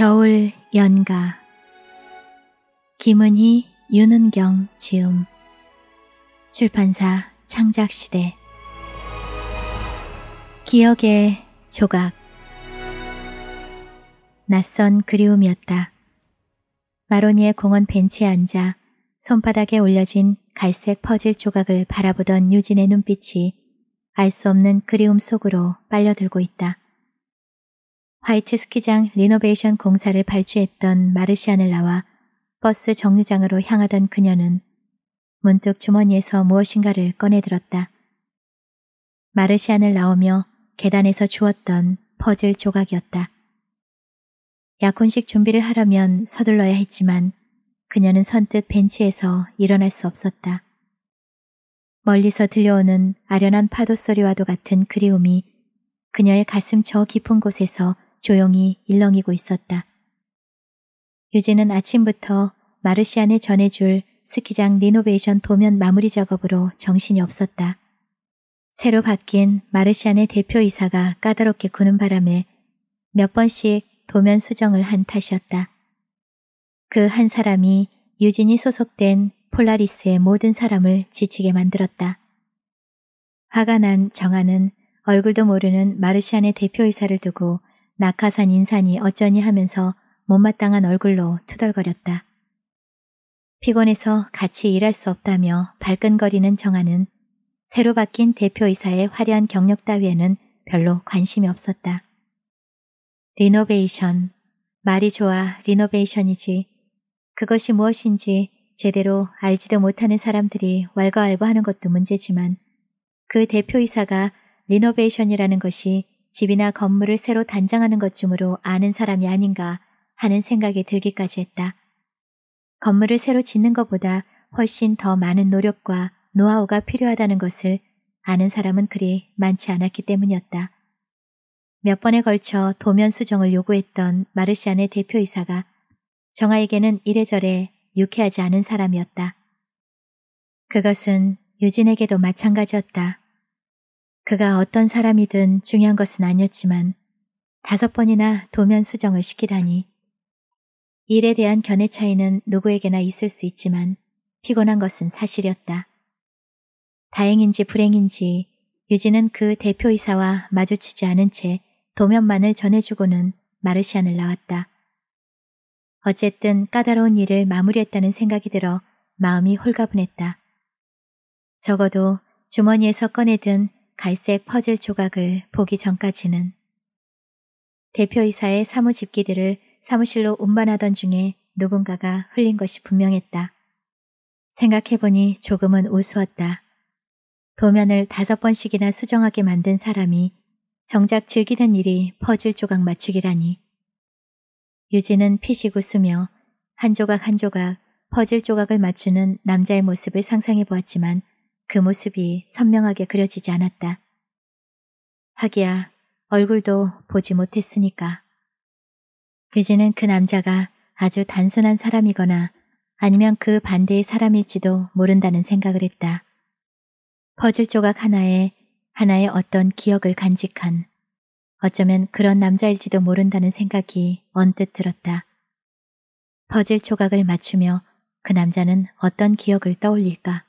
겨울 연가 김은희 윤은경 지음 출판사 창작시대 기억의 조각 낯선 그리움이었다. 마로니의 공원 벤치에 앉아 손바닥에 올려진 갈색 퍼즐 조각을 바라보던 유진의 눈빛이 알 수 없는 그리움 속으로 빨려들고 있다. 화이트 스키장 리노베이션 공사를 발주했던 마르시안을 나와 버스 정류장으로 향하던 그녀는 문득 주머니에서 무엇인가를 꺼내들었다. 마르시안을 나오며 계단에서 주었던 퍼즐 조각이었다. 약혼식 준비를 하려면 서둘러야 했지만 그녀는 선뜻 벤치에서 일어날 수 없었다. 멀리서 들려오는 아련한 파도 소리와도 같은 그리움이 그녀의 가슴 저 깊은 곳에서 조용히 일렁이고 있었다. 유진은 아침부터 마르시안에 전해줄 스키장 리노베이션 도면 마무리 작업으로 정신이 없었다. 새로 바뀐 마르시안의 대표이사가 까다롭게 구는 바람에 몇 번씩 도면 수정을 한 탓이었다. 그 한 사람이 유진이 소속된 폴라리스의 모든 사람을 지치게 만들었다. 화가 난 정아는 얼굴도 모르는 마르시안의 대표이사를 두고 낙하산 인산이 어쩌니 하면서 못마땅한 얼굴로 투덜거렸다. 피곤해서 같이 일할 수 없다며 발끈거리는 정아는 새로 바뀐 대표이사의 화려한 경력 따위에는 별로 관심이 없었다. 리노베이션. 말이 좋아 리노베이션이지. 그것이 무엇인지 제대로 알지도 못하는 사람들이 왈가왈부하는 것도 문제지만 그 대표이사가 리노베이션이라는 것이 집이나 건물을 새로 단장하는 것쯤으로 아는 사람이 아닌가 하는 생각이 들기까지 했다. 건물을 새로 짓는 것보다 훨씬 더 많은 노력과 노하우가 필요하다는 것을 아는 사람은 그리 많지 않았기 때문이었다. 몇 번에 걸쳐 도면 수정을 요구했던 마르시안의 대표이사가 정아에게는 이래저래 유쾌하지 않은 사람이었다. 그것은 유진에게도 마찬가지였다. 그가 어떤 사람이든 중요한 것은 아니었지만 다섯 번이나 도면 수정을 시키다니. 일에 대한 견해 차이는 누구에게나 있을 수 있지만 피곤한 것은 사실이었다. 다행인지 불행인지 유진은 그 대표이사와 마주치지 않은 채 도면만을 전해주고는 마르시안을 나왔다. 어쨌든 까다로운 일을 마무리했다는 생각이 들어 마음이 홀가분했다. 적어도 주머니에서 꺼내든 갈색 퍼즐 조각을 보기 전까지는 대표이사의 사무집기들을 사무실로 운반하던 중에 누군가가 흘린 것이 분명했다. 생각해보니 조금은 우스웠다. 도면을 다섯 번씩이나 수정하게 만든 사람이 정작 즐기는 일이 퍼즐 조각 맞추기라니. 유진은 피식 웃으며 한 조각 한 조각 퍼즐 조각을 맞추는 남자의 모습을 상상해 보았지만 그 모습이 선명하게 그려지지 않았다. 하기야 얼굴도 보지 못했으니까. 유지는그 남자가 아주 단순한 사람이거나 아니면 그 반대의 사람일지도 모른다는 생각을 했다. 퍼즐 조각 하나에 하나의 어떤 기억을 간직한 어쩌면 그런 남자일지도 모른다는 생각이 언뜻 들었다. 퍼즐 조각을 맞추며 그 남자는 어떤 기억을 떠올릴까?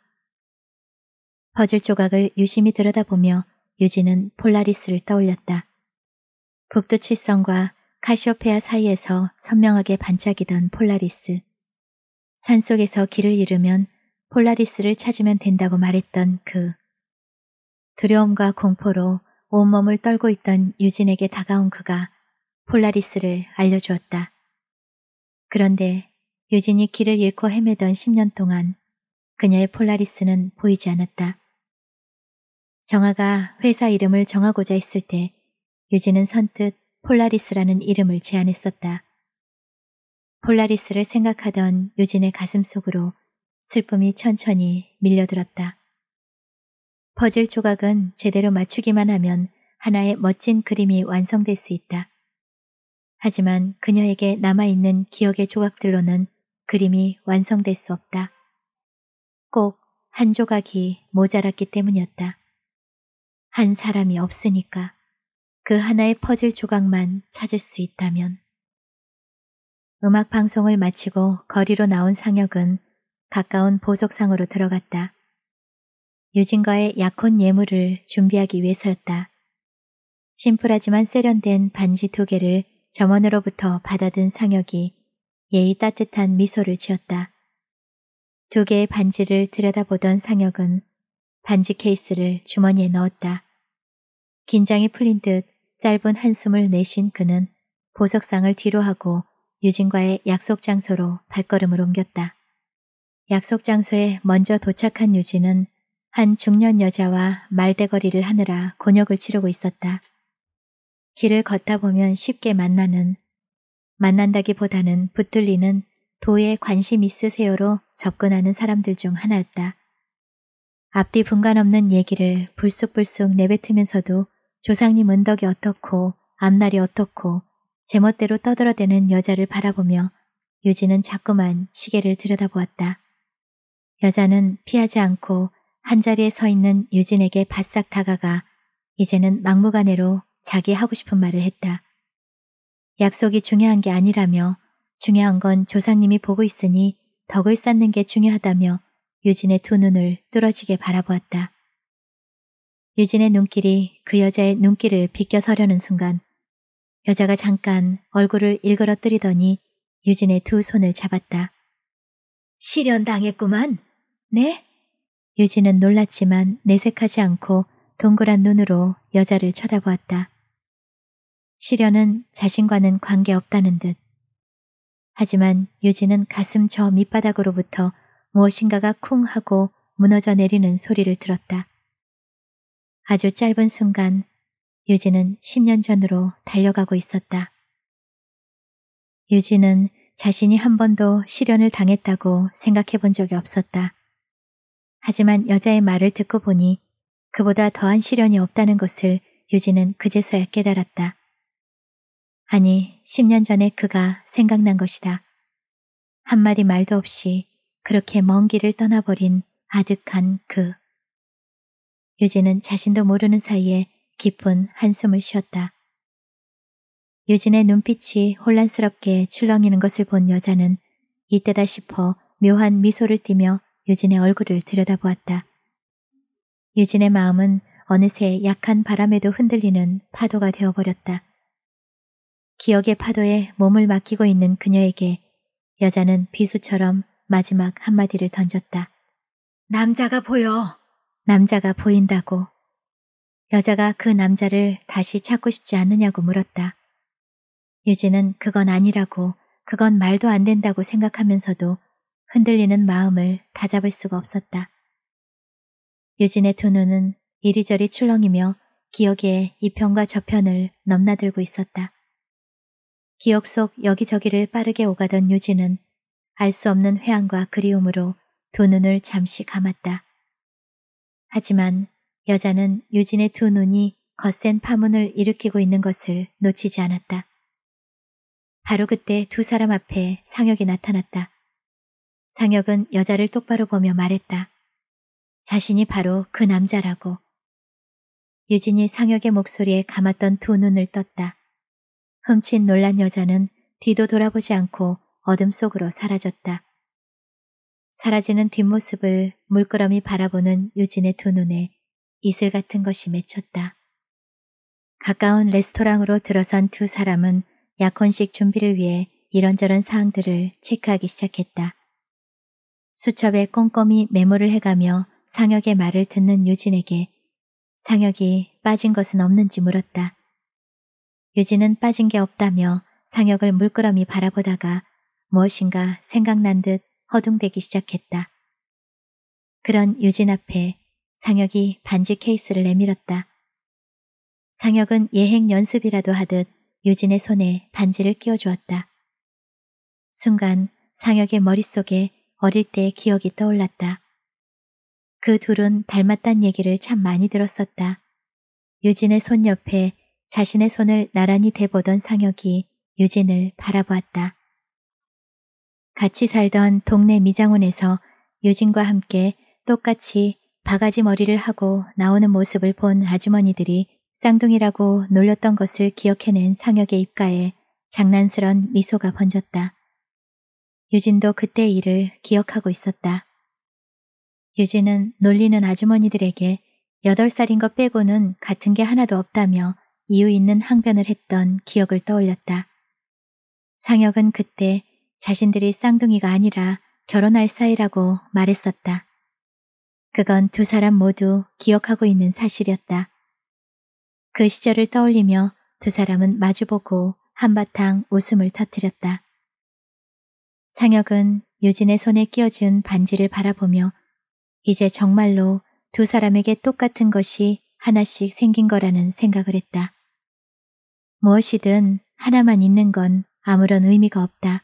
퍼즐 조각을 유심히 들여다보며 유진은 폴라리스를 떠올렸다. 북두칠성과 카시오페아 사이에서 선명하게 반짝이던 폴라리스. 산속에서 길을 잃으면 폴라리스를 찾으면 된다고 말했던 그. 두려움과 공포로 온몸을 떨고 있던 유진에게 다가온 그가 폴라리스를 알려주었다. 그런데 유진이 길을 잃고 헤매던 10년 동안 그녀의 폴라리스는 보이지 않았다. 정아가 회사 이름을 정하고자 했을 때 유진은 선뜻 폴라리스라는 이름을 제안했었다. 폴라리스를 생각하던 유진의 가슴 속으로 슬픔이 천천히 밀려들었다. 퍼즐 조각은 제대로 맞추기만 하면 하나의 멋진 그림이 완성될 수 있다. 하지만 그녀에게 남아있는 기억의 조각들로는 그림이 완성될 수 없다. 꼭 한 조각이 모자랐기 때문이었다. 한 사람이 없으니까 그 하나의 퍼즐 조각만 찾을 수 있다면. 음악 방송을 마치고 거리로 나온 상혁은 가까운 보석상으로 들어갔다. 유진과의 약혼 예물을 준비하기 위해서였다. 심플하지만 세련된 반지 두 개를 점원으로부터 받아든 상혁이 예의 따뜻한 미소를 지었다. 두 개의 반지를 들여다보던 상혁은 반지 케이스를 주머니에 넣었다. 긴장이 풀린 듯 짧은 한숨을 내쉰 그는 보석상을 뒤로 하고 유진과의 약속 장소로 발걸음을 옮겼다. 약속 장소에 먼저 도착한 유진은 한 중년 여자와 말대거리를 하느라 곤욕을 치르고 있었다. 길을 걷다 보면 쉽게 만나는 만난다기보다는 붙들리는 도에 관심 있으세요로 접근하는 사람들 중 하나였다. 앞뒤 분간 없는 얘기를 불쑥불쑥 내뱉으면서도 조상님 은덕이 어떻고 앞날이 어떻고 제멋대로 떠들어대는 여자를 바라보며 유진은 자꾸만 시계를 들여다보았다. 여자는 피하지 않고 한자리에 서 있는 유진에게 바싹 다가가 이제는 막무가내로 자기 하고 싶은 말을 했다. 약속이 중요한 게 아니라며 중요한 건 조상님이 보고 있으니 덕을 쌓는 게 중요하다며 유진의 두 눈을 뚫어지게 바라보았다. 유진의 눈길이 그 여자의 눈길을 비껴서려는 순간 여자가 잠깐 얼굴을 일그러뜨리더니 유진의 두 손을 잡았다. 실현당했구만. 네? 유진은 놀랐지만 내색하지 않고 동그란 눈으로 여자를 쳐다보았다. 시련은 자신과는 관계없다는 듯. 하지만 유진은 가슴 저 밑바닥으로부터 무엇인가가 쿵 하고 무너져 내리는 소리를 들었다. 아주 짧은 순간 유진은 10년 전으로 달려가고 있었다. 유진은 자신이 한 번도 실현을 당했다고 생각해 본 적이 없었다. 하지만 여자의 말을 듣고 보니 그보다 더한 시련이 없다는 것을 유진은 그제서야 깨달았다. 아니, 10년 전에 그가 생각난 것이다. 한마디 말도 없이 그렇게 먼 길을 떠나버린 아득한 그. 유진은 자신도 모르는 사이에 깊은 한숨을 쉬었다. 유진의 눈빛이 혼란스럽게 출렁이는 것을 본 여자는 이때다 싶어 묘한 미소를 띠며 유진의 얼굴을 들여다보았다. 유진의 마음은 어느새 약한 바람에도 흔들리는 파도가 되어버렸다. 기억의 파도에 몸을 맡기고 있는 그녀에게 여자는 비수처럼 마지막 한마디를 던졌다. 남자가 보여. 남자가 보인다고. 여자가 그 남자를 다시 찾고 싶지 않느냐고 물었다. 유진은 그건 아니라고, 그건 말도 안 된다고 생각하면서도 흔들리는 마음을 다잡을 수가 없었다. 유진의 두 눈은 이리저리 출렁이며 기억에 이편과 저편을 넘나들고 있었다. 기억 속 여기저기를 빠르게 오가던 유진은 알수 없는 회한과 그리움으로 두 눈을 잠시 감았다. 하지만 여자는 유진의 두 눈이 거센 파문을 일으키고 있는 것을 놓치지 않았다. 바로 그때 두 사람 앞에 상혁이 나타났다. 상혁은 여자를 똑바로 보며 말했다. 자신이 바로 그 남자라고. 유진이 상혁의 목소리에 감았던 두 눈을 떴다. 흠칫 놀란 여자는 뒤도 돌아보지 않고 어둠 속으로 사라졌다. 사라지는 뒷모습을 물끄러미 바라보는 유진의 두 눈에 이슬 같은 것이 맺혔다. 가까운 레스토랑으로 들어선 두 사람은 약혼식 준비를 위해 이런저런 사항들을 체크하기 시작했다. 수첩에 꼼꼼히 메모를 해가며 상혁의 말을 듣는 유진에게 상혁이 빠진 것은 없는지 물었다. 유진은 빠진 게 없다며 상혁을 물끄러미 바라보다가 무엇인가 생각난 듯 허둥대기 시작했다. 그런 유진 앞에 상혁이 반지 케이스를 내밀었다. 상혁은 예행 연습이라도 하듯 유진의 손에 반지를 끼워주었다. 순간 상혁의 머릿속에 어릴 때의 기억이 떠올랐다. 그 둘은 닮았단 얘기를 참 많이 들었었다. 유진의 손 옆에 자신의 손을 나란히 대보던 상혁이 유진을 바라보았다. 같이 살던 동네 미장원에서 유진과 함께 똑같이 바가지 머리를 하고 나오는 모습을 본 아주머니들이 쌍둥이라고 놀렸던 것을 기억해낸 상혁의 입가에 장난스런 미소가 번졌다. 유진도 그때 일을 기억하고 있었다. 유진은 놀리는 아주머니들에게 8살인 것 빼고는 같은 게 하나도 없다며 이유 있는 항변을 했던 기억을 떠올렸다. 상혁은 그때 자신들이 쌍둥이가 아니라 결혼할 사이라고 말했었다. 그건 두 사람 모두 기억하고 있는 사실이었다. 그 시절을 떠올리며 두 사람은 마주보고 한바탕 웃음을 터뜨렸다. 상혁은 유진의 손에 끼워준 반지를 바라보며 이제 정말로 두 사람에게 똑같은 것이 하나씩 생긴 거라는 생각을 했다. 무엇이든 하나만 있는 건 아무런 의미가 없다.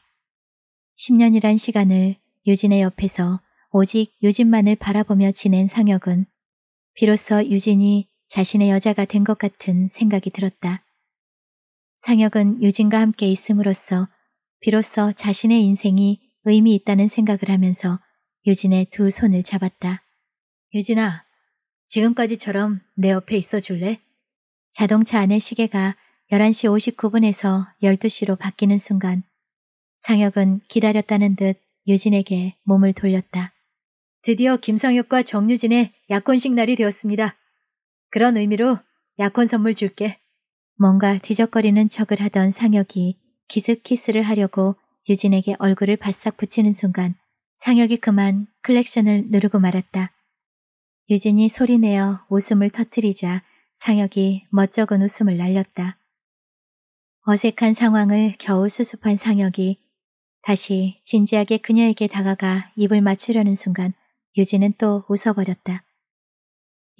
10년이란 시간을 유진의 옆에서 오직 유진만을 바라보며 지낸 상혁은 비로소 유진이 자신의 여자가 된 것 같은 생각이 들었다. 상혁은 유진과 함께 있음으로써 비로소 자신의 인생이 의미 있다는 생각을 하면서 유진의 두 손을 잡았다. 유진아, 지금까지처럼 내 옆에 있어 줄래? 자동차 안의 시계가 11시 59분에서 12시로 바뀌는 순간 상혁은 기다렸다는 듯 유진에게 몸을 돌렸다. 드디어 김상혁과 정유진의 약혼식 날이 되었습니다. 그런 의미로 약혼 선물 줄게. 뭔가 뒤적거리는 척을 하던 상혁이 기습 키스를 하려고 유진에게 얼굴을 바싹 붙이는 순간 상혁이 그만 클렉션을 누르고 말았다. 유진이 소리내어 웃음을 터뜨리자 상혁이 멋쩍은 웃음을 날렸다. 어색한 상황을 겨우 수습한 상혁이 다시 진지하게 그녀에게 다가가 입을 맞추려는 순간 유진은 또 웃어버렸다.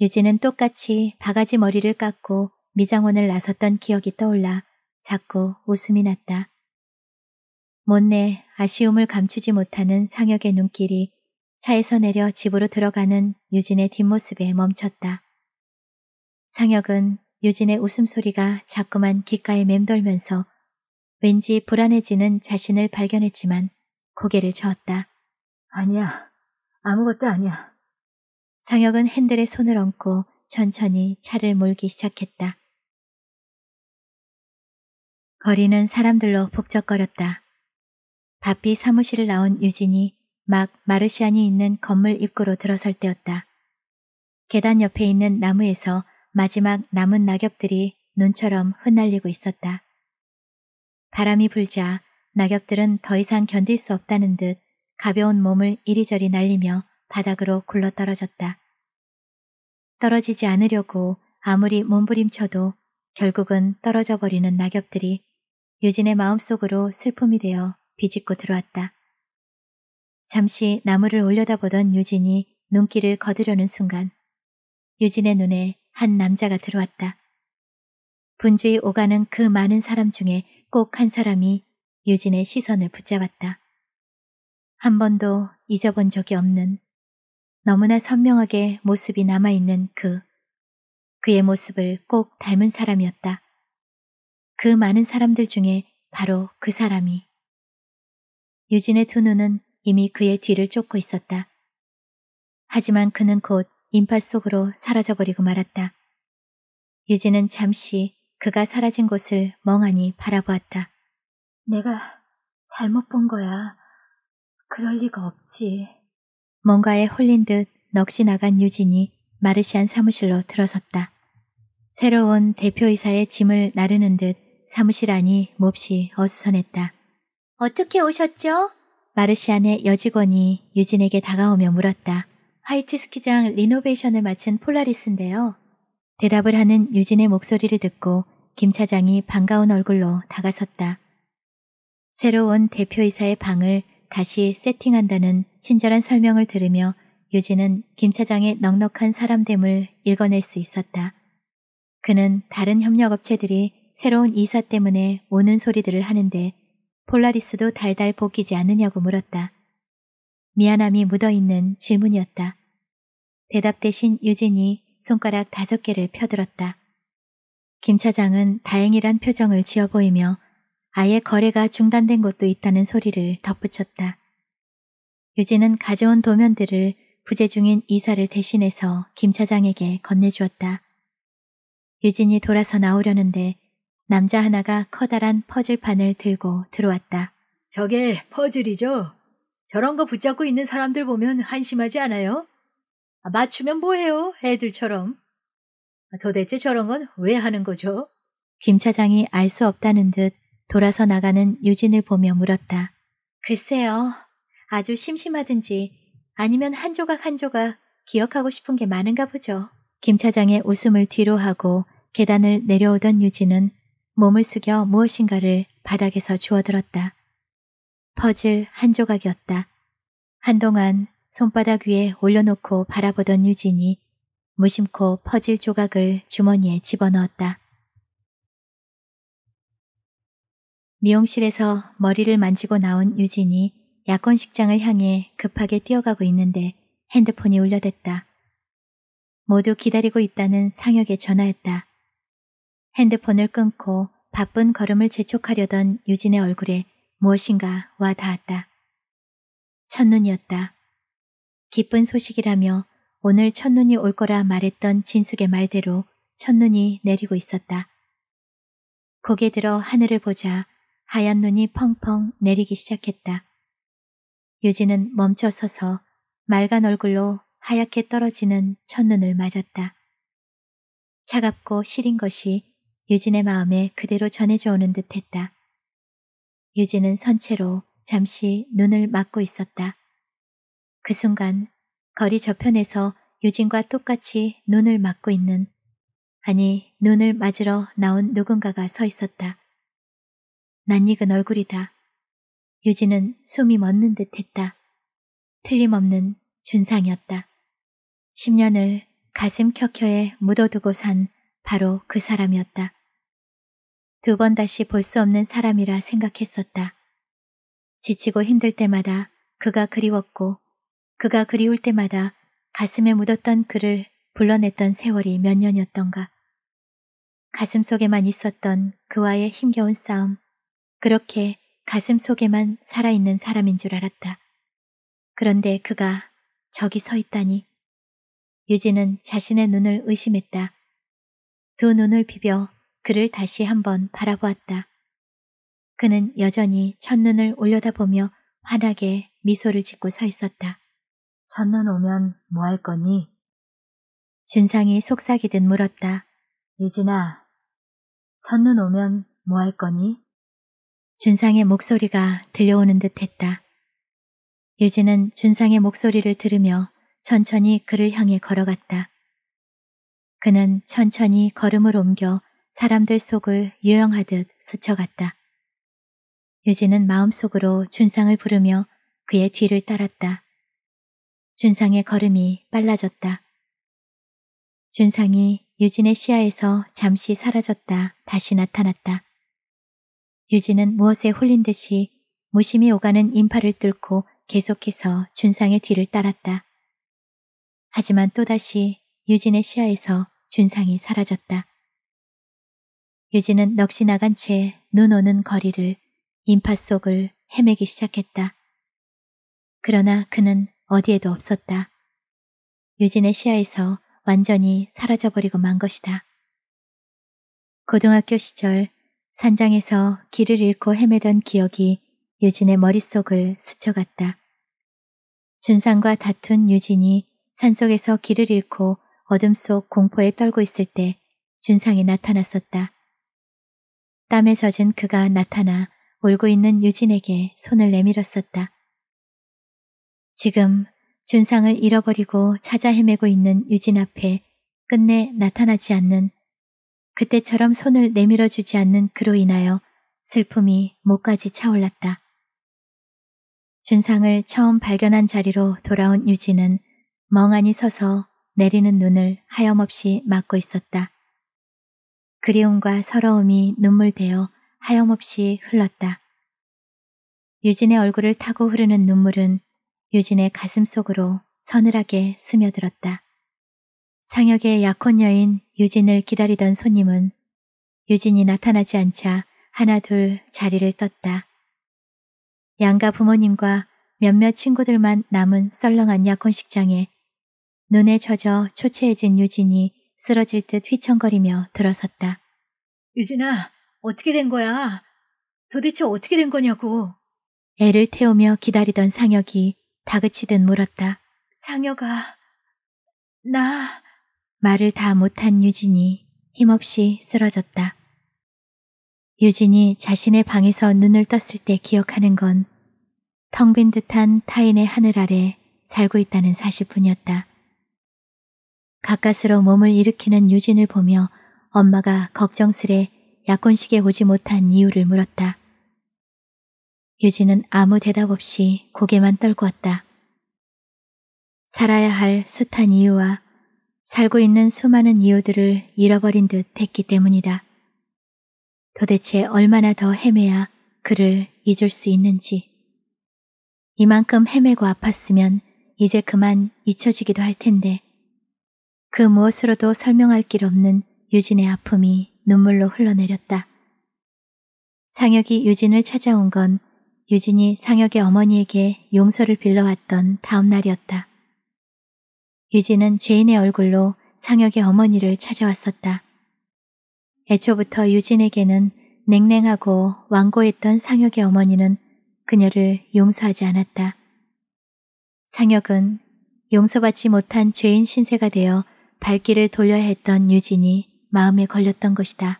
유진은 똑같이 바가지 머리를 깎고 미장원을 나섰던 기억이 떠올라 자꾸 웃음이 났다. 못내 아쉬움을 감추지 못하는 상혁의 눈길이 차에서 내려 집으로 들어가는 유진의 뒷모습에 멈췄다. 상혁은 유진의 웃음소리가 자꾸만 귓가에 맴돌면서 왠지 불안해지는 자신을 발견했지만 고개를 저었다. 아니야. 아무것도 아니야. 상혁은 핸들에 손을 얹고 천천히 차를 몰기 시작했다. 거리는 사람들로 북적거렸다. 바삐 사무실을 나온 유진이 막 마르시안이 있는 건물 입구로 들어설 때였다. 계단 옆에 있는 나무에서 마지막 남은 낙엽들이 눈처럼 흩날리고 있었다. 바람이 불자 낙엽들은 더 이상 견딜 수 없다는 듯 가벼운 몸을 이리저리 날리며 바닥으로 굴러떨어졌다. 떨어지지 않으려고 아무리 몸부림쳐도 결국은 떨어져 버리는 낙엽들이 유진의 마음속으로 슬픔이 되어 비집고 들어왔다. 잠시 나무를 올려다보던 유진이 눈길을 거두려는 순간 유진의 눈에 한 남자가 들어왔다. 분주히 오가는 그 많은 사람 중에 꼭한 사람이 유진의 시선을 붙잡았다. 한 번도 잊어본 적이 없는 너무나 선명하게 모습이 남아있는 그, 그의 모습을 꼭 닮은 사람이었다. 그 많은 사람들 중에 바로 그 사람이. 유진의 두 눈은 이미 그의 뒤를 쫓고 있었다. 하지만 그는 곧 인파 속으로 사라져버리고 말았다. 유진은 잠시 그가 사라진 곳을 멍하니 바라보았다. 내가 잘못 본 거야. 그럴 리가 없지. 뭔가에 홀린 듯 넋이 나간 유진이 마르시안 사무실로 들어섰다. 새로운 대표이사의 짐을 나르는 듯 사무실 안이 몹시 어수선했다. 어떻게 오셨죠? 마르시안의 여직원이 유진에게 다가오며 물었다. 화이트 스키장 리노베이션을 마친 폴라리스인데요. 대답을 하는 유진의 목소리를 듣고 김 차장이 반가운 얼굴로 다가섰다. 새로운 대표이사의 방을 다시 세팅한다는 친절한 설명을 들으며 유진은 김 차장의 넉넉한 사람됨을 읽어낼 수 있었다. 그는 다른 협력업체들이 새로운 이사 때문에 오는 소리들을 하는데 폴라리스도 달달 볶이지 않느냐고 물었다. 미안함이 묻어있는 질문이었다. 대답 대신 유진이 손가락 다섯 개를 펴들었다. 김 차장은 다행이란 표정을 지어 보이며 아예 거래가 중단된 곳도 있다는 소리를 덧붙였다. 유진은 가져온 도면들을 부재 중인 이사를 대신해서 김 차장에게 건네주었다. 유진이 돌아서 나오려는데 남자 하나가 커다란 퍼즐판을 들고 들어왔다. 저게 퍼즐이죠? 저런 거 붙잡고 있는 사람들 보면 한심하지 않아요? 아, 맞추면 뭐해요, 애들처럼. 아, 도대체 저런 건 왜 하는 거죠? 김 차장이 알 수 없다는 듯 돌아서 나가는 유진을 보며 물었다. 글쎄요. 아주 심심하든지 아니면 한 조각 한 조각 기억하고 싶은 게 많은가 보죠. 김 차장의 웃음을 뒤로 하고 계단을 내려오던 유진은 몸을 숙여 무엇인가를 바닥에서 주워들었다. 퍼즐 한 조각이었다. 한동안 손바닥 위에 올려놓고 바라보던 유진이 무심코 퍼질 조각을 주머니에 집어넣었다. 미용실에서 머리를 만지고 나온 유진이 약혼식장을 향해 급하게 뛰어가고 있는데 핸드폰이 울려댔다. 모두 기다리고 있다는 상혁의 전화였다. 핸드폰을 끊고 바쁜 걸음을 재촉하려던 유진의 얼굴에 무엇인가 와 닿았다. 첫눈이었다. 기쁜 소식이라며 오늘 첫눈이 올 거라 말했던 진숙의 말대로 첫눈이 내리고 있었다. 고개 들어 하늘을 보자 하얀 눈이 펑펑 내리기 시작했다. 유진은 멈춰서서 맑은 얼굴로 하얗게 떨어지는 첫눈을 맞았다. 차갑고 시린 것이 유진의 마음에 그대로 전해져 오는 듯했다. 유진은 선체로 잠시 눈을 막고 있었다. 그 순간 거리 저편에서 유진과 똑같이 눈을 맞고 있는 아니 눈을 맞으러 나온 누군가가 서 있었다. 낯익은 얼굴이다. 유진은 숨이 멎는 듯 했다. 틀림없는 준상이었다. 10년을 가슴 켜켜에 묻어두고 산 바로 그 사람이었다. 두 번 다시 볼 수 없는 사람이라 생각했었다. 지치고 힘들 때마다 그가 그리웠고 그가 그리울 때마다 가슴에 묻었던 그를 불러냈던 세월이 몇 년이었던가. 가슴 속에만 있었던 그와의 힘겨운 싸움. 그렇게 가슴 속에만 살아있는 사람인 줄 알았다. 그런데 그가 저기 서 있다니. 유진은 자신의 눈을 의심했다. 두 눈을 비벼 그를 다시 한번 바라보았다. 그는 여전히 첫눈을 올려다보며 환하게 미소를 짓고 서 있었다. 첫눈 오면 뭐 할 거니? 준상이 속삭이듯 물었다. 유진아, 첫눈 오면 뭐 할 거니? 준상의 목소리가 들려오는 듯 했다. 유진은 준상의 목소리를 들으며 천천히 그를 향해 걸어갔다. 그는 천천히 걸음을 옮겨 사람들 속을 유영하듯 스쳐갔다. 유진은 마음속으로 준상을 부르며 그의 뒤를 따랐다. 준상의 걸음이 빨라졌다. 준상이 유진의 시야에서 잠시 사라졌다 다시 나타났다. 유진은 무엇에 홀린 듯이 무심히 오가는 인파를 뚫고 계속해서 준상의 뒤를 따랐다. 하지만 또다시 유진의 시야에서 준상이 사라졌다. 유진은 넋이 나간 채 눈 오는 거리를 인파 속을 헤매기 시작했다. 그러나 그는 어디에도 없었다. 유진의 시야에서 완전히 사라져버리고 만 것이다. 고등학교 시절 산장에서 길을 잃고 헤매던 기억이 유진의 머릿속을 스쳐갔다. 준상과 다툰 유진이 산속에서 길을 잃고 어둠 속 공포에 떨고 있을 때 준상이 나타났었다. 땀에 젖은 그가 나타나 울고 있는 유진에게 손을 내밀었었다. 지금 준상을 잃어버리고 찾아 헤매고 있는 유진 앞에 끝내 나타나지 않는 그때처럼 손을 내밀어 주지 않는 그로 인하여 슬픔이 목까지 차올랐다. 준상을 처음 발견한 자리로 돌아온 유진은 멍하니 서서 내리는 눈을 하염없이 막고 있었다. 그리움과 서러움이 눈물되어 하염없이 흘렀다. 유진의 얼굴을 타고 흐르는 눈물은 유진의 가슴 속으로 서늘하게 스며들었다. 상혁의 약혼 여인 유진을 기다리던 손님은 유진이 나타나지 않자 하나 둘 자리를 떴다. 양가 부모님과 몇몇 친구들만 남은 썰렁한 약혼식장에 눈에 젖어 초췌해진 유진이 쓰러질 듯 휘청거리며 들어섰다. 유진아, 어떻게 된 거야? 도대체 어떻게 된 거냐고. 애를 태우며 기다리던 상혁이 다그치듯 물었다. 상여가 나 말을 다 못한 유진이 힘없이 쓰러졌다. 유진이 자신의 방에서 눈을 떴을 때 기억하는 건 텅 빈 듯한 타인의 하늘 아래 살고 있다는 사실뿐이었다. 가까스로 몸을 일으키는 유진을 보며 엄마가 걱정스레 약혼식에 오지 못한 이유를 물었다. 유진은 아무 대답 없이 고개만 떨구었다. 살아야 할 숱한 이유와 살고 있는 수많은 이유들을 잃어버린 듯 했기 때문이다. 도대체 얼마나 더 헤매야 그를 잊을 수 있는지. 이만큼 헤매고 아팠으면 이제 그만 잊혀지기도 할 텐데 그 무엇으로도 설명할 길 없는 유진의 아픔이 눈물로 흘러내렸다. 상혁이 유진을 찾아온 건 유진이 상혁의 어머니에게 용서를 빌러왔던 다음 날이었다. 유진은 죄인의 얼굴로 상혁의 어머니를 찾아왔었다. 애초부터 유진에게는 냉랭하고 완고했던 상혁의 어머니는 그녀를 용서하지 않았다. 상혁은 용서받지 못한 죄인 신세가 되어 발길을 돌려야 했던 유진이 마음에 걸렸던 것이다.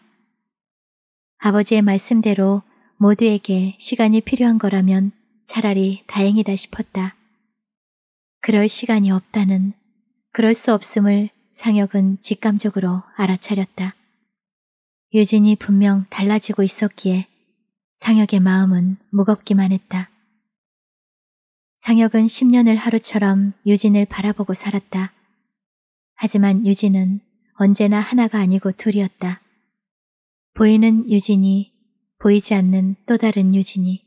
아버지의 말씀대로 모두에게 시간이 필요한 거라면 차라리 다행이다 싶었다. 그럴 시간이 없다는 그럴 수 없음을 상혁은 직감적으로 알아차렸다. 유진이 분명 달라지고 있었기에 상혁의 마음은 무겁기만 했다. 상혁은 10년을 하루처럼 유진을 바라보고 살았다. 하지만 유진은 언제나 하나가 아니고 둘이었다. 보이는 유진이 보이지 않는 또 다른 유진이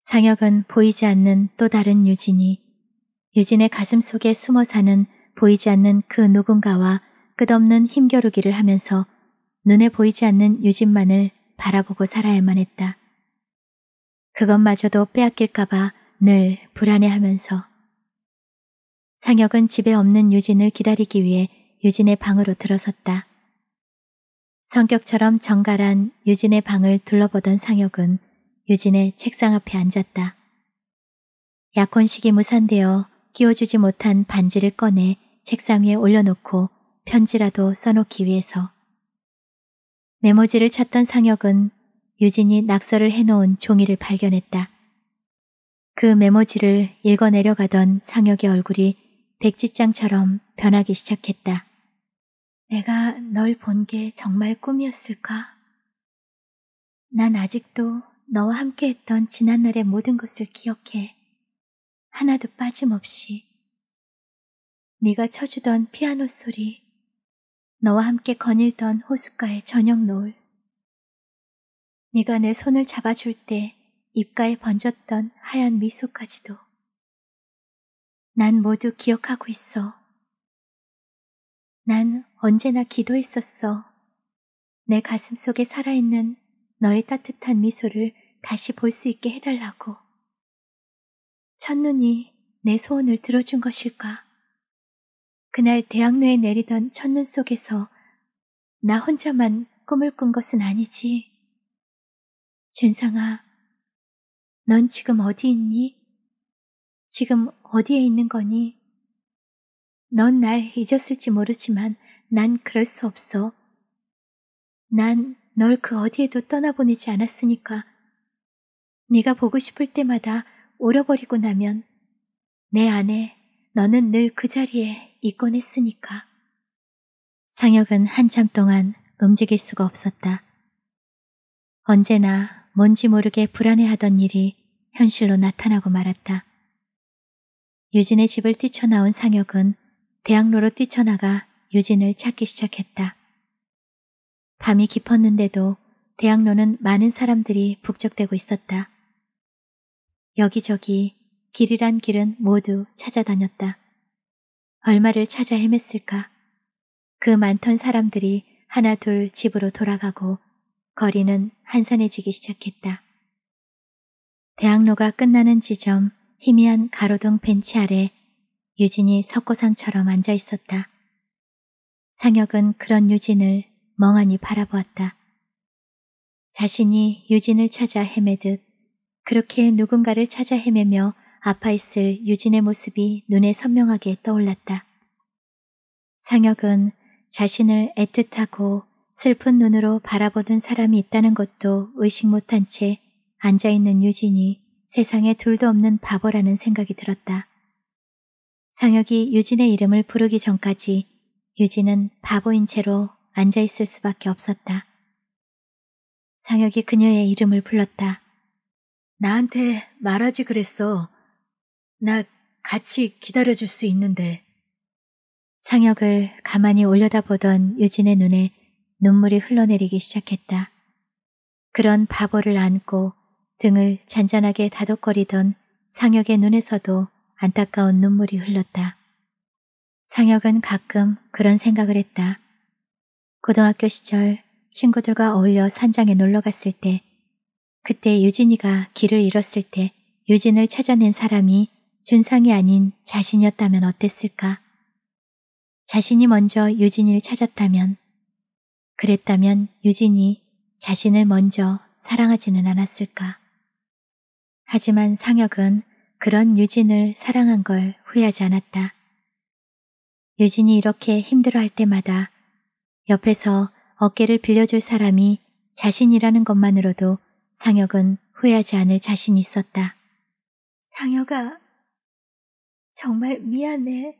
상혁은 보이지 않는 또 다른 유진이 유진의 가슴 속에 숨어 사는 보이지 않는 그 누군가와 끝없는 힘겨루기를 하면서 눈에 보이지 않는 유진만을 바라보고 살아야만 했다. 그것마저도 빼앗길까봐 늘 불안해하면서 상혁은 집에 없는 유진을 기다리기 위해 유진의 방으로 들어섰다. 성격처럼 정갈한 유진의 방을 둘러보던 상혁은 유진의 책상 앞에 앉았다. 약혼식이 무산되어 끼워주지 못한 반지를 꺼내 책상 위에 올려놓고 편지라도 써놓기 위해서. 메모지를 찾던 상혁은 유진이 낙서를 해놓은 종이를 발견했다. 그 메모지를 읽어내려가던 상혁의 얼굴이 백지장처럼 변하기 시작했다. 내가 널 본 게 정말 꿈이었을까? 난 아직도 너와 함께 했던 지난날의 모든 것을 기억해. 하나도 빠짐없이. 네가 쳐주던 피아노 소리, 너와 함께 거닐던 호숫가의 저녁 노을. 네가 내 손을 잡아줄 때 입가에 번졌던 하얀 미소까지도. 난 모두 기억하고 있어. 난 언제나 기도했었어. 내 가슴 속에 살아있는 너의 따뜻한 미소를 다시 볼 수 있게 해달라고. 첫눈이 내 소원을 들어준 것일까? 그날 대학로에 내리던 첫눈 속에서 나 혼자만 꿈을 꾼 것은 아니지. 준상아, 넌 지금 어디 있니? 지금 어디에 있는 거니? 넌 날 잊었을지 모르지만 난 그럴 수 없어. 난 널 그 어디에도 떠나보내지 않았으니까. 네가 보고 싶을 때마다 오려버리고 나면 내 안에 너는 늘 그 자리에 있곤 했으니까. 상혁은 한참 동안 움직일 수가 없었다. 언제나 뭔지 모르게 불안해하던 일이 현실로 나타나고 말았다. 유진의 집을 뛰쳐나온 상혁은 대학로로 뛰쳐나가 유진을 찾기 시작했다. 밤이 깊었는데도 대학로는 많은 사람들이 북적대고 있었다. 여기저기 길이란 길은 모두 찾아다녔다. 얼마를 찾아 헤맸을까? 그 많던 사람들이 하나둘 집으로 돌아가고 거리는 한산해지기 시작했다. 대학로가 끝나는 지점 희미한 가로등 벤치 아래 유진이 석고상처럼 앉아 있었다. 상혁은 그런 유진을 멍하니 바라보았다. 자신이 유진을 찾아 헤매듯 그렇게 누군가를 찾아 헤매며 아파있을 유진의 모습이 눈에 선명하게 떠올랐다. 상혁은 자신을 애틋하고 슬픈 눈으로 바라보던 사람이 있다는 것도 의식 못한 채 앉아있는 유진이 세상에 둘도 없는 바보라는 생각이 들었다. 상혁이 유진의 이름을 부르기 전까지 유진은 바보인 채로 앉아있을 수밖에 없었다. 상혁이 그녀의 이름을 불렀다. 나한테 말하지 그랬어. 나 같이 기다려줄 수 있는데. 상혁을 가만히 올려다보던 유진의 눈에 눈물이 흘러내리기 시작했다. 그런 바보를 안고 등을 잔잔하게 다독거리던 상혁의 눈에서도 안타까운 눈물이 흘렀다. 상혁은 가끔 그런 생각을 했다. 고등학교 시절 친구들과 어울려 산장에 놀러 갔을 때 그때 유진이가 길을 잃었을 때 유진을 찾아낸 사람이 준상이 아닌 자신이었다면 어땠을까? 자신이 먼저 유진이를 찾았다면 그랬다면 유진이 자신을 먼저 사랑하지는 않았을까? 하지만 상혁은 그런 유진을 사랑한 걸 후회하지 않았다. 유진이 이렇게 힘들어할 때마다 옆에서 어깨를 빌려줄 사람이 자신이라는 것만으로도 상혁은 후회하지 않을 자신이 있었다. 상혁아, 정말 미안해.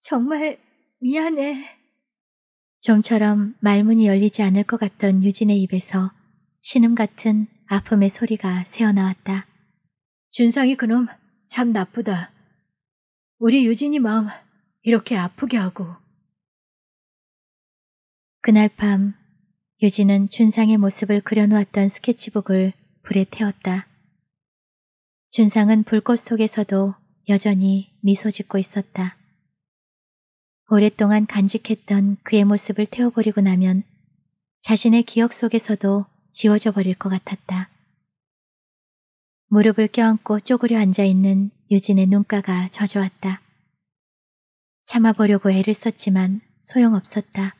정말 미안해. 좀처럼 말문이 열리지 않을 것 같던 유진의 입에서 신음 같은 아픔의 소리가 새어나왔다. 준상이 그놈 참 나쁘다. 우리 유진이 마음 이렇게 아프게 하고. 그날 밤 유진은 준상의 모습을 그려놓았던 스케치북을 불에 태웠다. 준상은 불꽃 속에서도 여전히 미소 짓고 있었다. 오랫동안 간직했던 그의 모습을 태워버리고 나면 자신의 기억 속에서도 지워져 버릴 것 같았다. 무릎을 껴안고 쪼그려 앉아있는 유진의 눈가가 젖어왔다. 참아보려고 애를 썼지만 소용없었다.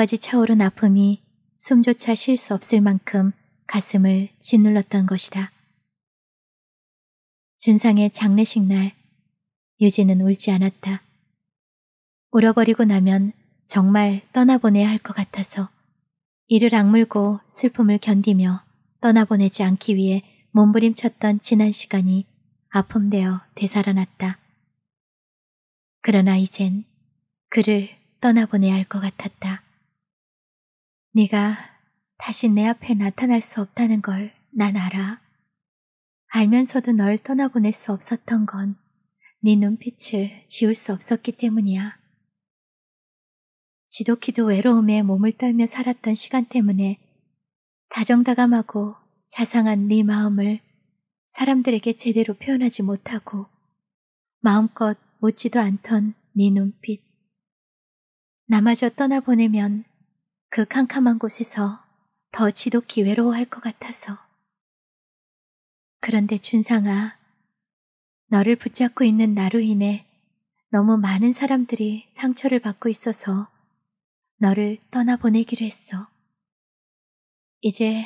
목까지 차오른 아픔이 숨조차 쉴 수 없을 만큼 가슴을 짓눌렀던 것이다. 준상의 장례식 날 유진은 울지 않았다. 울어버리고 나면 정말 떠나보내야 할 것 같아서 이를 악물고 슬픔을 견디며 떠나보내지 않기 위해 몸부림쳤던 지난 시간이 아픔되어 되살아났다. 그러나 이젠 그를 떠나보내야 할 것 같았다. 네가 다시 내 앞에 나타날 수 없다는 걸 난 알아. 알면서도 널 떠나보낼 수 없었던 건 네 눈빛을 지울 수 없었기 때문이야. 지독히도 외로움에 몸을 떨며 살았던 시간 때문에 다정다감하고 자상한 네 마음을 사람들에게 제대로 표현하지 못하고 마음껏 오지도 않던 네 눈빛. 나마저 떠나보내면 그 캄캄한 곳에서 더 지독히 외로워할 것 같아서. 그런데 준상아, 너를 붙잡고 있는 나로 인해 너무 많은 사람들이 상처를 받고 있어서 너를 떠나보내기로 했어. 이제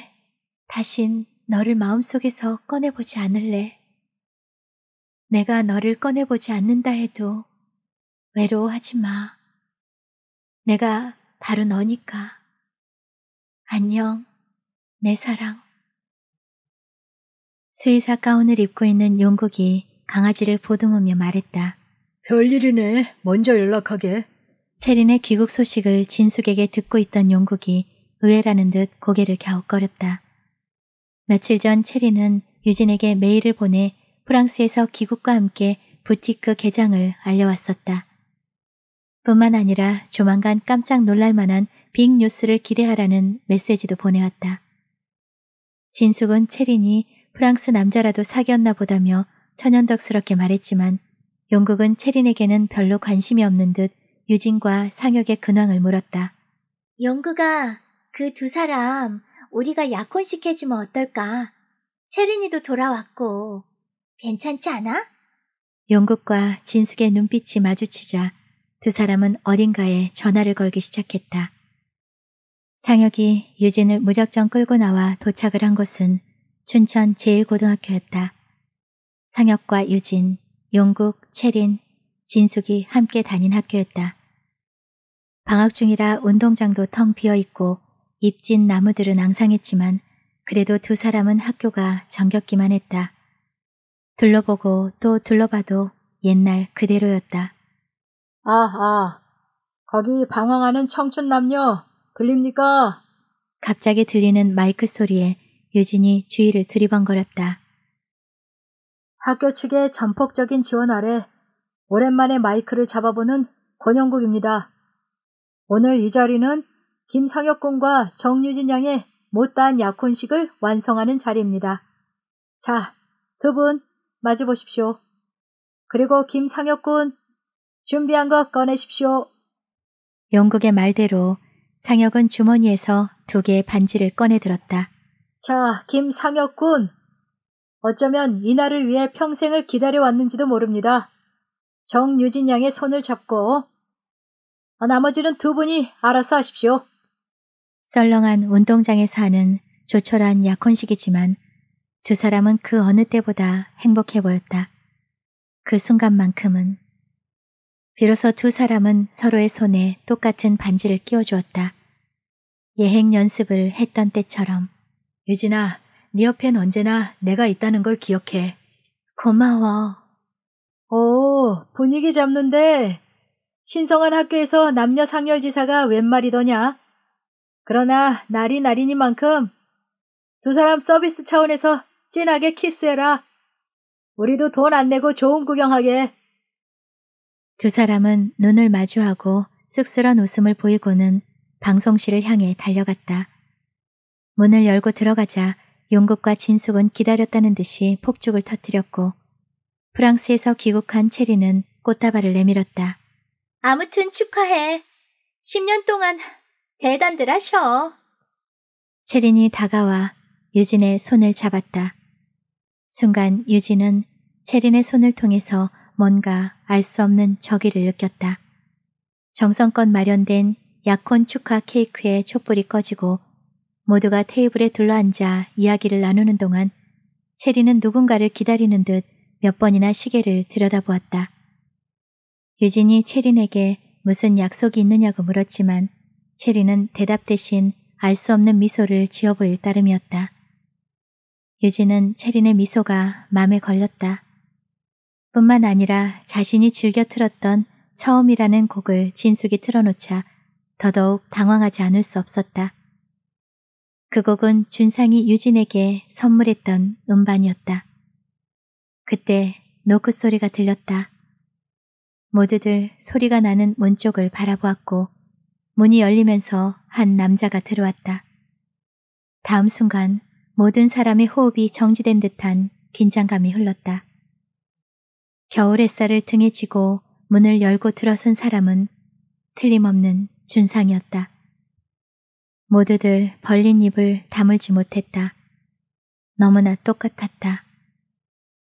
다신 너를 마음속에서 꺼내보지 않을래. 내가 너를 꺼내보지 않는다 해도 외로워하지 마. 내가 바로 너니까. 안녕, 내 사랑. 수의사 가운을 입고 있는 용국이 강아지를 보듬으며 말했다. 별일이네. 먼저 연락하게. 체린의 귀국 소식을 진숙에게 듣고 있던 용국이 의외라는 듯 고개를 갸웃거렸다. 며칠 전 체린은 유진에게 메일을 보내 프랑스에서 귀국과 함께 부티크 개장을 알려왔었다. 뿐만 아니라 조만간 깜짝 놀랄 만한 빅뉴스를 기대하라는 메시지도 보내왔다. 진숙은 체린이 프랑스 남자라도 사귀었나 보다며 천연덕스럽게 말했지만 용국은 체린에게는 별로 관심이 없는 듯 유진과 상혁의 근황을 물었다. 영국아그 두 사람 우리가 약혼시켜주면 어떨까? 체린이도 돌아왔고 괜찮지 않아? 영국과 진숙의 눈빛이 마주치자 두 사람은 어딘가에 전화를 걸기 시작했다. 상혁이 유진을 무작정 끌고 나와 도착을 한 곳은 춘천 제1고등학교였다. 상혁과 유진, 용국, 채린, 진숙이 함께 다닌 학교였다. 방학 중이라 운동장도 텅 비어있고 입진 나무들은 앙상했지만 그래도 두 사람은 학교가 정겹기만 했다. 둘러보고 또 둘러봐도 옛날 그대로였다. 아, 아, 거기 방황하는 청춘 남녀 들립니까? 갑자기 들리는 마이크 소리에 유진이 주위를두리번거렸다 학교 측의 전폭적인 지원 아래 오랜만에 마이크를 잡아보는 권영국입니다. 오늘 이 자리는 김상혁 군과 정유진 양의 못다한 약혼식을 완성하는 자리입니다. 자, 두분 마주 보십시오. 그리고 김상혁군, 준비한 것 꺼내십시오. 영국의 말대로 상혁은 주머니에서 두 개의 반지를 꺼내들었다. 자, 김상혁군. 어쩌면 이날을 위해 평생을 기다려왔는지도 모릅니다. 정유진 양의 손을 잡고 아, 나머지는 두 분이 알아서 하십시오. 썰렁한 운동장에서 하는 조촐한 약혼식이지만 두 사람은 그 어느 때보다 행복해 보였다. 그 순간만큼은. 비로소 두 사람은 서로의 손에 똑같은 반지를 끼워주었다. 예행 연습을 했던 때처럼. 유진아, 네 옆엔 언제나 내가 있다는 걸 기억해. 고마워. 오, 분위기 잡는데. 신성한 학교에서 남녀 상열지사가 웬 말이더냐? 그러나 날이 날이니만큼 두 사람 서비스 차원에서 진하게 키스해라. 우리도 돈 안 내고 좋은 구경하게. 두 사람은 눈을 마주하고 쑥스런 웃음을 보이고는 방송실을 향해 달려갔다. 문을 열고 들어가자 용국과 진숙은 기다렸다는 듯이 폭죽을 터뜨렸고 프랑스에서 귀국한 체리는 꽃다발을 내밀었다. 아무튼 축하해. 10년 동안 대단들 하셔. 체린이 다가와 유진의 손을 잡았다. 순간 유진은 체린의 손을 통해서 뭔가 알 수 없는 저기를 느꼈다. 정성껏 마련된 약혼 축하 케이크에 촛불이 꺼지고 모두가 테이블에 둘러앉아 이야기를 나누는 동안 체리는 누군가를 기다리는 듯 몇 번이나 시계를 들여다보았다. 유진이 체린에게 무슨 약속이 있느냐고 물었지만 체리는 대답 대신 알 수 없는 미소를 지어 보일 따름이었다. 유진은 체린의 미소가 마음에 걸렸다. 뿐만 아니라 자신이 즐겨 틀었던 처음이라는 곡을 진숙이 틀어놓자 더더욱 당황하지 않을 수 없었다. 그 곡은 준상이 유진에게 선물했던 음반이었다. 그때 노크 소리가 들렸다. 모두들 소리가 나는 문 쪽을 바라보았고 문이 열리면서 한 남자가 들어왔다. 다음 순간 모든 사람의 호흡이 정지된 듯한 긴장감이 흘렀다. 겨울 햇살을 등에 지고 문을 열고 들어선 사람은 틀림없는 준상이었다. 모두들 벌린 입을 다물지 못했다. 너무나 똑같았다.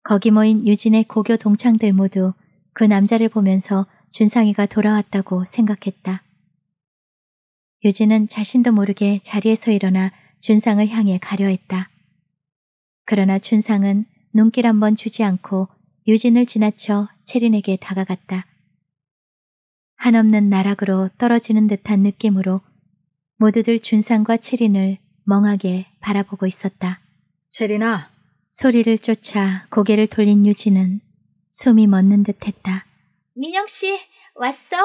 거기 모인 유진의 고교 동창들 모두 그 남자를 보면서 준상이가 돌아왔다고 생각했다. 유진은 자신도 모르게 자리에서 일어나 준상을 향해 가려했다. 그러나 준상은 눈길 한번 주지 않고 유진을 지나쳐 채린에게 다가갔다. 한없는 나락으로 떨어지는 듯한 느낌으로 모두들 준상과 채린을 멍하게 바라보고 있었다. 채린아 소리를 쫓아 고개를 돌린 유진은 숨이 멎는 듯 했다. 민영씨, 왔어?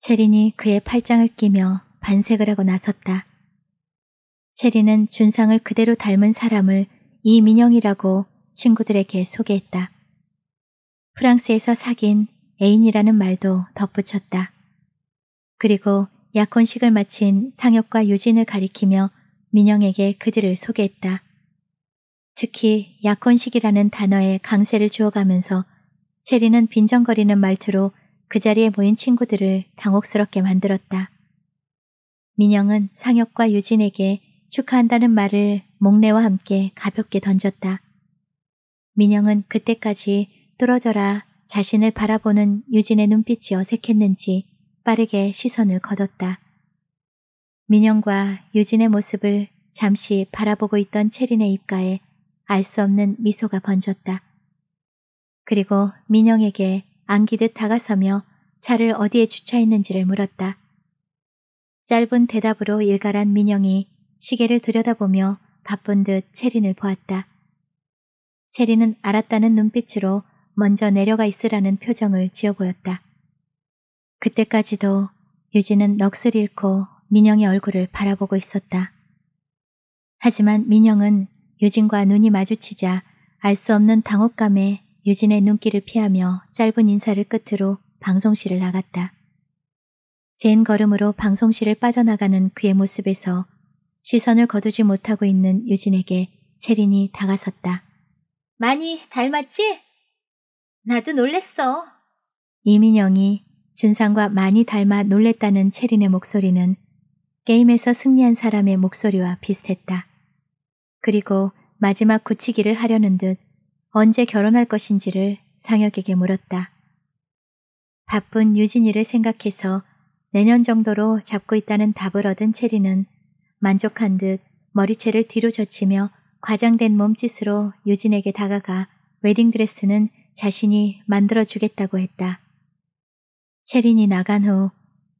채린이 그의 팔짱을 끼며 반색을 하고 나섰다. 체리는 준상을 그대로 닮은 사람을 이민영이라고 친구들에게 소개했다. 프랑스에서 사귄 애인이라는 말도 덧붙였다. 그리고 약혼식을 마친 상혁과 유진을 가리키며 민영에게 그들을 소개했다. 특히 약혼식이라는 단어에 강세를 주어가면서 체리는 빈정거리는 말투로 그 자리에 모인 친구들을 당혹스럽게 만들었다. 민영은 상혁과 유진에게 축하한다는 말을 목례와 함께 가볍게 던졌다. 민영은 그때까지 뚫어져라 자신을 바라보는 유진의 눈빛이 어색했는지 빠르게 시선을 거뒀다 민영과 유진의 모습을 잠시 바라보고 있던 체린의 입가에 알 수 없는 미소가 번졌다. 그리고 민영에게 안기듯 다가서며 차를 어디에 주차했는지를 물었다. 짧은 대답으로 일갈한 민영이 시계를 들여다보며 바쁜 듯 체린을 보았다. 체린은 알았다는 눈빛으로 먼저 내려가 있으라는 표정을 지어 보였다. 그때까지도 유진은 넋을 잃고 민영의 얼굴을 바라보고 있었다. 하지만 민영은 유진과 눈이 마주치자 알 수 없는 당혹감에 유진의 눈길을 피하며 짧은 인사를 끝으로 방송실을 나갔다. 젠 걸음으로 방송실을 빠져나가는 그의 모습에서 시선을 거두지 못하고 있는 유진에게 체린이 다가섰다. 많이 닮았지? 나도 놀랬어. 이민영이 준상과 많이 닮아 놀랬다는 체린의 목소리는 게임에서 승리한 사람의 목소리와 비슷했다. 그리고 마지막 굳히기를 하려는 듯 언제 결혼할 것인지를 상혁에게 물었다. 바쁜 유진이를 생각해서 내년 정도로 잡고 있다는 답을 얻은 체리는 만족한 듯 머리채를 뒤로 젖히며 과장된 몸짓으로 유진에게 다가가 웨딩드레스는 자신이 만들어주겠다고 했다. 체린이 나간 후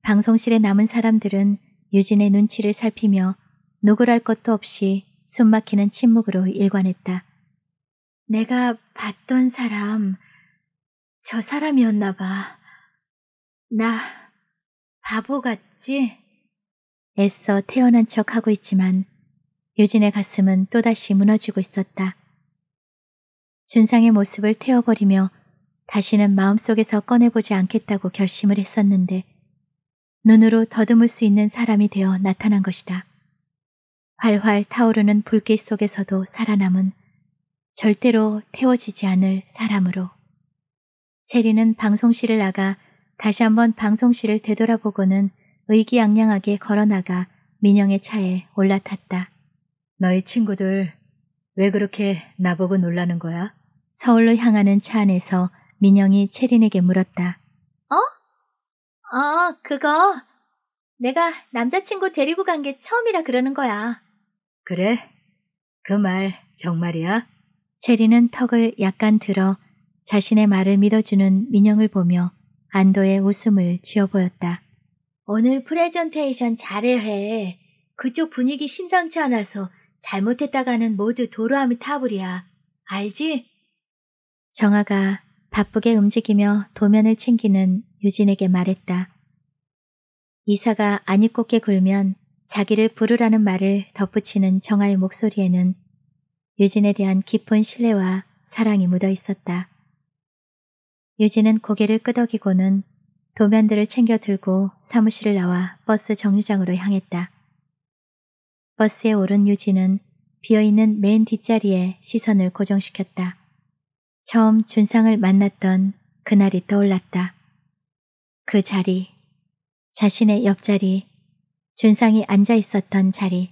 방송실에 남은 사람들은 유진의 눈치를 살피며 누구랄 것도 없이 숨막히는 침묵으로 일관했다. 내가 봤던 사람, 저 사람이었나 봐. 나 바보 같지? 애써 태어난 척 하고 있지만 유진의 가슴은 또다시 무너지고 있었다. 준상의 모습을 태워버리며 다시는 마음속에서 꺼내보지 않겠다고 결심을 했었는데 눈으로 더듬을 수 있는 사람이 되어 나타난 것이다. 활활 타오르는 불길 속에서도 살아남은 절대로 태워지지 않을 사람으로. 체리는 방송실을 나가 다시 한번 방송실을 되돌아보고는 의기양양하게 걸어나가 민영의 차에 올라탔다. 너희 친구들 왜 그렇게 나보고 놀라는 거야? 서울로 향하는 차 안에서 민영이 채린에게 물었다. 어? 어, 그거. 내가 남자친구 데리고 간 게 처음이라 그러는 거야. 그래? 그 말 정말이야? 체린은 턱을 약간 들어 자신의 말을 믿어주는 민영을 보며 안도의 웃음을 지어 보였다. 오늘 프레젠테이션 잘해. 해 그쪽 분위기 심상치 않아서 잘못했다가는 모두 도로함이 타불이야. 알지? 정아가 바쁘게 움직이며 도면을 챙기는 유진에게 말했다. 이사가 안 입곱게 굴면 자기를 부르라는 말을 덧붙이는 정아의 목소리에는 유진에 대한 깊은 신뢰와 사랑이 묻어 있었다. 유진은 고개를 끄덕이고는 도면들을 챙겨 들고 사무실을 나와 버스 정류장으로 향했다. 버스에 오른 유진은 비어있는 맨 뒷자리에 시선을 고정시켰다. 처음 준상을 만났던 그날이 떠올랐다. 그 자리, 자신의 옆자리, 준상이 앉아 있었던 자리.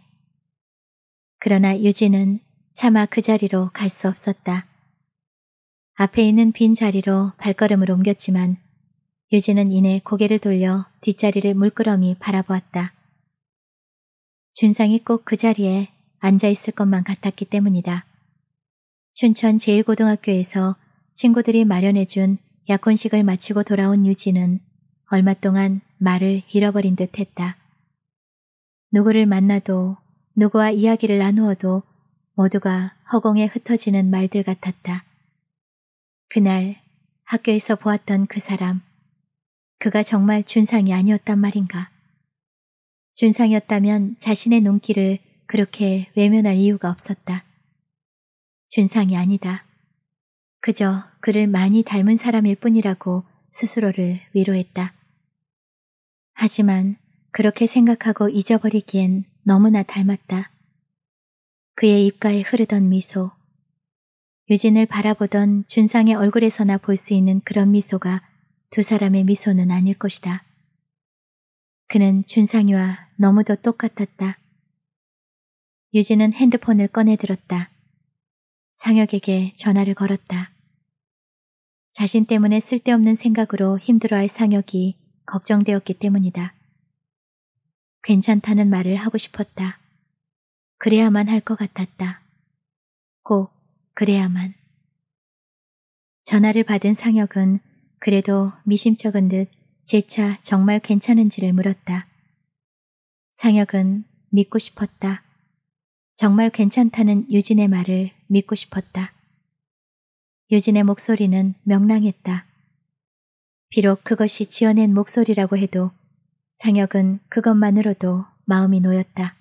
그러나 유진은 차마 그 자리로 갈 수 없었다. 앞에 있는 빈 자리로 발걸음을 옮겼지만 유진은 이내 고개를 돌려 뒷자리를 물끄러미 바라보았다. 준상이 꼭 그 자리에 앉아있을 것만 같았기 때문이다. 춘천 제일고등학교에서 친구들이 마련해준 약혼식을 마치고 돌아온 유진은 얼마 동안 말을 잃어버린 듯 했다. 누구를 만나도 누구와 이야기를 나누어도 모두가 허공에 흩어지는 말들 같았다. 그날 학교에서 보았던 그 사람, 그가 정말 준상이 아니었단 말인가. 준상이었다면 자신의 눈길을 그렇게 외면할 이유가 없었다. 준상이 아니다. 그저 그를 많이 닮은 사람일 뿐이라고 스스로를 위로했다. 하지만 그렇게 생각하고 잊어버리기엔 너무나 닮았다. 그의 입가에 흐르던 미소. 유진을 바라보던 준상의 얼굴에서나 볼 수 있는 그런 미소가 두 사람의 미소는 아닐 것이다. 그는 준상이와 너무도 똑같았다. 유진은 핸드폰을 꺼내들었다. 상혁에게 전화를 걸었다. 자신 때문에 쓸데없는 생각으로 힘들어할 상혁이 걱정되었기 때문이다. 괜찮다는 말을 하고 싶었다. 그래야만 할 것 같았다. 꼭 그래야만. 전화를 받은 상혁은 그래도 미심쩍은 듯제차 정말 괜찮은지를 물었다. 상혁은 믿고 싶었다. 정말 괜찮다는 유진의 말을 믿고 싶었다. 유진의 목소리는 명랑했다. 비록 그것이 지어낸 목소리라고 해도 상혁은 그것만으로도 마음이 놓였다.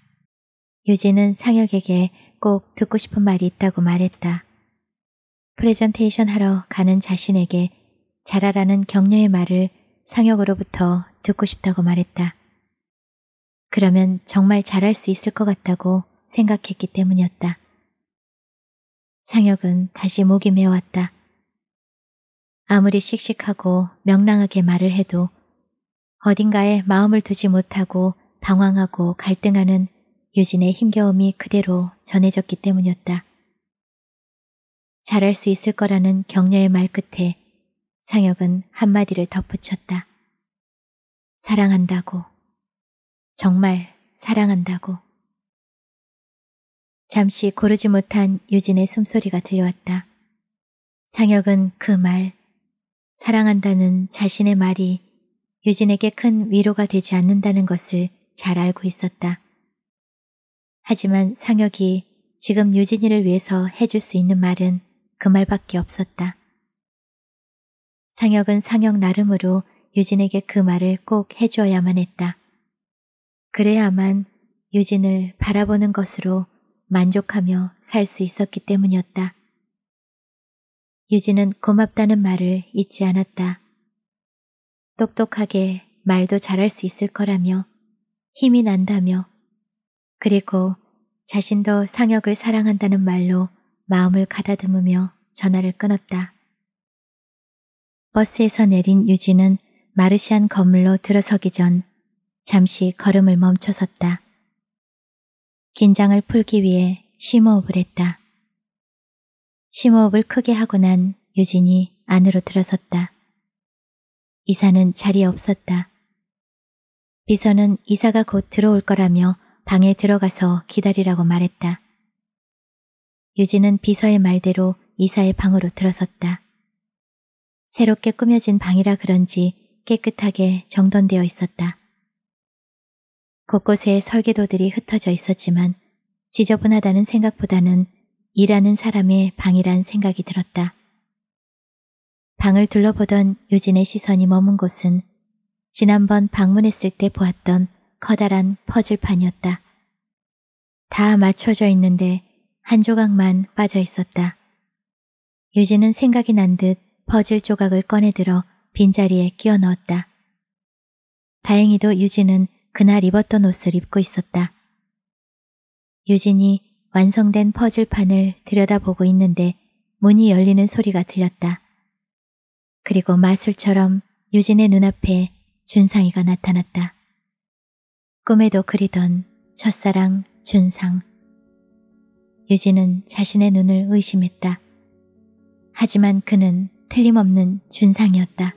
유진은 상혁에게 꼭 듣고 싶은 말이 있다고 말했다. 프레젠테이션 하러 가는 자신에게 잘하라는 격려의 말을 상혁으로부터 듣고 싶다고 말했다. 그러면 정말 잘할 수 있을 것 같다고 생각했기 때문이었다. 상혁은 다시 목이 메왔다. 어 아무리 씩씩하고 명랑하게 말을 해도 어딘가에 마음을 두지 못하고 방황하고 갈등하는 유진의 힘겨움이 그대로 전해졌기 때문이었다. 잘할 수 있을 거라는 격려의 말 끝에 상혁은 한마디를 덧붙였다. 사랑한다고. 정말 사랑한다고. 잠시 고르지 못한 유진의 숨소리가 들려왔다. 상혁은 그 말, 사랑한다는 자신의 말이 유진에게 큰 위로가 되지 않는다는 것을 잘 알고 있었다. 하지만 상혁이 지금 유진이를 위해서 해줄 수 있는 말은 그 말밖에 없었다. 상혁은 상혁 나름으로 유진에게 그 말을 꼭 해주어야만 했다. 그래야만 유진을 바라보는 것으로 만족하며 살 수 있었기 때문이었다. 유진은 고맙다는 말을 잊지 않았다. 똑똑하게 말도 잘할 수 있을 거라며 힘이 난다며 그리고 자신도 상혁을 사랑한다는 말로 마음을 가다듬으며 전화를 끊었다. 버스에서 내린 유진은 마르시안 건물로 들어서기 전 잠시 걸음을 멈춰섰다. 긴장을 풀기 위해 심호흡을 했다. 심호흡을 크게 하고 난 유진이 안으로 들어섰다. 이사는 자리에 없었다. 비서는 이사가 곧 들어올 거라며 방에 들어가서 기다리라고 말했다. 유진은 비서의 말대로 이사의 방으로 들어섰다. 새롭게 꾸며진 방이라 그런지 깨끗하게 정돈되어 있었다. 곳곳에 설계도들이 흩어져 있었지만 지저분하다는 생각보다는 일하는 사람의 방이란 생각이 들었다. 방을 둘러보던 유진의 시선이 머문 곳은 지난번 방문했을 때 보았던 커다란 퍼즐판이었다. 다 맞춰져 있는데 한 조각만 빠져 있었다. 유진은 생각이 난듯 퍼즐 조각을 꺼내들어 빈자리에 끼워 넣었다. 다행히도 유진은 그날 입었던 옷을 입고 있었다. 유진이 완성된 퍼즐판을 들여다보고 있는데 문이 열리는 소리가 들렸다. 그리고 마술처럼 유진의 눈앞에 준상이가 나타났다. 꿈에도 그리던 첫사랑 준상. 유진은 자신의 눈을 의심했다. 하지만 그는 틀림없는 준상이었다.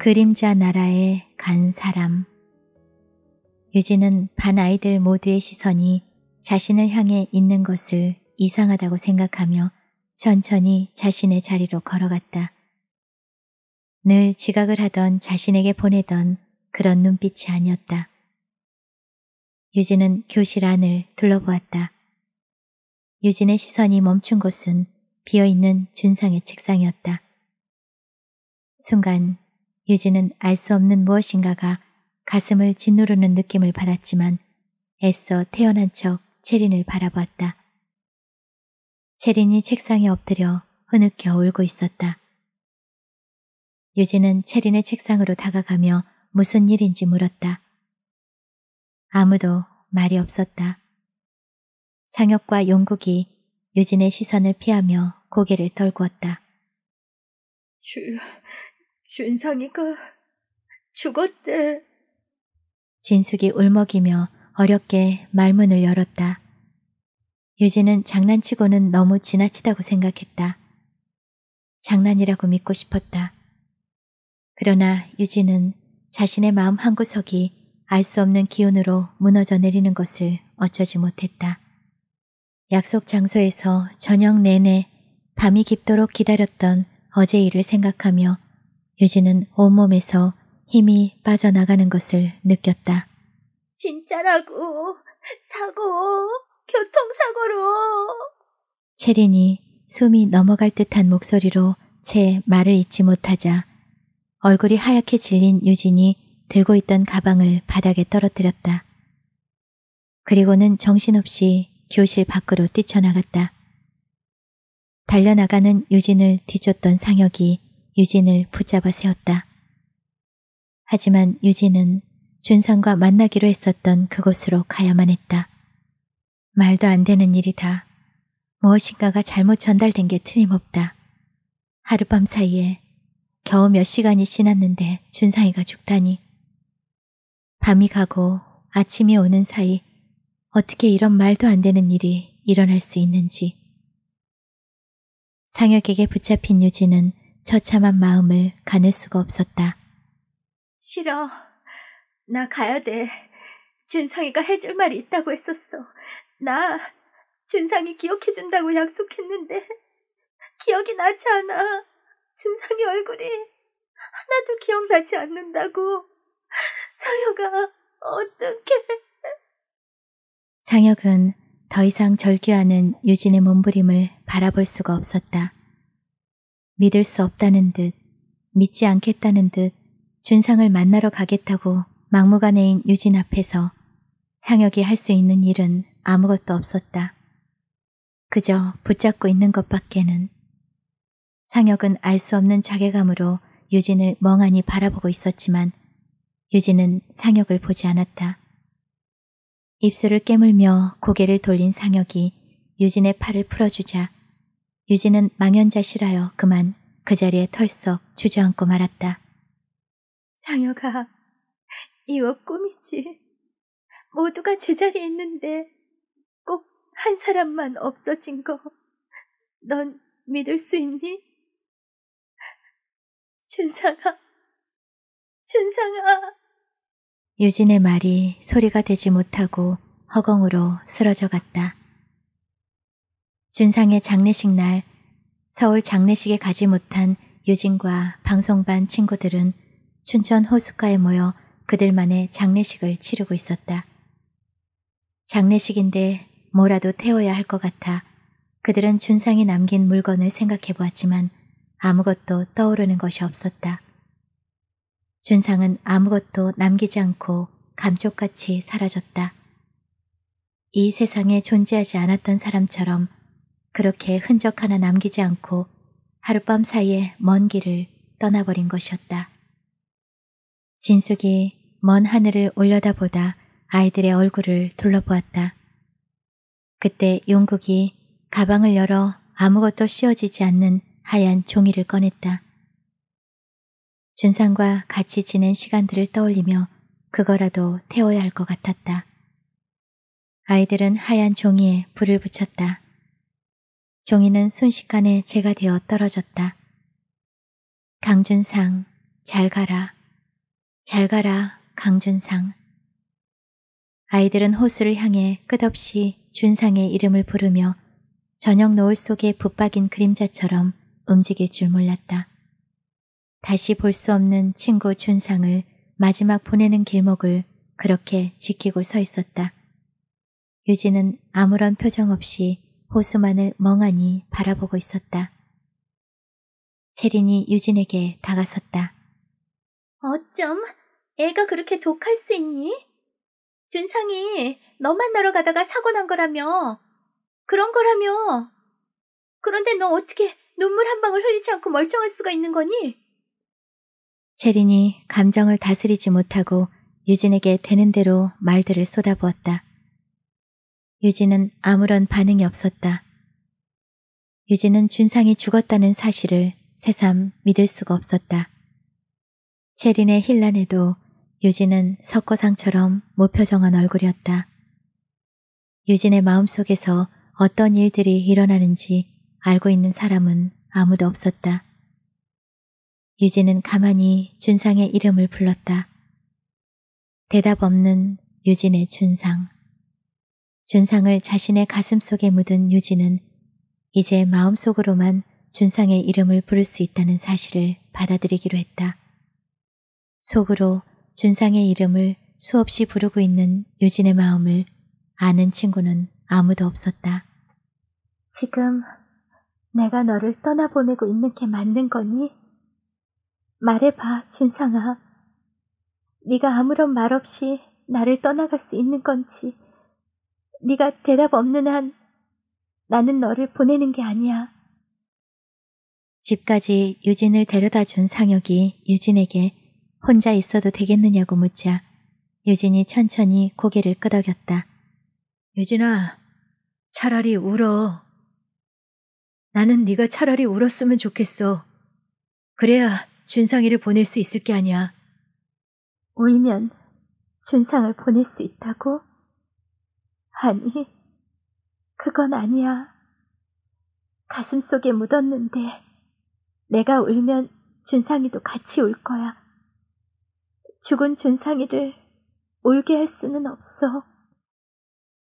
그림자 나라에 간 사람 유진은 반 아이들 모두의 시선이 자신을 향해 있는 것을 이상하다고 생각하며 천천히 자신의 자리로 걸어갔다. 늘 지각을 하던 자신에게 보내던 그런 눈빛이 아니었다. 유진은 교실 안을 둘러보았다. 유진의 시선이 멈춘 곳은 비어있는 준상의 책상이었다. 순간 유진은 알 수 없는 무엇인가가 가슴을 짓누르는 느낌을 받았지만 애써 태어난 척 체린을 바라보았다. 체린이 책상에 엎드려 흐느껴 울고 있었다. 유진은 체린의 책상으로 다가가며 무슨 일인지 물었다. 아무도 말이 없었다. 상혁과 용국이 유진의 시선을 피하며 고개를 덜구었다. 주, 준상이가 그 죽었대. 진숙이 울먹이며 어렵게 말문을 열었다. 유진은 장난치고는 너무 지나치다고 생각했다. 장난이라고 믿고 싶었다. 그러나 유진은 자신의 마음 한구석이 알 수 없는 기운으로 무너져 내리는 것을 어쩌지 못했다. 약속 장소에서 저녁 내내 밤이 깊도록 기다렸던 어제 일을 생각하며 유진은 온몸에서 힘이 빠져나가는 것을 느꼈다. 진짜라고 사고 교통사고로 체린이 숨이 넘어갈 듯한 목소리로 제 말을 잊지 못하자 얼굴이 하얗게 질린 유진이 들고 있던 가방을 바닥에 떨어뜨렸다. 그리고는 정신없이 교실 밖으로 뛰쳐나갔다. 달려나가는 유진을 뒤쫓던 상혁이 유진을 붙잡아 세웠다. 하지만 유진은 준상과 만나기로 했었던 그곳으로 가야만 했다. 말도 안 되는 일이다. 무엇인가가 잘못 전달된 게 틀림없다. 하룻밤 사이에 겨우 몇 시간이 지났는데 준상이가 죽다니. 밤이 가고 아침이 오는 사이 어떻게 이런 말도 안 되는 일이 일어날 수 있는지. 상혁에게 붙잡힌 유진은 처참한 마음을 가눌 수가 없었다. 싫어. 나 가야 돼. 준상이가 해줄 말이 있다고 했었어. 나 준상이 기억해준다고 약속했는데 기억이 나지 않아. 준상이 얼굴이 하나도 기억나지 않는다고. 상혁아, 어떻게 상혁은 더 이상 절규하는 유진의 몸부림을 바라볼 수가 없었다. 믿을 수 없다는 듯, 믿지 않겠다는 듯 준상을 만나러 가겠다고 막무가내인 유진 앞에서 상혁이 할 수 있는 일은 아무것도 없었다. 그저 붙잡고 있는 것밖에는 상혁은 알 수 없는 자괴감으로 유진을 멍하니 바라보고 있었지만 유진은 상혁을 보지 않았다. 입술을 깨물며 고개를 돌린 상혁이 유진의 팔을 풀어주자 유진은 망연자실하여 그만 그 자리에 털썩 주저앉고 말았다. 상혁아, 이거 꿈이지. 모두가 제자리에 있는데 꼭 한 사람만 없어진 거. 넌 믿을 수 있니? 준상아, 준상아. 유진의 말이 소리가 되지 못하고 허공으로 쓰러져 갔다. 준상의 장례식 날 서울 장례식에 가지 못한 유진과 방송반 친구들은 춘천 호숫가에 모여 그들만의 장례식을 치르고 있었다. 장례식인데 뭐라도 태워야 할 것 같아 그들은 준상이 남긴 물건을 생각해 보았지만 아무것도 떠오르는 것이 없었다. 준상은 아무것도 남기지 않고 감쪽같이 사라졌다. 이 세상에 존재하지 않았던 사람처럼 그렇게 흔적 하나 남기지 않고 하룻밤 사이에 먼 길을 떠나버린 것이었다. 진숙이 먼 하늘을 올려다보다 아이들의 얼굴을 둘러보았다. 그때 용국이 가방을 열어 아무것도 씌워지지 않는 하얀 종이를 꺼냈다. 준상과 같이 지낸 시간들을 떠올리며 그거라도 태워야 할 것 같았다. 아이들은 하얀 종이에 불을 붙였다. 종이는 순식간에 재가 되어 떨어졌다. 강준상, 잘 가라. 잘 가라, 강준상. 아이들은 호수를 향해 끝없이 준상의 이름을 부르며 저녁 노을 속에 붙박인 그림자처럼 움직일 줄 몰랐다. 다시 볼 수 없는 친구 준상을 마지막 보내는 길목을 그렇게 지키고 서 있었다. 유진은 아무런 표정 없이 호수만을 멍하니 바라보고 있었다. 체린이 유진에게 다가섰다. 어쩜 애가 그렇게 독할 수 있니? 준상이 너 만나러 가다가 사고 난 거라며. 그런 거라며. 그런데 너 어떻게 눈물 한 방울 흘리지 않고 멀쩡할 수가 있는 거니? 체린이 감정을 다스리지 못하고 유진에게 되는 대로 말들을 쏟아부었다. 유진은 아무런 반응이 없었다. 유진은 준상이 죽었다는 사실을 새삼 믿을 수가 없었다. 체린의 힐난에도 유진은 석고상처럼 무표정한 얼굴이었다. 유진의 마음속에서 어떤 일들이 일어나는지 알고 있는 사람은 아무도 없었다. 유진은 가만히 준상의 이름을 불렀다. 대답 없는 유진의 준상. 준상을 자신의 가슴 속에 묻은 유진은 이제 마음속으로만 준상의 이름을 부를 수 있다는 사실을 받아들이기로 했다. 속으로 준상의 이름을 수없이 부르고 있는 유진의 마음을 아는 친구는 아무도 없었다. 지금 내가 너를 떠나보내고 있는 게 맞는 거니? 말해봐, 준상아. 네가 아무런 말 없이 나를 떠나갈 수 있는 건지. 네가 대답 없는 한 나는 너를 보내는 게 아니야. 집까지 유진을 데려다 준 상혁이 유진에게 혼자 있어도 되겠느냐고 묻자 유진이 천천히 고개를 끄덕였다. 유진아, 차라리 울어. 나는 네가 차라리 울었으면 좋겠어. 그래야 준상이를 보낼 수 있을 게 아니야. 울면 준상을 보낼 수 있다고? 아니, 그건 아니야. 가슴 속에 묻었는데 내가 울면 준상이도 같이 울 거야. 죽은 준상이를 울게 할 수는 없어.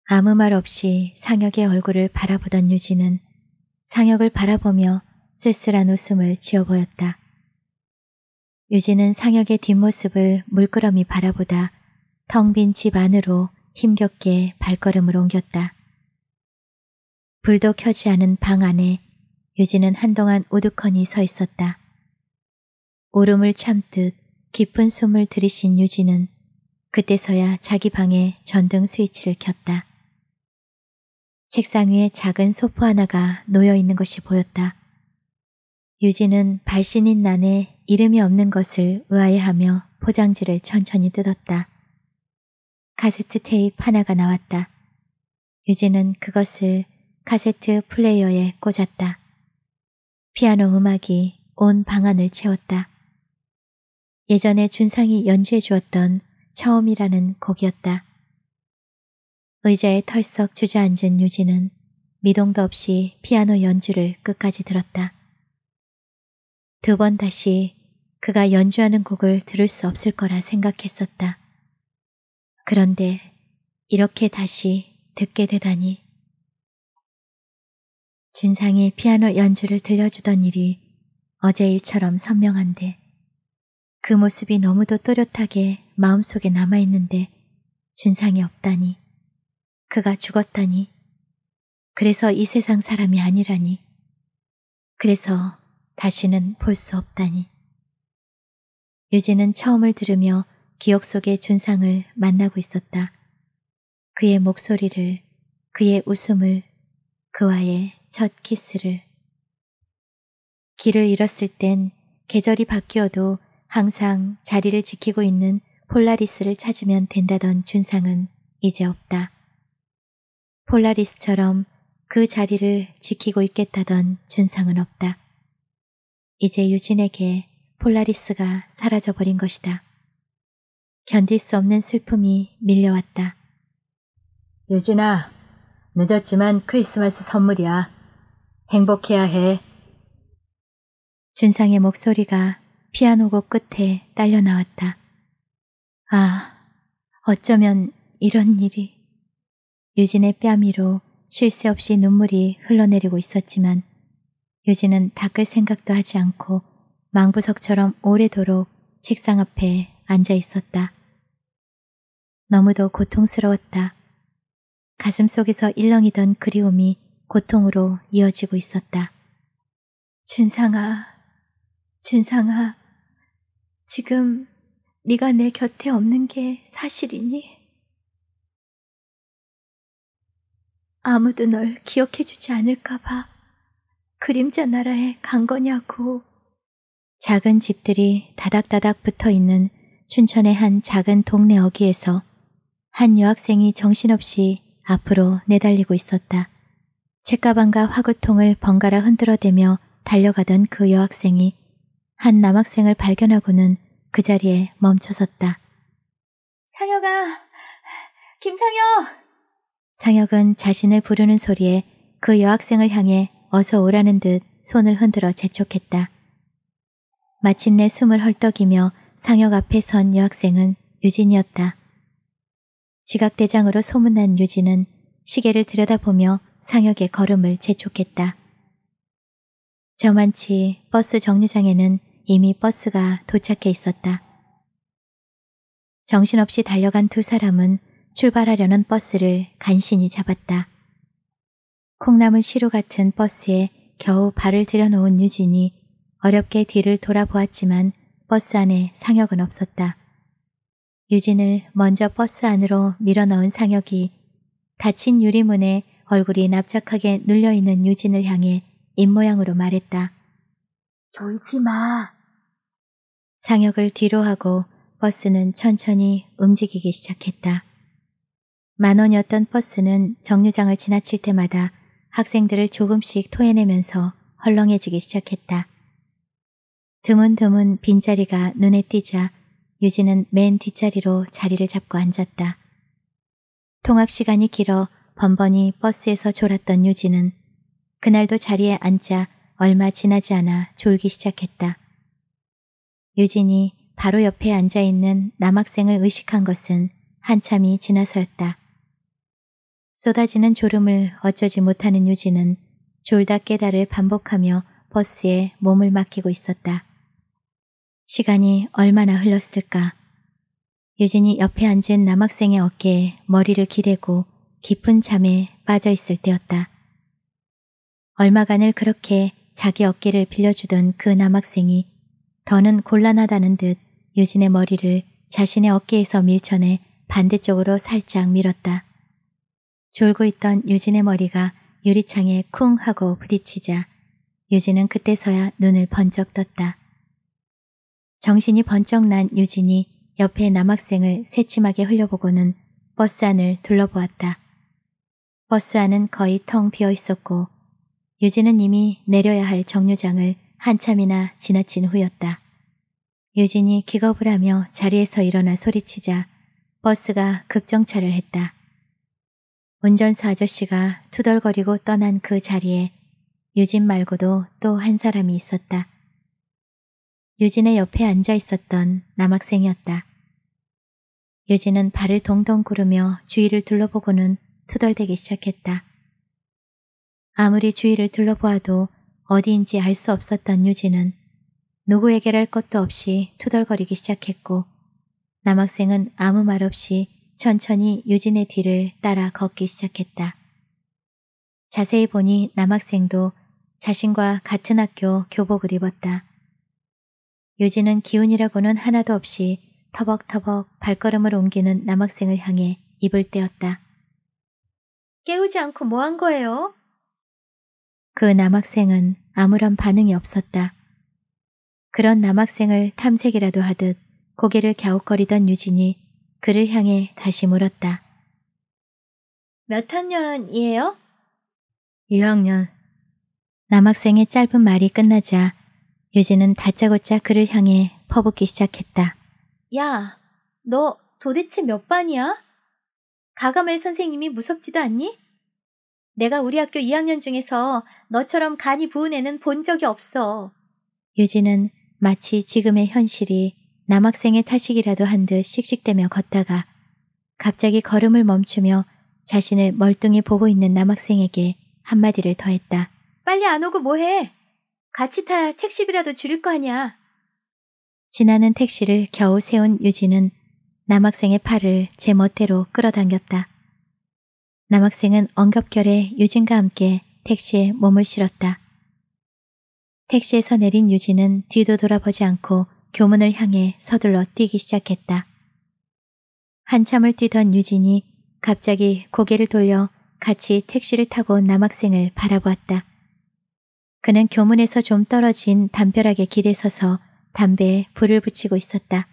아무 말 없이 상혁의 얼굴을 바라보던 유진은 상혁을 바라보며 쓸쓸한 웃음을 지어 보였다. 유진은 상혁의 뒷모습을 물끄러미 바라보다 텅 빈 집 안으로 힘겹게 발걸음을 옮겼다. 불도 켜지 않은 방 안에 유진은 한동안 우두커니서 있었다. 울음을 참듯 깊은 숨을 들이신 유진은 그때서야 자기 방에 전등 스위치를 켰다. 책상 위에 작은 소포 하나가 놓여 있는 것이 보였다. 유진은 발신인 난에 이름이 없는 것을 의아해하며 포장지를 천천히 뜯었다. 카세트 테이프 하나가 나왔다. 유진은 그것을 카세트 플레이어에 꽂았다. 피아노 음악이 온 방안을 채웠다. 예전에 준상이 연주해 주었던 처음이라는 곡이었다. 의자에 털썩 주저앉은 유진은 미동도 없이 피아노 연주를 끝까지 들었다. 두번 다시 그가 연주하는 곡을 들을 수 없을 거라 생각했었다. 그런데 이렇게 다시 듣게 되다니. 준상이 피아노 연주를 들려주던 일이 어제 일처럼 선명한데 그 모습이 너무도 또렷하게 마음속에 남아있는데 준상이 없다니 그가 죽었다니 그래서 이 세상 사람이 아니라니 그래서 다시는 볼 수 없다니. 유진은 처음을 들으며 기억 속의 준상을 만나고 있었다. 그의 목소리를, 그의 웃음을, 그와의 첫 키스를. 길을 잃었을 땐 계절이 바뀌어도 항상 자리를 지키고 있는 폴라리스를 찾으면 된다던 준상은 이제 없다. 폴라리스처럼 그 자리를 지키고 있겠다던 준상은 없다. 이제 유진에게 폴라리스가 사라져버린 것이다. 견딜 수 없는 슬픔이 밀려왔다. 유진아, 늦었지만 크리스마스 선물이야. 행복해야 해. 준상의 목소리가 피아노곡 끝에 딸려 나왔다. 아, 어쩌면 이런 일이. 유진의 뺨위로쉴 새 없이 눈물이 흘러내리고 있었지만 유진은 닦을 생각도 하지 않고 망부석처럼 오래도록 책상 앞에 앉아 있었다. 너무도 고통스러웠다. 가슴 속에서 일렁이던 그리움이 고통으로 이어지고 있었다. 준상아, 준상아, 지금 네가 내 곁에 없는 게 사실이니? 아무도 널 기억해주지 않을까봐 그림자 나라에 간 거냐고. 작은 집들이 다닥다닥 붙어 있는 춘천의 한 작은 동네 어귀에서 한 여학생이 정신없이 앞으로 내달리고 있었다. 책가방과 화구통을 번갈아 흔들어대며 달려가던 그 여학생이 한 남학생을 발견하고는 그 자리에 멈춰섰다. 상혁아! 김상혁! 상혁은 자신을 부르는 소리에 그 여학생을 향해 어서 오라는 듯 손을 흔들어 재촉했다. 마침내 숨을 헐떡이며 상역 앞에 선 여학생은 유진이었다. 지각대장으로 소문난 유진은 시계를 들여다보며 상역의 걸음을 재촉했다. 저만치 버스 정류장에는 이미 버스가 도착해 있었다. 정신없이 달려간 두 사람은 출발하려는 버스를 간신히 잡았다. 콩나물 시루 같은 버스에 겨우 발을 들여놓은 유진이 어렵게 뒤를 돌아보았지만 버스 안에 상혁은 없었다. 유진을 먼저 버스 안으로 밀어넣은 상혁이 닫힌 유리문에 얼굴이 납작하게 눌려있는 유진을 향해 입모양으로 말했다. 졸지 마. 상혁을 뒤로 하고 버스는 천천히 움직이기 시작했다. 만원이었던 버스는 정류장을 지나칠 때마다 학생들을 조금씩 토해내면서 헐렁해지기 시작했다. 드문드문 빈자리가 눈에 띄자 유진은 맨 뒷자리로 자리를 잡고 앉았다. 통학 시간이 길어 번번이 버스에서 졸았던 유진은 그날도 자리에 앉자 얼마 지나지 않아 졸기 시작했다. 유진이 바로 옆에 앉아있는 남학생을 의식한 것은 한참이 지나서였다. 쏟아지는 졸음을 어쩌지 못하는 유진은 졸다 깨달을 반복하며 버스에 몸을 맡기고 있었다. 시간이 얼마나 흘렀을까. 유진이 옆에 앉은 남학생의 어깨에 머리를 기대고 깊은 잠에 빠져 있을 때였다. 얼마간을 그렇게 자기 어깨를 빌려주던 그 남학생이 더는 곤란하다는 듯 유진의 머리를 자신의 어깨에서 밀쳐내 반대쪽으로 살짝 밀었다. 졸고 있던 유진의 머리가 유리창에 쿵 하고 부딪히자 유진은 그때서야 눈을 번쩍 떴다. 정신이 번쩍 난 유진이 옆에 남학생을 새침하게 흘려보고는 버스 안을 둘러보았다. 버스 안은 거의 텅 비어 있었고 유진은 이미 내려야 할 정류장을 한참이나 지나친 후였다. 유진이 기겁을 하며 자리에서 일어나 소리치자 버스가 급정차를 했다. 운전수 아저씨가 투덜거리고 떠난 그 자리에 유진 말고도 또 한 사람이 있었다. 유진의 옆에 앉아 있었던 남학생이었다. 유진은 발을 동동 구르며 주위를 둘러보고는 투덜대기 시작했다. 아무리 주위를 둘러보아도 어디인지 알 수 없었던 유진은 누구에게랄 것도 없이 투덜거리기 시작했고 남학생은 아무 말 없이 천천히 유진의 뒤를 따라 걷기 시작했다. 자세히 보니 남학생도 자신과 같은 학교 교복을 입었다. 유진은 기운이라고는 하나도 없이 터벅터벅 발걸음을 옮기는 남학생을 향해 입을 떼었다. 깨우지 않고 뭐 한 거예요? 그 남학생은 아무런 반응이 없었다. 그런 남학생을 탐색이라도 하듯 고개를 갸웃거리던 유진이 그를 향해 다시 물었다. 몇 학년이에요? 2학년. 남학생의 짧은 말이 끝나자 유진은 다짜고짜 그를 향해 퍼붓기 시작했다. 야, 너 도대체 몇 반이야? 가감을 선생님이 무섭지도 않니? 내가 우리 학교 2학년 중에서 너처럼 간이 부은 애는 본 적이 없어. 유진은 마치 지금의 현실이 남학생의 탓이기라도 한 듯 씩씩대며 걷다가 갑자기 걸음을 멈추며 자신을 멀뚱히 보고 있는 남학생에게 한마디를 더했다. 빨리 안 오고 뭐해? 같이 타 택시비라도 줄일 거 아니야. 지나는 택시를 겨우 세운 유진은 남학생의 팔을 제 멋대로 끌어당겼다. 남학생은 엉겹결에 유진과 함께 택시에 몸을 실었다. 택시에서 내린 유진은 뒤도 돌아보지 않고 교문을 향해 서둘러 뛰기 시작했다. 한참을 뛰던 유진이 갑자기 고개를 돌려 같이 택시를 타고 남학생을 바라보았다. 그는 교문에서 좀 떨어진 담벼락에 기대 서서 담배에 불을 붙이고 있었다.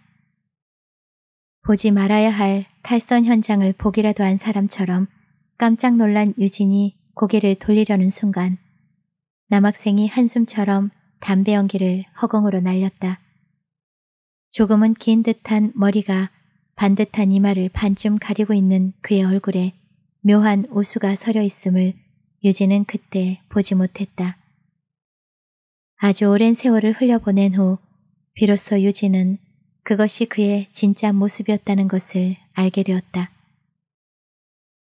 보지 말아야 할 탈선 현장을 보기라도 한 사람처럼 깜짝 놀란 유진이 고개를 돌리려는 순간 남학생이 한숨처럼 담배 연기를 허공으로 날렸다. 조금은 긴 듯한 머리가 반듯한 이마를 반쯤 가리고 있는 그의 얼굴에 묘한 우수가 서려 있음을 유지는 그때 보지 못했다. 아주 오랜 세월을 흘려보낸 후 비로소 유지는 그것이 그의 진짜 모습이었다는 것을 알게 되었다.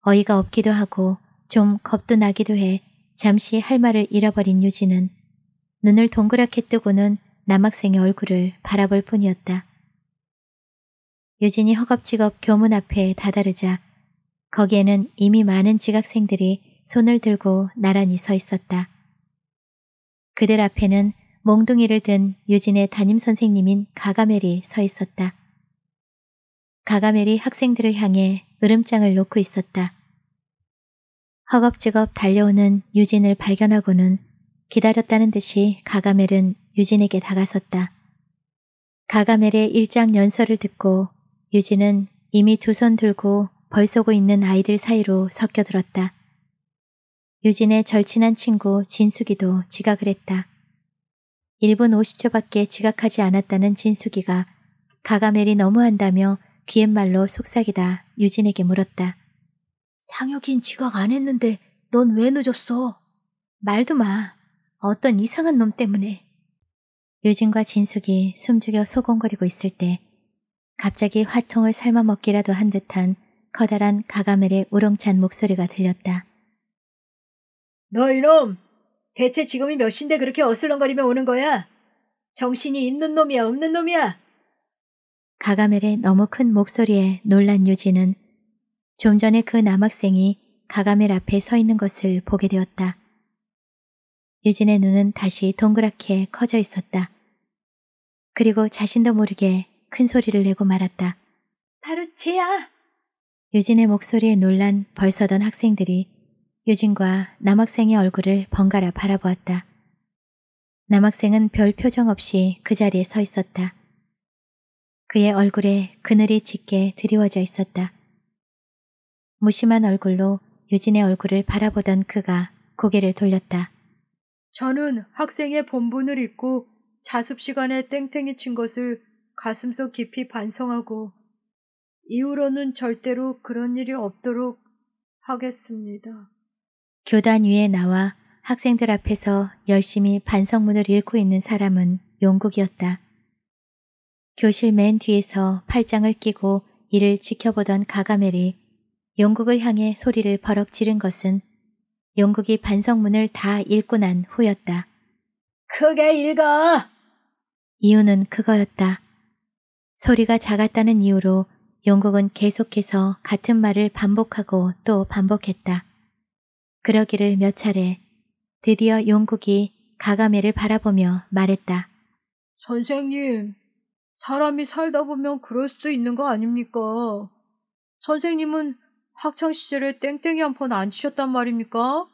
어이가 없기도 하고 좀 겁도 나기도 해 잠시 할 말을 잃어버린 유지는 눈을 동그랗게 뜨고는 남학생의 얼굴을 바라볼 뿐이었다. 유진이 허겁지겁 교문 앞에 다다르자 거기에는 이미 많은 지각생들이 손을 들고 나란히 서 있었다. 그들 앞에는 몽둥이를 든 유진의 담임 선생님인 가가멜이 서 있었다. 가가멜이 학생들을 향해 으름장을 놓고 있었다. 허겁지겁 달려오는 유진을 발견하고는 기다렸다는 듯이 가가멜은 유진에게 다가섰다. 가가멜의 일장 연설을 듣고 유진은 이미 두 손 들고 벌써고 있는 아이들 사이로 섞여들었다. 유진의 절친한 친구 진숙이도 지각을 했다. 1분 50초밖에 지각하지 않았다는 진숙이가 가가멜이 너무한다며 귀옛말로 속삭이다 유진에게 물었다. 상혁인 지각 안 했는데 넌 왜 늦었어? 말도 마. 어떤 이상한 놈 때문에. 유진과 진숙이 숨죽여 소곤거리고 있을 때 갑자기 화통을 삶아먹기라도 한 듯한 커다란 가가멜의 우렁찬 목소리가 들렸다. 널놈! 대체 지금이 몇 시인데 그렇게 어슬렁거리며 오는 거야? 정신이 있는 놈이야 없는 놈이야? 가가멜의 너무 큰 목소리에 놀란 유진은 좀 전에 그 남학생이 가가멜 앞에 서 있는 것을 보게 되었다. 유진의 눈은 다시 동그랗게 커져 있었다. 그리고 자신도 모르게 큰 소리를 내고 말았다. 바로 쟤야! 유진의 목소리에 놀란 벌서던 학생들이 유진과 남학생의 얼굴을 번갈아 바라보았다. 남학생은 별 표정 없이 그 자리에 서 있었다. 그의 얼굴에 그늘이 짙게 드리워져 있었다. 무심한 얼굴로 유진의 얼굴을 바라보던 그가 고개를 돌렸다. 저는 학생의 본분을 잊고 자습 시간에 땡땡이 친 것을 가슴속 깊이 반성하고 이후로는 절대로 그런 일이 없도록 하겠습니다. 교단 위에 나와 학생들 앞에서 열심히 반성문을 읽고 있는 사람은 용국이었다. 교실 맨 뒤에서 팔짱을 끼고 이를 지켜보던 가가멜이 용국을 향해 소리를 버럭 지른 것은 용국이 반성문을 다 읽고 난 후였다. 크게 읽어! 이유는 그거였다. 소리가 작았다는 이유로 용국은 계속해서 같은 말을 반복하고 또 반복했다. 그러기를 몇 차례 드디어 용국이 가가메를 바라보며 말했다. 선생님, 사람이 살다 보면 그럴 수도 있는 거 아닙니까? 선생님은 학창시절에 땡땡이 한 번 안 치셨단 말입니까?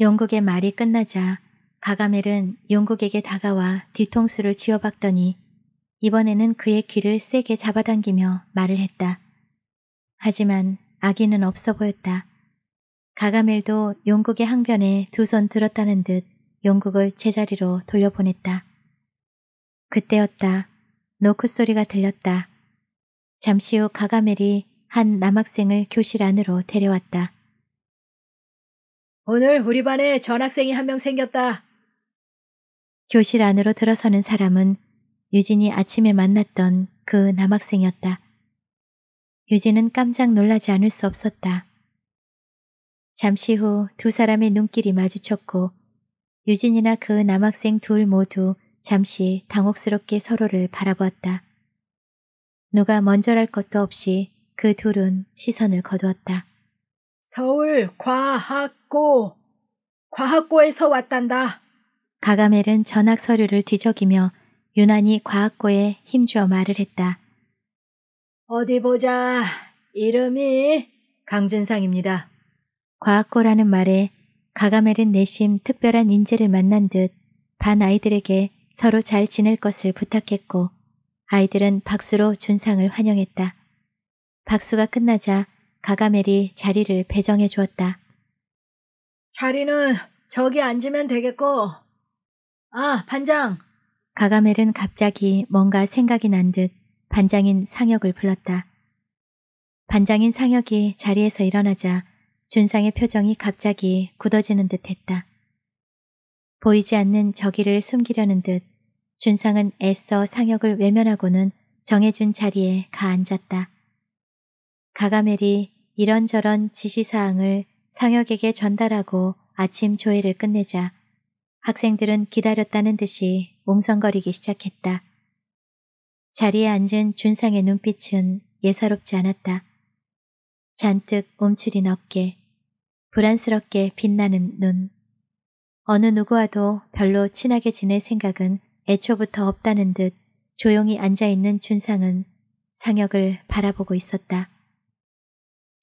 영국의 말이 끝나자 가가멜은 용국에게 다가와 뒤통수를 쥐어박더니 이번에는 그의 귀를 세게 잡아당기며 말을 했다. 하지만 아기는 없어 보였다. 가가멜도 용국의 항변에 두 손 들었다는 듯 용국을 제자리로 돌려보냈다. 그때였다. 노크 소리가 들렸다. 잠시 후 가가멜이 한 남학생을 교실 안으로 데려왔다. 오늘 우리 반에 전학생이 한 명 생겼다. 교실 안으로 들어서는 사람은 유진이 아침에 만났던 그 남학생이었다. 유진은 깜짝 놀라지 않을 수 없었다. 잠시 후 두 사람의 눈길이 마주쳤고 유진이나 그 남학생 둘 모두 잠시 당혹스럽게 서로를 바라보았다. 누가 먼저랄 것도 없이 그 둘은 시선을 거두었다. 서울 과학고, 과학고에서 왔단다. 가가멜은 전학 서류를 뒤적이며 유난히 과학고에 힘주어 말을 했다. 어디 보자. 이름이 강준상입니다. 과학고라는 말에 가가멜은 내심 특별한 인재를 만난 듯 반 아이들에게 서로 잘 지낼 것을 부탁했고 아이들은 박수로 준상을 환영했다. 박수가 끝나자 가가멜이 자리를 배정해 주었다. 자리는 저기 앉으면 되겠고 아, 반장! 가가멜은 갑자기 뭔가 생각이 난 듯 반장인 상혁을 불렀다. 반장인 상혁이 자리에서 일어나자 준상의 표정이 갑자기 굳어지는 듯 했다. 보이지 않는 저기를 숨기려는 듯 준상은 애써 상혁을 외면하고는 정해준 자리에 가앉았다. 가가멜이 이런저런 지시사항을 상혁에게 전달하고 아침 조회를 끝내자 학생들은 기다렸다는 듯이 웅성거리기 시작했다. 자리에 앉은 준상의 눈빛은 예사롭지 않았다. 잔뜩 움츠린 어깨, 불안스럽게 빛나는 눈. 어느 누구와도 별로 친하게 지낼 생각은 애초부터 없다는 듯 조용히 앉아있는 준상은 상혁을 바라보고 있었다.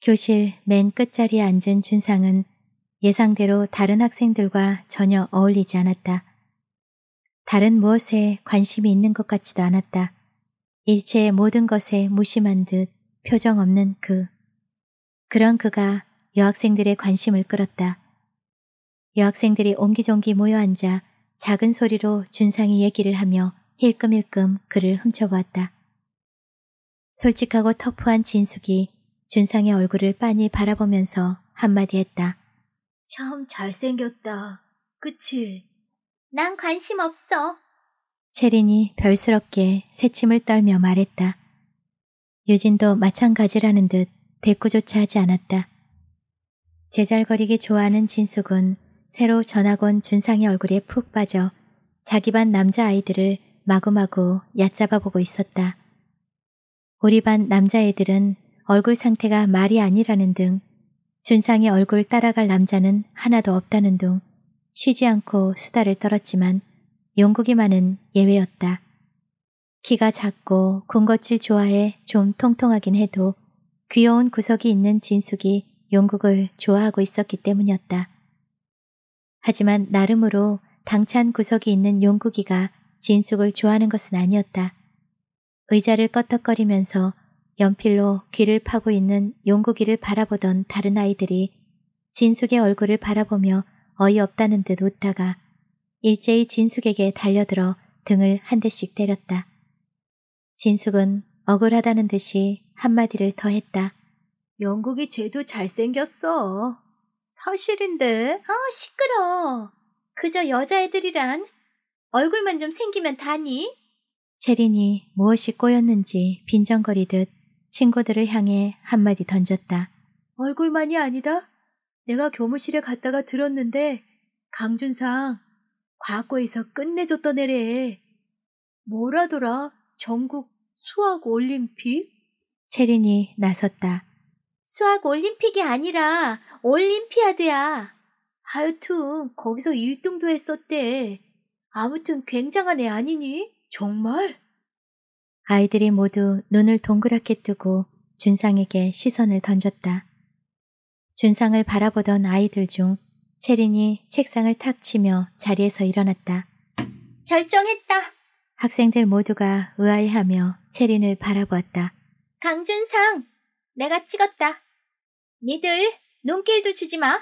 교실 맨 끝자리에 앉은 준상은 예상대로 다른 학생들과 전혀 어울리지 않았다. 다른 무엇에 관심이 있는 것 같지도 않았다. 일체의 모든 것에 무심한 듯 표정 없는 그. 그런 그가 여학생들의 관심을 끌었다. 여학생들이 옹기종기 모여 앉아 작은 소리로 준상이 얘기를 하며 힐끔힐끔 그를 훔쳐보았다. 솔직하고 터프한 진숙이 준상의 얼굴을 빤히 바라보면서 한마디 했다. 참 잘생겼다. 그치? 난 관심 없어. 체린이 별스럽게 새침을 떨며 말했다. 유진도 마찬가지라는 듯 대꾸조차 하지 않았다. 제잘거리기 좋아하는 진숙은 새로 전학 온 준상의 얼굴에 푹 빠져 자기 반 남자아이들을 마구마구 얕잡아보고 있었다. 우리 반 남자애들은 얼굴 상태가 말이 아니라는 등 준상의 얼굴 따라갈 남자는 하나도 없다는 둥 쉬지 않고 수다를 떨었지만 용국이만은 예외였다. 키가 작고 군것질 좋아해 좀 통통하긴 해도 귀여운 구석이 있는 진숙이 용국을 좋아하고 있었기 때문이었다. 하지만 나름으로 당찬 구석이 있는 용국이가 진숙을 좋아하는 것은 아니었다. 의자를 껐덕거리면서 연필로 귀를 파고 있는 용구기를 바라보던 다른 아이들이 진숙의 얼굴을 바라보며 어이없다는 듯 웃다가 일제히 진숙에게 달려들어 등을 한 대씩 때렸다. 진숙은 억울하다는 듯이 한마디를 더했다. 영국이 쟤도 잘생겼어. 사실인데. 아 시끄러. 그저 여자애들이란 얼굴만 좀 생기면 다니? 체린이 무엇이 꼬였는지 빈정거리듯 친구들을 향해 한마디 던졌다. 얼굴만이 아니다. 내가 교무실에 갔다가 들었는데 강준상 과거에서 끝내줬던 애래. 뭐라더라? 전국 수학 올림픽? 체린이 나섰다. 수학 올림픽이 아니라 올림피아드야. 하여튼 거기서 1등도 했었대. 아무튼 굉장한 애 아니니? 정말? 아이들이 모두 눈을 동그랗게 뜨고 준상에게 시선을 던졌다. 준상을 바라보던 아이들 중 체린이 책상을 탁 치며 자리에서 일어났다. 결정했다. 학생들 모두가 의아해하며 체린을 바라보았다. 강준상, 내가 찍었다. 니들 눈길도 주지 마.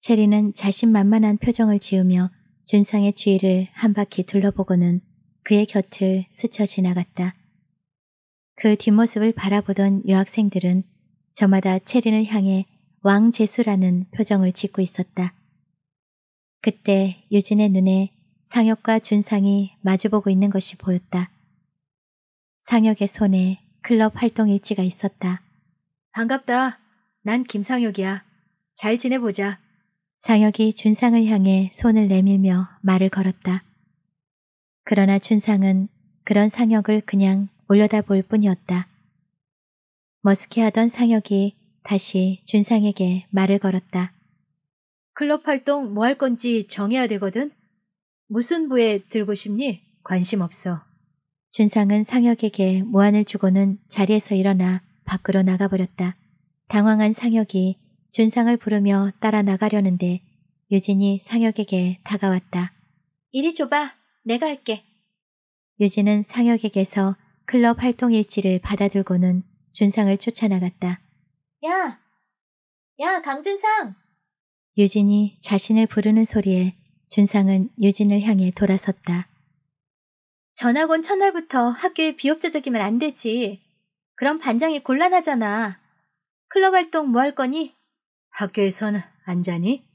체린은 자신만만한 표정을 지으며 준상의 주위를 한 바퀴 둘러보고는 그의 곁을 스쳐 지나갔다. 그 뒷모습을 바라보던 여학생들은 저마다 체린을 향해 왕재수라는 표정을 짓고 있었다. 그때 유진의 눈에 상혁과 준상이 마주보고 있는 것이 보였다. 상혁의 손에 클럽 활동 일지가 있었다. 반갑다. 난 김상혁이야. 잘 지내보자. 상혁이 준상을 향해 손을 내밀며 말을 걸었다. 그러나 춘상은 그런 상혁을 그냥 올려다볼 뿐이었다. 머스키하던 상혁이 다시 준상에게 말을 걸었다. 클럽 활동 뭐 할 건지 정해야 되거든. 무슨 부에 들고 싶니? 관심 없어. 준상은 상혁에게 무안을 주고는 자리에서 일어나 밖으로 나가버렸다. 당황한 상혁이 준상을 부르며 따라 나가려는데 유진이 상혁에게 다가왔다. 이리 줘봐. 내가 할게. 유진은 상혁에게서 클럽 활동 일지를 받아들고는 준상을 쫓아나갔다. 야! 야, 강준상! 유진이 자신을 부르는 소리에 준상은 유진을 향해 돌아섰다. 전학 온 첫날부터 학교에 비협조적이면 안 되지. 그럼 반장이 곤란하잖아. 클럽 활동 뭐 할 거니? 학교에선 안 자니?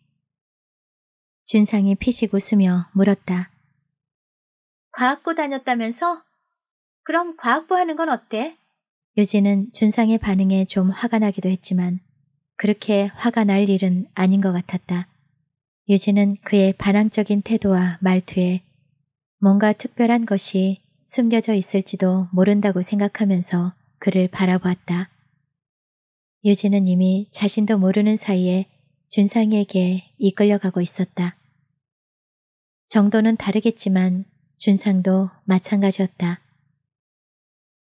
준상이 피식 웃으며 물었다. 과학고 다녔다면서? 그럼 과학부 하는 건 어때? 유진은 준상의 반응에 좀 화가 나기도 했지만 그렇게 화가 날 일은 아닌 것 같았다. 유진은 그의 반항적인 태도와 말투에 뭔가 특별한 것이 숨겨져 있을지도 모른다고 생각하면서 그를 바라보았다. 유진은 이미 자신도 모르는 사이에 준상에게 이 이끌려가고 있었다. 정도는 다르겠지만 준상도 마찬가지였다.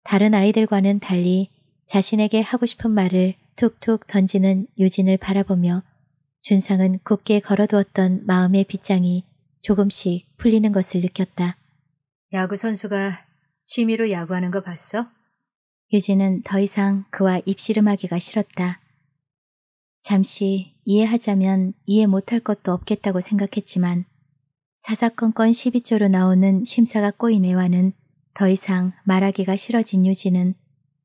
다른 아이들과는 달리 자신에게 하고 싶은 말을 툭툭 던지는 유진을 바라보며 준상은 곱게 걸어두었던 마음의 빗장이 조금씩 풀리는 것을 느꼈다. 야구 선수가 취미로 야구하는 거 봤어? 유진은 더 이상 그와 입씨름하기가 싫었다. 잠시 이해하자면 이해 못할 것도 없겠다고 생각했지만 사사건건 12조로 나오는 심사가 꼬인 애와는 더 이상 말하기가 싫어진 유진은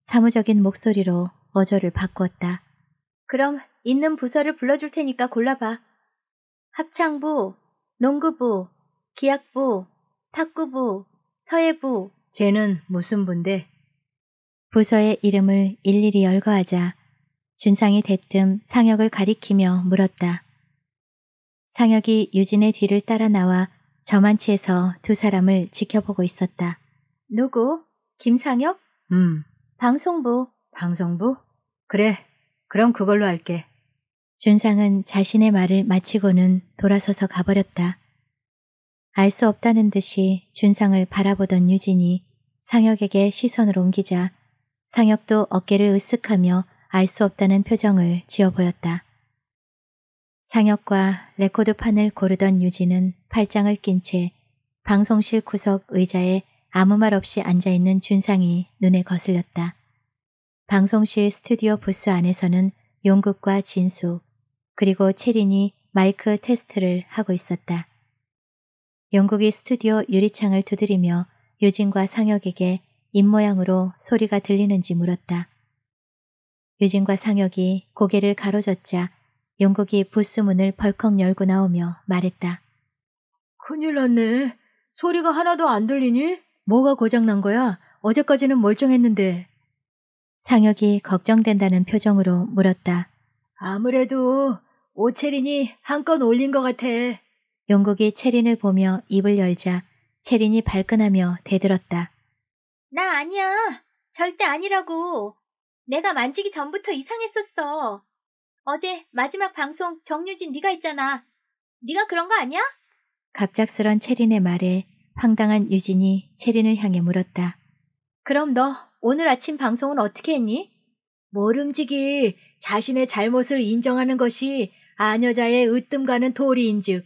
사무적인 목소리로 어조를 바꾸었다. 그럼 있는 부서를 불러줄 테니까 골라봐. 합창부, 농구부, 기약부, 탁구부, 서예부. 쟤는 무슨 분데 부서의 이름을 일일이 열거하자 준상이 대뜸 상혁을 가리키며 물었다. 상혁이 유진의 뒤를 따라 나와 저만치에서 두 사람을 지켜보고 있었다. 누구? 김상혁? 음. 방송부. 방송부? 그래. 그럼 그걸로 할게. 준상은 자신의 말을 마치고는 돌아서서 가버렸다. 알 수 없다는 듯이 준상을 바라보던 유진이 상혁에게 시선을 옮기자 상혁도 어깨를 으쓱하며 알 수 없다는 표정을 지어 보였다. 상혁과 레코드판을 고르던 유진은 팔짱을 낀 채 방송실 구석 의자에 아무 말 없이 앉아있는 준상이 눈에 거슬렸다. 방송실 스튜디오 부스 안에서는 용국과 진수 그리고 채린이 마이크 테스트를 하고 있었다. 용국이 스튜디오 유리창을 두드리며 유진과 상혁에게 입모양으로 소리가 들리는지 물었다. 유진과 상혁이 고개를 가로젓자 영국이 부스문을 벌컥 열고 나오며 말했다. 큰일 났네. 소리가 하나도 안 들리니? 뭐가 고장난 거야? 어제까지는 멀쩡했는데. 상혁이 걱정된다는 표정으로 물었다. 아무래도 오채린이한 건 올린 것 같아. 영국이 채린을 보며 입을 열자 채린이 발끈하며 대들었다. 나 아니야. 절대 아니라고. 내가 만지기 전부터 이상했었어. 어제 마지막 방송 정유진 네가 있잖아. 네가 그런 거 아니야? 갑작스런 체린의 말에 황당한 유진이 체린을 향해 물었다. 그럼 너 오늘 아침 방송은 어떻게 했니? 모름지기 자신의 잘못을 인정하는 것이 아녀자의 으뜸가는 도리인즉.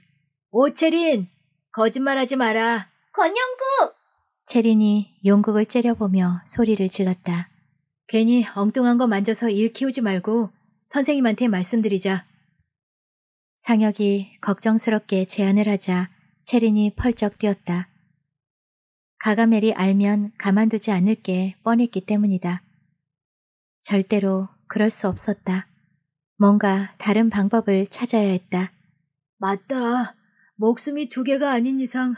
오체린 거짓말하지 마라. 권영국! 체린이 용국을 째려보며 소리를 질렀다. 괜히 엉뚱한 거 만져서 일 키우지 말고 선생님한테 말씀드리자. 상혁이 걱정스럽게 제안을 하자 체린이 펄쩍 뛰었다. 가가멜이 알면 가만두지 않을 게 뻔했기 때문이다. 절대로 그럴 수 없었다. 뭔가 다른 방법을 찾아야 했다. 맞다. 목숨이 두 개가 아닌 이상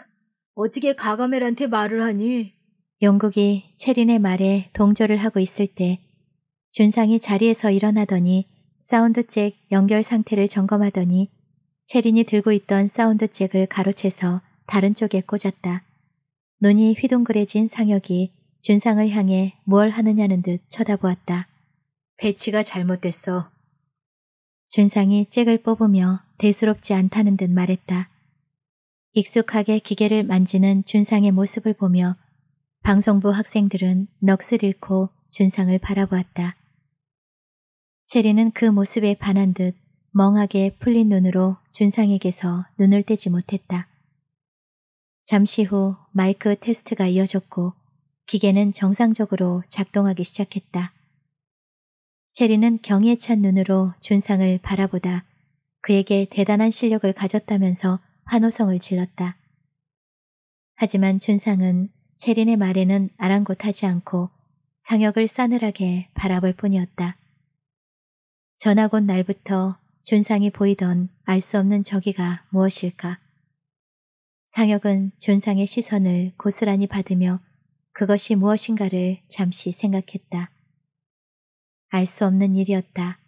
어떻게 가가멜한테 말을 하니? 영국이 체린의 말에 동조를 하고 있을 때 준상이 자리에서 일어나더니 사운드잭 연결 상태를 점검하더니 체린이 들고 있던 사운드잭을 가로채서 다른 쪽에 꽂았다. 눈이 휘둥그레진 상혁이 준상을 향해 뭘 하느냐는 듯 쳐다보았다. 배치가 잘못됐어. 준상이 잭을 뽑으며 대수롭지 않다는 듯 말했다. 익숙하게 기계를 만지는 준상의 모습을 보며 방송부 학생들은 넋을 잃고 준상을 바라보았다. 체리는 그 모습에 반한 듯 멍하게 풀린 눈으로 준상에게서 눈을 떼지 못했다. 잠시 후 마이크 테스트가 이어졌고 기계는 정상적으로 작동하기 시작했다. 체리는 경에 찬 눈으로 준상을 바라보다 그에게 대단한 실력을 가졌다면서 환호성을 질렀다. 하지만 준상은 체린의 말에는 아랑곳하지 않고 상혁을 싸늘하게 바라볼 뿐이었다. 전학 온 날부터 준상이 보이던 알 수 없는 저기가 무엇일까. 상혁은 준상의 시선을 고스란히 받으며 그것이 무엇인가를 잠시 생각했다. 알 수 없는 일이었다.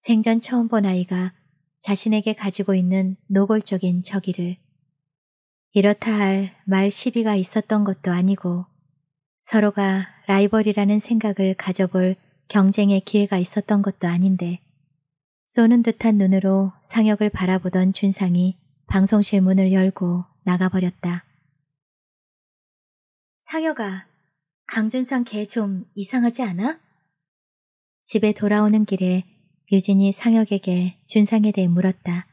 생전 처음 본 아이가 자신에게 가지고 있는 노골적인 저기를 이렇다 할 말 시비가 있었던 것도 아니고 서로가 라이벌이라는 생각을 가져볼 경쟁의 기회가 있었던 것도 아닌데 쏘는 듯한 눈으로 상혁을 바라보던 준상이 방송실 문을 열고 나가버렸다. 상혁아, 강준상 걔 좀 이상하지 않아? 집에 돌아오는 길에 유진이 상혁에게 준상에 대해 물었다.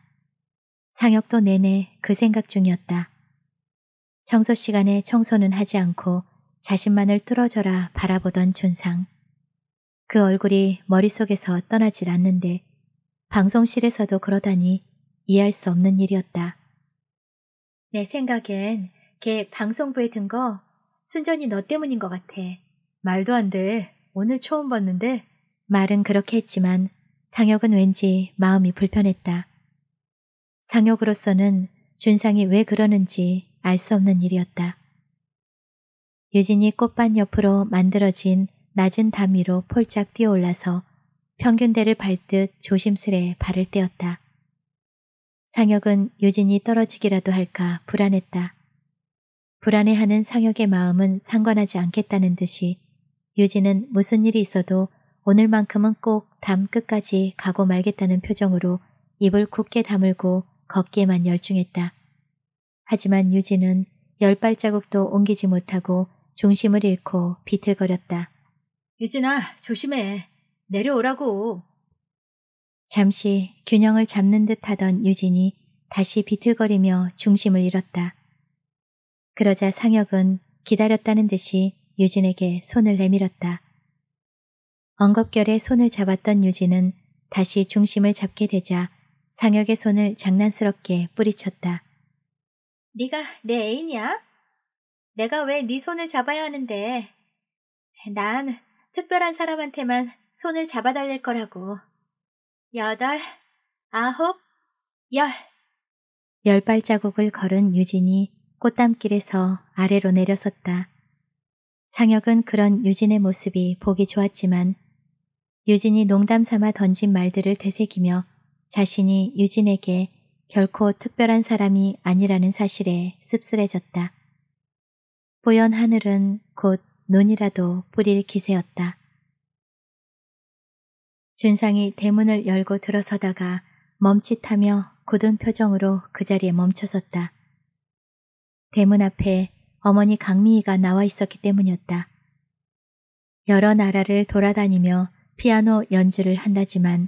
상혁도 내내 그 생각 중이었다. 청소 시간에 청소는 하지 않고 자신만을 뚫어져라 바라보던 준상. 그 얼굴이 머릿속에서 떠나질 않는데 방송실에서도 그러다니 이해할 수 없는 일이었다. 내 생각엔 걔 방송부에 든 거 순전히 너 때문인 것 같아. 말도 안 돼. 오늘 처음 봤는데. 말은 그렇게 했지만 상혁은 왠지 마음이 불편했다. 상혁으로서는 준상이 왜 그러는지 알 수 없는 일이었다. 유진이 꽃밭 옆으로 만들어진 낮은 담위로 폴짝 뛰어올라서 평균대를 밟듯 조심스레 발을 떼었다. 상혁은 유진이 떨어지기라도 할까 불안했다. 불안해하는 상혁의 마음은 상관하지 않겠다는 듯이 유진은 무슨 일이 있어도 오늘만큼은 꼭 담 끝까지 가고 말겠다는 표정으로 입을 굳게 다물고 걷기에만 열중했다. 하지만 유진은 열 발자국도 옮기지 못하고 중심을 잃고 비틀거렸다. 유진아, 조심해. 내려오라고. 잠시 균형을 잡는 듯 하던 유진이 다시 비틀거리며 중심을 잃었다. 그러자 상혁은 기다렸다는 듯이 유진에게 손을 내밀었다. 엉겁결에 손을 잡았던 유진은 다시 중심을 잡게 되자 상혁의 손을 장난스럽게 뿌리쳤다. 네가 내 애인이야? 내가 왜 네 손을 잡아야 하는데? 난 특별한 사람한테만 손을 잡아달릴 거라고. 여덟, 아홉, 열. 열 발자국을 걸은 유진이 꽃담길에서 아래로 내려섰다. 상혁은 그런 유진의 모습이 보기 좋았지만 유진이 농담 삼아 던진 말들을 되새기며 자신이 유진에게 결코 특별한 사람이 아니라는 사실에 씁쓸해졌다. 보연 하늘은 곧 논이라도 뿌릴 기세였다. 준상이 대문을 열고 들어서다가 멈칫하며 굳은 표정으로 그 자리에 멈춰섰다. 대문 앞에 어머니 강미희가 나와 있었기 때문이었다. 여러 나라를 돌아다니며 피아노 연주를 한다지만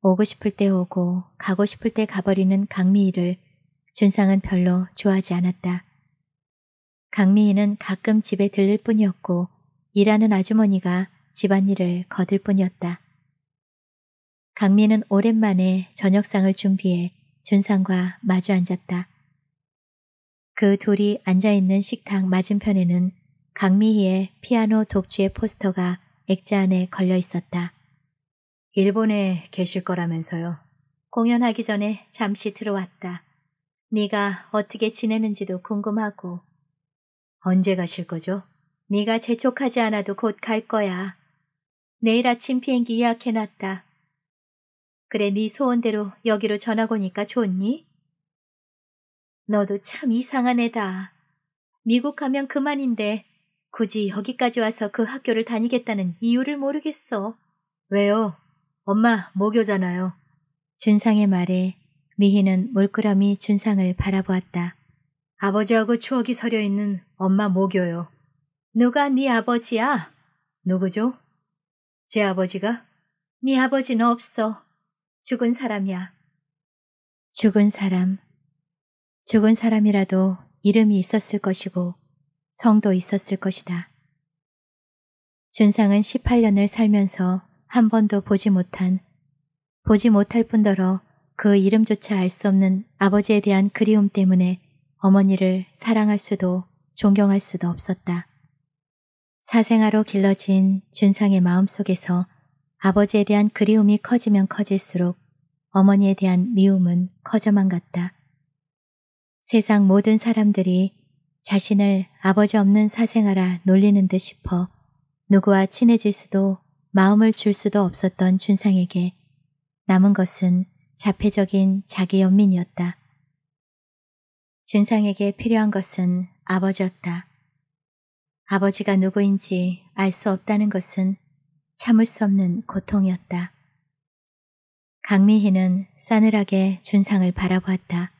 오고 싶을 때 오고 가고 싶을 때 가버리는 강미희를 준상은 별로 좋아하지 않았다. 강미희는 가끔 집에 들릴 뿐이었고 일하는 아주머니가 집안일을 거들 뿐이었다. 강미는 오랜만에 저녁상을 준비해 준상과 마주 앉았다. 그 둘이 앉아있는 식탁 맞은편에는 강미희의 피아노 독주의 포스터가 액자 안에 걸려 있었다. 일본에 계실 거라면서요. 공연하기 전에 잠시 들어왔다. 네가 어떻게 지내는지도 궁금하고 언제 가실 거죠? 네가 재촉하지 않아도 곧 갈 거야. 내일 아침 비행기 예약해놨다. 그래 네 소원대로 여기로 전학 오니까 좋니? 너도 참 이상한 애다. 미국 가면 그만인데 굳이 여기까지 와서 그 학교를 다니겠다는 이유를 모르겠어. 왜요? 엄마 모교잖아요 준상의 말에 미희는 물끄러미 준상을 바라보았다. 아버지하고 추억이 서려 있는 엄마 목요요. 누가 네 아버지야? 누구죠? 제 아버지가? 네 아버지는 없어. 죽은 사람이야. 죽은 사람. 죽은 사람이라도 이름이 있었을 것이고 성도 있었을 것이다. 준상은 18년을 살면서 한 번도 보지 못한, 보지 못할 뿐더러 그 이름조차 알 수 없는 아버지에 대한 그리움 때문에 어머니를 사랑할 수도 존경할 수도 없었다. 사생아로 길러진 준상의 마음속에서 아버지에 대한 그리움이 커지면 커질수록 어머니에 대한 미움은 커져만 갔다. 세상 모든 사람들이 자신을 아버지 없는 사생아라 놀리는 듯 싶어 누구와 친해질 수도 마음을 줄 수도 없었던 준상에게 남은 것은 자폐적인 자기 연민이었다. 준상에게 필요한 것은 아버지였다. 아버지가 누구인지 알 수 없다는 것은 참을 수 없는 고통이었다. 강미희는 싸늘하게 준상을 바라보았다.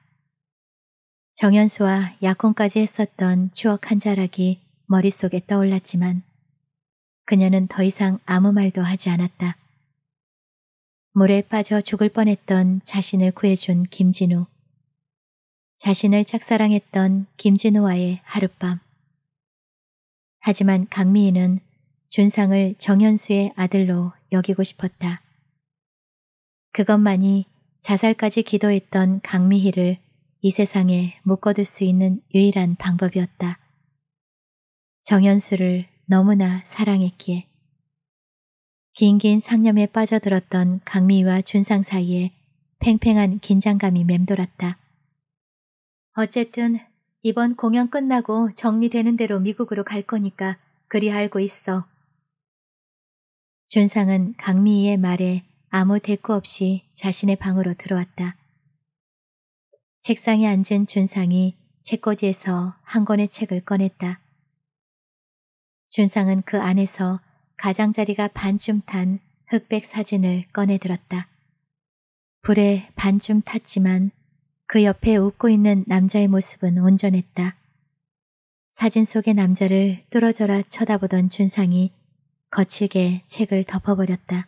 정연수와 약혼까지 했었던 추억 한 자락이 머릿속에 떠올랐지만 그녀는 더 이상 아무 말도 하지 않았다. 물에 빠져 죽을 뻔했던 자신을 구해준 김진우. 자신을 착사랑했던 김진호와의 하룻밤. 하지만 강미희는 준상을 정현수의 아들로 여기고 싶었다. 그것만이 자살까지 기도했던 강미희를 이 세상에 묶어둘 수 있는 유일한 방법이었다. 정현수를 너무나 사랑했기에. 긴긴 상념에 빠져들었던 강미희와 준상 사이에 팽팽한 긴장감이 맴돌았다. 어쨌든 이번 공연 끝나고 정리되는 대로 미국으로 갈 거니까 그리 알고 있어. 준상은 강미희의 말에 아무 대꾸 없이 자신의 방으로 들어왔다. 책상에 앉은 준상이 책꽂이에서 한 권의 책을 꺼냈다. 준상은 그 안에서 가장자리가 반쯤 탄 흑백 사진을 꺼내들었다. 불에 반쯤 탔지만 그 옆에 웃고 있는 남자의 모습은 온전했다. 사진 속의 남자를 뚫어져라 쳐다보던 준상이 거칠게 책을 덮어버렸다.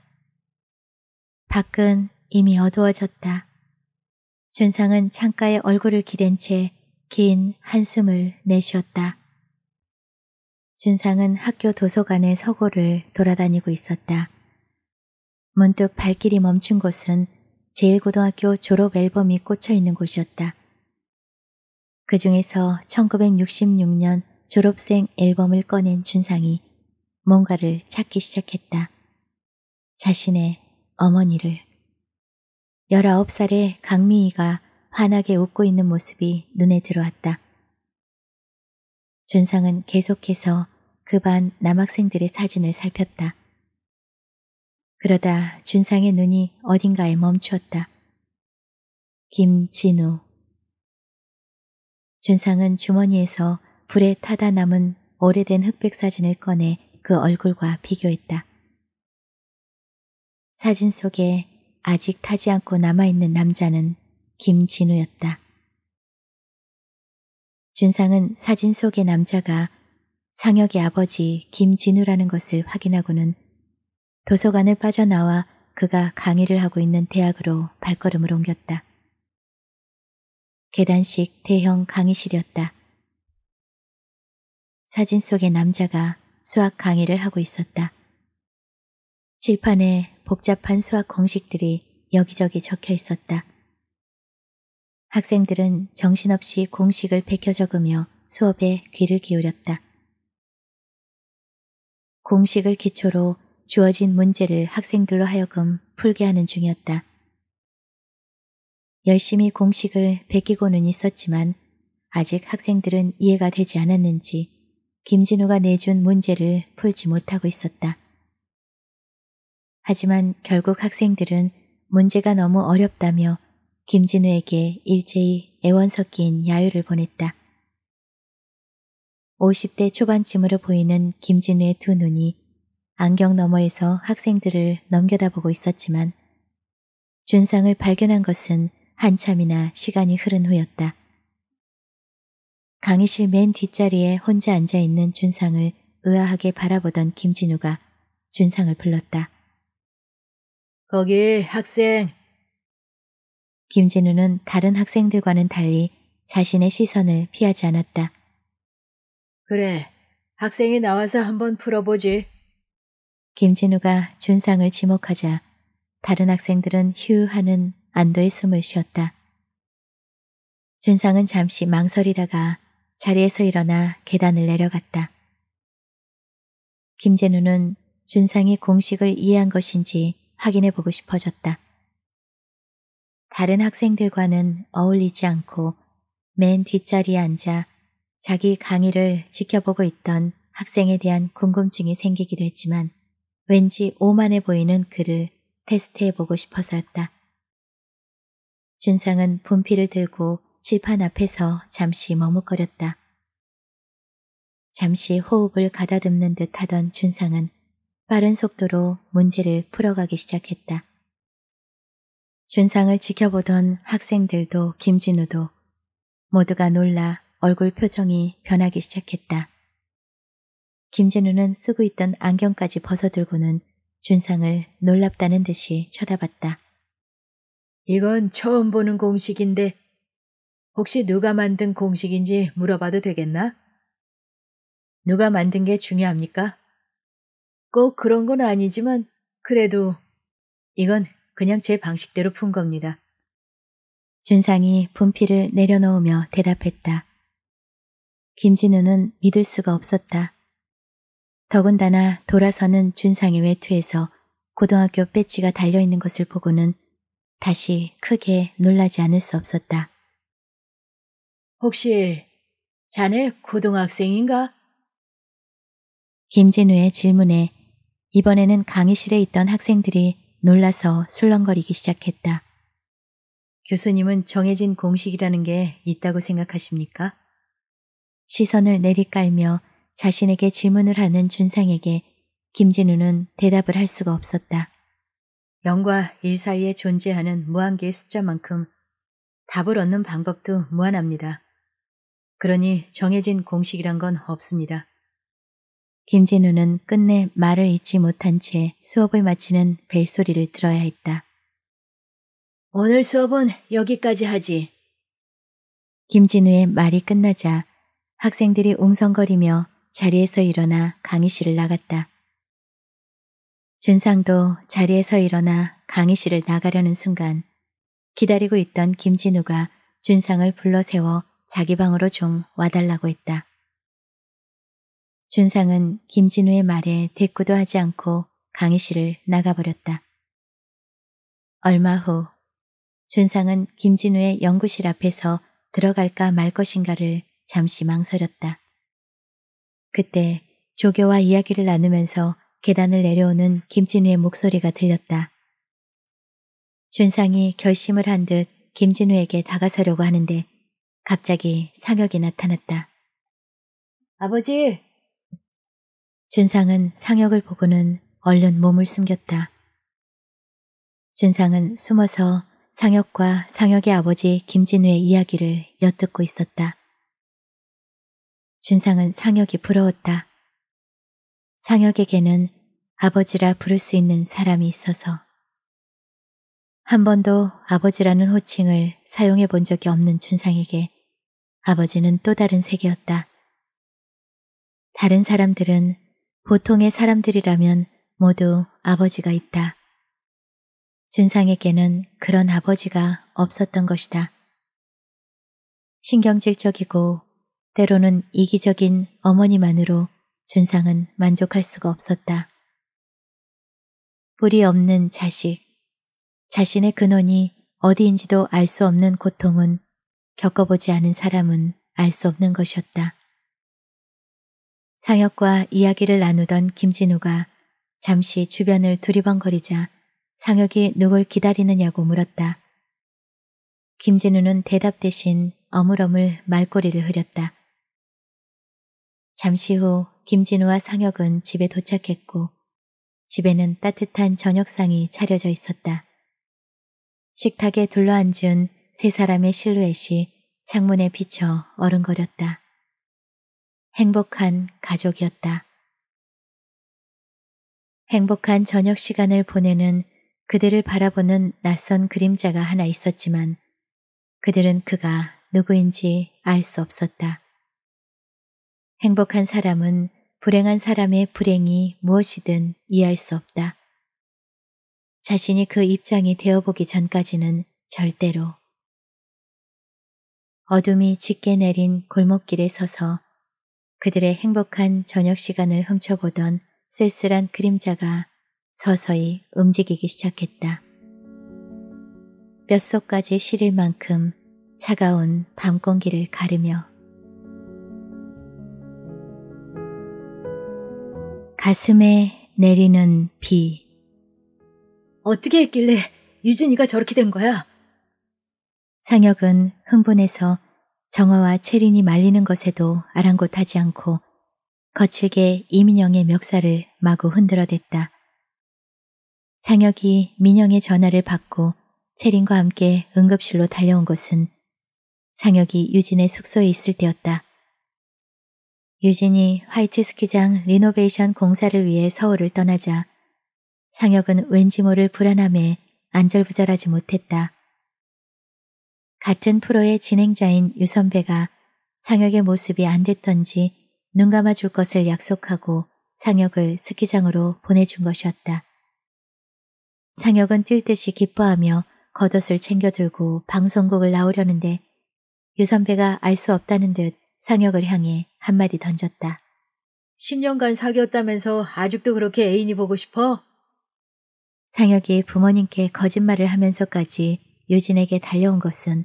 밖은 이미 어두워졌다. 준상은 창가에 얼굴을 기댄 채 긴 한숨을 내쉬었다. 준상은 학교 도서관의 서고를 돌아다니고 있었다. 문득 발길이 멈춘 곳은 제일고등학교 졸업 앨범이 꽂혀 있는 곳이었다. 그 중에서 1966년 졸업생 앨범을 꺼낸 준상이 뭔가를 찾기 시작했다. 자신의 어머니를. 19살의 강미희가 환하게 웃고 있는 모습이 눈에 들어왔다. 준상은 계속해서 그 반 남학생들의 사진을 살폈다. 그러다 준상의 눈이 어딘가에 멈추었다 김진우 준상은 주머니에서 불에 타다 남은 오래된 흑백 사진을 꺼내 그 얼굴과 비교했다. 사진 속에 아직 타지 않고 남아있는 남자는 김진우였다. 준상은 사진 속의 남자가 상혁의 아버지 김진우라는 것을 확인하고는 도서관을 빠져나와 그가 강의를 하고 있는 대학으로 발걸음을 옮겼다. 계단식 대형 강의실이었다. 사진 속의 남자가 수학 강의를 하고 있었다. 칠판에 복잡한 수학 공식들이 여기저기 적혀 있었다. 학생들은 정신없이 공식을 베껴 적으며 수업에 귀를 기울였다. 공식을 기초로 주어진 문제를 학생들로 하여금 풀게 하는 중이었다. 열심히 공식을 베끼고는 있었지만 아직 학생들은 이해가 되지 않았는지 김진우가 내준 문제를 풀지 못하고 있었다. 하지만 결국 학생들은 문제가 너무 어렵다며 김진우에게 일제히 애원 섞인 야유를 보냈다. 50대 초반쯤으로 보이는 김진우의 두 눈이 안경 너머에서 학생들을 넘겨다보고 있었지만 준상을 발견한 것은 한참이나 시간이 흐른 후였다. 강의실 맨 뒷자리에 혼자 앉아있는 준상을 의아하게 바라보던 김진우가 준상을 불렀다. 거기 학생! 김진우는 다른 학생들과는 달리 자신의 시선을 피하지 않았다. 그래, 학생이 나와서 한번 풀어보지. 김진우가 준상을 지목하자 다른 학생들은 휴하는 안도의 숨을 쉬었다. 준상은 잠시 망설이다가 자리에서 일어나 계단을 내려갔다. 김진우는 준상이 공식을 이해한 것인지 확인해보고 싶어졌다. 다른 학생들과는 어울리지 않고 맨 뒷자리에 앉아 자기 강의를 지켜보고 있던 학생에 대한 궁금증이 생기기도 했지만 왠지 오만해 보이는 그를 테스트해보고 싶어서였다. 준상은 분필을 들고 칠판 앞에서 잠시 머뭇거렸다. 잠시 호흡을 가다듬는 듯 하던 준상은 빠른 속도로 문제를 풀어가기 시작했다. 준상을 지켜보던 학생들도 김진우도 모두가 놀라 얼굴 표정이 변하기 시작했다. 김진우는 쓰고 있던 안경까지 벗어들고는 준상을 놀랍다는 듯이 쳐다봤다. 이건 처음 보는 공식인데 혹시 누가 만든 공식인지 물어봐도 되겠나? 누가 만든 게 중요합니까? 꼭 그런 건 아니지만 그래도 이건 그냥 제 방식대로 푼 겁니다. 준상이 분필을 내려놓으며 대답했다. 김진우는 믿을 수가 없었다. 더군다나 돌아서는 준상의 외투에서 고등학교 배지가 달려있는 것을 보고는 다시 크게 놀라지 않을 수 없었다. 혹시 자네 고등학생인가? 김진우의 질문에 이번에는 강의실에 있던 학생들이 놀라서 술렁거리기 시작했다. 교수님은 정해진 공식이라는 게 있다고 생각하십니까? 시선을 내리깔며 자신에게 질문을 하는 준상에게 김진우는 대답을 할 수가 없었다. 영과일 사이에 존재하는 무한계의 숫자만큼 답을 얻는 방법도 무한합니다. 그러니 정해진 공식이란 건 없습니다. 김진우는 끝내 말을 잊지 못한 채 수업을 마치는 벨소리를 들어야 했다. 오늘 수업은 여기까지 하지. 김진우의 말이 끝나자 학생들이 웅성거리며 자리에서 일어나 강의실을 나갔다. 준상도 자리에서 일어나 강의실을 나가려는 순간 기다리고 있던 김진우가 준상을 불러세워 자기 방으로 좀 와달라고 했다. 준상은 김진우의 말에 대꾸도 하지 않고 강의실을 나가버렸다. 얼마 후 준상은 김진우의 연구실 앞에서 들어갈까 말 것인가를 잠시 망설였다. 그때 조교와 이야기를 나누면서 계단을 내려오는 김진우의 목소리가 들렸다. 준상이 결심을 한 듯 김진우에게 다가서려고 하는데 갑자기 상혁이 나타났다. 아버지! 준상은 상혁을 보고는 얼른 몸을 숨겼다. 준상은 숨어서 상혁과 상혁의 아버지 김진우의 이야기를 엿듣고 있었다. 준상은 상혁이 부러웠다. 상혁에게는 아버지라 부를 수 있는 사람이 있어서 한 번도 아버지라는 호칭을 사용해 본 적이 없는 준상에게 아버지는 또 다른 세계였다. 다른 사람들은 보통의 사람들이라면 모두 아버지가 있다. 준상에게는 그런 아버지가 없었던 것이다. 신경질적이고 때로는 이기적인 어머니만으로 준상은 만족할 수가 없었다. 뿌리 없는 자식, 자신의 근원이 어디인지도 알 수 없는 고통은 겪어보지 않은 사람은 알 수 없는 것이었다. 상혁과 이야기를 나누던 김진우가 잠시 주변을 두리번거리자 상혁이 누굴 기다리느냐고 물었다. 김진우는 대답 대신 어물어물 말꼬리를 흐렸다. 잠시 후 김진우와 상혁은 집에 도착했고 집에는 따뜻한 저녁상이 차려져 있었다. 식탁에 둘러앉은 세 사람의 실루엣이 창문에 비쳐 어른거렸다. 행복한 가족이었다. 행복한 저녁 시간을 보내는 그들을 바라보는 낯선 그림자가 하나 있었지만 그들은 그가 누구인지 알 수 없었다. 행복한 사람은 불행한 사람의 불행이 무엇이든 이해할 수 없다. 자신이 그 입장이 되어보기 전까지는 절대로. 어둠이 짙게 내린 골목길에 서서 그들의 행복한 저녁 시간을 훔쳐보던 쓸쓸한 그림자가 서서히 움직이기 시작했다. 몇속까지 시릴 만큼 차가운 밤 공기를 가르며 가슴에 내리는 비. 어떻게 했길래 유진이가 저렇게 된 거야? 상혁은 흥분해서 정화와 채린이 말리는 것에도 아랑곳하지 않고 거칠게 이민영의 멱살을 마구 흔들어댔다. 상혁이 민영의 전화를 받고 채린과 함께 응급실로 달려온 것은 상혁이 유진의 숙소에 있을 때였다. 유진이 화이트 스키장 리노베이션 공사를 위해 서울을 떠나자 상혁은 왠지 모를 불안함에 안절부절하지 못했다. 같은 프로의 진행자인 유 선배가 상혁의 모습이 안 됐던지 눈 감아줄 것을 약속하고 상혁을 스키장으로 보내준 것이었다. 상혁은 뛸 듯이 기뻐하며 겉옷을 챙겨들고 방송국을 나오려는데 유 선배가 알 수 없다는 듯 상혁을 향해 한마디 던졌다. 10년간 사귀었다면서 아직도 그렇게 애인이 보고 싶어? 상혁이 부모님께 거짓말을 하면서까지 유진에게 달려온 것은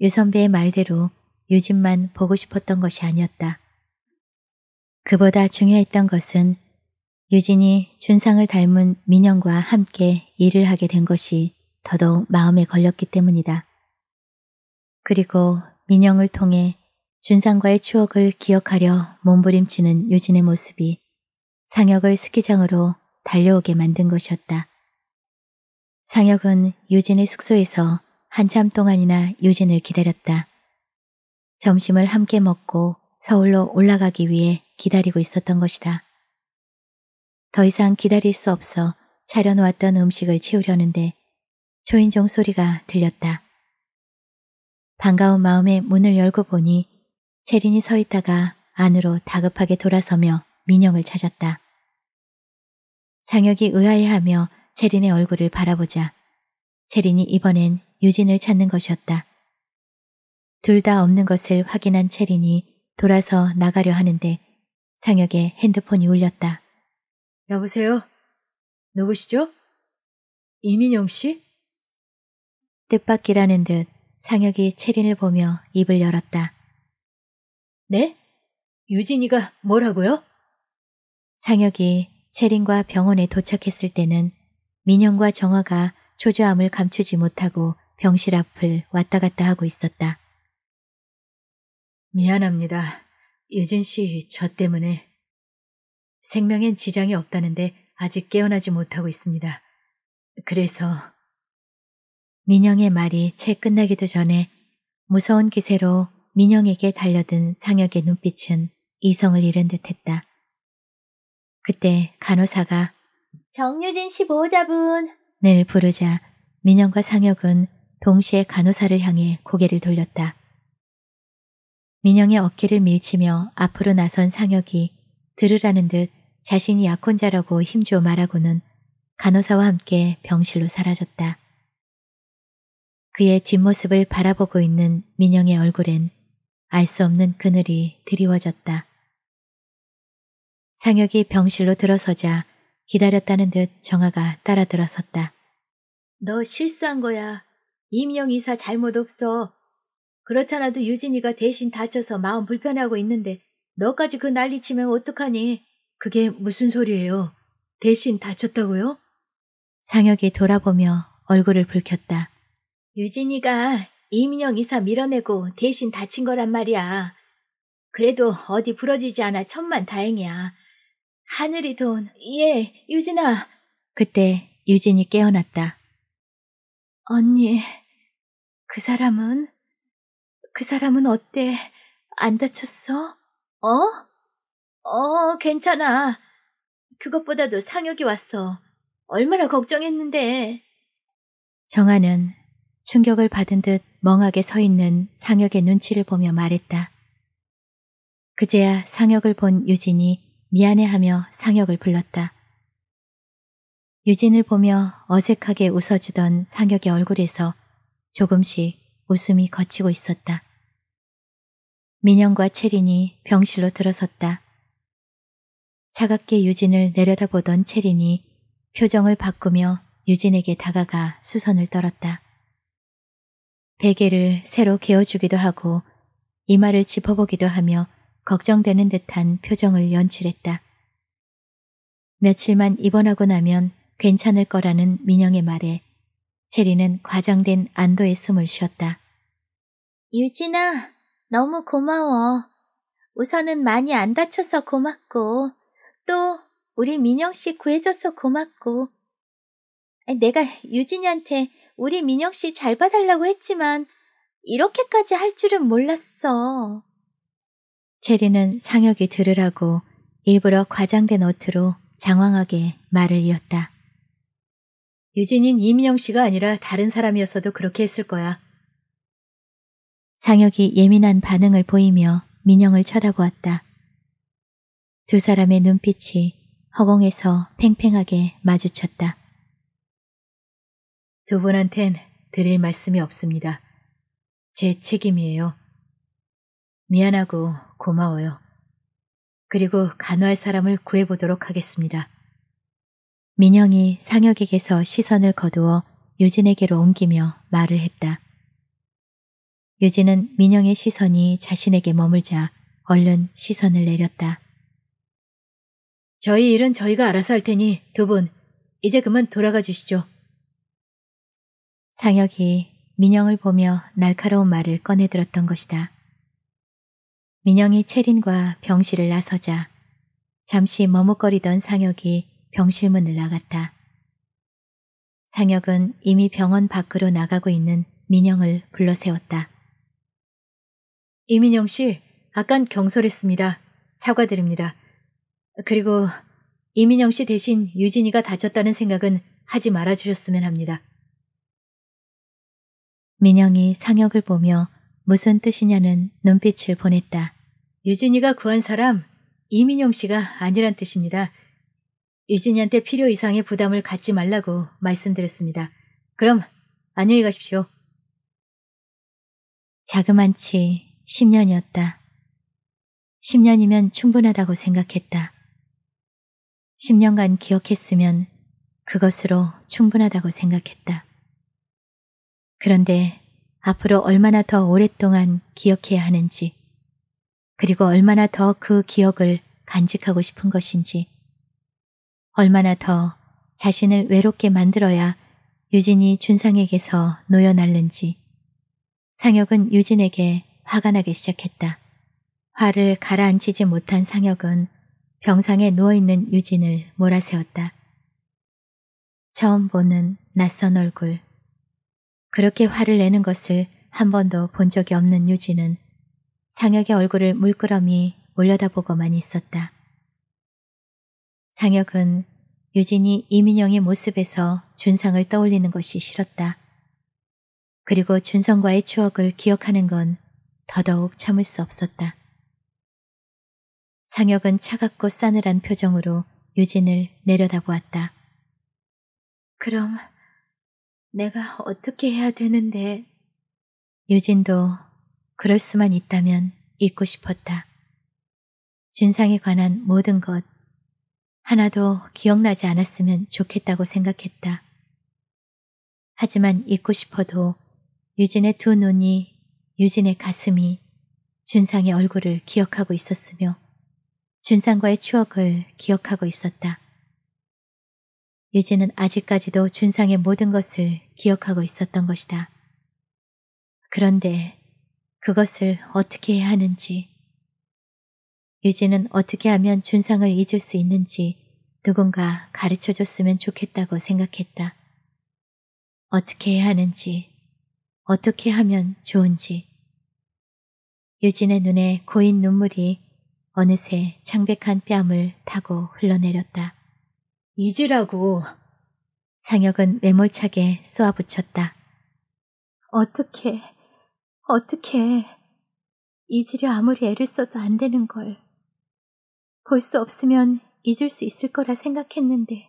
유선배의 말대로 유진만 보고 싶었던 것이 아니었다. 그보다 중요했던 것은 유진이 준상을 닮은 민영과 함께 일을 하게 된 것이 더더욱 마음에 걸렸기 때문이다. 그리고 민영을 통해 준상과의 추억을 기억하려 몸부림치는 유진의 모습이 상혁을 스키장으로 달려오게 만든 것이었다. 상혁은 유진의 숙소에서 한참 동안이나 유진을 기다렸다. 점심을 함께 먹고 서울로 올라가기 위해 기다리고 있었던 것이다. 더 이상 기다릴 수 없어 차려놓았던 음식을 치우려는데 초인종 소리가 들렸다. 반가운 마음에 문을 열고 보니 체린이 서 있다가 안으로 다급하게 돌아서며 민영을 찾았다. 상혁이 의아해하며 체린의 얼굴을 바라보자 체린이 이번엔 유진을 찾는 것이었다. 둘 다 없는 것을 확인한 체린이 돌아서 나가려 하는데 상혁의 핸드폰이 울렸다. 여보세요? 누구시죠? 이민영 씨? 뜻밖이라는 듯 상혁이 체린을 보며 입을 열었다. 네? 유진이가 뭐라고요? 상혁이 채린과 병원에 도착했을 때는 민영과 정화가 초조함을 감추지 못하고 병실 앞을 왔다 갔다 하고 있었다. 미안합니다. 유진 씨, 저 때문에. 생명엔 지장이 없다는데 아직 깨어나지 못하고 있습니다. 그래서 민영의 말이 채 끝나기도 전에 무서운 기세로 민영에게 달려든 상혁의 눈빛은 이성을 잃은 듯했다. 그때 간호사가 정유진 15호자분을 부르자 민영과 상혁은 동시에 간호사를 향해 고개를 돌렸다. 민영의 어깨를 밀치며 앞으로 나선 상혁이 들으라는 듯 자신이 약혼자라고 힘주어 말하고는 간호사와 함께 병실로 사라졌다. 그의 뒷모습을 바라보고 있는 민영의 얼굴엔 알수 없는 그늘이 드리워졌다. 상혁이 병실로 들어서자 기다렸다는 듯 정아가 따라 들어섰다. 너 실수한 거야. 임영 이사 잘못 없어. 그렇잖아도 유진이가 대신 다쳐서 마음 불편하고 있는데 너까지 그 난리치면 어떡하니? 그게 무슨 소리예요? 대신 다쳤다고요? 상혁이 돌아보며 얼굴을 붉혔다. 유진이가 이민영 이사 밀어내고 대신 다친 거란 말이야. 그래도 어디 부러지지 않아 천만 다행이야. 하늘이 돈, 예, 유진아. 그때 유진이 깨어났다. 언니, 그 사람은? 그 사람은 어때? 안 다쳤어? 어? 어, 괜찮아. 그것보다도 상혁이 왔어. 얼마나 걱정했는데. 정아는 충격을 받은 듯 멍하게 서 있는 상혁의 눈치를 보며 말했다. 그제야 상혁을 본 유진이 미안해하며 상혁을 불렀다. 유진을 보며 어색하게 웃어주던 상혁의 얼굴에서 조금씩 웃음이 거치고 있었다. 민영과 채린이 병실로 들어섰다. 차갑게 유진을 내려다보던 채린이 표정을 바꾸며 유진에게 다가가 수선을 떨었다. 베개를 새로 개어주기도 하고 이마를 짚어보기도 하며 걱정되는 듯한 표정을 연출했다. 며칠만 입원하고 나면 괜찮을 거라는 민영의 말에 체리는 과장된 안도의 숨을 쉬었다. 유진아, 너무 고마워. 우선은 많이 안 다쳐서 고맙고 또 우리 민영 씨 구해줘서 고맙고 내가 유진이한테 우리 민혁 씨잘 봐달라고 했지만 이렇게까지 할 줄은 몰랐어. 체리는 상혁이 들으라고 일부러 과장된 어투로 장황하게 말을 이었다. 유진인 이민영 씨가 아니라 다른 사람이었어도 그렇게 했을 거야. 상혁이 예민한 반응을 보이며 민영을 쳐다보았다. 두 사람의 눈빛이 허공에서 팽팽하게 마주쳤다. 두 분한텐 드릴 말씀이 없습니다. 제 책임이에요. 미안하고 고마워요. 그리고 간호할 사람을 구해보도록 하겠습니다. 민영이 상혁에게서 시선을 거두어 유진에게로 옮기며 말을 했다. 유진은 민영의 시선이 자신에게 머물자 얼른 시선을 내렸다. 저희 일은 저희가 알아서 할 테니 두 분 이제 그만 돌아가 주시죠. 상혁이 민영을 보며 날카로운 말을 꺼내들었던 것이다. 민영이 체린과 병실을 나서자 잠시 머뭇거리던 상혁이 병실문을 나갔다. 상혁은 이미 병원 밖으로 나가고 있는 민영을 불러세웠다. 이민영 씨, 아깐 경솔했습니다. 사과드립니다. 그리고 이민영 씨 대신 유진이가 다쳤다는 생각은 하지 말아주셨으면 합니다. 민영이 상혁을 보며 무슨 뜻이냐는 눈빛을 보냈다. 유진이가 구한 사람 이민영 씨가 아니란 뜻입니다. 유진이한테 필요 이상의 부담을 갖지 말라고 말씀드렸습니다. 그럼 안녕히 가십시오. 자그만치 10년이었다. 10년이면 충분하다고 생각했다. 10년간 기억했으면 그것으로 충분하다고 생각했다. 그런데 앞으로 얼마나 더 오랫동안 기억해야 하는지, 그리고 얼마나 더 그 기억을 간직하고 싶은 것인지, 얼마나 더 자신을 외롭게 만들어야 유진이 준상에게서 놓여날는지, 상혁은 유진에게 화가 나기 시작했다. 화를 가라앉히지 못한 상혁은 병상에 누워있는 유진을 몰아세웠다. 처음 보는 낯선 얼굴. 그렇게 화를 내는 것을 한 번도 본 적이 없는 유진은 상혁의 얼굴을 물끄러미 올려다보고만 있었다. 상혁은 유진이 이민영의 모습에서 준상을 떠올리는 것이 싫었다. 그리고 준성과의 추억을 기억하는 건 더더욱 참을 수 없었다. 상혁은 차갑고 싸늘한 표정으로 유진을 내려다보았다. 그럼 내가 어떻게 해야 되는데. 유진도 그럴 수만 있다면 잊고 싶었다. 준상에 관한 모든 것 하나도 기억나지 않았으면 좋겠다고 생각했다. 하지만 잊고 싶어도 유진의 두 눈이 유진의 가슴이 준상의 얼굴을 기억하고 있었으며 준상과의 추억을 기억하고 있었다. 유진은 아직까지도 준상의 모든 것을 기억하고 있었던 것이다. 그런데 그것을 어떻게 해야 하는지 유진은 어떻게 하면 준상을 잊을 수 있는지 누군가 가르쳐줬으면 좋겠다고 생각했다. 어떻게 해야 하는지 어떻게 하면 좋은지 유진의 눈에 고인 눈물이 어느새 창백한 뺨을 타고 흘러내렸다. 잊으라고. 장혁은 매몰차게 쏘아붙였다. 어떻게, 어떻게. 잊으려 아무리 애를 써도 안 되는 걸. 볼 수 없으면 잊을 수 있을 거라 생각했는데,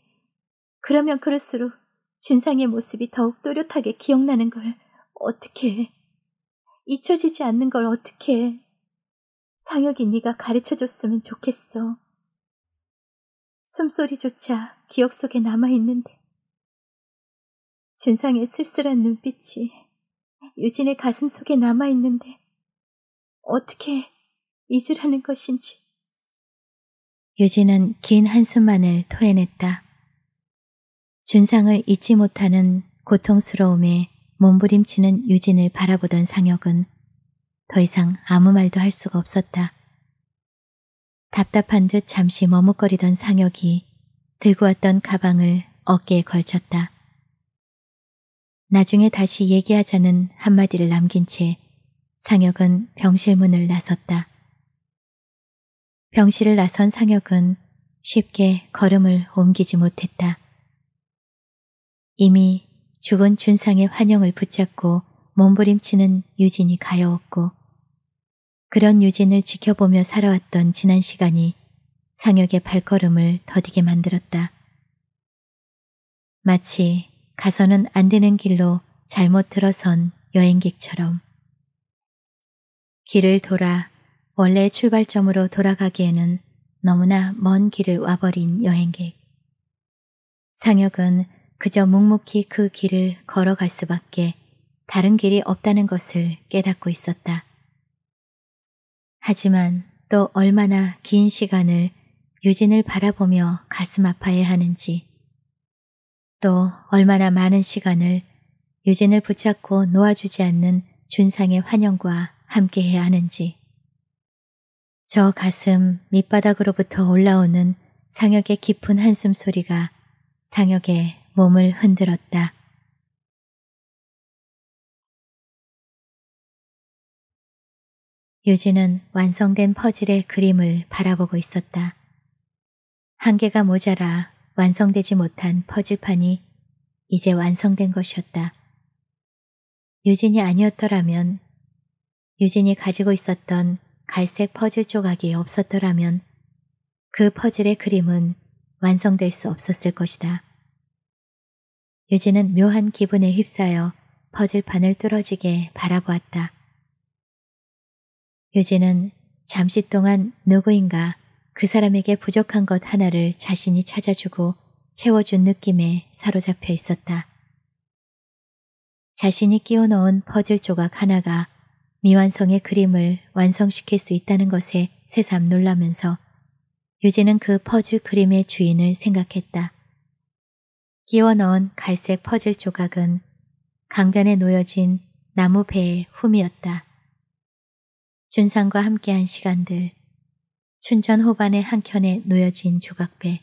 그러면 그럴수록 준상의 모습이 더욱 또렷하게 기억나는 걸 어떻게 잊혀지지 않는 걸 어떻게 상혁이 네가 가르쳐줬으면 좋겠어. 숨소리조차 기억 속에 남아있는데 준상의 쓸쓸한 눈빛이 유진의 가슴 속에 남아있는데 어떻게 잊으라는 것인지 유진은 긴 한숨만을 토해냈다. 준상을 잊지 못하는 고통스러움에 몸부림치는 유진을 바라보던 상혁은 더 이상 아무 말도 할 수가 없었다. 답답한 듯 잠시 머뭇거리던 상혁이 들고 왔던 가방을 어깨에 걸쳤다. 나중에 다시 얘기하자는 한마디를 남긴 채 상혁은 병실 문을 나섰다. 병실을 나선 상혁은 쉽게 걸음을 옮기지 못했다. 이미 죽은 준상의 환영을 붙잡고 몸부림치는 유진이 가여웠고 그런 유진을 지켜보며 살아왔던 지난 시간이 상혁의 발걸음을 더디게 만들었다. 마치 가서는 안 되는 길로 잘못 들어선 여행객처럼. 길을 돌아 원래 출발점으로 돌아가기에는 너무나 먼 길을 와버린 여행객. 상혁은 그저 묵묵히 그 길을 걸어갈 수밖에 다른 길이 없다는 것을 깨닫고 있었다. 하지만 또 얼마나 긴 시간을 유진을 바라보며 가슴 아파해 하는지 또 얼마나 많은 시간을 유진을 붙잡고 놓아주지 않는 준상의 환영과 함께해야 하는지 저 가슴 밑바닥으로부터 올라오는 상혁의 깊은 한숨 소리가 상혁의 몸을 흔들었다. 유진은 완성된 퍼즐의 그림을 바라보고 있었다. 한계가 모자라 완성되지 못한 퍼즐판이 이제 완성된 것이었다. 유진이 아니었더라면 유진이 가지고 있었던 갈색 퍼즐 조각이 없었더라면 그 퍼즐의 그림은 완성될 수 없었을 것이다. 유진은 묘한 기분에 휩싸여 퍼즐판을 뚫어지게 바라보았다. 유진은 잠시 동안 누구인가 그 사람에게 부족한 것 하나를 자신이 찾아주고 채워준 느낌에 사로잡혀 있었다. 자신이 끼워 넣은 퍼즐 조각 하나가 미완성의 그림을 완성시킬 수 있다는 것에 새삼 놀라면서 유진은 그 퍼즐 그림의 주인을 생각했다. 끼워 넣은 갈색 퍼즐 조각은 강변에 놓여진 나무 배의 후이었다 준상과 함께한 시간들, 춘천 호반의 한켠에 놓여진 조각배.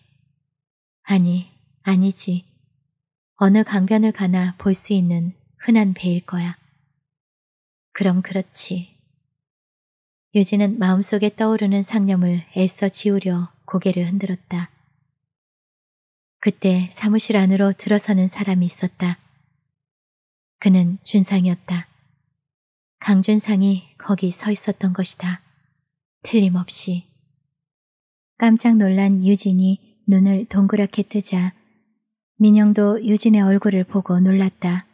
아니, 아니지. 어느 강변을 가나 볼 수 있는 흔한 배일 거야. 그럼 그렇지. 유지는 마음속에 떠오르는 상념을 애써 지우려 고개를 흔들었다. 그때 사무실 안으로 들어서는 사람이 있었다. 그는 준상이었다. 강준상이 거기 서 있었던 것이다. 틀림없이. 깜짝 놀란 유진이 눈을 동그랗게 뜨자 민영도 유진의 얼굴을 보고 놀랐다.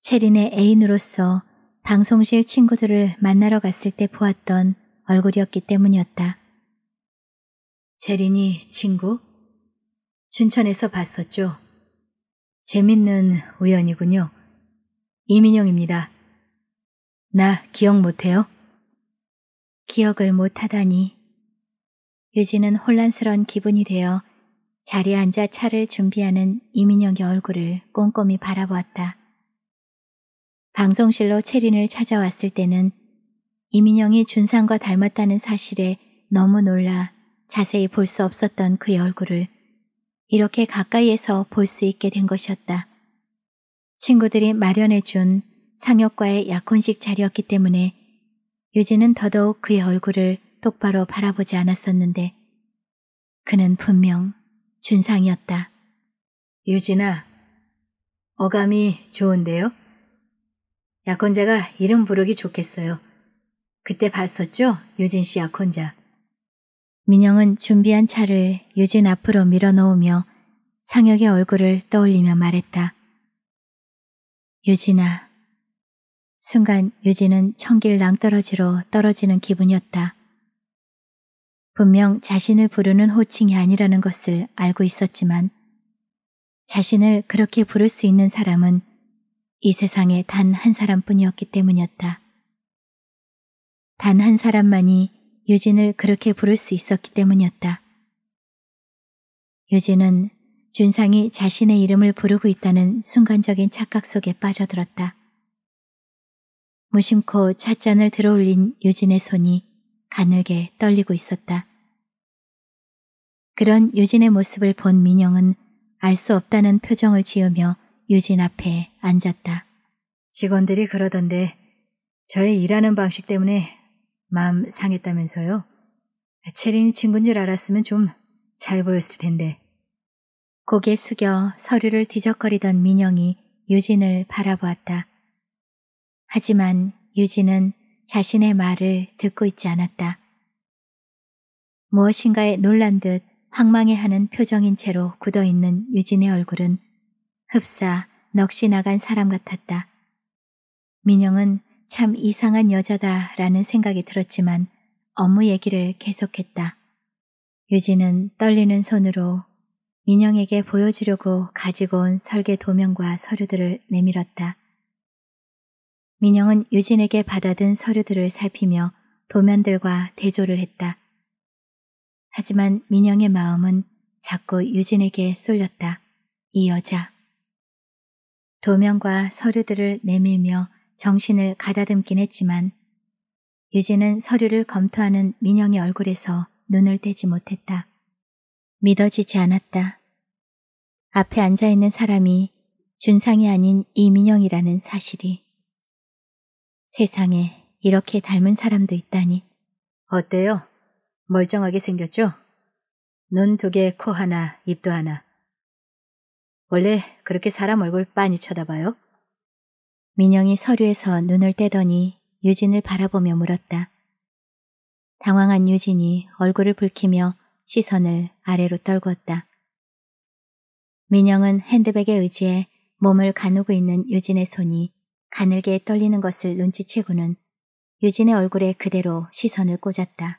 체린의 애인으로서 방송실 친구들을 만나러 갔을 때 보았던 얼굴이었기 때문이었다. 체린이 친구? 춘천에서 봤었죠? 재밌는 우연이군요. 이민영입니다. 나 기억 못해요? 기억을 못하다니. 유진은 혼란스러운 기분이 되어 자리에 앉아 차를 준비하는 이민영의 얼굴을 꼼꼼히 바라보았다. 방송실로 체린을 찾아왔을 때는 이민영이 준상과 닮았다는 사실에 너무 놀라 자세히 볼 수 없었던 그의 얼굴을 이렇게 가까이에서 볼 수 있게 된 것이었다. 친구들이 마련해준 상혁과의 약혼식 자리였기 때문에 유진은 더더욱 그의 얼굴을 똑바로 바라보지 않았었는데 그는 분명 준상이었다. 유진아, 어감이 좋은데요? 약혼자가 이름 부르기 좋겠어요. 그때 봤었죠? 유진 씨 약혼자. 민영은 준비한 차를 유진 앞으로 밀어놓으며 상혁의 얼굴을 떠올리며 말했다. 유진아. 순간 유진은 청길 낭떠러지로 떨어지는 기분이었다. 분명 자신을 부르는 호칭이 아니라는 것을 알고 있었지만 자신을 그렇게 부를 수 있는 사람은 이 세상에 단 한 사람뿐이었기 때문이었다. 단 한 사람만이 유진을 그렇게 부를 수 있었기 때문이었다. 유진은 준상이 자신의 이름을 부르고 있다는 순간적인 착각 속에 빠져들었다. 무심코 찻잔을 들어올린 유진의 손이 가늘게 떨리고 있었다. 그런 유진의 모습을 본 민영은 알 수 없다는 표정을 지으며 유진 앞에 앉았다. 직원들이 그러던데 저의 일하는 방식 때문에 마음 상했다면서요. 체린이 친구인 줄 알았으면 좀 잘 보였을 텐데. 고개 숙여 서류를 뒤적거리던 민영이 유진을 바라보았다. 하지만 유진은 자신의 말을 듣고 있지 않았다. 무엇인가에 놀란 듯 황망해하는 표정인 채로 굳어있는 유진의 얼굴은 흡사 넋이 나간 사람 같았다. 민영은 참 이상한 여자다라는 생각이 들었지만 업무 얘기를 계속했다. 유진은 떨리는 손으로 민영에게 보여주려고 가지고 온 설계 도면과 서류들을 내밀었다. 민영은 유진에게 받아든 서류들을 살피며 도면들과 대조를 했다. 하지만 민영의 마음은 자꾸 유진에게 쏠렸다. 이 여자. 도면과 서류들을 내밀며 정신을 가다듬긴 했지만 유진은 서류를 검토하는 민영의 얼굴에서 눈을 떼지 못했다. 믿어지지 않았다. 앞에 앉아있는 사람이 준상이 아닌 이민영이라는 사실이. 세상에 이렇게 닮은 사람도 있다니. 어때요? 멀쩡하게 생겼죠? 눈 두 개, 코 하나, 입도 하나. 원래 그렇게 사람 얼굴 빤히 쳐다봐요? 민영이 서류에서 눈을 떼더니 유진을 바라보며 물었다. 당황한 유진이 얼굴을 붉히며 시선을 아래로 떨궜다. 민영은 핸드백에 의지해 몸을 가누고 있는 유진의 손이 가늘게 떨리는 것을 눈치채고는 유진의 얼굴에 그대로 시선을 꽂았다.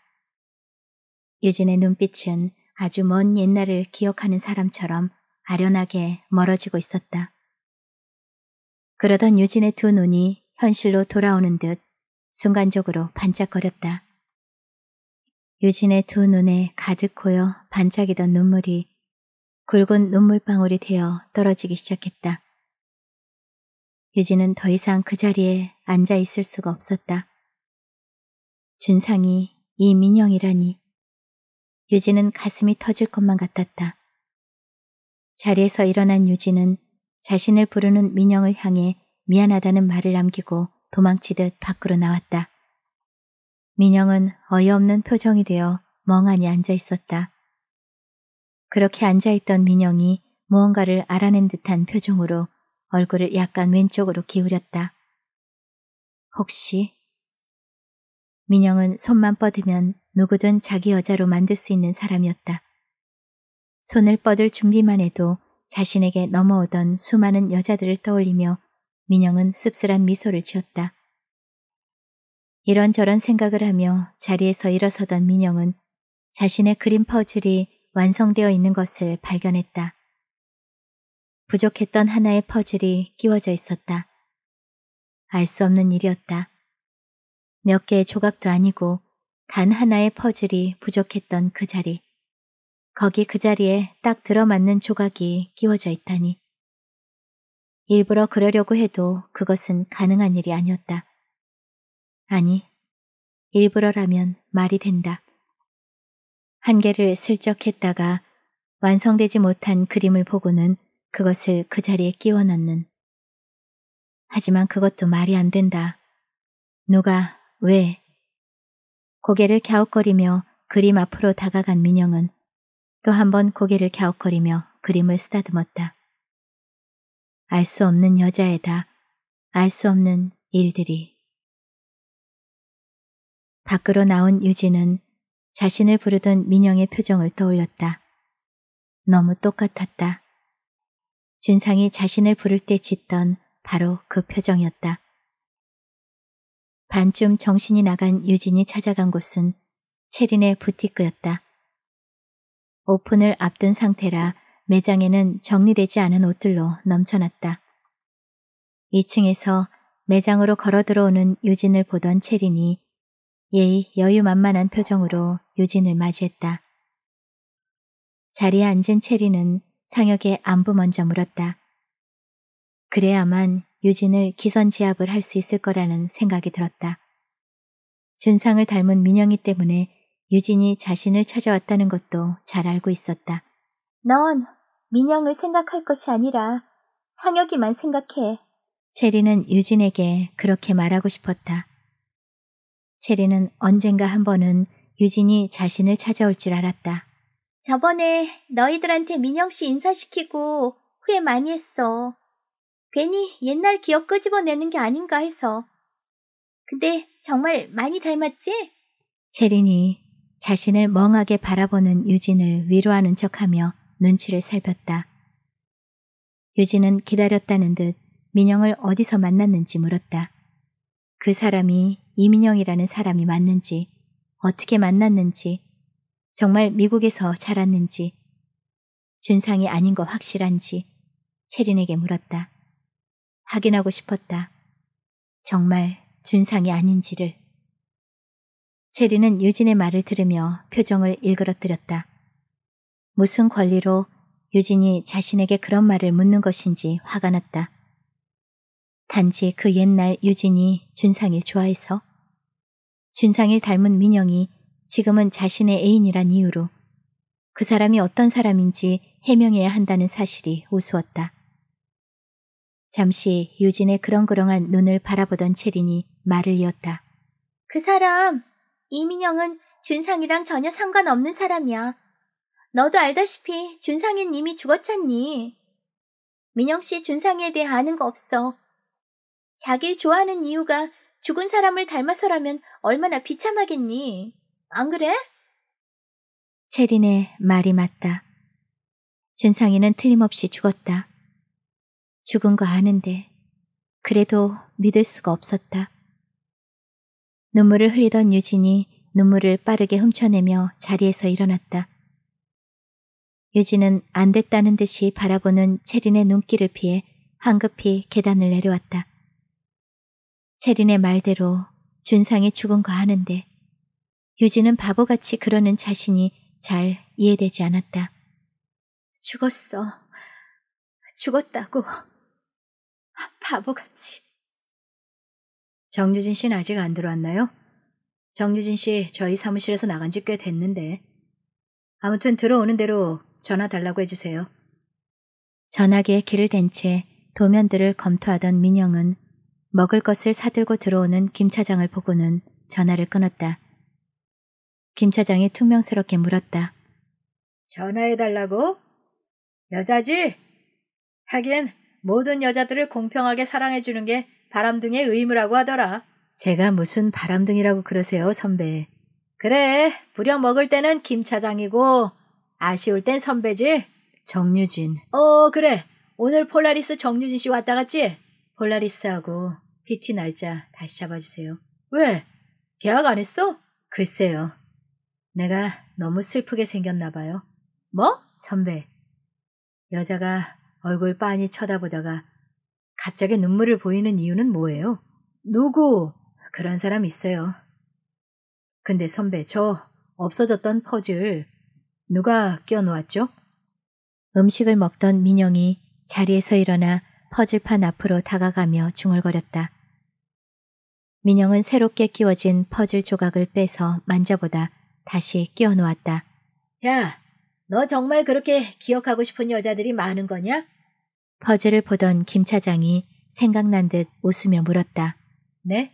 유진의 눈빛은 아주 먼 옛날을 기억하는 사람처럼 아련하게 멀어지고 있었다. 그러던 유진의 두 눈이 현실로 돌아오는 듯 순간적으로 반짝거렸다. 유진의 두 눈에 가득 고여 반짝이던 눈물이 굵은 눈물방울이 되어 떨어지기 시작했다. 유진은 더 이상 그 자리에 앉아 있을 수가 없었다. 준상이 이민영이라니. 유진은 가슴이 터질 것만 같았다. 자리에서 일어난 유진은 자신을 부르는 민영을 향해 미안하다는 말을 남기고 도망치듯 밖으로 나왔다. 민영은 어이없는 표정이 되어 멍하니 앉아 있었다. 그렇게 앉아 있던 민영이 무언가를 알아낸 듯한 표정으로 얼굴을 약간 왼쪽으로 기울였다. 혹시? 민영은 손만 뻗으면 누구든 자기 여자로 만들 수 있는 사람이었다. 손을 뻗을 준비만 해도 자신에게 넘어오던 수많은 여자들을 떠올리며 민영은 씁쓸한 미소를 지었다. 이런저런 생각을 하며 자리에서 일어서던 민영은 자신의 그림 퍼즐이 완성되어 있는 것을 발견했다. 부족했던 하나의 퍼즐이 끼워져 있었다. 알 수 없는 일이었다. 몇 개의 조각도 아니고 단 하나의 퍼즐이 부족했던 그 자리. 거기 그 자리에 딱 들어맞는 조각이 끼워져 있다니. 일부러 그러려고 해도 그것은 가능한 일이 아니었다. 아니, 일부러라면 말이 된다. 한 개를 슬쩍 했다가 완성되지 못한 그림을 보고는 그것을 그 자리에 끼워 넣는. 하지만 그것도 말이 안 된다. 누가, 왜? 고개를 갸웃거리며 그림 앞으로 다가간 민영은 또 한 번 고개를 갸웃거리며 그림을 쓰다듬었다. 알 수 없는 여자애다. 알 수 없는 일들이. 밖으로 나온 유진은 자신을 부르던 민영의 표정을 떠올렸다. 너무 똑같았다. 준상이 자신을 부를 때 짓던 바로 그 표정이었다. 반쯤 정신이 나간 유진이 찾아간 곳은 체린의 부티크였다. 오픈을 앞둔 상태라 매장에는 정리되지 않은 옷들로 넘쳐났다. 2층에서 매장으로 걸어 들어오는 유진을 보던 체린이 예의 여유만만한 표정으로 유진을 맞이했다. 자리에 앉은 체린은 상혁의 안부 먼저 물었다. 그래야만 유진을 기선제압을 할 수 있을 거라는 생각이 들었다. 준상을 닮은 민영이 때문에 유진이 자신을 찾아왔다는 것도 잘 알고 있었다. 넌 민영을 생각할 것이 아니라 상혁이만 생각해. 체리는 유진에게 그렇게 말하고 싶었다. 체리는 언젠가 한 번은 유진이 자신을 찾아올 줄 알았다. 저번에 너희들한테 민영 씨 인사시키고 후회 많이 했어. 괜히 옛날 기억 끄집어내는 게 아닌가 해서. 근데 정말 많이 닮았지? 체린이 자신을 멍하게 바라보는 유진을 위로하는 척하며 눈치를 살폈다. 유진은 기다렸다는 듯 민영을 어디서 만났는지 물었다. 그 사람이 이민영이라는 사람이 맞는지, 어떻게 만났는지, 정말 미국에서 자랐는지 준상이 아닌 거 확실한지 체린에게 물었다. 확인하고 싶었다. 정말 준상이 아닌지를. 체린은 유진의 말을 들으며 표정을 일그러뜨렸다. 무슨 권리로 유진이 자신에게 그런 말을 묻는 것인지 화가 났다. 단지 그 옛날 유진이 준상을 좋아해서 준상을 닮은 민영이 지금은 자신의 애인이란 이유로 그 사람이 어떤 사람인지 해명해야 한다는 사실이 우스웠다. 잠시 유진의 그렁그렁한 눈을 바라보던 채린이 말을 이었다. 그 사람, 이민영은 준상이랑 전혀 상관없는 사람이야. 너도 알다시피 준상이는 이미 죽었잖니. 민영 씨 준상에 이 대해 아는 거 없어. 자길 좋아하는 이유가 죽은 사람을 닮아서라면 얼마나 비참하겠니? 안 그래? 체린의 말이 맞다. 준상이는 틀림없이 죽었다. 죽은 거 아는데 그래도 믿을 수가 없었다. 눈물을 흘리던 유진이 눈물을 빠르게 훔쳐내며 자리에서 일어났다. 유진은 안 됐다는 듯이 바라보는 체린의 눈길을 피해 황급히 계단을 내려왔다. 체린의 말대로 준상이 죽은 거 아는데 유진은 바보같이 그러는 자신이 잘 이해되지 않았다. 죽었어. 죽었다고. 바보같이. 정유진 씨는 아직 안 들어왔나요? 정유진 씨 저희 사무실에서 나간 지 꽤 됐는데. 아무튼 들어오는 대로 전화 달라고 해주세요. 전화기에 길을 댄 채 도면들을 검토하던 민영은 먹을 것을 사들고 들어오는 김 차장을 보고는 전화를 끊었다. 김 차장이 퉁명스럽게 물었다. 전화해달라고? 여자지? 하긴 모든 여자들을 공평하게 사랑해주는 게 바람둥이의 의무라고 하더라. 제가 무슨 바람둥이라고 그러세요, 선배. 그래, 부려 먹을 때는 김 차장이고 아쉬울 땐 선배지. 정유진. 어, 그래. 오늘 폴라리스 정유진 씨 왔다 갔지? 폴라리스하고 PT 날짜 다시 잡아주세요. 왜? 계약 안 했어? 글쎄요. 내가 너무 슬프게 생겼나 봐요. 뭐? 선배. 여자가 얼굴 빤히 쳐다보다가 갑자기 눈물을 보이는 이유는 뭐예요? 누구? 그런 사람 있어요. 근데 선배, 저 없어졌던 퍼즐 누가 껴놓았죠 음식을 먹던 민영이 자리에서 일어나 퍼즐판 앞으로 다가가며 중얼거렸다. 민영은 새롭게 끼워진 퍼즐 조각을 빼서 만져보다 다시 끼워 놓았다. 야, 너 정말 그렇게 기억하고 싶은 여자들이 많은 거냐? 퍼즐을 보던 김 차장이 생각난 듯 웃으며 물었다. 네?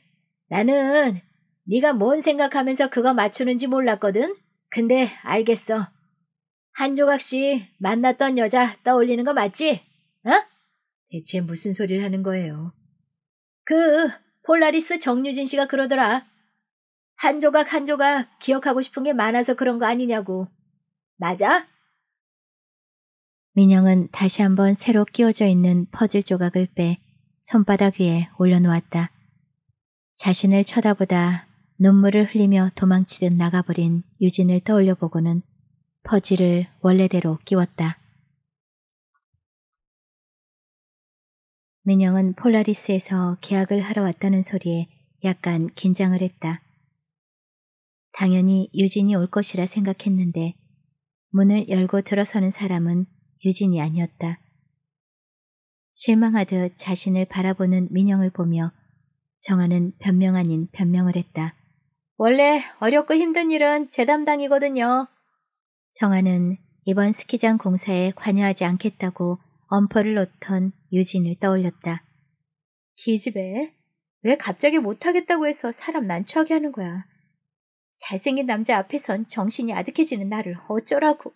나는 네가 뭔 생각하면서 그거 맞추는지 몰랐거든? 근데 알겠어. 한 조각씩 만났던 여자 떠올리는 거 맞지? 어? 대체 무슨 소리를 하는 거예요? 그 폴라리스 정유진 씨가 그러더라. 한 조각 한 조각 기억하고 싶은 게 많아서 그런 거 아니냐고. 맞아? 민영은 다시 한번 새로 끼워져 있는 퍼즐 조각을 빼 손바닥 위에 올려놓았다. 자신을 쳐다보다 눈물을 흘리며 도망치듯 나가버린 유진을 떠올려 보고는 퍼즐을 원래대로 끼웠다. 민영은 폴라리스에서 계약을 하러 왔다는 소리에 약간 긴장을 했다. 당연히 유진이 올 것이라 생각했는데 문을 열고 들어서는 사람은 유진이 아니었다. 실망하듯 자신을 바라보는 민영을 보며 정아는 변명 아닌 변명을 했다. 원래 어렵고 힘든 일은 제 담당이거든요. 정아는 이번 스키장 공사에 관여하지 않겠다고 엄포를 놓던 유진을 떠올렸다. 기집애, 왜 갑자기 못하겠다고 해서 사람 난처하게 하는 거야. 잘생긴 남자 앞에선 정신이 아득해지는 나를 어쩌라고.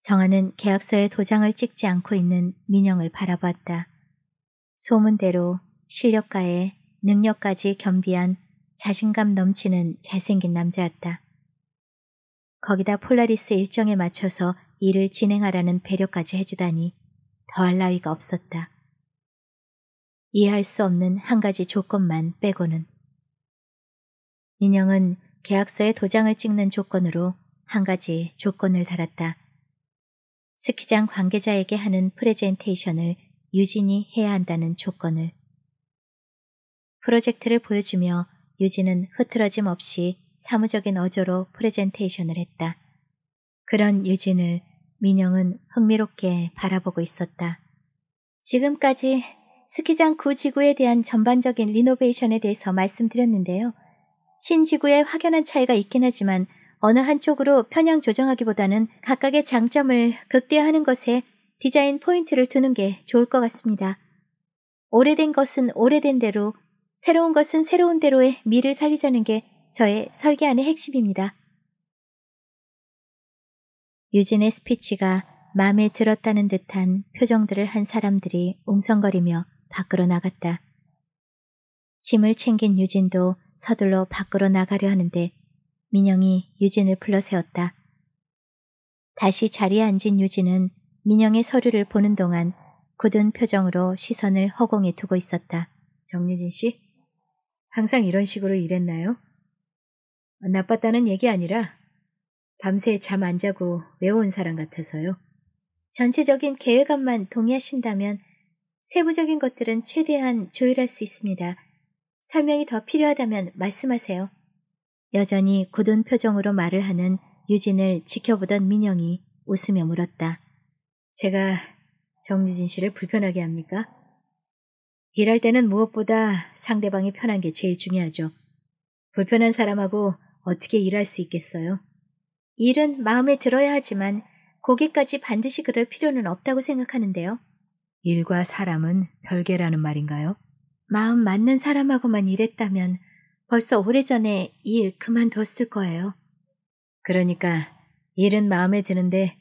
정아는 계약서에 도장을 찍지 않고 있는 민영을 바라봤다. 소문대로 실력과에 능력까지 겸비한 자신감 넘치는 잘생긴 남자였다. 거기다 폴라리스 일정에 맞춰서 일을 진행하라는 배려까지 해주다니 더할 나위가 없었다. 이해할 수 없는 한 가지 조건만 빼고는. 민영은 계약서에 도장을 찍는 조건으로 한 가지 조건을 달았다. 스키장 관계자에게 하는 프레젠테이션을 유진이 해야 한다는 조건을. 프로젝트를 보여주며 유진은 흐트러짐 없이 사무적인 어조로 프레젠테이션을 했다. 그런 유진을 민영은 흥미롭게 바라보고 있었다. 지금까지 스키장 구지구에 대한 전반적인 리노베이션에 대해서 말씀드렸는데요. 신지구의 확연한 차이가 있긴 하지만 어느 한쪽으로 편향 조정하기보다는 각각의 장점을 극대화하는 것에 디자인 포인트를 두는 게 좋을 것 같습니다. 오래된 것은 오래된 대로, 새로운 것은 새로운 대로의 미를 살리자는 게 저의 설계안의 핵심입니다. 유진의 스피치가 마음에 들었다는 듯한 표정들을 한 사람들이 웅성거리며 밖으로 나갔다. 짐을 챙긴 유진도 서둘러 밖으로 나가려 하는데 민영이 유진을 불러세웠다. 다시 자리에 앉은 유진은 민영의 서류를 보는 동안 굳은 표정으로 시선을 허공에 두고 있었다. 정유진 씨, 항상 이런 식으로 일했나요? 나빴다는 얘기 아니라 밤새 잠 안 자고 외워온 사람 같아서요. 전체적인 계획안만 동의하신다면 세부적인 것들은 최대한 조율할 수 있습니다. 설명이 더 필요하다면 말씀하세요. 여전히 굳은 표정으로 말을 하는 유진을 지켜보던 민영이 웃으며 물었다. 제가 정유진 씨를 불편하게 합니까? 일할 때는 무엇보다 상대방이 편한 게 제일 중요하죠. 불편한 사람하고 어떻게 일할 수 있겠어요? 일은 마음에 들어야 하지만 고기까지 반드시 그럴 필요는 없다고 생각하는데요. 일과 사람은 별개라는 말인가요? 마음 맞는 사람하고만 일했다면 벌써 오래전에 일 그만뒀을 거예요. 그러니까 일은 마음에 드는데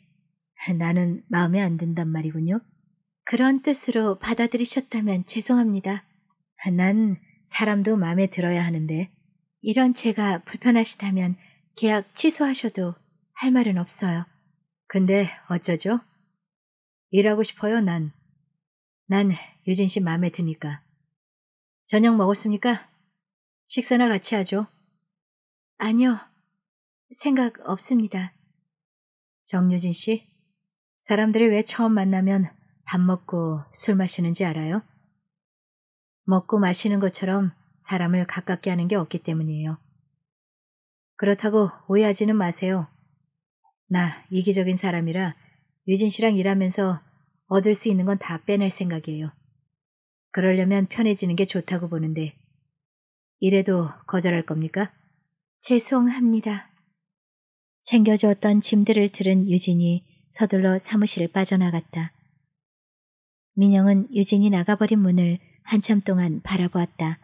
나는 마음에 안 든단 말이군요. 그런 뜻으로 받아들이셨다면 죄송합니다. 난 사람도 마음에 들어야 하는데 이런 제가 불편하시다면 계약 취소하셔도 할 말은 없어요. 근데 어쩌죠? 일하고 싶어요, 난. 난 유진 씨 마음에 드니까. 저녁 먹었습니까? 식사나 같이 하죠. 아니요. 생각 없습니다. 정유진 씨, 사람들이 왜 처음 만나면 밥 먹고 술 마시는지 알아요? 먹고 마시는 것처럼 사람을 가깝게 하는 게 없기 때문이에요. 그렇다고 오해하지는 마세요. 나 이기적인 사람이라 유진 씨랑 일하면서 얻을 수 있는 건 다 빼낼 생각이에요. 그러려면 편해지는 게 좋다고 보는데 이래도 거절할 겁니까? 죄송합니다. 챙겨주었던 짐들을 들은 유진이 서둘러 사무실을 빠져나갔다. 민영은 유진이 나가버린 문을 한참 동안 바라보았다.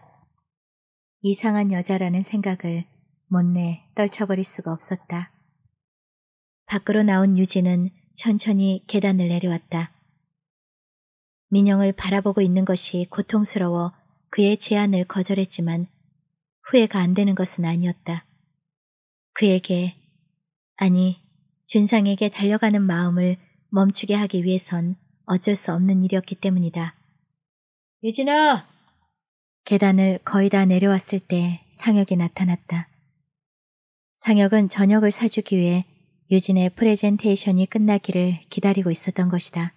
이상한 여자라는 생각을 못내 떨쳐버릴 수가 없었다. 밖으로 나온 유진은 천천히 계단을 내려왔다. 민영을 바라보고 있는 것이 고통스러워 그의 제안을 거절했지만 후회가 안 되는 것은 아니었다. 그에게, 아니, 준상에게 달려가는 마음을 멈추게 하기 위해선 어쩔 수 없는 일이었기 때문이다. 유진아! 계단을 거의 다 내려왔을 때 상혁이 나타났다. 상혁은 저녁을 사주기 위해 유진의 프레젠테이션이 끝나기를 기다리고 있었던 것이다.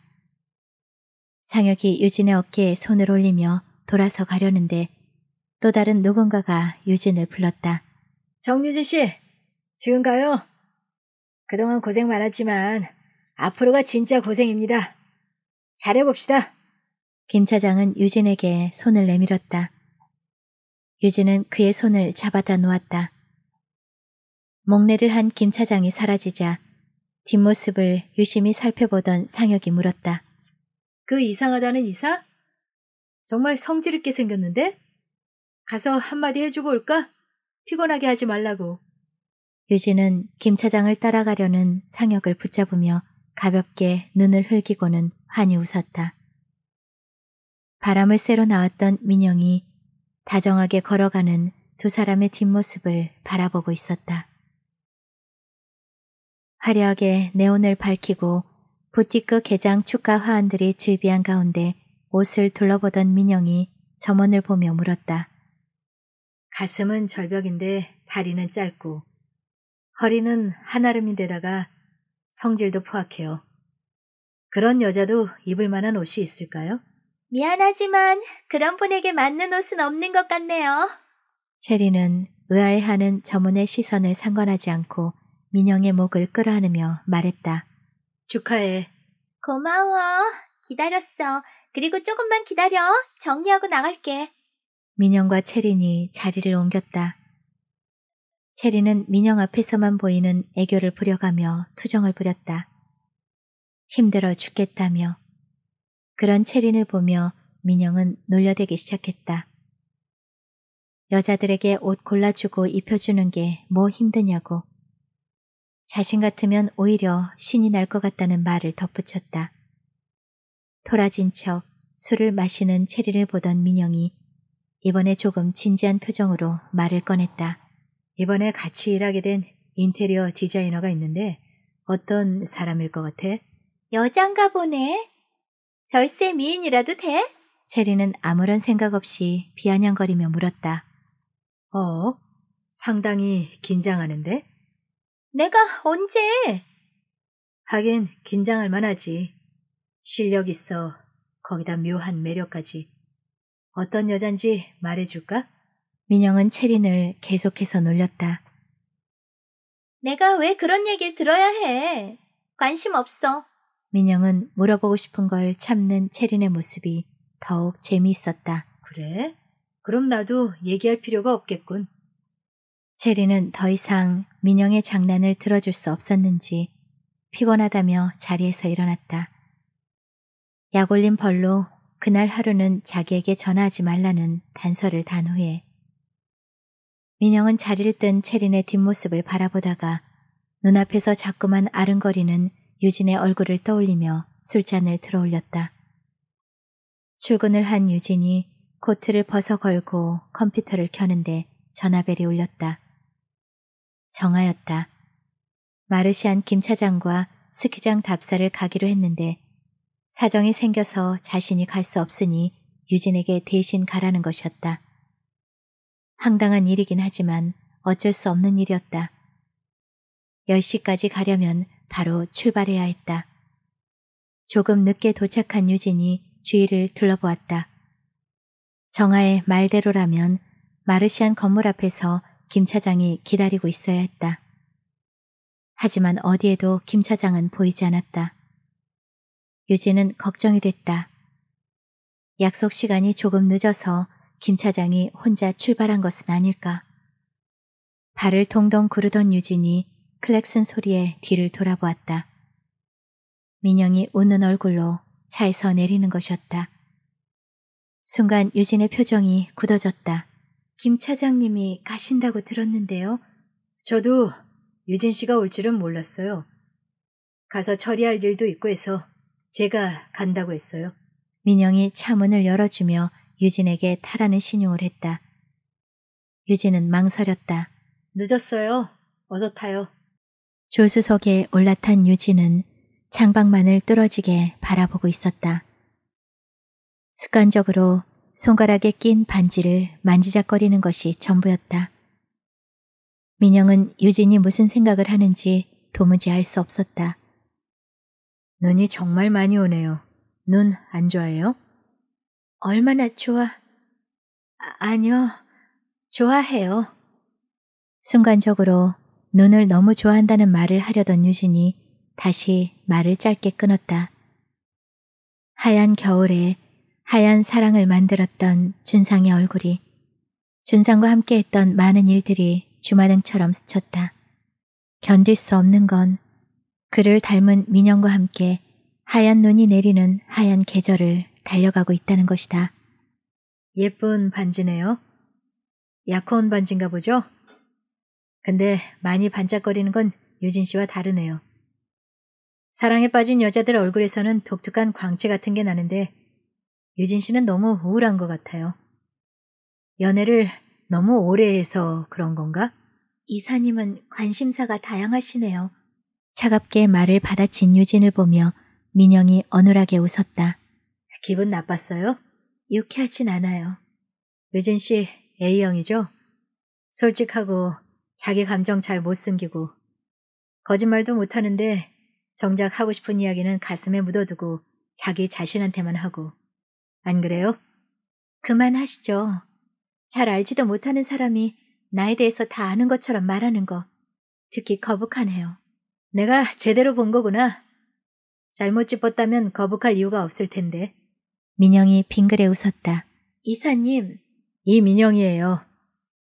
상혁이 유진의 어깨에 손을 올리며 돌아서 가려는데 또 다른 누군가가 유진을 불렀다. 정유진 씨, 지금 가요? 그동안 고생 많았지만 앞으로가 진짜 고생입니다. 잘해봅시다. 김 차장은 유진에게 손을 내밀었다. 유진은 그의 손을 잡아다 놓았다. 목례를 한 김 차장이 사라지자 뒷모습을 유심히 살펴보던 상혁이 물었다. 그 이상하다는 이사? 정말 성질 있게 생겼는데? 가서 한마디 해주고 올까? 피곤하게 하지 말라고. 유진은 김 차장을 따라가려는 상혁을 붙잡으며 가볍게 눈을 흘기고는 환히 웃었다. 바람을 쐬러 나왔던 민영이 다정하게 걸어가는 두 사람의 뒷모습을 바라보고 있었다. 화려하게 네온을 밝히고 부티크 개장 축가 화환들이 즐비한 가운데 옷을 둘러보던 민영이 점원을 보며 물었다. 가슴은 절벽인데 다리는 짧고 허리는 한아름인데다가 성질도 포악해요. 그런 여자도 입을 만한 옷이 있을까요? 미안하지만 그런 분에게 맞는 옷은 없는 것 같네요. 체리는 의아해하는 점원의 시선을 상관하지 않고 민영의 목을 끌어안으며 말했다. 축하해. 고마워. 기다렸어. 그리고 조금만 기다려. 정리하고 나갈게. 민영과 체린이 자리를 옮겼다. 체린은 민영 앞에서만 보이는 애교를 부려가며 투정을 부렸다. 힘들어 죽겠다며. 그런 체린을 보며 민영은 놀려대기 시작했다. 여자들에게 옷 골라주고 입혀주는 게 뭐 힘드냐고. 자신 같으면 오히려 신이 날 것 같다는 말을 덧붙였다. 토라진 척 술을 마시는 체리를 보던 민영이 이번에 조금 진지한 표정으로 말을 꺼냈다. 이번에 같이 일하게 된 인테리어 디자이너가 있는데 어떤 사람일 것 같아? 여잔가 보네. 절세 미인이라도 돼? 체리는 아무런 생각 없이 비아냥거리며 물었다. 어? 상당히 긴장하는데? 내가 언제? 하긴 긴장할 만하지. 실력 있어. 거기다 묘한 매력까지. 어떤 여잔지 말해줄까? 민영은 채린을 계속해서 놀렸다. 내가 왜 그런 얘기를 들어야 해? 관심 없어. 민영은 물어보고 싶은 걸 참는 채린의 모습이 더욱 재미있었다. 그래? 그럼 나도 얘기할 필요가 없겠군. 체리는 더 이상 민영의 장난을 들어줄 수 없었는지 피곤하다며 자리에서 일어났다. 약올린 벌로 그날 하루는 자기에게 전화하지 말라는 단서를 단 후에 민영은 자리를 뜬 체린의 뒷모습을 바라보다가 눈앞에서 자꾸만 아른거리는 유진의 얼굴을 떠올리며 술잔을 들어올렸다. 출근을 한 유진이 코트를 벗어 걸고 컴퓨터를 켜는데 전화벨이 울렸다. 정하였다. 마르시안 김 차장과 스키장 답사를 가기로 했는데 사정이 생겨서 자신이 갈 수 없으니 유진에게 대신 가라는 것이었다. 황당한 일이긴 하지만 어쩔 수 없는 일이었다. 10시까지 가려면 바로 출발해야 했다. 조금 늦게 도착한 유진이 주위를 둘러보았다. 정아의 말대로라면 마르시안 건물 앞에서 김 차장이 기다리고 있어야 했다. 하지만 어디에도 김 차장은 보이지 않았다. 유진은 걱정이 됐다. 약속 시간이 조금 늦어서 김 차장이 혼자 출발한 것은 아닐까. 발을 동동 구르던 유진이 클렉슨 소리에 뒤를 돌아보았다. 민영이 웃는 얼굴로 차에서 내리는 것이었다. 순간 유진의 표정이 굳어졌다. 김 차장님이 가신다고 들었는데요. 저도 유진 씨가 올 줄은 몰랐어요. 가서 처리할 일도 있고 해서 제가 간다고 했어요. 민영이 차문을 열어주며 유진에게 타라는 신용을 했다. 유진은 망설였다. 늦었어요. 어서 타요. 조수석에 올라탄 유진은 장방만을 뚫어지게 바라보고 있었다. 습관적으로 손가락에 낀 반지를 만지작거리는 것이 전부였다. 민영은 유진이 무슨 생각을 하는지 도무지 알 수 없었다. 눈이 정말 많이 오네요. 눈 안 좋아해요? 얼마나 좋아? 아, 아니요, 좋아해요. 순간적으로 눈을 너무 좋아한다는 말을 하려던 유진이 다시 말을 짧게 끊었다. 하얀 겨울에 하얀 사랑을 만들었던 준상의 얼굴이 준상과 함께했던 많은 일들이 주마등처럼 스쳤다. 견딜 수 없는 건 그를 닮은 민영과 함께 하얀 눈이 내리는 하얀 계절을 달려가고 있다는 것이다. 예쁜 반지네요. 약혼 반지인가 보죠? 근데 많이 반짝거리는 건 유진 씨와 다르네요. 사랑에 빠진 여자들 얼굴에서는 독특한 광채 같은 게 나는데 유진 씨는 너무 우울한 것 같아요. 연애를 너무 오래 해서 그런 건가? 이사님은 관심사가 다양하시네요. 차갑게 말을 받아친 유진을 보며 민영이 어눌하게 웃었다. 기분 나빴어요? 유쾌하진 않아요. 유진 씨 A형이죠? 솔직하고 자기 감정 잘 못 숨기고 거짓말도 못하는데 정작 하고 싶은 이야기는 가슴에 묻어두고 자기 자신한테만 하고 안 그래요? 그만하시죠. 잘 알지도 못하는 사람이 나에 대해서 다 아는 것처럼 말하는 거 특히 거북하네요. 내가 제대로 본 거구나. 잘못 짚었다면 거북할 이유가 없을 텐데. 민영이 빙그레 웃었다. 이사님. 이 민영이에요.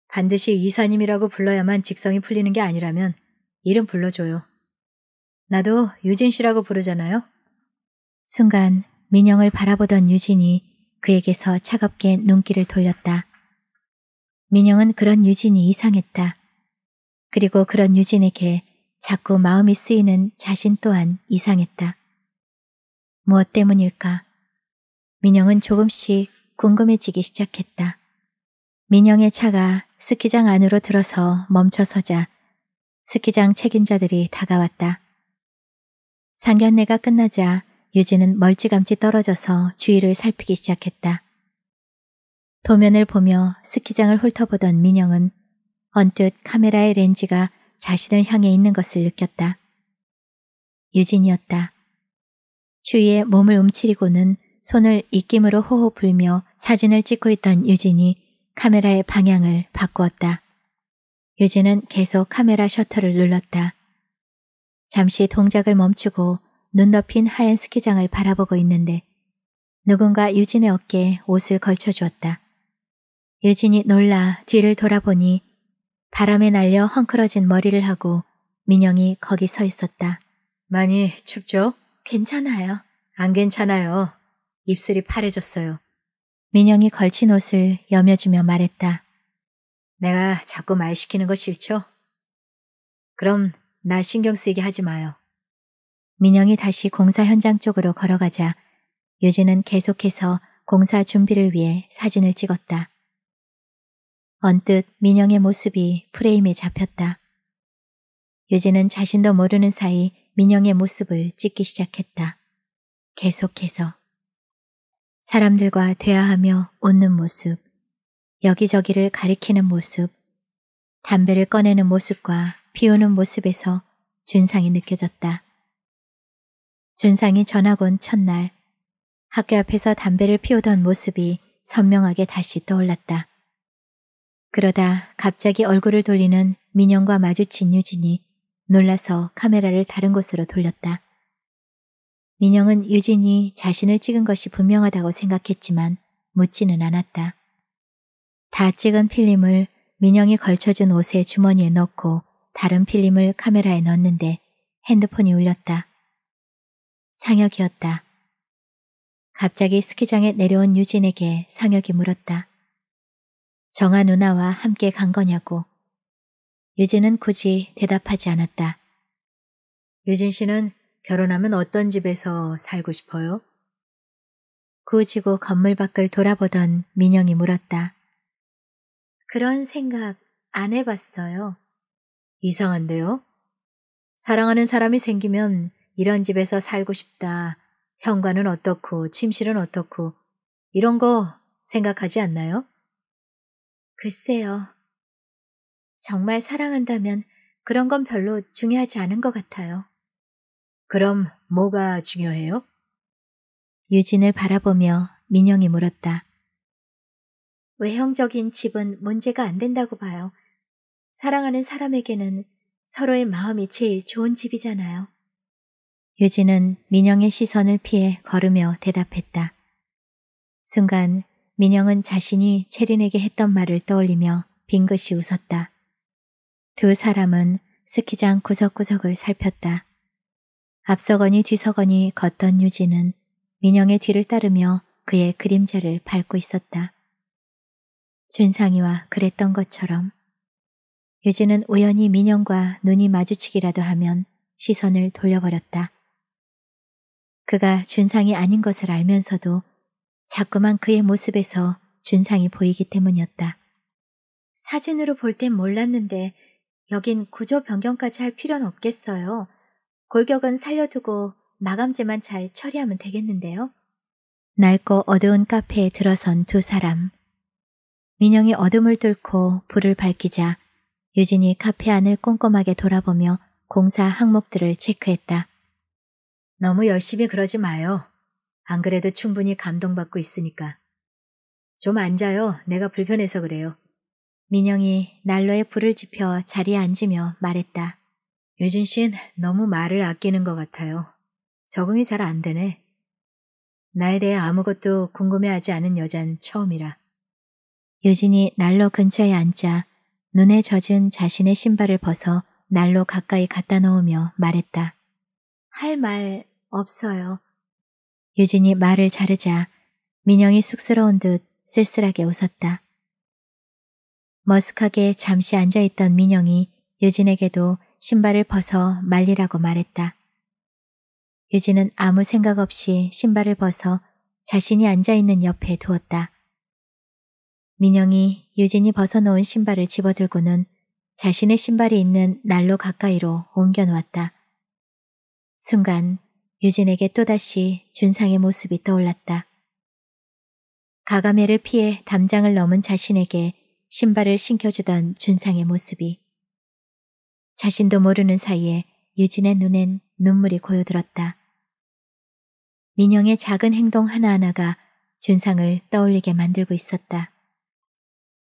반드시 이사님이라고 불러야만 직성이 풀리는 게 아니라면 이름 불러줘요. 나도 유진 씨라고 부르잖아요. 순간 민영을 바라보던 유진이 그에게서 차갑게 눈길을 돌렸다. 민영은 그런 유진이 이상했다. 그리고 그런 유진에게 자꾸 마음이 쓰이는 자신 또한 이상했다. 무엇 때문일까? 민영은 조금씩 궁금해지기 시작했다. 민영의 차가 스키장 안으로 들어서 멈춰서자 스키장 책임자들이 다가왔다. 상견례가 끝나자 유진은 멀찌감치 떨어져서 주위를 살피기 시작했다. 도면을 보며 스키장을 훑어보던 민영은 언뜻 카메라의 렌즈가 자신을 향해 있는 것을 느꼈다. 유진이었다. 주위에 몸을 움츠리고는 손을 입김으로 호호 불며 사진을 찍고 있던 유진이 카메라의 방향을 바꾸었다. 유진은 계속 카메라 셔터를 눌렀다. 잠시 동작을 멈추고 눈높인 하얀 스키장을 바라보고 있는데 누군가 유진의 어깨에 옷을 걸쳐주었다. 유진이 놀라 뒤를 돌아보니 바람에 날려 헝클어진 머리를 하고 민영이 거기 서 있었다. 많이 춥죠? 괜찮아요. 안 괜찮아요. 입술이 파래졌어요. 민영이 걸친 옷을 여며주며 말했다. 내가 자꾸 말 시키는 거 싫죠? 그럼 나 신경 쓰이게 하지 마요. 민영이 다시 공사 현장 쪽으로 걸어가자 유진은 계속해서 공사 준비를 위해 사진을 찍었다. 언뜻 민영의 모습이 프레임에 잡혔다. 유진은 자신도 모르는 사이 민영의 모습을 찍기 시작했다. 계속해서. 사람들과 대화하며 웃는 모습, 여기저기를 가리키는 모습, 담배를 꺼내는 모습과 피우는 모습에서 준상이 느껴졌다. 준상이 전학 온 첫날 학교 앞에서 담배를 피우던 모습이 선명하게 다시 떠올랐다. 그러다 갑자기 얼굴을 돌리는 민영과 마주친 유진이 놀라서 카메라를 다른 곳으로 돌렸다. 민영은 유진이 자신을 찍은 것이 분명하다고 생각했지만 묻지는 않았다. 다 찍은 필름을 민영이 걸쳐준 옷의 주머니에 넣고 다른 필름을 카메라에 넣었는데 핸드폰이 울렸다. 상혁이었다. 갑자기 스키장에 내려온 유진에게 상혁이 물었다. 정아 누나와 함께 간 거냐고. 유진은 굳이 대답하지 않았다. 유진 씨는 결혼하면 어떤 집에서 살고 싶어요? 구지고 건물 밖을 돌아보던 민영이 물었다. 그런 생각 안 해봤어요. 이상한데요? 사랑하는 사람이 생기면 이런 집에서 살고 싶다. 현관은 어떻고 침실은 어떻고 이런 거 생각하지 않나요? 글쎄요. 정말 사랑한다면 그런 건 별로 중요하지 않은 것 같아요. 그럼 뭐가 중요해요? 유진을 바라보며 민영이 물었다. 외형적인 집은 문제가 안 된다고 봐요. 사랑하는 사람에게는 서로의 마음이 제일 좋은 집이잖아요. 유진은 민영의 시선을 피해 걸으며 대답했다. 순간 민영은 자신이 체린에게 했던 말을 떠올리며 빙긋이 웃었다. 두 사람은 스키장 구석구석을 살폈다. 앞서거니 뒤서거니 걷던 유진은 민영의 뒤를 따르며 그의 그림자를 밟고 있었다. 준상이와 그랬던 것처럼 유진은 우연히 민영과 눈이 마주치기라도 하면 시선을 돌려버렸다. 그가 준상이 아닌 것을 알면서도 자꾸만 그의 모습에서 준상이 보이기 때문이었다. 사진으로 볼 땐 몰랐는데 여긴 구조 변경까지 할 필요는 없겠어요. 골격은 살려두고 마감재만 잘 처리하면 되겠는데요. 낡고 어두운 카페에 들어선 두 사람. 민영이 어둠을 뚫고 불을 밝히자 유진이 카페 안을 꼼꼼하게 돌아보며 공사 항목들을 체크했다. 너무 열심히 그러지 마요. 안 그래도 충분히 감동받고 있으니까. 좀 앉아요. 내가 불편해서 그래요. 민영이 난로에 불을 지펴 자리에 앉으며 말했다. 유진 씨는 너무 말을 아끼는 것 같아요. 적응이 잘 안 되네. 나에 대해 아무것도 궁금해하지 않은 여잔 처음이라. 유진이 난로 근처에 앉자 눈에 젖은 자신의 신발을 벗어 난로 가까이 갖다 놓으며 말했다. 할말 없어요. 유진이 말을 자르자 민영이 쑥스러운 듯 쓸쓸하게 웃었다. 머쓱하게 잠시 앉아있던 민영이 유진에게도 신발을 벗어 말리라고 말했다. 유진은 아무 생각 없이 신발을 벗어 자신이 앉아있는 옆에 두었다. 민영이 유진이 벗어놓은 신발을 집어들고는 자신의 신발이 있는 날로 가까이로 옮겨놓았다. 순간 유진에게 또다시 준상의 모습이 떠올랐다. 가가멜를 피해 담장을 넘은 자신에게 신발을 신켜주던 준상의 모습이 자신도 모르는 사이에 유진의 눈엔 눈물이 고여들었다. 민영의 작은 행동 하나하나가 준상을 떠올리게 만들고 있었다.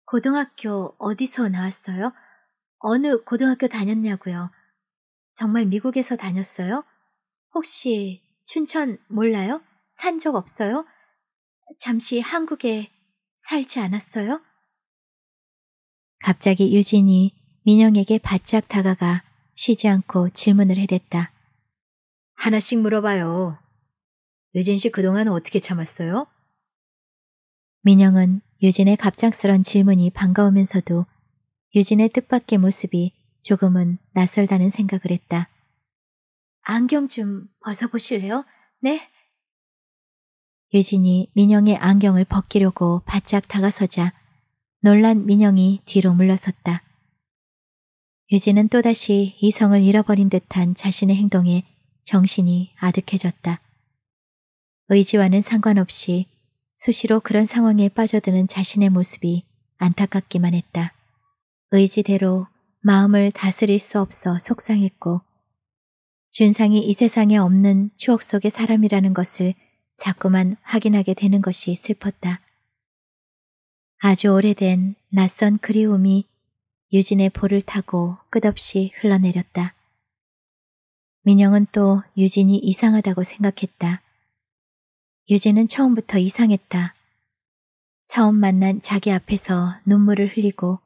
고등학교 어디서 나왔어요? 어느 고등학교 다녔냐고요? 정말 미국에서 다녔어요? 혹시 춘천 몰라요? 산 적 없어요? 잠시 한국에 살지 않았어요? 갑자기 유진이 민영에게 바짝 다가가 쉬지 않고 질문을 해댔다. 하나씩 물어봐요. 유진 씨 그동안 어떻게 참았어요? 민영은 유진의 갑작스런 질문이 반가우면서도 유진의 뜻밖의 모습이 조금은 낯설다는 생각을 했다. 안경 좀 벗어보실래요? 네? 유진이 민영의 안경을 벗기려고 바짝 다가서자 놀란 민영이 뒤로 물러섰다. 유진은 또다시 이성을 잃어버린 듯한 자신의 행동에 정신이 아득해졌다. 의지와는 상관없이 수시로 그런 상황에 빠져드는 자신의 모습이 안타깝기만 했다. 의지대로 마음을 다스릴 수 없어 속상했고 준상이 이 세상에 없는 추억 속의 사람이라는 것을 자꾸만 확인하게 되는 것이 슬펐다. 아주 오래된 낯선 그리움이 유진의 볼을 타고 끝없이 흘러내렸다. 민영은 또 유진이 이상하다고 생각했다. 유진은 처음부터 이상했다. 처음 만난 자기 앞에서 눈물을 흘리고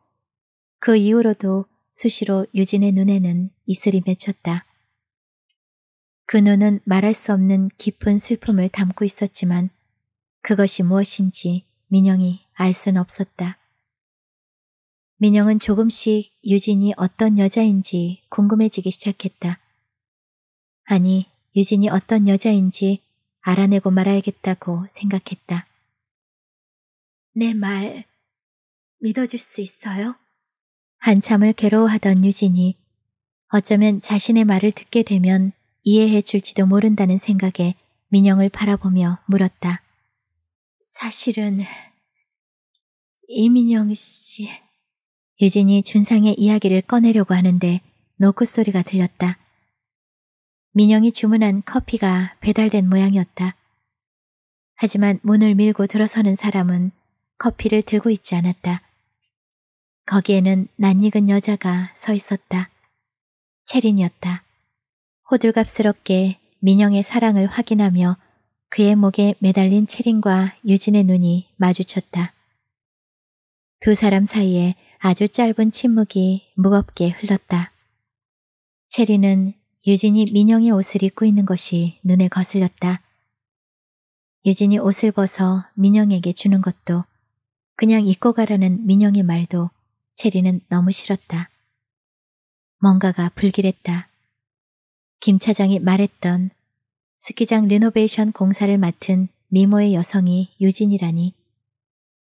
그 이후로도 수시로 유진의 눈에는 이슬이 맺혔다. 그 눈은 말할 수 없는 깊은 슬픔을 담고 있었지만 그것이 무엇인지 민영이 알 순 없었다. 민영은 조금씩 유진이 어떤 여자인지 궁금해지기 시작했다. 아니, 유진이 어떤 여자인지 알아내고 말아야겠다고 생각했다. 내 말 믿어줄 수 있어요? 한참을 괴로워하던 유진이 어쩌면 자신의 말을 듣게 되면 이해해 줄지도 모른다는 생각에 민영을 바라보며 물었다. 사실은 이민영 씨... 유진이 준상의 이야기를 꺼내려고 하는데 노크 소리가 들렸다. 민영이 주문한 커피가 배달된 모양이었다. 하지만 문을 밀고 들어서는 사람은 커피를 들고 있지 않았다. 거기에는 낯익은 여자가 서 있었다. 체린이었다. 호들갑스럽게 민영의 사랑을 확인하며 그의 목에 매달린 체린과 유진의 눈이 마주쳤다. 두 사람 사이에 아주 짧은 침묵이 무겁게 흘렀다. 체리는 유진이 민영의 옷을 입고 있는 것이 눈에 거슬렸다. 유진이 옷을 벗어 민영에게 주는 것도 그냥 입고 가라는 민영의 말도 체리는 너무 싫었다. 뭔가가 불길했다. 김 차장이 말했던 스키장 리노베이션 공사를 맡은 미모의 여성이 유진이라니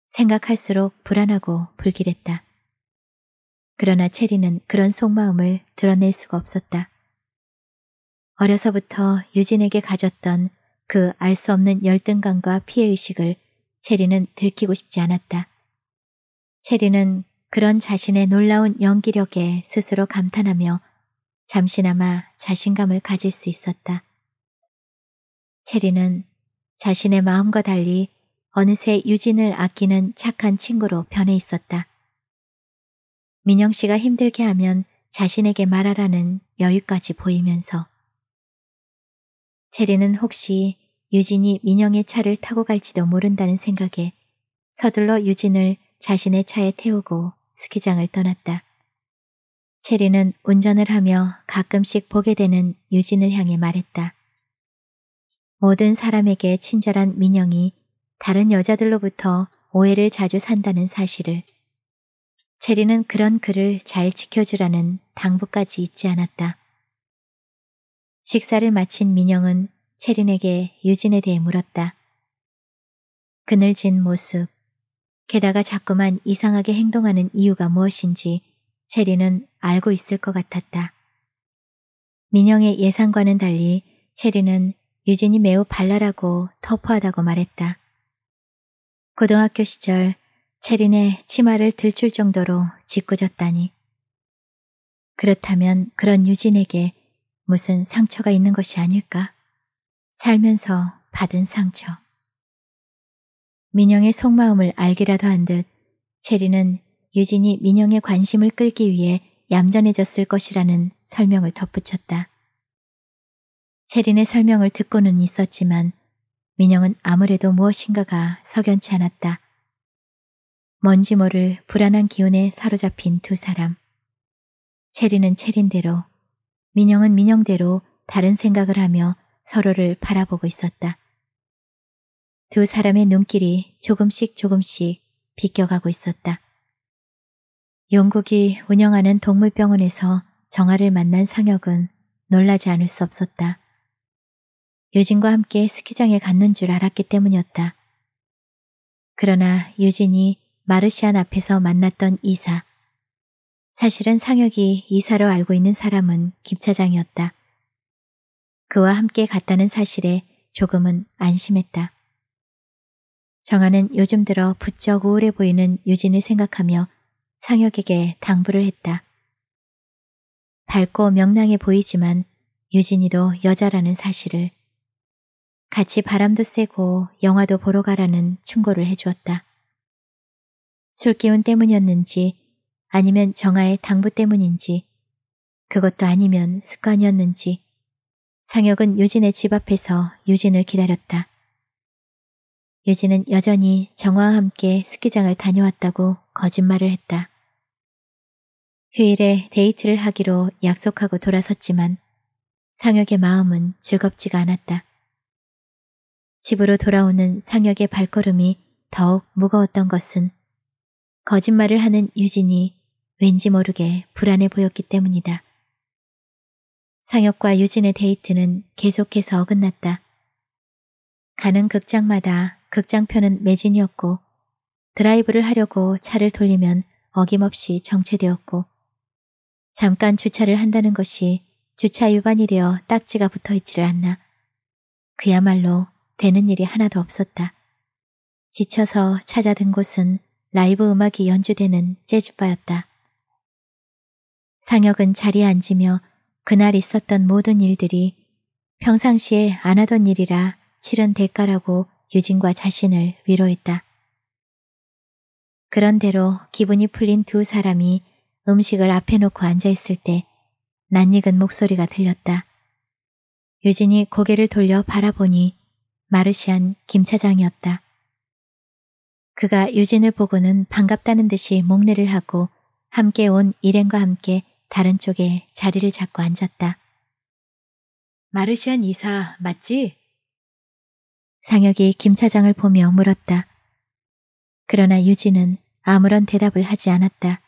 생각할수록 불안하고 불길했다. 그러나 체리는 그런 속마음을 드러낼 수가 없었다. 어려서부터 유진에게 가졌던 그 알 수 없는 열등감과 피해의식을 체리는 들키고 싶지 않았다. 체리는 그런 자신의 놀라운 연기력에 스스로 감탄하며 잠시나마 자신감을 가질 수 있었다. 체리는 자신의 마음과 달리 어느새 유진을 아끼는 착한 친구로 변해 있었다. 민영 씨가 힘들게 하면 자신에게 말하라는 여유까지 보이면서 체리는 혹시 유진이 민영의 차를 타고 갈지도 모른다는 생각에 서둘러 유진을 자신의 차에 태우고 스키장을 떠났다. 체리는 운전을 하며 가끔씩 보게 되는 유진을 향해 말했다. 모든 사람에게 친절한 민영이 다른 여자들로부터 오해를 자주 산다는 사실을 체리는 그런 그를 잘 지켜주라는 당부까지 잊지 않았다. 식사를 마친 민영은 체린에게 유진에 대해 물었다. 그늘진 모습, 게다가 자꾸만 이상하게 행동하는 이유가 무엇인지 체리는 알고 있을 것 같았다. 민영의 예상과는 달리 체리는 유진이 매우 발랄하고 터프하다고 말했다. 고등학교 시절 체린의 치마를 들출 정도로 짓궂었다니. 그렇다면 그런 유진에게 무슨 상처가 있는 것이 아닐까? 살면서 받은 상처. 민영의 속마음을 알기라도 한 듯 체리는 유진이 민영의 관심을 끌기 위해 얌전해졌을 것이라는 설명을 덧붙였다. 체린의 설명을 듣고는 있었지만 민영은 아무래도 무엇인가가 석연치 않았다. 뭔지 모를 불안한 기운에 사로잡힌 두 사람. 체린은 체린대로, 민영은 민영대로 다른 생각을 하며 서로를 바라보고 있었다. 두 사람의 눈길이 조금씩 조금씩 비껴가고 있었다. 영국이 운영하는 동물병원에서 정아를 만난 상혁은 놀라지 않을 수 없었다. 유진과 함께 스키장에 갔는 줄 알았기 때문이었다. 그러나 유진이 마르시안 앞에서 만났던 이사. 사실은 상혁이 이사로 알고 있는 사람은 김차장이었다. 그와 함께 갔다는 사실에 조금은 안심했다. 정아는 요즘 들어 부쩍 우울해 보이는 유진을 생각하며 상혁에게 당부를 했다. 밝고 명랑해 보이지만 유진이도 여자라는 사실을 같이 바람도 쐬고 영화도 보러 가라는 충고를 해주었다. 술기운 때문이었는지 아니면 정아의 당부 때문인지 그것도 아니면 습관이었는지 상혁은 유진의 집 앞에서 유진을 기다렸다. 유진은 여전히 정화와 함께 스키장을 다녀왔다고 거짓말을 했다. 휴일에 데이트를 하기로 약속하고 돌아섰지만 상혁의 마음은 즐겁지가 않았다. 집으로 돌아오는 상혁의 발걸음이 더욱 무거웠던 것은 거짓말을 하는 유진이 왠지 모르게 불안해 보였기 때문이다. 상혁과 유진의 데이트는 계속해서 어긋났다. 가는 극장마다 극장편은 매진이었고 드라이브를 하려고 차를 돌리면 어김없이 정체되었고 잠깐 주차를 한다는 것이 주차 위반이 되어 딱지가 붙어 있지를 않나 그야말로 되는 일이 하나도 없었다. 지쳐서 찾아든 곳은 라이브 음악이 연주되는 재즈바였다. 상혁은 자리에 앉으며 그날 있었던 모든 일들이 평상시에 안 하던 일이라 치른 대가라고 유진과 자신을 위로했다. 그런대로 기분이 풀린 두 사람이 음식을 앞에 놓고 앉아있을 때 낯익은 목소리가 들렸다. 유진이 고개를 돌려 바라보니 마르시안 김 차장이었다. 그가 유진을 보고는 반갑다는 듯이 목례를 하고 함께 온 일행과 함께 다른 쪽에 자리를 잡고 앉았다. 마르시안 이사 맞지? 상혁이 김 차장을 보며 물었다. 그러나 유진은 아무런 대답을 하지 않았다.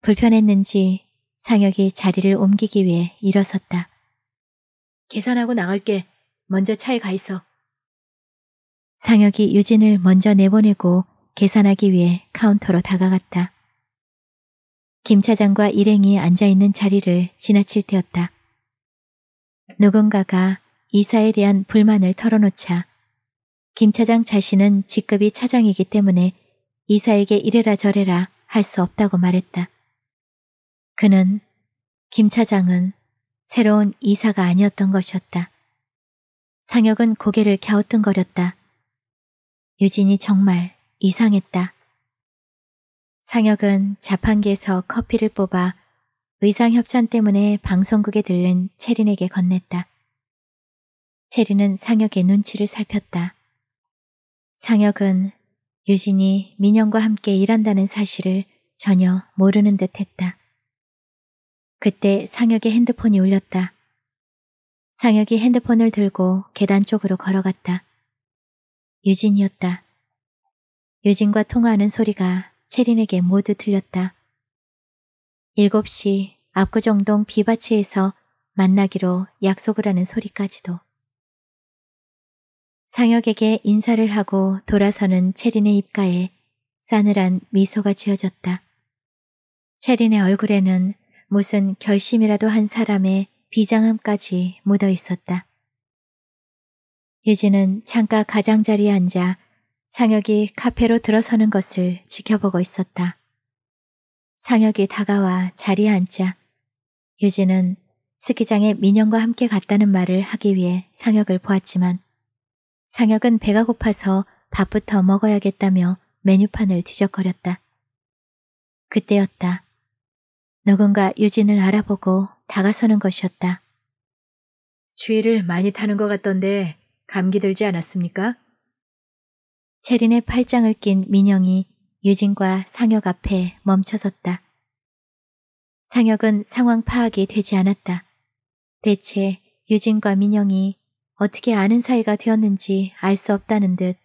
불편했는지 상혁이 자리를 옮기기 위해 일어섰다. 계산하고 나갈게. 먼저 차에 가 있어. 상혁이 유진을 먼저 내보내고 계산하기 위해 카운터로 다가갔다. 김 차장과 일행이 앉아있는 자리를 지나칠 때였다. 누군가가 이사에 대한 불만을 털어놓자 김 차장 자신은 직급이 차장이기 때문에 이사에게 이래라 저래라 할 수 없다고 말했다. 그는 김 차장은 새로운 이사가 아니었던 것이었다. 상혁은 고개를 갸우뚱거렸다. 유진이 정말 이상했다. 상혁은 자판기에서 커피를 뽑아 의상 협찬 때문에 방송국에 들른 체린에게 건넸다. 체리는 상혁의 눈치를 살폈다. 상혁은 유진이 민영과 함께 일한다는 사실을 전혀 모르는 듯 했다. 그때 상혁의 핸드폰이 울렸다. 상혁이 핸드폰을 들고 계단 쪽으로 걸어갔다. 유진이었다. 유진과 통화하는 소리가 체린에게 모두 들렸다. 7시 압구정동 비바치에서 만나기로 약속을 하는 소리까지도. 상혁에게 인사를 하고 돌아서는 체린의 입가에 싸늘한 미소가 지어졌다. 체린의 얼굴에는 무슨 결심이라도 한 사람의 비장함까지 묻어 있었다. 유진은 창가 가장자리에 앉아 상혁이 카페로 들어서는 것을 지켜보고 있었다. 상혁이 다가와 자리에 앉자 유진은 스키장에 민영과 함께 갔다는 말을 하기 위해 상혁을 보았지만 상혁은 배가 고파서 밥부터 먹어야겠다며 메뉴판을 뒤적거렸다. 그때였다. 누군가 유진을 알아보고 다가서는 것이었다. 추위를 많이 타는 것 같던데 감기 들지 않았습니까? 체린의 팔짱을 낀 민영이 유진과 상혁 앞에 멈춰섰다. 상혁은 상황 파악이 되지 않았다. 대체 유진과 민영이 어떻게 아는 사이가 되었는지 알 수 없다는 듯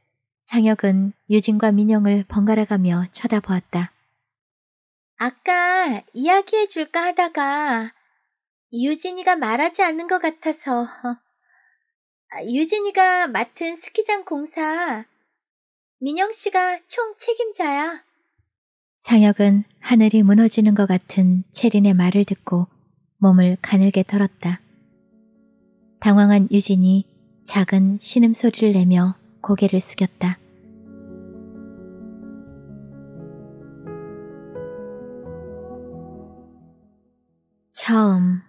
상혁은 유진과 민영을 번갈아가며 쳐다보았다. 아까 이야기해줄까 하다가 유진이가 말하지 않는 것 같아서 아, 유진이가 맡은 스키장 공사 민영 씨가 총 책임자야. 상혁은 하늘이 무너지는 것 같은 채린의 말을 듣고 몸을 가늘게 털었다. 당황한 유진이 작은 신음소리를 내며 고개를 숙였다. 처음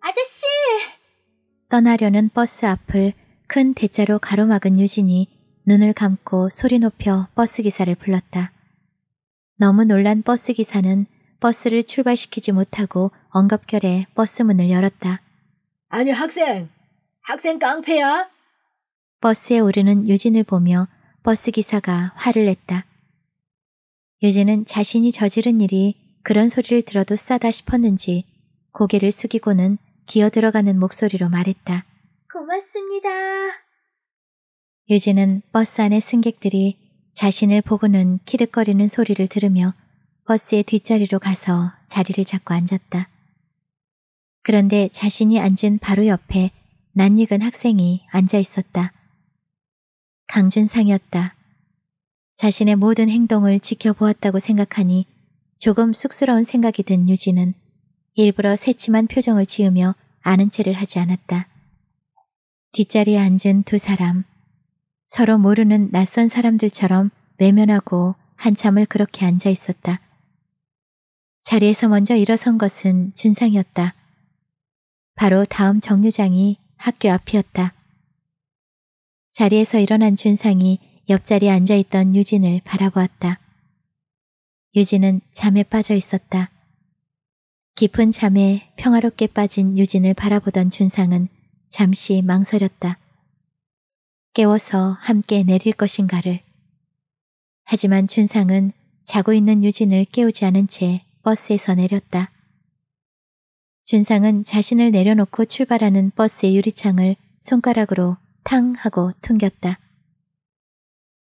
아저씨! 떠나려는 버스 앞을 큰 대자로 가로막은 유진이 눈을 감고 소리 높여 버스기사를 불렀다. 너무 놀란 버스기사는 버스를 출발시키지 못하고 엉겁결에 버스 문을 열었다. 아니 학생, 학생 깡패야? 버스에 오르는 유진을 보며 버스 기사가 화를 냈다. 유진은 자신이 저지른 일이 그런 소리를 들어도 싸다 싶었는지 고개를 숙이고는 기어 들어가는 목소리로 말했다. 고맙습니다. 유진은 버스 안의 승객들이 자신을 보고는 키득거리는 소리를 들으며 버스의 뒷자리로 가서 자리를 잡고 앉았다. 그런데 자신이 앉은 바로 옆에 낯익은 학생이 앉아 있었다. 강준상이었다. 자신의 모든 행동을 지켜보았다고 생각하니 조금 쑥스러운 생각이 든 유진은 일부러 새침한 표정을 지으며 아는 체를 하지 않았다. 뒷자리에 앉은 두 사람. 서로 모르는 낯선 사람들처럼 외면하고 한참을 그렇게 앉아 있었다. 자리에서 먼저 일어선 것은 준상이었다. 바로 다음 정류장이 학교 앞이었다. 자리에서 일어난 준상이 옆자리에 앉아있던 유진을 바라보았다. 유진은 잠에 빠져 있었다. 깊은 잠에 평화롭게 빠진 유진을 바라보던 준상은 잠시 망설였다. 깨워서 함께 내릴 것인가를. 하지만 준상은 자고 있는 유진을 깨우지 않은 채 버스에서 내렸다. 준상은 자신을 내려놓고 출발하는 버스의 유리창을 손가락으로 탕 하고 튕겼다.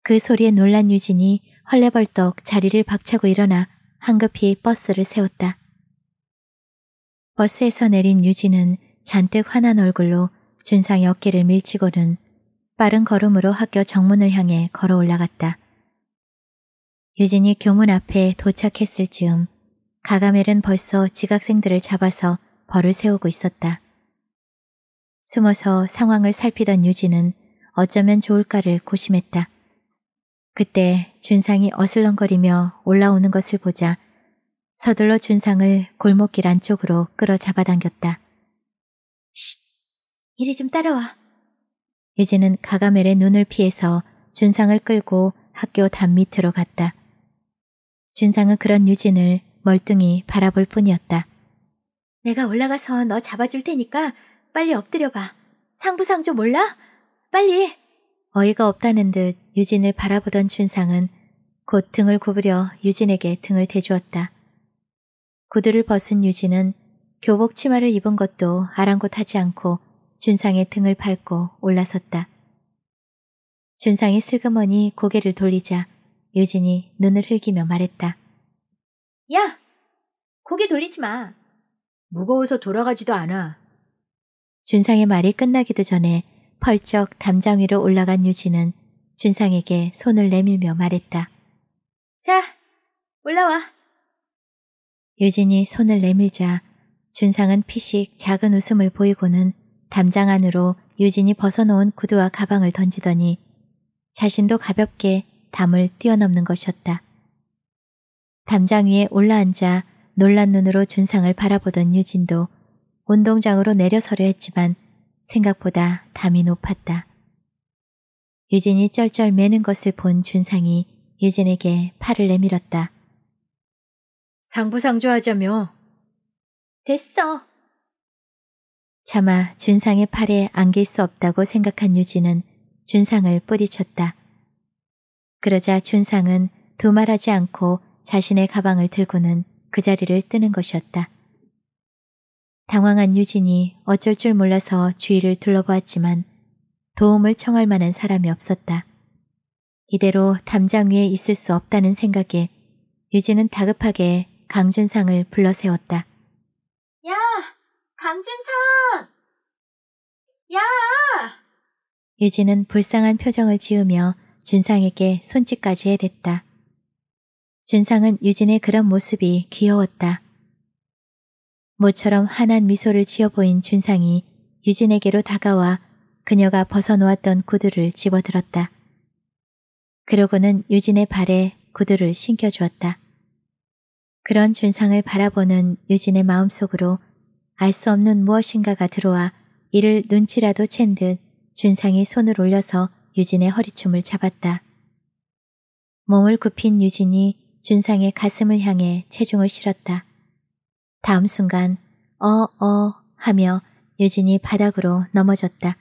그 소리에 놀란 유진이 헐레벌떡 자리를 박차고 일어나 황급히 버스를 세웠다. 버스에서 내린 유진은 잔뜩 화난 얼굴로 준상의 어깨를 밀치고는 빠른 걸음으로 학교 정문을 향해 걸어 올라갔다. 유진이 교문 앞에 도착했을 즈음 가가멜은 벌써 지각생들을 잡아서 벌을 세우고 있었다. 숨어서 상황을 살피던 유진은 어쩌면 좋을까를 고심했다. 그때 준상이 어슬렁거리며 올라오는 것을 보자 서둘러 준상을 골목길 안쪽으로 끌어 잡아당겼다. 쉿! 이리 좀 따라와. 유진은 가가멜의 눈을 피해서 준상을 끌고 학교 담 밑으로 갔다. 준상은 그런 유진을 멀뚱히 바라볼 뿐이었다. 내가 올라가서 너 잡아줄 테니까 빨리 엎드려봐. 상부상조 몰라? 빨리! 어이가 없다는 듯 유진을 바라보던 춘상은 곧 등을 구부려 유진에게 등을 대주었다. 구두를 벗은 유진은 교복 치마를 입은 것도 아랑곳하지 않고 준상의 등을 밟고 올라섰다. 준상이 슬그머니 고개를 돌리자 유진이 눈을 흘기며 말했다. 야! 고개 돌리지 마. 무거워서 돌아가지도 않아. 준상의 말이 끝나기도 전에 펄쩍 담장 위로 올라간 유진은 준상에게 손을 내밀며 말했다. 자, 올라와. 유진이 손을 내밀자 준상은 피식 작은 웃음을 보이고는 담장 안으로 유진이 벗어놓은 구두와 가방을 던지더니 자신도 가볍게 담을 뛰어넘는 것이었다. 담장 위에 올라앉아 놀란 눈으로 준상을 바라보던 유진도 운동장으로 내려서려 했지만 생각보다 담이 높았다. 유진이 쩔쩔 매는 것을 본 준상이 유진에게 팔을 내밀었다. 상부상조하자며. 됐어. 차마 준상의 팔에 안길 수 없다고 생각한 유진은 준상을 뿌리쳤다. 그러자 준상은 두말하지 않고 자신의 가방을 들고는 그 자리를 뜨는 것이었다. 당황한 유진이 어쩔 줄 몰라서 주위를 둘러보았지만 도움을 청할 만한 사람이 없었다. 이대로 담장 위에 있을 수 없다는 생각에 유진은 다급하게 강준상을 불러 세웠다. 야! 강준상! 야! 유진은 불쌍한 표정을 지으며 준상에게 손짓까지 해댔다. 준상은 유진의 그런 모습이 귀여웠다. 모처럼 환한 미소를 지어 보인 준상이 유진에게로 다가와 그녀가 벗어놓았던 구두를 집어들었다. 그러고는 유진의 발에 구두를 신겨주었다. 그런 준상을 바라보는 유진의 마음속으로 알 수 없는 무엇인가가 들어와 이를 눈치라도 챈 듯 준상이 손을 올려서 유진의 허리춤을 잡았다. 몸을 굽힌 유진이 준상의 가슴을 향해 체중을 실었다. 다음 순간 어어 어 하며 유진이 바닥으로 넘어졌다.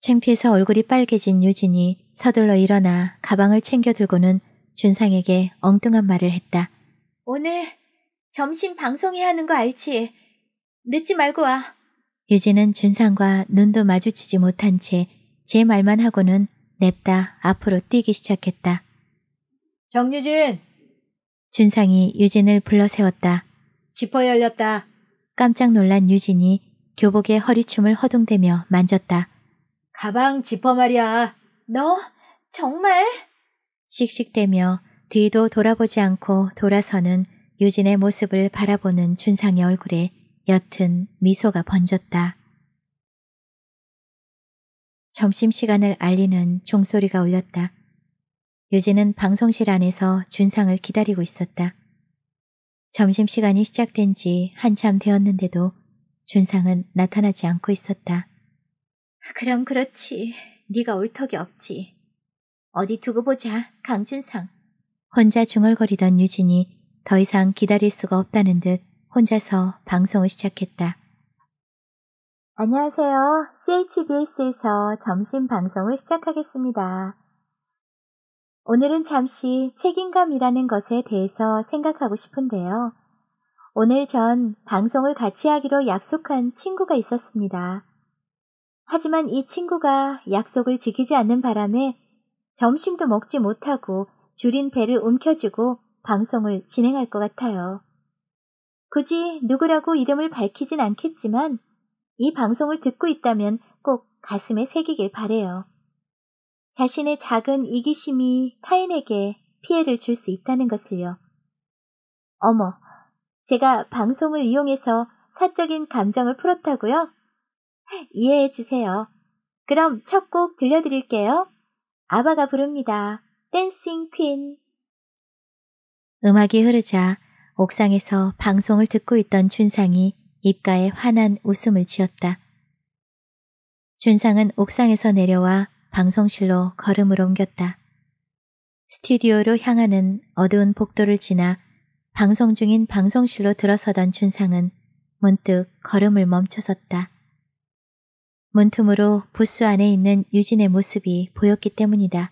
창피해서 얼굴이 빨개진 유진이 서둘러 일어나 가방을 챙겨 들고는 준상에게 엉뚱한 말을 했다. 오늘 점심 방송해야 하는 거 알지? 늦지 말고 와. 유진은 준상과 눈도 마주치지 못한 채 제 말만 하고는 냅다 앞으로 뛰기 시작했다. 정유진! 준상이 유진을 불러 세웠다. 지퍼 열렸다. 깜짝 놀란 유진이 교복의 허리춤을 허둥대며 만졌다. 가방 지퍼 말이야. 너 정말? 씩씩대며 뒤도 돌아보지 않고 돌아서는 유진의 모습을 바라보는 준상의 얼굴에 옅은 미소가 번졌다. 점심시간을 알리는 종소리가 울렸다. 유진은 방송실 안에서 준상을 기다리고 있었다. 점심시간이 시작된 지 한참 되었는데도 준상은 나타나지 않고 있었다. 아, 그럼 그렇지. 네가 올 턱이 없지. 어디 두고 보자, 강준상. 혼자 중얼거리던 유진이 더 이상 기다릴 수가 없다는 듯 혼자서 방송을 시작했다. 안녕하세요. CHBS에서 점심 방송을 시작하겠습니다. 오늘은 잠시 책임감이라는 것에 대해서 생각하고 싶은데요. 오늘 전 방송을 같이 하기로 약속한 친구가 있었습니다. 하지만 이 친구가 약속을 지키지 않는 바람에 점심도 먹지 못하고 줄인 배를 움켜쥐고 방송을 진행할 것 같아요. 굳이 누구라고 이름을 밝히진 않겠지만 이 방송을 듣고 있다면 꼭 가슴에 새기길 바래요. 자신의 작은 이기심이 타인에게 피해를 줄 수 있다는 것을요. 어머, 제가 방송을 이용해서 사적인 감정을 풀었다고요? 이해해 주세요. 그럼 첫 곡 들려드릴게요. 아바가 부릅니다. 댄싱 퀸. 음악이 흐르자 옥상에서 방송을 듣고 있던 준상이 입가에 환한 웃음을 지었다. 준상은 옥상에서 내려와 방송실로 걸음을 옮겼다. 스튜디오로 향하는 어두운 복도를 지나 방송 중인 방송실로 들어서던 준상은 문득 걸음을 멈춰섰다. 문틈으로 부스 안에 있는 유진의 모습이 보였기 때문이다.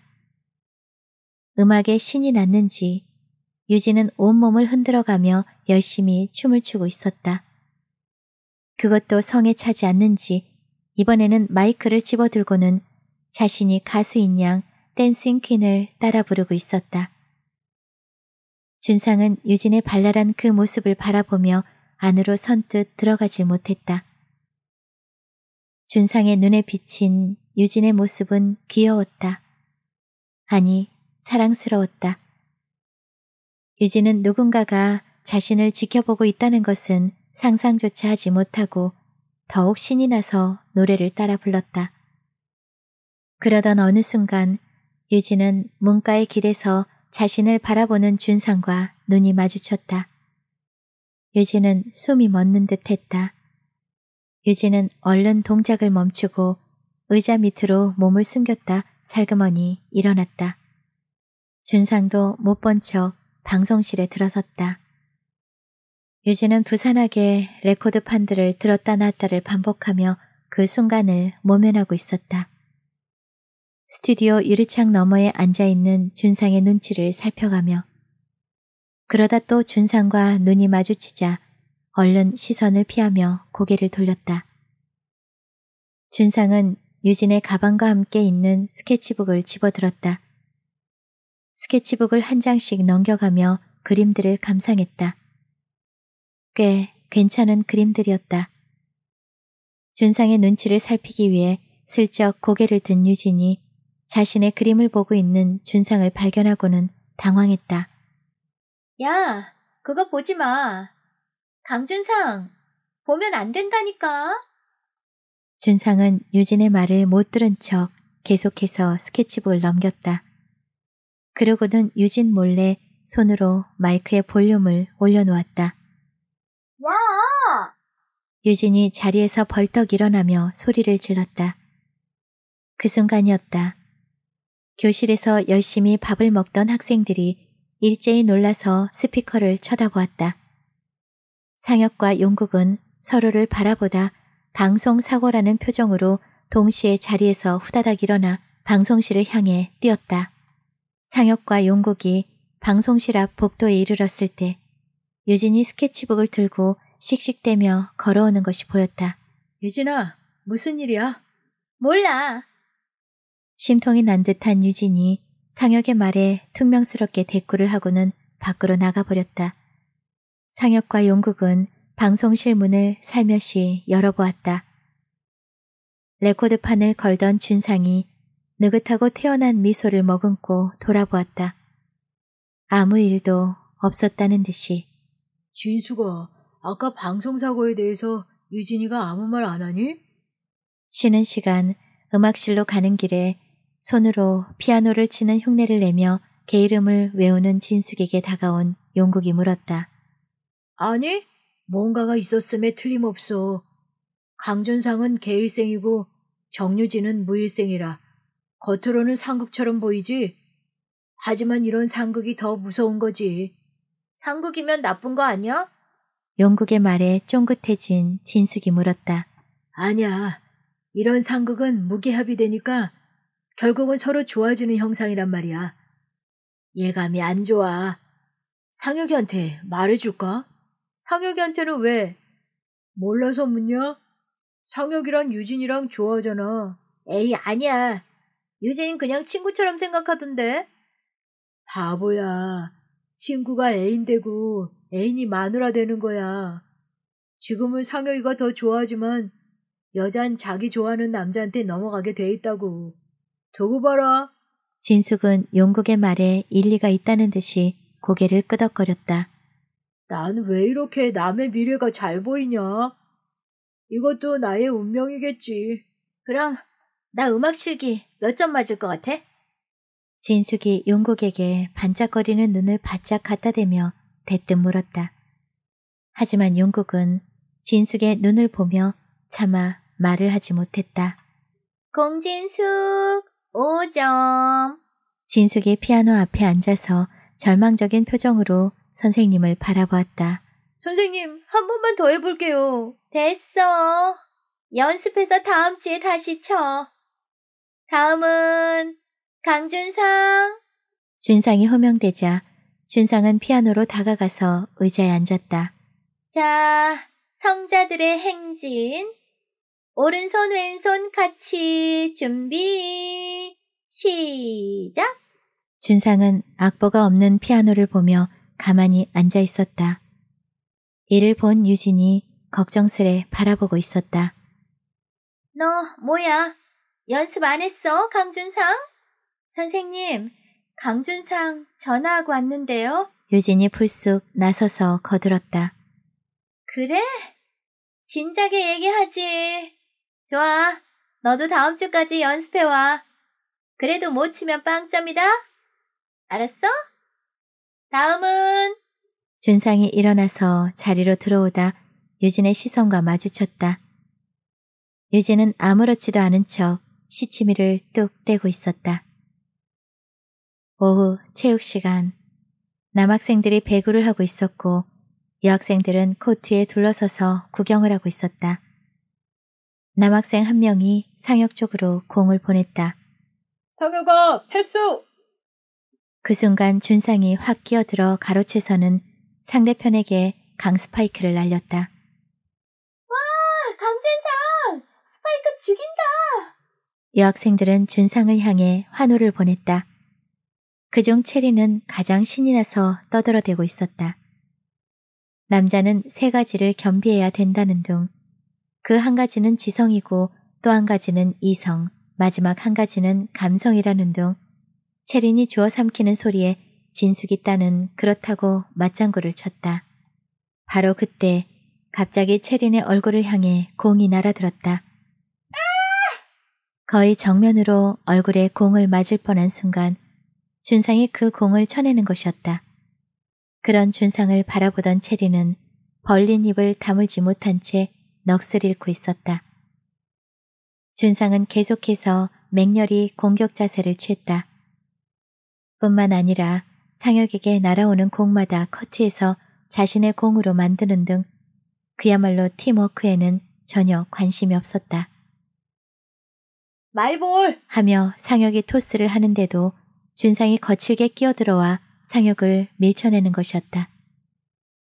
음악에 신이 났는지 유진은 온몸을 흔들어가며 열심히 춤을 추고 있었다. 그것도 성에 차지 않는지 이번에는 마이크를 집어들고는 자신이 가수인 양 댄싱 퀸을 따라 부르고 있었다. 준상은 유진의 발랄한 그 모습을 바라보며 안으로 선뜻 들어가질 못했다. 준상의 눈에 비친 유진의 모습은 귀여웠다. 아니, 사랑스러웠다. 유진은 누군가가 자신을 지켜보고 있다는 것은 상상조차 하지 못하고 더욱 신이 나서 노래를 따라 불렀다. 그러던 어느 순간 유진은 문가에 기대서 자신을 바라보는 준상과 눈이 마주쳤다. 유진은 숨이 멎는 듯 했다. 유진은 얼른 동작을 멈추고 의자 밑으로 몸을 숨겼다 살그머니 일어났다. 준상도 못 본 척 방송실에 들어섰다. 유진은 부산하게 레코드 판들을 들었다 놨다를 반복하며 그 순간을 모면하고 있었다. 스튜디오 유리창 너머에 앉아있는 준상의 눈치를 살펴가며 그러다 또 준상과 눈이 마주치자 얼른 시선을 피하며 고개를 돌렸다. 준상은 유진의 가방과 함께 있는 스케치북을 집어들었다. 스케치북을 한 장씩 넘겨가며 그림들을 감상했다. 꽤 괜찮은 그림들이었다. 준상의 눈치를 살피기 위해 슬쩍 고개를 든 유진이 자신의 그림을 보고 있는 준상을 발견하고는 당황했다. 야, 그거 보지 마. 강준상, 보면 안 된다니까. 준상은 유진의 말을 못 들은 척 계속해서 스케치북을 넘겼다. 그러고는 유진 몰래 손으로 마이크의 볼륨을 올려놓았다. 야! 유진이 자리에서 벌떡 일어나며 소리를 질렀다. 그 순간이었다. 교실에서 열심히 밥을 먹던 학생들이 일제히 놀라서 스피커를 쳐다보았다. 상혁과 용국은 서로를 바라보다 방송 사고라는 표정으로 동시에 자리에서 후다닥 일어나 방송실을 향해 뛰었다. 상혁과 용국이 방송실 앞 복도에 이르렀을 때 유진이 스케치북을 들고 씩씩대며 걸어오는 것이 보였다. 유진아, 무슨 일이야? 몰라. 심통이 난 듯한 유진이 상혁의 말에 퉁명스럽게 대꾸를 하고는 밖으로 나가버렸다. 상혁과 용국은 방송실 문을 살며시 열어보았다. 레코드판을 걸던 준상이 느긋하고 태연한 미소를 머금고 돌아보았다. 아무 일도 없었다는 듯이 진수가 아까 방송사고에 대해서 유진이가 아무 말 안 하니? 쉬는 시간 음악실로 가는 길에 손으로 피아노를 치는 흉내를 내며 개 이름을 외우는 진숙에게 다가온 용국이 물었다. 아니, 뭔가가 있었음에 틀림없어. 강준상은 개일생이고 정유진은 무일생이라 겉으로는 상극처럼 보이지? 하지만 이런 상극이 더 무서운 거지. 상극이면 나쁜 거 아니야? 영국의 말에 쫑긋해진 진숙이 물었다. 아니야. 이런 상극은 무기합이 되니까 결국은 서로 좋아지는 형상이란 말이야. 예감이 안 좋아. 상혁이한테 말해줄까? 상혁이한테는 왜? 몰라서 묻냐? 상혁이랑 유진이랑 좋아하잖아. 에이, 아니야. 유진 그냥 친구처럼 생각하던데. 바보야. 친구가 애인 되고 애인이 마누라 되는 거야. 지금은 상혁이가 더 좋아하지만 여잔 자기 좋아하는 남자한테 넘어가게 돼 있다고. 두고 봐라. 진숙은 용국의 말에 일리가 있다는 듯이 고개를 끄덕거렸다. 난 왜 이렇게 남의 미래가 잘 보이냐? 이것도 나의 운명이겠지. 그럼 나 음악 실기 몇 점 맞을 것 같아? 진숙이 용국에게 반짝거리는 눈을 바짝 갖다 대며 대뜸 물었다. 하지만 용국은 진숙의 눈을 보며 차마 말을 하지 못했다. 공진숙! 5점. 진숙이 피아노 앞에 앉아서 절망적인 표정으로 선생님을 바라보았다. 선생님, 한 번만 더 해볼게요. 됐어. 연습해서 다음 주에 다시 쳐. 다음은 강준상. 준상이 호명되자 준상은 피아노로 다가가서 의자에 앉았다. 자, 성자들의 행진. 오른손 왼손 같이 준비 시작. 준상은 악보가 없는 피아노를 보며 가만히 앉아 있었다. 이를 본 유진이 걱정스레 바라보고 있었다. 너 뭐야? 연습 안 했어, 강준상? 선생님, 강준상 전화하고 왔는데요. 유진이 불쑥 나서서 거들었다. 그래? 진작에 얘기하지. 좋아. 너도 다음 주까지 연습해와. 그래도 못 치면 빵점이다. 알았어? 다음은 준상이 일어나서 자리로 들어오다 유진의 시선과 마주쳤다. 유진은 아무렇지도 않은 척 시치미를 뚝 떼고 있었다. 오후 체육 시간. 남학생들이 배구를 하고 있었고 여학생들은 코트에 둘러서서 구경을 하고 있었다. 남학생 한 명이 상혁 쪽으로 공을 보냈다. 상혁아, 패스! 그 순간 준상이 확 끼어들어 가로채서는 상대편에게 강 스파이크를 날렸다. 와, 강준상! 스파이크 죽인다! 여학생들은 준상을 향해 환호를 보냈다. 그중 체리는 가장 신이 나서 떠들어대고 있었다. 남자는 세 가지를 겸비해야 된다는 등 그한 가지는 지성이고 또 한 가지는 이성, 마지막 한 가지는 감성이라는 둥 체린이 주워 삼키는 소리에 진숙이 따는 그렇다고 맞장구를 쳤다. 바로 그때 갑자기 체린의 얼굴을 향해 공이 날아들었다. 거의 정면으로 얼굴에 공을 맞을 뻔한 순간 준상이 그 공을 쳐내는 것이었다. 그런 준상을 바라보던 체리는 벌린 입을 다물지 못한 채 넋을 잃고 있었다. 준상은 계속해서 맹렬히 공격 자세를 취했다. 뿐만 아니라 상혁에게 날아오는 공마다 커트해서 자신의 공으로 만드는 등 그야말로 팀워크에는 전혀 관심이 없었다. 말볼! 하며 상혁이 토스를 하는데도 준상이 거칠게 끼어들어와 상혁을 밀쳐내는 것이었다.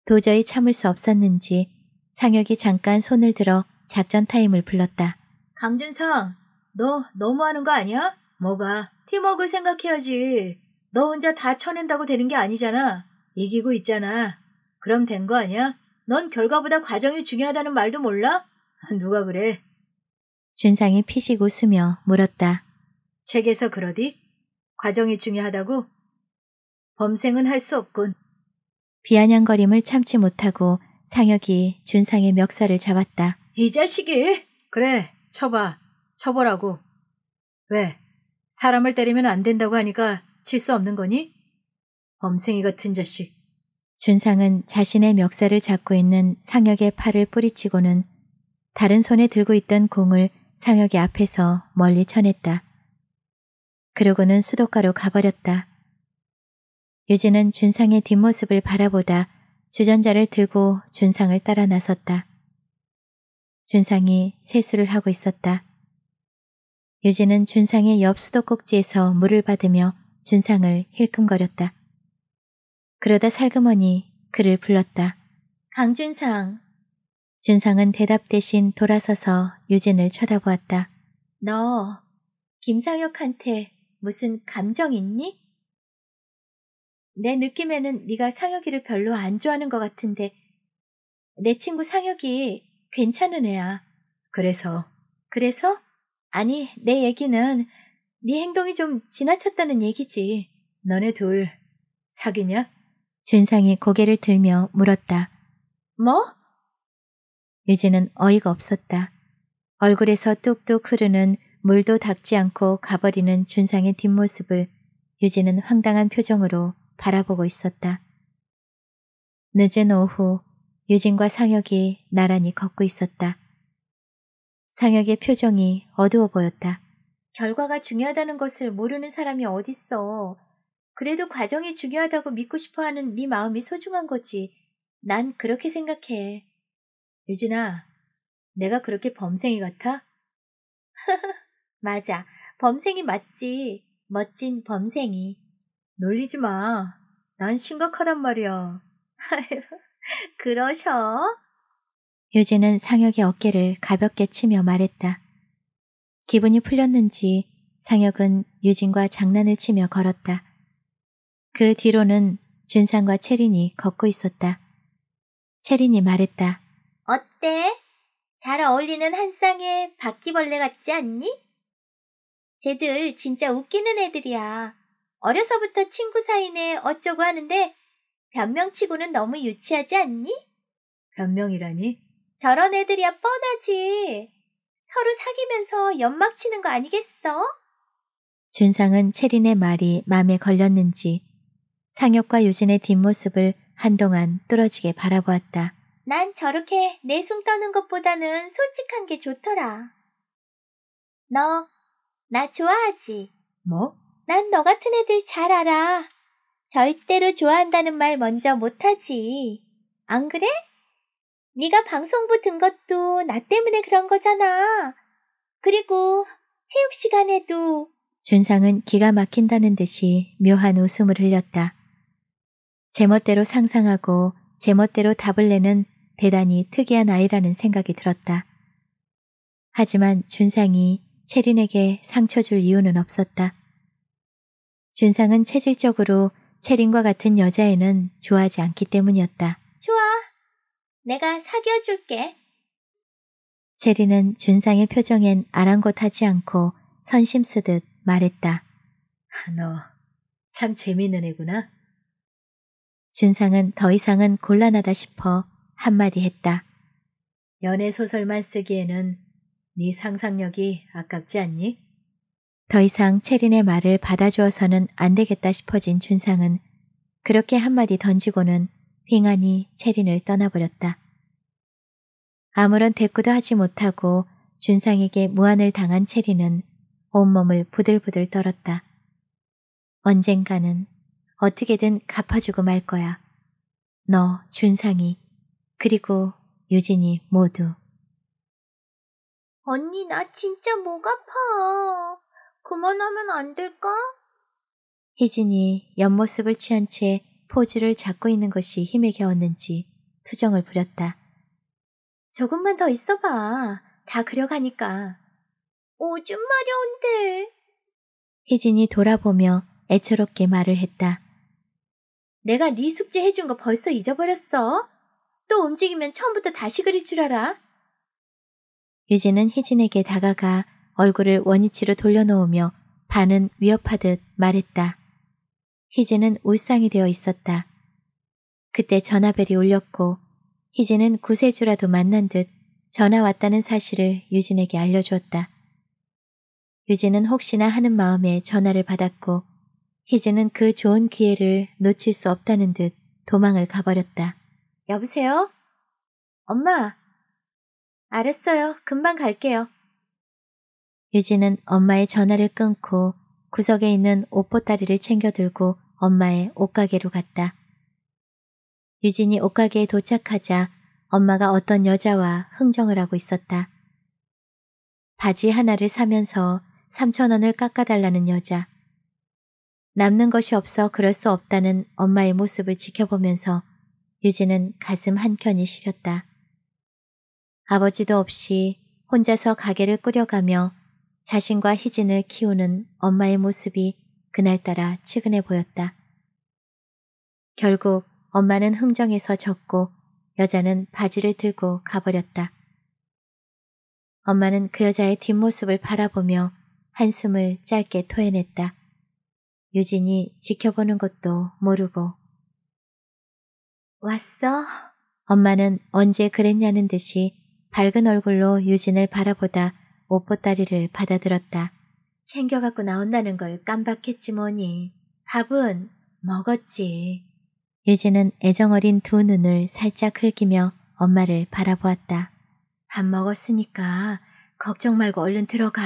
도저히 참을 수 없었는지 상혁이 잠깐 손을 들어 작전 타임을 불렀다. 강준성, 너 너무하는 거 아니야? 뭐가? 팀웍을 생각해야지. 너 혼자 다 쳐낸다고 되는 게 아니잖아. 이기고 있잖아. 그럼 된 거 아니야? 넌 결과보다 과정이 중요하다는 말도 몰라? 누가 그래? 준상이 피식 웃으며 물었다. 책에서 그러디? 과정이 중요하다고? 범생은 할 수 없군. 비아냥거림을 참지 못하고 상혁이 준상의 멱살을 잡았다. 이 자식이! 그래, 쳐봐. 쳐보라고. 왜? 사람을 때리면 안 된다고 하니까 칠 수 없는 거니? 엄생이 같은 자식. 준상은 자신의 멱살을 잡고 있는 상혁의 팔을 뿌리치고는 다른 손에 들고 있던 공을 상혁이 앞에서 멀리 쳐냈다. 그러고는 수도가로 가버렸다. 유진은 준상의 뒷모습을 바라보다 주전자를 들고 준상을 따라 나섰다. 준상이 세수를 하고 있었다. 유진은 준상의 옆 수도꼭지에서 물을 받으며 준상을 힐끔거렸다. 그러다 살그머니 그를 불렀다. 강준상. 준상은 대답 대신 돌아서서 유진을 쳐다보았다. 너 김상혁한테 무슨 감정 있니? 내 느낌에는 네가 상혁이를 별로 안 좋아하는 것 같은데 내 친구 상혁이 괜찮은 애야. 그래서 그래서 아니 내 얘기는 네 행동이 좀 지나쳤다는 얘기지. 너네 둘 사귀냐? 준상이 고개를 들며 물었다. 뭐? 유진은 어이가 없었다. 얼굴에서 뚝뚝 흐르는 물도 닦지 않고 가버리는 준상의 뒷모습을 유진은 황당한 표정으로 바라보고 있었다. 늦은 오후 유진과 상혁이 나란히 걷고 있었다. 상혁의 표정이 어두워 보였다. 결과가 중요하다는 것을 모르는 사람이 어딨어. 그래도 과정이 중요하다고 믿고 싶어하는 네 마음이 소중한 거지. 난 그렇게 생각해. 유진아, 내가 그렇게 범생이 같아? 맞아. 범생이 맞지. 멋진 범생이. 놀리지 마. 난 심각하단 말이야. 아유, 그러셔? 유진은 상혁의 어깨를 가볍게 치며 말했다. 기분이 풀렸는지 상혁은 유진과 장난을 치며 걸었다. 그 뒤로는 준상과 채린이 걷고 있었다. 채린이 말했다. 어때? 잘 어울리는 한 쌍의 바퀴벌레 같지 않니? 쟤들 진짜 웃기는 애들이야. 어려서부터 친구 사이네 어쩌고 하는데 변명치고는 너무 유치하지 않니? 변명이라니? 저런 애들이야 뻔하지. 서로 사귀면서 연막 치는 거 아니겠어? 준상은 체린의 말이 마음에 걸렸는지 상혁과 유진의 뒷모습을 한동안 뚫어지게 바라보았다. 난 저렇게 내숭 떠는 것보다는 솔직한 게 좋더라. 너, 나 좋아하지? 뭐? 난너 같은 애들 잘 알아. 절대로 좋아한다는 말 먼저 못하지. 안 그래? 네가 방송 붙은 것도 나 때문에 그런 거잖아. 그리고 체육 시간에도 준상은 기가 막힌다는 듯이 묘한 웃음을 흘렸다. 제멋대로 상상하고 제멋대로 답을 내는 대단히 특이한 아이라는 생각이 들었다. 하지만 준상이 체린에게 상처 줄 이유는 없었다. 준상은 체질적으로 채린과 같은 여자애는 좋아하지 않기 때문이었다. 좋아. 내가 사귀어줄게. 채리는 준상의 표정엔 아랑곳하지 않고 선심 쓰듯 말했다. 아, 너참재밌는 애구나. 준상은 더 이상은 곤란하다 싶어 한마디 했다. 연애 소설만 쓰기에는 네 상상력이 아깝지 않니? 더 이상 체린의 말을 받아주어서는 안 되겠다 싶어진 준상은 그렇게 한마디 던지고는 빙하니 체린을 떠나버렸다. 아무런 대꾸도 하지 못하고 준상에게 무안을 당한 체린은 온몸을 부들부들 떨었다. 언젠가는 어떻게든 갚아주고 말 거야. 너, 준상이, 그리고 유진이 모두. 언니, 나 진짜 목 아파. 그만하면 안 될까? 희진이 옆모습을 취한 채 포즈를 잡고 있는 것이 힘에 겨웠는지 투정을 부렸다. 조금만 더 있어봐. 다 그려가니까. 오줌 마려운데. 희진이 돌아보며 애처롭게 말을 했다. 내가 네 숙제 해준 거 벌써 잊어버렸어? 또 움직이면 처음부터 다시 그릴 줄 알아. 유진은 희진에게 다가가 얼굴을 원위치로 돌려놓으며 반은 위협하듯 말했다. 희진은 울상이 되어 있었다. 그때 전화벨이 울렸고 희진은 구세주라도 만난 듯 전화 왔다는 사실을 유진에게 알려주었다. 유진은 혹시나 하는 마음에 전화를 받았고 희진은 그 좋은 기회를 놓칠 수 없다는 듯 도망을 가버렸다. 여보세요? 엄마! 알았어요. 금방 갈게요. 유진은 엄마의 전화를 끊고 구석에 있는 옷보따리를 챙겨들고 엄마의 옷가게로 갔다. 유진이 옷가게에 도착하자 엄마가 어떤 여자와 흥정을 하고 있었다. 바지 하나를 사면서 3천 원을 깎아달라는 여자. 남는 것이 없어 그럴 수 없다는 엄마의 모습을 지켜보면서 유진은 가슴 한켠이 시렸다. 아버지도 없이 혼자서 가게를 꾸려가며 자신과 희진을 키우는 엄마의 모습이 그날따라 측은해 보였다. 결국 엄마는 흥정에서 졌고 여자는 바지를 들고 가버렸다. 엄마는 그 여자의 뒷모습을 바라보며 한숨을 짧게 토해냈다. 유진이 지켜보는 것도 모르고 왔어? 엄마는 언제 그랬냐는 듯이 밝은 얼굴로 유진을 바라보다 오포다리를 받아들었다. 챙겨갖고 나온다는 걸 깜박했지 뭐니. 밥은 먹었지. 유진은 애정어린 두 눈을 살짝 흘기며 엄마를 바라보았다. 밥 먹었으니까 걱정 말고 얼른 들어가.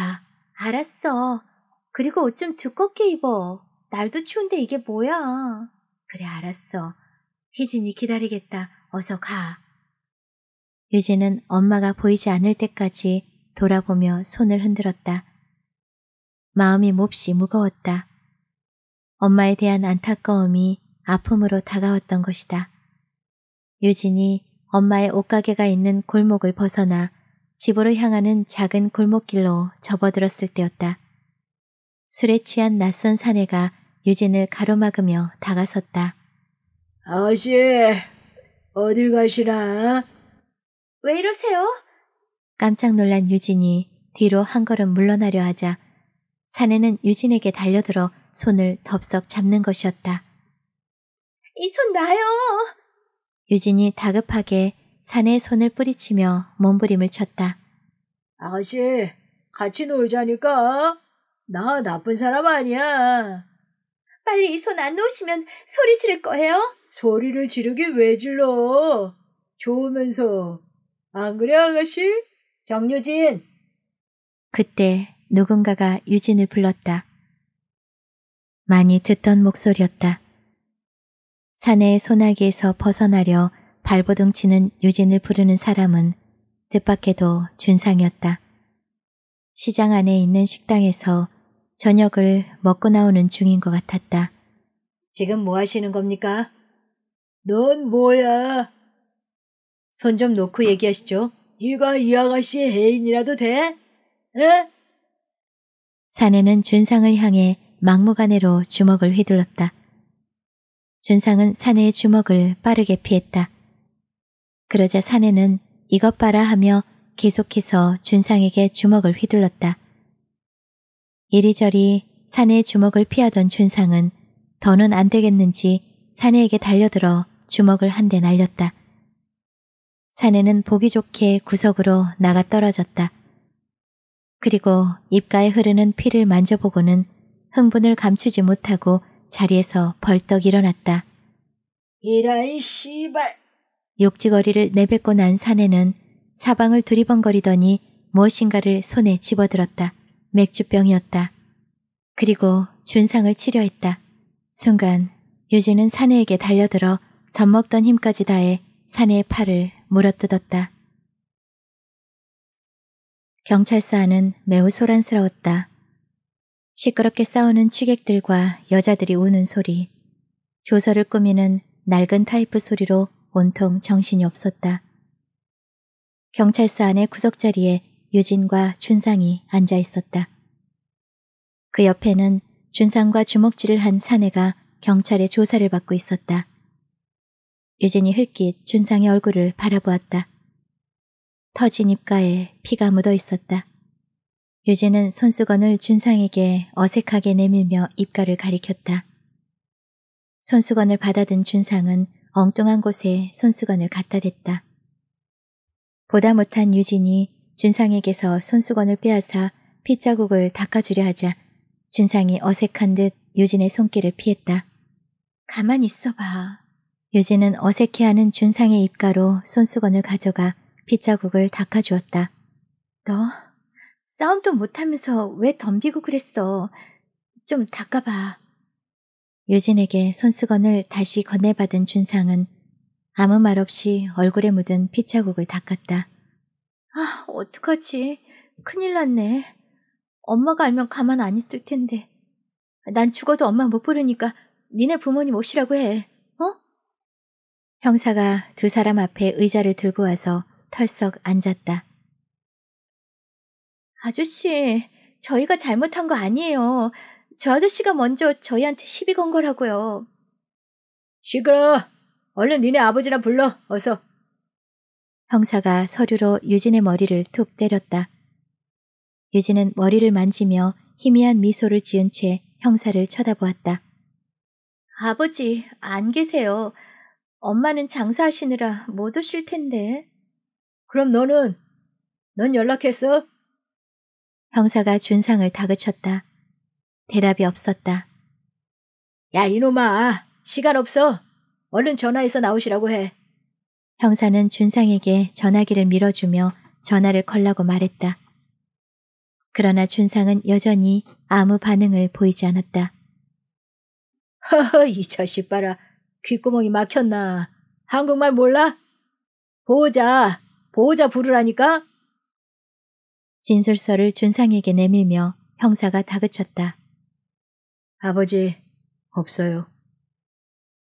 알았어. 그리고 옷 좀 두껍게 입어. 날도 추운데 이게 뭐야. 그래 알았어. 희진이 기다리겠다. 어서 가. 유진은 엄마가 보이지 않을 때까지 돌아보며 손을 흔들었다. 마음이 몹시 무거웠다. 엄마에 대한 안타까움이 아픔으로 다가왔던 것이다. 유진이 엄마의 옷가게가 있는 골목을 벗어나 집으로 향하는 작은 골목길로 접어들었을 때였다. 술에 취한 낯선 사내가 유진을 가로막으며 다가섰다. 아저씨, 어딜 가시나? 왜 이러세요? 깜짝 놀란 유진이 뒤로 한 걸음 물러나려 하자 사내는 유진에게 달려들어 손을 덥석 잡는 것이었다. 이 손나요 유진이 다급하게 사내의 손을 뿌리치며 몸부림을 쳤다. 아가씨, 같이 놀자니까. 나 나쁜 사람 아니야. 빨리 이 손 안 놓으시면 소리 지를 거예요? 소리를 지르기 왜 질러? 좋으면서. 안 그래, 아가씨? 정유진! 그때 누군가가 유진을 불렀다. 많이 듣던 목소리였다. 사내의 소나기에서 벗어나려 발버둥 치는 유진을 부르는 사람은 뜻밖에도 준상이었다. 시장 안에 있는 식당에서 저녁을 먹고 나오는 중인 것 같았다. 지금 뭐 하시는 겁니까? 넌 뭐야? 손 좀 놓고 얘기하시죠. 네가 이 아가씨의 해인이라도 돼? 에? 사내는 준상을 향해 막무가내로 주먹을 휘둘렀다. 준상은 사내의 주먹을 빠르게 피했다. 그러자 사내는 이것 봐라 하며 계속해서 준상에게 주먹을 휘둘렀다. 이리저리 사내의 주먹을 피하던 준상은 더는 안 되겠는지 사내에게 달려들어 주먹을 한 대 날렸다. 사내는 보기 좋게 구석으로 나가 떨어졌다. 그리고 입가에 흐르는 피를 만져보고는 흥분을 감추지 못하고 자리에서 벌떡 일어났다. 이런 씨발! 욕지거리를 내뱉고 난 사내는 사방을 두리번거리더니 무엇인가를 손에 집어들었다. 맥주병이었다. 그리고 준상을 치료했다 순간 유진은 사내에게 달려들어 젖먹던 힘까지 다해 사내의 팔을 물어뜯었다. 경찰서 안은 매우 소란스러웠다. 시끄럽게 싸우는 취객들과 여자들이 우는 소리, 조서를 꾸미는 낡은 타이프 소리로 온통 정신이 없었다. 경찰서 안의 구석자리에 유진과 준상이 앉아 있었다. 그 옆에는 준상과 주먹질을 한 사내가 경찰의 조사를 받고 있었다. 유진이 흘낏 준상의 얼굴을 바라보았다. 터진 입가에 피가 묻어 있었다. 유진은 손수건을 준상에게 어색하게 내밀며 입가를 가리켰다. 손수건을 받아든 준상은 엉뚱한 곳에 손수건을 갖다 댔다. 보다 못한 유진이 준상에게서 손수건을 빼앗아 핏자국을 닦아주려 하자 준상이 어색한 듯 유진의 손길을 피했다. 가만 있어봐. 유진은 어색해하는 준상의 입가로 손수건을 가져가 핏자국을 닦아주었다. 너 싸움도 못하면서 왜 덤비고 그랬어. 좀 닦아봐. 유진에게 손수건을 다시 건네받은 준상은 아무 말 없이 얼굴에 묻은 핏자국을 닦았다. 아, 어떡하지. 큰일 났네. 엄마가 알면 가만 안 있을 텐데. 난 죽어도 엄마 못 부르니까 니네 부모님 오시라고 해. 형사가 두 사람 앞에 의자를 들고 와서 털썩 앉았다. 아저씨, 저희가 잘못한 거 아니에요. 저 아저씨가 먼저 저희한테 시비 건 거라고요. 시끄러! 얼른 니네 아버지나 불러, 어서. 형사가 서류로 유진의 머리를 툭 때렸다. 유진은 머리를 만지며 희미한 미소를 지은 채 형사를 쳐다보았다. 아버지, 안 계세요. 엄마는 장사하시느라 못 오실 텐데. 그럼 너는? 넌 연락했어? 형사가 준상을 다그쳤다. 대답이 없었다. 야, 이놈아. 시간 없어. 얼른 전화해서 나오시라고 해. 형사는 준상에게 전화기를 밀어주며 전화를 걸라고 말했다. 그러나 준상은 여전히 아무 반응을 보이지 않았다. 허허, 이 자식 봐라. 귓구멍이 막혔나? 한국말 몰라? 보호자, 보호자 부르라니까? 진술서를 준상에게 내밀며 형사가 다그쳤다. 아버지, 없어요.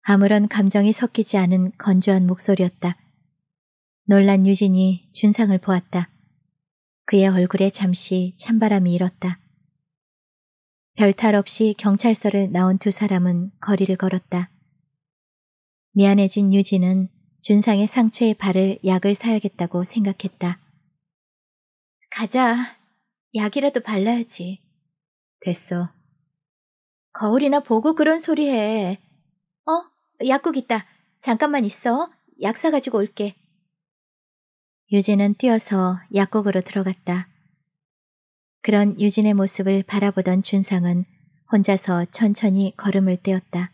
아무런 감정이 섞이지 않은 건조한 목소리였다. 놀란 유진이 준상을 보았다. 그의 얼굴에 잠시 찬바람이 일었다. 별탈 없이 경찰서를 나온 두 사람은 거리를 걸었다. 미안해진 유진은 준상의 상처에 바를 약을 사야겠다고 생각했다. 가자. 약이라도 발라야지. 됐어. 거울이나 보고 그런 소리 해. 어? 약국 있다. 잠깐만 있어. 약 사가지고 올게. 유진은 뛰어서 약국으로 들어갔다. 그런 유진의 모습을 바라보던 준상은 혼자서 천천히 걸음을 떼었다.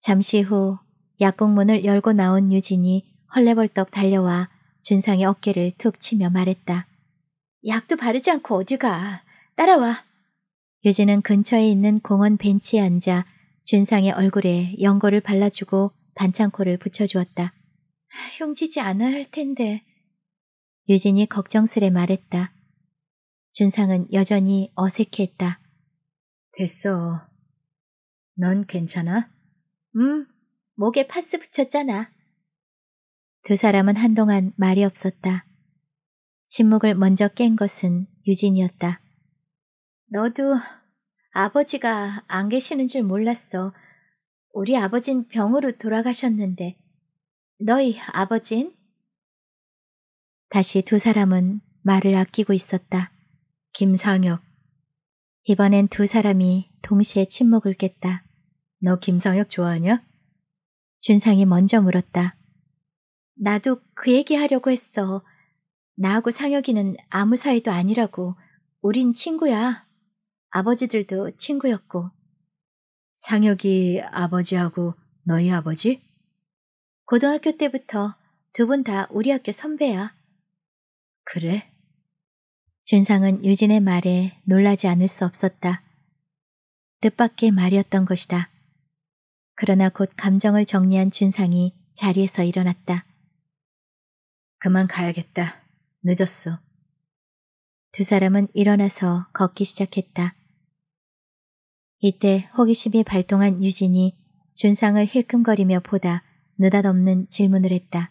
잠시 후 약국문을 열고 나온 유진이 헐레벌떡 달려와 준상의 어깨를 툭 치며 말했다. 약도 바르지 않고 어디 가. 따라와. 유진은 근처에 있는 공원 벤치에 앉아 준상의 얼굴에 연고를 발라주고 반창고를 붙여주었다. 흉지지 않아야 할 텐데. 유진이 걱정스레 말했다. 준상은 여전히 어색했다. 됐어. 넌 괜찮아? 음, 목에 파스 붙였잖아. 두 사람은 한동안 말이 없었다. 침묵을 먼저 깬 것은 유진이었다. 너도 아버지가 안 계시는 줄 몰랐어. 우리 아버진 병으로 돌아가셨는데. 너희 아버진? 다시 두 사람은 말을 아끼고 있었다. 김상혁. 이번엔 두 사람이 동시에 침묵을 깼다. 너 김성혁 좋아하냐? 준상이 먼저 물었다. 나도 그 얘기하려고 했어. 나하고 상혁이는 아무 사이도 아니라고. 우린 친구야. 아버지들도 친구였고. 상혁이 아버지하고 너희 아버지? 고등학교 때부터 두 분 다 우리 학교 선배야. 그래? 준상은 유진의 말에 놀라지 않을 수 없었다. 뜻밖의 말이었던 것이다. 그러나 곧 감정을 정리한 준상이 자리에서 일어났다. 그만 가야겠다. 늦었어. 두 사람은 일어나서 걷기 시작했다. 이때 호기심이 발동한 유진이 준상을 힐끔거리며 보다 느닷없는 질문을 했다.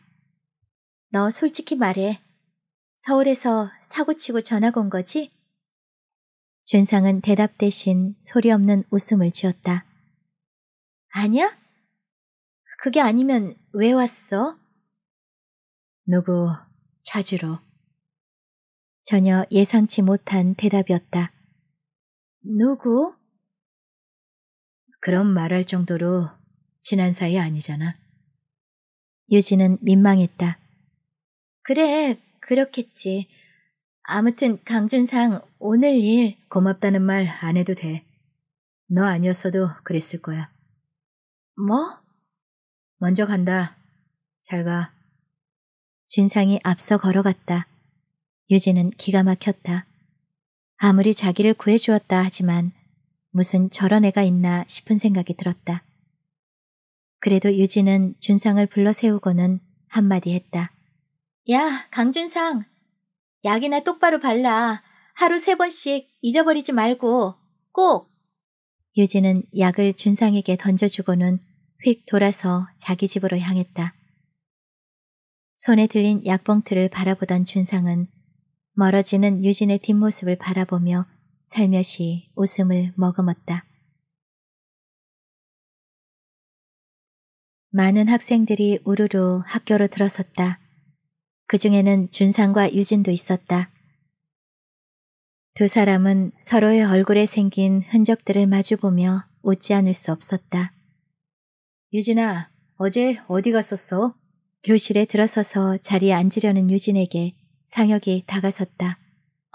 너 솔직히 말해. 서울에서 사고치고 전학 온 거지? 준상은 대답 대신 소리 없는 웃음을 지었다. 아니야? 그게 아니면 왜 왔어? 누구 찾으러? 전혀 예상치 못한 대답이었다. 누구? 그런 말 할 정도로 친한 사이 아니잖아. 유진은 민망했다. 그래, 그렇겠지. 아무튼 강준상 오늘 일 고맙다는 말 안 해도 돼. 너 아니었어도 그랬을 거야. 뭐? 먼저 간다. 잘 가. 준상이 앞서 걸어갔다. 유진은 기가 막혔다. 아무리 자기를 구해주었다 하지만 무슨 저런 애가 있나 싶은 생각이 들었다. 그래도 유진은 준상을 불러세우고는 한마디 했다. 야, 강준상! 약이나 똑바로 발라. 하루 세 번씩 잊어버리지 말고 꼭! 유진은 약을 준상에게 던져주고는 휙 돌아서 자기 집으로 향했다. 손에 들린 약봉투를 바라보던 준상은 멀어지는 유진의 뒷모습을 바라보며 살며시 웃음을 머금었다. 많은 학생들이 우르르 학교로 들어섰다. 그 중에는 준상과 유진도 있었다. 두 사람은 서로의 얼굴에 생긴 흔적들을 마주보며 웃지 않을 수 없었다. 유진아, 어제 어디 갔었어? 교실에 들어서서 자리에 앉으려는 유진에게 상혁이 다가섰다.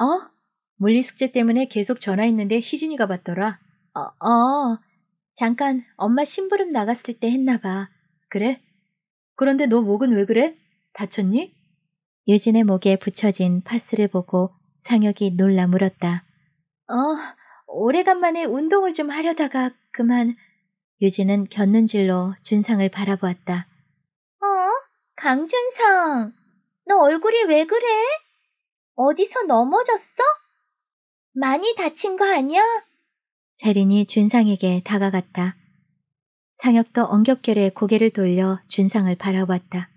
어? 물리 숙제 때문에 계속 전화했는데 희진이가 받더라. 어, 어. 잠깐 엄마 심부름 나갔을 때 했나 봐. 그래? 그런데 너 목은 왜 그래? 다쳤니? 유진의 목에 붙여진 파스를 보고 상혁이 놀라 물었다. 어, 오래간만에 운동을 좀 하려다가 그만. 유진은 곁눈질로 준상을 바라보았다. 어? 강준상, 너 얼굴이 왜 그래? 어디서 넘어졌어? 많이 다친 거 아니야? 재린이 준상에게 다가갔다. 상혁도 엉겹결에 고개를 돌려 준상을 바라봤다.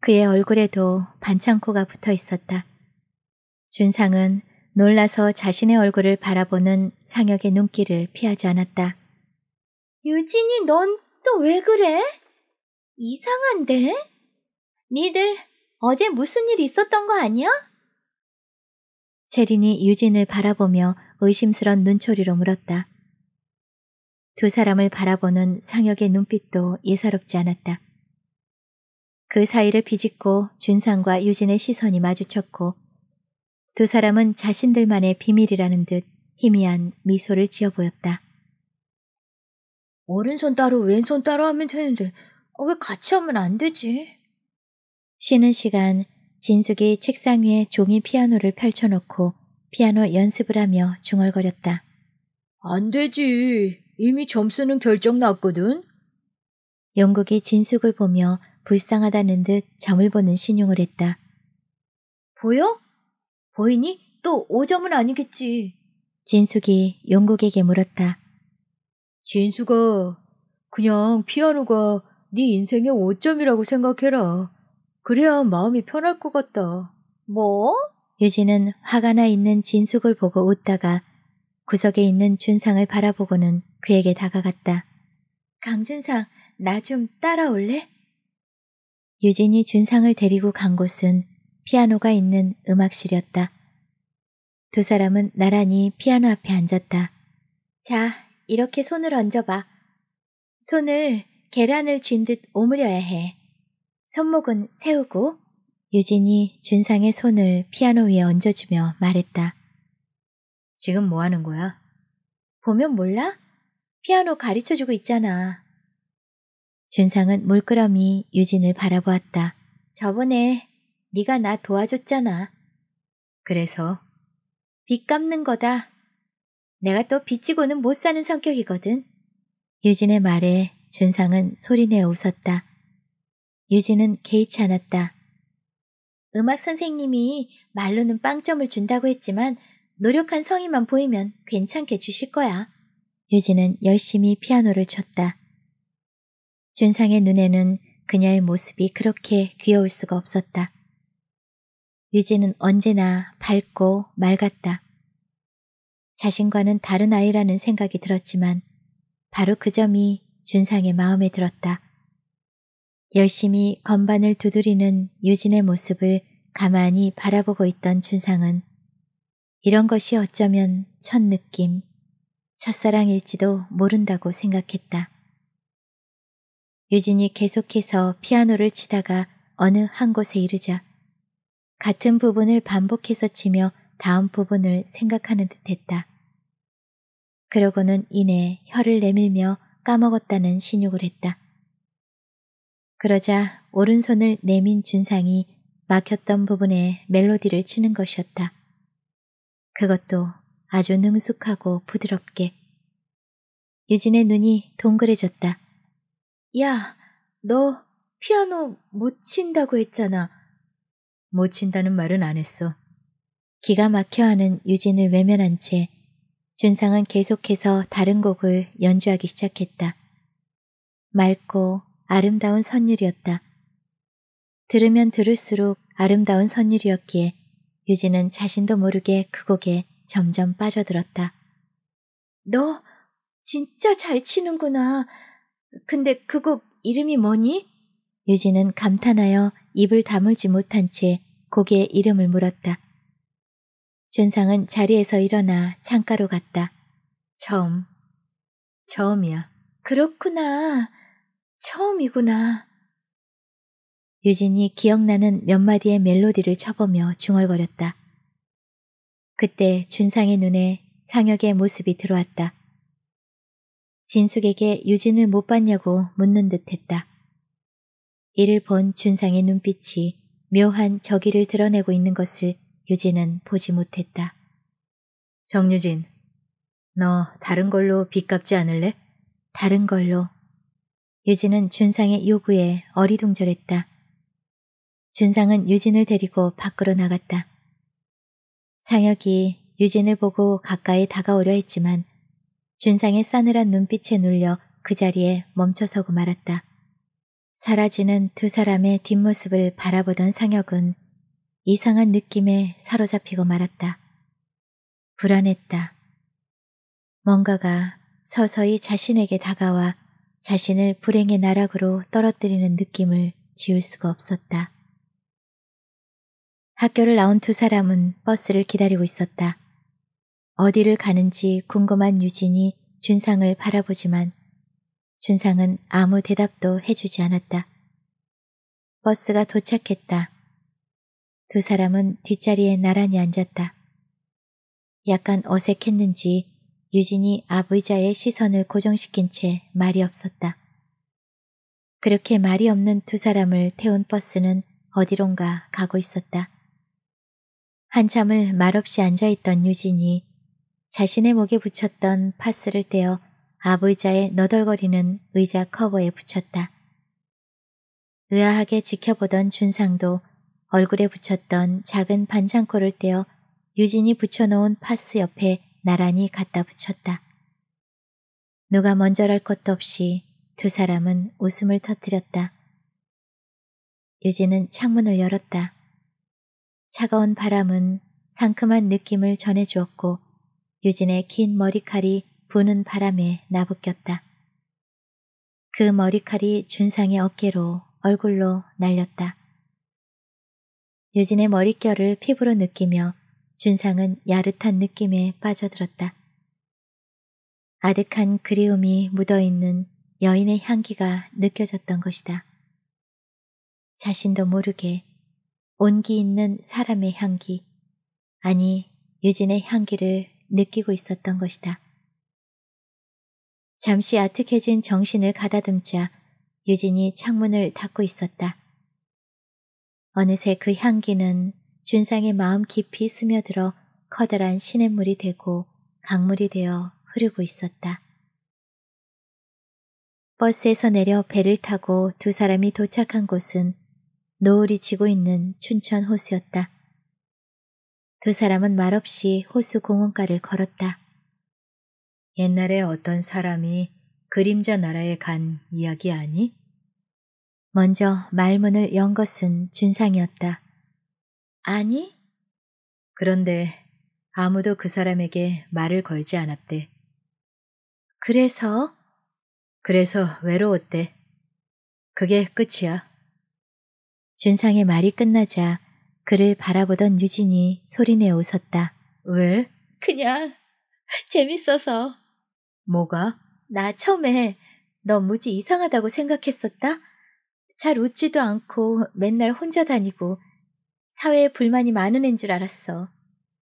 그의 얼굴에도 반창고가 붙어 있었다. 준상은 놀라서 자신의 얼굴을 바라보는 상혁의 눈길을 피하지 않았다. 유진이 넌 또 왜 그래? 이상한데? 니들 어제 무슨 일 있었던 거 아니야? 체린이 유진을 바라보며 의심스런 눈초리로 물었다. 두 사람을 바라보는 상혁의 눈빛도 예사롭지 않았다. 그 사이를 비집고 준상과 유진의 시선이 마주쳤고 두 사람은 자신들만의 비밀이라는 듯 희미한 미소를 지어 보였다. 오른손 따로 왼손 따로 하면 되는데 아, 왜 같이 하면 안 되지? 쉬는 시간 진숙이 책상 위에 종이 피아노를 펼쳐놓고 피아노 연습을 하며 중얼거렸다. 안 되지. 이미 점수는 결정 났거든. 영국이 진숙을 보며 불쌍하다는 듯 점을 보는 신용을 했다. 보여? 보이니? 또 5점은 아니겠지. 진숙이 용국에게 물었다. 진숙아, 그냥 피아노가 네 인생의 5점이라고 생각해라. 그래야 마음이 편할 것 같다. 뭐? 유진은 화가 나 있는 진숙을 보고 웃다가 구석에 있는 준상을 바라보고는 그에게 다가갔다. 강준상, 나 좀 따라올래? 유진이 준상을 데리고 간 곳은 피아노가 있는 음악실이었다. 두 사람은 나란히 피아노 앞에 앉았다. 자, 이렇게 손을 얹어봐. 손을 계란을 쥔 듯 오므려야 해. 손목은 세우고 유진이 준상의 손을 피아노 위에 얹어주며 말했다. 지금 뭐 하는 거야? 보면 몰라? 피아노 가르쳐주고 있잖아. 준상은 물끄러미 유진을 바라보았다. 저번에 네가 나 도와줬잖아. 그래서 빚 갚는 거다. 내가 또 빚지고는 못 사는 성격이거든. 유진의 말에 준상은 소리내 어 웃었다. 유진은 개의치 않았다. 음악 선생님이 말로는 빵점을 준다고 했지만 노력한 성의만 보이면 괜찮게 주실 거야. 유진은 열심히 피아노를 쳤다. 준상의 눈에는 그녀의 모습이 그렇게 귀여울 수가 없었다. 유진은 언제나 밝고 맑았다. 자신과는 다른 아이라는 생각이 들었지만 바로 그 점이 준상의 마음에 들었다. 열심히 건반을 두드리는 유진의 모습을 가만히 바라보고 있던 준상은 이런 것이 어쩌면 첫 느낌, 첫사랑일지도 모른다고 생각했다. 유진이 계속해서 피아노를 치다가 어느 한 곳에 이르자 같은 부분을 반복해서 치며 다음 부분을 생각하는 듯 했다. 그러고는 이내 혀를 내밀며 까먹었다는 신욕을 했다. 그러자 오른손을 내민 준상이 막혔던 부분에 멜로디를 치는 것이었다. 그것도 아주 능숙하고 부드럽게. 유진의 눈이 동그래졌다. 야, 너 피아노 못 친다고 했잖아. 못 친다는 말은 안 했어. 기가 막혀하는 유진을 외면한 채 준상은 계속해서 다른 곡을 연주하기 시작했다. 맑고 아름다운 선율이었다. 들으면 들을수록 아름다운 선율이었기에 유진은 자신도 모르게 그 곡에 점점 빠져들었다. 너 진짜 잘 치는구나. 근데 그 곡 이름이 뭐니? 유진은 감탄하여 입을 다물지 못한 채 고개에 이름을 물었다. 준상은 자리에서 일어나 창가로 갔다. 처음. 처음이야. 그렇구나. 처음이구나. 유진이 기억나는 몇 마디의 멜로디를 쳐보며 중얼거렸다. 그때 준상의 눈에 상혁의 모습이 들어왔다. 진숙에게 유진을 못 봤냐고 묻는 듯 했다. 이를 본 준상의 눈빛이 묘한 저기를 드러내고 있는 것을 유진은 보지 못했다. 정유진, 너 다른 걸로 빚 갚지 않을래? 다른 걸로. 유진은 준상의 요구에 어리둥절했다. 준상은 유진을 데리고 밖으로 나갔다. 상혁이 유진을 보고 가까이 다가오려 했지만 준상의 싸늘한 눈빛에 눌려 그 자리에 멈춰서고 말았다. 사라지는 두 사람의 뒷모습을 바라보던 상혁은 이상한 느낌에 사로잡히고 말았다. 불안했다. 뭔가가 서서히 자신에게 다가와 자신을 불행의 나락으로 떨어뜨리는 느낌을 지울 수가 없었다. 학교를 나온 두 사람은 버스를 기다리고 있었다. 어디를 가는지 궁금한 유진이 준상을 바라보지만 준상은 아무 대답도 해주지 않았다. 버스가 도착했다. 두 사람은 뒷자리에 나란히 앉았다. 약간 어색했는지 유진이 아부이자의 시선을 고정시킨 채 말이 없었다. 그렇게 말이 없는 두 사람을 태운 버스는 어디론가 가고 있었다. 한참을 말없이 앉아있던 유진이 자신의 목에 붙였던 파스를 떼어 아부의자의 너덜거리는 의자 커버에 붙였다. 의아하게 지켜보던 준상도 얼굴에 붙였던 작은 반창고를 떼어 유진이 붙여놓은 파스 옆에 나란히 갖다 붙였다. 누가 먼저랄 것도 없이 두 사람은 웃음을 터뜨렸다. 유진은 창문을 열었다. 차가운 바람은 상큼한 느낌을 전해주었고 유진의 긴 머리칼이 부는 바람에 나부꼈다. 그 머리칼이 준상의 어깨로 얼굴로 날렸다. 유진의 머릿결을 피부로 느끼며 준상은 야릇한 느낌에 빠져들었다. 아득한 그리움이 묻어있는 여인의 향기가 느껴졌던 것이다. 자신도 모르게 온기 있는 사람의 향기, 아니 유진의 향기를 느끼고 있었던 것이다. 잠시 아득해진 정신을 가다듬자 유진이 창문을 닫고 있었다. 어느새 그 향기는 준상의 마음 깊이 스며들어 커다란 시냇물이 되고 강물이 되어 흐르고 있었다. 버스에서 내려 배를 타고 두 사람이 도착한 곳은 노을이 지고 있는 춘천 호수였다. 두 사람은 말없이 호수 공원가를 걸었다. 옛날에 어떤 사람이 그림자 나라에 간 이야기 아니? 먼저 말문을 연 것은 준상이었다. 아니? 그런데 아무도 그 사람에게 말을 걸지 않았대. 그래서? 그래서 외로웠대. 그게 끝이야. 준상의 말이 끝나자 그를 바라보던 유진이 소리내 웃었다. 왜? 그냥 재밌어서. 뭐가? 나 처음에 너 무지 이상하다고 생각했었다? 잘 웃지도 않고 맨날 혼자 다니고 사회에 불만이 많은 앤 줄 알았어.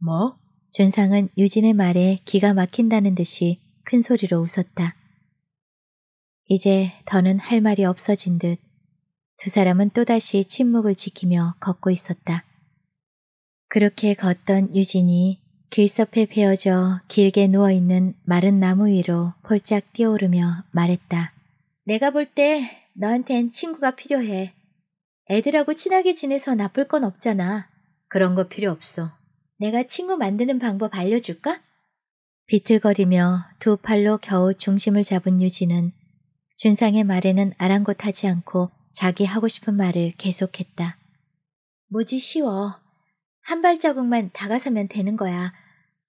뭐? 준상은 유진의 말에 기가 막힌다는 듯이 큰 소리로 웃었다. 이제 더는 할 말이 없어진 듯 두 사람은 또다시 침묵을 지키며 걷고 있었다. 그렇게 걷던 유진이 길섭에 베어져 길게 누워있는 마른 나무 위로 폴짝 뛰어오르며 말했다. 내가 볼 때 너한텐 친구가 필요해. 애들하고 친하게 지내서 나쁠 건 없잖아. 그런 거 필요 없어. 내가 친구 만드는 방법 알려줄까? 비틀거리며 두 팔로 겨우 중심을 잡은 유진은 준상의 말에는 아랑곳하지 않고 자기 하고 싶은 말을 계속했다. 뭐지 쉬워. 한 발자국만 다가서면 되는 거야.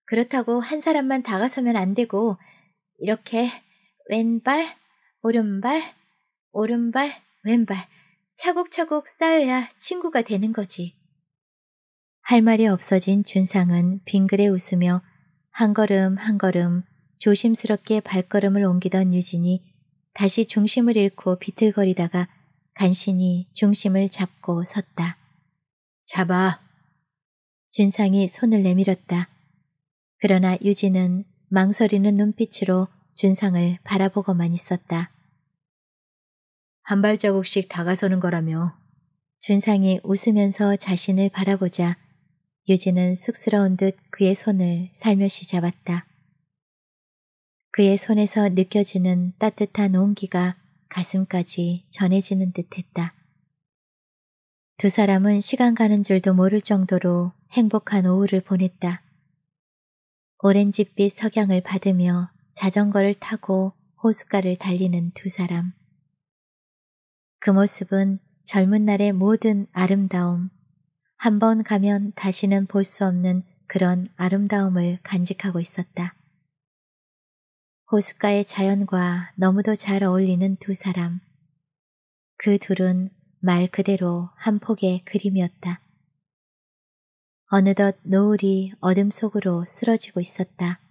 그렇다고 한 사람만 다가서면 안 되고 이렇게 왼발, 오른발, 오른발, 왼발 차곡차곡 쌓여야 친구가 되는 거지. 할 말이 없어진 준상은 빙그레 웃으며 한 걸음 한 걸음 조심스럽게 발걸음을 옮기던 유진이 다시 중심을 잃고 비틀거리다가 간신히 중심을 잡고 섰다. 잡아. 준상이 손을 내밀었다. 그러나 유진은 망설이는 눈빛으로 준상을 바라보고만 있었다. 한 발자국씩 다가서는 거라며 준상이 웃으면서 자신을 바라보자 유진은 쑥스러운 듯 그의 손을 살며시 잡았다. 그의 손에서 느껴지는 따뜻한 온기가 가슴까지 전해지는 듯했다. 두 사람은 시간 가는 줄도 모를 정도로 행복한 오후를 보냈다. 오렌지빛 석양을 받으며 자전거를 타고 호숫가를 달리는 두 사람. 그 모습은 젊은 날의 모든 아름다움, 한번 가면 다시는 볼 수 없는 그런 아름다움을 간직하고 있었다. 호숫가의 자연과 너무도 잘 어울리는 두 사람. 그 둘은 말 그대로 한 폭의 그림이었다. 어느덧 노을이 어둠 속으로 쓰러지고 있었다.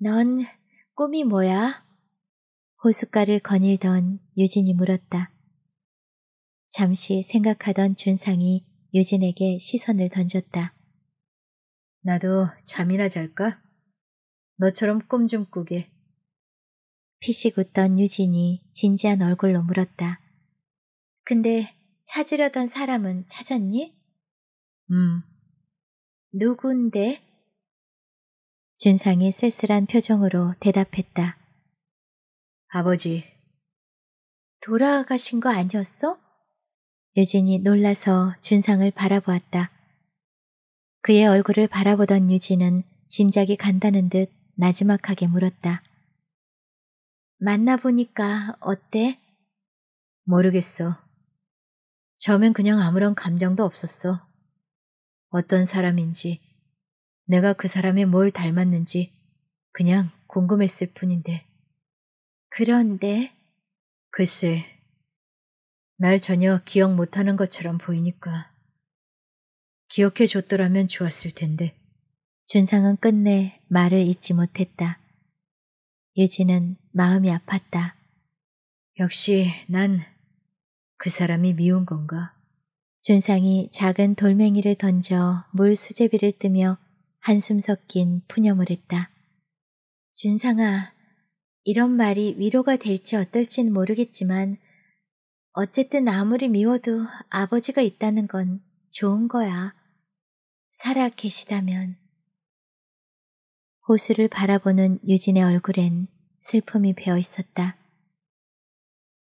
넌 꿈이 뭐야? 호숫가를 거닐던 유진이 물었다. 잠시 생각하던 준상이 유진에게 시선을 던졌다. 나도 잠이나 잘까? 너처럼 꿈 좀 꾸게. 피식 웃던 유진이 진지한 얼굴로 물었다. 근데 찾으려던 사람은 찾았니? 음. 누군데? 준상이 쓸쓸한 표정으로 대답했다. 아버지. 돌아가신 거 아니었어? 유진이 놀라서 준상을 바라보았다. 그의 얼굴을 바라보던 유진은 짐작이 간다는 듯 나지막하게 물었다. 만나보니까 어때? 모르겠어. 처음엔 그냥 아무런 감정도 없었어. 어떤 사람인지, 내가 그 사람의 뭘 닮았는지 그냥 궁금했을 뿐인데. 그런데? 글쎄, 날 전혀 기억 못하는 것처럼 보이니까. 기억해 줬더라면 좋았을 텐데. 준상은 끝내 말을 잊지 못했다. 유진은 마음이 아팠다. 역시 난 그 사람이 미운 건가? 준상이 작은 돌멩이를 던져 물 수제비를 뜨며 한숨 섞인 푸념을 했다. 준상아, 이런 말이 위로가 될지 어떨지는 모르겠지만 어쨌든 아무리 미워도 아버지가 있다는 건 좋은 거야. 살아 계시다면. 호수를 바라보는 유진의 얼굴엔 슬픔이 배어 있었다.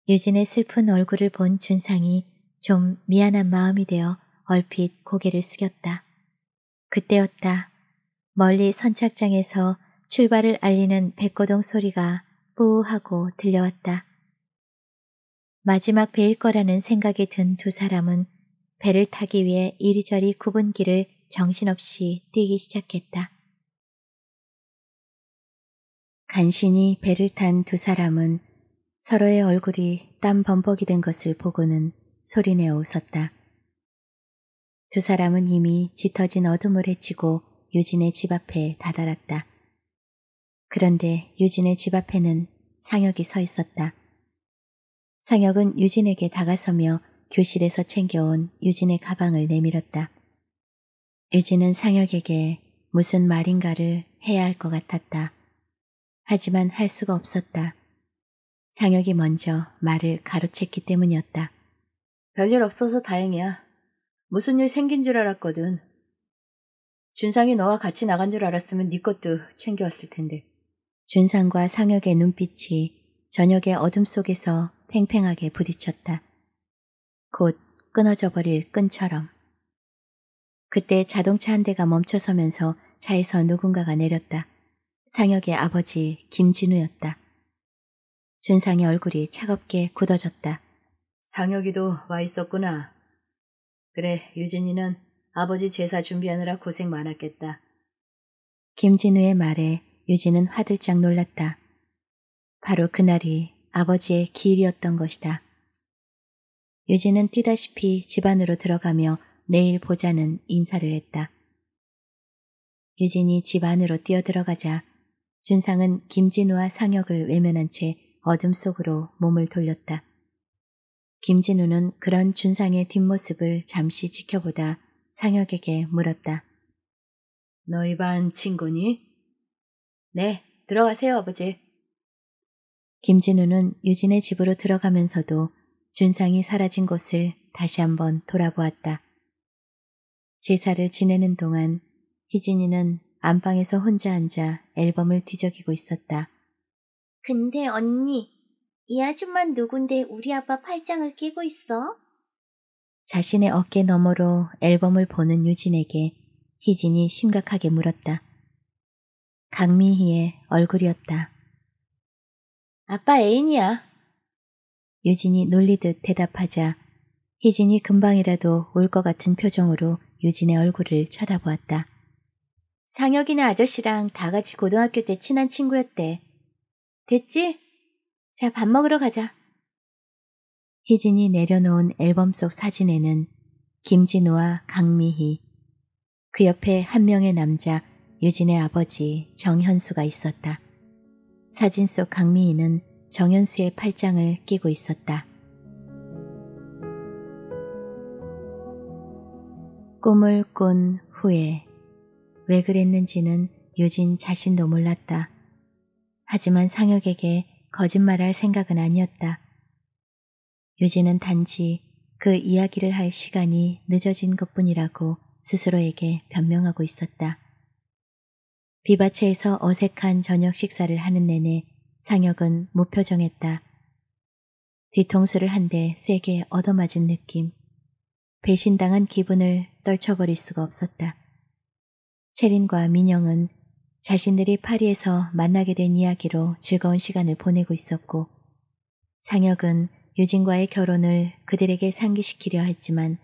유진의 슬픈 얼굴을 본 준상이 좀 미안한 마음이 되어 얼핏 고개를 숙였다. 그때였다. 멀리 선착장에서 출발을 알리는 백고동 소리가 뿌하고 들려왔다. 마지막 배일 거라는 생각이 든 두 사람은 배를 타기 위해 이리저리 굽은 길을 정신없이 뛰기 시작했다. 간신히 배를 탄 두 사람은 서로의 얼굴이 땀 범벅이 된 것을 보고는 소리내어 웃었다. 두 사람은 이미 짙어진 어둠을 헤치고 유진의 집 앞에 다다랐다. 그런데 유진의 집 앞에는 상혁이 서 있었다. 상혁은 유진에게 다가서며 교실에서 챙겨온 유진의 가방을 내밀었다. 유진은 상혁에게 무슨 말인가를 해야 할 것 같았다. 하지만 할 수가 없었다. 상혁이 먼저 말을 가로챘기 때문이었다. 별일 없어서 다행이야. 무슨 일 생긴 줄 알았거든. 준상이 너와 같이 나간 줄 알았으면 네 것도 챙겨왔을 텐데. 준상과 상혁의 눈빛이 저녁의 어둠 속에서 팽팽하게 부딪혔다. 곧 끊어져 버릴 끈처럼. 그때 자동차 한 대가 멈춰서면서 차에서 누군가가 내렸다. 상혁의 아버지 김진우였다. 준상의 얼굴이 차갑게 굳어졌다. 상혁이도 와 있었구나. 그래, 유진이는 아버지 제사 준비하느라 고생 많았겠다. 김진우의 말에 유진은 화들짝 놀랐다. 바로 그날이 아버지의 기일이었던 것이다. 유진은 뛰다시피 집 안으로 들어가며 내일 보자는 인사를 했다. 유진이 집 안으로 뛰어들어가자 준상은 김진우와 상혁을 외면한 채 어둠 속으로 몸을 돌렸다. 김진우는 그런 준상의 뒷모습을 잠시 지켜보다 상혁에게 물었다. 너희 반 친구니? 네, 들어가세요, 아버지. 김진우는 유진의 집으로 들어가면서도 준상이 사라진 곳을 다시 한번 돌아보았다. 제사를 지내는 동안 희진이는 안방에서 혼자 앉아 앨범을 뒤적이고 있었다. 근데 언니, 이아줌마 누군데 우리 아빠 팔짱을 끼고 있어? 자신의 어깨 너머로 앨범을 보는 유진에게 희진이 심각하게 물었다. 강미희의 얼굴이었다. 아빠 애인이야. 유진이 놀리듯 대답하자 희진이 금방이라도 올 것 같은 표정으로 유진의 얼굴을 쳐다보았다. 상혁이는 아저씨랑 다 같이 고등학교 때 친한 친구였대. 됐지? 자, 밥 먹으러 가자. 희진이 내려놓은 앨범 속 사진에는 김진우와 강미희, 그 옆에 한 명의 남자 유진의 아버지 정현수가 있었다. 사진 속 강미희는 정현수의 팔짱을 끼고 있었다. 꿈을 꾼 후에 왜 그랬는지는 유진 자신도 몰랐다. 하지만 상혁에게 거짓말할 생각은 아니었다. 유진은 단지 그 이야기를 할 시간이 늦어진 것뿐이라고 스스로에게 변명하고 있었다. 비바체에서 어색한 저녁 식사를 하는 내내 상혁은 무표정했다. 뒤통수를 한 대 세게 얻어맞은 느낌. 배신당한 기분을 떨쳐버릴 수가 없었다. 채린과 민영은 자신들이 파리에서 만나게 된 이야기로 즐거운 시간을 보내고 있었고 상혁은 유진과의 결혼을 그들에게 상기시키려 했지만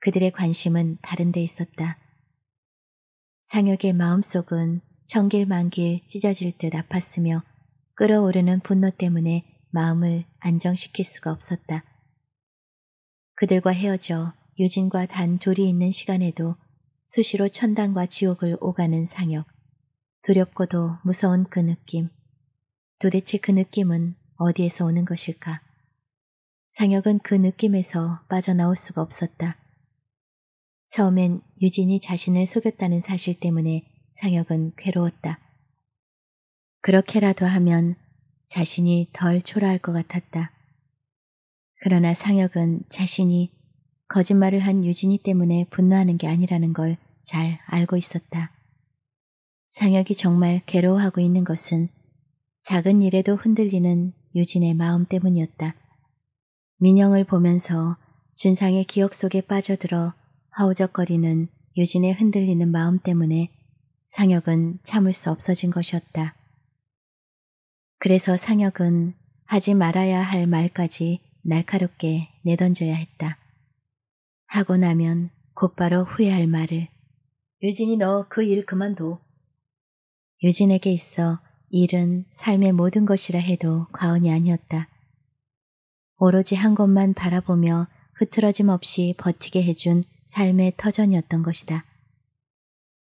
그들의 관심은 다른 데 있었다. 상혁의 마음속은 천길만길 찢어질 듯 아팠으며 끓어오르는 분노 때문에 마음을 안정시킬 수가 없었다. 그들과 헤어져 유진과 단 둘이 있는 시간에도 수시로 천당과 지옥을 오가는 상혁. 두렵고도 무서운 그 느낌. 도대체 그 느낌은 어디에서 오는 것일까? 상혁은 그 느낌에서 빠져나올 수가 없었다. 처음엔 유진이 자신을 속였다는 사실 때문에 상혁은 괴로웠다. 그렇게라도 하면 자신이 덜 초라할 것 같았다. 그러나 상혁은 자신이 거짓말을 한 유진이 때문에 분노하는 게 아니라는 걸 잘 알고 있었다. 상혁이 정말 괴로워하고 있는 것은 작은 일에도 흔들리는 유진의 마음 때문이었다. 민영을 보면서 준상의 기억 속에 빠져들어 허우적거리는 유진의 흔들리는 마음 때문에 상혁은 참을 수 없어진 것이었다. 그래서 상혁은 하지 말아야 할 말까지 날카롭게 내던져야 했다. 하고 나면 곧바로 후회할 말을 유진이 너 그 일 그만둬. 유진에게 있어 일은 삶의 모든 것이라 해도 과언이 아니었다. 오로지 한 곳만 바라보며 흐트러짐 없이 버티게 해준 삶의 터전이었던 것이다.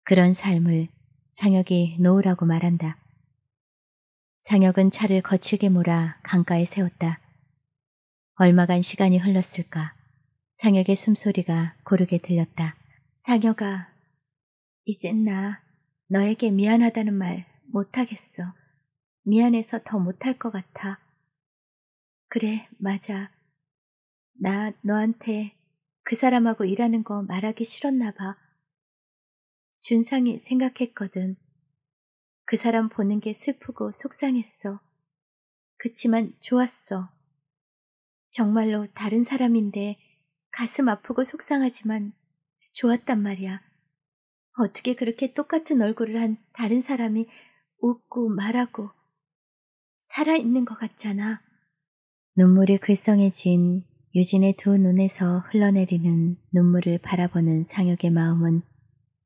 그런 삶을 상혁이 노우라고 말한다. 상혁은 차를 거칠게 몰아 강가에 세웠다. 얼마간 시간이 흘렀을까. 상혁의 숨소리가 고르게 들렸다. 상혁아, 이젠 나 너에게 미안하다는 말 못하겠어. 미안해서 더 못할 것 같아. 그래, 맞아. 나 너한테 그 사람하고 일하는 거 말하기 싫었나 봐. 준상이 생각했거든. 그 사람 보는 게 슬프고 속상했어. 그치만 좋았어. 정말로 다른 사람인데 가슴 아프고 속상하지만 좋았단 말이야. 어떻게 그렇게 똑같은 얼굴을 한 다른 사람이 웃고 말하고 살아있는 것 같잖아. 눈물이 글썽해진 유진의 두 눈에서 흘러내리는 눈물을 바라보는 상혁의 마음은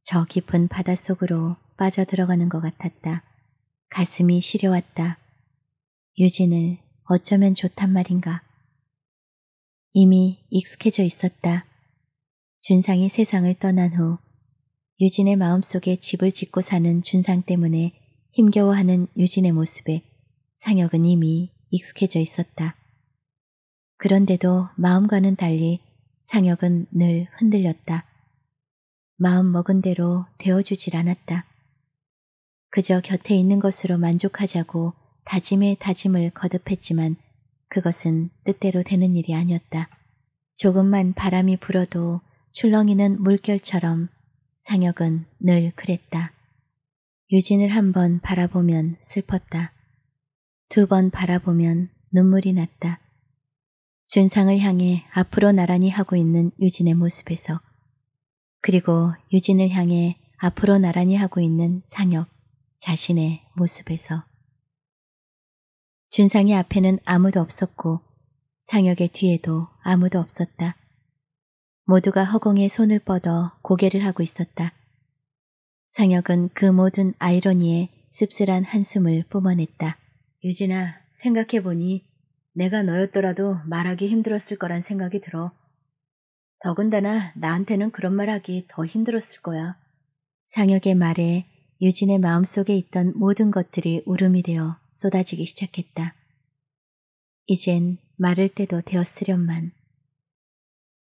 저 깊은 바닷속으로 빠져들어가는 것 같았다. 가슴이 시려왔다. 유진을 어쩌면 좋단 말인가. 이미 익숙해져 있었다. 준상이 세상을 떠난 후 유진의 마음속에 집을 짓고 사는 준상 때문에 힘겨워하는 유진의 모습에 상혁은 이미 익숙해져 있었다. 그런데도 마음과는 달리 상혁은 늘 흔들렸다. 마음 먹은 대로 되어주질 않았다. 그저 곁에 있는 것으로 만족하자고 다짐에 다짐을 거듭했지만 그것은 뜻대로 되는 일이 아니었다. 조금만 바람이 불어도 출렁이는 물결처럼 상혁은 늘 그랬다. 유진을 한 번 바라보면 슬펐다. 두 번 바라보면 눈물이 났다. 준상을 향해 앞으로 나란히 하고 있는 유진의 모습에서 그리고 유진을 향해 앞으로 나란히 하고 있는 상혁 자신의 모습에서 준상의 앞에는 아무도 없었고 상혁의 뒤에도 아무도 없었다. 모두가 허공에 손을 뻗어 고개를 하고 있었다. 상혁은 그 모든 아이러니에 씁쓸한 한숨을 뿜어냈다. 유진아, 생각해보니 내가 너였더라도 말하기 힘들었을 거란 생각이 들어. 더군다나 나한테는 그런 말하기 더 힘들었을 거야. 상혁의 말에 유진의 마음속에 있던 모든 것들이 울음이 되어 쏟아지기 시작했다. 이젠 말을 때도 되었으련만.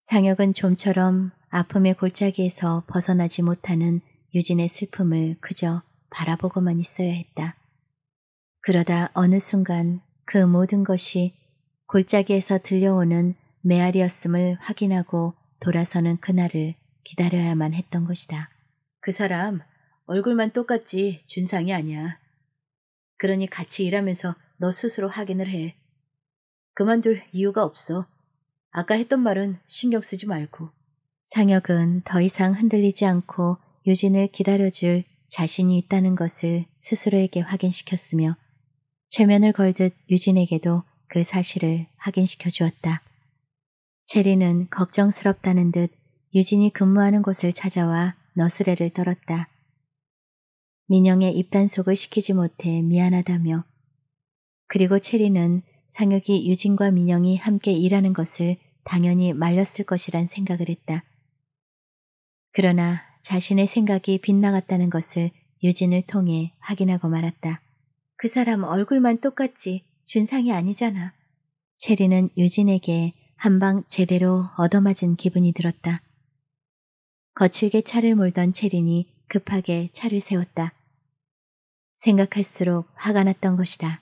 상혁은 좀처럼 아픔의 골짜기에서 벗어나지 못하는 유진의 슬픔을 그저 바라보고만 있어야 했다. 그러다 어느 순간 그 모든 것이 골짜기에서 들려오는 메아리였음을 확인하고 돌아서는 그날을 기다려야만 했던 것이다. 그 사람 얼굴만 똑같지 준상이 아니야. 그러니 같이 일하면서 너 스스로 확인을 해. 그만둘 이유가 없어. 아까 했던 말은 신경 쓰지 말고. 상혁은 더 이상 흔들리지 않고 유진을 기다려줄 자신이 있다는 것을 스스로에게 확인시켰으며 최면을 걸듯 유진에게도 그 사실을 확인시켜 주었다. 체리는 걱정스럽다는 듯 유진이 근무하는 곳을 찾아와 너스레를 떨었다. 민영의 입단속을 시키지 못해 미안하다며 그리고 체리는 상혁이 유진과 민영이 함께 일하는 것을 당연히 말렸을 것이란 생각을 했다. 그러나 자신의 생각이 빗나갔다는 것을 유진을 통해 확인하고 말았다. 그 사람 얼굴만 똑같지 준상이 아니잖아. 체리는 유진에게 한방 제대로 얻어맞은 기분이 들었다. 거칠게 차를 몰던 체린이 급하게 차를 세웠다. 생각할수록 화가 났던 것이다.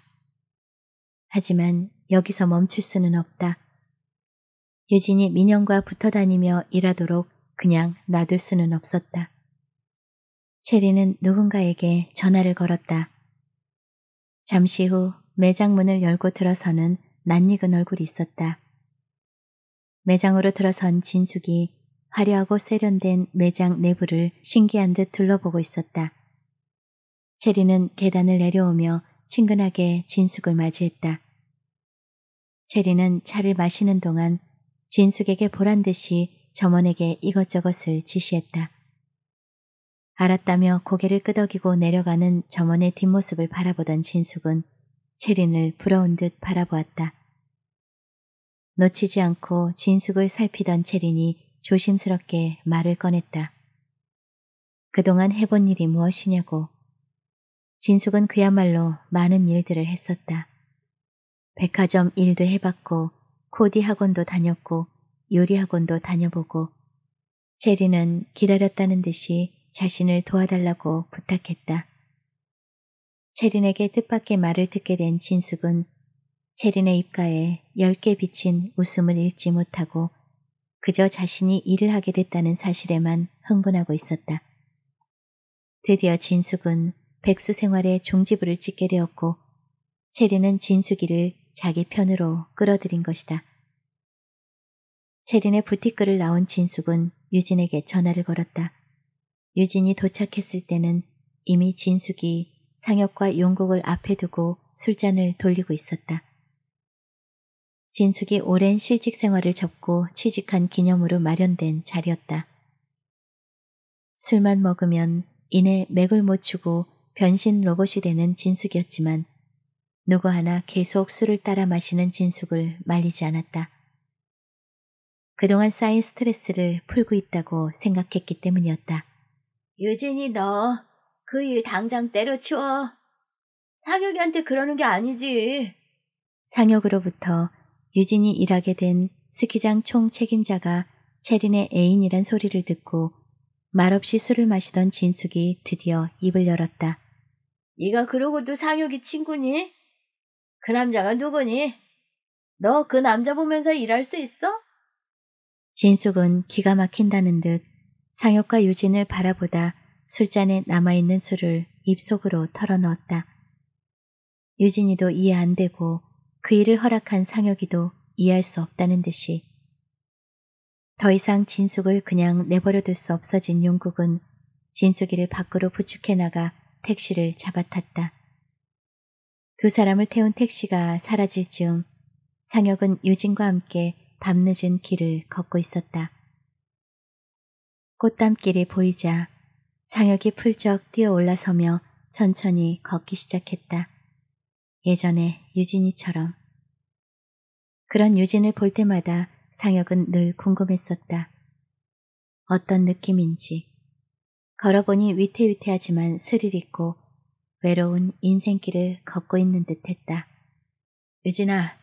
하지만 여기서 멈출 수는 없다. 유진이 민영과 붙어 다니며 일하도록 그냥 놔둘 수는 없었다. 체리는 누군가에게 전화를 걸었다. 잠시 후 매장 문을 열고 들어서는 낯익은 얼굴이 있었다. 매장으로 들어선 진숙이 화려하고 세련된 매장 내부를 신기한 듯 둘러보고 있었다. 체리는 계단을 내려오며 친근하게 진숙을 맞이했다. 체리는 차를 마시는 동안 진숙에게 보란 듯이 점원에게 이것저것을 지시했다. 알았다며 고개를 끄덕이고 내려가는 점원의 뒷모습을 바라보던 진숙은 채린을 부러운 듯 바라보았다. 놓치지 않고 진숙을 살피던 채린이 조심스럽게 말을 꺼냈다. 그동안 해본 일이 무엇이냐고. 진숙은 그야말로 많은 일들을 했었다. 백화점 일도 해봤고 코디 학원도 다녔고 요리 학원도 다녀보고 체리는 기다렸다는 듯이 자신을 도와달라고 부탁했다. 체린에게 뜻밖의 말을 듣게 된 진숙은 체린의 입가에 열개 비친 웃음을 잃지 못하고 그저 자신이 일을 하게 됐다는 사실에만 흥분하고 있었다. 드디어 진숙은 백수 생활에 종지부를 찍게 되었고 체린은 진숙이를 자기 편으로 끌어들인 것이다. 체린의 부티크를 나온 진숙은 유진에게 전화를 걸었다. 유진이 도착했을 때는 이미 진숙이 상혁과 용국을 앞에 두고 술잔을 돌리고 있었다. 진숙이 오랜 실직 생활을 접고 취직한 기념으로 마련된 자리였다. 술만 먹으면 이내 맥을 못 추고 변신 로봇이 되는 진숙이었지만 누구 하나 계속 술을 따라 마시는 진숙을 말리지 않았다. 그동안 쌓인 스트레스를 풀고 있다고 생각했기 때문이었다. 유진이 너 그 일 당장 때려치워. 상혁이한테 그러는 게 아니지. 상혁으로부터 유진이 일하게 된 스키장 총 책임자가 체린의 애인이란 소리를 듣고 말없이 술을 마시던 진숙이 드디어 입을 열었다. 네가 그러고도 상혁이 친구니? 그 남자가 누구니? 너 그 남자 보면서 일할 수 있어? 진숙은 기가 막힌다는 듯 상혁과 유진을 바라보다 술잔에 남아있는 술을 입속으로 털어넣었다. 유진이도 이해 안 되고 그 일을 허락한 상혁이도 이해할 수 없다는 듯이 더 이상 진숙을 그냥 내버려둘 수 없어진 용국은 진숙이를 밖으로 부축해 나가 택시를 잡아탔다. 두 사람을 태운 택시가 사라질 즈음 상혁은 유진과 함께 밤늦은 길을 걷고 있었다. 꽃담길이 보이자 상혁이 풀쩍 뛰어 올라서며 천천히 걷기 시작했다. 예전에 유진이처럼. 그런 유진을 볼 때마다 상혁은 늘 궁금했었다. 어떤 느낌인지. 걸어보니 위태위태하지만 스릴 있고 외로운 인생길을 걷고 있는 듯 했다. 유진아,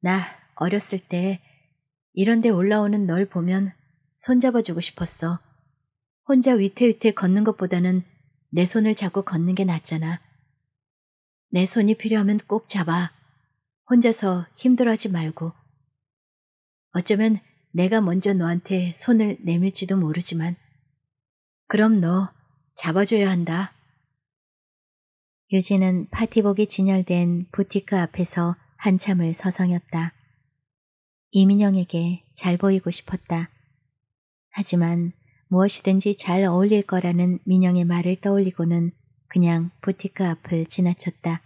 나 어렸을 때 이런 데 올라오는 널 보면 손잡아주고 싶었어. 혼자 위태위태 걷는 것보다는 내 손을 잡고 걷는 게 낫잖아. 내 손이 필요하면 꼭 잡아. 혼자서 힘들어하지 말고. 어쩌면 내가 먼저 너한테 손을 내밀지도 모르지만 그럼 너 잡아줘야 한다. 유진은 파티복이 진열된 부티크 앞에서 한참을 서성였다. 이민영에게 잘 보이고 싶었다. 하지만 무엇이든지 잘 어울릴 거라는 민영의 말을 떠올리고는 그냥 부티크 앞을 지나쳤다.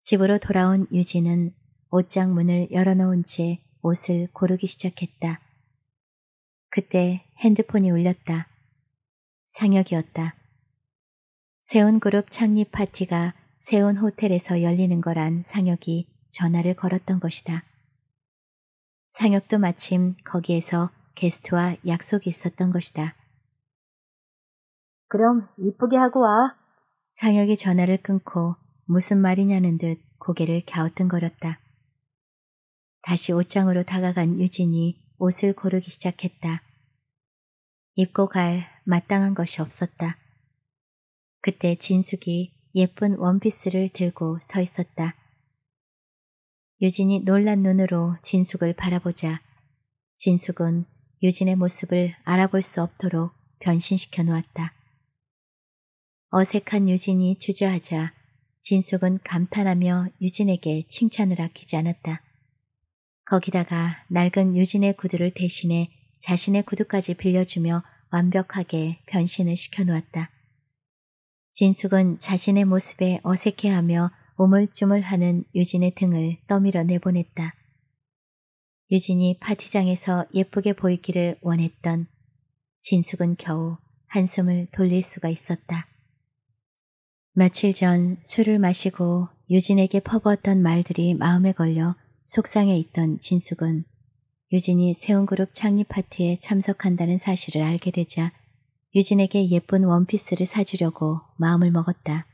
집으로 돌아온 유진은 옷장 문을 열어놓은 채 옷을 고르기 시작했다. 그때 핸드폰이 울렸다. 상혁이었다. 세운그룹 창립 파티가 세운 호텔에서 열리는 거란 상혁이 전화를 걸었던 것이다. 상혁도 마침 거기에서 게스트와 약속이 있었던 것이다. 그럼 이쁘게 하고 와. 상혁이 전화를 끊고 무슨 말이냐는 듯 고개를 갸우뚱거렸다. 다시 옷장으로 다가간 유진이 옷을 고르기 시작했다. 입고 갈 마땅한 것이 없었다. 그때 진숙이 예쁜 원피스를 들고 서 있었다. 유진이 놀란 눈으로 진숙을 바라보자 진숙은 유진의 모습을 알아볼 수 없도록 변신시켜 놓았다. 어색한 유진이 주저하자 진숙은 감탄하며 유진에게 칭찬을 아끼지 않았다. 거기다가 낡은 유진의 구두를 대신해 자신의 구두까지 빌려주며 완벽하게 변신을 시켜 놓았다. 진숙은 자신의 모습에 어색해하며 오물쭈물하는 유진의 등을 떠밀어 내보냈다. 유진이 파티장에서 예쁘게 보이기를 원했던 진숙은 겨우 한숨을 돌릴 수가 있었다. 며칠 전 술을 마시고 유진에게 퍼부었던 말들이 마음에 걸려 속상해 있던 진숙은 유진이 세운그룹 창립 파티에 참석한다는 사실을 알게 되자 유진에게 예쁜 원피스를 사주려고 마음을 먹었다.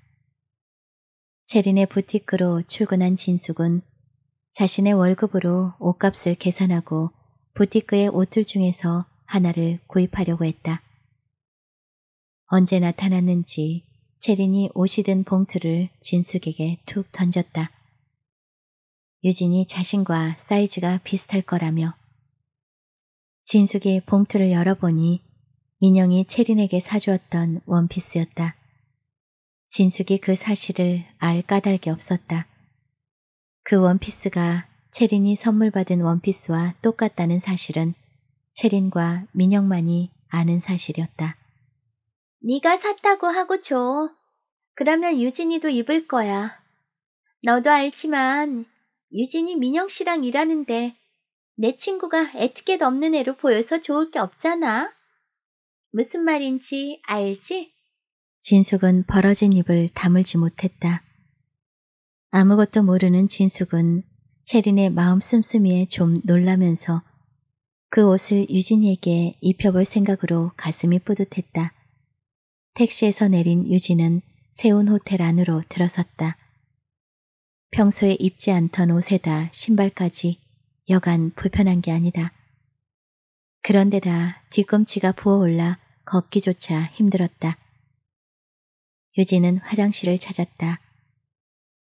체린의 부티크로 출근한 진숙은 자신의 월급으로 옷값을 계산하고 부티크의 옷들 중에서 하나를 구입하려고 했다. 언제 나타났는지 체린이 옷이 든 봉투를 진숙에게 툭 던졌다. 유진이 자신과 사이즈가 비슷할 거라며 진숙이 봉투를 열어보니 민영이 채린에게 사주었던 원피스였다. 진숙이 그 사실을 알 까닭이 없었다. 그 원피스가 채린이 선물 받은 원피스와 똑같다는 사실은 채린과 민영만이 아는 사실이었다. 네가 샀다고 하고 줘. 그러면 유진이도 입을 거야. 너도 알지만 유진이 민영 씨랑 일하는데 내 친구가 에티켓 없는 애로 보여서 좋을 게 없잖아. 무슨 말인지 알지? 진숙은 벌어진 입을 다물지 못했다. 아무것도 모르는 진숙은 체린의 마음 씀씀이에 좀 놀라면서 그 옷을 유진이에게 입혀볼 생각으로 가슴이 뿌듯했다. 택시에서 내린 유진은 세운 호텔 안으로 들어섰다. 평소에 입지 않던 옷에다 신발까지 여간 불편한 게 아니다. 그런데다 뒤꿈치가 부어올라 걷기조차 힘들었다. 유진은 화장실을 찾았다.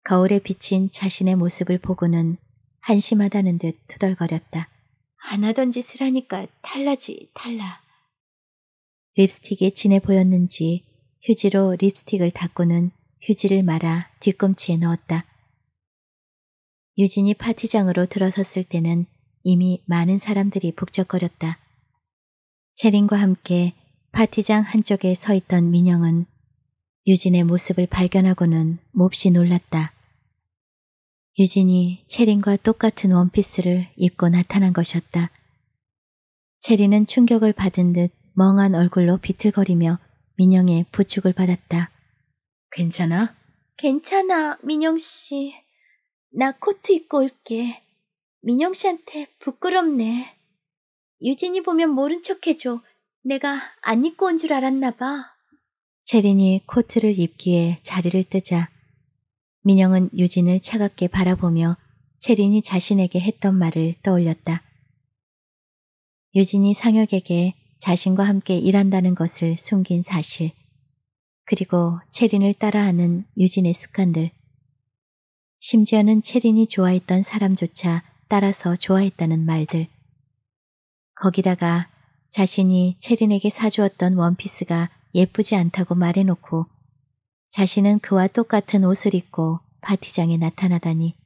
거울에 비친 자신의 모습을 보고는 한심하다는 듯 투덜거렸다. 안 하던 짓을 하니까 달라지 달라. 립스틱이 진해 보였는지 휴지로 립스틱을 닦고는 휴지를 말아 뒤꿈치에 넣었다. 유진이 파티장으로 들어섰을 때는 이미 많은 사람들이 북적거렸다. 체린과 함께 파티장 한쪽에 서 있던 민영은 유진의 모습을 발견하고는 몹시 놀랐다. 유진이 체린과 똑같은 원피스를 입고 나타난 것이었다. 체린은 충격을 받은 듯 멍한 얼굴로 비틀거리며 민영의 부축을 받았다. 괜찮아? 괜찮아, 민영씨. 나 코트 입고 올게. 민영씨한테 부끄럽네. 유진이 보면 모른 척 해줘. 내가 안 입고 온 줄 알았나 봐. 체린이 코트를 입기에 자리를 뜨자 민영은 유진을 차갑게 바라보며 체린이 자신에게 했던 말을 떠올렸다. 유진이 상혁에게 자신과 함께 일한다는 것을 숨긴 사실 그리고 체린을 따라하는 유진의 습관들 심지어는 체린이 좋아했던 사람조차 따라서 좋아했다는 말들 거기다가 자신이 체린에게 사주었던 원피스가 예쁘지 않다고 말해놓고 자신은 그와 똑같은 옷을 입고 파티장에 나타나다니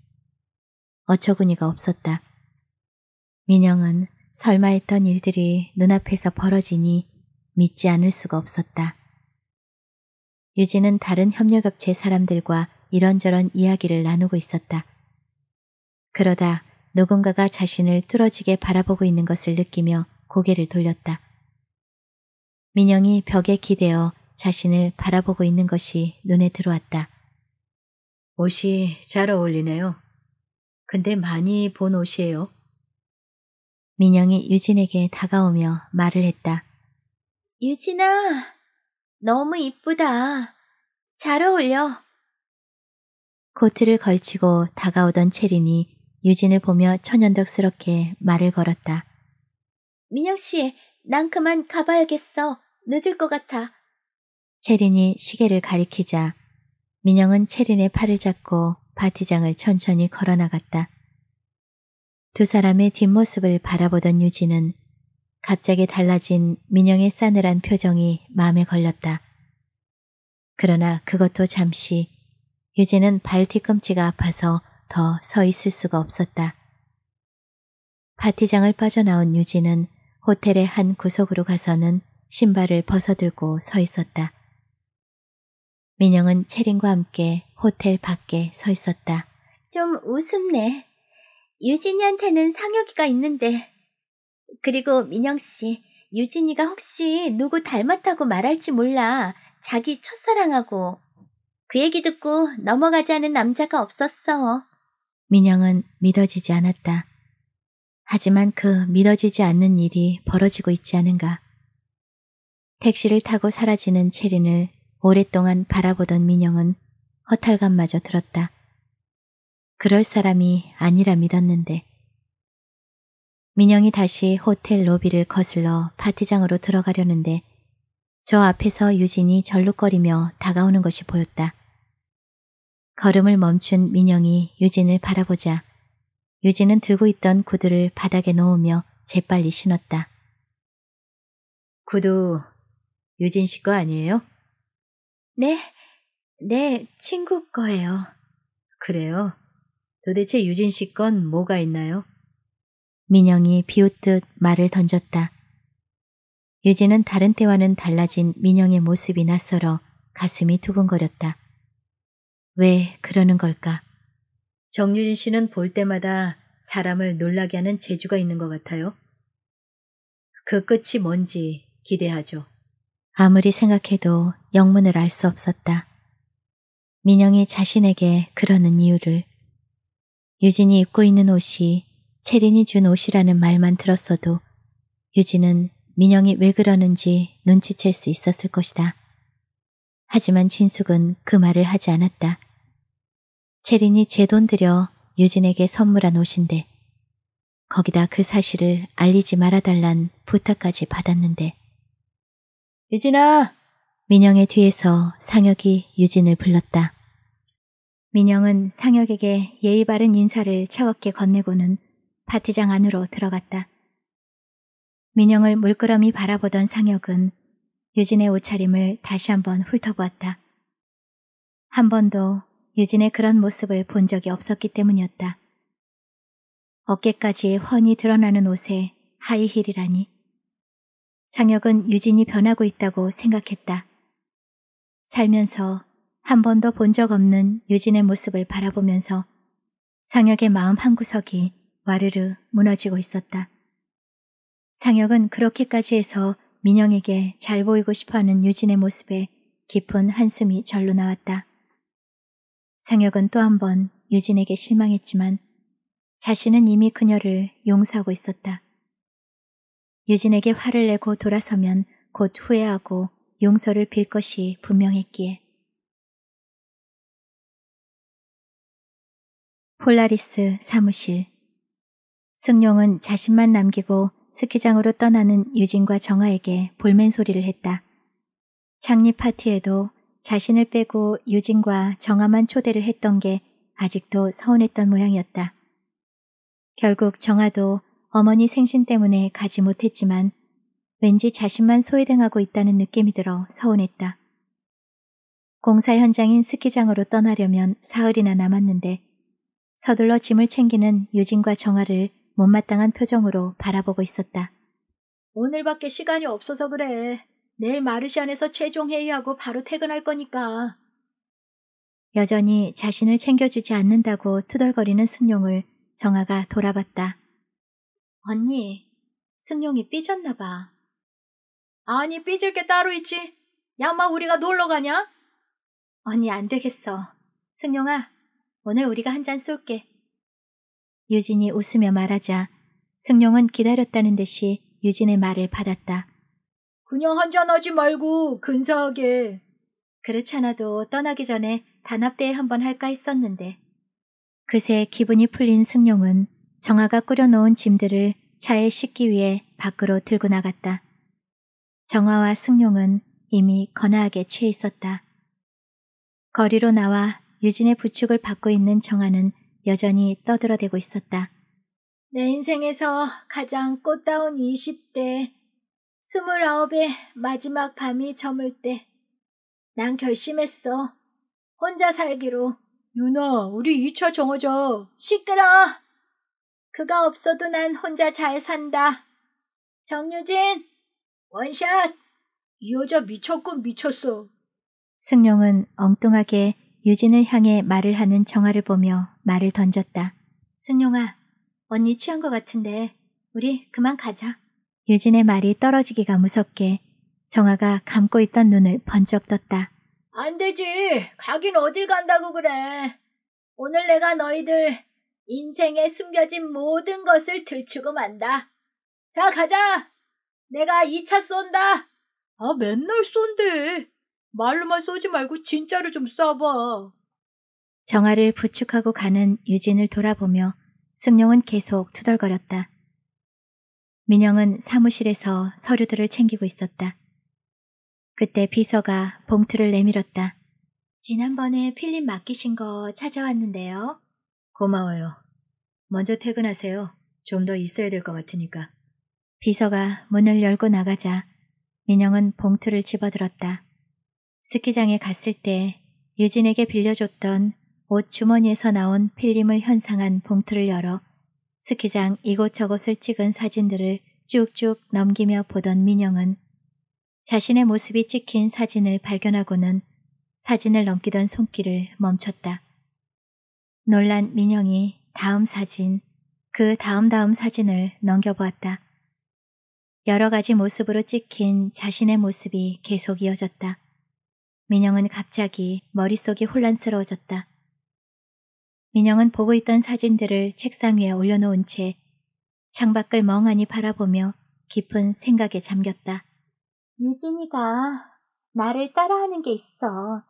어처구니가 없었다. 민영은 설마 했던 일들이 눈앞에서 벌어지니 믿지 않을 수가 없었다. 유진은 다른 협력업체 사람들과 이런저런 이야기를 나누고 있었다. 그러다 누군가가 자신을 뚫어지게 바라보고 있는 것을 느끼며 고개를 돌렸다. 민영이 벽에 기대어 자신을 바라보고 있는 것이 눈에 들어왔다. 옷이 잘 어울리네요. 근데 많이 본 옷이에요. 민영이 유진에게 다가오며 말을 했다. 유진아, 너무 이쁘다. 잘 어울려. 코트를 걸치고 다가오던 체린이 유진을 보며 천연덕스럽게 말을 걸었다. 민영 씨, 난 그만 가봐야겠어. 늦을 것 같아. 체린이 시계를 가리키자 민영은 체린의 팔을 잡고 바티장을 천천히 걸어나갔다. 두 사람의 뒷모습을 바라보던 유진은 갑자기 달라진 민영의 싸늘한 표정이 마음에 걸렸다. 그러나 그것도 잠시 유진은 발 뒤꿈치가 아파서 더 서 있을 수가 없었다. 파티장을 빠져나온 유진은 호텔의 한 구석으로 가서는 신발을 벗어들고 서 있었다. 민영은 채린과 함께 호텔 밖에 서 있었다. 좀 우습네. 유진이한테는 상혁이가 있는데. 그리고 민영씨, 유진이가 혹시 누구 닮았다고 말할지 몰라. 자기 첫사랑하고. 그 얘기 듣고 넘어가지 않은 남자가 없었어. 민영은 믿어지지 않았다. 하지만 그 믿어지지 않는 일이 벌어지고 있지 않은가. 택시를 타고 사라지는 체린을 오랫동안 바라보던 민영은 허탈감마저 들었다. 그럴 사람이 아니라 믿었는데. 민영이 다시 호텔 로비를 거슬러 파티장으로 들어가려는데 저 앞에서 유진이 절룩거리며 다가오는 것이 보였다. 걸음을 멈춘 민영이 유진을 바라보자 유진은 들고 있던 구두를 바닥에 놓으며 재빨리 신었다. 구두 유진 씨 거 아니에요? 네, 네, 친구 거예요. 그래요? 도대체 유진 씨 건 뭐가 있나요? 민영이 비웃듯 말을 던졌다. 유진은 다른 때와는 달라진 민영의 모습이 낯설어 가슴이 두근거렸다. 왜 그러는 걸까? 정유진 씨는 볼 때마다 사람을 놀라게 하는 재주가 있는 것 같아요. 그 끝이 뭔지 기대하죠. 아무리 생각해도 영문을 알 수 없었다. 민영이 자신에게 그러는 이유를 유진이 입고 있는 옷이 체린이 준 옷이라는 말만 들었어도 유진은 민영이 왜 그러는지 눈치챌 수 있었을 것이다. 하지만 진숙은 그 말을 하지 않았다. 채린이 제 돈 들여 유진에게 선물한 옷인데 거기다 그 사실을 알리지 말아달란 부탁까지 받았는데 유진아! 민영의 뒤에서 상혁이 유진을 불렀다. 민영은 상혁에게 예의 바른 인사를 차갑게 건네고는 파티장 안으로 들어갔다. 민영을 물끄러미 바라보던 상혁은 유진의 옷차림을 다시 한번 훑어보았다. 한 번도 유진의 그런 모습을 본 적이 없었기 때문이었다. 어깨까지 훤히 드러나는 옷에 하이힐이라니. 상혁은 유진이 변하고 있다고 생각했다. 살면서 한 번도 본 적 없는 유진의 모습을 바라보면서 상혁의 마음 한구석이 와르르 무너지고 있었다. 상혁은 그렇게까지 해서 민영에게 잘 보이고 싶어하는 유진의 모습에 깊은 한숨이 절로 나왔다. 상혁은 또 한 번 유진에게 실망했지만 자신은 이미 그녀를 용서하고 있었다. 유진에게 화를 내고 돌아서면 곧 후회하고 용서를 빌 것이 분명했기에. 폴라리스 사무실 승룡은 자신만 남기고 스키장으로 떠나는 유진과 정아에게 볼멘 소리를 했다. 창립 파티에도 자신을 빼고 유진과 정아만 초대를 했던 게 아직도 서운했던 모양이었다. 결국 정아도 어머니 생신 때문에 가지 못했지만 왠지 자신만 소외당하고 있다는 느낌이 들어 서운했다. 공사 현장인 스키장으로 떠나려면 사흘이나 남았는데 서둘러 짐을 챙기는 유진과 정아를 못마땅한 표정으로 바라보고 있었다. 오늘밖에 시간이 없어서 그래. 내일 마르시안에서 최종 회의하고 바로 퇴근할 거니까. 여전히 자신을 챙겨주지 않는다고 투덜거리는 승룡을 정아가 돌아봤다. 언니, 승룡이 삐졌나 봐. 아니, 삐질 게 따로 있지. 야마 우리가 놀러 가냐? 언니 안 되겠어. 승룡아 오늘 우리가 한 잔 쏠게. 유진이 웃으며 말하자 승룡은 기다렸다는 듯이 유진의 말을 받았다. 그냥 한잔하지 말고 근사하게. 그렇지 않아도 떠나기 전에 단합대회 한번 할까 했었는데. 그새 기분이 풀린 승용은 정아가 꾸려놓은 짐들을 차에 싣기 위해 밖으로 들고 나갔다. 정아와 승용은 이미 거나하게 취해 있었다. 거리로 나와 유진의 부축을 받고 있는 정아는 여전히 떠들어대고 있었다. 내 인생에서 가장 꽃다운 20대 스물아홉의 마지막 밤이 저물 때난 결심했어. 혼자 살기로. 유나, 우리 2차 정하자. 시끄러! 그가 없어도 난 혼자 잘 산다. 정유진! 원샷! 이 여자 미쳤군 미쳤어. 승룡은 엉뚱하게 유진을 향해 말을 하는 정아를 보며 말을 던졌다. 승룡아, 언니 취한 것 같은데 우리 그만 가자. 유진의 말이 떨어지기가 무섭게 정아가 감고 있던 눈을 번쩍 떴다. 안 되지. 가긴 어딜 간다고 그래. 오늘 내가 너희들 인생에 숨겨진 모든 것을 들추고 만다. 자, 가자. 내가 2차 쏜다. 아, 맨날 쏜대. 말로만 쏘지 말고 진짜로 좀 쏴봐. 정아를 부축하고 가는 유진을 돌아보며 승룡은 계속 투덜거렸다. 민영은 사무실에서 서류들을 챙기고 있었다. 그때 비서가 봉투를 내밀었다. 지난번에 필름 맡기신 거 찾아왔는데요. 고마워요. 먼저 퇴근하세요. 좀 더 있어야 될 것 같으니까. 비서가 문을 열고 나가자 민영은 봉투를 집어들었다. 스키장에 갔을 때 유진에게 빌려줬던 옷 주머니에서 나온 필름을 현상한 봉투를 열어 스키장 이곳저곳을 찍은 사진들을 쭉쭉 넘기며 보던 민영은 자신의 모습이 찍힌 사진을 발견하고는 사진을 넘기던 손길을 멈췄다. 놀란 민영이 다음 사진, 그 다음 다음 사진을 넘겨보았다. 여러 가지 모습으로 찍힌 자신의 모습이 계속 이어졌다. 민영은 갑자기 머릿속이 혼란스러워졌다. 민영은 보고 있던 사진들을 책상 위에 올려놓은 채 창밖을 멍하니 바라보며 깊은 생각에 잠겼다. 유진이가 나를 따라하는 게 있어.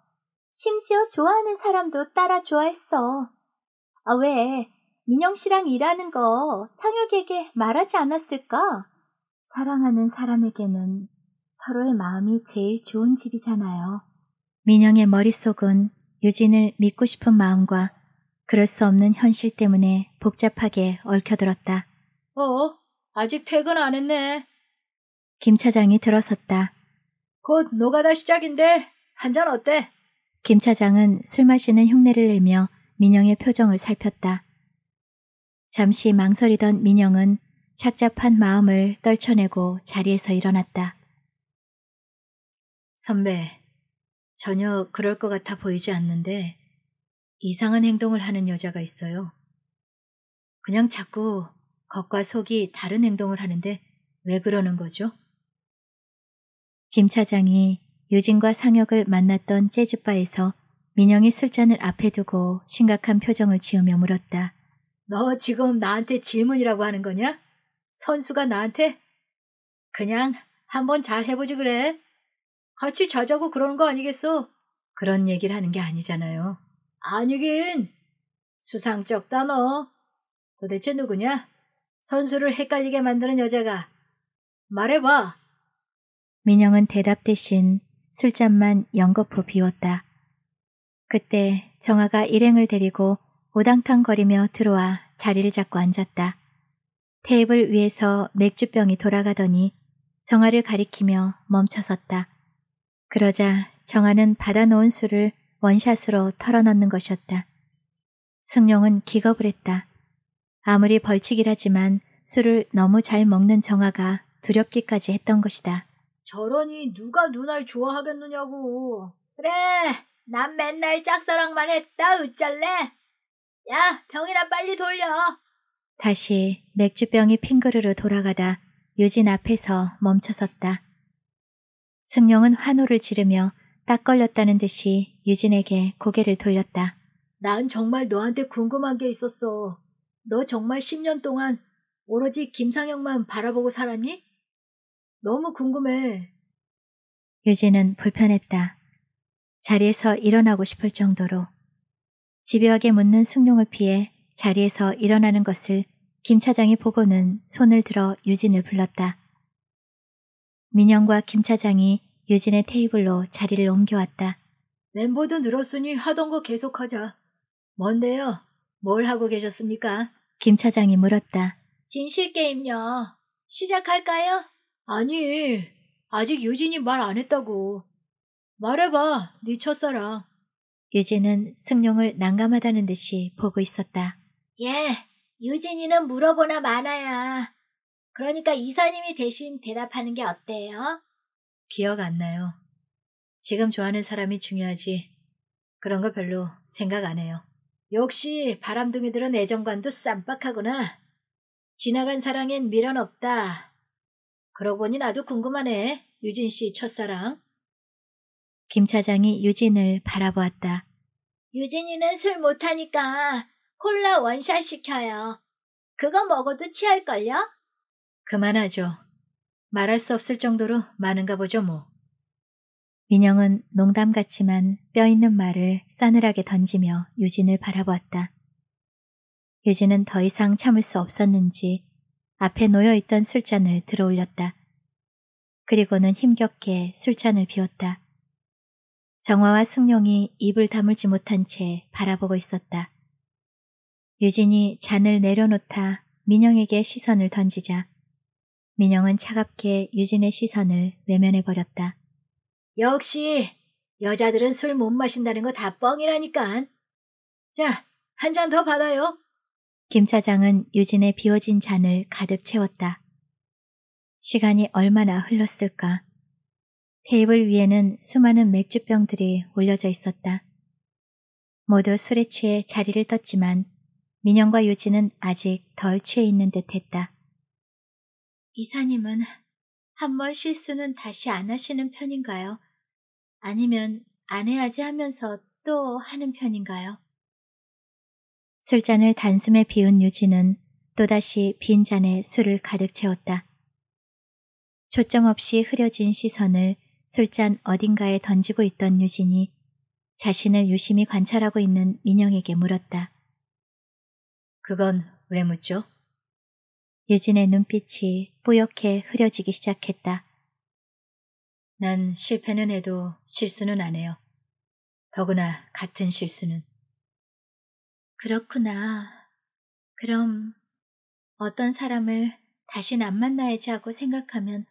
심지어 좋아하는 사람도 따라 좋아했어. 아, 왜 민영 씨랑 일하는 거 상혁에게 말하지 않았을까? 사랑하는 사람에게는 서로의 마음이 제일 좋은 집이잖아요. 민영의 머릿속은 유진을 믿고 싶은 마음과 그럴 수 없는 현실 때문에 복잡하게 얽혀들었다. 어, 아직 퇴근 안 했네. 김 차장이 들어섰다. 곧 노가다 시작인데 한잔 어때? 김 차장은 술 마시는 흉내를 내며 민영의 표정을 살폈다. 잠시 망설이던 민영은 착잡한 마음을 떨쳐내고 자리에서 일어났다. 선배, 전혀 그럴 것 같아 보이지 않는데 이상한 행동을 하는 여자가 있어요. 그냥 자꾸 겉과 속이 다른 행동을 하는데 왜 그러는 거죠? 김 차장이 유진과 상혁을 만났던 재즈바에서 민영이 술잔을 앞에 두고 심각한 표정을 지으며 물었다. 너 지금 나한테 질문이라고 하는 거냐? 선수가 나한테? 그냥 한번 잘 해보지 그래. 같이 자자고 그러는 거 아니겠어? 그런 얘기를 하는 게 아니잖아요. 아니긴. 수상쩍 다어 도대체 누구냐? 선수를 헷갈리게 만드는 여자가. 말해봐. 민영은 대답 대신 술잔만 연거푸 비웠다. 그때 정아가 일행을 데리고 오당탕거리며 들어와 자리를 잡고 앉았다. 테이블 위에서 맥주병이 돌아가더니 정아를 가리키며 멈춰섰다. 그러자 정아는 받아놓은 술을 원샷으로 털어넣는 것이었다. 승룡은 기겁을 했다. 아무리 벌칙이라지만 술을 너무 잘 먹는 정아가 두렵기까지 했던 것이다. 저러니 누가 누날 좋아하겠느냐고. 그래, 난 맨날 짝사랑만 했다, 으짤래. 야, 병이나 빨리 돌려. 다시 맥주병이 핑그르르 돌아가다 유진 앞에서 멈춰섰다. 승룡은 환호를 지르며 딱 걸렸다는 듯이 유진에게 고개를 돌렸다. 난 정말 너한테 궁금한 게 있었어. 너 정말 10년 동안 오로지 김상혁만 바라보고 살았니? 너무 궁금해. 유진은 불편했다. 자리에서 일어나고 싶을 정도로 집요하게 묻는 승룡을 피해 자리에서 일어나는 것을 김 차장이 보고는 손을 들어 유진을 불렀다. 민영과 김 차장이 유진의 테이블로 자리를 옮겨왔다. 멤버도 늘었으니 하던 거 계속하자. 뭔데요? 뭘 하고 계셨습니까? 김 차장이 물었다. 진실 게임요. 시작할까요? 아니, 아직 유진이 말 안 했다고. 말해봐, 네 첫사랑. 유진은 승룡을 난감하다는 듯이 보고 있었다. 예, 유진이는 물어보나 마나야. 그러니까 이사님이 대신 대답하는 게 어때요? 기억 안 나요. 지금 좋아하는 사람이 중요하지. 그런 거 별로 생각 안 해요. 역시 바람둥이들은 애정관도 쌈박하구나. 지나간 사랑엔 미련 없다. 그러고 보니 나도 궁금하네. 유진 씨 첫사랑. 김 차장이 유진을 바라보았다. 유진이는 술 못하니까 콜라 원샷 시켜요. 그거 먹어도 취할걸요? 그만하죠. 말할 수 없을 정도로 많은가 보죠 뭐. 민영은 농담 같지만 뼈 있는 말을 싸늘하게 던지며 유진을 바라보았다. 유진은 더 이상 참을 수 없었는지 앞에 놓여 있던 술잔을 들어 올렸다. 그리고는 힘겹게 술잔을 비웠다. 정화와 숙룡이 입을 다물지 못한 채 바라보고 있었다. 유진이 잔을 내려놓다 민영에게 시선을 던지자 민영은 차갑게 유진의 시선을 외면해버렸다. 역시 여자들은 술 못 마신다는 거 다 뻥이라니까. 자, 한 잔 더 받아요. 김 차장은 유진의 비워진 잔을 가득 채웠다. 시간이 얼마나 흘렀을까. 테이블 위에는 수많은 맥주병들이 올려져 있었다. 모두 술에 취해 자리를 떴지만 민영과 유진은 아직 덜 취해 있는 듯했다. 이사님은 한 번 실수는 다시 안 하시는 편인가요? 아니면 안 해야지 하면서 또 하는 편인가요? 술잔을 단숨에 비운 유진은 또다시 빈 잔에 술을 가득 채웠다. 초점 없이 흐려진 시선을 술잔 어딘가에 던지고 있던 유진이 자신을 유심히 관찰하고 있는 민영에게 물었다. 그건 왜 묻죠? 유진의 눈빛이 뿌옇게 흐려지기 시작했다. 난 실패는 해도 실수는 안 해요. 더구나 같은 실수는. 그렇구나. 그럼 어떤 사람을 다신 안 만나야지 하고 생각하면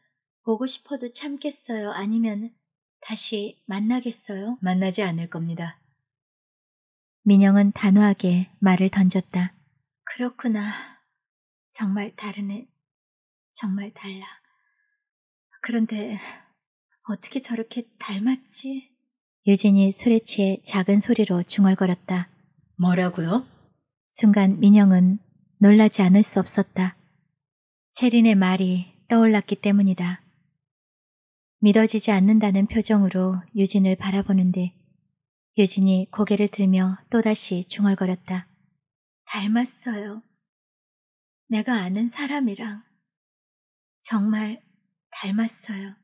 보고 싶어도 참겠어요? 아니면 다시 만나겠어요? 만나지 않을 겁니다. 민영은 단호하게 말을 던졌다. 그렇구나. 정말 다르네. 정말 달라. 그런데 어떻게 저렇게 닮았지? 유진이 술에 취해 작은 소리로 중얼거렸다. 뭐라고요? 순간 민영은 놀라지 않을 수 없었다. 체린의 말이 떠올랐기 때문이다. 믿어지지 않는다는 표정으로 유진을 바라보는데 유진이 고개를 들며 또다시 중얼거렸다. 닮았어요. 내가 아는 사람이랑 정말 닮았어요.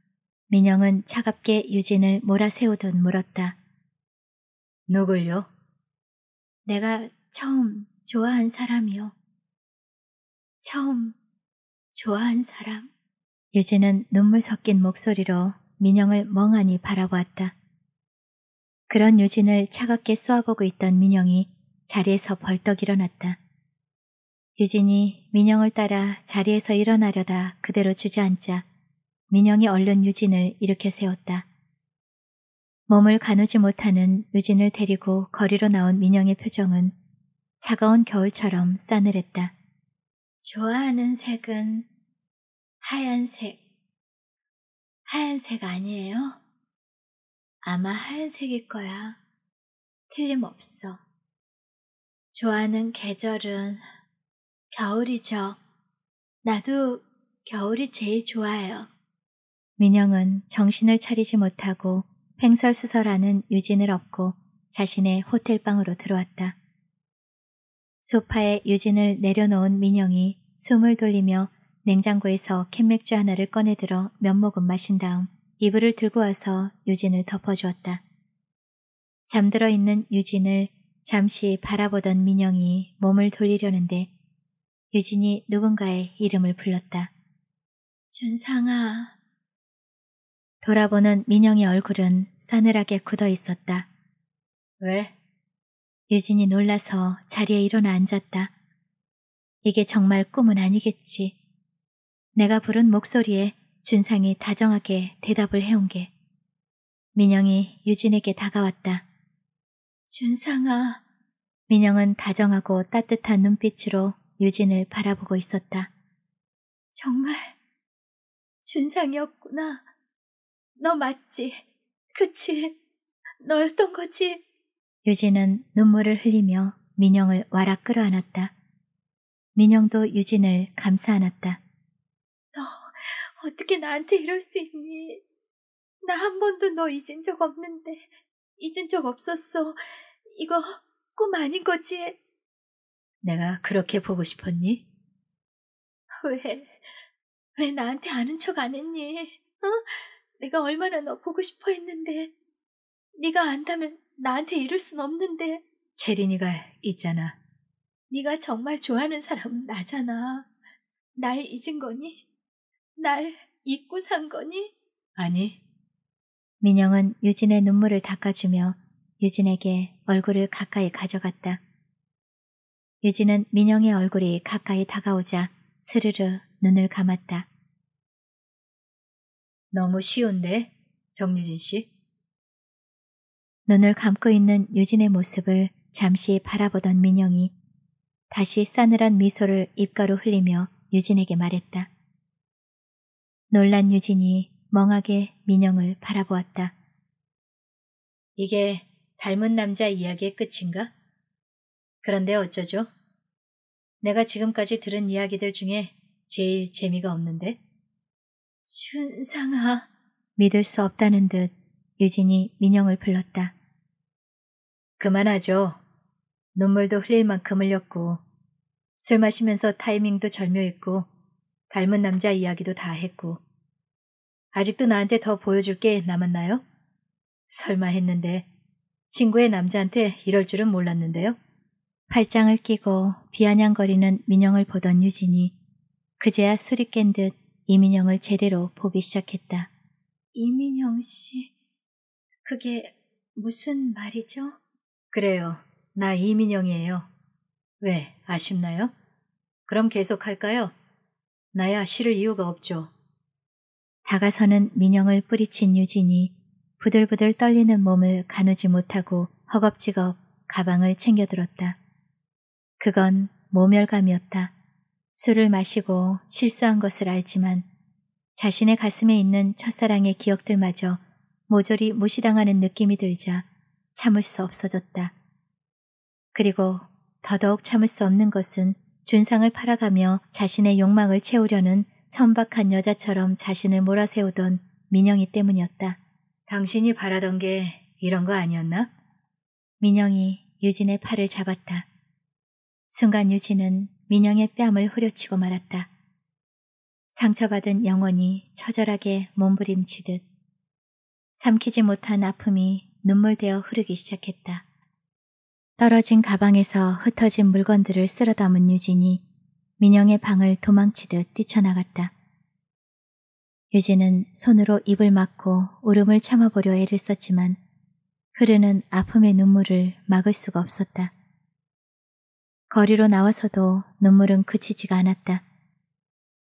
민영은 차갑게 유진을 몰아세우듯 물었다. 누굴요? 내가 처음 좋아한 사람이요. 처음 좋아한 사람. 유진은 눈물 섞인 목소리로 민영을 멍하니 바라보았다. 그런 유진을 차갑게 쏘아보고 있던 민영이 자리에서 벌떡 일어났다. 유진이 민영을 따라 자리에서 일어나려다 그대로 주저앉자 민영이 얼른 유진을 일으켜 세웠다. 몸을 가누지 못하는 유진을 데리고 거리로 나온 민영의 표정은 차가운 겨울처럼 싸늘했다. 좋아하는 색은 하얀색. 하얀색 아니에요? 아마 하얀색일 거야. 틀림없어. 좋아하는 계절은 겨울이죠. 나도 겨울이 제일 좋아요. 민영은 정신을 차리지 못하고 횡설수설하는 유진을 업고 자신의 호텔방으로 들어왔다. 소파에 유진을 내려놓은 민영이 숨을 돌리며 냉장고에서 캔맥주 하나를 꺼내들어 몇 모금 마신 다음 이불을 들고 와서 유진을 덮어주었다. 잠들어 있는 유진을 잠시 바라보던 민영이 몸을 돌리려는데 유진이 누군가의 이름을 불렀다. 준상아. 돌아보는 민영의 얼굴은 싸늘하게 굳어 있었다. 왜? 유진이 놀라서 자리에 일어나 앉았다. 이게 정말 꿈은 아니겠지. 내가 부른 목소리에 준상이 다정하게 대답을 해온 게. 민영이 유진에게 다가왔다. 준상아. 민영은 다정하고 따뜻한 눈빛으로 유진을 바라보고 있었다. 정말 준상이었구나. 너 맞지? 그치? 너였던 거지? 유진은 눈물을 흘리며 민영을 와락 끌어안았다. 민영도 유진을 감싸 안았다. 너 어떻게 나한테 이럴 수 있니? 나 한 번도 너 잊은 적 없는데 잊은 적 없었어. 이거 꿈 아닌 거지? 내가 그렇게 보고 싶었니? 왜, 왜 나한테 아는 척 안 했니? 어? 내가 얼마나 너 보고 싶어 했는데. 네가 안다면 나한테 이럴 순 없는데. 체린이가 있잖아. 네가 정말 좋아하는 사람은 나잖아. 날 잊은 거니? 날 잊고 산 거니? 아니. 민영은 유진의 눈물을 닦아주며 유진에게 얼굴을 가까이 가져갔다. 유진은 민영의 얼굴이 가까이 다가오자 스르르 눈을 감았다. 너무 쉬운데, 정유진 씨? 눈을 감고 있는 유진의 모습을 잠시 바라보던 민영이 다시 싸늘한 미소를 입가로 흘리며 유진에게 말했다. 놀란 유진이 멍하게 민영을 바라보았다. 이게 닮은 남자 이야기의 끝인가? 그런데 어쩌죠? 내가 지금까지 들은 이야기들 중에 제일 재미가 없는데? 순상아. 믿을 수 없다는 듯 유진이 민영을 불렀다. 그만하죠. 눈물도 흘릴 만큼 흘렸고 술 마시면서 타이밍도 절묘했고 닮은 남자 이야기도 다 했고 아직도 나한테 더 보여줄 게 남았나요? 설마 했는데 친구의 남자한테 이럴 줄은 몰랐는데요. 팔짱을 끼고 비아냥거리는 민영을 보던 유진이 그제야 술이 깬 듯 이민영을 제대로 보기 시작했다. 이민영 씨, 그게 무슨 말이죠? 그래요. 나 이민영이에요. 왜, 아쉽나요? 그럼 계속 할까요? 나야 싫을 이유가 없죠. 다가서는 민영을 뿌리친 유진이 부들부들 떨리는 몸을 가누지 못하고 허겁지겁 가방을 챙겨들었다. 그건 모멸감이었다. 술을 마시고 실수한 것을 알지만 자신의 가슴에 있는 첫사랑의 기억들마저 모조리 무시당하는 느낌이 들자 참을 수 없어졌다. 그리고 더더욱 참을 수 없는 것은 준상을 팔아가며 자신의 욕망을 채우려는 천박한 여자처럼 자신을 몰아세우던 민영이 때문이었다. 당신이 바라던 게 이런 거 아니었나? 민영이 유진의 팔을 잡았다. 순간 유진은 민영의 뺨을 후려치고 말았다. 상처받은 영혼이 처절하게 몸부림치듯 삼키지 못한 아픔이 눈물되어 흐르기 시작했다. 떨어진 가방에서 흩어진 물건들을 쓸어 담은 유진이 민영의 방을 도망치듯 뛰쳐나갔다. 유진은 손으로 입을 막고 울음을 참아보려 애를 썼지만 흐르는 아픔의 눈물을 막을 수가 없었다. 거리로 나와서도 눈물은 그치지가 않았다.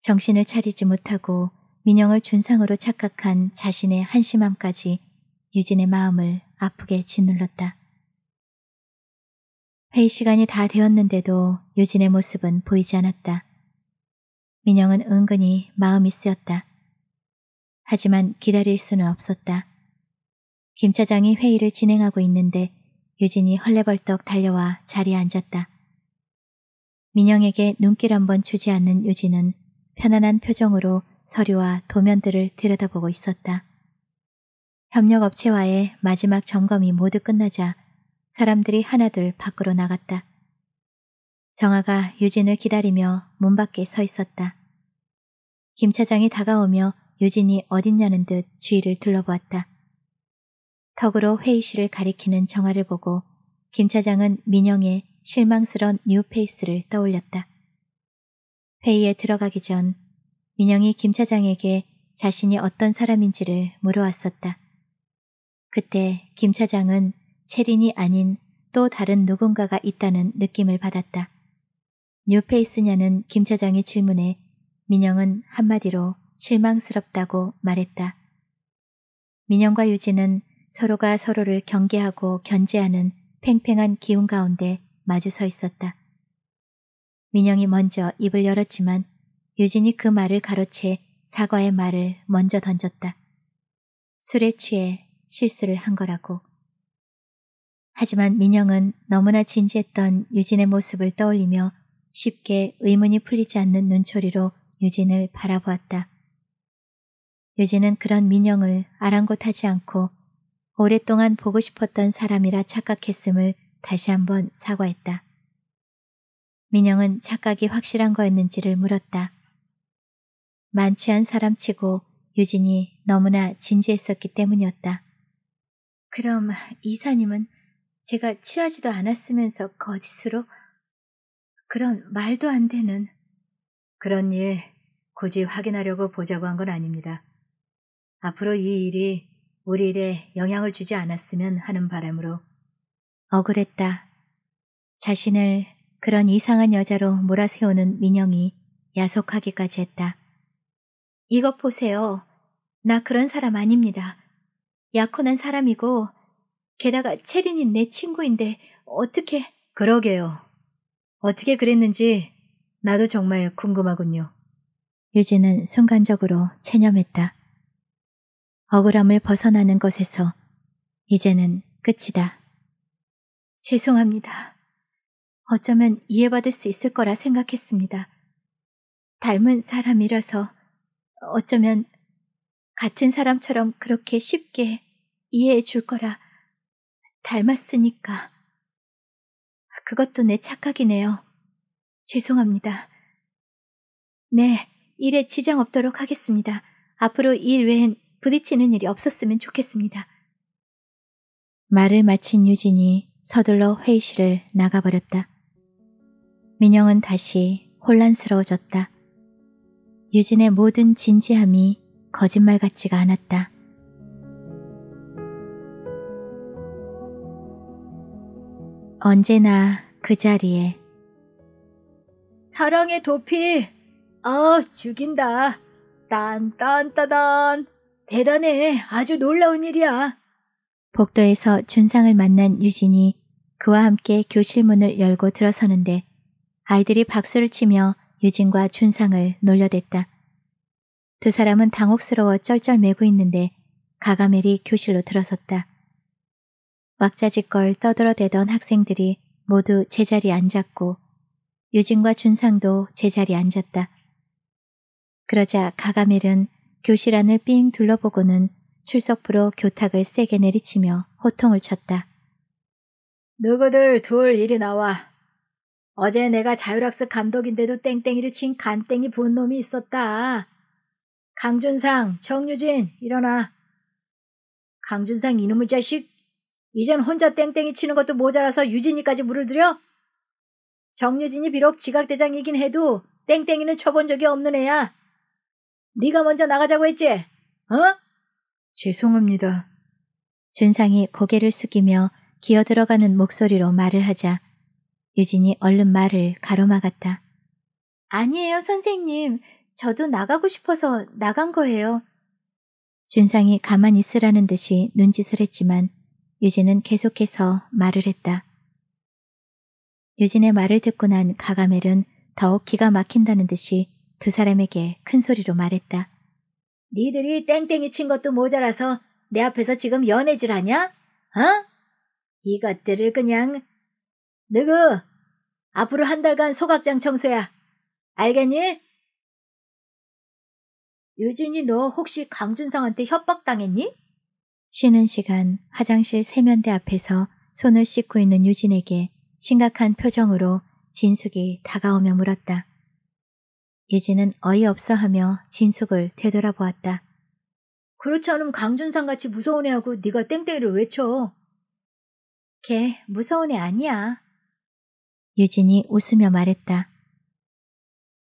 정신을 차리지 못하고 민영을 준상으로 착각한 자신의 한심함까지 유진의 마음을 아프게 짓눌렀다. 회의 시간이 다 되었는데도 유진의 모습은 보이지 않았다. 민영은 은근히 마음이 쓰였다. 하지만 기다릴 수는 없었다. 김 차장이 회의를 진행하고 있는데 유진이 헐레벌떡 달려와 자리에 앉았다. 민영에게 눈길 한번 주지 않는 유진은 편안한 표정으로 서류와 도면들을 들여다보고 있었다. 협력업체와의 마지막 점검이 모두 끝나자 사람들이 하나둘 밖으로 나갔다. 정아가 유진을 기다리며 문 밖에 서 있었다. 김 차장이 다가오며 유진이 어딨냐는 듯 주위를 둘러보았다. 턱으로 회의실을 가리키는 정아를 보고 김 차장은 민영의 실망스런 뉴페이스를 떠올렸다. 회의에 들어가기 전 민영이 김 차장에게 자신이 어떤 사람인지를 물어왔었다. 그때 김 차장은 체린이 아닌 또 다른 누군가가 있다는 느낌을 받았다. 뉴페이스냐는 김 차장의 질문에 민영은 한마디로 실망스럽다고 말했다. 민영과 유진은 서로가 서로를 경계하고 견제하는 팽팽한 기운 가운데 마주 서 있었다. 민영이 먼저 입을 열었지만 유진이 그 말을 가로채 사과의 말을 먼저 던졌다. 술에 취해 실수를 한 거라고. 하지만 민영은 너무나 진지했던 유진의 모습을 떠올리며 쉽게 의문이 풀리지 않는 눈초리로 유진을 바라보았다. 유진은 그런 민영을 아랑곳하지 않고 오랫동안 보고 싶었던 사람이라 착각했음을 다시 한번 사과했다. 민영은 착각이 확실한 거였는지를 물었다. 만취한 사람치고 유진이 너무나 진지했었기 때문이었다. 그럼 이사님은 제가 취하지도 않았으면서 거짓으로 그런 말도 안 되는 그런 일 굳이 확인하려고 보자고 한 건 아닙니다. 앞으로 이 일이 우리 일에 영향을 주지 않았으면 하는 바람으로 억울했다. 자신을 그런 이상한 여자로 몰아세우는 민영이 야속하기까지 했다. 이것 보세요. 나 그런 사람 아닙니다. 약혼한 사람이고 게다가 체린인내 친구인데 어떻게... 그러게요. 어떻게 그랬는지 나도 정말 궁금하군요. 유진은 순간적으로 체념했다. 억울함을 벗어나는 것에서 이제는 끝이다. 죄송합니다. 어쩌면 이해받을 수 있을 거라 생각했습니다. 닮은 사람이라서 어쩌면 같은 사람처럼 그렇게 쉽게 이해해 줄 거라 닮았으니까. 그것도 내 착각이네요. 죄송합니다. 네, 일에 지장 없도록 하겠습니다. 앞으로 일 외엔 부딪히는 일이 없었으면 좋겠습니다. 말을 마친 유진이 서둘러 회의실을 나가버렸다. 민영은 다시 혼란스러워졌다. 유진의 모든 진지함이 거짓말 같지가 않았다. 언제나 그 자리에 사랑의 도피! 아, 죽인다. 딴딴따단. 대단해. 아주 놀라운 일이야. 복도에서 준상을 만난 유진이 그와 함께 교실 문을 열고 들어서는데 아이들이 박수를 치며 유진과 준상을 놀려댔다. 두 사람은 당혹스러워 쩔쩔매고 있는데 가가멜이 교실로 들어섰다. 왁자지껄 떠들어대던 학생들이 모두 제자리에 앉았고 유진과 준상도 제자리에 앉았다. 그러자 가가멜은 교실 안을 삥 둘러보고는 출석부로 교탁을 세게 내리치며 호통을 쳤다. 누구들 둘 이리 나와. 어제 내가 자율학습 감독인데도 땡땡이를 친 간땡이 본 놈이 있었다. 강준상, 정유진, 일어나. 강준상 이놈의 자식, 이젠 혼자 땡땡이 치는 것도 모자라서 유진이까지 물을 들여? 정유진이 비록 지각대장이긴 해도 땡땡이는 쳐본 적이 없는 애야. 네가 먼저 나가자고 했지? 어? 죄송합니다. 준상이 고개를 숙이며 기어들어가는 목소리로 말을 하자 유진이 얼른 말을 가로막았다. 아니에요, 선생님. 저도 나가고 싶어서 나간 거예요. 준상이 가만히 있으라는 듯이 눈짓을 했지만 유진은 계속해서 말을 했다. 유진의 말을 듣고 난 가가멜은 더욱 기가 막힌다는 듯이 두 사람에게 큰 소리로 말했다. 니들이 땡땡이 친 것도 모자라서 내 앞에서 지금 연애질하냐? 어? 이것들을 그냥 너그 앞으로 한 달간 소각장 청소야. 알겠니? 유진이 너 혹시 강준성한테 협박당했니? 쉬는 시간 화장실 세면대 앞에서 손을 씻고 있는 유진에게 심각한 표정으로 진숙이 다가오며 물었다. 유진은 어이없어하며 진숙을 되돌아보았다. 그렇지 않으면 강준상같이 무서운 애하고 네가 땡땡이를 외 쳐? 걔 무서운 애 아니야. 유진이 웃으며 말했다.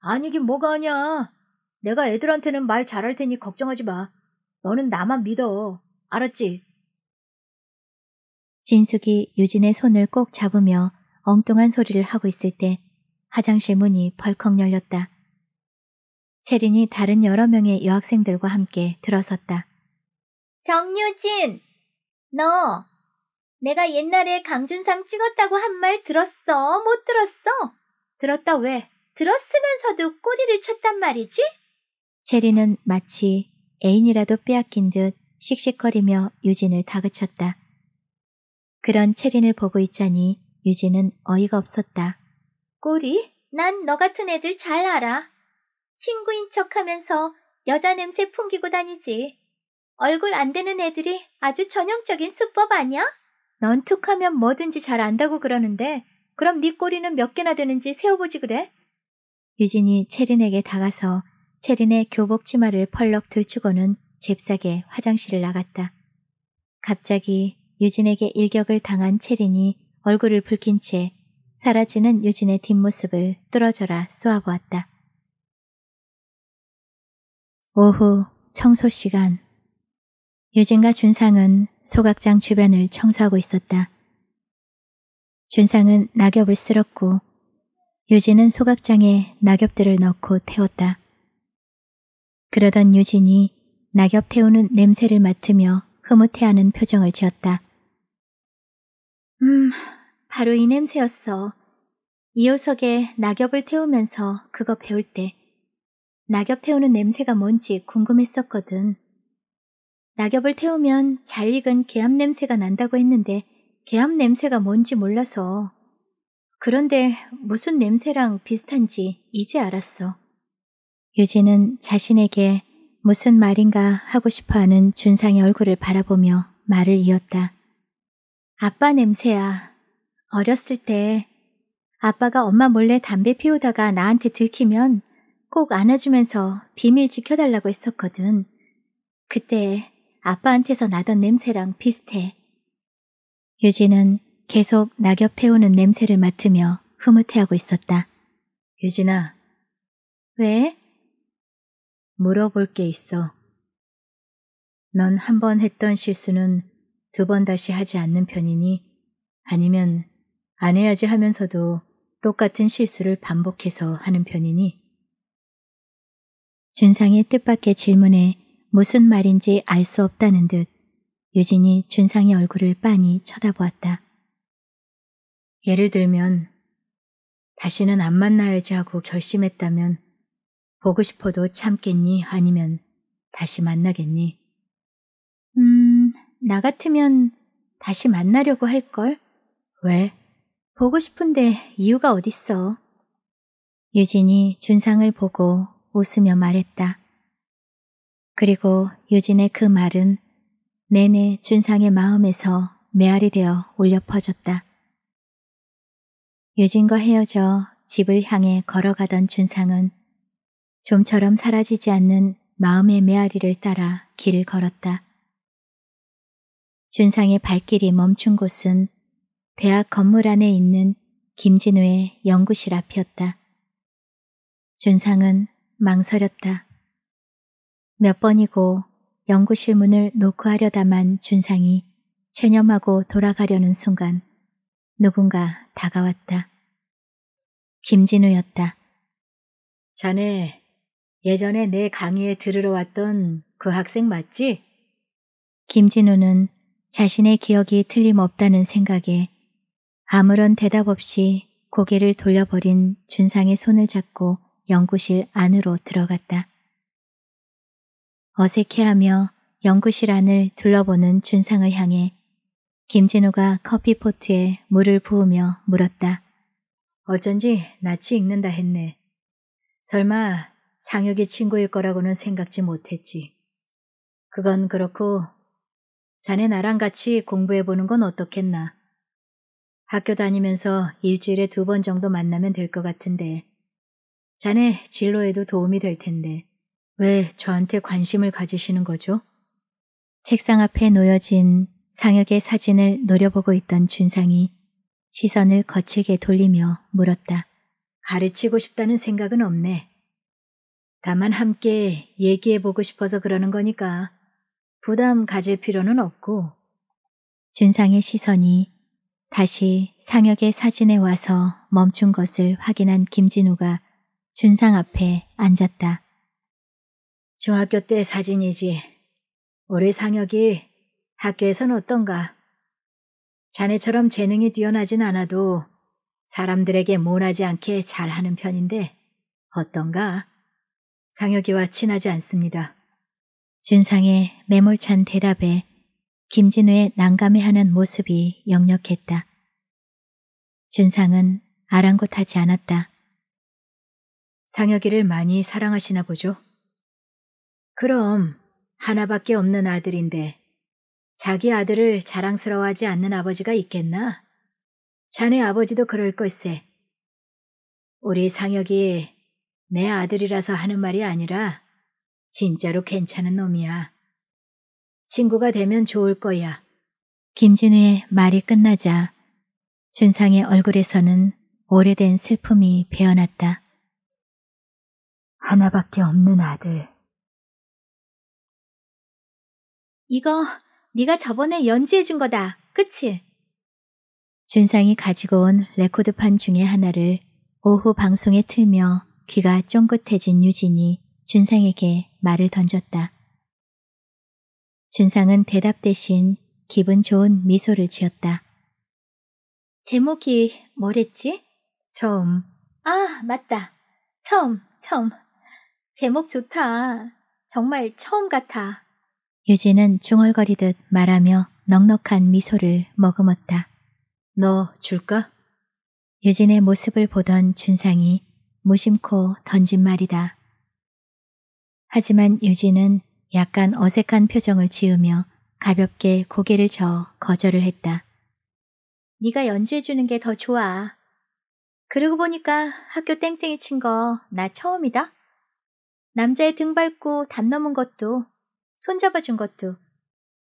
아니긴 뭐가 아니야. 내가 애들한테는 말 잘할 테니 걱정하지 마. 너는 나만 믿어. 알았지? 진숙이 유진의 손을 꼭 잡으며 엉뚱한 소리를 하고 있을 때 화장실 문이 벌컥 열렸다. 체린이 다른 여러 명의 여학생들과 함께 들어섰다. 정유진! 너! 내가 옛날에 강준상 찍었다고 한 말 들었어? 못 들었어? 들었다 왜? 들었으면서도 꼬리를 쳤단 말이지? 체리는 마치 애인이라도 빼앗긴 듯 씩씩거리며 유진을 다그쳤다. 그런 체린을 보고 있자니 유진은 어이가 없었다. 꼬리? 난 너 같은 애들 잘 알아. 친구인 척하면서 여자 냄새 풍기고 다니지. 얼굴 안 되는 애들이 아주 전형적인 수법 아니야? 넌 툭하면 뭐든지 잘 안다고 그러는데 그럼 네 꼬리는 몇 개나 되는지 세어보지 그래? 유진이 체린에게 다가서 체린의 교복 치마를 펄럭 들추고는 잽싸게 화장실을 나갔다. 갑자기 유진에게 일격을 당한 체린이 얼굴을 붉힌 채 사라지는 유진의 뒷모습을 뚫어져라 쏘아보았다. 오후 청소 시간. 유진과 준상은 소각장 주변을 청소하고 있었다. 준상은 낙엽을 쓸었고 유진은 소각장에 낙엽들을 넣고 태웠다. 그러던 유진이 낙엽 태우는 냄새를 맡으며 흐뭇해하는 표정을 지었다. 음, 바로 이 냄새였어. 이호석에 낙엽을 태우면서 그거 배울 때 낙엽 태우는 냄새가 뭔지 궁금했었거든. 낙엽을 태우면 잘 익은 개암 냄새가 난다고 했는데 개암 냄새가 뭔지 몰라서 그런데 무슨 냄새랑 비슷한지 이제 알았어. 유진은 자신에게 무슨 말인가 하고 싶어하는 준상의 얼굴을 바라보며 말을 이었다. 아빠 냄새야. 어렸을 때 아빠가 엄마 몰래 담배 피우다가 나한테 들키면 꼭 안아주면서 비밀 지켜달라고 했었거든. 그때 아빠한테서 나던 냄새랑 비슷해. 유진은 계속 낙엽 태우는 냄새를 맡으며 흐뭇해하고 있었다. 유진아. 왜? 물어볼 게 있어. 넌 한 번 했던 실수는 두 번 다시 하지 않는 편이니 아니면 안 해야지 하면서도 똑같은 실수를 반복해서 하는 편이니 준상의 뜻밖의 질문에 무슨 말인지 알 수 없다는 듯 유진이 준상의 얼굴을 빤히 쳐다보았다. 예를 들면 다시는 안 만나야지 하고 결심했다면 보고 싶어도 참겠니 아니면 다시 만나겠니? 음, 나 같으면 다시 만나려고 할걸? 왜? 보고 싶은데 이유가 어딨어? 유진이 준상을 보고 웃으며 말했다. 그리고 유진의 그 말은 내내 준상의 마음에서 메아리 되어 울려 퍼졌다. 유진과 헤어져 집을 향해 걸어가던 준상은 좀처럼 사라지지 않는 마음의 메아리를 따라 길을 걸었다. 준상의 발길이 멈춘 곳은 대학 건물 안에 있는 김진우의 연구실 앞이었다. 준상은 망설였다. 몇 번이고 연구실 문을 놓고 하려다만 준상이 체념하고 돌아가려는 순간 누군가 다가왔다. 김진우였다. 자네 예전에 내 강의에 들으러 왔던 그 학생 맞지? 김진우는 자신의 기억이 틀림없다는 생각에 아무런 대답 없이 고개를 돌려버린 준상의 손을 잡고 연구실 안으로 들어갔다. 어색해하며 연구실 안을 둘러보는 준상을 향해 김진우가 커피포트에 물을 부으며 물었다. 어쩐지 낯이 익는다 했네. 설마 상혁이 친구일 거라고는 생각지 못했지. 그건 그렇고 자네 나랑 같이 공부해보는 건 어떻겠나. 학교 다니면서 일주일에 두 번 정도 만나면 될 것 같은데 자네 진로에도 도움이 될 텐데 왜 저한테 관심을 가지시는 거죠? 책상 앞에 놓여진 상혁의 사진을 노려보고 있던 준상이 시선을 거칠게 돌리며 물었다. 가르치고 싶다는 생각은 없네. 다만 함께 얘기해보고 싶어서 그러는 거니까 부담 가질 필요는 없고. 준상의 시선이 다시 상혁의 사진에 와서 멈춘 것을 확인한 김진우가 준상 앞에 앉았다. 중학교 때 사진이지. 올해 상혁이 학교에선 어떤가? 자네처럼 재능이 뛰어나진 않아도 사람들에게 모나지 않게 잘하는 편인데 어떤가? 상혁이와 친하지 않습니다. 준상의 매몰찬 대답에 김진우의 난감해하는 모습이 역력했다. 준상은 아랑곳하지 않았다. 상혁이를 많이 사랑하시나 보죠? 그럼 하나밖에 없는 아들인데 자기 아들을 자랑스러워하지 않는 아버지가 있겠나? 자네 아버지도 그럴 걸세. 우리 상혁이 내 아들이라서 하는 말이 아니라 진짜로 괜찮은 놈이야. 친구가 되면 좋을 거야. 김진우의 말이 끝나자 준상의 얼굴에서는 오래된 슬픔이 배어났다. 하나밖에 없는 아들. 이거 네가 저번에 연주해 준 거다. 그치? 준상이 가지고 온 레코드판 중에 하나를 오후 방송에 틀며 귀가 쫑긋해진 유진이 준상에게 말을 던졌다. 준상은 대답 대신 기분 좋은 미소를 지었다. 제목이 뭐랬지? 처음. 아, 맞다. 처음, 처음. 제목 좋다. 정말 처음 같아. 유진은 중얼거리듯 말하며 넉넉한 미소를 머금었다. 너 줄까? 유진의 모습을 보던 준상이 무심코 던진 말이다. 하지만 유진은 약간 어색한 표정을 지으며 가볍게 고개를 저어 거절을 했다. 네가 연주해주는 게 더 좋아. 그러고 보니까 학교 땡땡이 친 거 나 처음이다? 남자의 등 밟고 담 넘은 것도 손잡아 준 것도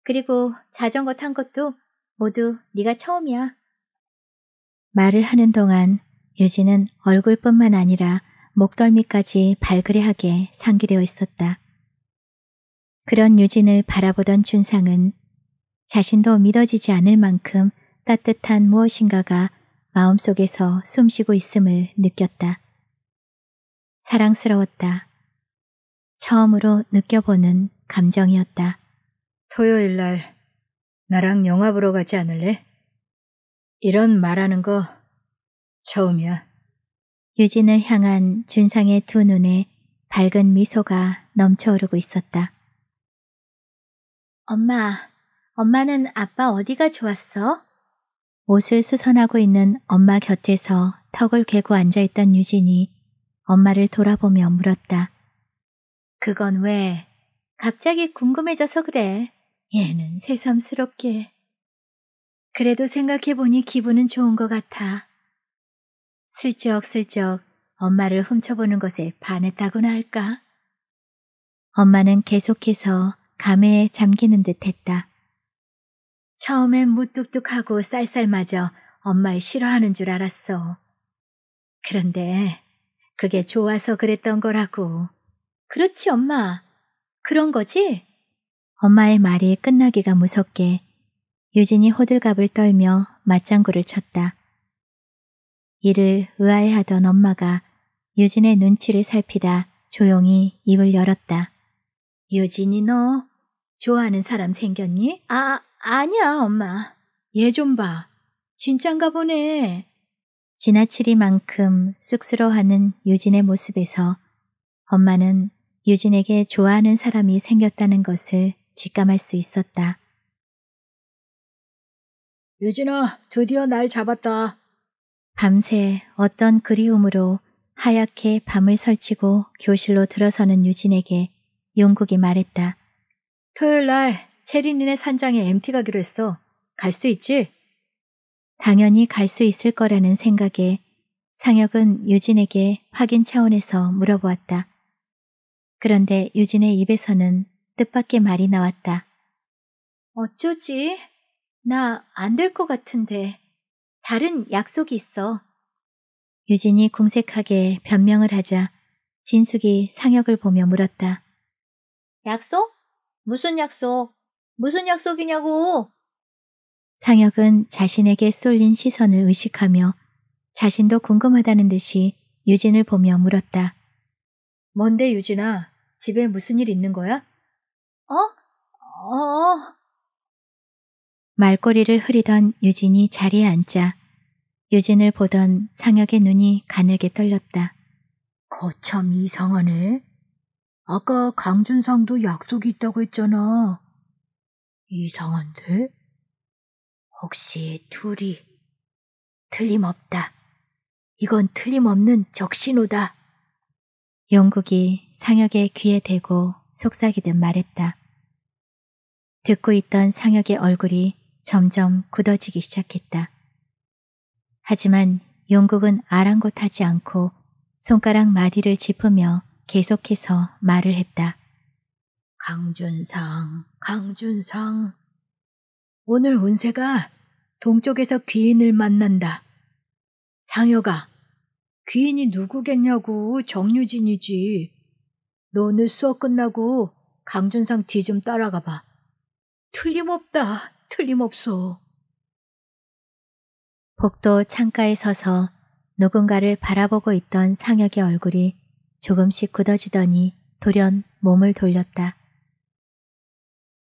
그리고 자전거 탄 것도 모두 네가 처음이야. 말을 하는 동안 유진은 얼굴뿐만 아니라 목덜미까지 발그레하게 상기되어 있었다. 그런 유진을 바라보던 준상은 자신도 믿어지지 않을 만큼 따뜻한 무엇인가가 마음속에서 숨쉬고 있음을 느꼈다. 사랑스러웠다. 처음으로 느껴보는 감정이었다. 토요일 날 나랑 영화 보러 가지 않을래? 이런 말하는 거 처음이야. 유진을 향한 준상의 두 눈에 밝은 미소가 넘쳐오르고 있었다. 엄마, 엄마는 아빠 어디가 좋았어? 옷을 수선하고 있는 엄마 곁에서 턱을 괴고 앉아있던 유진이 엄마를 돌아보며 물었다. 그건 왜? 갑자기 궁금해져서 그래. 얘는 새삼스럽게. 그래도 생각해보니 기분은 좋은 것 같아. 슬쩍슬쩍 엄마를 훔쳐보는 것에 반했다고나 할까? 엄마는 계속해서 감에 잠기는 듯 했다. 처음엔 무뚝뚝하고 쌀쌀마저 엄마를 싫어하는 줄 알았어. 그런데 그게 좋아서 그랬던 거라고. 그렇지, 엄마. 그런 거지? 엄마의 말이 끝나기가 무섭게 유진이 호들갑을 떨며 맞장구를 쳤다. 이를 의아해하던 엄마가 유진의 눈치를 살피다 조용히 입을 열었다. 유진이 너 좋아하는 사람 생겼니? 아, 아니야, 엄마. 얘 좀 봐. 진짠가 보네. 지나치리만큼 쑥스러워하는 유진의 모습에서 엄마는 유진에게 좋아하는 사람이 생겼다는 것을 직감할 수 있었다. 유진아, 드디어 날 잡았다. 밤새 어떤 그리움으로 하얗게 밤을 설치고 교실로 들어서는 유진에게 용국이 말했다. 토요일 날 체린이네 산장에 MT 가기로 했어. 갈 수 있지? 당연히 갈 수 있을 거라는 생각에 상혁은 유진에게 확인 차원에서 물어보았다. 그런데 유진의 입에서는 뜻밖의 말이 나왔다. 어쩌지? 나 안 될 것 같은데. 다른 약속이 있어. 유진이 궁색하게 변명을 하자 진숙이 상혁을 보며 물었다. 약속? 무슨 약속? 무슨 약속이냐고! 상혁은 자신에게 쏠린 시선을 의식하며 자신도 궁금하다는 듯이 유진을 보며 물었다. 뭔데 유진아? 집에 무슨 일 있는 거야? 어? 어. 어. 말꼬리를 흐리던 유진이 자리에 앉자 유진을 보던 상혁의 눈이 가늘게 떨렸다. 거참 이상하네. 아까 강준상도 약속이 있다고 했잖아. 이상한데? 혹시 둘이 틀림없다. 이건 틀림없는 적신호다. 용국이 상혁의 귀에 대고 속삭이듯 말했다. 듣고 있던 상혁의 얼굴이 점점 굳어지기 시작했다. 하지만 용국은 아랑곳하지 않고 손가락 마디를 짚으며 계속해서 말을 했다. 강준상, 강준상. 오늘 운세가 동쪽에서 귀인을 만난다. 상혁아 귀인이 누구겠냐고 정유진이지. 너 오늘 수업 끝나고 강준상 뒤 좀 따라가 봐. 틀림없다. 틀림없어. 복도 창가에 서서 누군가를 바라보고 있던 상혁의 얼굴이 조금씩 굳어지더니 돌연 몸을 돌렸다.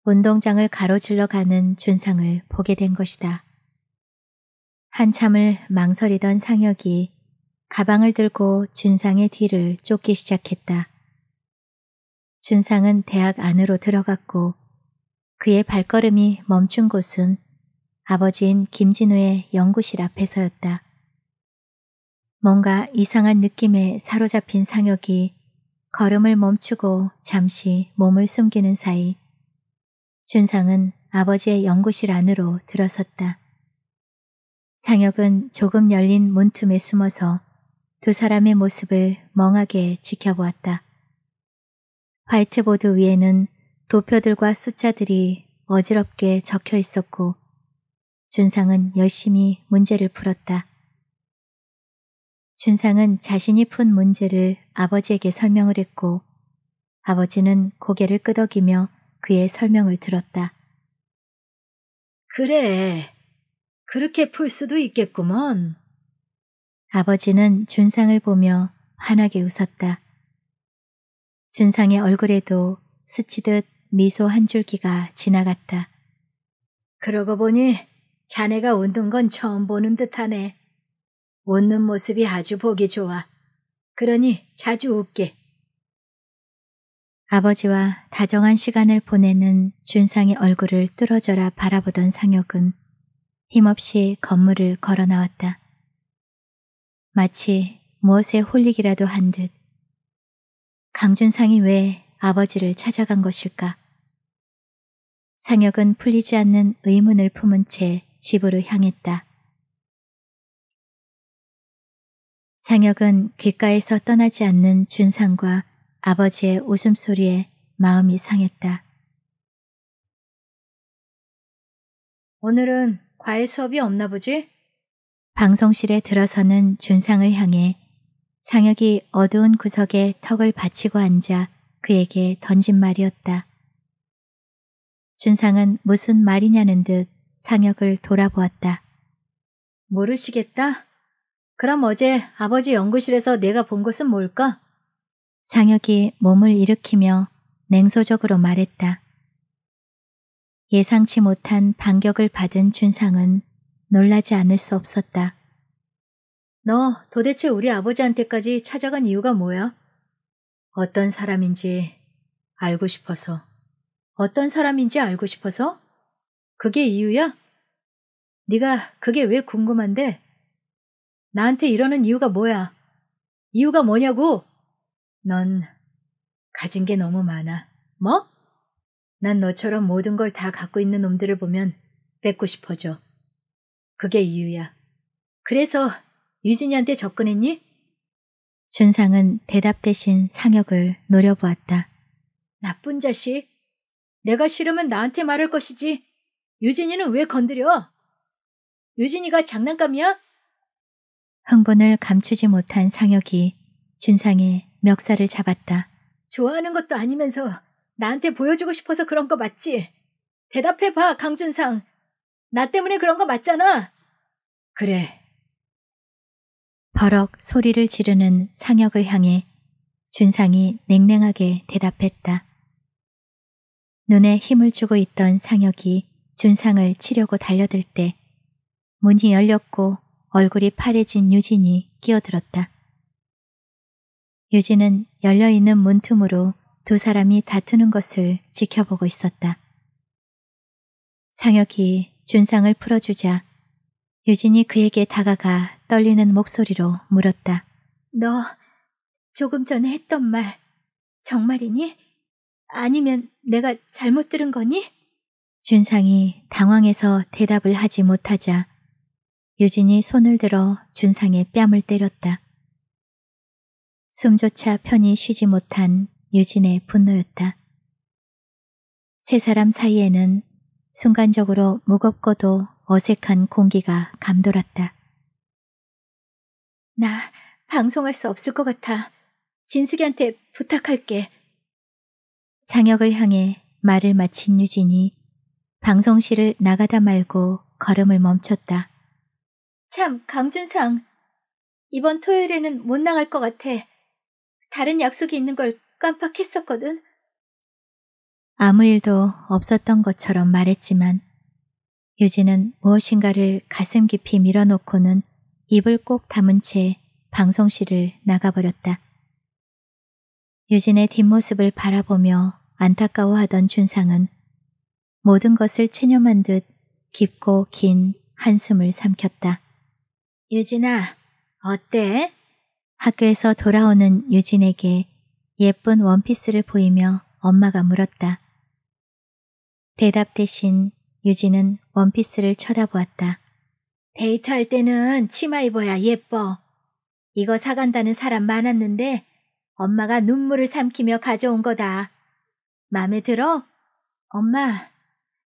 운동장을 가로질러 가는 준상을 보게 된 것이다. 한참을 망설이던 상혁이 가방을 들고 준상의 뒤를 쫓기 시작했다. 준상은 대학 안으로 들어갔고 그의 발걸음이 멈춘 곳은 아버지인 김진우의 연구실 앞에서였다. 뭔가 이상한 느낌에 사로잡힌 상혁이 걸음을 멈추고 잠시 몸을 숨기는 사이 준상은 아버지의 연구실 안으로 들어섰다. 상혁은 조금 열린 문틈에 숨어서 두 사람의 모습을 멍하게 지켜보았다. 화이트보드 위에는 도표들과 숫자들이 어지럽게 적혀 있었고 준상은 열심히 문제를 풀었다. 준상은 자신이 푼 문제를 아버지에게 설명을 했고 아버지는 고개를 끄덕이며 그의 설명을 들었다. 그래, 그렇게 풀 수도 있겠구먼. 아버지는 준상을 보며 환하게 웃었다. 준상의 얼굴에도 스치듯 미소 한 줄기가 지나갔다. 그러고 보니 자네가 웃는 건 처음 보는 듯하네. 웃는 모습이 아주 보기 좋아. 그러니 자주 웃게. 아버지와 다정한 시간을 보내는 준상의 얼굴을 뚫어져라 바라보던 상혁은 힘없이 건물을 걸어 나왔다. 마치 무엇에 홀리기라도 한 듯 강준상이 왜 아버지를 찾아간 것일까? 상혁은 풀리지 않는 의문을 품은 채 집으로 향했다. 상혁은 귓가에서 떠나지 않는 준상과 아버지의 웃음소리에 마음이 상했다. 오늘은 과외 수업이 없나 보지? 방송실에 들어서는 준상을 향해 상혁이 어두운 구석에 턱을 받치고 앉아 그에게 던진 말이었다. 준상은 무슨 말이냐는 듯 상혁을 돌아보았다. 모르시겠다? 그럼 어제 아버지 연구실에서 내가 본 것은 뭘까? 상혁이 몸을 일으키며 냉소적으로 말했다. 예상치 못한 반격을 받은 준상은 놀라지 않을 수 없었다. 너 도대체 우리 아버지한테까지 찾아간 이유가 뭐야? 어떤 사람인지 알고 싶어서. 어떤 사람인지 알고 싶어서? 그게 이유야? 네가 그게 왜 궁금한데? 나한테 이러는 이유가 뭐야? 이유가 뭐냐고? 넌 가진 게 너무 많아. 뭐? 난 너처럼 모든 걸 다 갖고 있는 놈들을 보면 뺏고 싶어져. 그게 이유야. 그래서 유진이한테 접근했니? 준상은 대답 대신 상혁을 노려보았다. 나쁜 자식. 내가 싫으면 나한테 말할 것이지. 유진이는 왜 건드려? 유진이가 장난감이야? 흥분을 감추지 못한 상혁이 준상의 멱살을 잡았다. 좋아하는 것도 아니면서 나한테 보여주고 싶어서 그런 거 맞지? 대답해봐, 강준상. 나 때문에 그런 거 맞잖아. 그래. 버럭 소리를 지르는 상혁을 향해 준상이 냉랭하게 대답했다. 눈에 힘을 주고 있던 상혁이 준상을 치려고 달려들 때 문이 열렸고 얼굴이 파래진 유진이 끼어들었다. 유진은 열려있는 문틈으로 두 사람이 다투는 것을 지켜보고 있었다. 상혁이 준상을 풀어주자 유진이 그에게 다가가 떨리는 목소리로 물었다. 너 조금 전에 했던 말 정말이니? 아니면 내가 잘못 들은 거니? 준상이 당황해서 대답을 하지 못하자 유진이 손을 들어 준상의 뺨을 때렸다. 숨조차 편히 쉬지 못한 유진의 분노였다. 세 사람 사이에는 순간적으로 무겁고도 어색한 공기가 감돌았다. 나 방송할 수 없을 것 같아. 진숙이한테 부탁할게. 상혁을 향해 말을 마친 유진이 방송실을 나가다 말고 걸음을 멈췄다. 참, 강준상. 이번 토요일에는 못 나갈 것 같아. 다른 약속이 있는 걸 깜빡했었거든. 아무 일도 없었던 것처럼 말했지만 유진은 무엇인가를 가슴 깊이 밀어놓고는 입을 꼭 담은 채 방송실을 나가버렸다. 유진의 뒷모습을 바라보며 안타까워하던 준상은 모든 것을 체념한 듯 깊고 긴 한숨을 삼켰다. 유진아, 어때? 학교에서 돌아오는 유진에게 예쁜 원피스를 보이며 엄마가 물었다. 대답 대신 유진은 원피스를 쳐다보았다. 데이트할 때는 치마 입어야 예뻐. 이거 사간다는 사람 많았는데 엄마가 눈물을 삼키며 가져온 거다. 마음에 들어? 엄마,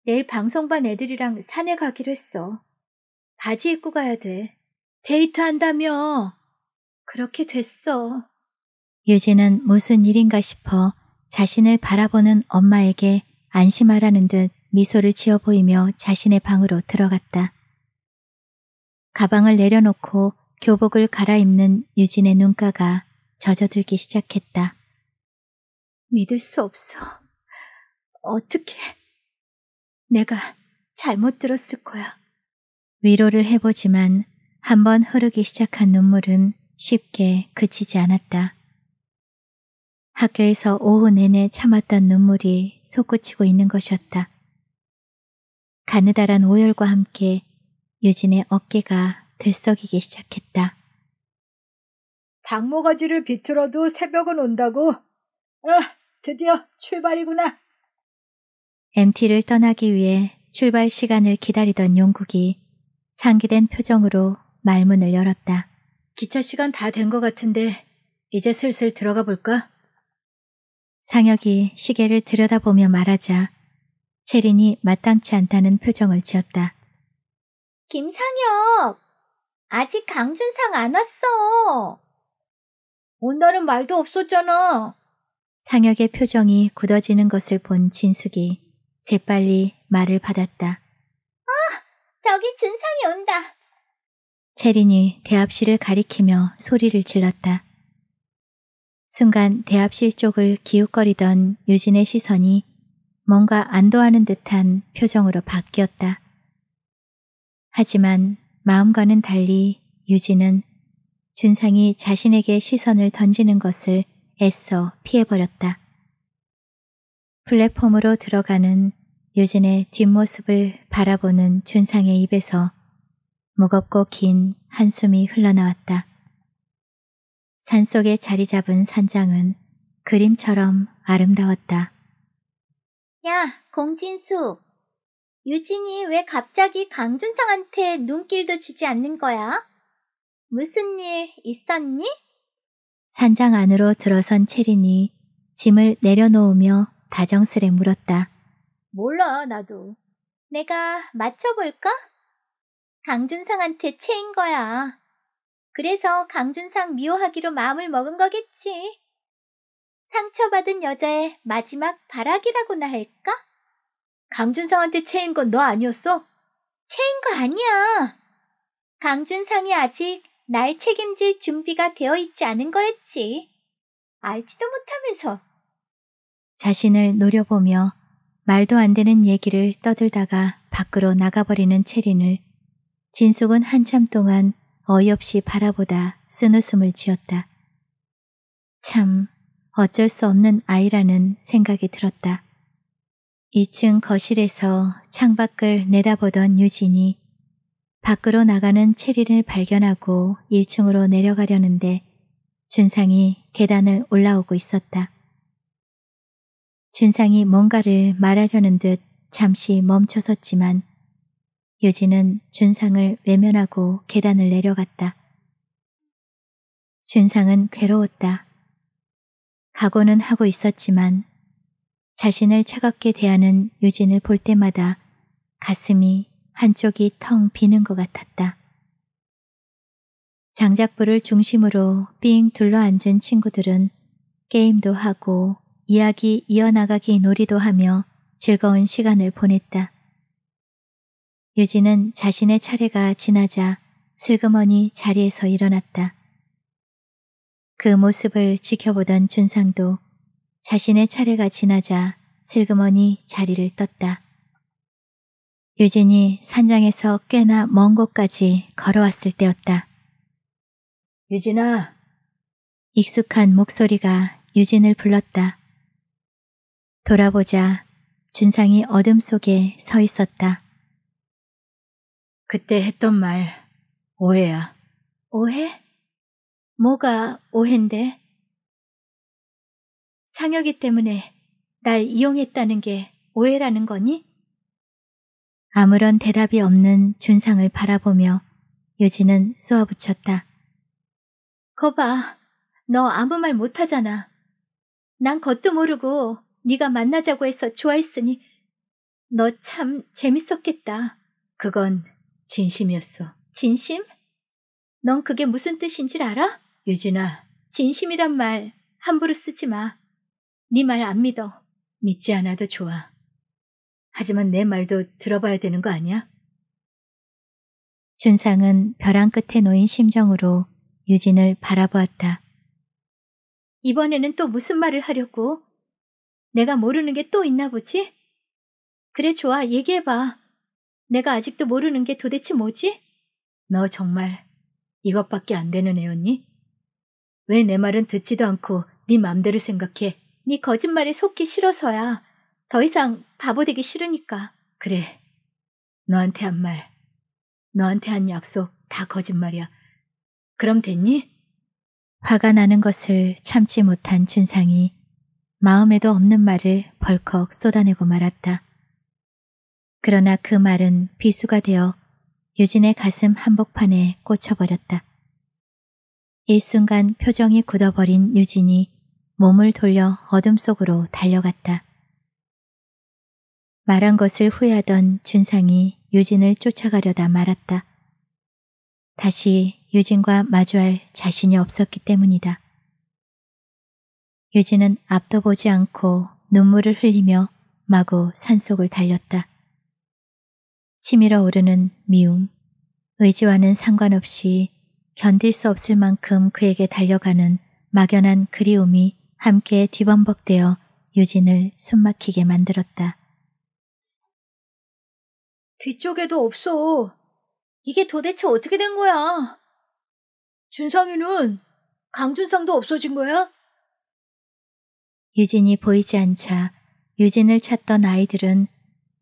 내일 방송반 애들이랑 산에 가기로 했어. 바지 입고 가야 돼. 데이트 한다며. 그렇게 됐어. 유진은 무슨 일인가 싶어 자신을 바라보는 엄마에게 안심하라는 듯 미소를 지어 보이며 자신의 방으로 들어갔다. 가방을 내려놓고 교복을 갈아입는 유진의 눈가가 젖어들기 시작했다. 믿을 수 없어. 어떻게. 내가 잘못 들었을 거야. 위로를 해보지만 한번 흐르기 시작한 눈물은 쉽게 그치지 않았다. 학교에서 오후 내내 참았던 눈물이 솟구치고 있는 것이었다. 가느다란 오열과 함께 유진의 어깨가 들썩이기 시작했다. 당모가지를 비틀어도 새벽은 온다고? 아, 드디어 출발이구나. MT를 떠나기 위해 출발 시간을 기다리던 용국이 상기된 표정으로 말문을 열었다. 기차 시간 다 된 것 같은데 이제 슬슬 들어가 볼까? 상혁이 시계를 들여다보며 말하자 채린이 마땅치 않다는 표정을 지었다. 김상혁! 아직 강준상 안 왔어! 온다는 말도 없었잖아! 상혁의 표정이 굳어지는 것을 본 진숙이 재빨리 말을 받았다. 아! 저기 준상이 온다! 채린이 대합실을 가리키며 소리를 질렀다. 순간 대합실 쪽을 기웃거리던 유진의 시선이 뭔가 안도하는 듯한 표정으로 바뀌었다. 하지만 마음과는 달리 유진은 준상이 자신에게 시선을 던지는 것을 애써 피해버렸다. 플랫폼으로 들어가는 유진의 뒷모습을 바라보는 준상의 입에서 무겁고 긴 한숨이 흘러나왔다. 산속에 자리 잡은 산장은 그림처럼 아름다웠다. 야, 공진수. 유진이 왜 갑자기 강준상한테 눈길도 주지 않는 거야? 무슨 일 있었니? 산장 안으로 들어선 체린이 짐을 내려놓으며 다정스레 물었다. 몰라, 나도. 내가 맞춰볼까? 강준상한테 체인 거야. 그래서 강준상 미워하기로 마음을 먹은 거겠지. 상처받은 여자의 마지막 발악이라고나 할까? 강준상한테 체인건 너 아니었어? 체인거 아니야. 강준상이 아직 날 책임질 준비가 되어 있지 않은 거였지. 알지도 못하면서. 자신을 노려보며 말도 안 되는 얘기를 떠들다가 밖으로 나가버리는 체린을 진숙은 한참 동안 어이없이 바라보다 쓴웃음을 지었다. 참 어쩔 수 없는 아이라는 생각이 들었다. 2층 거실에서 창밖을 내다보던 유진이 밖으로 나가는 체리를 발견하고 1층으로 내려가려는데 준상이 계단을 올라오고 있었다. 준상이 뭔가를 말하려는 듯 잠시 멈춰섰지만 유진은 준상을 외면하고 계단을 내려갔다. 준상은 괴로웠다. 각오는 하고 있었지만 자신을 차갑게 대하는 유진을 볼 때마다 가슴이 한쪽이 텅 비는 것 같았다. 장작불을 중심으로 삥 둘러앉은 친구들은 게임도 하고 이야기 이어나가기 놀이도 하며 즐거운 시간을 보냈다. 유진은 자신의 차례가 지나자 슬그머니 자리에서 일어났다. 그 모습을 지켜보던 준상도 자신의 차례가 지나자 슬그머니 자리를 떴다. 유진이 산장에서 꽤나 먼 곳까지 걸어왔을 때였다. 유진아! 익숙한 목소리가 유진을 불렀다. 돌아보자 준상이 어둠 속에 서 있었다. 그때 했던 말 오해야. 오해? 뭐가 오해인데? 상혁이 때문에 날 이용했다는 게 오해라는 거니? 아무런 대답이 없는 준상을 바라보며 유진은 쏘아붙였다. 거봐, 너 아무 말 못하잖아. 난 것도 모르고 네가 만나자고 해서 좋아했으니 너 참 재밌었겠다. 그건 진심이었어. 진심? 넌 그게 무슨 뜻인줄 알아? 유진아, 진심이란 말 함부로 쓰지 마. 네 말 안 믿어. 믿지 않아도 좋아. 하지만 내 말도 들어봐야 되는 거 아니야? 준상은 벼랑 끝에 놓인 심정으로 유진을 바라보았다. 이번에는 또 무슨 말을 하려고? 내가 모르는 게 또 있나 보지? 그래, 좋아. 얘기해봐. 내가 아직도 모르는 게 도대체 뭐지? 너 정말 이것밖에 안 되는 애였니? 왜 내 말은 듣지도 않고 네 맘대로 생각해? 네 거짓말에 속기 싫어서야. 더 이상 바보 되기 싫으니까. 그래. 너한테 한 말, 너한테 한 약속 다 거짓말이야. 그럼 됐니? 화가 나는 것을 참지 못한 준상이 마음에도 없는 말을 벌컥 쏟아내고 말았다. 그러나 그 말은 비수가 되어 유진의 가슴 한복판에 꽂혀버렸다. 일순간 표정이 굳어버린 유진이 몸을 돌려 어둠 속으로 달려갔다. 말한 것을 후회하던 준상이 유진을 쫓아가려다 말았다. 다시 유진과 마주할 자신이 없었기 때문이다. 유진은 앞도 보지 않고 눈물을 흘리며 마구 산속을 달렸다. 치밀어 오르는 미움, 의지와는 상관없이 견딜 수 없을 만큼 그에게 달려가는 막연한 그리움이 함께 뒤범벅되어 유진을 숨막히게 만들었다. 뒤쪽에도 없어. 이게 도대체 어떻게 된 거야? 준성이는 강준성도 없어진 거야? 유진이 보이지 않자 유진을 찾던 아이들은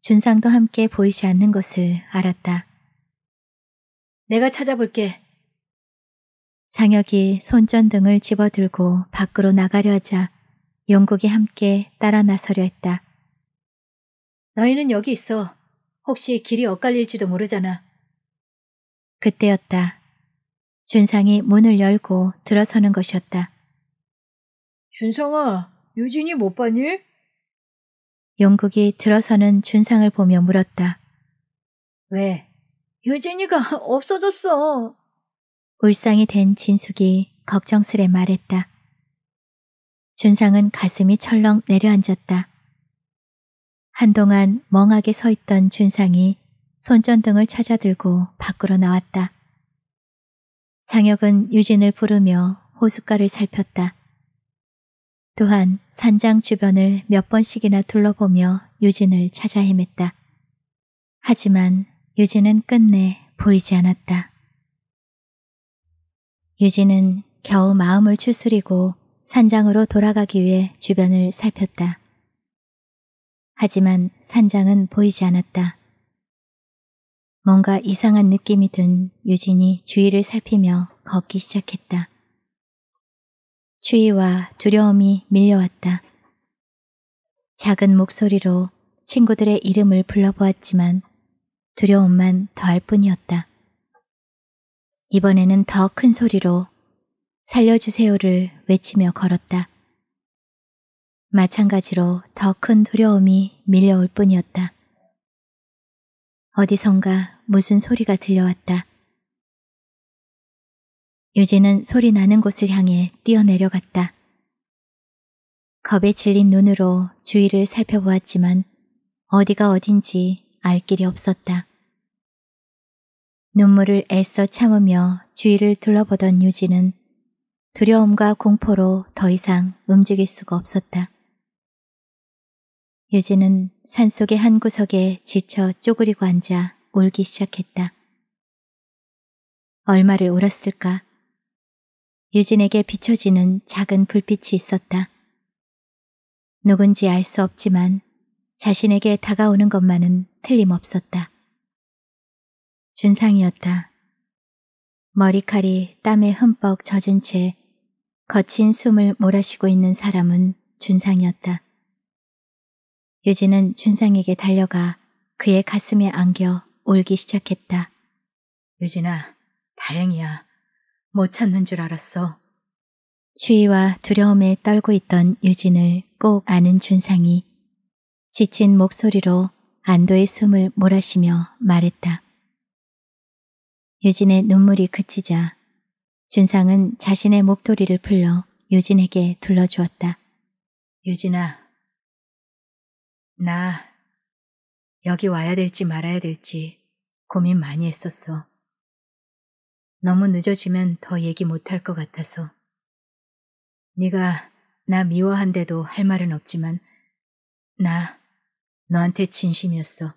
준상도 함께 보이지 않는 것을 알았다. 내가 찾아볼게. 상혁이 손전등을 집어들고 밖으로 나가려 하자 영국이 함께 따라 나서려 했다. 너희는 여기 있어. 혹시 길이 엇갈릴지도 모르잖아. 그때였다. 준상이 문을 열고 들어서는 것이었다. 준상아, 유진이 못 봤니? 용국이 들어서는 준상을 보며 물었다. 왜? 유진이가 없어졌어. 울상이 된 진숙이 걱정스레 말했다. 준상은 가슴이 철렁 내려앉았다. 한동안 멍하게 서 있던 준상이 손전등을 찾아들고 밖으로 나왔다. 상혁은 유진을 부르며 호숫가를 살폈다. 또한 산장 주변을 몇 번씩이나 둘러보며 유진을 찾아 헤맸다. 하지만 유진은 끝내 보이지 않았다. 유진은 겨우 마음을 추스리고 산장으로 돌아가기 위해 주변을 살폈다. 하지만 산장은 보이지 않았다. 뭔가 이상한 느낌이 든 유진이 주위를 살피며 걷기 시작했다. 추위와 두려움이 밀려왔다. 작은 목소리로 친구들의 이름을 불러보았지만 두려움만 더할 뿐이었다. 이번에는 더 큰 소리로 살려주세요를 외치며 걸었다. 마찬가지로 더 큰 두려움이 밀려올 뿐이었다. 어디선가 무슨 소리가 들려왔다. 유진은 소리 나는 곳을 향해 뛰어내려갔다. 겁에 질린 눈으로 주위를 살펴보았지만 어디가 어딘지 알 길이 없었다. 눈물을 애써 참으며 주위를 둘러보던 유진은 두려움과 공포로 더 이상 움직일 수가 없었다. 유진은 산속의 한 구석에 지쳐 쪼그리고 앉아 울기 시작했다. 얼마를 울었을까? 유진에게 비춰지는 작은 불빛이 있었다. 누군지 알 수 없지만 자신에게 다가오는 것만은 틀림없었다. 준상이었다. 머리칼이 땀에 흠뻑 젖은 채 거친 숨을 몰아쉬고 있는 사람은 준상이었다. 유진은 준상에게 달려가 그의 가슴에 안겨 울기 시작했다. 유진아, 다행이야. 못 찾는 줄 알았어. 추위와 두려움에 떨고 있던 유진을 꼭 아는 준상이 지친 목소리로 안도의 숨을 몰아쉬며 말했다. 유진의 눈물이 그치자 준상은 자신의 목도리를 풀러 유진에게 둘러주었다. 유진아, 나 여기 와야 될지 말아야 될지 고민 많이 했었어. 너무 늦어지면 더 얘기 못할 것 같아서. 네가 나 미워한데도 할 말은 없지만 나 너한테 진심이었어.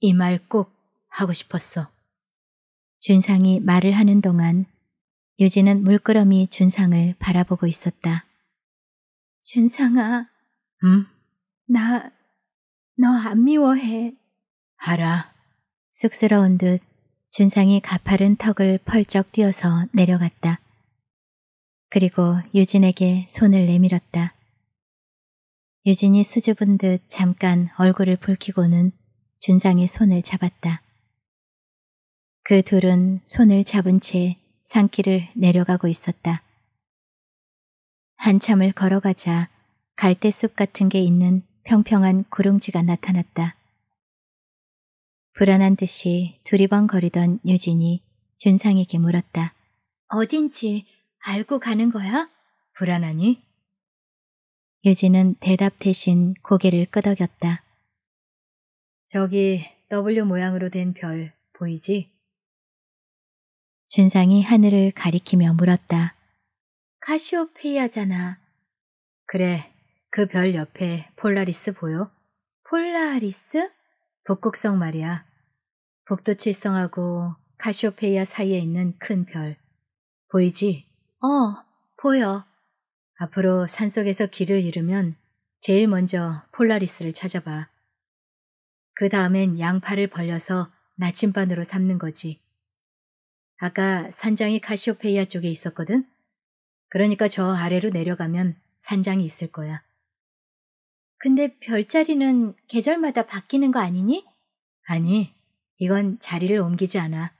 이 말 꼭 하고 싶었어. 준상이 말을 하는 동안 유진은 물끄러미 준상을 바라보고 있었다. 준상아. 응? 나, 너 안 미워해. 알아. 쑥스러운 듯 준상이 가파른 턱을 펄쩍 뛰어서 내려갔다. 그리고 유진에게 손을 내밀었다. 유진이 수줍은 듯 잠깐 얼굴을 붉히고는 준상의 손을 잡았다. 그 둘은 손을 잡은 채 산길을 내려가고 있었다. 한참을 걸어가자 갈대숲 같은 게 있는 평평한 구릉지가 나타났다. 불안한 듯이 두리번거리던 유진이 준상에게 물었다. 어딘지 알고 가는 거야? 불안하니? 유진은 대답 대신 고개를 끄덕였다. 저기 W 모양으로 된 별 보이지? 준상이 하늘을 가리키며 물었다. 카시오페이아잖아. 그래, 그 별 옆에 폴라리스 보여? 폴라리스? 북극성 말이야. 복도 칠성하고 카시오페이아 사이에 있는 큰 별. 보이지? 어, 보여. 앞으로 산속에서 길을 잃으면 제일 먼저 폴라리스를 찾아봐. 그 다음엔 양팔을 벌려서 나침반으로 삼는 거지. 아까 산장이 카시오페이아 쪽에 있었거든? 그러니까 저 아래로 내려가면 산장이 있을 거야. 근데 별자리는 계절마다 바뀌는 거 아니니? 아니, 이건 자리를 옮기지 않아.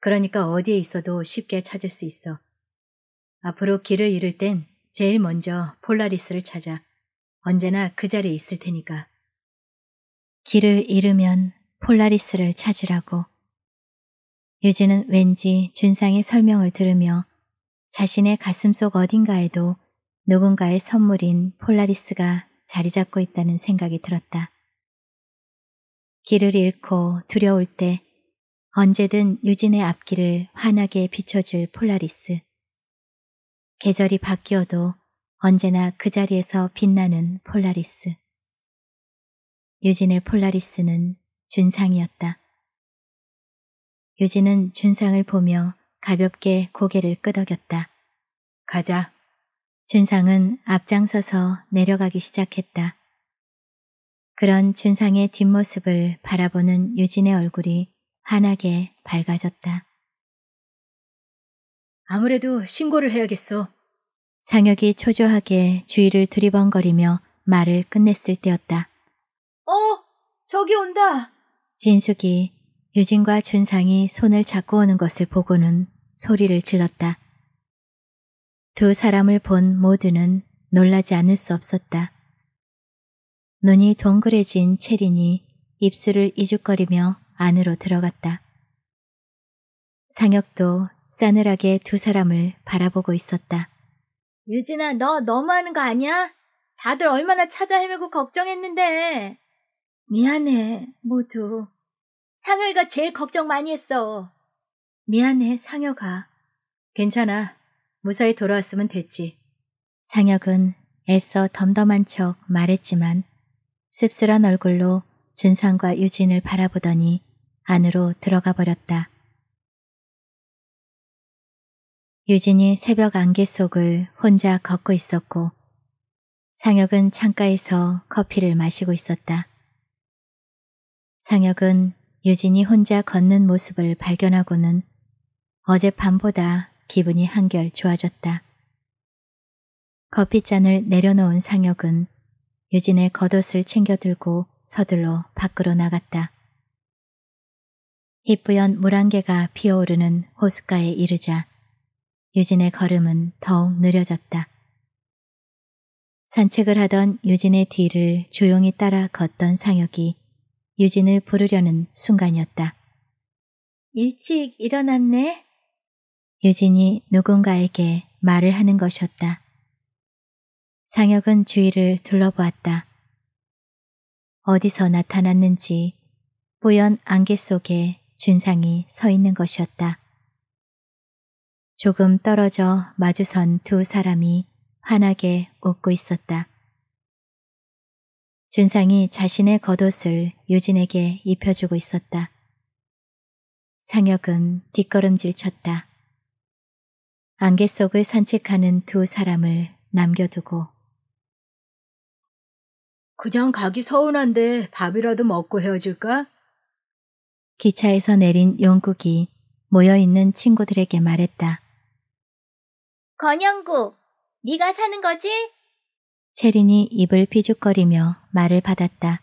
그러니까 어디에 있어도 쉽게 찾을 수 있어. 앞으로 길을 잃을 땐 제일 먼저 폴라리스를 찾아. 언제나 그 자리에 있을 테니까. 길을 잃으면 폴라리스를 찾으라고. 유진은 왠지 준상의 설명을 들으며 자신의 가슴 속 어딘가에도 누군가의 선물인 폴라리스가 자리 잡고 있다는 생각이 들었다. 길을 잃고 두려울 때 언제든 유진의 앞길을 환하게 비춰줄 폴라리스. 계절이 바뀌어도 언제나 그 자리에서 빛나는 폴라리스. 유진의 폴라리스는 준상이었다. 유진은 준상을 보며 가볍게 고개를 끄덕였다. 가자. 준상은 앞장서서 내려가기 시작했다. 그런 준상의 뒷모습을 바라보는 유진의 얼굴이 환하게 밝아졌다. 아무래도 신고를 해야겠어. 상혁이 초조하게 주위를 두리번거리며 말을 끝냈을 때였다. 어! 저기 온다! 진숙이 유진과 준상이 손을 잡고 오는 것을 보고는 소리를 질렀다. 두 사람을 본 모두는 놀라지 않을 수 없었다. 눈이 동그래진 체린이 입술을 이죽거리며 안으로 들어갔다. 상혁도 싸늘하게 두 사람을 바라보고 있었다. 유진아, 너 너무하는 거 아니야? 다들 얼마나 찾아 헤매고 걱정했는데. 미안해, 모두. 상혁이가 제일 걱정 많이 했어. 미안해, 상혁아. 괜찮아. 무사히 돌아왔으면 됐지. 상혁은 애써 덤덤한 척 말했지만 씁쓸한 얼굴로 준상과 유진을 바라보더니 안으로 들어가 버렸다. 유진이 새벽 안개 속을 혼자 걷고 있었고 상혁은 창가에서 커피를 마시고 있었다. 상혁은 유진이 혼자 걷는 모습을 발견하고는 어젯밤보다 기분이 한결 좋아졌다. 커피잔을 내려놓은 상혁은 유진의 겉옷을 챙겨들고 서둘러 밖으로 나갔다. 이뿌연 물안개가 피어오르는 호숫가에 이르자 유진의 걸음은 더욱 느려졌다. 산책을 하던 유진의 뒤를 조용히 따라 걷던 상혁이 유진을 부르려는 순간이었다. 일찍 일어났네. 유진이 누군가에게 말을 하는 것이었다. 상혁은 주위를 둘러보았다. 어디서 나타났는지 뿌연 안개 속에 준상이 서 있는 것이었다. 조금 떨어져 마주선 두 사람이 환하게 웃고 있었다. 준상이 자신의 겉옷을 유진에게 입혀주고 있었다. 상혁은 뒷걸음질 쳤다. 안개 속을 산책하는 두 사람을 남겨두고 그냥 가기 서운한데 밥이라도 먹고 헤어질까? 기차에서 내린 용국이 모여있는 친구들에게 말했다. 건영국, 네가 사는 거지? 채린이 입을 피죽거리며 말을 받았다.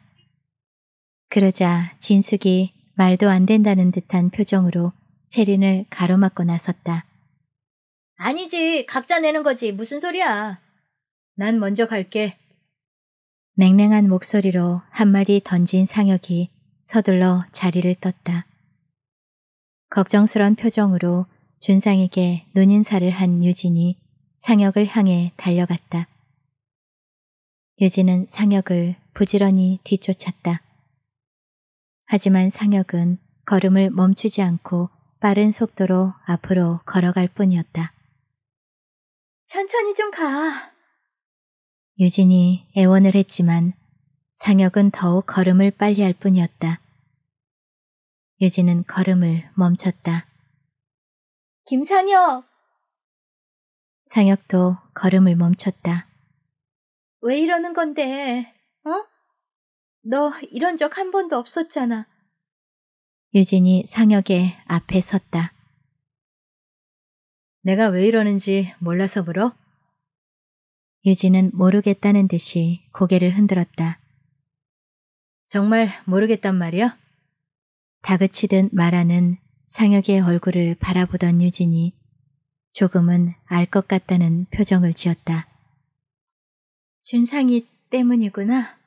그러자 진숙이 말도 안 된다는 듯한 표정으로 채린을 가로막고 나섰다. 아니지, 각자 내는 거지. 무슨 소리야. 난 먼저 갈게. 냉랭한 목소리로 한마디 던진 상혁이 서둘러 자리를 떴다. 걱정스런 표정으로 준상에게 눈인사를 한 유진이 상혁을 향해 달려갔다. 유진은 상혁을 부지런히 뒤쫓았다. 하지만 상혁은 걸음을 멈추지 않고 빠른 속도로 앞으로 걸어갈 뿐이었다. 천천히 좀 가. 유진이 애원을 했지만 상혁은 더욱 걸음을 빨리할 뿐이었다. 유진은 걸음을 멈췄다. 김상혁! 상혁도 걸음을 멈췄다. 왜 이러는 건데, 어? 너 이런 적 한 번도 없었잖아. 유진이 상혁의 앞에 섰다. 내가 왜 이러는지 몰라서 물어? 유진은 모르겠다는 듯이 고개를 흔들었다. 정말 모르겠단 말이야? 다그치듯 말하는 상혁의 얼굴을 바라보던 유진이 조금은 알 것 같다는 표정을 지었다. 준상이 때문이구나.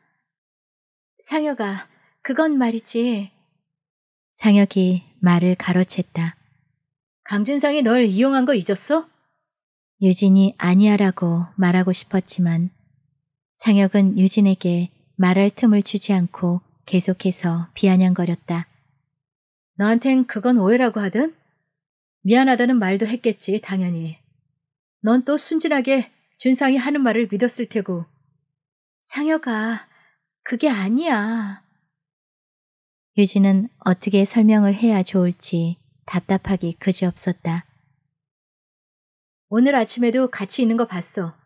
상혁아, 그건 말이지. 상혁이 말을 가로챘다. 강준상이 널 이용한 거 잊었어? 유진이 아니야라고 말하고 싶었지만 상혁은 유진에게 말할 틈을 주지 않고 계속해서 비아냥거렸다. 너한텐 그건 오해라고 하든? 미안하다는 말도 했겠지, 당연히. 넌 또 순진하게 준상이 하는 말을 믿었을 테고. 상혁아, 그게 아니야. 유진은 어떻게 설명을 해야 좋을지 답답하기 그지없었다. 오늘 아침에도 같이 있는 거 봤어.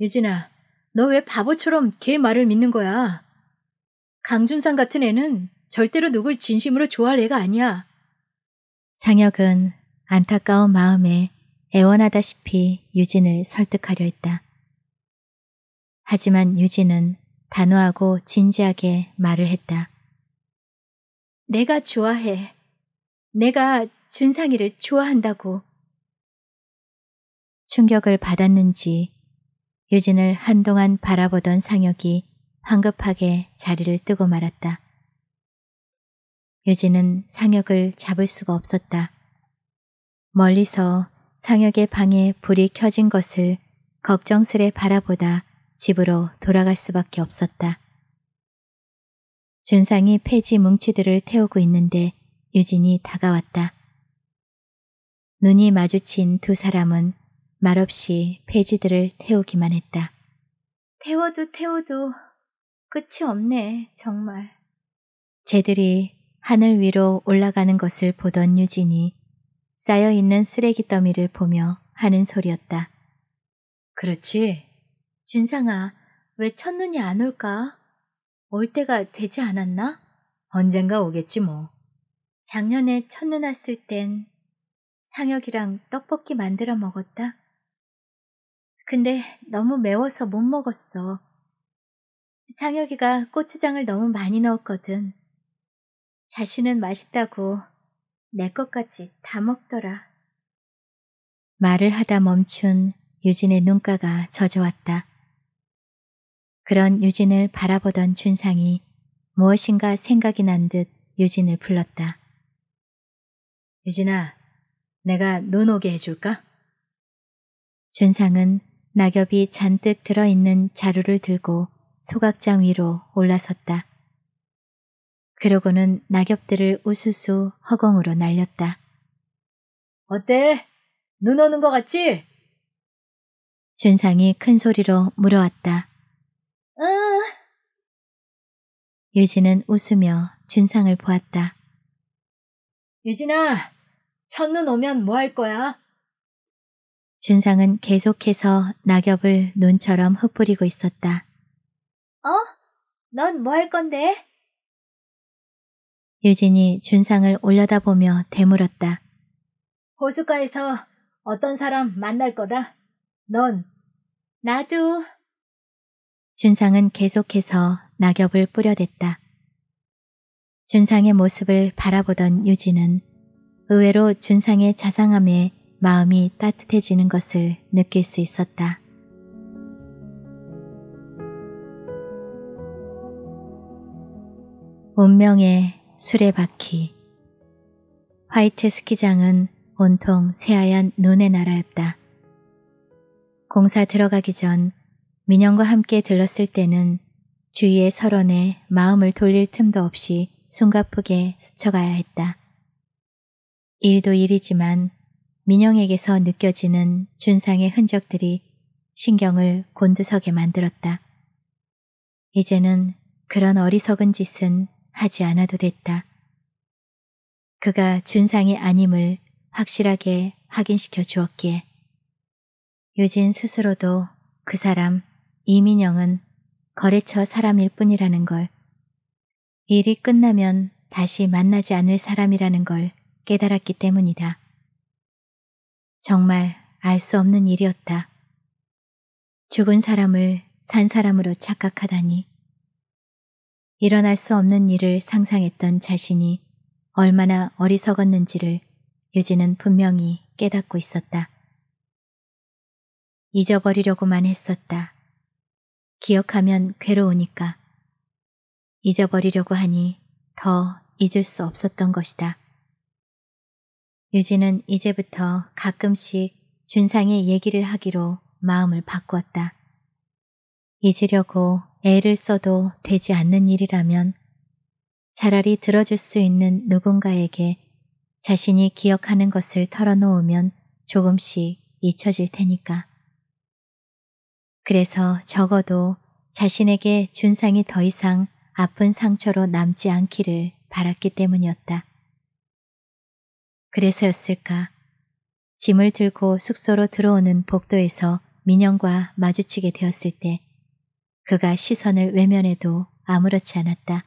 유진아, 너 왜 바보처럼 걔 말을 믿는 거야? 강준상 같은 애는 절대로 누굴 진심으로 좋아할 애가 아니야. 상혁은 안타까운 마음에 애원하다시피 유진을 설득하려 했다. 하지만 유진은 단호하고 진지하게 말을 했다. 내가 좋아해. 내가 준상이를 좋아한다고. 충격을 받았는지 유진을 한동안 바라보던 상혁이 황급하게 자리를 뜨고 말았다. 유진은 상혁을 잡을 수가 없었다. 멀리서 상혁의 방에 불이 켜진 것을 걱정스레 바라보다 집으로 돌아갈 수밖에 없었다. 준상이 폐지 뭉치들을 태우고 있는데 유진이 다가왔다. 눈이 마주친 두 사람은 말없이 폐지들을 태우기만 했다. 태워도 태워도 끝이 없네, 정말. 쟤들이 하늘 위로 올라가는 것을 보던 유진이 쌓여있는 쓰레기 더미를 보며 하는 소리였다. 그렇지. 준상아, 왜 첫눈이 안 올까? 올 때가 되지 않았나? 언젠가 오겠지 뭐. 작년에 첫눈 왔을 땐 상혁이랑 떡볶이 만들어 먹었다. 근데 너무 매워서 못 먹었어. 상혁이가 고추장을 너무 많이 넣었거든. 자신은 맛있다고 내 것까지 다 먹더라. 말을 하다 멈춘 유진의 눈가가 젖어왔다. 그런 유진을 바라보던 준상이 무엇인가 생각이 난 듯 유진을 불렀다. 유진아, 내가 눈 오게 해줄까? 준상은 낙엽이 잔뜩 들어있는 자루를 들고 소각장 위로 올라섰다. 그러고는 낙엽들을 우수수 허공으로 날렸다. 어때? 눈 오는 것 같지? 준상이 큰 소리로 물어왔다. 응. 어... 유진은 웃으며 준상을 보았다. 유진아, 첫눈 오면 뭐 할 거야? 준상은 계속해서 낙엽을 눈처럼 흩뿌리고 있었다. 어? 넌 뭐 할 건데? 유진이 준상을 올려다보며 되물었다. 호숫가에서 어떤 사람 만날 거다. 넌. 나도. 준상은 계속해서 낙엽을 뿌려댔다. 준상의 모습을 바라보던 유진은 의외로 준상의 자상함에 마음이 따뜻해지는 것을 느낄 수 있었다. 운명의 수레바퀴 화이트 스키장은 온통 새하얀 눈의 나라였다. 공사 들어가기 전 민영과 함께 들렀을 때는 주위의 서론에 마음을 돌릴 틈도 없이 숨가쁘게 스쳐가야 했다. 일도 일이지만 민영에게서 느껴지는 준상의 흔적들이 신경을 곤두서게 만들었다. 이제는 그런 어리석은 짓은 하지 않아도 됐다. 그가 준상이 아님을 확실하게 확인시켜 주었기에 유진 스스로도 그 사람 이민영은 거래처 사람일 뿐이라는 걸 일이 끝나면 다시 만나지 않을 사람이라는 걸 깨달았기 때문이다. 정말 알 수 없는 일이었다. 죽은 사람을 산 사람으로 착각하다니. 일어날 수 없는 일을 상상했던 자신이 얼마나 어리석었는지를 유지는 분명히 깨닫고 있었다. 잊어버리려고만 했었다. 기억하면 괴로우니까. 잊어버리려고 하니 더 잊을 수 없었던 것이다. 유진은 이제부터 가끔씩 준상의 얘기를 하기로 마음을 바꾸었다. 잊으려고 애를 써도 되지 않는 일이라면 차라리 들어줄 수 있는 누군가에게 자신이 기억하는 것을 털어놓으면 조금씩 잊혀질 테니까. 그래서 적어도 자신에게 준상이 더 이상 아픈 상처로 남지 않기를 바랐기 때문이었다. 그래서였을까. 짐을 들고 숙소로 들어오는 복도에서 민영과 마주치게 되었을 때 그가 시선을 외면해도 아무렇지 않았다.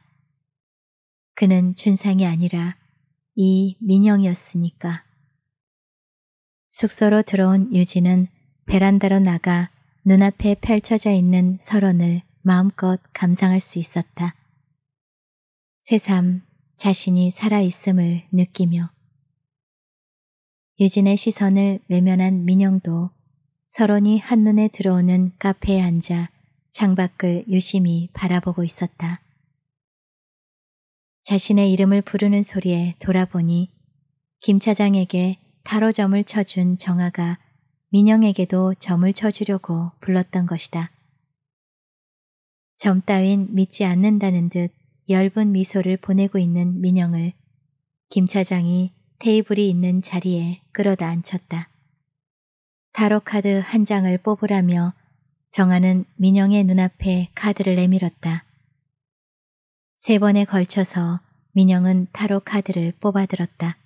그는 준상이 아니라 이 민영이었으니까. 숙소로 들어온 유진은 베란다로 나가 눈앞에 펼쳐져 있는 설원을 마음껏 감상할 수 있었다. 새삼 자신이 살아있음을 느끼며 유진의 시선을 외면한 민영도 서론이 한눈에 들어오는 카페에 앉아 창밖을 유심히 바라보고 있었다. 자신의 이름을 부르는 소리에 돌아보니 김 차장에게 타로점을 쳐준 정아가 민영에게도 점을 쳐주려고 불렀던 것이다. 점 따윈 믿지 않는다는 듯 엷은 미소를 보내고 있는 민영을 김 차장이 테이블이 있는 자리에 끌어다 앉혔다. 타로 카드 한 장을 뽑으라며 정아는 민영의 눈앞에 카드를 내밀었다. 세 번에 걸쳐서 민영은 타로 카드를 뽑아들었다.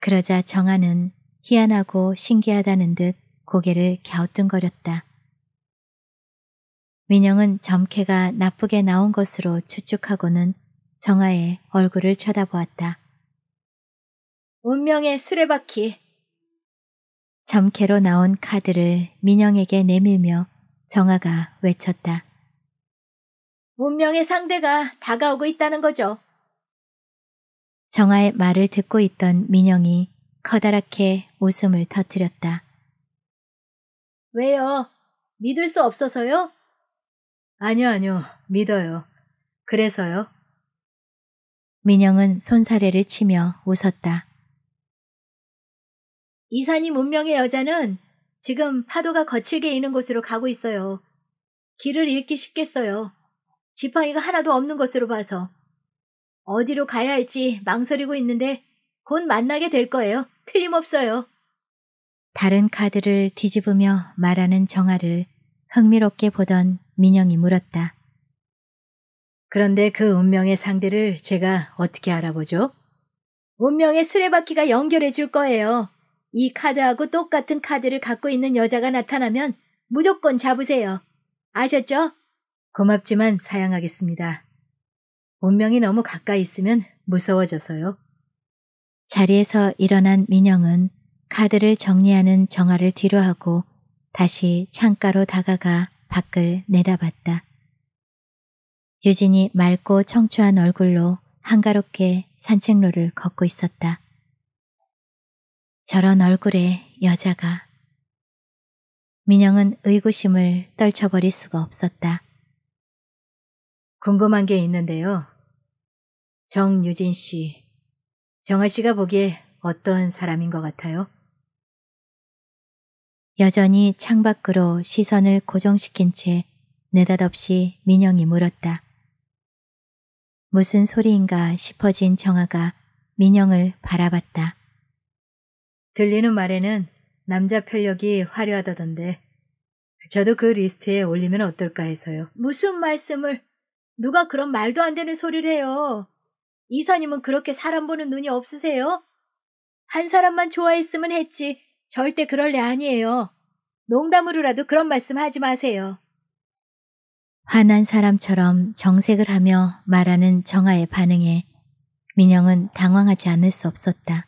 그러자 정아는 희한하고 신기하다는 듯 고개를 갸우뚱거렸다. 민영은 점괘가 나쁘게 나온 것으로 추측하고는 정아의 얼굴을 쳐다보았다. 운명의 수레바퀴. 점캐로 나온 카드를 민영에게 내밀며 정아가 외쳤다. 운명의 상대가 다가오고 있다는 거죠. 정아의 말을 듣고 있던 민영이 커다랗게 웃음을 터뜨렸다. 왜요? 믿을 수 없어서요? 아니요, 아니요. 믿어요. 그래서요. 민영은 손사래를 치며 웃었다. 이사님 운명의 여자는 지금 파도가 거칠게 이는 곳으로 가고 있어요. 길을 잃기 쉽겠어요. 지팡이가 하나도 없는 것으로 봐서. 어디로 가야 할지 망설이고 있는데 곧 만나게 될 거예요. 틀림없어요. 다른 카드를 뒤집으며 말하는 정아를 흥미롭게 보던 민영이 물었다. 그런데 그 운명의 상대를 제가 어떻게 알아보죠? 운명의 수레바퀴가 연결해 줄 거예요. 이 카드하고 똑같은 카드를 갖고 있는 여자가 나타나면 무조건 잡으세요. 아셨죠? 고맙지만 사양하겠습니다. 운명이 너무 가까이 있으면 무서워져서요. 자리에서 일어난 민영은 카드를 정리하는 정화를 뒤로 하고 다시 창가로 다가가 밖을 내다봤다. 유진이 맑고 청초한 얼굴로 한가롭게 산책로를 걷고 있었다. 저런 얼굴의 여자가 민영은 의구심을 떨쳐버릴 수가 없었다. 궁금한 게 있는데요. 정유진 씨, 정아 씨가 보기에 어떤 사람인 것 같아요? 여전히 창밖으로 시선을 고정시킨 채 내닷없이 민영이 물었다. 무슨 소리인가 싶어진 정아가 민영을 바라봤다. 들리는 말에는 남자 편력이 화려하다던데 저도 그 리스트에 올리면 어떨까 해서요. 무슨 말씀을? 누가 그런 말도 안 되는 소리를 해요. 이사님은 그렇게 사람 보는 눈이 없으세요? 한 사람만 좋아했으면 했지 절대 그럴 래 아니에요. 농담으로라도 그런 말씀 하지 마세요. 화난 사람처럼 정색을 하며 말하는 정아의 반응에 민영은 당황하지 않을 수 없었다.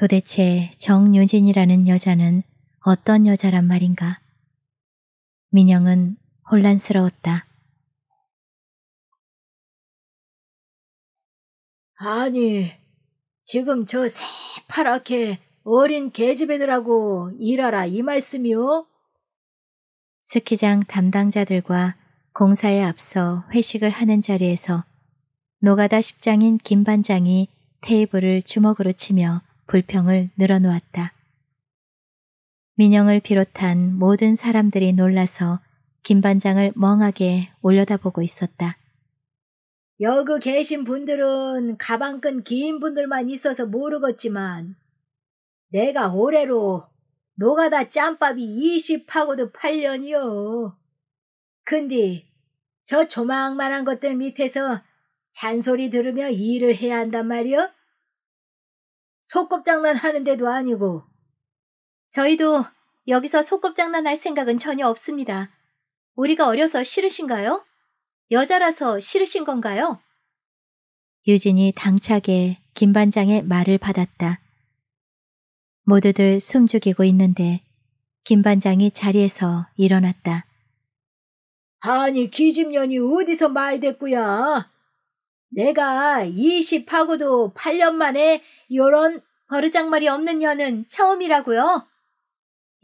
도대체 정유진이라는 여자는 어떤 여자란 말인가? 민영은 혼란스러웠다. 아니, 지금 저 새파랗게 어린 계집애들하고 일하라 이 말씀이요? 스키장 담당자들과 공사에 앞서 회식을 하는 자리에서 노가다 십장인 김 반장이 테이블을 주먹으로 치며 불평을 늘어놓았다. 민영을 비롯한 모든 사람들이 놀라서 김 반장을 멍하게 올려다보고 있었다. 여기 계신 분들은 가방끈 긴 분들만 있어서 모르겠지만 내가 올해로 노가다 짬밥이 20하고도 8년이요. 근데 저 조망만한 것들 밑에서 잔소리 들으며 일을 해야 한단 말이요? 소꿉장난 하는데도 아니고. 저희도 여기서 소꿉장난 할 생각은 전혀 없습니다. 우리가 어려서 싫으신가요? 여자라서 싫으신 건가요? 유진이 당차게 김 반장의 말을 받았다. 모두들 숨죽이고 있는데 김 반장이 자리에서 일어났다. 아니 기집년이 어디서 말됐구야 내가 20하고도 8년 만에 요런 버르장머리 없는 년은 처음이라고요.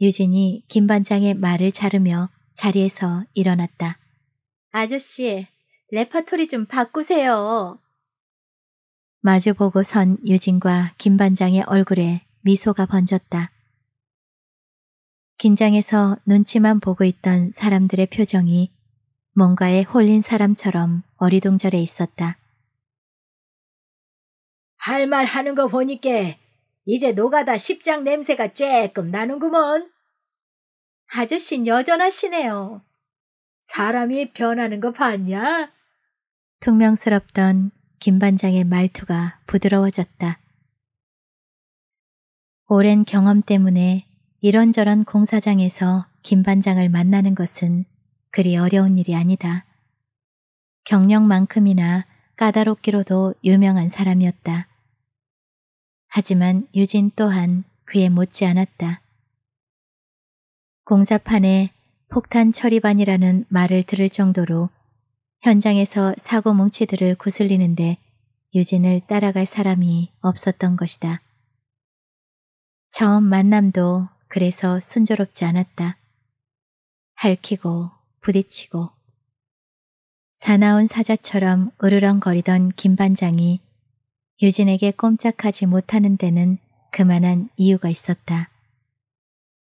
유진이 김 반장의 말을 자르며 자리에서 일어났다. 아저씨, 레파토리 좀 바꾸세요. 마주보고 선 유진과 김 반장의 얼굴에 미소가 번졌다. 긴장해서 눈치만 보고 있던 사람들의 표정이 뭔가에 홀린 사람처럼 어리둥절해 있었다. 할말 하는 거보니께 이제 노가다 십장 냄새가 쬐끔 나는구먼. 아저씨 여전하시네요. 사람이 변하는 거 봤냐? 퉁명스럽던 김 반장의 말투가 부드러워졌다. 오랜 경험 때문에 이런저런 공사장에서 김 반장을 만나는 것은 그리 어려운 일이 아니다. 경력만큼이나 까다롭기로도 유명한 사람이었다. 하지만 유진 또한 그에 못지 않았다. 공사판에 폭탄 처리반이라는 말을 들을 정도로 현장에서 사고 뭉치들을 구슬리는데 유진을 따라갈 사람이 없었던 것이다. 처음 만남도 그래서 순조롭지 않았다. 할퀴고 부딪히고 사나운 사자처럼 으르렁거리던 김 반장이 유진에게 꼼짝하지 못하는 데는 그만한 이유가 있었다.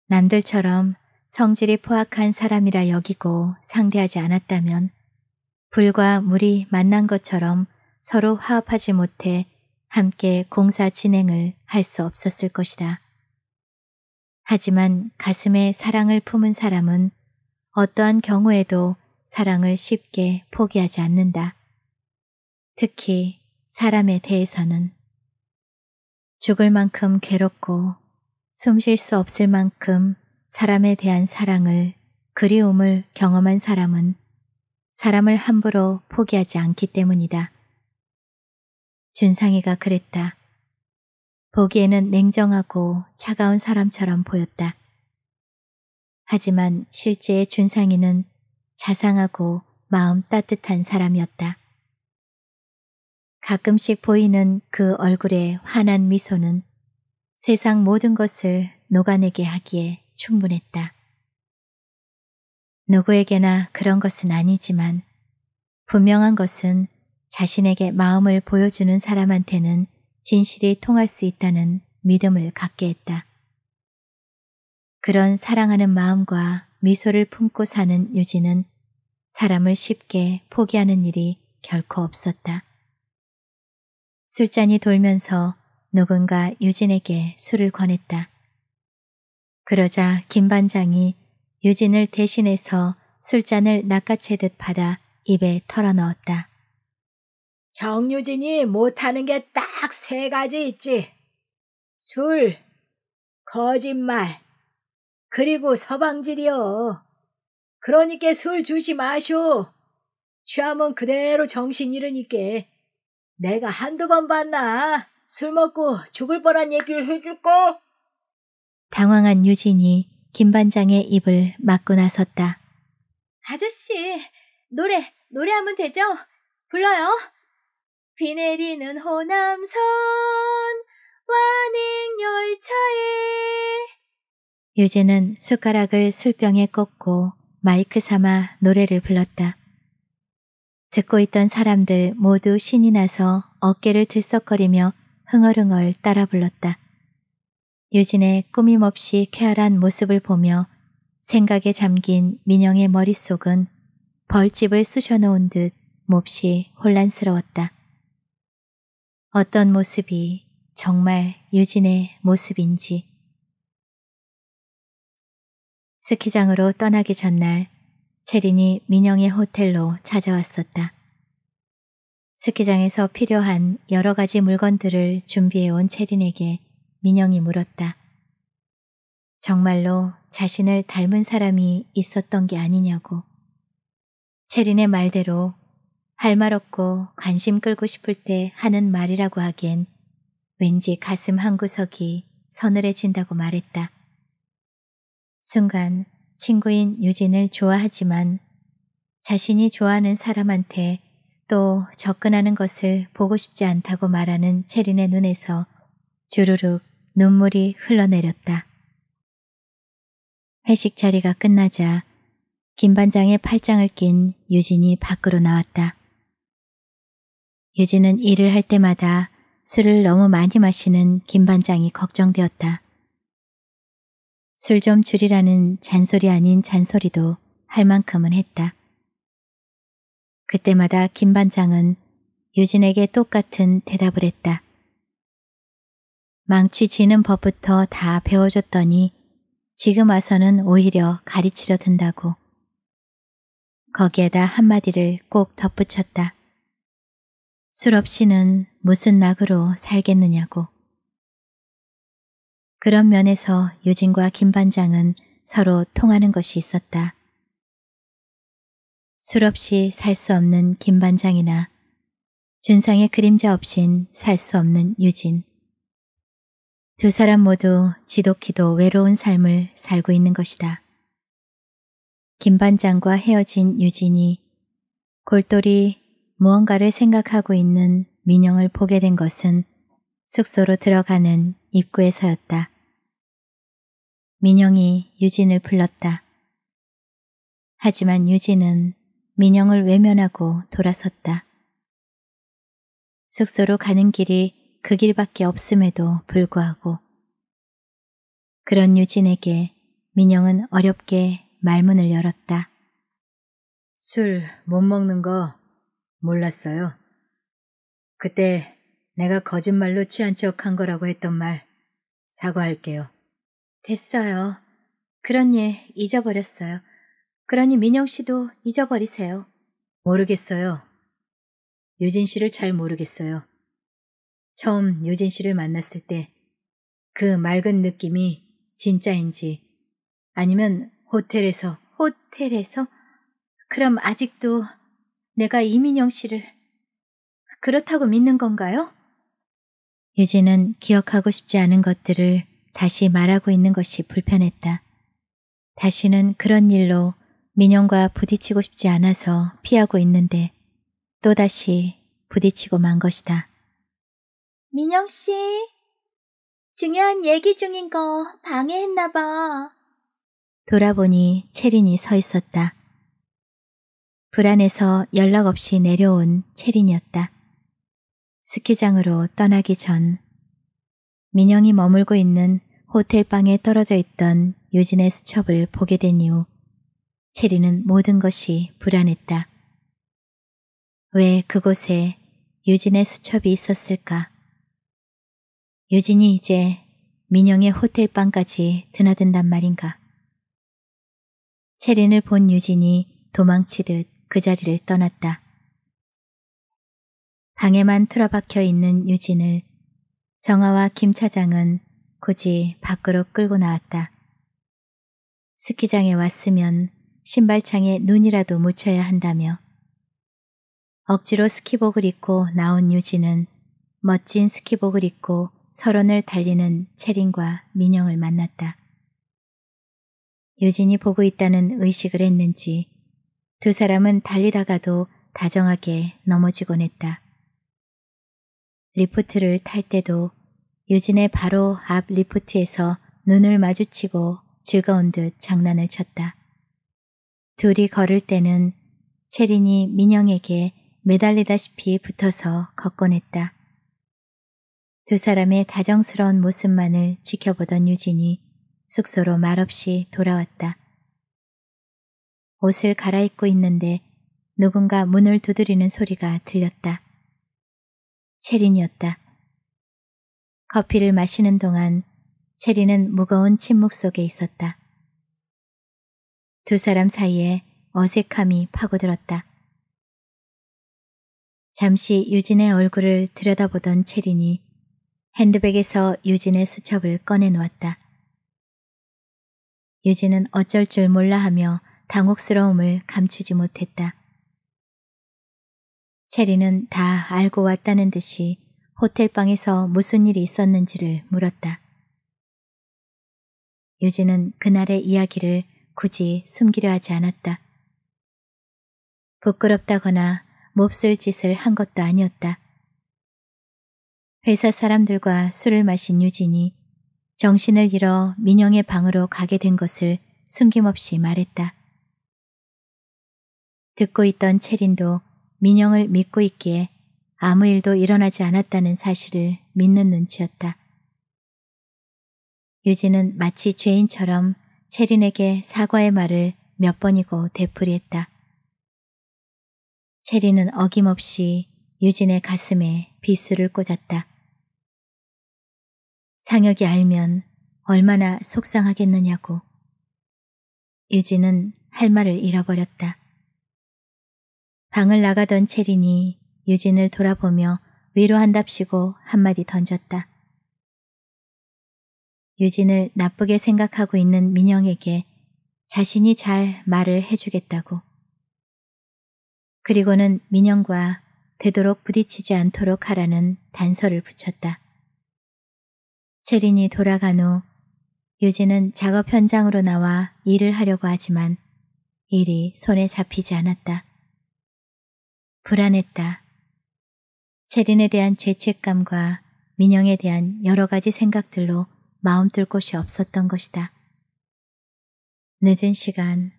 남들처럼 성질이 포악한 사람이라 여기고 상대하지 않았다면 불과 물이 만난 것처럼 서로 화합하지 못해 함께 공사 진행을 할 수 없었을 것이다. 하지만 가슴에 사랑을 품은 사람은 어떠한 경우에도 사랑을 쉽게 포기하지 않는다. 특히 사람에 대해서는 죽을 만큼 괴롭고 숨 쉴 수 없을 만큼 사람에 대한 사랑을 그리움을 경험한 사람은 사람을 함부로 포기하지 않기 때문이다. 준상이가 그랬다. 보기에는 냉정하고 차가운 사람처럼 보였다. 하지만 실제의 준상이는 자상하고 마음 따뜻한 사람이었다. 가끔씩 보이는 그 얼굴의 환한 미소는 세상 모든 것을 녹아내게 하기에 충분했다. 누구에게나 그런 것은 아니지만 분명한 것은 자신에게 마음을 보여주는 사람한테는 진실이 통할 수 있다는 믿음을 갖게 했다. 그런 사랑하는 마음과 미소를 품고 사는 유지는 사람을 쉽게 포기하는 일이 결코 없었다. 술잔이 돌면서 누군가 유진에게 술을 권했다. 그러자 김 반장이 유진을 대신해서 술잔을 낚아채듯 받아 입에 털어넣었다. 정유진이 못하는 게 딱 세 가지 있지. 술, 거짓말, 그리고 서방질이요. 그러니까 술 주지 마쇼. 취하면 그대로 정신 잃으니까. 내가 한두 번 봤나? 술 먹고 죽을 뻔한 얘기를 해줄까? 당황한 유진이 김 반장의 입을 막고 나섰다. 아저씨, 노래, 노래하면 되죠? 불러요. 비 내리는 호남선 완행열차에 유진은 숟가락을 술병에 꽂고 마이크 삼아 노래를 불렀다. 듣고 있던 사람들 모두 신이 나서 어깨를 들썩거리며 흥얼흥얼 따라 불렀다. 유진의 꾸밈없이 쾌활한 모습을 보며 생각에 잠긴 민영의 머릿속은 벌집을 쑤셔놓은 듯 몹시 혼란스러웠다. 어떤 모습이 정말 유진의 모습인지. 스키장으로 떠나기 전날 체린이 민영의 호텔로 찾아왔었다. 스키장에서 필요한 여러 가지 물건들을 준비해온 체린에게 민영이 물었다. 정말로 자신을 닮은 사람이 있었던 게 아니냐고. 체린의 말대로 할 말 없고 관심 끌고 싶을 때 하는 말이라고 하기엔 왠지 가슴 한구석이 서늘해진다고 말했다. 순간 친구인 유진을 좋아하지만 자신이 좋아하는 사람한테 또 접근하는 것을 보고 싶지 않다고 말하는 체린의 눈에서 주르륵 눈물이 흘러내렸다. 회식 자리가 끝나자 김 반장의 팔짱을 낀 유진이 밖으로 나왔다. 유진은 일을 할 때마다 술을 너무 많이 마시는 김 반장이 걱정되었다. 술좀 줄이라는 잔소리 아닌 잔소리도 할 만큼은 했다. 그때마다 김 반장은 유진에게 똑같은 대답을 했다. 망치 지는 법부터 다 배워줬더니 지금 와서는 오히려 가르치려 든다고. 거기에다 한마디를 꼭 덧붙였다. 술 없이는 무슨 낙으로 살겠느냐고. 그런 면에서 유진과 김반장은 서로 통하는 것이 있었다. 술 없이 살 수 없는 김반장이나 준상의 그림자 없인 살 수 없는 유진. 두 사람 모두 지독히도 외로운 삶을 살고 있는 것이다. 김반장과 헤어진 유진이 골똘히 무언가를 생각하고 있는 민영을 보게 된 것은 숙소로 들어가는 입구에 서였다. 민영이 유진을 불렀다. 하지만 유진은 민영을 외면하고 돌아섰다. 숙소로 가는 길이 그 길밖에 없음에도 불구하고 그런 유진에게 민영은 어렵게 말문을 열었다. 술 못 먹는 거 몰랐어요. 그때 내가 거짓말로 취한 척한 거라고 했던 말 사과할게요. 됐어요. 그런 일 잊어버렸어요. 그러니 민영 씨도 잊어버리세요. 모르겠어요. 유진 씨를 잘 모르겠어요. 처음 유진 씨를 만났을 때 그 맑은 느낌이 진짜인지 아니면 호텔에서 호텔에서 그럼 아직도 내가 이민영 씨를 그렇다고 믿는 건가요? 유진은 기억하고 싶지 않은 것들을 다시 말하고 있는 것이 불편했다. 다시는 그런 일로 민영과 부딪히고 싶지 않아서 피하고 있는데 또다시 부딪히고 만 것이다. 민영 씨, 중요한 얘기 중인 거 방해했나 봐. 돌아보니 채린이 서 있었다. 불안해서 연락 없이 내려온 채린이었다. 스키장으로 떠나기 전 민영이 머물고 있는 호텔 방에 떨어져 있던 유진의 수첩을 보게 된 이후 체리는 모든 것이 불안했다. 왜 그곳에 유진의 수첩이 있었을까? 유진이 이제 민영의 호텔방까지 드나든단 말인가. 체린을 본 유진이 도망치듯 그 자리를 떠났다. 방에만 틀어박혀 있는 유진을 정아와 김 차장은 굳이 밖으로 끌고 나왔다. 스키장에 왔으면 신발창에 눈이라도 묻혀야 한다며 억지로 스키복을 입고 나온 유진은 멋진 스키복을 입고 서론을 달리는 채린과 민영을 만났다. 유진이 보고 있다는 의식을 했는지 두 사람은 달리다가도 다정하게 넘어지곤 했다. 리포트를 탈 때도 유진의 바로 앞 리포트에서 눈을 마주치고 즐거운 듯 장난을 쳤다. 둘이 걸을 때는 체린이 민영에게 매달리다시피 붙어서 걷곤 했다. 두 사람의 다정스러운 모습만을 지켜보던 유진이 숙소로 말없이 돌아왔다. 옷을 갈아입고 있는데 누군가 문을 두드리는 소리가 들렸다. 체린이었다. 커피를 마시는 동안 체린은 무거운 침묵 속에 있었다. 두 사람 사이에 어색함이 파고들었다. 잠시 유진의 얼굴을 들여다보던 체린이 핸드백에서 유진의 수첩을 꺼내놓았다. 유진은 어쩔 줄 몰라 하며 당혹스러움을 감추지 못했다. 체리는 다 알고 왔다는 듯이 호텔방에서 무슨 일이 있었는지를 물었다. 유진은 그날의 이야기를 굳이 숨기려 하지 않았다. 부끄럽다거나 몹쓸 짓을 한 것도 아니었다. 회사 사람들과 술을 마신 유진이 정신을 잃어 민영의 방으로 가게 된 것을 숨김없이 말했다. 듣고 있던 체린도 민영을 믿고 있기에 아무 일도 일어나지 않았다는 사실을 믿는 눈치였다. 유진은 마치 죄인처럼 체린에게 사과의 말을 몇 번이고 되풀이했다. 체린은 어김없이 유진의 가슴에 비수를 꽂았다. 상혁이 알면 얼마나 속상하겠느냐고. 유진은 할 말을 잃어버렸다. 방을 나가던 채린이 유진을 돌아보며 위로한답시고 한마디 던졌다. 유진을 나쁘게 생각하고 있는 민영에게 자신이 잘 말을 해주겠다고. 그리고는 민영과 되도록 부딪히지 않도록 하라는 단서를 붙였다. 채린이 돌아간 후 유진은 작업 현장으로 나와 일을 하려고 하지만 일이 손에 잡히지 않았다. 불안했다. 체린에 대한 죄책감과 민영에 대한 여러 가지 생각들로 마음 뚫 곳이 없었던 것이다. 늦은 시간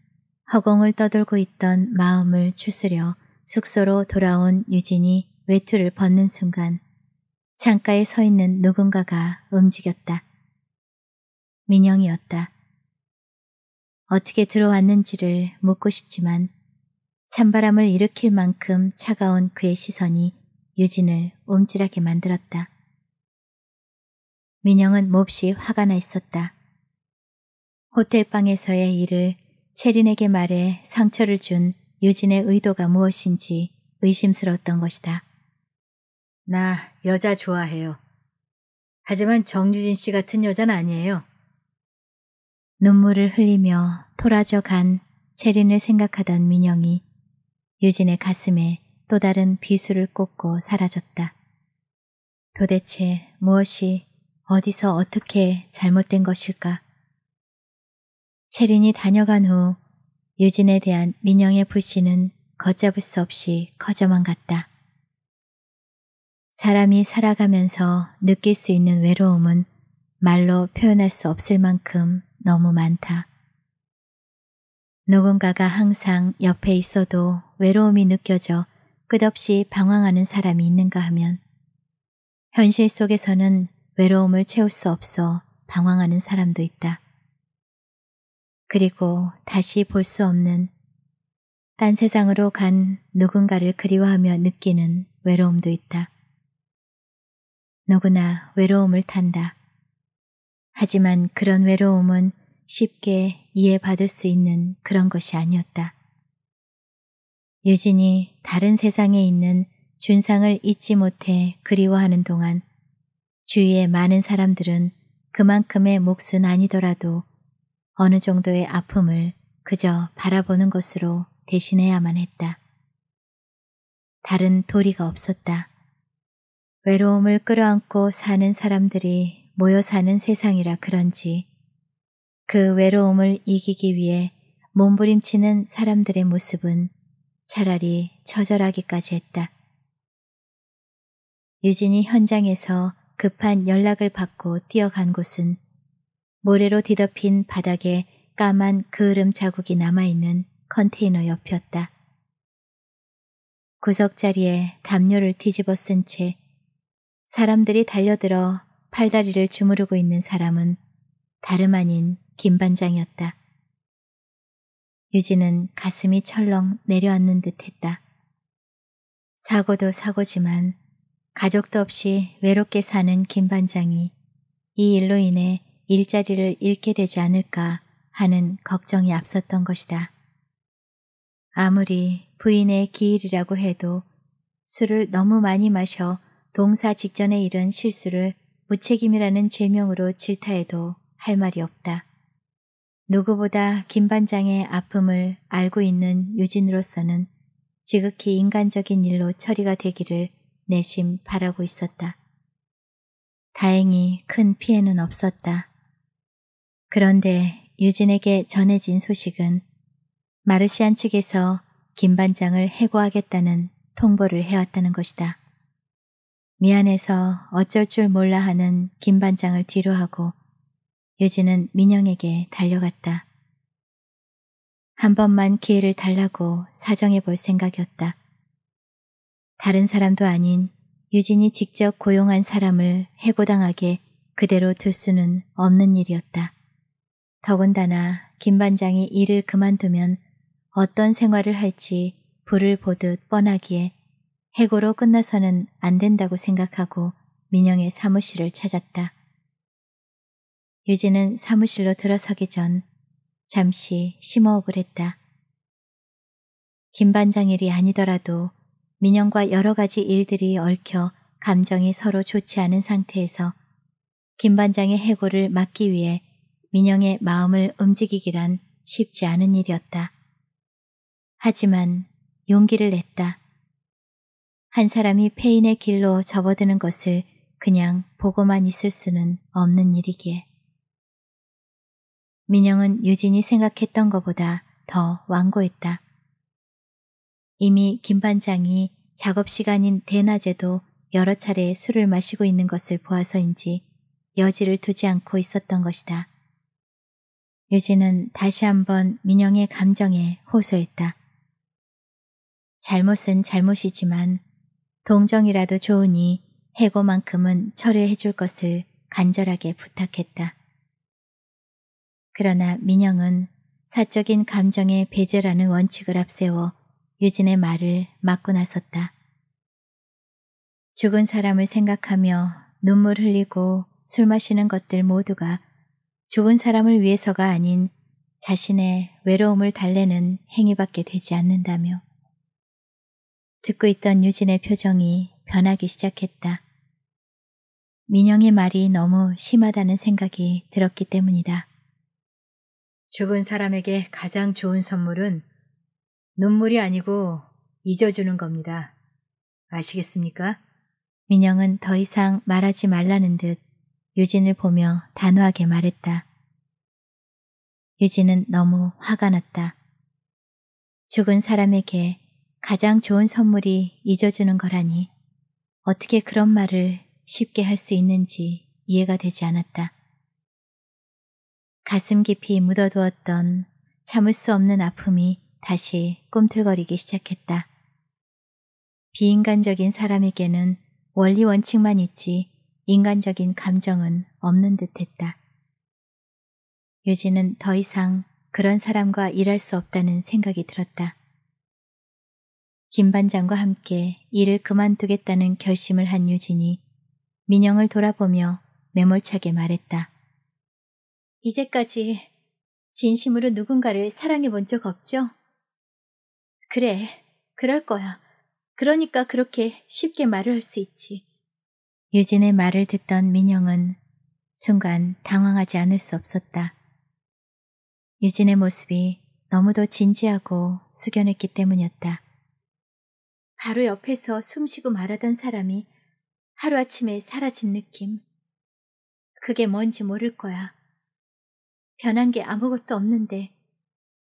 허공을 떠돌고 있던 마음을 추스려 숙소로 돌아온 유진이 외투를 벗는 순간 창가에 서 있는 누군가가 움직였다. 민영이었다. 어떻게 들어왔는지를 묻고 싶지만 찬바람을 일으킬 만큼 차가운 그의 시선이 유진을 움찔하게 만들었다. 민영은 몹시 화가 나 있었다. 호텔방에서의 일을 채린에게 말해 상처를 준 유진의 의도가 무엇인지 의심스러웠던 것이다. 나 여자 좋아해요. 하지만 정유진 씨 같은 여자는 아니에요. 눈물을 흘리며 토라져 간 채린을 생각하던 민영이 유진의 가슴에 또 다른 비수를 꽂고 사라졌다. 도대체 무엇이 어디서 어떻게 잘못된 것일까? 체린이 다녀간 후 유진에 대한 민영의 불신은 걷잡을 수 없이 커져만 갔다. 사람이 살아가면서 느낄 수 있는 외로움은 말로 표현할 수 없을 만큼 너무 많다. 누군가가 항상 옆에 있어도 외로움이 느껴져 끝없이 방황하는 사람이 있는가 하면 현실 속에서는 외로움을 채울 수 없어 방황하는 사람도 있다. 그리고 다시 볼 수 없는 딴 세상으로 간 누군가를 그리워하며 느끼는 외로움도 있다. 누구나 외로움을 탄다. 하지만 그런 외로움은 쉽게 이해받을 수 있는 그런 것이 아니었다. 유진이 다른 세상에 있는 준상을 잊지 못해 그리워하는 동안 주위의 많은 사람들은 그만큼의 몫은 아니더라도 어느 정도의 아픔을 그저 바라보는 것으로 대신해야만 했다. 다른 도리가 없었다. 외로움을 끌어안고 사는 사람들이 모여 사는 세상이라 그런지 그 외로움을 이기기 위해 몸부림치는 사람들의 모습은 차라리 처절하기까지 했다. 유진이 현장에서 급한 연락을 받고 뛰어간 곳은 모래로 뒤덮인 바닥에 까만 그을음 자국이 남아있는 컨테이너 옆이었다. 구석자리에 담요를 뒤집어 쓴 채 사람들이 달려들어 팔다리를 주무르고 있는 사람은 다름 아닌 김 반장이었다. 유진은 가슴이 철렁 내려앉는 듯했다. 사고도 사고지만 가족도 없이 외롭게 사는 김 반장이 이 일로 인해 일자리를 잃게 되지 않을까 하는 걱정이 앞섰던 것이다. 아무리 부인의 기일이라고 해도 술을 너무 많이 마셔 동사 직전에 이은 실수를 무책임이라는 죄명으로 질타해도 할 말이 없다. 누구보다 김 반장의 아픔을 알고 있는 유진으로서는 지극히 인간적인 일로 처리가 되기를 내심 바라고 있었다. 다행히 큰 피해는 없었다. 그런데 유진에게 전해진 소식은 마르시안 측에서 김 반장을 해고하겠다는 통보를 해왔다는 것이다. 미안해서 어쩔 줄 몰라 하는 김 반장을 뒤로하고 유진은 민영에게 달려갔다. 한 번만 기회를 달라고 사정해 볼 생각이었다. 다른 사람도 아닌 유진이 직접 고용한 사람을 해고당하게 그대로 둘 수는 없는 일이었다. 더군다나 김반장이 일을 그만두면 어떤 생활을 할지 불을 보듯 뻔하기에 해고로 끝나서는 안 된다고 생각하고 민영의 사무실을 찾았다. 유진은 사무실로 들어서기 전 잠시 심호흡을 했다. 김 반장 일이 아니더라도 민영과 여러 가지 일들이 얽혀 감정이 서로 좋지 않은 상태에서 김 반장의 해고를 막기 위해 민영의 마음을 움직이기란 쉽지 않은 일이었다. 하지만 용기를 냈다. 한 사람이 폐인의 길로 접어드는 것을 그냥 보고만 있을 수는 없는 일이기에. 민영은 유진이 생각했던 것보다 더 완고했다. 이미 김 반장이 작업 시간인 대낮에도 여러 차례 술을 마시고 있는 것을 보아서인지 여지를 두지 않고 있었던 것이다. 유진은 다시 한번 민영의 감정에 호소했다. 잘못은 잘못이지만 동정이라도 좋으니 해고만큼은 철회해 줄 것을 간절하게 부탁했다. 그러나 민영은 사적인 감정의 배제라는 원칙을 앞세워 유진의 말을 막고 나섰다. 죽은 사람을 생각하며 눈물 흘리고 술 마시는 것들 모두가 죽은 사람을 위해서가 아닌 자신의 외로움을 달래는 행위밖에 되지 않는다며 듣고 있던 유진의 표정이 변하기 시작했다. 민영의 말이 너무 심하다는 생각이 들었기 때문이다. 죽은 사람에게 가장 좋은 선물은 눈물이 아니고 잊어주는 겁니다. 아시겠습니까? 민영은 더 이상 말하지 말라는 듯 유진을 보며 단호하게 말했다. 유진은 너무 화가 났다. 죽은 사람에게 가장 좋은 선물이 잊어주는 거라니 어떻게 그런 말을 쉽게 할 수 있는지 이해가 되지 않았다. 가슴 깊이 묻어두었던 참을 수 없는 아픔이 다시 꿈틀거리기 시작했다. 비인간적인 사람에게는 원리 원칙만 있지 인간적인 감정은 없는 듯했다. 유진은 더 이상 그런 사람과 일할 수 없다는 생각이 들었다. 김 반장과 함께 일을 그만두겠다는 결심을 한 유진이 민영을 돌아보며 매몰차게 말했다. 이제까지 진심으로 누군가를 사랑해 본 적 없죠? 그래, 그럴 거야. 그러니까 그렇게 쉽게 말을 할 수 있지. 유진의 말을 듣던 민영은 순간 당황하지 않을 수 없었다. 유진의 모습이 너무도 진지하고 숙연했기 때문이었다. 바로 옆에서 숨쉬고 말하던 사람이 하루아침에 사라진 느낌. 그게 뭔지 모를 거야. 변한 게 아무것도 없는데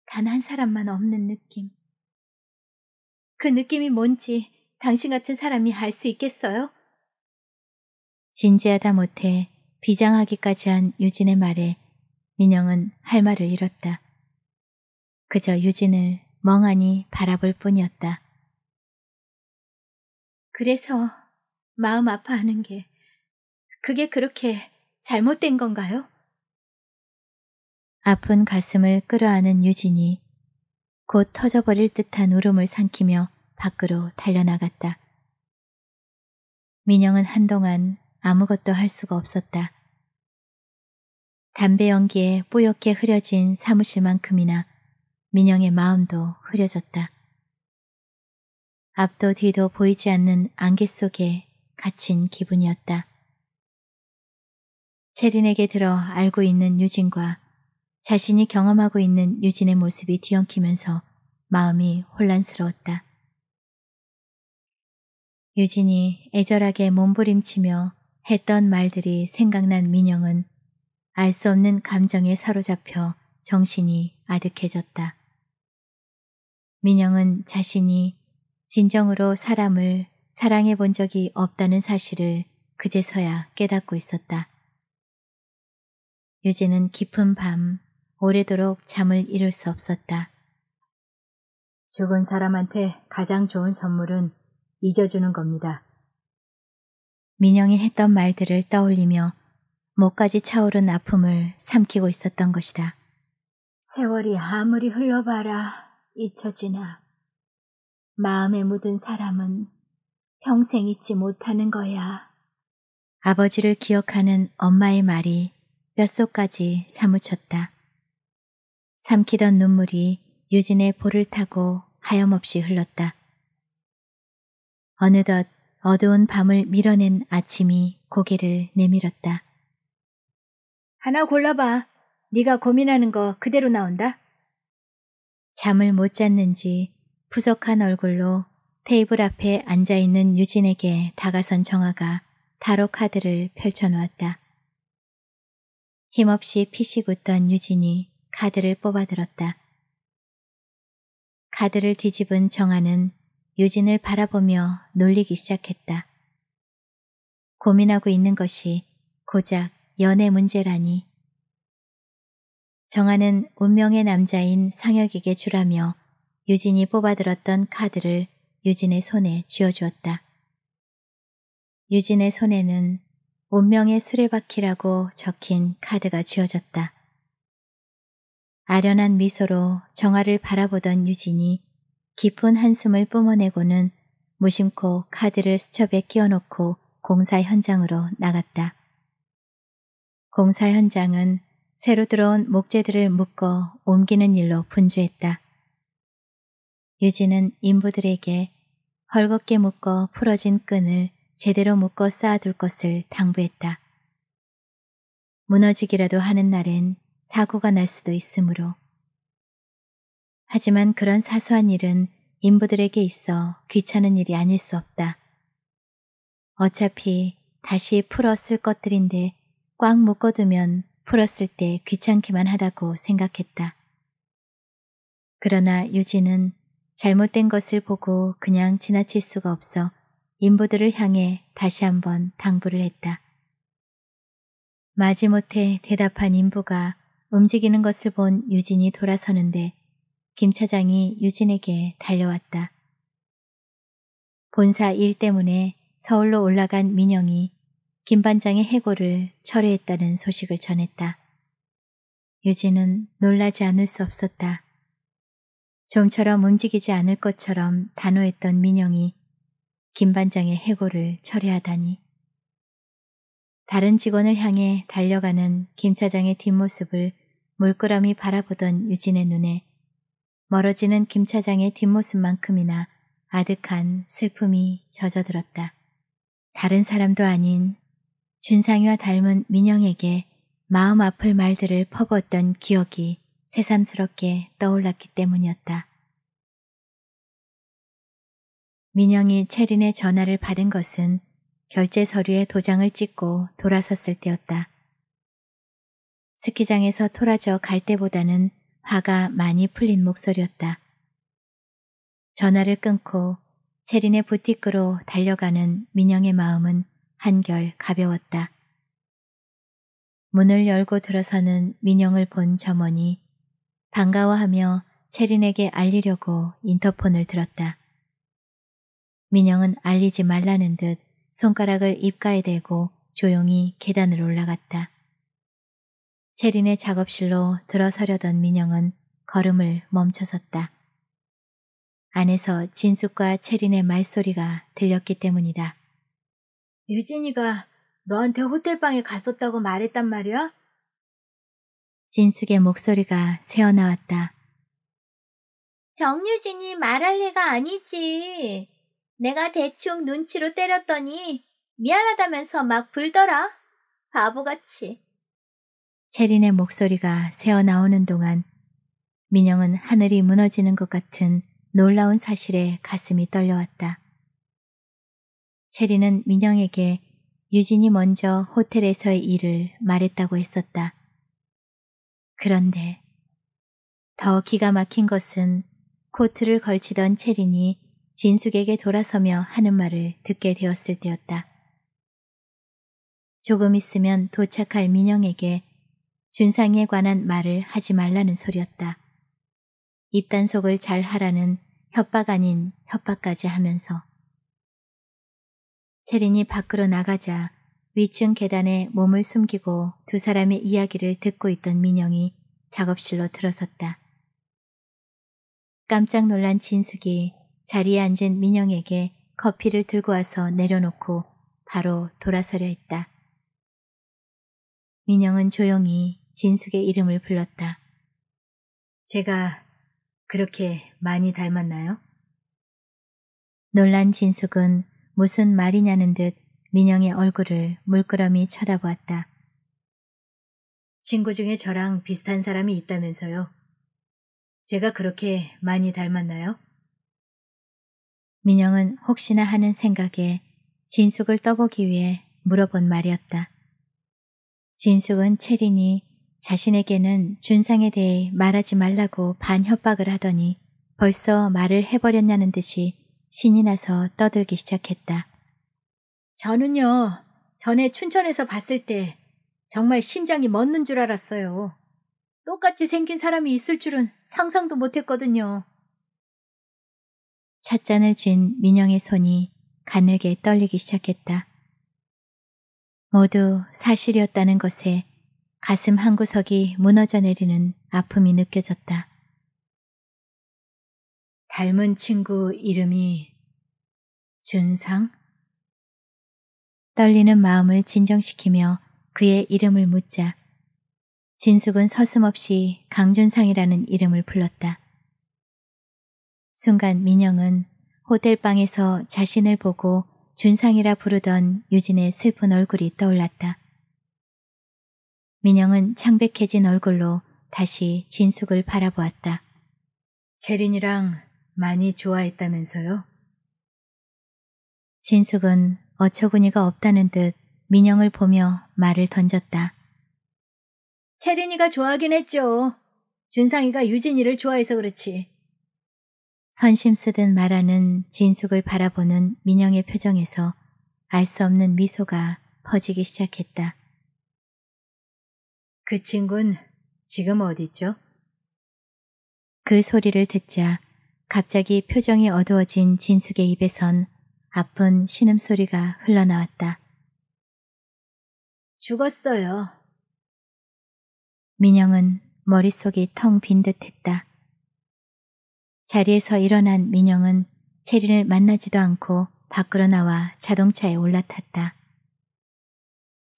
단 한 사람만 없는 느낌. 그 느낌이 뭔지 당신 같은 사람이 알 수 있겠어요? 진지하다 못해 비장하기까지 한 유진의 말에 민영은 할 말을 잃었다. 그저 유진을 멍하니 바라볼 뿐이었다. 그래서 마음 아파하는 게 그게 그렇게 잘못된 건가요? 아픈 가슴을 끌어안은 유진이 곧 터져버릴 듯한 울음을 삼키며 밖으로 달려나갔다. 민영은 한동안 아무것도 할 수가 없었다. 담배 연기에 뿌옇게 흐려진 사무실만큼이나 민영의 마음도 흐려졌다. 앞도 뒤도 보이지 않는 안개 속에 갇힌 기분이었다. 체린에게 들어 알고 있는 유진과 자신이 경험하고 있는 유진의 모습이 뒤엉키면서 마음이 혼란스러웠다. 유진이 애절하게 몸부림치며 했던 말들이 생각난 민영은 알 수 없는 감정에 사로잡혀 정신이 아득해졌다. 민영은 자신이 진정으로 사람을 사랑해 본 적이 없다는 사실을 그제서야 깨닫고 있었다. 유진은 깊은 밤 오래도록 잠을 이룰 수 없었다. 죽은 사람한테 가장 좋은 선물은 잊어주는 겁니다. 민영이 했던 말들을 떠올리며 목까지 차오른 아픔을 삼키고 있었던 것이다. 세월이 아무리 흘러봐라 잊혀지나 마음에 묻은 사람은 평생 잊지 못하는 거야. 아버지를 기억하는 엄마의 말이 뼛속까지 사무쳤다. 삼키던 눈물이 유진의 볼을 타고 하염없이 흘렀다. 어느덧 어두운 밤을 밀어낸 아침이 고개를 내밀었다. 하나 골라봐. 네가 고민하는 거 그대로 나온다. 잠을 못 잤는지 푸석한 얼굴로 테이블 앞에 앉아있는 유진에게 다가선 정아가 타로 카드를 펼쳐놓았다. 힘없이 피식 웃던 유진이 카드를 뽑아들었다. 카드를 뒤집은 정아는 유진을 바라보며 놀리기 시작했다. 고민하고 있는 것이 고작 연애 문제라니. 정아는 운명의 남자인 상혁에게 주라며 유진이 뽑아들었던 카드를 유진의 손에 쥐어주었다. 유진의 손에는 운명의 수레바퀴라고 적힌 카드가 쥐어졌다. 아련한 미소로 정화를 바라보던 유진이 깊은 한숨을 뿜어내고는 무심코 카드를 수첩에 끼워놓고 공사 현장으로 나갔다. 공사 현장은 새로 들어온 목재들을 묶어 옮기는 일로 분주했다. 유진은 인부들에게 헐겁게 묶어 풀어진 끈을 제대로 묶어 쌓아둘 것을 당부했다. 무너지기라도 하는 날엔 사고가 날 수도 있으므로. 하지만 그런 사소한 일은 인부들에게 있어 귀찮은 일이 아닐 수 없다. 어차피 다시 풀었을 것들인데 꽉 묶어두면 풀었을 때 귀찮기만 하다고 생각했다. 그러나 유진은 잘못된 것을 보고 그냥 지나칠 수가 없어 인부들을 향해 다시 한번 당부를 했다. 마지못해 대답한 인부가 움직이는 것을 본 유진이 돌아서는데 김 차장이 유진에게 달려왔다. 본사 일 때문에 서울로 올라간 민영이 김 반장의 해고를 철회했다는 소식을 전했다. 유진은 놀라지 않을 수 없었다. 좀처럼 움직이지 않을 것처럼 단호했던 민영이 김 반장의 해고를 철회하다니. 다른 직원을 향해 달려가는 김 차장의 뒷모습을 물끄러미 바라보던 유진의 눈에 멀어지는 김 차장의 뒷모습만큼이나 아득한 슬픔이 젖어들었다. 다른 사람도 아닌 준상이와 닮은 민영에게 마음 아플 말들을 퍼부었던 기억이 새삼스럽게 떠올랐기 때문이었다. 민영이 체린의 전화를 받은 것은 결제 서류에 도장을 찍고 돌아섰을 때였다. 스키장에서 토라져 갈 때보다는 화가 많이 풀린 목소리였다. 전화를 끊고 체린의 부티크로 달려가는 민영의 마음은 한결 가벼웠다. 문을 열고 들어서는 민영을 본 점원이 반가워하며 체린에게 알리려고 인터폰을 들었다. 민영은 알리지 말라는 듯 손가락을 입가에 대고 조용히 계단을 올라갔다. 체린의 작업실로 들어서려던 민영은 걸음을 멈춰섰다. 안에서 진숙과 체린의 말소리가 들렸기 때문이다. 유진이가 너한테 호텔방에 갔었다고 말했단 말이야? 진숙의 목소리가 새어나왔다. 정유진이 말할 리가 아니지. 내가 대충 눈치로 때렸더니 미안하다면서 막 불더라. 바보같이. 체린의 목소리가 새어나오는 동안 민영은 하늘이 무너지는 것 같은 놀라운 사실에 가슴이 떨려왔다. 체린은 민영에게 유진이 먼저 호텔에서의 일을 말했다고 했었다. 그런데 더 기가 막힌 것은 코트를 걸치던 체린이 진숙에게 돌아서며 하는 말을 듣게 되었을 때였다. 조금 있으면 도착할 민영에게 준상에 관한 말을 하지 말라는 소리였다. 입단 속을 잘 하라는 협박 아닌 협박까지 하면서 체린이 밖으로 나가자 위층 계단에 몸을 숨기고 두 사람의 이야기를 듣고 있던 민영이 작업실로 들어섰다. 깜짝 놀란 진숙이 자리에 앉은 민영에게 커피를 들고 와서 내려놓고 바로 돌아서려 했다. 민영은 조용히 진숙의 이름을 불렀다. 제가 그렇게 많이 닮았나요? 놀란 진숙은 무슨 말이냐는 듯 민영의 얼굴을 물끄러미 쳐다보았다. 친구 중에 저랑 비슷한 사람이 있다면서요. 제가 그렇게 많이 닮았나요? 민영은 혹시나 하는 생각에 진숙을 떠보기 위해 물어본 말이었다. 진숙은 체린이 자신에게는 준상에 대해 말하지 말라고 반협박을 하더니 벌써 말을 해버렸냐는 듯이 신이 나서 떠들기 시작했다. 저는요, 전에 춘천에서 봤을 때 정말 심장이 멎는 줄 알았어요. 똑같이 생긴 사람이 있을 줄은 상상도 못했거든요. 찻잔을 쥔 민영의 손이 가늘게 떨리기 시작했다. 모두 사실이었다는 것에 가슴 한 구석이 무너져 내리는 아픔이 느껴졌다. 닮은 친구 이름이 준상? 떨리는 마음을 진정시키며 그의 이름을 묻자 진숙은 서슴없이 강준상이라는 이름을 불렀다. 순간 민영은 호텔방에서 자신을 보고 준상이라 부르던 유진의 슬픈 얼굴이 떠올랐다. 민영은 창백해진 얼굴로 다시 진숙을 바라보았다. 재린이랑 많이 좋아했다면서요? 진숙은 어처구니가 없다는 듯 민영을 보며 말을 던졌다. 채린이가 좋아하긴 했죠. 준상이가 유진이를 좋아해서 그렇지. 선심 쓰듯 말하는 진숙을 바라보는 민영의 표정에서 알 수 없는 미소가 퍼지기 시작했다. 그 친군 지금 어디죠? 그 소리를 듣자 갑자기 표정이 어두워진 진숙의 입에선 아픈 신음소리가 흘러나왔다. 죽었어요. 민영은 머릿속이 텅 빈 듯했다. 자리에서 일어난 민영은 체린을 만나지도 않고 밖으로 나와 자동차에 올라탔다.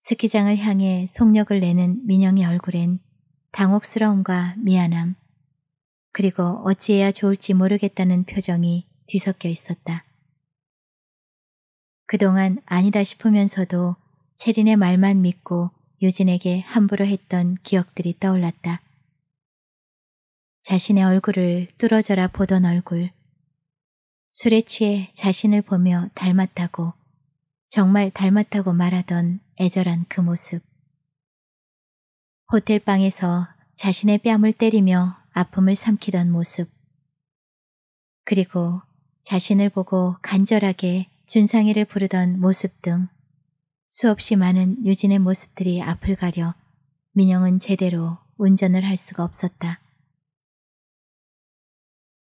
스키장을 향해 속력을 내는 민영의 얼굴엔 당혹스러움과 미안함, 그리고 어찌해야 좋을지 모르겠다는 표정이 뒤섞여 있었다. 그동안 아니다 싶으면서도 체린의 말만 믿고 유진에게 함부로 했던 기억들이 떠올랐다. 자신의 얼굴을 뚫어져라 보던 얼굴, 술에 취해 자신을 보며 닮았다고 정말 닮았다고 말하던 애절한 그 모습. 호텔방에서 자신의 뺨을 때리며 아픔을 삼키던 모습. 그리고 자신을 보고 간절하게 준상이를 부르던 모습 등 수없이 많은 유진의 모습들이 앞을 가려 민영은 제대로 운전을 할 수가 없었다.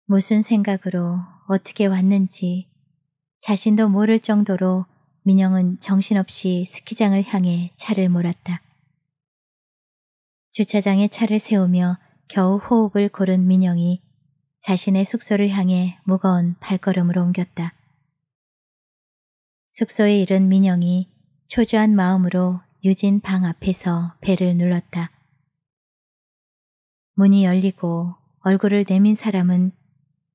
무슨 생각으로 어떻게 왔는지 자신도 모를 정도로 민영은 정신없이 스키장을 향해 차를 몰았다. 주차장에 차를 세우며 겨우 호흡을 고른 민영이 자신의 숙소를 향해 무거운 발걸음을 옮겼다. 숙소에 이른 민영이 초조한 마음으로 유진 방 앞에서 배를 눌렀다. 문이 열리고 얼굴을 내민 사람은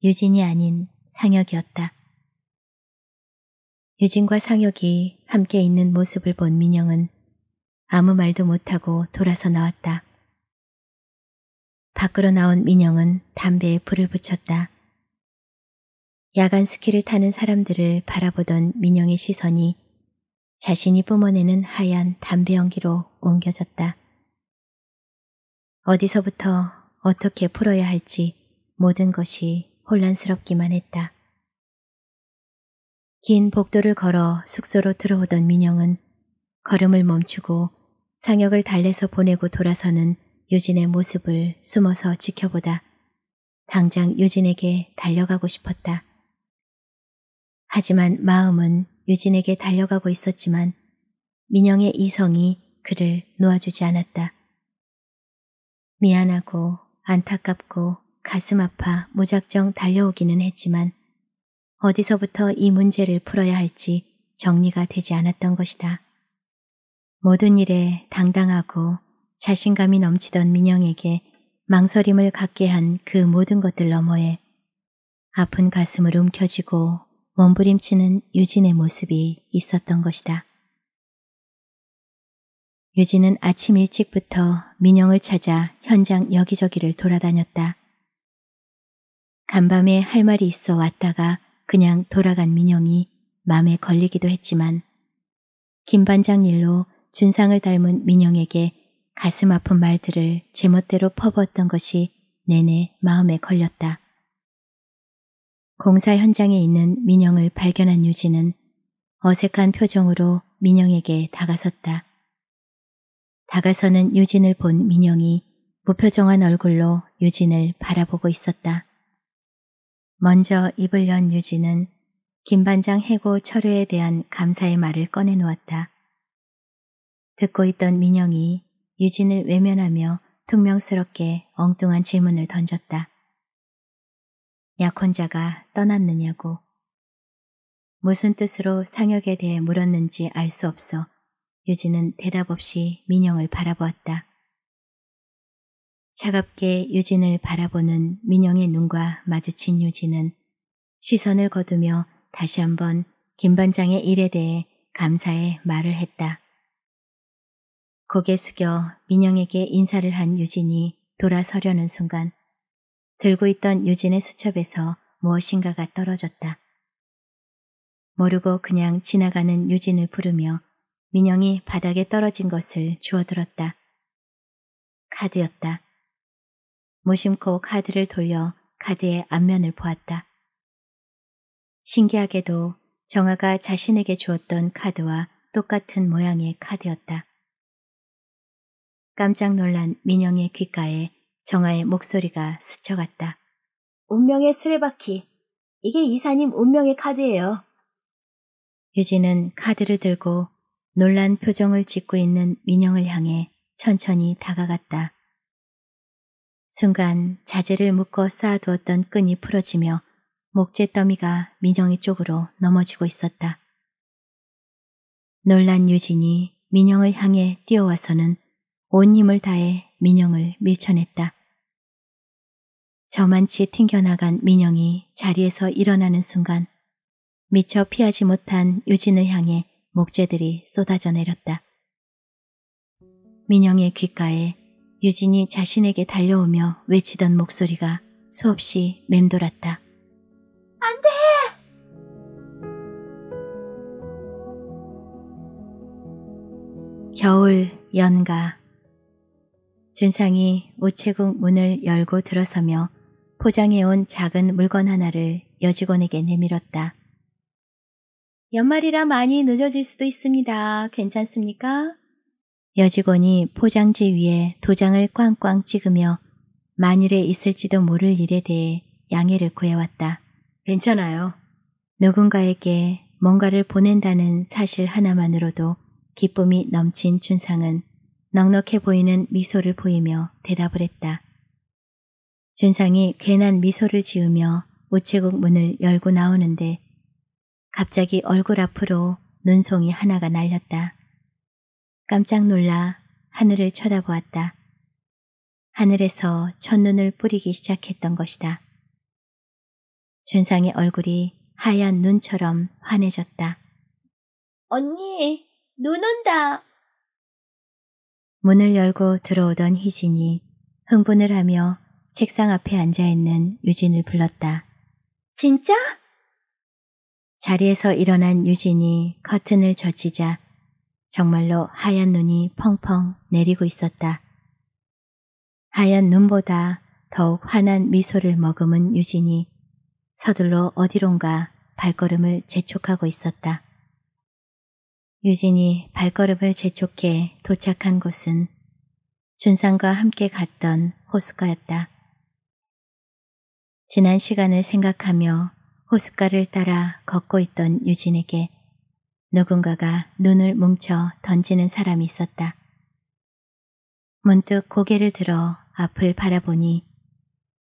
유진이 아닌 상혁이었다. 유진과 상혁이 함께 있는 모습을 본 민영은 아무 말도 못하고 돌아서 나왔다. 밖으로 나온 민영은 담배에 불을 붙였다. 야간 스키를 타는 사람들을 바라보던 민영의 시선이 자신이 뿜어내는 하얀 담배 연기로 옮겨졌다. 어디서부터 어떻게 풀어야 할지 모든 것이 혼란스럽기만 했다. 긴 복도를 걸어 숙소로 들어오던 민영은 걸음을 멈추고 상혁을 달래서 보내고 돌아서는 유진의 모습을 숨어서 지켜보다 당장 유진에게 달려가고 싶었다. 하지만 마음은 유진에게 달려가고 있었지만 민영의 이성이 그를 놓아주지 않았다. 미안하고 안타깝고 가슴 아파 무작정 달려오기는 했지만 어디서부터 이 문제를 풀어야 할지 정리가 되지 않았던 것이다. 모든 일에 당당하고 자신감이 넘치던 민영에게 망설임을 갖게 한 그 모든 것들 너머에 아픈 가슴을 움켜쥐고 몸부림치는 유진의 모습이 있었던 것이다. 유진은 아침 일찍부터 민영을 찾아 현장 여기저기를 돌아다녔다. 간밤에 할 말이 있어 왔다가 그냥 돌아간 민영이 마음에 걸리기도 했지만 김반장 일로 준상을 닮은 민영에게 가슴 아픈 말들을 제멋대로 퍼부었던 것이 내내 마음에 걸렸다. 공사 현장에 있는 민영을 발견한 유진은 어색한 표정으로 민영에게 다가섰다. 다가서는 유진을 본 민영이 무표정한 얼굴로 유진을 바라보고 있었다. 먼저 입을 연 유진은 김반장 해고 철회에 대한 감사의 말을 꺼내놓았다. 듣고 있던 민영이 유진을 외면하며 퉁명스럽게 엉뚱한 질문을 던졌다. 약혼자가 떠났느냐고. 무슨 뜻으로 상혁에 대해 물었는지 알 수 없어 유진은 대답 없이 민영을 바라보았다. 차갑게 유진을 바라보는 민영의 눈과 마주친 유진은 시선을 거두며 다시 한번 김 반장의 일에 대해 감사의 말을 했다. 고개 숙여 민영에게 인사를 한 유진이 돌아서려는 순간 들고 있던 유진의 수첩에서 무엇인가가 떨어졌다. 모르고 그냥 지나가는 유진을 부르며 민영이 바닥에 떨어진 것을 주워들었다. 카드였다. 무심코 카드를 돌려 카드의 앞면을 보았다. 신기하게도 정아가 자신에게 주었던 카드와 똑같은 모양의 카드였다. 깜짝 놀란 민영의 귓가에 정아의 목소리가 스쳐갔다. 운명의 수레바퀴. 이게 이사님 운명의 카드예요. 유진은 카드를 들고 놀란 표정을 짓고 있는 민영을 향해 천천히 다가갔다. 순간 자재를 묶어 쌓아두었던 끈이 풀어지며 목재 더미가 민영이 쪽으로 넘어지고 있었다. 놀란 유진이 민영을 향해 뛰어와서는 온 힘을 다해 민영을 밀쳐냈다. 저만치 튕겨나간 민영이 자리에서 일어나는 순간 미처 피하지 못한 유진을 향해 목재들이 쏟아져 내렸다. 민영의 귓가에 유진이 자신에게 달려오며 외치던 목소리가 수없이 맴돌았다. 안 돼! 겨울 연가 준상이 우체국 문을 열고 들어서며 포장해온 작은 물건 하나를 여직원에게 내밀었다. 연말이라 많이 늦어질 수도 있습니다. 괜찮습니까? 여직원이 포장지 위에 도장을 꽝꽝 찍으며 만일에 있을지도 모를 일에 대해 양해를 구해왔다. 괜찮아요. 누군가에게 뭔가를 보낸다는 사실 하나만으로도 기쁨이 넘친 준상은 넉넉해 보이는 미소를 보이며 대답을 했다. 준상이 괜한 미소를 지으며 우체국 문을 열고 나오는데 갑자기 얼굴 앞으로 눈송이 하나가 날렸다. 깜짝 놀라 하늘을 쳐다보았다. 하늘에서 첫눈을 뿌리기 시작했던 것이다. 준상의 얼굴이 하얀 눈처럼 환해졌다. 언니, 눈 온다. 문을 열고 들어오던 희진이 흥분을 하며 책상 앞에 앉아있는 유진을 불렀다. 진짜? 자리에서 일어난 유진이 커튼을 젖히자 정말로 하얀 눈이 펑펑 내리고 있었다. 하얀 눈보다 더욱 환한 미소를 머금은 유진이 서둘러 어디론가 발걸음을 재촉하고 있었다. 유진이 발걸음을 재촉해 도착한 곳은 준상과 함께 갔던 호숫가였다. 지난 시간을 생각하며 호숫가를 따라 걷고 있던 유진에게 누군가가 눈을 뭉쳐 던지는 사람이 있었다. 문득 고개를 들어 앞을 바라보니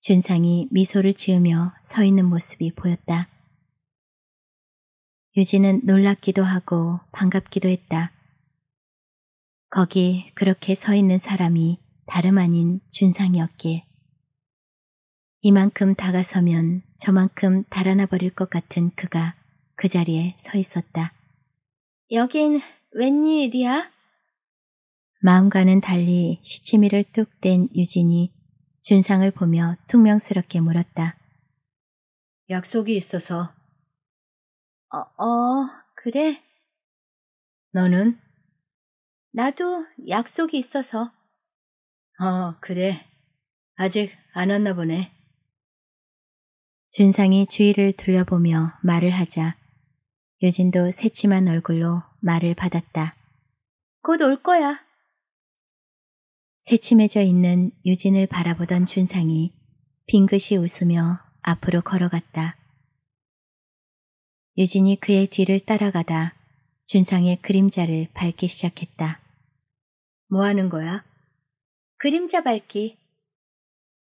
준상이 미소를 지으며 서 있는 모습이 보였다. 유진은 놀랍기도 하고 반갑기도 했다. 거기 그렇게 서 있는 사람이 다름 아닌 준상이었기에 이만큼 다가서면 저만큼 달아나 버릴 것 같은 그가 그 자리에 서 있었다. 여긴 웬일이야? 마음과는 달리 시치미를 뚝 뗀 유진이 준상을 보며 퉁명스럽게 물었다. 약속이 있어서. 어, 어, 그래? 너는? 나도 약속이 있어서. 어, 그래. 아직 안 왔나 보네. 준상이 주위를 둘러보며 말을 하자 유진도 새침한 얼굴로 말을 받았다. 곧 올 거야. 새침해져 있는 유진을 바라보던 준상이 빙긋이 웃으며 앞으로 걸어갔다. 유진이 그의 뒤를 따라가다 준상의 그림자를 밟기 시작했다. 뭐 하는 거야? 그림자 밟기.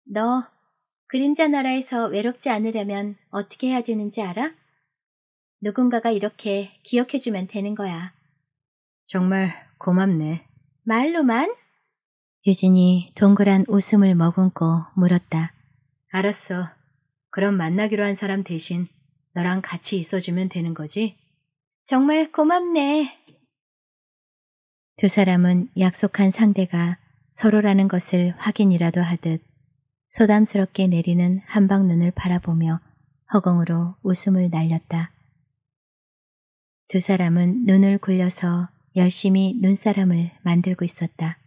너 그림자 나라에서 외롭지 않으려면 어떻게 해야 되는지 알아? 누군가가 이렇게 기억해주면 되는 거야. 정말 고맙네. 말로만? 유진이 동그란 웃음을 머금고 물었다. 알았어. 그럼 만나기로 한 사람 대신 너랑 같이 있어주면 되는 거지? 정말 고맙네. 두 사람은 약속한 상대가 서로라는 것을 확인이라도 하듯 소담스럽게 내리는 한방 눈을 바라보며 허공으로 웃음을 날렸다. 두 사람은 눈을 굴려서 열심히 눈사람을 만들고 있었다.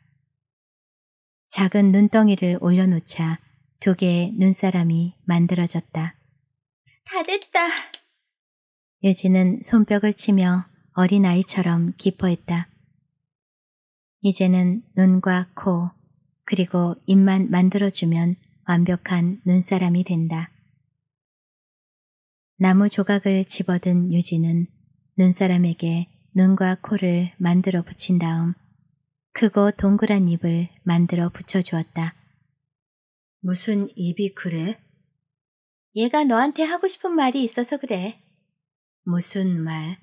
작은 눈덩이를 올려놓자 두 개의 눈사람이 만들어졌다. 다 됐다. 유진은 손뼉을 치며 어린아이처럼 기뻐했다. 이제는 눈과 코, 그리고 입만 만들어주면 완벽한 눈사람이 된다. 나무 조각을 집어든 유진은 눈사람에게 눈과 코를 만들어 붙인 다음 크고 동그란 입을 만들어 붙여주었다. 무슨 입이 그래? 얘가 너한테 하고 싶은 말이 있어서 그래. 무슨 말?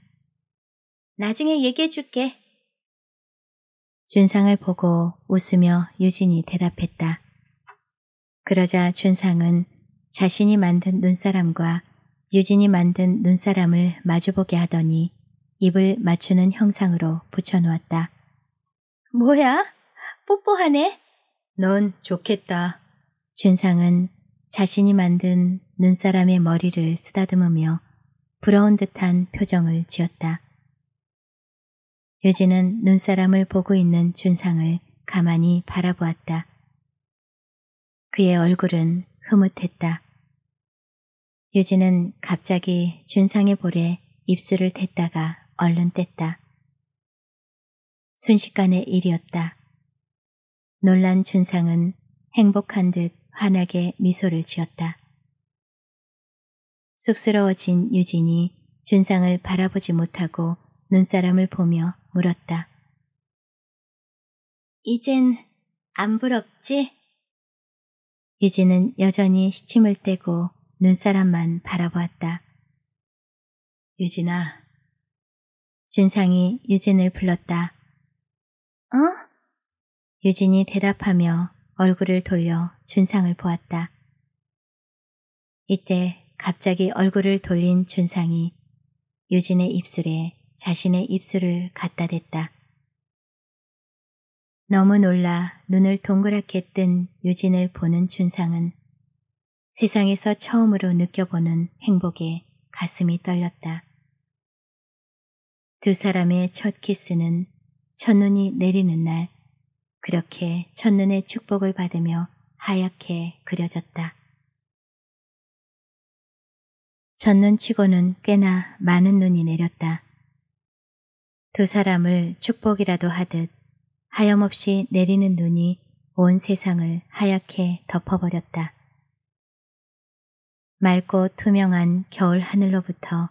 나중에 얘기해줄게. 준상을 보고 웃으며 유진이 대답했다. 그러자 준상은 자신이 만든 눈사람과 유진이 만든 눈사람을 마주보게 하더니 입을 맞추는 형상으로 붙여놓았다. 뭐야? 뽀뽀하네? 넌 좋겠다. 준상은 자신이 만든 눈사람의 머리를 쓰다듬으며 부러운 듯한 표정을 지었다. 유진은 눈사람을 보고 있는 준상을 가만히 바라보았다. 그의 얼굴은 흐뭇했다. 유진은 갑자기 준상의 볼에 입술을 댔다가 얼른 뗐다. 순식간의 일이었다. 놀란 준상은 행복한 듯 환하게 미소를 지었다. 쑥스러워진 유진이 준상을 바라보지 못하고 눈사람을 보며 물었다. 이젠 안 부럽지? 유진은 여전히 시침을 떼고 눈사람만 바라보았다. 유진아. 준상이 유진을 불렀다. 어? 유진이 대답하며 얼굴을 돌려 준상을 보았다. 이때 갑자기 얼굴을 돌린 준상이 유진의 입술에 자신의 입술을 갖다 댔다. 너무 놀라 눈을 동그랗게 뜬 유진을 보는 준상은 세상에서 처음으로 느껴보는 행복에 가슴이 떨렸다. 두 사람의 첫 키스는 첫눈이 내리는 날 그렇게 첫눈의 축복을 받으며 하얗게 그려졌다. 첫눈치고는 꽤나 많은 눈이 내렸다. 두 사람을 축복이라도 하듯 하염없이 내리는 눈이 온 세상을 하얗게 덮어버렸다. 맑고 투명한 겨울 하늘로부터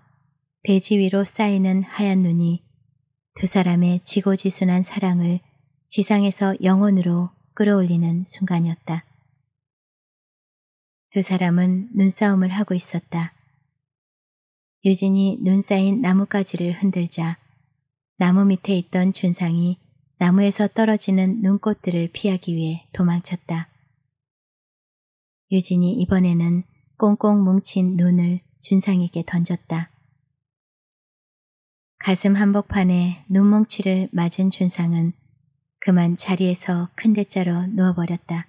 대지 위로 쌓이는 하얀 눈이 두 사람의 지고지순한 사랑을 지상에서 영혼으로 끌어올리는 순간이었다. 두 사람은 눈싸움을 하고 있었다. 유진이 눈 쌓인 나뭇가지를 흔들자 나무 밑에 있던 준상이 나무에서 떨어지는 눈꽃들을 피하기 위해 도망쳤다. 유진이 이번에는 꽁꽁 뭉친 눈을 준상에게 던졌다. 가슴 한복판에 눈뭉치를 맞은 준상은 그만 자리에서 큰 대자로 누워버렸다.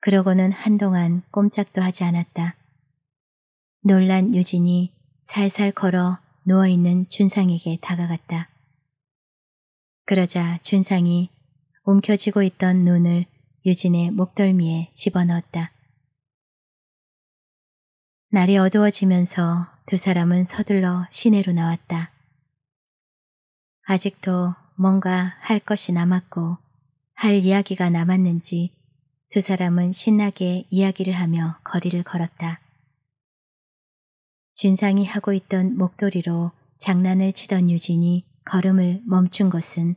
그러고는 한동안 꼼짝도 하지 않았다. 놀란 유진이 살살 걸어 누워있는 준상에게 다가갔다. 그러자 준상이 움켜쥐고 있던 눈을 유진의 목덜미에 집어넣었다. 날이 어두워지면서 두 사람은 서둘러 시내로 나왔다. 아직도 뭔가 할 것이 남았고 할 이야기가 남았는지 두 사람은 신나게 이야기를 하며 거리를 걸었다. 준상이 하고 있던 목도리로 장난을 치던 유진이 걸음을 멈춘 것은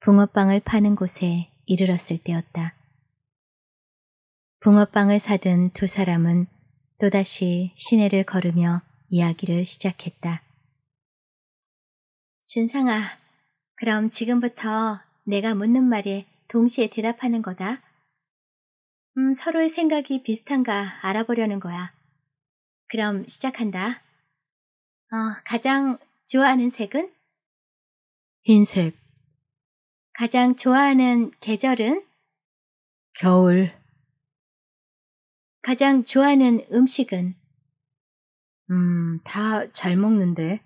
붕어빵을 파는 곳에 이르렀을 때였다. 붕어빵을 사든 두 사람은 또다시 시내를 걸으며 이야기를 시작했다. 준상아, 그럼 지금부터 내가 묻는 말에 동시에 대답하는 거다. 음, 서로의 생각이 비슷한가 알아보려는 거야. 그럼 시작한다. 어, 가장 좋아하는 색은? 흰색. 가장 좋아하는 계절은? 겨울. 가장 좋아하는 음식은? 음, 다 잘 먹는데.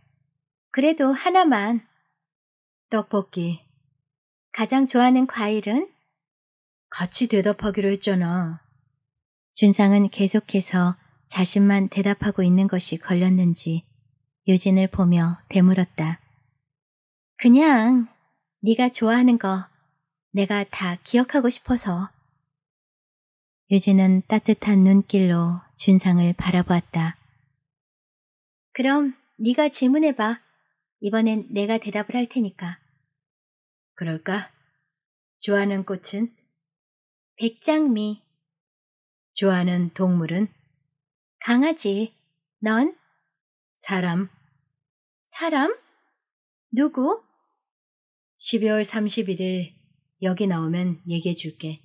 그래도 하나만. 떡볶이. 가장 좋아하는 과일은? 같이 대답하기로 했잖아. 준상은 계속해서 자신만 대답하고 있는 것이 걸렸는지 유진을 보며 되물었다. 그냥 네가 좋아하는 거 내가 다 기억하고 싶어서. 유진은 따뜻한 눈길로 준상을 바라보았다. 그럼 네가 질문해봐. 이번엔 내가 대답을 할 테니까. 그럴까? 좋아하는 꽃은? 백장미. 좋아하는 동물은? 강아지. 넌? 사람. 사람? 누구? 12월 31일 여기 나오면 얘기해 줄게.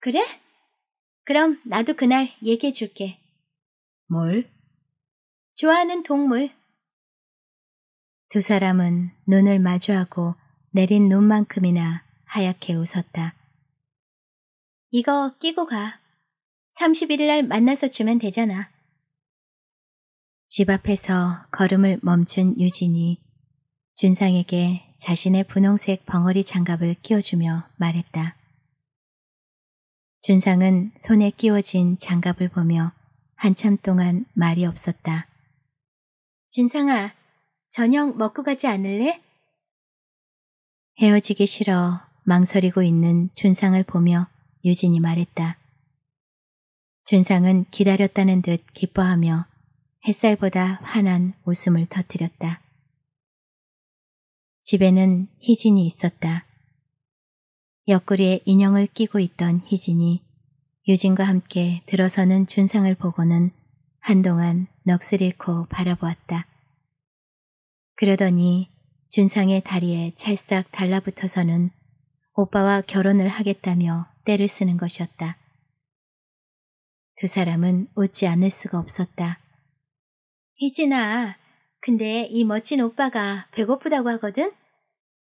그래? 그럼 나도 그날 얘기해 줄게. 뭘? 좋아하는 동물. 두 사람은 눈을 마주하고 내린 눈만큼이나 하얗게 웃었다. 이거 끼고 가. 31일 날 만나서 주면 되잖아. 집 앞에서 걸음을 멈춘 유진이 준상에게 자신의 분홍색 벙어리 장갑을 끼워주며 말했다. 준상은 손에 끼워진 장갑을 보며 한참 동안 말이 없었다. 준상아, 저녁 먹고 가지 않을래? 헤어지기 싫어 망설이고 있는 준상을 보며 유진이 말했다. 준상은 기다렸다는 듯 기뻐하며 햇살보다 환한 웃음을 터뜨렸다. 집에는 희진이 있었다. 옆구리에 인형을 끼고 있던 희진이 유진과 함께 들어서는 준상을 보고는 한동안 넋을 잃고 바라보았다. 그러더니 준상의 다리에 찰싹 달라붙어서는 오빠와 결혼을 하겠다며 때를 쓰는 것이었다. 두 사람은 웃지 않을 수가 없었다. 희진아, 근데 이 멋진 오빠가 배고프다고 하거든?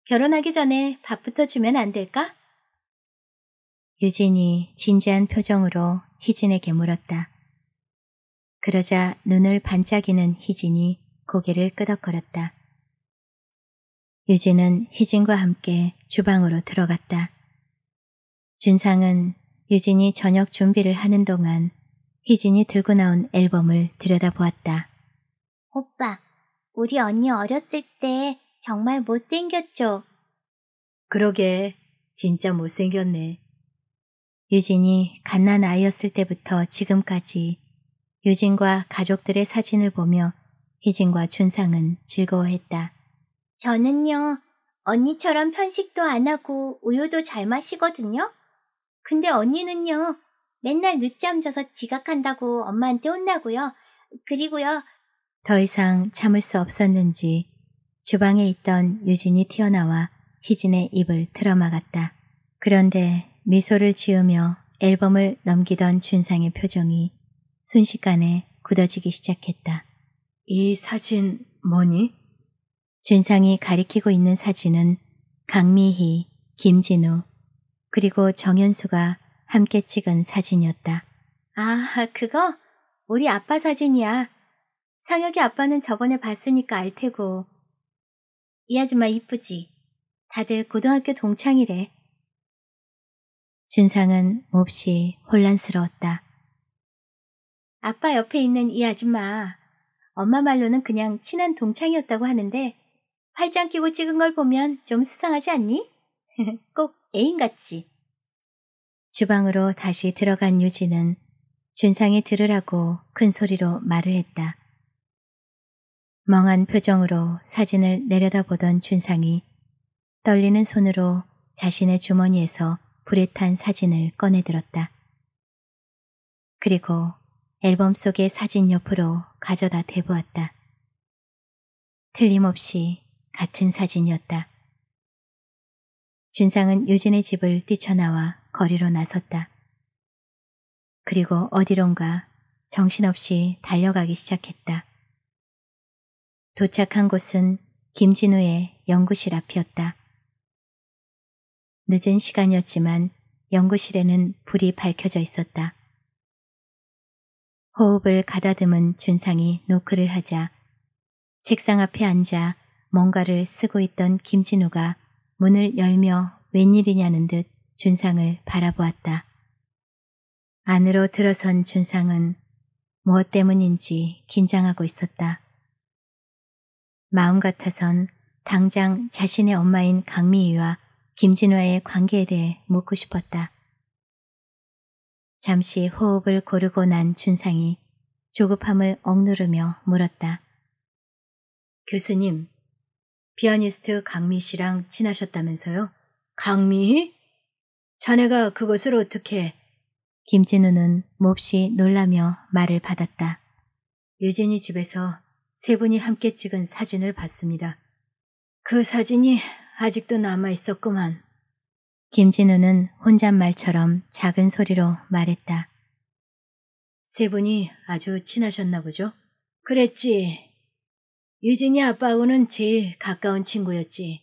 결혼하기 전에 밥부터 주면 안 될까? 유진이 진지한 표정으로 희진에게 물었다. 그러자 눈을 반짝이는 희진이 고개를 끄덕거렸다. 유진은 희진과 함께 주방으로 들어갔다. 준상은 유진이 저녁 준비를 하는 동안 희진이 들고 나온 앨범을 들여다보았다. 오빠, 우리 언니 어렸을 때 정말 못생겼죠? 그러게, 진짜 못생겼네. 유진이 갓난 아이였을 때부터 지금까지 유진과 가족들의 사진을 보며 희진과 준상은 즐거워했다. 저는요, 언니처럼 편식도 안 하고 우유도 잘 마시거든요. 근데 언니는요, 맨날 늦잠 자서 지각한다고 엄마한테 혼나고요. 그리고요. 더 이상 참을 수 없었는지 주방에 있던 유진이 튀어나와 희진의 입을 틀어막았다. 그런데 미소를 지으며 앨범을 넘기던 준상의 표정이 순식간에 굳어지기 시작했다. 이 사진 뭐니? 준상이 가리키고 있는 사진은 강미희, 김진우, 그리고 정현수가 함께 찍은 사진이었다. 아, 그거? 우리 아빠 사진이야. 상혁이 아빠는 저번에 봤으니까 알 테고. 이 아줌마 이쁘지? 다들 고등학교 동창이래. 준상은 몹시 혼란스러웠다. 아빠 옆에 있는 이 아줌마, 엄마 말로는 그냥 친한 동창이었다고 하는데 팔짱 끼고 찍은 걸 보면 좀 수상하지 않니? 꼭 애인 같지? 주방으로 다시 들어간 유진은 준상이 들으라고 큰 소리로 말을 했다. 멍한 표정으로 사진을 내려다보던 준상이 떨리는 손으로 자신의 주머니에서 불에 탄 사진을 꺼내들었다. 그리고 앨범 속의 사진 옆으로 가져다 대보았다. 틀림없이 같은 사진이었다. 진상은 유진의 집을 뛰쳐나와 거리로 나섰다. 그리고 어디론가 정신없이 달려가기 시작했다. 도착한 곳은 김진우의 연구실 앞이었다. 늦은 시간이었지만 연구실에는 불이 밝혀져 있었다. 호흡을 가다듬은 준상이 노크를 하자 책상 앞에 앉아 뭔가를 쓰고 있던 김진우가 문을 열며 웬일이냐는 듯 준상을 바라보았다. 안으로 들어선 준상은 무엇 때문인지 긴장하고 있었다. 마음 같아선 당장 자신의 엄마인 강미희와 김진화의 관계에 대해 묻고 싶었다. 잠시 호흡을 고르고 난 준상이 조급함을 억누르며 물었다. 교수님, 피아니스트 강미 씨랑 친하셨다면서요? 강미? 자네가 그것을 어떻게... 김진우는 몹시 놀라며 말을 받았다. 유진이 집에서 세 분이 함께 찍은 사진을 봤습니다. 그 사진이 아직도 남아있었구만. 김진우는 혼잣말처럼 작은 소리로 말했다. 세 분이 아주 친하셨나 보죠? 그랬지. 유진이 아빠하고는 제일 가까운 친구였지.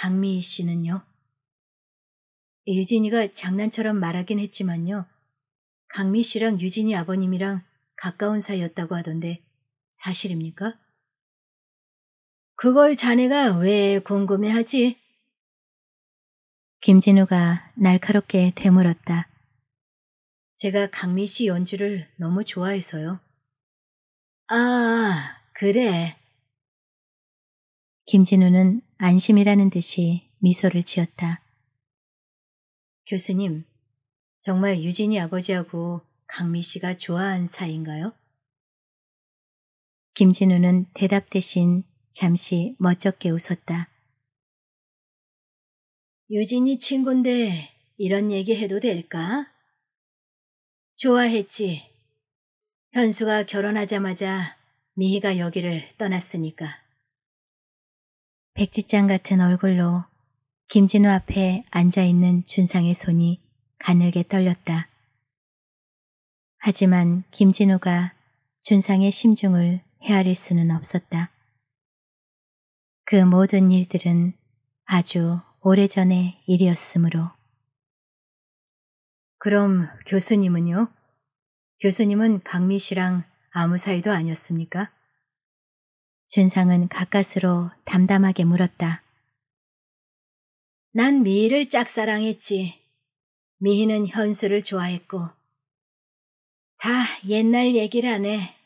강미희 씨는요? 유진이가 장난처럼 말하긴 했지만요. 강미 씨랑 유진이 아버님이랑 가까운 사이였다고 하던데 사실입니까? 그걸 자네가 왜 궁금해하지? 김진우가 날카롭게 되물었다. 제가 강미 씨 연주를 너무 좋아해서요. 아, 그래. 김진우는 안심이라는 듯이 미소를 지었다. 교수님, 정말 유진이 아버지하고 강미 씨가 좋아한 사이인가요? 김진우는 대답 대신 잠시 멋쩍게 웃었다. 유진이 친군데 이런 얘기 해도 될까? 좋아했지. 현수가 결혼하자마자 미희가 여기를 떠났으니까. 백지장 같은 얼굴로 김진우 앞에 앉아있는 준상의 손이 가늘게 떨렸다. 하지만 김진우가 준상의 심중을 헤아릴 수는 없었다. 그 모든 일들은 아주 오래전의 일이었으므로. 그럼 교수님은요? 교수님은 강미 씨랑 아무 사이도 아니었습니까? 준상은 가까스로 담담하게 물었다. 난 미희를 짝사랑했지. 미희는 현수를 좋아했고. 다 옛날 얘기라네.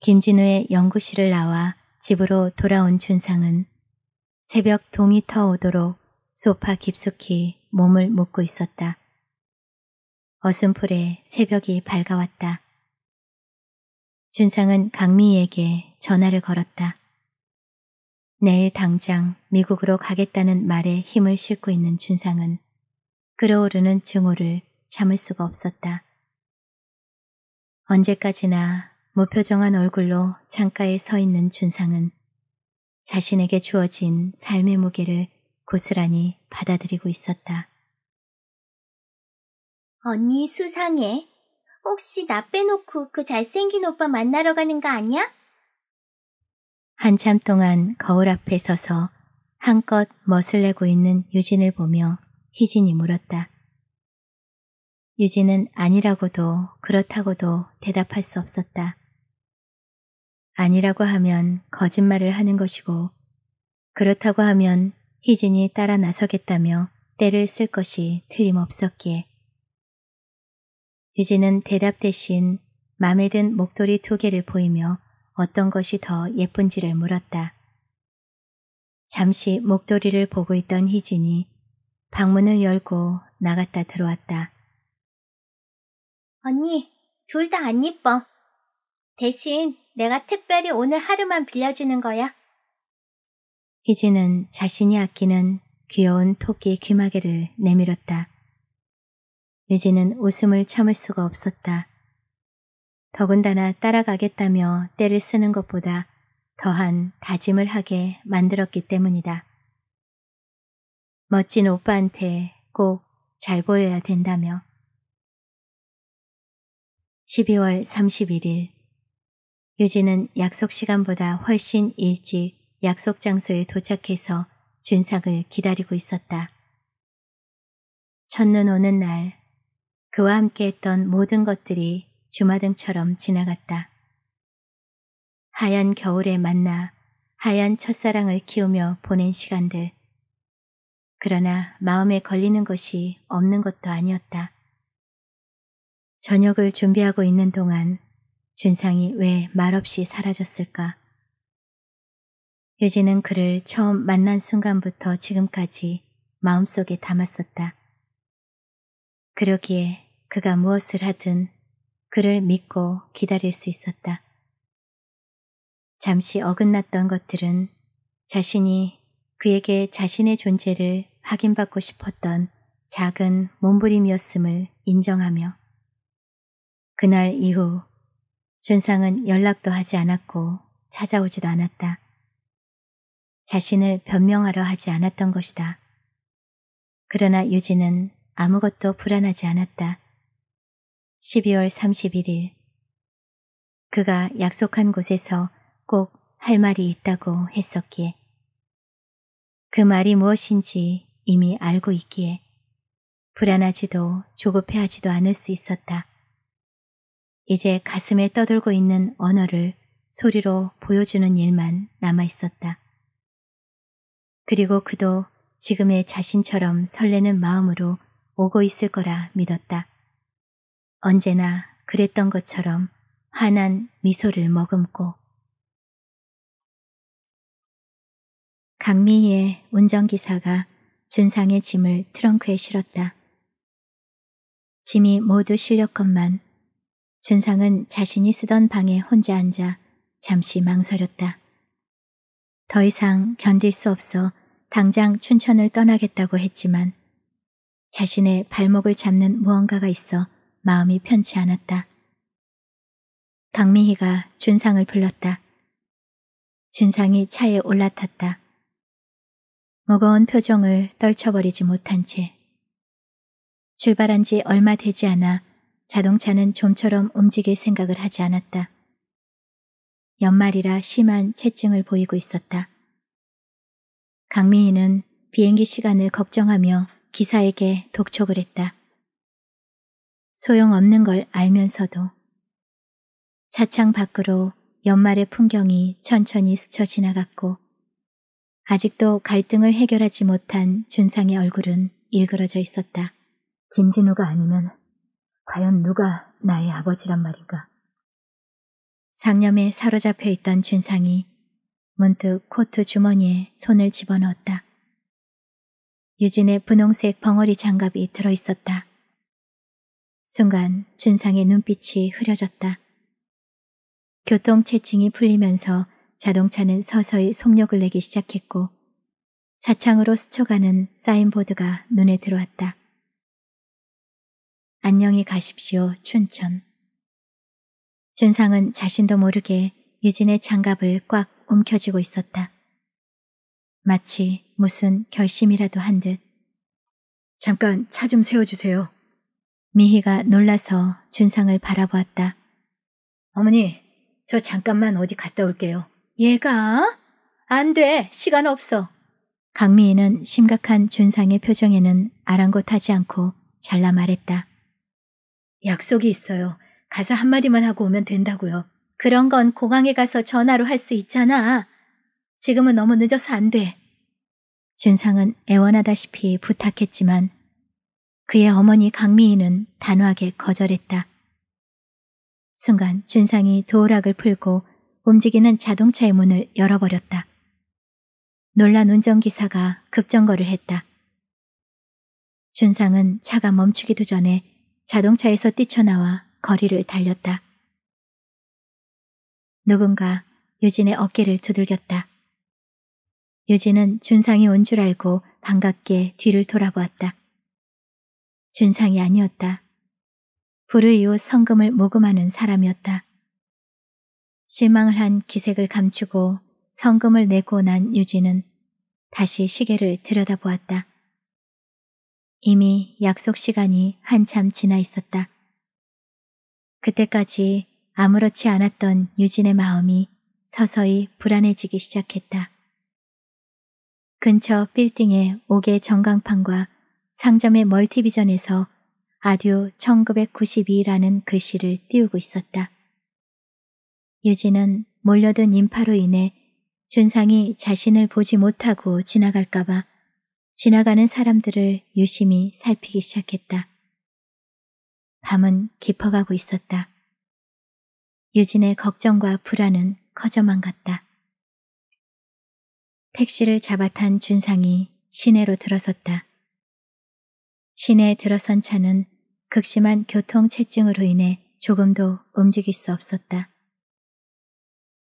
김진우의 연구실을 나와 집으로 돌아온 준상은 새벽 동이 터오도록 소파 깊숙이 몸을 묶고 있었다. 어슴풀에 새벽이 밝아왔다. 준상은 강미에게 전화를 걸었다. 내일 당장 미국으로 가겠다는 말에 힘을 싣고 있는 준상은 끓어오르는 증오를 참을 수가 없었다. 언제까지나 무표정한 얼굴로 창가에 서 있는 준상은 자신에게 주어진 삶의 무게를 고스란히 받아들이고 있었다. 언니 수상해. 혹시 나 빼놓고 그 잘생긴 오빠 만나러 가는 거 아니야? 한참 동안 거울 앞에 서서 한껏 멋을 내고 있는 유진을 보며 희진이 물었다. 유진은 아니라고도 그렇다고도 대답할 수 없었다. 아니라고 하면 거짓말을 하는 것이고 그렇다고 하면 희진이 따라 나서겠다며 때를 쓸 것이 틀림없었기에 유진은 대답 대신 맘에 든 목도리 두 개를 보이며 어떤 것이 더 예쁜지를 물었다. 잠시 목도리를 보고 있던 희진이 방문을 열고 나갔다 들어왔다. 언니, 둘 다 안 예뻐. 대신 내가 특별히 오늘 하루만 빌려주는 거야. 희진은 자신이 아끼는 귀여운 토끼 귀마개를 내밀었다. 유진은 웃음을 참을 수가 없었다. 더군다나 따라가겠다며 때를 쓰는 것보다 더한 다짐을 하게 만들었기 때문이다. 멋진 오빠한테 꼭 잘 보여야 된다며. 12월 31일 유진은 약속 시간보다 훨씬 일찍 약속 장소에 도착해서 준상을 기다리고 있었다. 첫눈 오는 날 그와 함께 했던 모든 것들이 주마등처럼 지나갔다. 하얀 겨울에 만나 하얀 첫사랑을 키우며 보낸 시간들. 그러나 마음에 걸리는 것이 없는 것도 아니었다. 저녁을 준비하고 있는 동안 준상이 왜 말없이 사라졌을까? 유진은 그를 처음 만난 순간부터 지금까지 마음속에 담았었다. 그러기에 그가 무엇을 하든 그를 믿고 기다릴 수 있었다. 잠시 어긋났던 것들은 자신이 그에게 자신의 존재를 확인받고 싶었던 작은 몸부림이었음을 인정하며 그날 이후 준상은 연락도 하지 않았고 찾아오지도 않았다. 자신을 변명하러 하지 않았던 것이다. 그러나 유진은 아무것도 불안하지 않았다. 12월 31일 그가 약속한 곳에서 꼭 할 말이 있다고 했었기에 그 말이 무엇인지 이미 알고 있기에 불안하지도 조급해하지도 않을 수 있었다. 이제 가슴에 떠돌고 있는 언어를 소리로 보여주는 일만 남아 있었다. 그리고 그도 지금의 자신처럼 설레는 마음으로 오고 있을 거라 믿었다. 언제나 그랬던 것처럼 환한 미소를 머금고 강미희의 운전기사가 준상의 짐을 트렁크에 실었다. 짐이 모두 실렸건만 준상은 자신이 쓰던 방에 혼자 앉아 잠시 망설였다. 더 이상 견딜 수 없어 당장 춘천을 떠나겠다고 했지만 자신의 발목을 잡는 무언가가 있어 마음이 편치 않았다. 강미희가 준상을 불렀다. 준상이 차에 올라탔다. 무거운 표정을 떨쳐버리지 못한 채 출발한 지 얼마 되지 않아 자동차는 좀처럼 움직일 생각을 하지 않았다. 연말이라 심한 채증을 보이고 있었다. 강민이는 비행기 시간을 걱정하며 기사에게 독촉을 했다. 소용없는 걸 알면서도 차창 밖으로 연말의 풍경이 천천히 스쳐 지나갔고 아직도 갈등을 해결하지 못한 준상의 얼굴은 일그러져 있었다. 김진우가 아니면 과연 누가 나의 아버지란 말인가? 상념에 사로잡혀 있던 준상이 문득 코트 주머니에 손을 집어넣었다. 유진의 분홍색 벙어리 장갑이 들어있었다. 순간 준상의 눈빛이 흐려졌다. 교통 채증이 풀리면서 자동차는 서서히 속력을 내기 시작했고 차창으로 스쳐가는 사인보드가 눈에 들어왔다. 안녕히 가십시오, 춘천. 준상은 자신도 모르게 유진의 장갑을 꽉 움켜쥐고 있었다. 마치 무슨 결심이라도 한 듯. 잠깐 차 좀 세워주세요. 미희가 놀라서 준상을 바라보았다. 어머니, 저 잠깐만 어디 갔다 올게요. 얘가? 안 돼. 시간 없어. 강미희는 심각한 준상의 표정에는 아랑곳하지 않고 잘라 말했다. 약속이 있어요. 가서 한마디만 하고 오면 된다고요. 그런 건 공항에 가서 전화로 할 수 있잖아. 지금은 너무 늦어서 안 돼. 준상은 애원하다시피 부탁했지만 그의 어머니 강미희는 단호하게 거절했다. 순간 준상이 도어락을 풀고 움직이는 자동차의 문을 열어버렸다. 놀란 운전기사가 급정거를 했다. 준상은 차가 멈추기도 전에 자동차에서 뛰쳐나와 거리를 달렸다. 누군가 유진의 어깨를 두들겼다. 유진은 준상이 온 줄 알고 반갑게 뒤를 돌아보았다. 준상이 아니었다. 불의이후 성금을 모금하는 사람이었다. 실망을 한 기색을 감추고 성금을 내고 난 유진은 다시 시계를 들여다보았다. 이미 약속 시간이 한참 지나 있었다. 그때까지 아무렇지 않았던 유진의 마음이 서서히 불안해지기 시작했다. 근처 빌딩의 옥의 전광판과 상점의 멀티비전에서 아듀 1992라는 글씨를 띄우고 있었다. 유진은 몰려든 인파로 인해 준상이 자신을 보지 못하고 지나갈까봐 지나가는 사람들을 유심히 살피기 시작했다. 밤은 깊어가고 있었다. 유진의 걱정과 불안은 커져만 갔다. 택시를 잡아탄 준상이 시내로 들어섰다. 시내에 들어선 차는 극심한 교통체증으로 인해 조금도 움직일 수 없었다.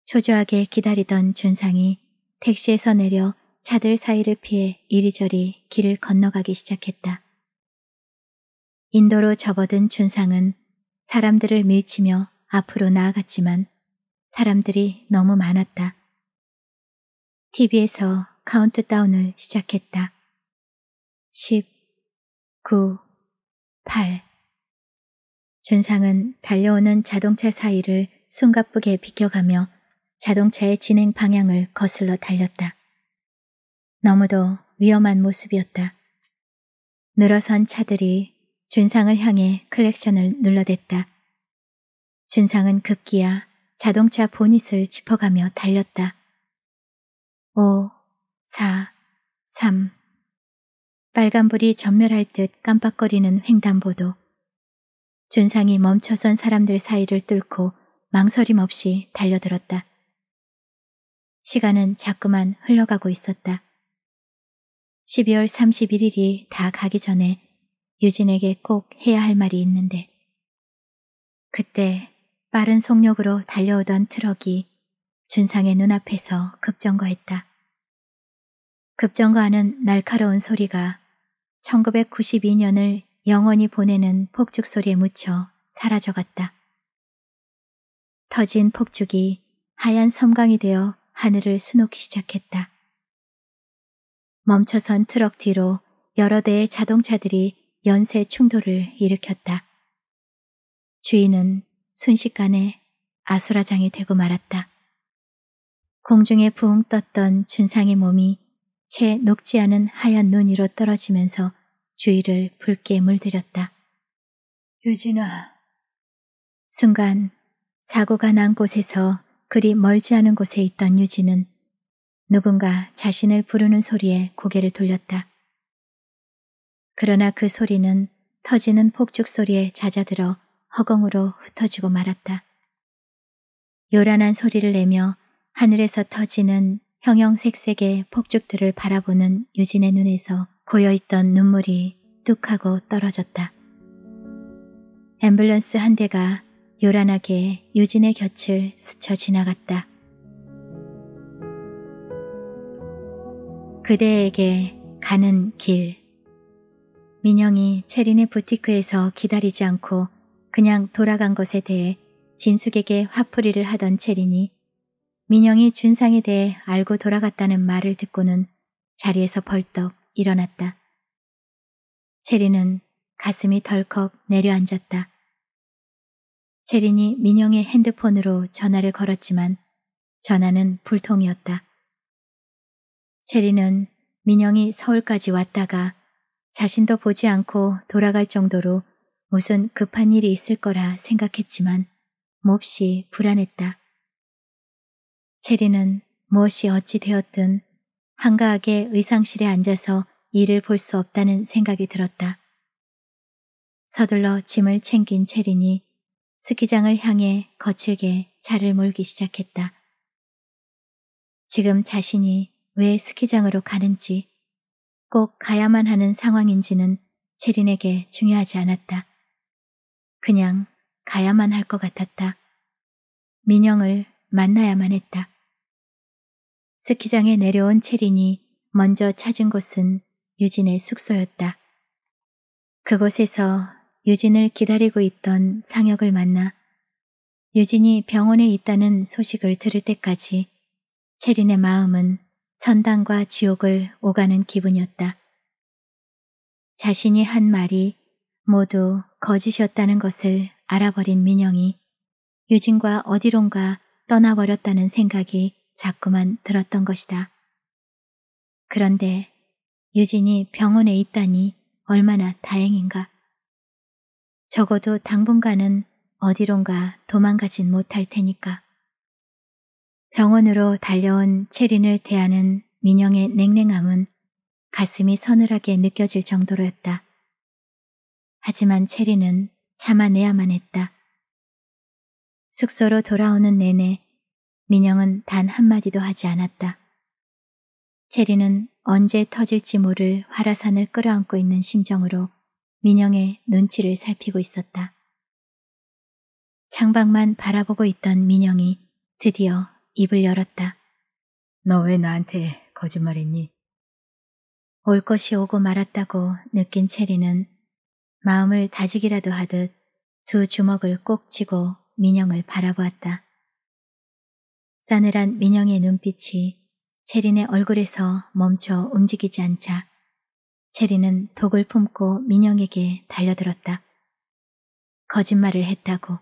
초조하게 기다리던 준상이 택시에서 내려 차들 사이를 피해 이리저리 길을 건너가기 시작했다. 인도로 접어든 준상은 사람들을 밀치며 앞으로 나아갔지만 사람들이 너무 많았다. TV에서 카운트다운을 시작했다. 10, 9, 8. 준상은 달려오는 자동차 사이를 숨가쁘게 비켜가며 자동차의 진행 방향을 거슬러 달렸다. 너무도 위험한 모습이었다. 늘어선 차들이 준상을 향해 클렉션을 눌러댔다. 준상은 급기야 자동차 보닛을 짚어가며 달렸다. 5, 4, 3 빨간불이 전멸할 듯 깜빡거리는 횡단보도 준상이 멈춰선 사람들 사이를 뚫고 망설임 없이 달려들었다. 시간은 자꾸만 흘러가고 있었다. 12월 31일이 다 가기 전에 유진에게 꼭 해야 할 말이 있는데 그때 빠른 속력으로 달려오던 트럭이 준상의 눈앞에서 급정거했다. 급정거하는 날카로운 소리가 1992년을 영원히 보내는 폭죽 소리에 묻혀 사라져갔다. 터진 폭죽이 하얀 섬광이 되어 하늘을 수놓기 시작했다. 멈춰선 트럭 뒤로 여러 대의 자동차들이 연쇄 충돌을 일으켰다. 주인은 순식간에 아수라장이 되고 말았다. 공중에 붕 떴던 준상의 몸이 채 녹지 않은 하얀 눈 위로 떨어지면서 주위를 붉게 물들였다. 유진아. 순간 사고가 난 곳에서 그리 멀지 않은 곳에 있던 유진은 누군가 자신을 부르는 소리에 고개를 돌렸다. 그러나 그 소리는 터지는 폭죽 소리에 잦아들어 허공으로 흩어지고 말았다. 요란한 소리를 내며 하늘에서 터지는 형형색색의 폭죽들을 바라보는 유진의 눈에서 고여있던 눈물이 뚝 하고 떨어졌다. 앰뷸런스 한 대가 요란하게 유진의 곁을 스쳐 지나갔다. 그대에게 가는 길. 민영이 체린의 부티크에서 기다리지 않고 그냥 돌아간 것에 대해 진숙에게 화풀이를 하던 체린이 민영이 준상에 대해 알고 돌아갔다는 말을 듣고는 자리에서 벌떡 일어났다. 체린은 가슴이 덜컥 내려앉았다. 체린이 민영의 핸드폰으로 전화를 걸었지만 전화는 불통이었다. 체리는 민영이 서울까지 왔다가 자신도 보지 않고 돌아갈 정도로 무슨 급한 일이 있을 거라 생각했지만 몹시 불안했다. 체리는 무엇이 어찌 되었든 한가하게 의상실에 앉아서 일을 볼 수 없다는 생각이 들었다. 서둘러 짐을 챙긴 체린이 스키장을 향해 거칠게 차를 몰기 시작했다. 지금 자신이 왜 스키장으로 가는지 꼭 가야만 하는 상황인지는 체린에게 중요하지 않았다. 그냥 가야만 할 것 같았다. 민영을 만나야만 했다. 스키장에 내려온 체린이 먼저 찾은 곳은 유진의 숙소였다. 그곳에서 유진을 기다리고 있던 상혁을 만나 유진이 병원에 있다는 소식을 들을 때까지 체린의 마음은 천당과 지옥을 오가는 기분이었다. 자신이 한 말이 모두 거짓이었다는 것을 알아버린 민영이 유진과 어디론가 떠나버렸다는 생각이 자꾸만 들었던 것이다. 그런데 유진이 병원에 있다니 얼마나 다행인가. 적어도 당분간은 어디론가 도망가진 못할 테니까. 병원으로 달려온 체린을 대하는 민영의 냉랭함은 가슴이 서늘하게 느껴질 정도로였다. 하지만 체린은 참아내야만 했다. 숙소로 돌아오는 내내 민영은 단 한마디도 하지 않았다. 체리는 언제 터질지 모를 화라산을 끌어안고 있는 심정으로 민영의 눈치를 살피고 있었다. 창밖만 바라보고 있던 민영이 드디어 입을 열었다. 너 왜 나한테 거짓말했니? 올 것이 오고 말았다고 느낀 체리는 마음을 다지기라도 하듯 두 주먹을 꼭 쥐고 민영을 바라보았다. 싸늘한 민영의 눈빛이 체린의 얼굴에서 멈춰 움직이지 않자 체리는 독을 품고 민영에게 달려들었다. 거짓말을 했다고.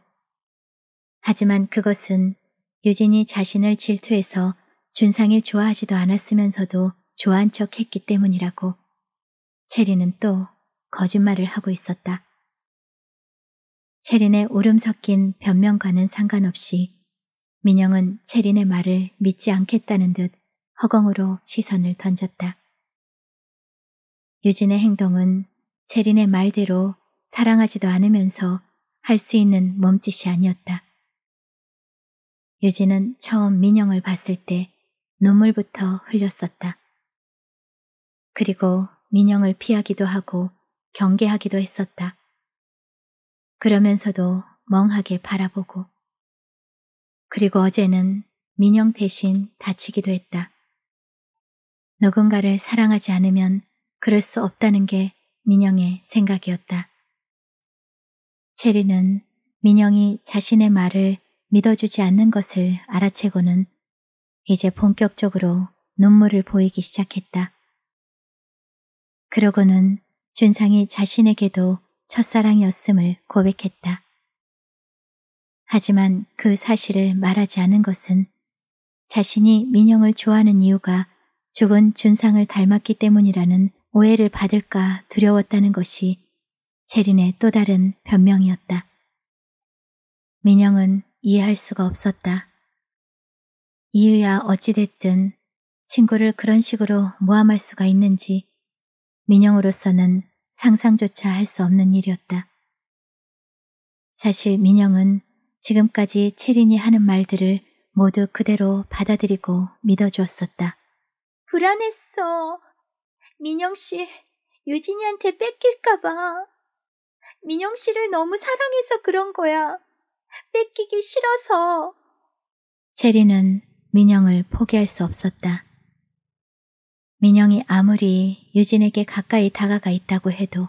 하지만 그것은 유진이 자신을 질투해서 준상을 좋아하지도 않았으면서도 좋아한 척 했기 때문이라고. 체리는 또 거짓말을 하고 있었다. 체린의 울음 섞인 변명과는 상관없이 민영은 체린의 말을 믿지 않겠다는 듯 허공으로 시선을 던졌다. 유진의 행동은 체린의 말대로 사랑하지도 않으면서 할 수 있는 몸짓이 아니었다. 유지는 처음 민영을 봤을 때 눈물부터 흘렸었다. 그리고 민영을 피하기도 하고 경계하기도 했었다. 그러면서도 멍하게 바라보고 그리고 어제는 민영 대신 다치기도 했다. 누군가를 사랑하지 않으면 그럴 수 없다는 게 민영의 생각이었다. 체리는 민영이 자신의 말을 믿어주지 않는 것을 알아채고는 이제 본격적으로 눈물을 보이기 시작했다. 그러고는 준상이 자신에게도 첫사랑이었음을 고백했다. 하지만 그 사실을 말하지 않은 것은 자신이 민영을 좋아하는 이유가 죽은 준상을 닮았기 때문이라는 오해를 받을까 두려웠다는 것이 재린의 또 다른 변명이었다. 민영은 이해할 수가 없었다. 이유야 어찌됐든 친구를 그런 식으로 모함할 수가 있는지 민영으로서는 상상조차 할 수 없는 일이었다. 사실 민영은 지금까지 채린이 하는 말들을 모두 그대로 받아들이고 믿어주었었다. 불안했어. 민영 씨, 유진이한테 뺏길까봐. 민영 씨를 너무 사랑해서 그런 거야. 뺏기기 싫어서. 체리는 민영을 포기할 수 없었다. 민영이 아무리 유진에게 가까이 다가가 있다고 해도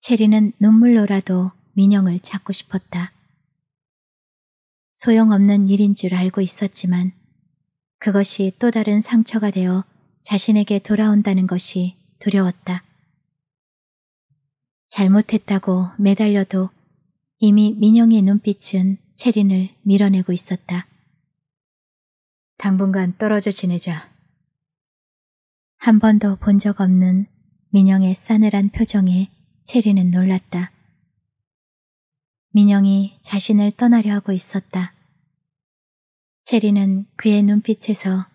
체리는 눈물로라도 민영을 찾고 싶었다. 소용없는 일인 줄 알고 있었지만 그것이 또 다른 상처가 되어 자신에게 돌아온다는 것이 두려웠다. 잘못했다고 매달려도 이미 민영의 눈빛은 체린을 밀어내고 있었다. 당분간 떨어져 지내자. 한 번도 본 적 없는 민영의 싸늘한 표정에 체린은 놀랐다. 민영이 자신을 떠나려 하고 있었다. 체린은 그의 눈빛에서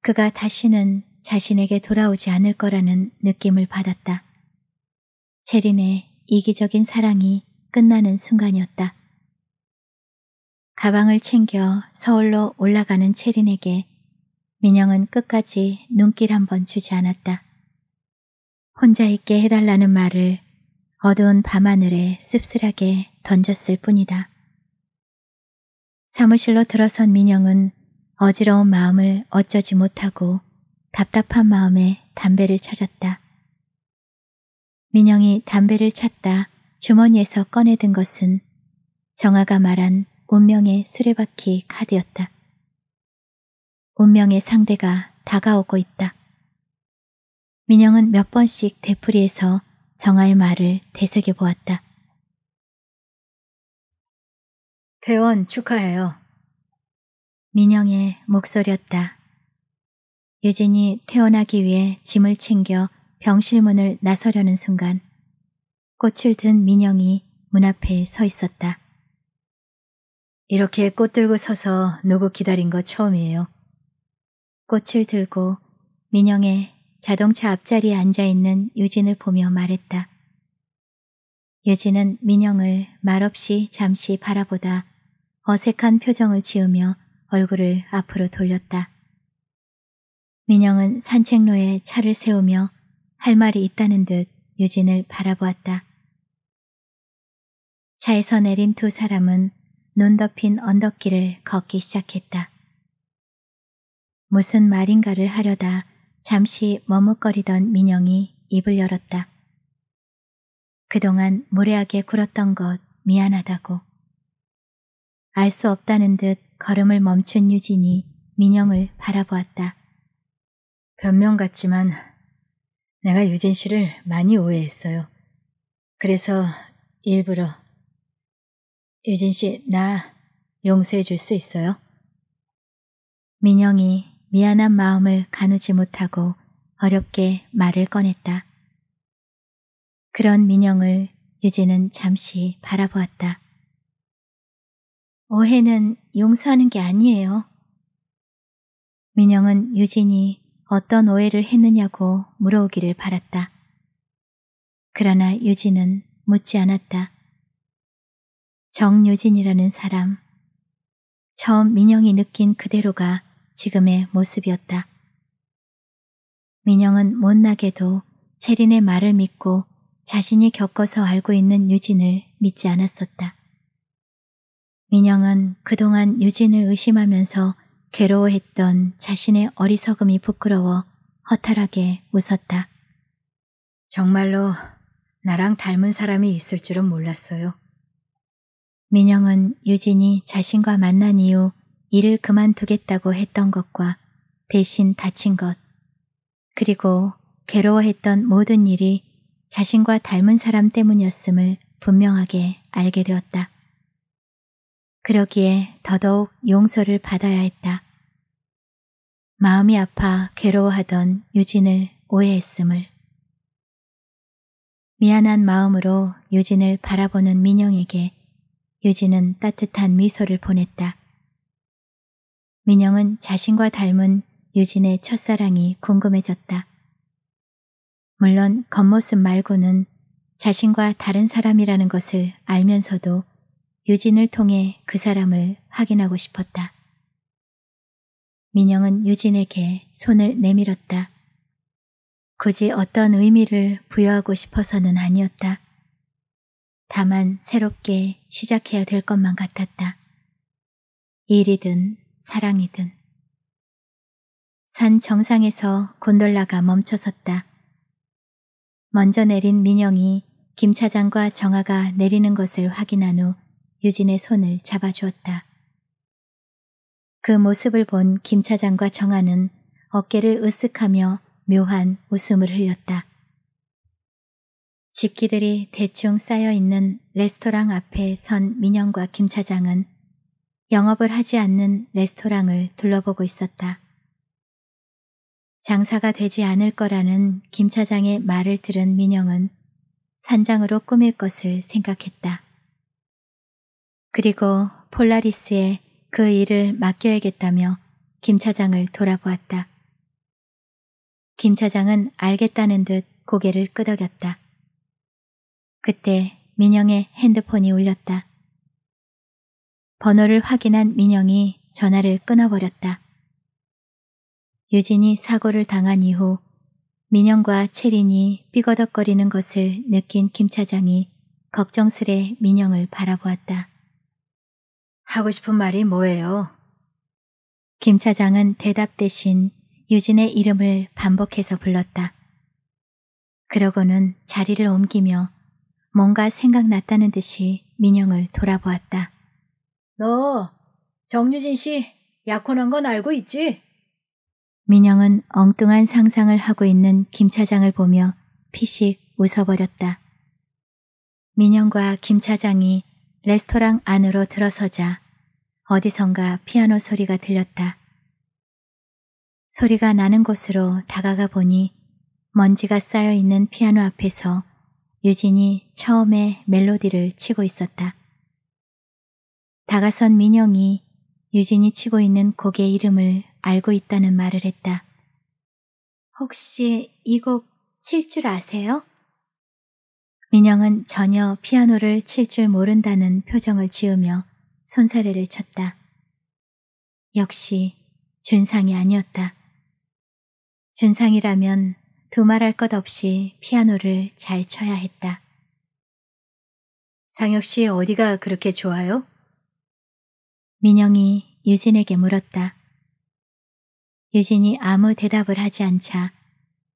그가 다시는 자신에게 돌아오지 않을 거라는 느낌을 받았다. 체린의 이기적인 사랑이 끝나는 순간이었다. 가방을 챙겨 서울로 올라가는 체린에게 민영은 끝까지 눈길 한 번 주지 않았다. 혼자 있게 해달라는 말을 어두운 밤하늘에 씁쓸하게 던졌을 뿐이다. 사무실로 들어선 민영은 어지러운 마음을 어쩌지 못하고 답답한 마음에 담배를 찾았다. 민영이 담배를 찾다 주머니에서 꺼내든 것은 정아가 말한 운명의 수레바퀴 카드였다. 운명의 상대가 다가오고 있다. 민영은 몇 번씩 되풀이해서 정아의 말을 되새겨 보았다. 대원 축하해요. 민영의 목소리였다. 유진이 태어나기 위해 짐을 챙겨 병실문을 나서려는 순간 꽃을 든 민영이 문 앞에 서 있었다. 이렇게 꽃 들고 서서 누구 기다린 거 처음이에요. 꽃을 들고 민영의 자동차 앞자리에 앉아있는 유진을 보며 말했다. 유진은 민영을 말없이 잠시 바라보다 어색한 표정을 지으며 얼굴을 앞으로 돌렸다. 민영은 산책로에 차를 세우며 할 말이 있다는 듯 유진을 바라보았다. 차에서 내린 두 사람은 눈 덮인 언덕길을 걷기 시작했다. 무슨 말인가를 하려다 잠시 머뭇거리던 민영이 입을 열었다. 그동안 무례하게 굴었던 것 미안하다고. 알 수 없다는 듯 걸음을 멈춘 유진이 민영을 바라보았다. 변명 같지만 내가 유진 씨를 많이 오해했어요. 그래서 일부러 유진 씨, 나 용서해 줄 수 있어요? 민영이 미안한 마음을 가누지 못하고 어렵게 말을 꺼냈다. 그런 민영을 유진은 잠시 바라보았다. 오해는 용서하는 게 아니에요. 민영은 유진이 어떤 오해를 했느냐고 물어오기를 바랐다. 그러나 유진은 묻지 않았다. 정유진이라는 사람. 처음 민영이 느낀 그대로가 지금의 모습이었다. 민영은 못나게도 체린의 말을 믿고 자신이 겪어서 알고 있는 유진을 믿지 않았었다. 민영은 그동안 유진을 의심하면서 괴로워했던 자신의 어리석음이 부끄러워 허탈하게 웃었다. 정말로 나랑 닮은 사람이 있을 줄은 몰랐어요. 민영은 유진이 자신과 만난 이후 일을 그만두겠다고 했던 것과 대신 다친 것, 그리고 괴로워했던 모든 일이 자신과 닮은 사람 때문이었음을 분명하게 알게 되었다. 그러기에 더더욱 용서를 받아야 했다. 마음이 아파 괴로워하던 유진을 오해했음을. 미안한 마음으로 유진을 바라보는 민영에게 유진은 따뜻한 미소를 보냈다. 민영은 자신과 닮은 유진의 첫사랑이 궁금해졌다. 물론 겉모습 말고는 자신과 다른 사람이라는 것을 알면서도 유진을 통해 그 사람을 확인하고 싶었다. 민영은 유진에게 손을 내밀었다. 굳이 어떤 의미를 부여하고 싶어서는 아니었다. 다만 새롭게 시작해야 될 것만 같았다. 일이든 사랑이든. 산 정상에서 곤돌라가 멈춰섰다. 먼저 내린 민영이 김 차장과 정아가 내리는 것을 확인한 후 유진의 손을 잡아주었다. 그 모습을 본 김 차장과 정아는 어깨를 으쓱하며 묘한 웃음을 흘렸다. 집기들이 대충 쌓여 있는 레스토랑 앞에 선 민영과 김 차장은 영업을 하지 않는 레스토랑을 둘러보고 있었다. 장사가 되지 않을 거라는 김 차장의 말을 들은 민영은 산장으로 꾸밀 것을 생각했다. 그리고 폴라리스에 그 일을 맡겨야겠다며 김 차장을 돌아보았다. 김 차장은 알겠다는 듯 고개를 끄덕였다. 그때 민영의 핸드폰이 울렸다. 번호를 확인한 민영이 전화를 끊어버렸다. 유진이 사고를 당한 이후 민영과 채린이 삐거덕거리는 것을 느낀 김 차장이 걱정스레 민영을 바라보았다. 하고 싶은 말이 뭐예요? 김 차장은 대답 대신 유진의 이름을 반복해서 불렀다. 그러고는 자리를 옮기며 뭔가 생각났다는 듯이 민영을 돌아보았다. 너 정유진 씨 약혼한 건 알고 있지? 민영은 엉뚱한 상상을 하고 있는 김 차장을 보며 피식 웃어버렸다. 민영과 김 차장이 레스토랑 안으로 들어서자 어디선가 피아노 소리가 들렸다. 소리가 나는 곳으로 다가가 보니 먼지가 쌓여 있는 피아노 앞에서 유진이 처음에 멜로디를 치고 있었다. 다가선 민영이 유진이 치고 있는 곡의 이름을 알고 있다는 말을 했다. 혹시 이 곡 칠 줄 아세요? 민영은 전혀 피아노를 칠 줄 모른다는 표정을 지으며 손사래를 쳤다. 역시 준상이 아니었다. 준상이라면 두말할 것 없이 피아노를 잘 쳐야 했다. 상혁 씨 어디가 그렇게 좋아요? 민영이 유진에게 물었다. 유진이 아무 대답을 하지 않자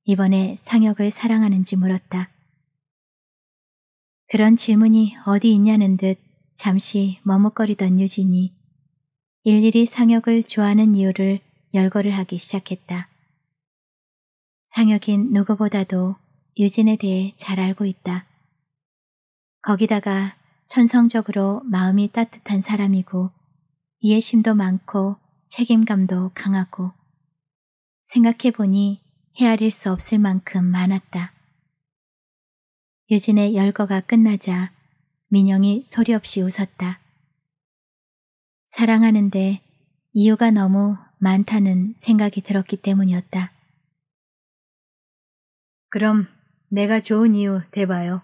이번에 상혁을 사랑하는지 물었다. 그런 질문이 어디 있냐는 듯 잠시 머뭇거리던 유진이 일일이 상혁을 좋아하는 이유를 열거를 하기 시작했다. 상혁인 누구보다도 유진에 대해 잘 알고 있다. 거기다가 천성적으로 마음이 따뜻한 사람이고 이해심도 많고 책임감도 강하고 생각해보니 헤아릴 수 없을 만큼 많았다. 유진의 열거가 끝나자 민영이 소리 없이 웃었다. 사랑하는데 이유가 너무 많다는 생각이 들었기 때문이었다. 그럼 내가 좋은 이유 대봐요.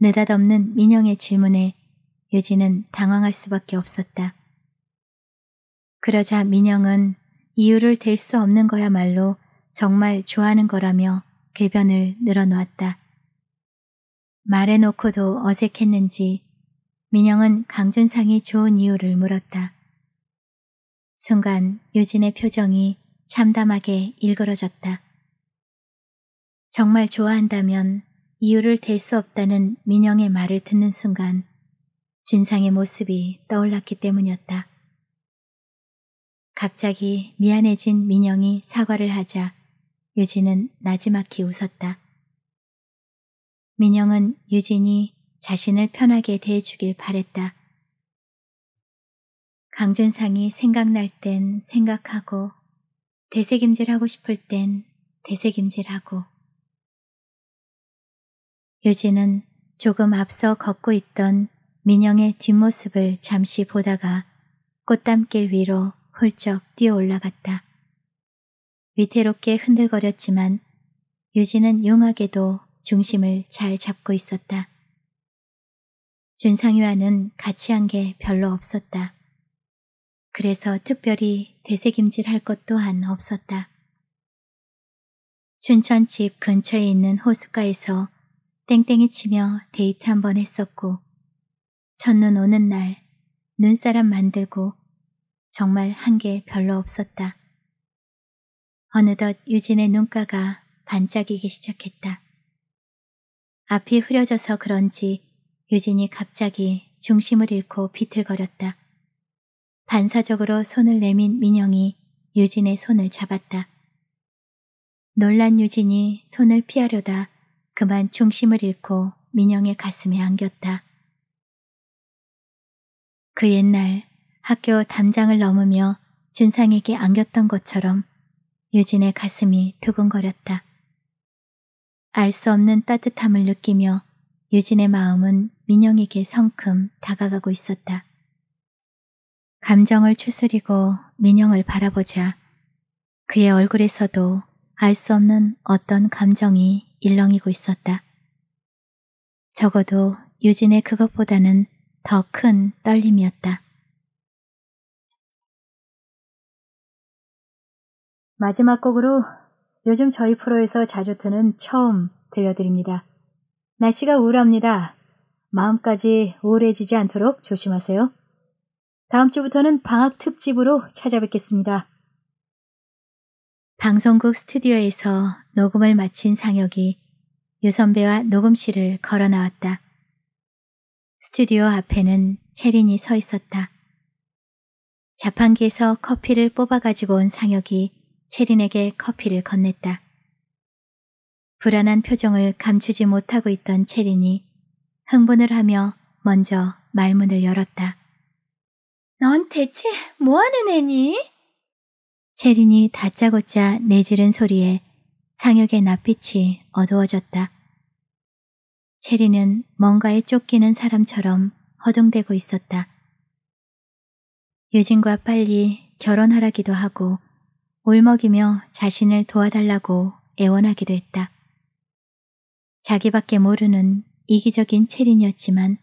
느닷없는 민영의 질문에 유진은 당황할 수밖에 없었다. 그러자 민영은 이유를 댈 수 없는 거야말로 정말 좋아하는 거라며 궤변을 늘어놓았다. 말해놓고도 어색했는지 민영은 강준상이 좋은 이유를 물었다. 순간 유진의 표정이 참담하게 일그러졌다. 정말 좋아한다면 이유를 댈 수 없다는 민영의 말을 듣는 순간 준상의 모습이 떠올랐기 때문이었다. 갑자기 미안해진 민영이 사과를 하자 유진은 나지막히 웃었다. 민영은 유진이 자신을 편하게 대해주길 바랬다. 강준상이 생각날 땐 생각하고 대세김질하고 싶을 땐 대세김질하고 유진은 조금 앞서 걷고 있던 민영의 뒷모습을 잠시 보다가 꽃담길 위로 훌쩍 뛰어 올라갔다. 위태롭게 흔들거렸지만 유진은 용하게도 중심을 잘 잡고 있었다. 준상이와는 같이 한 게 별로 없었다. 그래서 특별히 되새김질 할것도한 없었다. 춘천집 근처에 있는 호숫가에서 땡땡이 치며 데이트 한 번 했었고 첫눈 오는 날 눈사람 만들고 정말 한 게 별로 없었다. 어느덧 유진의 눈가가 반짝이기 시작했다. 앞이 흐려져서 그런지 유진이 갑자기 중심을 잃고 비틀거렸다. 반사적으로 손을 내민 민영이 유진의 손을 잡았다. 놀란 유진이 손을 피하려다 그만 중심을 잃고 민영의 가슴에 안겼다. 그 옛날 학교 담장을 넘으며 준상에게 안겼던 것처럼 유진의 가슴이 두근거렸다. 알 수 없는 따뜻함을 느끼며 유진의 마음은 민영에게 성큼 다가가고 있었다. 감정을 추스리고 민영을 바라보자 그의 얼굴에서도 알 수 없는 어떤 감정이 일렁이고 있었다. 적어도 유진의 그것보다는 더 큰 떨림이었다. 마지막 곡으로 요즘 저희 프로에서 자주 트는 처음 들려드립니다. 날씨가 우울합니다. 마음까지 우울해지지 않도록 조심하세요. 다음 주부터는 방학 특집으로 찾아뵙겠습니다. 방송국 스튜디오에서 녹음을 마친 상혁이 유선배와 녹음실을 걸어 나왔다. 스튜디오 앞에는 체린이 서 있었다. 자판기에서 커피를 뽑아가지고 온 상혁이 체린에게 커피를 건넸다. 불안한 표정을 감추지 못하고 있던 체린이 흥분을 하며 먼저 말문을 열었다. 넌 대체 뭐하는 애니? 체린이 다짜고짜 내지른 소리에 상혁의 낯빛이 어두워졌다. 체리는 뭔가에 쫓기는 사람처럼 허둥대고 있었다. 유진과 빨리 결혼하라기도 하고 울먹이며 자신을 도와달라고 애원하기도 했다. 자기밖에 모르는 이기적인 체린이었지만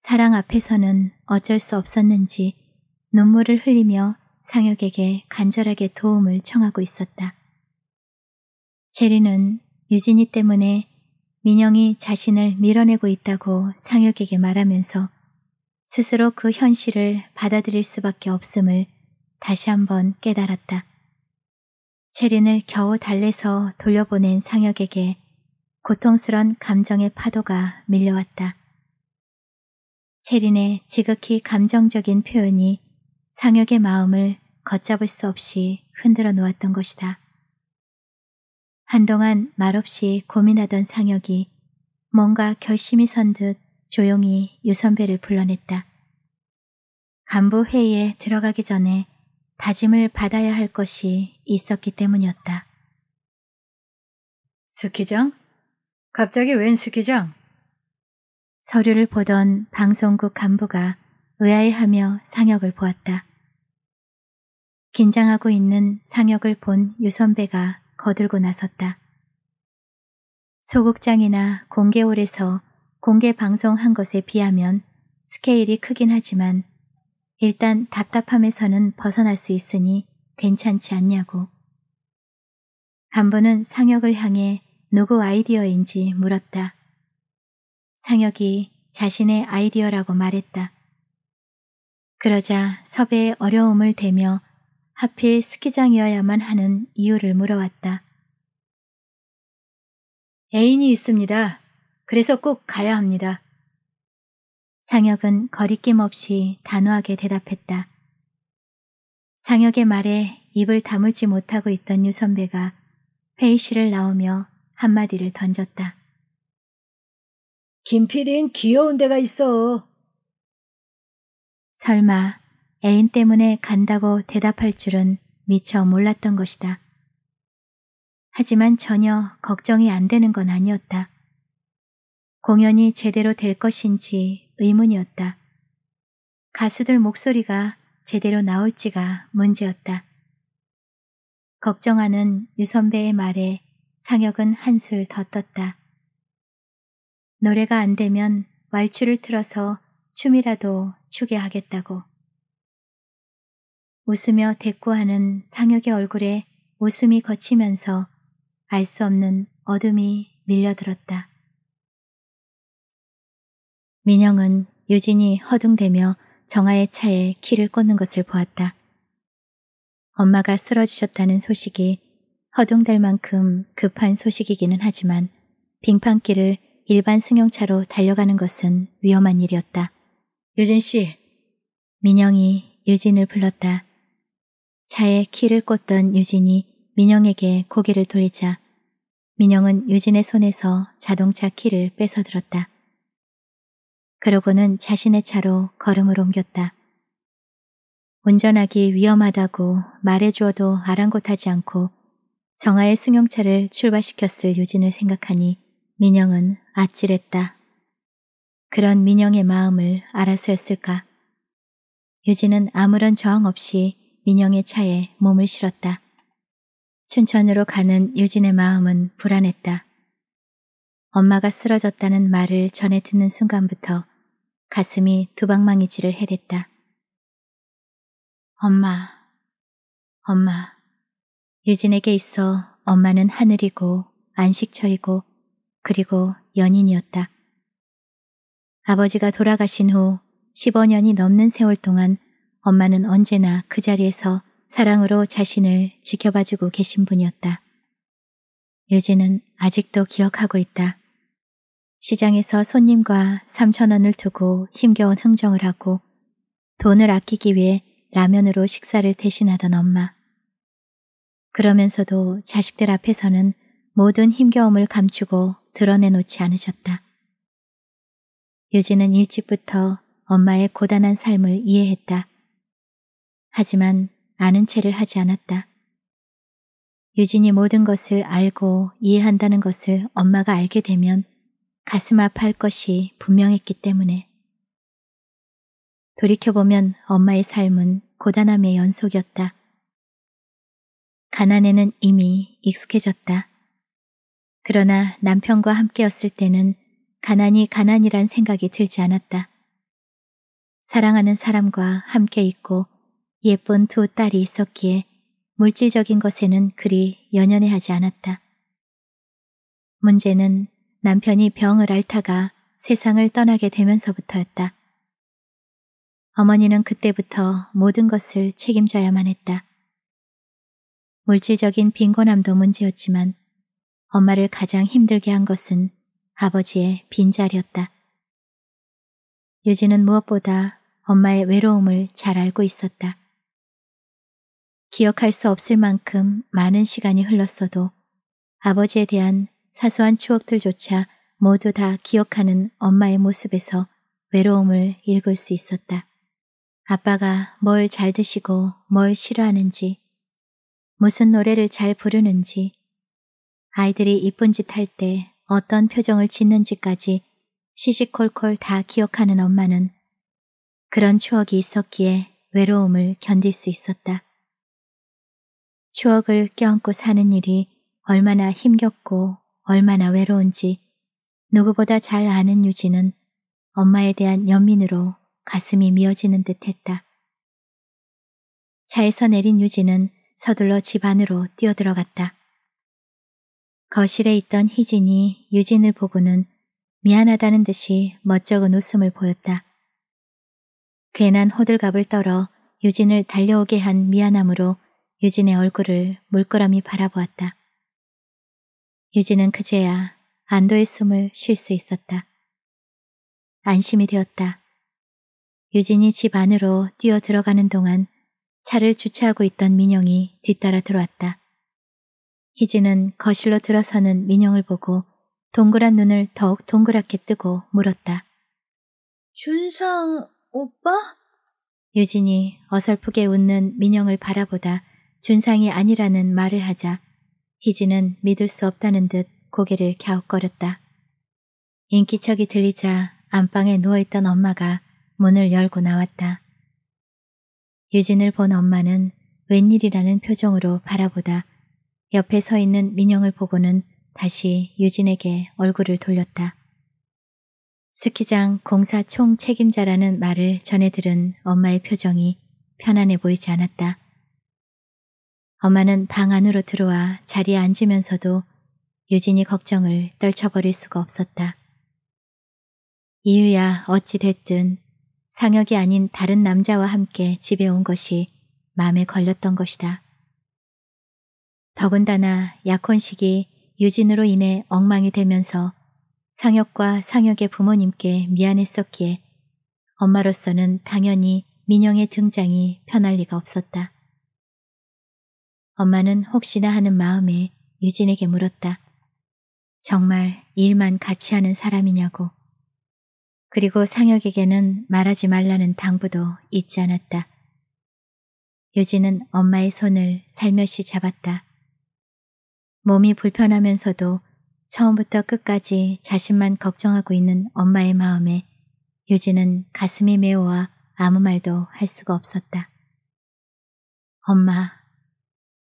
사랑 앞에서는 어쩔 수 없었는지 눈물을 흘리며 상혁에게 간절하게 도움을 청하고 있었다. 제리는 유진이 때문에 민영이 자신을 밀어내고 있다고 상혁에게 말하면서 스스로 그 현실을 받아들일 수밖에 없음을 다시 한번 깨달았다. 체린을 겨우 달래서 돌려보낸 상혁에게 고통스런 감정의 파도가 밀려왔다. 체린의 지극히 감정적인 표현이 상혁의 마음을 걷잡을 수 없이 흔들어 놓았던 것이다. 한동안 말없이 고민하던 상혁이 뭔가 결심이 선 듯 조용히 유선배를 불러냈다. 간부 회의에 들어가기 전에 다짐을 받아야 할 것이 있었기 때문이었다. 스키장? 갑자기 웬 스키장? 서류를 보던 방송국 간부가 의아해하며 상혁을 보았다. 긴장하고 있는 상혁을 본 유선배가 거들고 나섰다. 소극장이나 공개홀에서 공개 방송한 것에 비하면 스케일이 크긴 하지만 일단 답답함에서는 벗어날 수 있으니 괜찮지 않냐고. 한 번은 상혁을 향해 누구 아이디어인지 물었다. 상혁이 자신의 아이디어라고 말했다. 그러자 섭외의 어려움을 대며 하필 스키장이어야만 하는 이유를 물어왔다. 애인이 있습니다. 그래서 꼭 가야 합니다. 상혁은 거리낌 없이 단호하게 대답했다. 상혁의 말에 입을 다물지 못하고 있던 유 선배가 회의실을 나오며 한마디를 던졌다. 김 PD는 귀여운 데가 있어. 설마 애인 때문에 간다고 대답할 줄은 미처 몰랐던 것이다. 하지만 전혀 걱정이 안 되는 건 아니었다. 공연이 제대로 될 것인지 의문이었다. 가수들 목소리가 제대로 나올지가 문제였다. 걱정하는 유선배의 말에 상혁은 한술 더 떴다. 노래가 안 되면 말츠를 틀어서 춤이라도 추게 하겠다고. 웃으며 대꾸하는 상혁의 얼굴에 웃음이 거치면서 알 수 없는 어둠이 밀려들었다. 민영은 유진이 허둥대며 정아의 차에 키를 꽂는 것을 보았다. 엄마가 쓰러지셨다는 소식이 허둥댈 만큼 급한 소식이기는 하지만 빙판길을 일반 승용차로 달려가는 것은 위험한 일이었다. 유진 씨! 민영이 유진을 불렀다. 차에 키를 꽂던 유진이 민영에게 고개를 돌리자 민영은 유진의 손에서 자동차 키를 뺏어들었다. 그러고는 자신의 차로 걸음을 옮겼다. 운전하기 위험하다고 말해주어도 아랑곳하지 않고 정아의 승용차를 출발시켰을 유진을 생각하니 민영은 아찔했다. 그런 민영의 마음을 알아서였을까? 유진은 아무런 저항 없이 민영의 차에 몸을 실었다. 춘천으로 가는 유진의 마음은 불안했다. 엄마가 쓰러졌다는 말을 전해 듣는 순간부터 가슴이 두방망이질을 해댔다. 엄마, 엄마. 유진에게 있어 엄마는 하늘이고 안식처이고 그리고 연인이었다. 아버지가 돌아가신 후 15년이 넘는 세월 동안 엄마는 언제나 그 자리에서 사랑으로 자신을 지켜봐주고 계신 분이었다. 유진은 아직도 기억하고 있다. 시장에서 손님과 3천 원을 두고 힘겨운 흥정을 하고 돈을 아끼기 위해 라면으로 식사를 대신하던 엄마. 그러면서도 자식들 앞에서는 모든 힘겨움을 감추고 드러내놓지 않으셨다. 유진은 일찍부터 엄마의 고단한 삶을 이해했다. 하지만 아는 채를 하지 않았다. 유진이 모든 것을 알고 이해한다는 것을 엄마가 알게 되면 가슴 아파할 것이 분명했기 때문에. 돌이켜보면 엄마의 삶은 고단함의 연속이었다. 가난에는 이미 익숙해졌다. 그러나 남편과 함께였을 때는 가난이 가난이란 생각이 들지 않았다. 사랑하는 사람과 함께 있고 예쁜 두 딸이 있었기에 물질적인 것에는 그리 연연해하지 않았다. 문제는 남편이 병을 앓다가 세상을 떠나게 되면서부터였다. 어머니는 그때부터 모든 것을 책임져야만 했다. 물질적인 빈곤함도 문제였지만 엄마를 가장 힘들게 한 것은 아버지의 빈자리였다. 유지는 무엇보다 엄마의 외로움을 잘 알고 있었다. 기억할 수 없을 만큼 많은 시간이 흘렀어도 아버지에 대한 사소한 추억들조차 모두 다 기억하는 엄마의 모습에서 외로움을 읽을 수 있었다. 아빠가 뭘 잘 드시고 뭘 싫어하는지, 무슨 노래를 잘 부르는지, 아이들이 이쁜 짓 할 때 어떤 표정을 짓는지까지 시시콜콜 다 기억하는 엄마는 그런 추억이 있었기에 외로움을 견딜 수 있었다. 추억을 껴안고 사는 일이 얼마나 힘겹고 얼마나 외로운지 누구보다 잘 아는 유진은 엄마에 대한 연민으로 가슴이 미어지는 듯 했다. 차에서 내린 유진은 서둘러 집 안으로 뛰어들어갔다. 거실에 있던 희진이 유진을 보고는 미안하다는 듯이 멋쩍은 웃음을 보였다. 괜한 호들갑을 떨어 유진을 달려오게 한 미안함으로 유진의 얼굴을 물끄러미 바라보았다. 유진은 그제야 안도의 숨을 쉴 수 있었다. 안심이 되었다. 유진이 집 안으로 뛰어 들어가는 동안 차를 주차하고 있던 민영이 뒤따라 들어왔다. 희진은 거실로 들어서는 민영을 보고 동그란 눈을 더욱 동그랗게 뜨고 물었다. 준상 오빠? 유진이 어설프게 웃는 민영을 바라보다 준상이 아니라는 말을 하자 희진은 믿을 수 없다는 듯 고개를 갸웃거렸다. 인기척이 들리자 안방에 누워있던 엄마가 문을 열고 나왔다. 유진을 본 엄마는 웬일이라는 표정으로 바라보다 옆에 서 있는 민영을 보고는 다시 유진에게 얼굴을 돌렸다. 스키장 공사 총 책임자라는 말을 전해 들은 엄마의 표정이 편안해 보이지 않았다. 엄마는 방 안으로 들어와 자리에 앉으면서도 유진이 걱정을 떨쳐버릴 수가 없었다. 이유야 어찌 됐든 상혁이 아닌 다른 남자와 함께 집에 온 것이 마음에 걸렸던 것이다. 더군다나 약혼식이 유진으로 인해 엉망이 되면서 상혁과 상혁의 부모님께 미안했었기에 엄마로서는 당연히 민영의 등장이 편할 리가 없었다. 엄마는 혹시나 하는 마음에 유진에게 물었다. 정말 일만 같이 하는 사람이냐고. 그리고 상혁에게는 말하지 말라는 당부도 잊지 않았다. 유진은 엄마의 손을 살며시 잡았다. 몸이 불편하면서도 처음부터 끝까지 자신만 걱정하고 있는 엄마의 마음에 유진은 가슴이 메워와 아무 말도 할 수가 없었다. 엄마,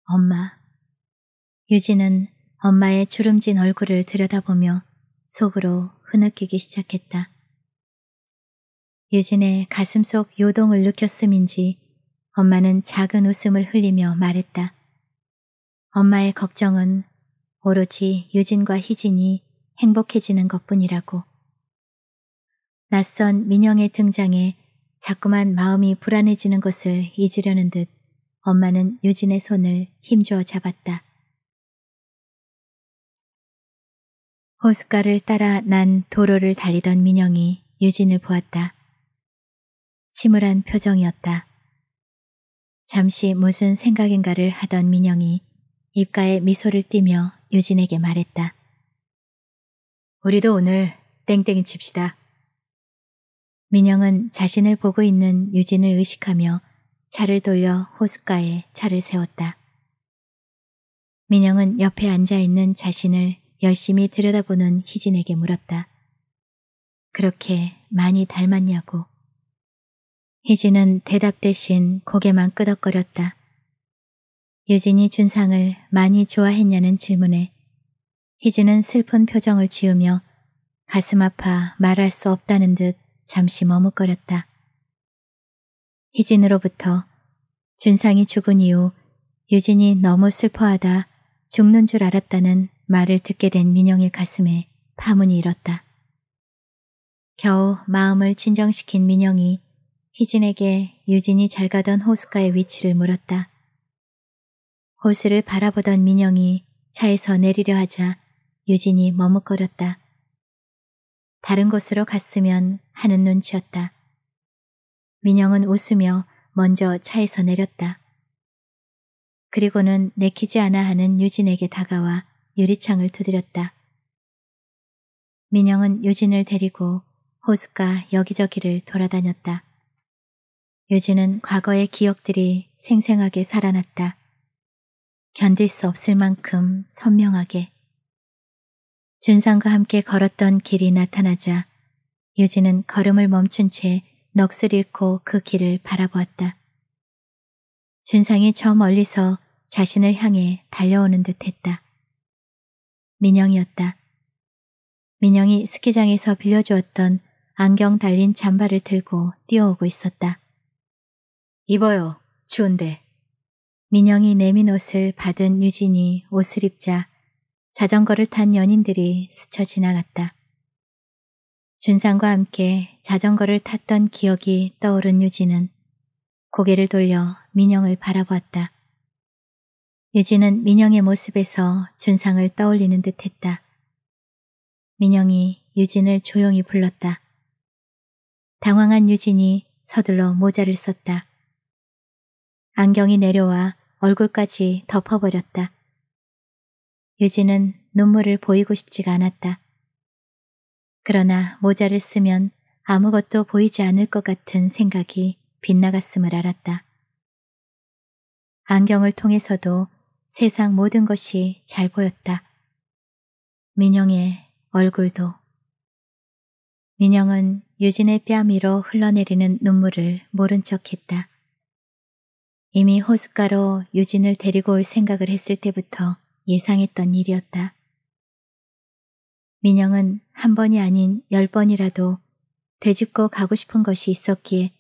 엄마. 유진은 엄마의 주름진 얼굴을 들여다보며 속으로 흐느끼기 시작했다. 유진의 가슴속 요동을 느꼈음인지 엄마는 작은 웃음을 흘리며 말했다. 엄마의 걱정은 오로지 유진과 희진이 행복해지는 것뿐이라고. 낯선 민영의 등장에 자꾸만 마음이 불안해지는 것을 잊으려는 듯 엄마는 유진의 손을 힘주어 잡았다. 호숫가를 따라 난 도로를 달리던 민영이 유진을 보았다. 침울한 표정이었다. 잠시 무슨 생각인가를 하던 민영이 입가에 미소를 띠며 유진에게 말했다. 우리도 오늘 땡땡이 칩시다. 민영은 자신을 보고 있는 유진을 의식하며 차를 돌려 호숫가에 차를 세웠다. 민영은 옆에 앉아있는 자신을 열심히 들여다보는 희진에게 물었다. 그렇게 많이 닮았냐고. 희진은 대답 대신 고개만 끄덕거렸다. 유진이 준상을 많이 좋아했냐는 질문에 희진은 슬픈 표정을 지으며 가슴 아파 말할 수 없다는 듯 잠시 머뭇거렸다. 희진으로부터 준상이 죽은 이후 유진이 너무 슬퍼하다 죽는 줄 알았다는 말을 듣게 된 민영의 가슴에 파문이 일었다. 겨우 마음을 진정시킨 민영이 희진에게 유진이 잘 가던 호숫가의 위치를 물었다. 호수를 바라보던 민영이 차에서 내리려 하자 유진이 머뭇거렸다. 다른 곳으로 갔으면 하는 눈치였다. 민영은 웃으며 먼저 차에서 내렸다. 그리고는 내키지 않아 하는 유진에게 다가와 유리창을 두드렸다. 민영은 유진을 데리고 호숫가 여기저기를 돌아다녔다. 유진은 과거의 기억들이 생생하게 살아났다. 견딜 수 없을 만큼 선명하게. 준상과 함께 걸었던 길이 나타나자 유진은 걸음을 멈춘 채 넋을 잃고 그 길을 바라보았다. 준상이 저 멀리서 자신을 향해 달려오는 듯 했다. 민영이었다. 민영이 스키장에서 빌려주었던 안경 달린 잠바를 들고 뛰어오고 있었다. 입어요. 추운데. 민영이 내민 옷을 받은 유진이 옷을 입자 자전거를 탄 연인들이 스쳐 지나갔다. 준상과 함께 자전거를 탔던 기억이 떠오른 유진은 고개를 돌려 민영을 바라보았다. 유진은 민영의 모습에서 준상을 떠올리는 듯했다. 민영이 유진을 조용히 불렀다. 당황한 유진이 서둘러 모자를 썼다. 안경이 내려와 얼굴까지 덮어버렸다. 유진은 눈물을 보이고 싶지가 않았다. 그러나 모자를 쓰면 아무것도 보이지 않을 것 같은 생각이 빗나갔음을 알았다. 안경을 통해서도 세상 모든 것이 잘 보였다. 민영의 얼굴도. 민영은 유진의 뺨위로 흘러내리는 눈물을 모른 척했다. 이미 호숫가로 유진을 데리고 올 생각을 했을 때부터 예상했던 일이었다. 민영은 한 번이 아닌 열 번이라도 되짚고 가고 싶은 것이 있었기에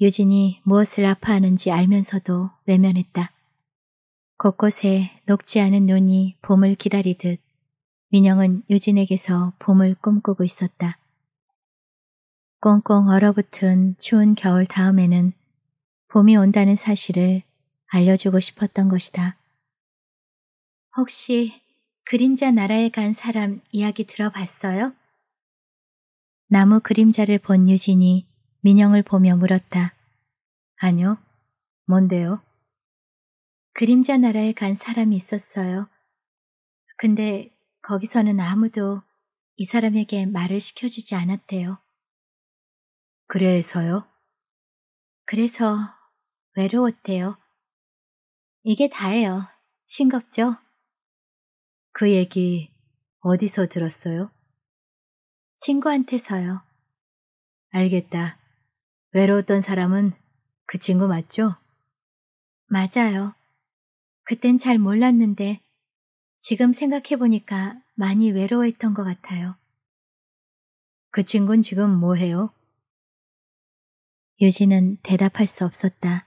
유진이 무엇을 아파하는지 알면서도 외면했다. 곳곳에 녹지 않은 눈이 봄을 기다리듯 민영은 유진에게서 봄을 꿈꾸고 있었다. 꽁꽁 얼어붙은 추운 겨울 다음에는 봄이 온다는 사실을 알려주고 싶었던 것이다. 혹시 그림자 나라에 간 사람 이야기 들어봤어요? 나무 그림자를 본 유진이 민영을 보며 물었다. 아니요. 뭔데요? 그림자 나라에 간 사람이 있었어요. 근데 거기서는 아무도 이 사람에게 말을 시켜주지 않았대요. 그래서요? 그래서 외로웠대요. 이게 다예요. 싱겁죠? 그 얘기 어디서 들었어요? 친구한테서요. 알겠다. 외로웠던 사람은 그 친구 맞죠? 맞아요. 그땐 잘 몰랐는데 지금 생각해보니까 많이 외로워했던 것 같아요. 그 친구는 지금 뭐해요? 유진은 대답할 수 없었다.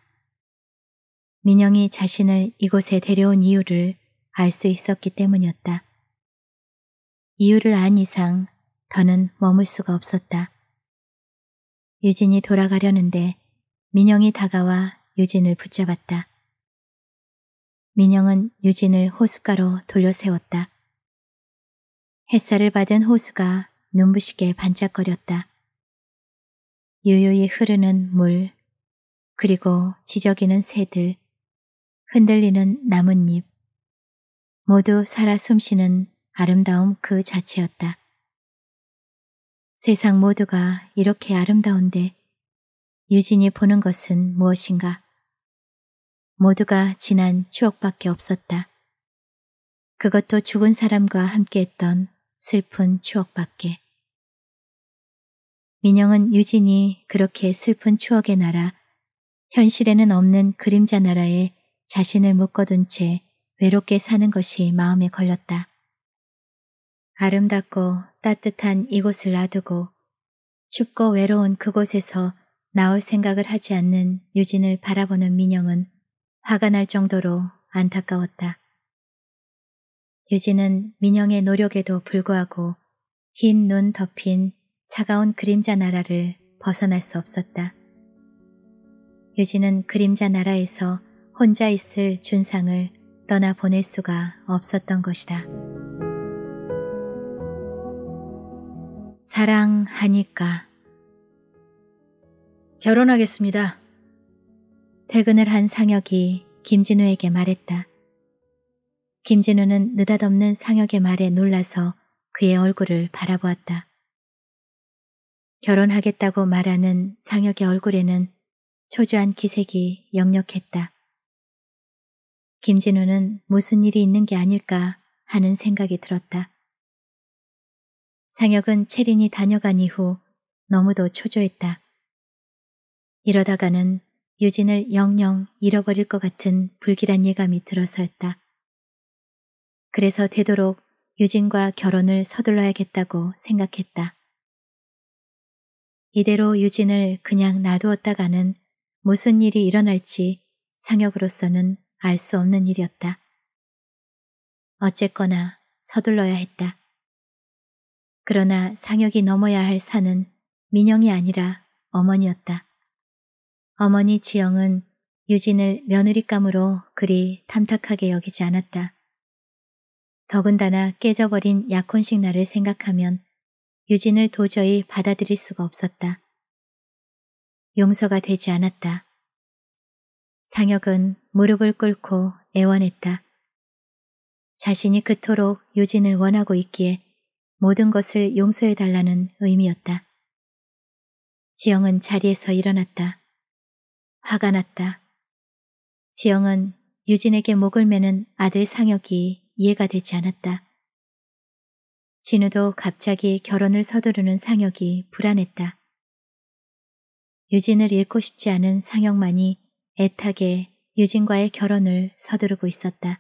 민영이 자신을 이곳에 데려온 이유를 알수 있었기 때문이었다. 이유를 안 이상 더는 머물 수가 없었다. 유진이 돌아가려는데 민영이 다가와 유진을 붙잡았다. 민영은 유진을 호숫가로 돌려세웠다. 햇살을 받은 호수가 눈부시게 반짝거렸다. 유유히 흐르는 물, 그리고 지저귀는 새들, 흔들리는 나뭇잎, 모두 살아 숨쉬는 아름다움 그 자체였다. 세상 모두가 이렇게 아름다운데 유진이 보는 것은 무엇인가? 모두가 지난 추억밖에 없었다. 그것도 죽은 사람과 함께했던 슬픈 추억밖에. 민영은 유진이 그렇게 슬픈 추억의 나라, 현실에는 없는 그림자 나라에 자신을 묶어둔 채 외롭게 사는 것이 마음에 걸렸다. 아름답고 따뜻한 이곳을 놔두고 춥고 외로운 그곳에서 나올 생각을 하지 않는 유진을 바라보는 민영은 화가 날 정도로 안타까웠다. 유진은 민영의 노력에도 불구하고 흰 눈 덮인 차가운 그림자 나라를 벗어날 수 없었다. 유진은 그림자 나라에서 혼자 있을 준상을 떠나 보낼 수가 없었던 것이다. 사랑하니까. 결혼하겠습니다. 퇴근을 한 상혁이 김진우에게 말했다. 김진우는 느닷없는 상혁의 말에 놀라서 그의 얼굴을 바라보았다. 결혼하겠다고 말하는 상혁의 얼굴에는 초조한 기색이 역력했다. 김진우는 무슨 일이 있는 게 아닐까 하는 생각이 들었다. 상혁은 채린이 다녀간 이후 너무도 초조했다. 이러다가는 유진을 영영 잃어버릴 것 같은 불길한 예감이 들어서였다. 그래서 되도록 유진과 결혼을 서둘러야겠다고 생각했다. 이대로 유진을 그냥 놔두었다가는 무슨 일이 일어날지 상혁으로서는 알수 없는 일이었다. 어쨌거나 서둘러야 했다. 그러나 상혁이 넘어야 할 산은 민영이 아니라 어머니였다. 어머니 지영은 유진을 며느리감으로 그리 탐탁하게 여기지 않았다. 더군다나 깨져버린 약혼식 날을 생각하면 유진을 도저히 받아들일 수가 없었다. 용서가 되지 않았다. 상혁은 무릎을 꿇고 애원했다. 자신이 그토록 유진을 원하고 있기에 모든 것을 용서해달라는 의미였다. 지영은 자리에서 일어났다. 화가 났다. 지영은 유진에게 목을 매는 아들 상혁이 이해가 되지 않았다. 진우도 갑자기 결혼을 서두르는 상혁이 불안했다. 유진을 잃고 싶지 않은 상혁만이 애타게 유진과의 결혼을 서두르고 있었다.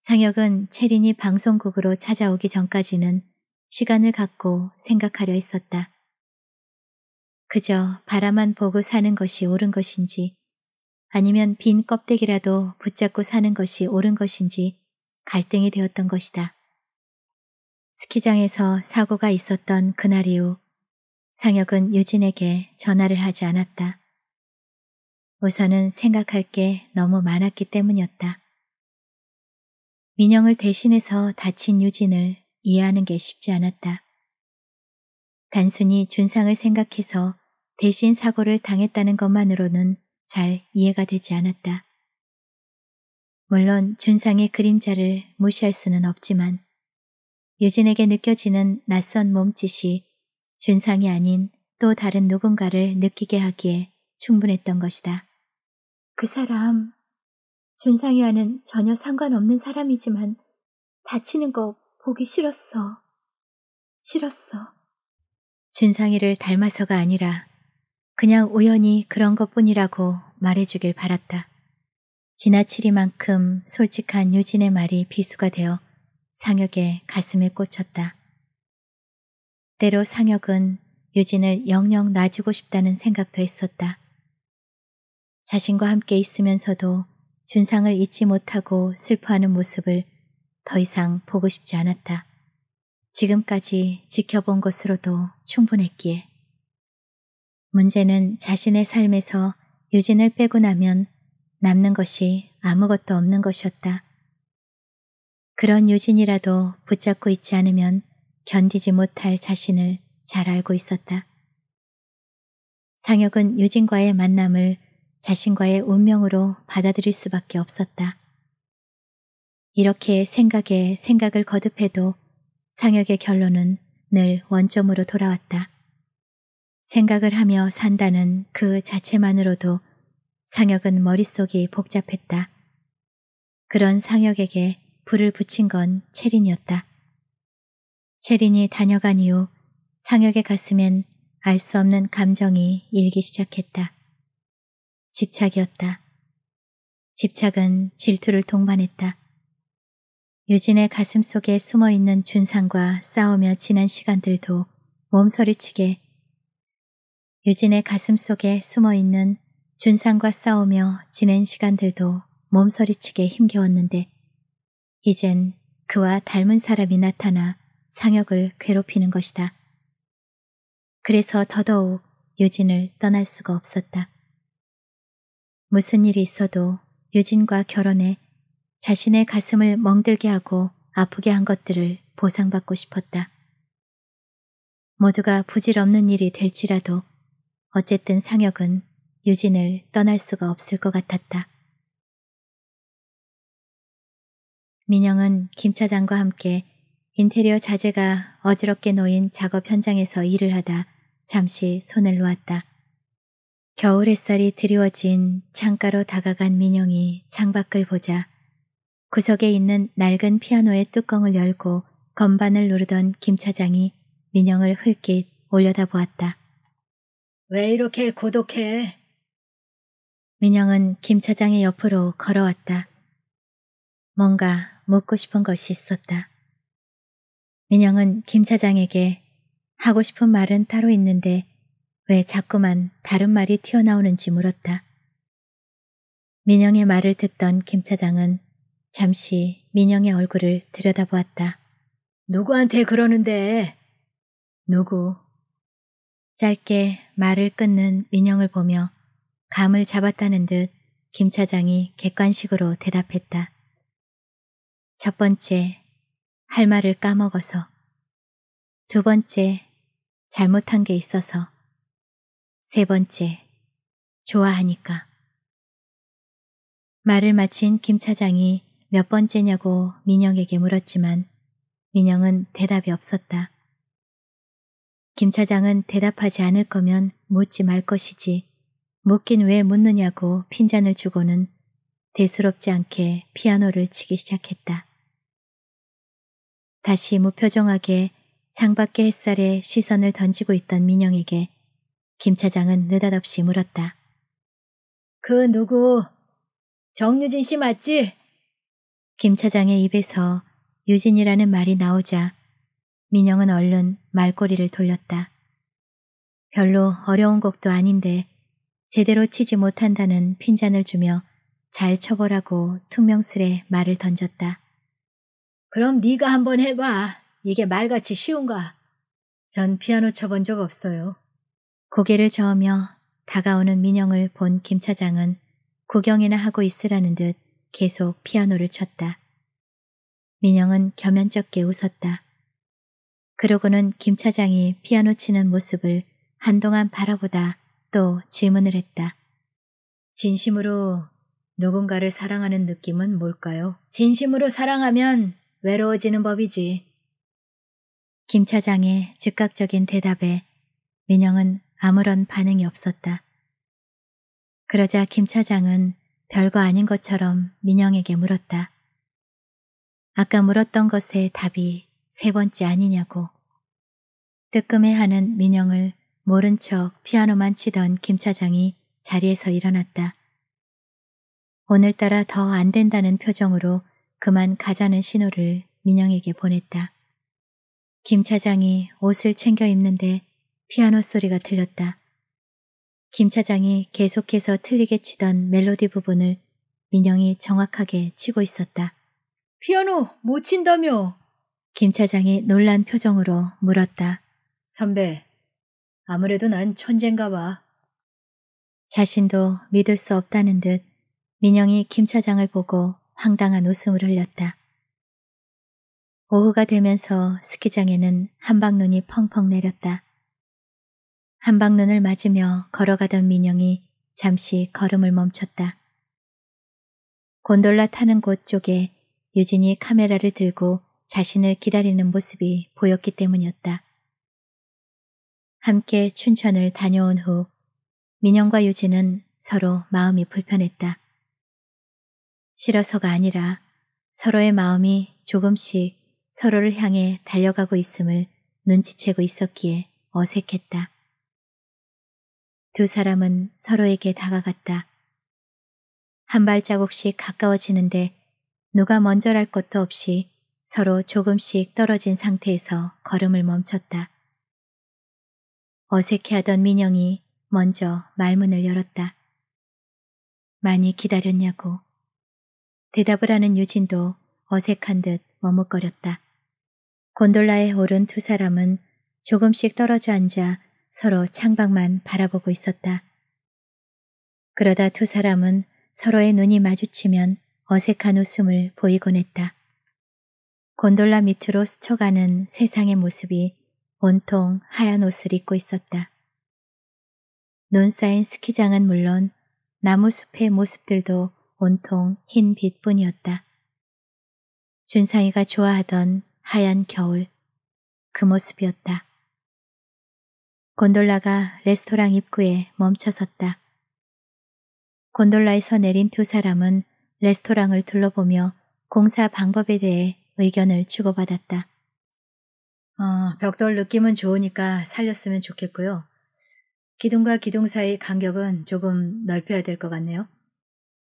상혁은 체린이 방송국으로 찾아오기 전까지는 시간을 갖고 생각하려 했었다. 그저 바라만 보고 사는 것이 옳은 것인지 아니면 빈 껍데기라도 붙잡고 사는 것이 옳은 것인지 갈등이 되었던 것이다. 스키장에서 사고가 있었던 그날 이후 상혁은 유진에게 전화를 하지 않았다. 우선은 생각할 게 너무 많았기 때문이었다. 민영을 대신해서 다친 유진을 이해하는 게 쉽지 않았다. 단순히 준상을 생각해서 대신 사고를 당했다는 것만으로는 잘 이해가 되지 않았다. 물론 준상의 그림자를 무시할 수는 없지만 유진에게 느껴지는 낯선 몸짓이 준상이 아닌 또 다른 누군가를 느끼게 하기에 충분했던 것이다. 그 사람, 준상이와는 전혀 상관없는 사람이지만 다치는 거 보기 싫었어. 싫었어. 준상이를 닮아서가 아니라 그냥 우연히 그런 것뿐이라고 말해주길 바랐다. 지나치리만큼 솔직한 유진의 말이 비수가 되어 상혁의 가슴에 꽂혔다. 때로 상혁은 유진을 영영 놔주고 싶다는 생각도 했었다. 자신과 함께 있으면서도 준상을 잊지 못하고 슬퍼하는 모습을 더 이상 보고 싶지 않았다. 지금까지 지켜본 것으로도 충분했기에. 문제는 자신의 삶에서 유진을 빼고 나면 남는 것이 아무것도 없는 것이었다. 그런 유진이라도 붙잡고 있지 않으면 견디지 못할 자신을 잘 알고 있었다. 상혁은 유진과의 만남을 자신과의 운명으로 받아들일 수밖에 없었다. 이렇게 생각에 생각을 거듭해도 상혁의 결론은 늘 원점으로 돌아왔다. 생각을 하며 산다는 그 자체만으로도 상혁은 머릿속이 복잡했다. 그런 상혁에게 불을 붙인 건 체린이었다. 체린이 다녀간 이후 상혁의 가슴엔 알 수 없는 감정이 일기 시작했다. 집착이었다. 집착은 질투를 동반했다. 유진의 가슴 속에 숨어있는 준상과 싸우며 지난 시간들도 몸서리치게 유진의 가슴 속에 숨어있는 준상과 싸우며 지낸 시간들도 몸서리치게 힘겨웠는데 이젠 그와 닮은 사람이 나타나 상혁을 괴롭히는 것이다. 그래서 더더욱 유진을 떠날 수가 없었다. 무슨 일이 있어도 유진과 결혼해 자신의 가슴을 멍들게 하고 아프게 한 것들을 보상받고 싶었다. 모두가 부질없는 일이 될지라도 어쨌든 상혁은 유진을 떠날 수가 없을 것 같았다. 민영은 김 차장과 함께 인테리어 자재가 어지럽게 놓인 작업 현장에서 일을 하다 잠시 손을 놓았다. 겨울 햇살이 드리워진 창가로 다가간 민영이 창밖을 보자 구석에 있는 낡은 피아노의 뚜껑을 열고 건반을 누르던 김 차장이 민영을 흘낏 올려다보았다. 왜 이렇게 고독해? 민영은 김 차장의 옆으로 걸어왔다. 뭔가 묻고 싶은 것이 있었다. 민영은 김 차장에게 하고 싶은 말은 따로 있는데 왜 자꾸만 다른 말이 튀어나오는지 물었다. 민영의 말을 듣던 김 차장은 잠시 민영의 얼굴을 들여다보았다. 누구한테 그러는데? 누구? 짧게 말을 끊는 민영을 보며 감을 잡았다는 듯 김 차장이 객관식으로 대답했다. 첫 번째, 할 말을 까먹어서. 두 번째, 잘못한 게 있어서. 세 번째, 좋아하니까. 말을 마친 김 차장이 몇 번째냐고 민영에게 물었지만 민영은 대답이 없었다. 김 차장은 대답하지 않을 거면 묻지 말 것이지 묻긴 왜 묻느냐고 핀잔을 주고는 대수롭지 않게 피아노를 치기 시작했다. 다시 무표정하게 창밖의 햇살에 시선을 던지고 있던 민영에게 김 차장은 느닷없이 물었다. 그 누구 정유진 씨 맞지? 김 차장의 입에서 유진이라는 말이 나오자 민영은 얼른 말꼬리를 돌렸다. 별로 어려운 곡도 아닌데 제대로 치지 못한다는 핀잔을 주며 잘 쳐보라고 퉁명스레 말을 던졌다. 그럼 네가 한번 해봐. 이게 말같이 쉬운가? 전 피아노 쳐본 적 없어요. 고개를 저으며 다가오는 민영을 본 김 차장은 구경이나 하고 있으라는 듯 계속 피아노를 쳤다. 민영은 겸연쩍게 웃었다. 그러고는 김 차장이 피아노 치는 모습을 한동안 바라보다 또 질문을 했다. 진심으로 누군가를 사랑하는 느낌은 뭘까요? 진심으로 사랑하면 외로워지는 법이지. 김 차장의 즉각적인 대답에 민영은 아무런 반응이 없었다. 그러자 김 차장은 별거 아닌 것처럼 민영에게 물었다. 아까 물었던 것의 답이 세 번째 아니냐고. 뜨끔해하는 민영을 모른 척 피아노만 치던 김 차장이 자리에서 일어났다. 오늘따라 더 안 된다는 표정으로 그만 가자는 신호를 민영에게 보냈다. 김 차장이 옷을 챙겨 입는데 피아노 소리가 들렸다. 김 차장이 계속해서 틀리게 치던 멜로디 부분을 민영이 정확하게 치고 있었다. 피아노 못 친다며? 김 차장이 놀란 표정으로 물었다. 선배, 아무래도 난 천재인가 봐. 자신도 믿을 수 없다는 듯 민영이 김 차장을 보고 황당한 웃음을 흘렸다. 오후가 되면서 스키장에는 한방눈이 펑펑 내렸다. 한방눈을 맞으며 걸어가던 민영이 잠시 걸음을 멈췄다. 곤돌라 타는 곳 쪽에 유진이 카메라를 들고 자신을 기다리는 모습이 보였기 때문이었다. 함께 춘천을 다녀온 후 민영과 유진은 서로 마음이 불편했다. 싫어서가 아니라 서로의 마음이 조금씩 서로를 향해 달려가고 있음을 눈치채고 있었기에 어색했다. 두 사람은 서로에게 다가갔다. 한 발자국씩 가까워지는데 누가 먼저랄 것도 없이 서로 조금씩 떨어진 상태에서 걸음을 멈췄다. 어색해하던 민영이 먼저 말문을 열었다. 많이 기다렸냐고. 대답을 하는 유진도 어색한 듯 머뭇거렸다. 곤돌라에 오른 두 사람은 조금씩 떨어져 앉아 서로 창밖만 바라보고 있었다. 그러다 두 사람은 서로의 눈이 마주치면 어색한 웃음을 보이곤 했다. 곤돌라 밑으로 스쳐가는 세상의 모습이 온통 하얀 옷을 입고 있었다. 눈 쌓인 스키장은 물론 나무숲의 모습들도 온통 흰 빛뿐이었다. 준상이가 좋아하던 하얀 겨울, 그 모습이었다. 곤돌라가 레스토랑 입구에 멈춰섰다. 곤돌라에서 내린 두 사람은 레스토랑을 둘러보며 공사 방법에 대해 의견을 주고받았다. 어, 벽돌 느낌은 좋으니까 살렸으면 좋겠고요. 기둥과 기둥 사이 간격은 조금 넓혀야 될 것 같네요.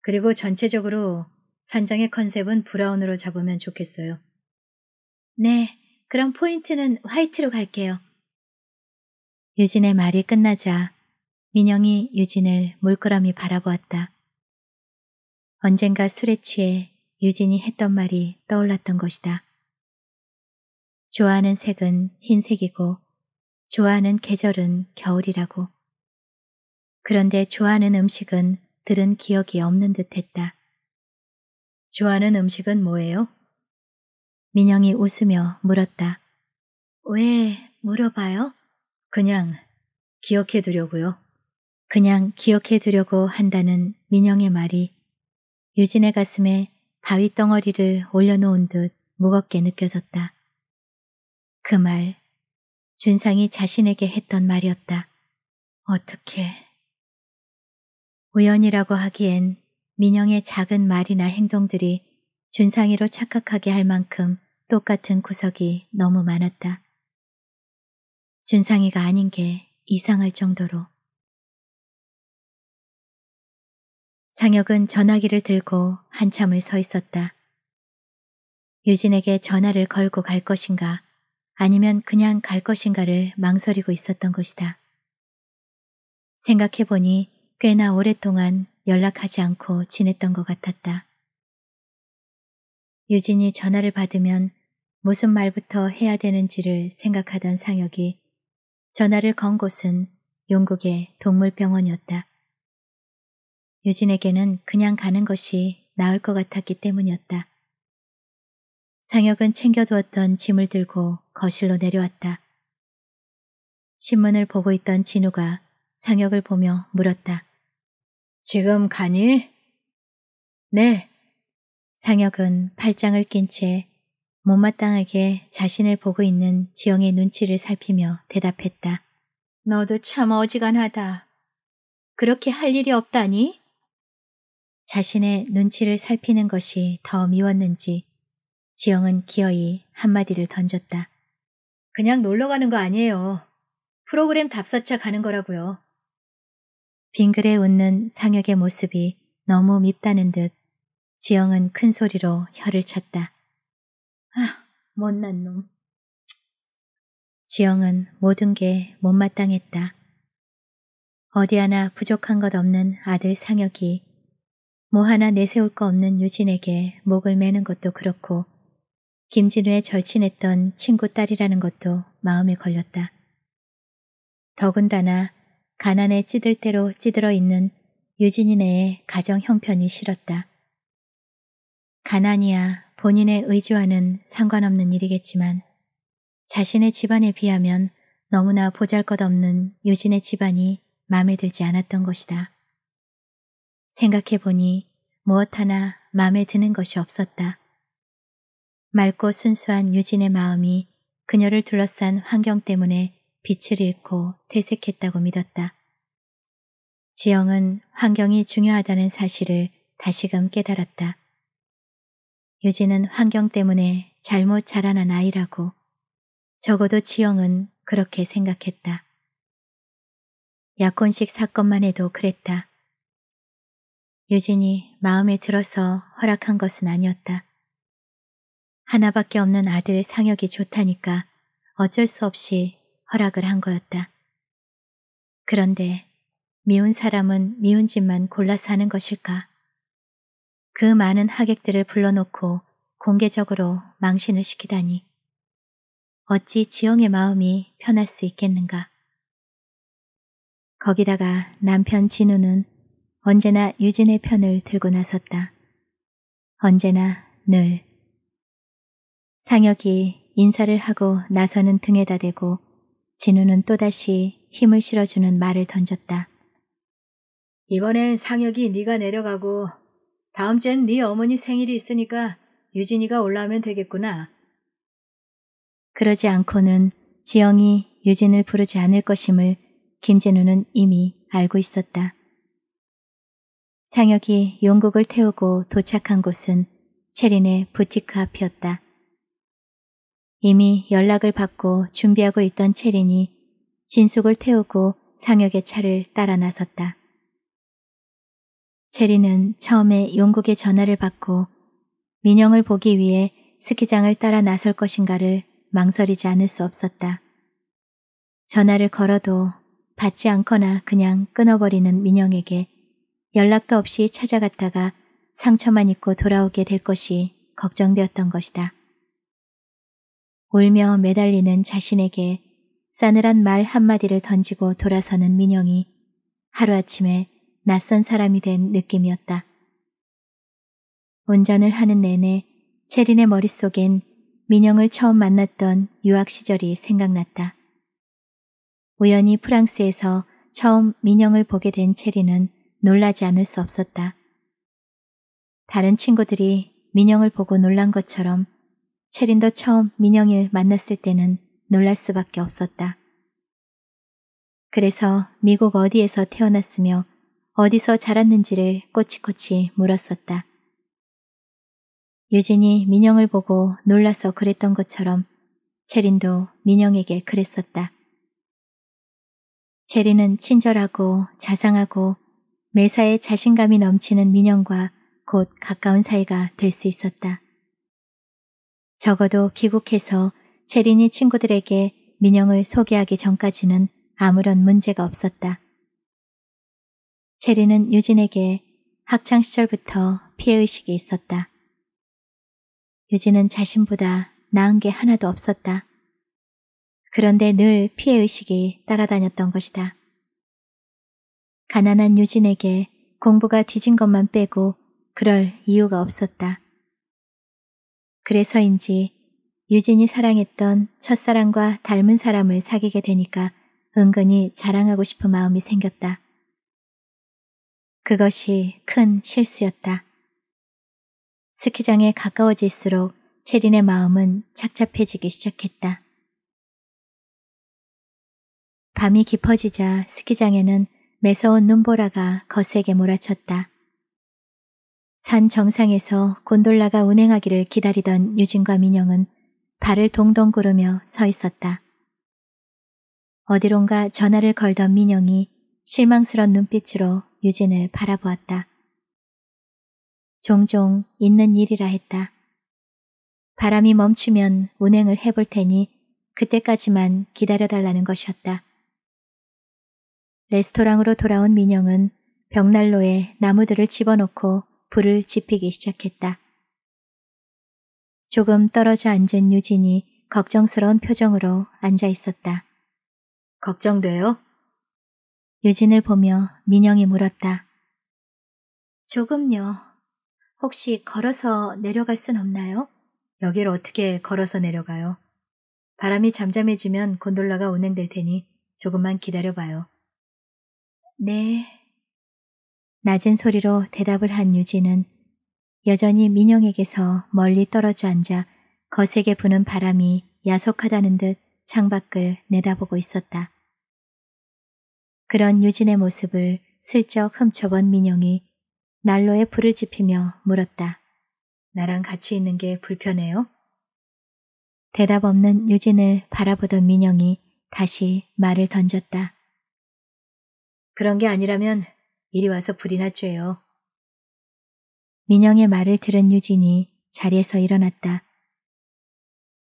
그리고 전체적으로 산장의 컨셉은 브라운으로 잡으면 좋겠어요. 네, 그럼 포인트는 화이트로 갈게요. 유진의 말이 끝나자 민영이 유진을 물끄러미 바라보았다. 언젠가 술에 취해 유진이 했던 말이 떠올랐던 것이다. 좋아하는 색은 흰색이고 좋아하는 계절은 겨울이라고. 그런데 좋아하는 음식은 들은 기억이 없는 듯 했다. 좋아하는 음식은 뭐예요? 민영이 웃으며 물었다. 왜 물어봐요? 그냥 기억해 두려고요. 그냥 기억해 두려고 한다는 민영의 말이 유진의 가슴에 바위 덩어리를 올려놓은 듯 무겁게 느껴졌다. 그 말, 준상이 자신에게 했던 말이었다. 어떻게. 우연이라고 하기엔 민영의 작은 말이나 행동들이 준상이로 착각하게 할 만큼 똑같은 구석이 너무 많았다. 준상이가 아닌 게 이상할 정도로. 상혁은 전화기를 들고 한참을 서 있었다. 유진에게 전화를 걸고 갈 것인가 아니면 그냥 갈 것인가를 망설이고 있었던 것이다. 생각해보니 꽤나 오랫동안 연락하지 않고 지냈던 것 같았다. 유진이 전화를 받으면 무슨 말부터 해야 되는지를 생각하던 상혁이 전화를 건 곳은 용국의 동물병원이었다. 유진에게는 그냥 가는 것이 나을 것 같았기 때문이었다. 상혁은 챙겨두었던 짐을 들고 거실로 내려왔다. 신문을 보고 있던 진우가 상혁을 보며 물었다. 지금 가니? 네. 상혁은 팔짱을 낀채 못마땅하게 자신을 보고 있는 지영의 눈치를 살피며 대답했다. 너도 참 어지간하다. 그렇게 할 일이 없다니? 자신의 눈치를 살피는 것이 더 미웠는지 지영은 기어이 한마디를 던졌다. 그냥 놀러 가는 거 아니에요. 프로그램 답사차 가는 거라고요. 빙그레 웃는 상혁의 모습이 너무 밉다는 듯 지영은 큰 소리로 혀를 쳤다 아, 못난 놈. 지영은 모든 게 못마땅했다. 어디 하나 부족한 것 없는 아들 상혁이 뭐 하나 내세울 거 없는 유진에게 목을 매는 것도 그렇고 김진우의 절친했던 친구 딸이라는 것도 마음에 걸렸다. 더군다나 가난에 찌들 대로 찌들어 있는 유진이네의 가정 형편이 싫었다. 가난이야 본인의 의지와는 상관없는 일이겠지만 자신의 집안에 비하면 너무나 보잘것없는 유진의 집안이 마음에 들지 않았던 것이다. 생각해보니 무엇 하나 마음에 드는 것이 없었다. 맑고 순수한 유진의 마음이 그녀를 둘러싼 환경 때문에 빛을 잃고 퇴색했다고 믿었다. 지영은 환경이 중요하다는 사실을 다시금 깨달았다. 유진은 환경 때문에 잘못 자라난 아이라고 적어도 지영은 그렇게 생각했다. 약혼식 사건만 해도 그랬다. 유진이 마음에 들어서 허락한 것은 아니었다. 하나밖에 없는 아들 상혁이 좋다니까 어쩔 수 없이 허락을 한 거였다. 그런데 미운 사람은 미운 집만 골라 서하는 것일까? 그 많은 하객들을 불러놓고 공개적으로 망신을 시키다니 어찌 지영의 마음이 편할 수 있겠는가. 거기다가 남편 진우는 언제나 유진의 편을 들고 나섰다. 언제나 늘. 상혁이 인사를 하고 나서는 등에다 대고 진우는 또다시 힘을 실어주는 말을 던졌다. 이번엔 상혁이 네가 내려가고 다음 주엔 네 어머니 생일이 있으니까 유진이가 올라오면 되겠구나. 그러지 않고는 지영이 유진을 부르지 않을 것임을 김진우는 이미 알고 있었다. 상혁이 용국을 태우고 도착한 곳은 체린의 부티크 앞이었다. 이미 연락을 받고 준비하고 있던 체린이 진숙을 태우고 상혁의 차를 따라 나섰다. 체리는 처음에 용국의 전화를 받고 민영을 보기 위해 스키장을 따라 나설 것인가를 망설이지 않을 수 없었다. 전화를 걸어도 받지 않거나 그냥 끊어버리는 민영에게 연락도 없이 찾아갔다가 상처만 입고 돌아오게 될 것이 걱정되었던 것이다. 울며 매달리는 자신에게 싸늘한 말 한마디를 던지고 돌아서는 민영이 하루아침에 낯선 사람이 된 느낌이었다. 운전을 하는 내내 체린의 머릿속엔 민영을 처음 만났던 유학 시절이 생각났다. 우연히 프랑스에서 처음 민영을 보게 된 체리는 놀라지 않을 수 없었다. 다른 친구들이 민영을 보고 놀란 것처럼 체린도 처음 민영을 만났을 때는 놀랄 수밖에 없었다. 그래서 미국 어디에서 태어났으며 어디서 자랐는지를 꼬치꼬치 물었었다. 유진이 민영을 보고 놀라서 그랬던 것처럼 체린도 민영에게 그랬었다. 체린은 친절하고 자상하고 매사에 자신감이 넘치는 민영과 곧 가까운 사이가 될 수 있었다. 적어도 귀국해서 체린이 친구들에게 민영을 소개하기 전까지는 아무런 문제가 없었다. 제리는 유진에게 학창시절부터 피해의식이 있었다. 유진은 자신보다 나은 게 하나도 없었다. 그런데 늘 피해의식이 따라다녔던 것이다. 가난한 유진에게 공부가 뒤진 것만 빼고 그럴 이유가 없었다. 그래서인지 유진이 사랑했던 첫사랑과 닮은 사람을 사귀게 되니까 은근히 자랑하고 싶은 마음이 생겼다. 그것이 큰 실수였다. 스키장에 가까워질수록 체린의 마음은 착잡해지기 시작했다. 밤이 깊어지자 스키장에는 매서운 눈보라가 거세게 몰아쳤다. 산 정상에서 곤돌라가 운행하기를 기다리던 유진과 민영은 발을 동동 구르며 서 있었다. 어디론가 전화를 걸던 민영이 실망스런 눈빛으로 유진을 바라보았다. 종종 있는 일이라 했다. 바람이 멈추면 운행을 해볼 테니 그때까지만 기다려달라는 것이었다. 레스토랑으로 돌아온 민영은 벽난로에 나무들을 집어넣고 불을 지피기 시작했다. 조금 떨어져 앉은 유진이 걱정스러운 표정으로 앉아 있었다. 걱정돼요? 유진을 보며 민영이 물었다. 조금요. 혹시 걸어서 내려갈 순 없나요? 여길 어떻게 걸어서 내려가요? 바람이 잠잠해지면 곤돌라가 운행될 테니 조금만 기다려봐요. 네. 낮은 소리로 대답을 한 유진은 여전히 민영에게서 멀리 떨어져 앉아 거세게 부는 바람이 야속하다는 듯 창밖을 내다보고 있었다. 그런 유진의 모습을 슬쩍 훔쳐본 민영이 난로에 불을 지피며 물었다. 나랑 같이 있는 게 불편해요? 대답 없는 유진을 바라보던 민영이 다시 말을 던졌다. 그런 게 아니라면 이리 와서 불이나 쬐요. 민영의 말을 들은 유진이 자리에서 일어났다.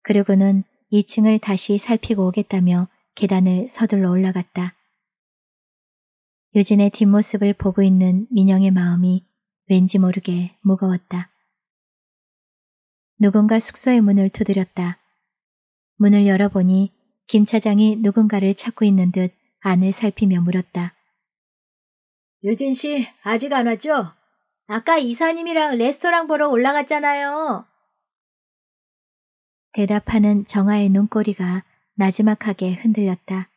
그리고는 2층을 다시 살피고 오겠다며 계단을 서둘러 올라갔다. 유진의 뒷모습을 보고 있는 민영의 마음이 왠지 모르게 무거웠다. 누군가 숙소의 문을 두드렸다. 문을 열어보니 김 차장이 누군가를 찾고 있는 듯 안을 살피며 물었다. 유진 씨, 아직 안 왔죠? 아까 이사님이랑 레스토랑 보러 올라갔잖아요. 대답하는 정아의 눈꼬리가 나지막하게 흔들렸다.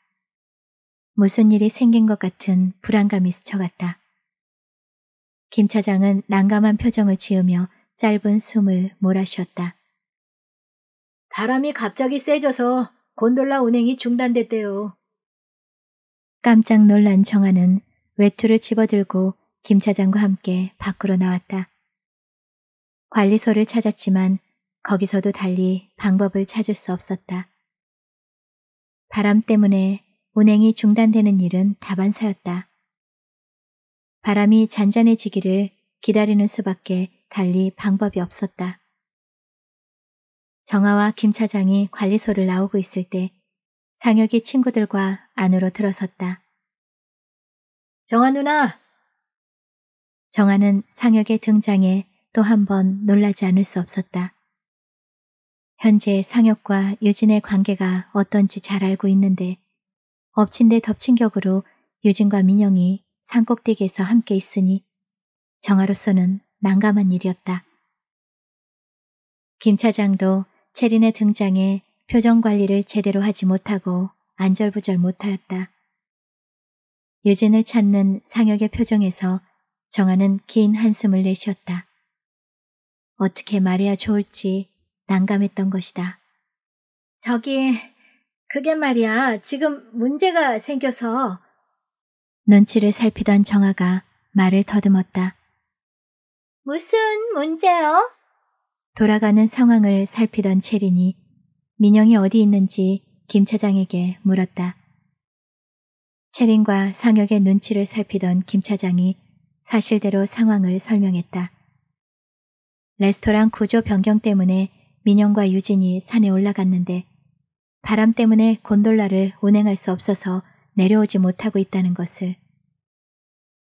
무슨 일이 생긴 것 같은 불안감이 스쳐갔다. 김 차장은 난감한 표정을 지으며 짧은 숨을 몰아쉬었다. 바람이 갑자기 세져서 곤돌라 운행이 중단됐대요. 깜짝 놀란 정아는 외투를 집어들고 김 차장과 함께 밖으로 나왔다. 관리소를 찾았지만 거기서도 달리 방법을 찾을 수 없었다. 바람 때문에 운행이 중단되는 일은 다반사였다. 바람이 잔잔해지기를 기다리는 수밖에 달리 방법이 없었다. 정아와 김 차장이 관리소를 나오고 있을 때 상혁이 친구들과 안으로 들어섰다. 정아 누나! 정아는 상혁의 등장에 또 한 번 놀라지 않을 수 없었다. 현재 상혁과 유진의 관계가 어떤지 잘 알고 있는데 엎친 데 덮친 격으로 유진과 민영이 산꼭대기에서 함께 있으니 정화로서는 난감한 일이었다. 김 차장도 체린의 등장에 표정 관리를 제대로 하지 못하고 안절부절 못하였다. 유진을 찾는 상혁의 표정에서 정아는 긴 한숨을 내쉬었다. 어떻게 말해야 좋을지 난감했던 것이다. 저기 그게 말이야, 지금 문제가 생겨서. 눈치를 살피던 정아가 말을 더듬었다. 무슨 문제요? 돌아가는 상황을 살피던 채린이 민영이 어디 있는지 김 차장에게 물었다. 채린과 상혁의 눈치를 살피던 김 차장이 사실대로 상황을 설명했다. 레스토랑 구조 변경 때문에 민영과 유진이 산에 올라갔는데 바람 때문에 곤돌라를 운행할 수 없어서 내려오지 못하고 있다는 것을.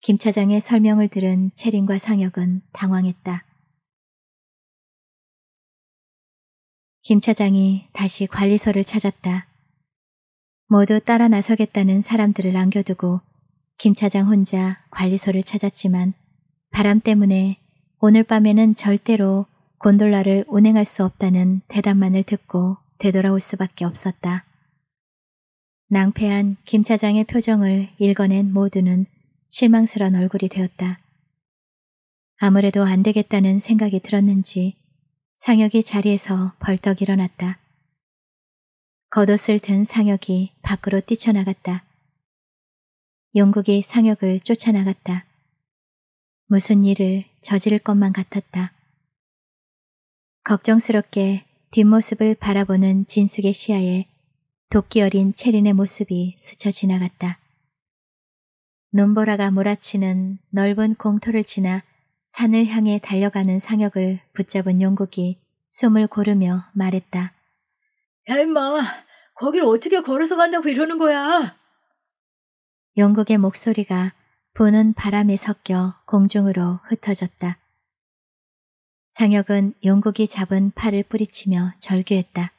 김 차장의 설명을 들은 체린과 상혁은 당황했다. 김 차장이 다시 관리소를 찾았다. 모두 따라 나서겠다는 사람들을 남겨두고 김 차장 혼자 관리소를 찾았지만 바람 때문에 오늘 밤에는 절대로 곤돌라를 운행할 수 없다는 대답만을 듣고 되돌아올 수밖에 없었다. 낭패한 김 차장의 표정을 읽어낸 모두는 실망스런 얼굴이 되었다. 아무래도 안 되겠다는 생각이 들었는지 상혁이 자리에서 벌떡 일어났다. 겉옷을 든 상혁이 밖으로 뛰쳐나갔다. 영국이 상혁을 쫓아나갔다. 무슨 일을 저지를 것만 같았다. 걱정스럽게 뒷모습을 바라보는 진숙의 시야에 도끼 어린 체린의 모습이 스쳐 지나갔다. 눈보라가 몰아치는 넓은 공터를 지나 산을 향해 달려가는 상혁을 붙잡은 용국이 숨을 고르며 말했다. 야 임마, 거길 어떻게 걸어서 간다고 이러는 거야? 용국의 목소리가 부는 바람에 섞여 공중으로 흩어졌다. 장혁은 용국이 잡은 팔을 뿌리치며 절규했다.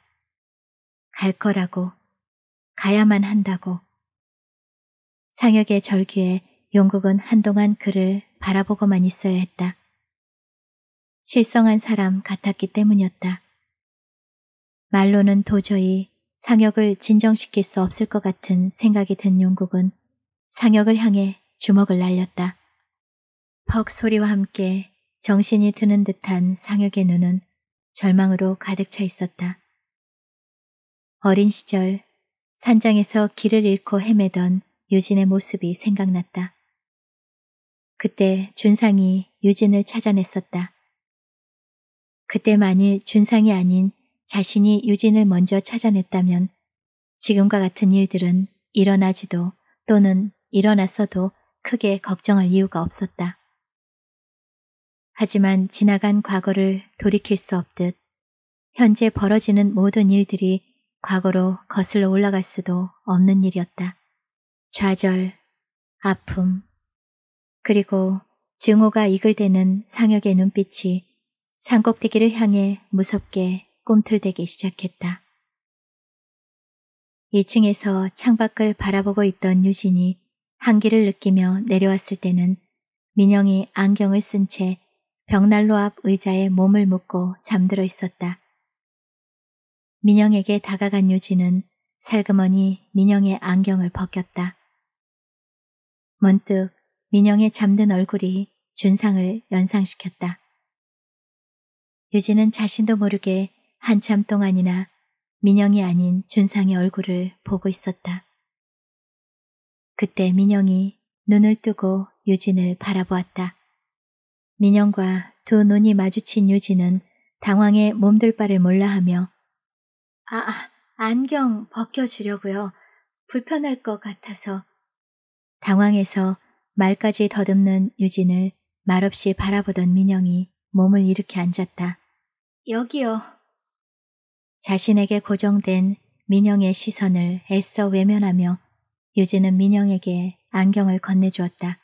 갈 거라고, 가야만 한다고. 상혁의 절규에 용국은 한동안 그를 바라보고만 있어야 했다. 실성한 사람 같았기 때문이었다. 말로는 도저히 상혁을 진정시킬 수 없을 것 같은 생각이 든 용국은 상혁을 향해 주먹을 날렸다. 퍽 소리와 함께 정신이 드는 듯한 상혁의 눈은 절망으로 가득 차 있었다. 어린 시절 산장에서 길을 잃고 헤매던 유진의 모습이 생각났다. 그때 준상이 유진을 찾아냈었다. 그때 만일 준상이 아닌 자신이 유진을 먼저 찾아냈다면 지금과 같은 일들은 일어나지도 또는 일어났어도 크게 걱정할 이유가 없었다. 하지만 지나간 과거를 돌이킬 수 없듯 현재 벌어지는 모든 일들이 과거로 거슬러 올라갈 수도 없는 일이었다. 좌절, 아픔, 그리고 증오가 이글대는 상혁의 눈빛이 산꼭대기를 향해 무섭게 꿈틀대기 시작했다. 2층에서 창밖을 바라보고 있던 유진이 한기를 느끼며 내려왔을 때는 민영이 안경을 쓴채 벽난로 앞 의자에 몸을 묶고 잠들어 있었다. 민영에게 다가간 유진은 살그머니 민영의 안경을 벗겼다. 문득 민영의 잠든 얼굴이 준상을 연상시켰다. 유진은 자신도 모르게 한참 동안이나 민영이 아닌 준상의 얼굴을 보고 있었다. 그때 민영이 눈을 뜨고 유진을 바라보았다. 민영과 두 눈이 마주친 유진은 당황해 몸들 바를 몰라하며 아, 아, 안경 벗겨주려고요. 불편할 것 같아서. 당황해서 말까지 더듬는 유진을 말없이 바라보던 민영이 몸을 일으켜 앉았다. 여기요. 자신에게 고정된 민영의 시선을 애써 외면하며 유진은 민영에게 안경을 건네주었다.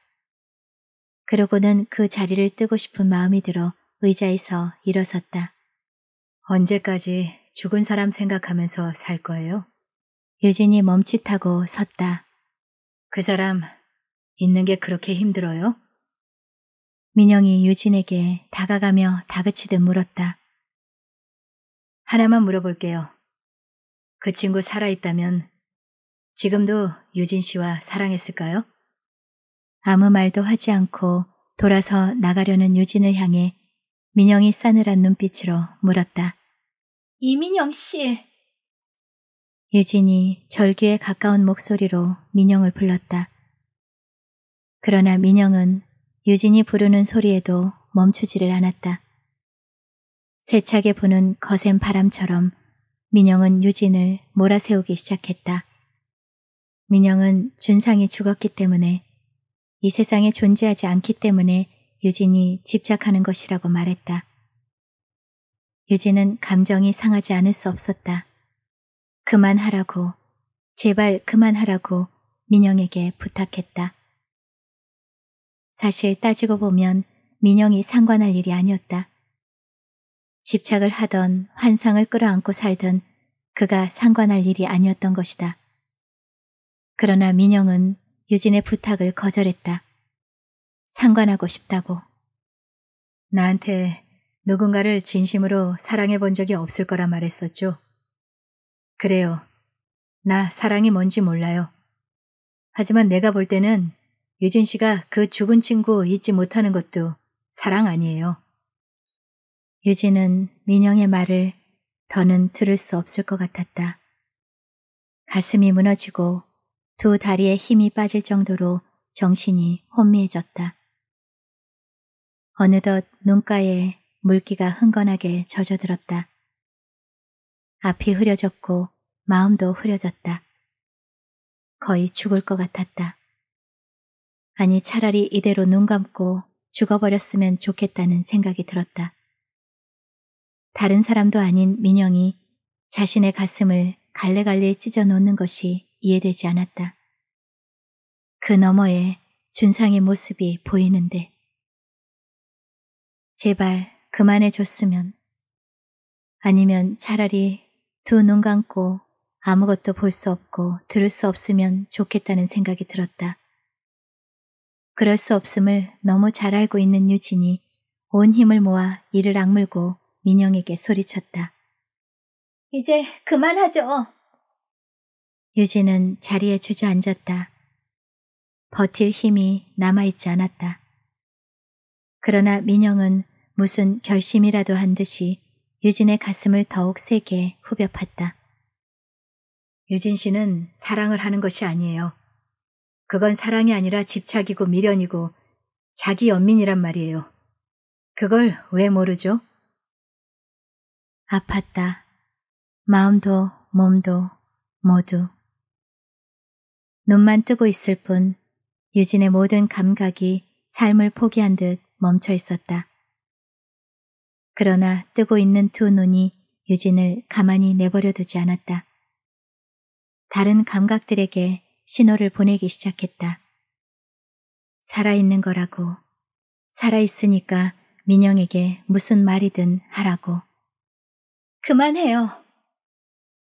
그러고는 그 자리를 뜨고 싶은 마음이 들어 의자에서 일어섰다. 언제까지 죽은 사람 생각하면서 살 거예요? 유진이 멈칫하고 섰다. 그 사람 있는 게 그렇게 힘들어요? 민영이 유진에게 다가가며 다그치듯 물었다. 하나만 물어볼게요. 그 친구 살아있다면 지금도 유진 씨와 사랑했을까요? 아무 말도 하지 않고 돌아서 나가려는 유진을 향해 민영이 싸늘한 눈빛으로 물었다. 이민영 씨. 유진이 절규에 가까운 목소리로 민영을 불렀다. 그러나 민영은 유진이 부르는 소리에도 멈추지를 않았다. 세차게 부는 거센 바람처럼 민영은 유진을 몰아세우기 시작했다. 민영은 준상이 죽었기 때문에 이 세상에 존재하지 않기 때문에 유진이 집착하는 것이라고 말했다. 유진은 감정이 상하지 않을 수 없었다. 그만하라고, 제발 그만하라고 민영에게 부탁했다. 사실 따지고 보면 민영이 상관할 일이 아니었다. 집착을 하던 환상을 끌어안고 살던 그가 상관할 일이 아니었던 것이다. 그러나 민영은 유진의 부탁을 거절했다. 상관하고 싶다고. 나한테 누군가를 진심으로 사랑해 본 적이 없을 거라 말했었죠. 그래요. 나 사랑이 뭔지 몰라요. 하지만 내가 볼 때는 유진 씨가 그 죽은 친구 잊지 못하는 것도 사랑 아니에요. 유진은 민영의 말을 더는 들을 수 없을 것 같았다. 가슴이 무너지고 두 다리에 힘이 빠질 정도로 정신이 혼미해졌다. 어느덧 눈가에 물기가 흥건하게 젖어들었다. 앞이 흐려졌고 마음도 흐려졌다. 거의 죽을 것 같았다. 아니 차라리 이대로 눈 감고 죽어버렸으면 좋겠다는 생각이 들었다. 다른 사람도 아닌 민영이 자신의 가슴을 갈래갈래 찢어놓는 것이 이해되지 않았다. 그 너머에 준상의 모습이 보이는데 제발 그만해줬으면 아니면 차라리 두 눈 감고 아무것도 볼 수 없고 들을 수 없으면 좋겠다는 생각이 들었다. 그럴 수 없음을 너무 잘 알고 있는 유진이 온 힘을 모아 이를 악물고 민영에게 소리쳤다. 이제 그만하죠. 유진은 자리에 주저앉았다. 버틸 힘이 남아있지 않았다. 그러나 민영은 무슨 결심이라도 한 듯이 유진의 가슴을 더욱 세게 후벼팠다. 유진 씨는 사랑을 하는 것이 아니에요. 그건 사랑이 아니라 집착이고 미련이고 자기 연민이란 말이에요. 그걸 왜 모르죠? 아팠다. 마음도 몸도 모두. 눈만 뜨고 있을 뿐 유진의 모든 감각이 삶을 포기한 듯 멈춰 있었다. 그러나 뜨고 있는 두 눈이 유진을 가만히 내버려 두지 않았다. 다른 감각들에게 신호를 보내기 시작했다. 살아있는 거라고, 살아있으니까 민영에게 무슨 말이든 하라고. 그만해요.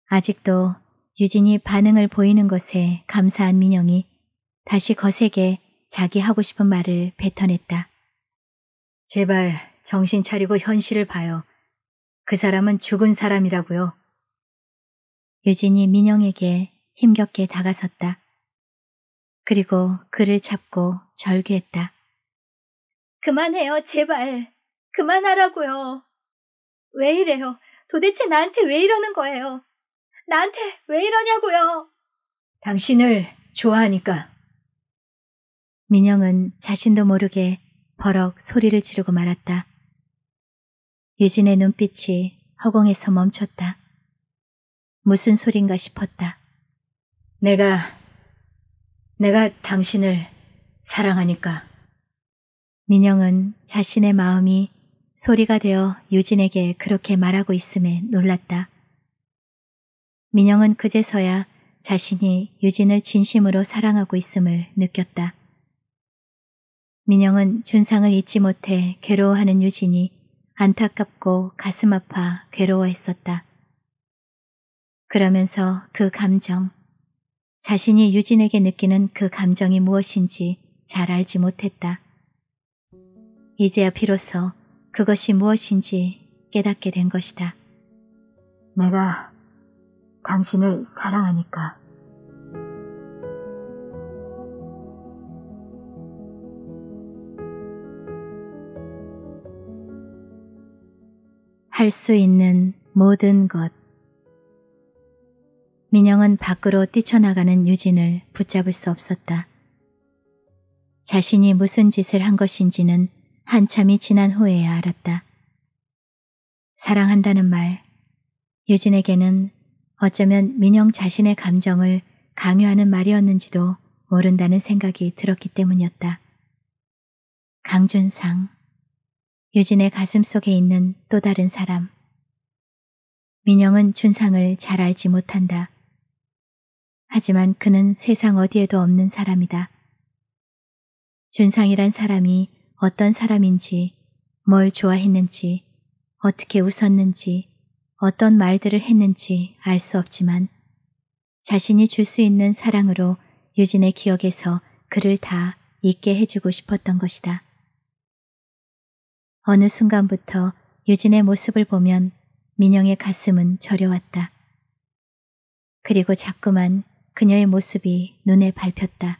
아직도 유진이 반응을 보이는 것에 감사한 민영이 다시 거세게 자기 하고 싶은 말을 뱉어냈다. 제발 정신 차리고 현실을 봐요. 그 사람은 죽은 사람이라고요. 유진이 민영에게 힘겹게 다가섰다. 그리고 그를 잡고 절규했다. 그만해요, 제발. 그만하라고요. 왜 이래요? 도대체 나한테 왜 이러는 거예요? 나한테 왜 이러냐고요. 당신을 좋아하니까. 민영은 자신도 모르게 버럭 소리를 지르고 말았다. 유진의 눈빛이 허공에서 멈췄다. 무슨 소린가 싶었다. 내가, 내가 당신을 사랑하니까. 민영은 자신의 마음이 소리가 되어 유진에게 그렇게 말하고 있음에 놀랐다. 민영은 그제서야 자신이 유진을 진심으로 사랑하고 있음을 느꼈다. 민영은 준상을 잊지 못해 괴로워하는 유진이 안타깝고 가슴 아파 괴로워했었다. 그러면서 그 감정, 자신이 유진에게 느끼는 그 감정이 무엇인지 잘 알지 못했다. 이제야 비로소 그것이 무엇인지 깨닫게 된 것이다. 내가 당신을 사랑하니까. 할 수 있는 모든 것. 민영은 밖으로 뛰쳐나가는 유진을 붙잡을 수 없었다. 자신이 무슨 짓을 한 것인지는 한참이 지난 후에야 알았다. 사랑한다는 말, 유진에게는 어쩌면 민영 자신의 감정을 강요하는 말이었는지도 모른다는 생각이 들었기 때문이었다. 강준상, 유진의 가슴 속에 있는 또 다른 사람. 민영은 준상을 잘 알지 못한다. 하지만 그는 세상 어디에도 없는 사람이다. 준상이란 사람이 어떤 사람인지, 뭘 좋아했는지, 어떻게 웃었는지, 어떤 말들을 했는지 알 수 없지만 자신이 줄 수 있는 사랑으로 유진의 기억에서 그를 다 잊게 해주고 싶었던 것이다. 어느 순간부터 유진의 모습을 보면 민영의 가슴은 저려왔다. 그리고 자꾸만 그녀의 모습이 눈에 밟혔다.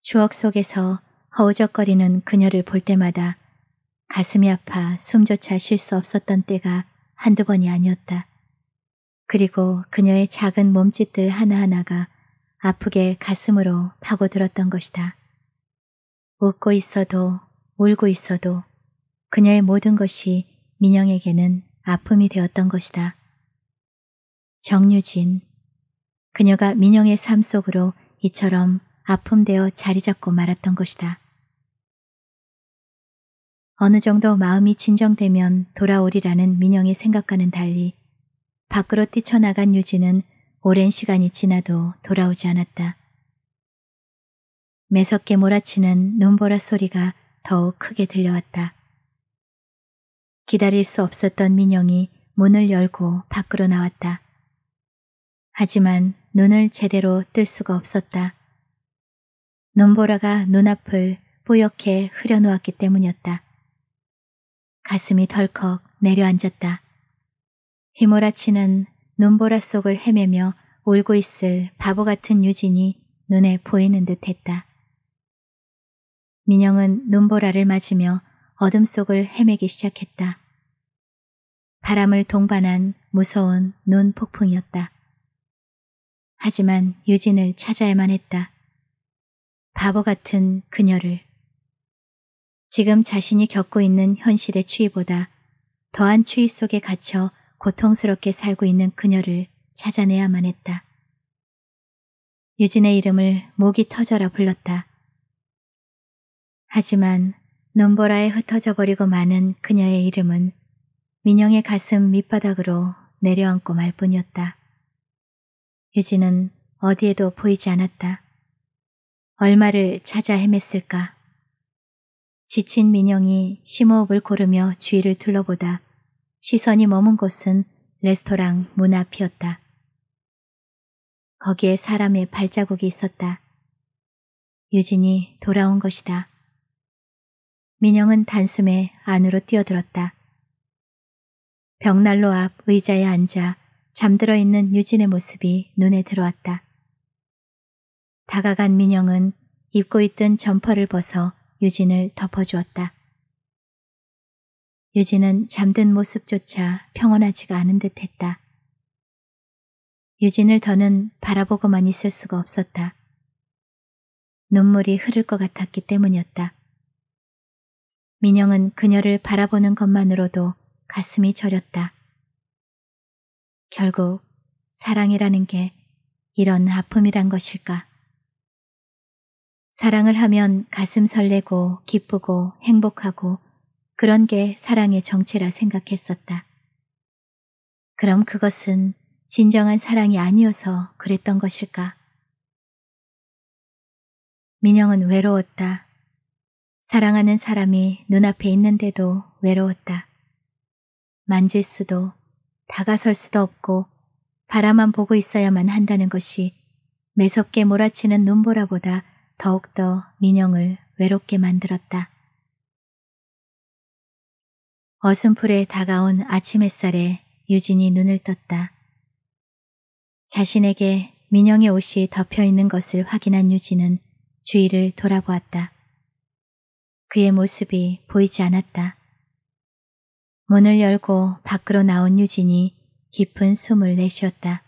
추억 속에서 허우적거리는 그녀를 볼 때마다 가슴이 아파 숨조차 쉴 수 없었던 때가 한두 번이 아니었다. 그리고 그녀의 작은 몸짓들 하나하나가 아프게 가슴으로 파고들었던 것이다. 웃고 있어도 울고 있어도 그녀의 모든 것이 민영에게는 아픔이 되었던 것이다. 정유진 그녀가 민영의 삶 속으로 이처럼 아픔되어 자리 잡고 말았던 것이다. 어느 정도 마음이 진정되면 돌아오리라는 민영의 생각과는 달리 밖으로 뛰쳐나간 유진은 오랜 시간이 지나도 돌아오지 않았다. 매섭게 몰아치는 눈보라 소리가 더욱 크게 들려왔다. 기다릴 수 없었던 민영이 문을 열고 밖으로 나왔다. 하지만 눈을 제대로 뜰 수가 없었다. 눈보라가 눈앞을 뿌옇게 흐려놓았기 때문이었다. 가슴이 덜컥 내려앉았다. 휘몰아치는 눈보라 속을 헤매며 울고 있을 바보 같은 유진이 눈에 보이는 듯 했다. 민영은 눈보라를 맞으며 어둠 속을 헤매기 시작했다. 바람을 동반한 무서운 눈 폭풍이었다. 하지만 유진을 찾아야만 했다. 바보 같은 그녀를. 지금 자신이 겪고 있는 현실의 추위보다 더한 추위 속에 갇혀 고통스럽게 살고 있는 그녀를 찾아내야만 했다. 유진의 이름을 목이 터져라 불렀다. 하지만 넘보라에 흩어져 버리고 마는 그녀의 이름은 민영의 가슴 밑바닥으로 내려앉고 말 뿐이었다. 유진은 어디에도 보이지 않았다. 얼마를 찾아 헤맸을까? 지친 민영이 심호흡을 고르며 주위를 둘러보다 시선이 머문 곳은 레스토랑 문 앞이었다. 거기에 사람의 발자국이 있었다. 유진이 돌아온 것이다. 민영은 단숨에 안으로 뛰어들었다. 벽난로 앞 의자에 앉아 잠들어 있는 유진의 모습이 눈에 들어왔다. 다가간 민영은 입고 있던 점퍼를 벗어 유진을 덮어주었다. 유진은 잠든 모습조차 평온하지가 않은 듯했다. 유진을 더는 바라보고만 있을 수가 없었다. 눈물이 흐를 것 같았기 때문이었다. 민영은 그녀를 바라보는 것만으로도 가슴이 저렸다. 결국 사랑이라는 게 이런 아픔이란 것일까? 사랑을 하면 가슴 설레고 기쁘고 행복하고 그런 게 사랑의 정체라 생각했었다. 그럼 그것은 진정한 사랑이 아니어서 그랬던 것일까? 민영은 외로웠다. 사랑하는 사람이 눈앞에 있는데도 외로웠다. 만질 수도 다가설 수도 없고 바라만 보고 있어야만 한다는 것이 매섭게 몰아치는 눈보라보다 더욱더 민영을 외롭게 만들었다. 어슴풀에 다가온 아침 햇살에 유진이 눈을 떴다. 자신에게 민영의 옷이 덮여 있는 것을 확인한 유진은 주위를 돌아보았다. 그의 모습이 보이지 않았다. 문을 열고 밖으로 나온 유진이 깊은 숨을 내쉬었다.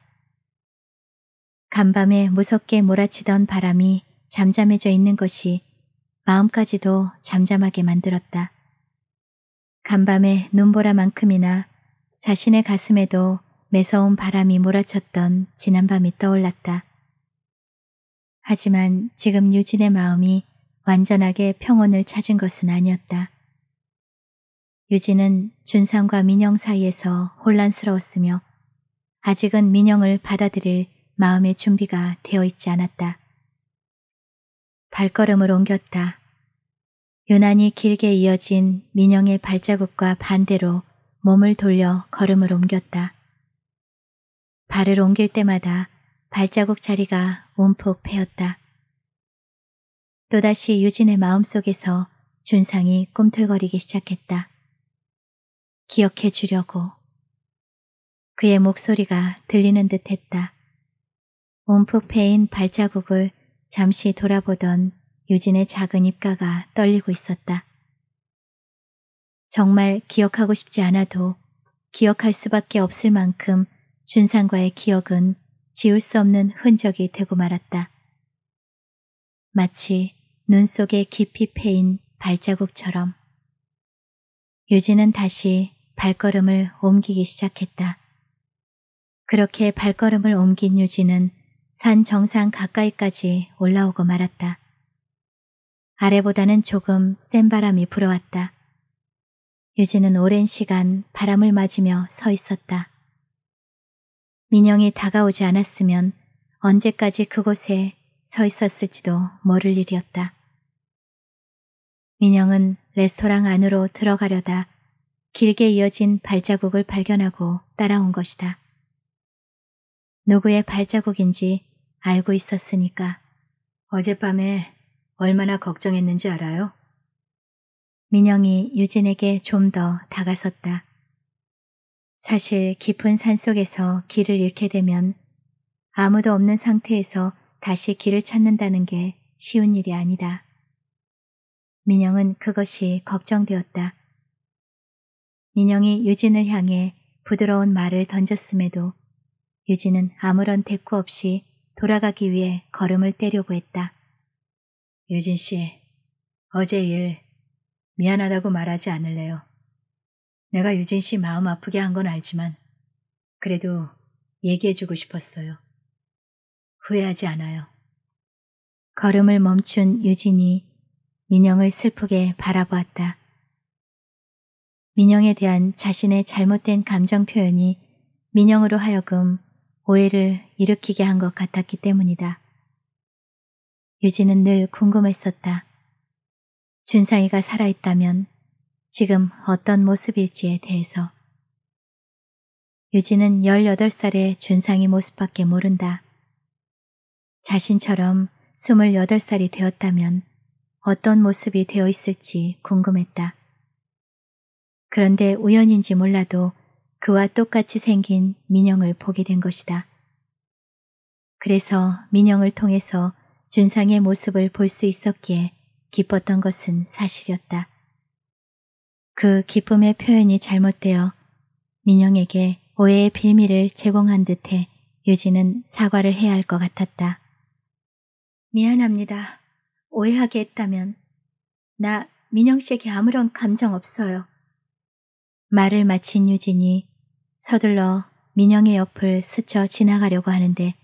간밤에 무섭게 몰아치던 바람이 잠잠해져 있는 것이 마음까지도 잠잠하게 만들었다. 간밤에 눈보라만큼이나 자신의 가슴에도 매서운 바람이 몰아쳤던 지난밤이 떠올랐다. 하지만 지금 유진의 마음이 완전하게 평온을 찾은 것은 아니었다. 유진은 준상과 민영 사이에서 혼란스러웠으며 아직은 민영을 받아들일 마음의 준비가 되어 있지 않았다. 발걸음을 옮겼다. 유난히 길게 이어진 민영의 발자국과 반대로 몸을 돌려 걸음을 옮겼다. 발을 옮길 때마다 발자국 자리가 움푹 패였다. 또다시 유진의 마음속에서 준상이 꿈틀거리기 시작했다. 기억해 주려고. 그의 목소리가 들리는 듯 했다. 움푹 패인 발자국을 잠시 돌아보던 유진의 작은 입가가 떨리고 있었다. 정말 기억하고 싶지 않아도 기억할 수밖에 없을 만큼 준상과의 기억은 지울 수 없는 흔적이 되고 말았다. 마치 눈 속에 깊이 패인 발자국처럼 유진은 다시 발걸음을 옮기기 시작했다. 그렇게 발걸음을 옮긴 유진은 산 정상 가까이까지 올라오고 말았다. 아래보다는 조금 센 바람이 불어왔다. 유진은 오랜 시간 바람을 맞으며 서 있었다. 민영이 다가오지 않았으면 언제까지 그곳에 서 있었을지도 모를 일이었다. 민영은 레스토랑 안으로 들어가려다 길게 이어진 발자국을 발견하고 따라온 것이다. 누구의 발자국인지 알고 있었으니까 어젯밤에 얼마나 걱정했는지 알아요? 민영이 유진에게 좀 더 다가섰다. 사실 깊은 산속에서 길을 잃게 되면 아무도 없는 상태에서 다시 길을 찾는다는 게 쉬운 일이 아니다. 민영은 그것이 걱정되었다. 민영이 유진을 향해 부드러운 말을 던졌음에도 유진은 아무런 대꾸 없이 돌아가기 위해 걸음을 떼려고 했다. 유진 씨, 어제 일 미안하다고 말하지 않을래요. 내가 유진 씨 마음 아프게 한 건 알지만 그래도 얘기해주고 싶었어요. 후회하지 않아요. 걸음을 멈춘 유진이 민영을 슬프게 바라보았다. 민영에 대한 자신의 잘못된 감정 표현이 민영으로 하여금 오해를 일으키게 한 것 같았기 때문이다. 유진은 늘 궁금했었다. 준상이가 살아있다면 지금 어떤 모습일지에 대해서. 유진은 18살의 준상이 모습밖에 모른다. 자신처럼 28살이 되었다면 어떤 모습이 되어 있을지 궁금했다. 그런데 우연인지 몰라도 그와 똑같이 생긴 민영을 보게 된 것이다. 그래서 민영을 통해서 준상의 모습을 볼 수 있었기에 기뻤던 것은 사실이었다. 그 기쁨의 표현이 잘못되어 민영에게 오해의 빌미를 제공한 듯해 유진은 사과를 해야 할 것 같았다. 미안합니다. 오해하게 했다면. 나 민영 씨에게 아무런 감정 없어요. 말을 마친 유진이 서둘러 민영의 옆을 스쳐 지나가려고 하는데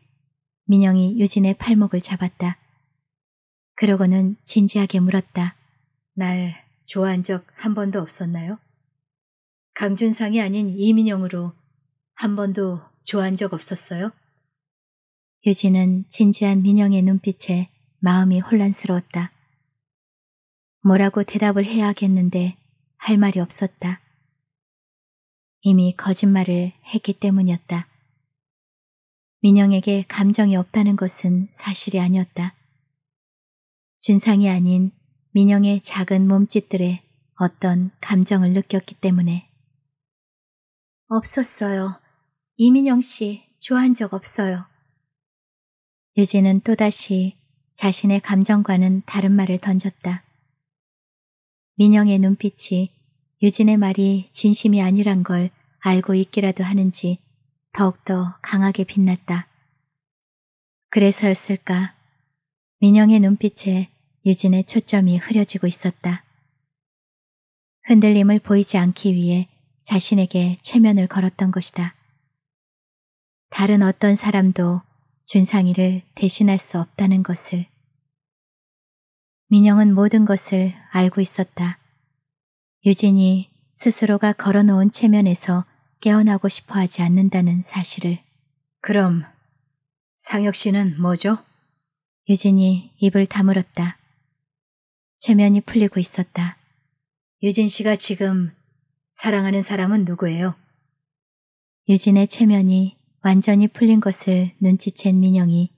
민영이 유진의 팔목을 잡았다. 그러고는 진지하게 물었다. 날 좋아한 적 한 번도 없었나요? 강준상이 아닌 이민영으로 한 번도 좋아한 적 없었어요? 유진은 진지한 민영의 눈빛에 마음이 혼란스러웠다. 뭐라고 대답을 해야 하겠는데 할 말이 없었다. 이미 거짓말을 했기 때문이었다. 민영에게 감정이 없다는 것은 사실이 아니었다. 준상이 아닌 민영의 작은 몸짓들에 어떤 감정을 느꼈기 때문에. 없었어요. 이민영 씨 좋아한 적 없어요. 유진은 또다시 자신의 감정과는 다른 말을 던졌다. 민영의 눈빛이 유진의 말이 진심이 아니란 걸 알고 있기라도 하는지 더욱더 강하게 빛났다. 그래서였을까? 민영의 눈빛에 유진의 초점이 흐려지고 있었다. 흔들림을 보이지 않기 위해 자신에게 최면을 걸었던 것이다. 다른 어떤 사람도 준상이를 대신할 수 없다는 것을. 민영은 모든 것을 알고 있었다. 유진이 스스로가 걸어놓은 체면에서 깨어나고 싶어 하지 않는다는 사실을. 그럼 상혁 씨는 뭐죠? 유진이 입을 다물었다. 체면이 풀리고 있었다. 유진 씨가 지금 사랑하는 사람은 누구예요? 유진의 체면이 완전히 풀린 것을 눈치챈 민영이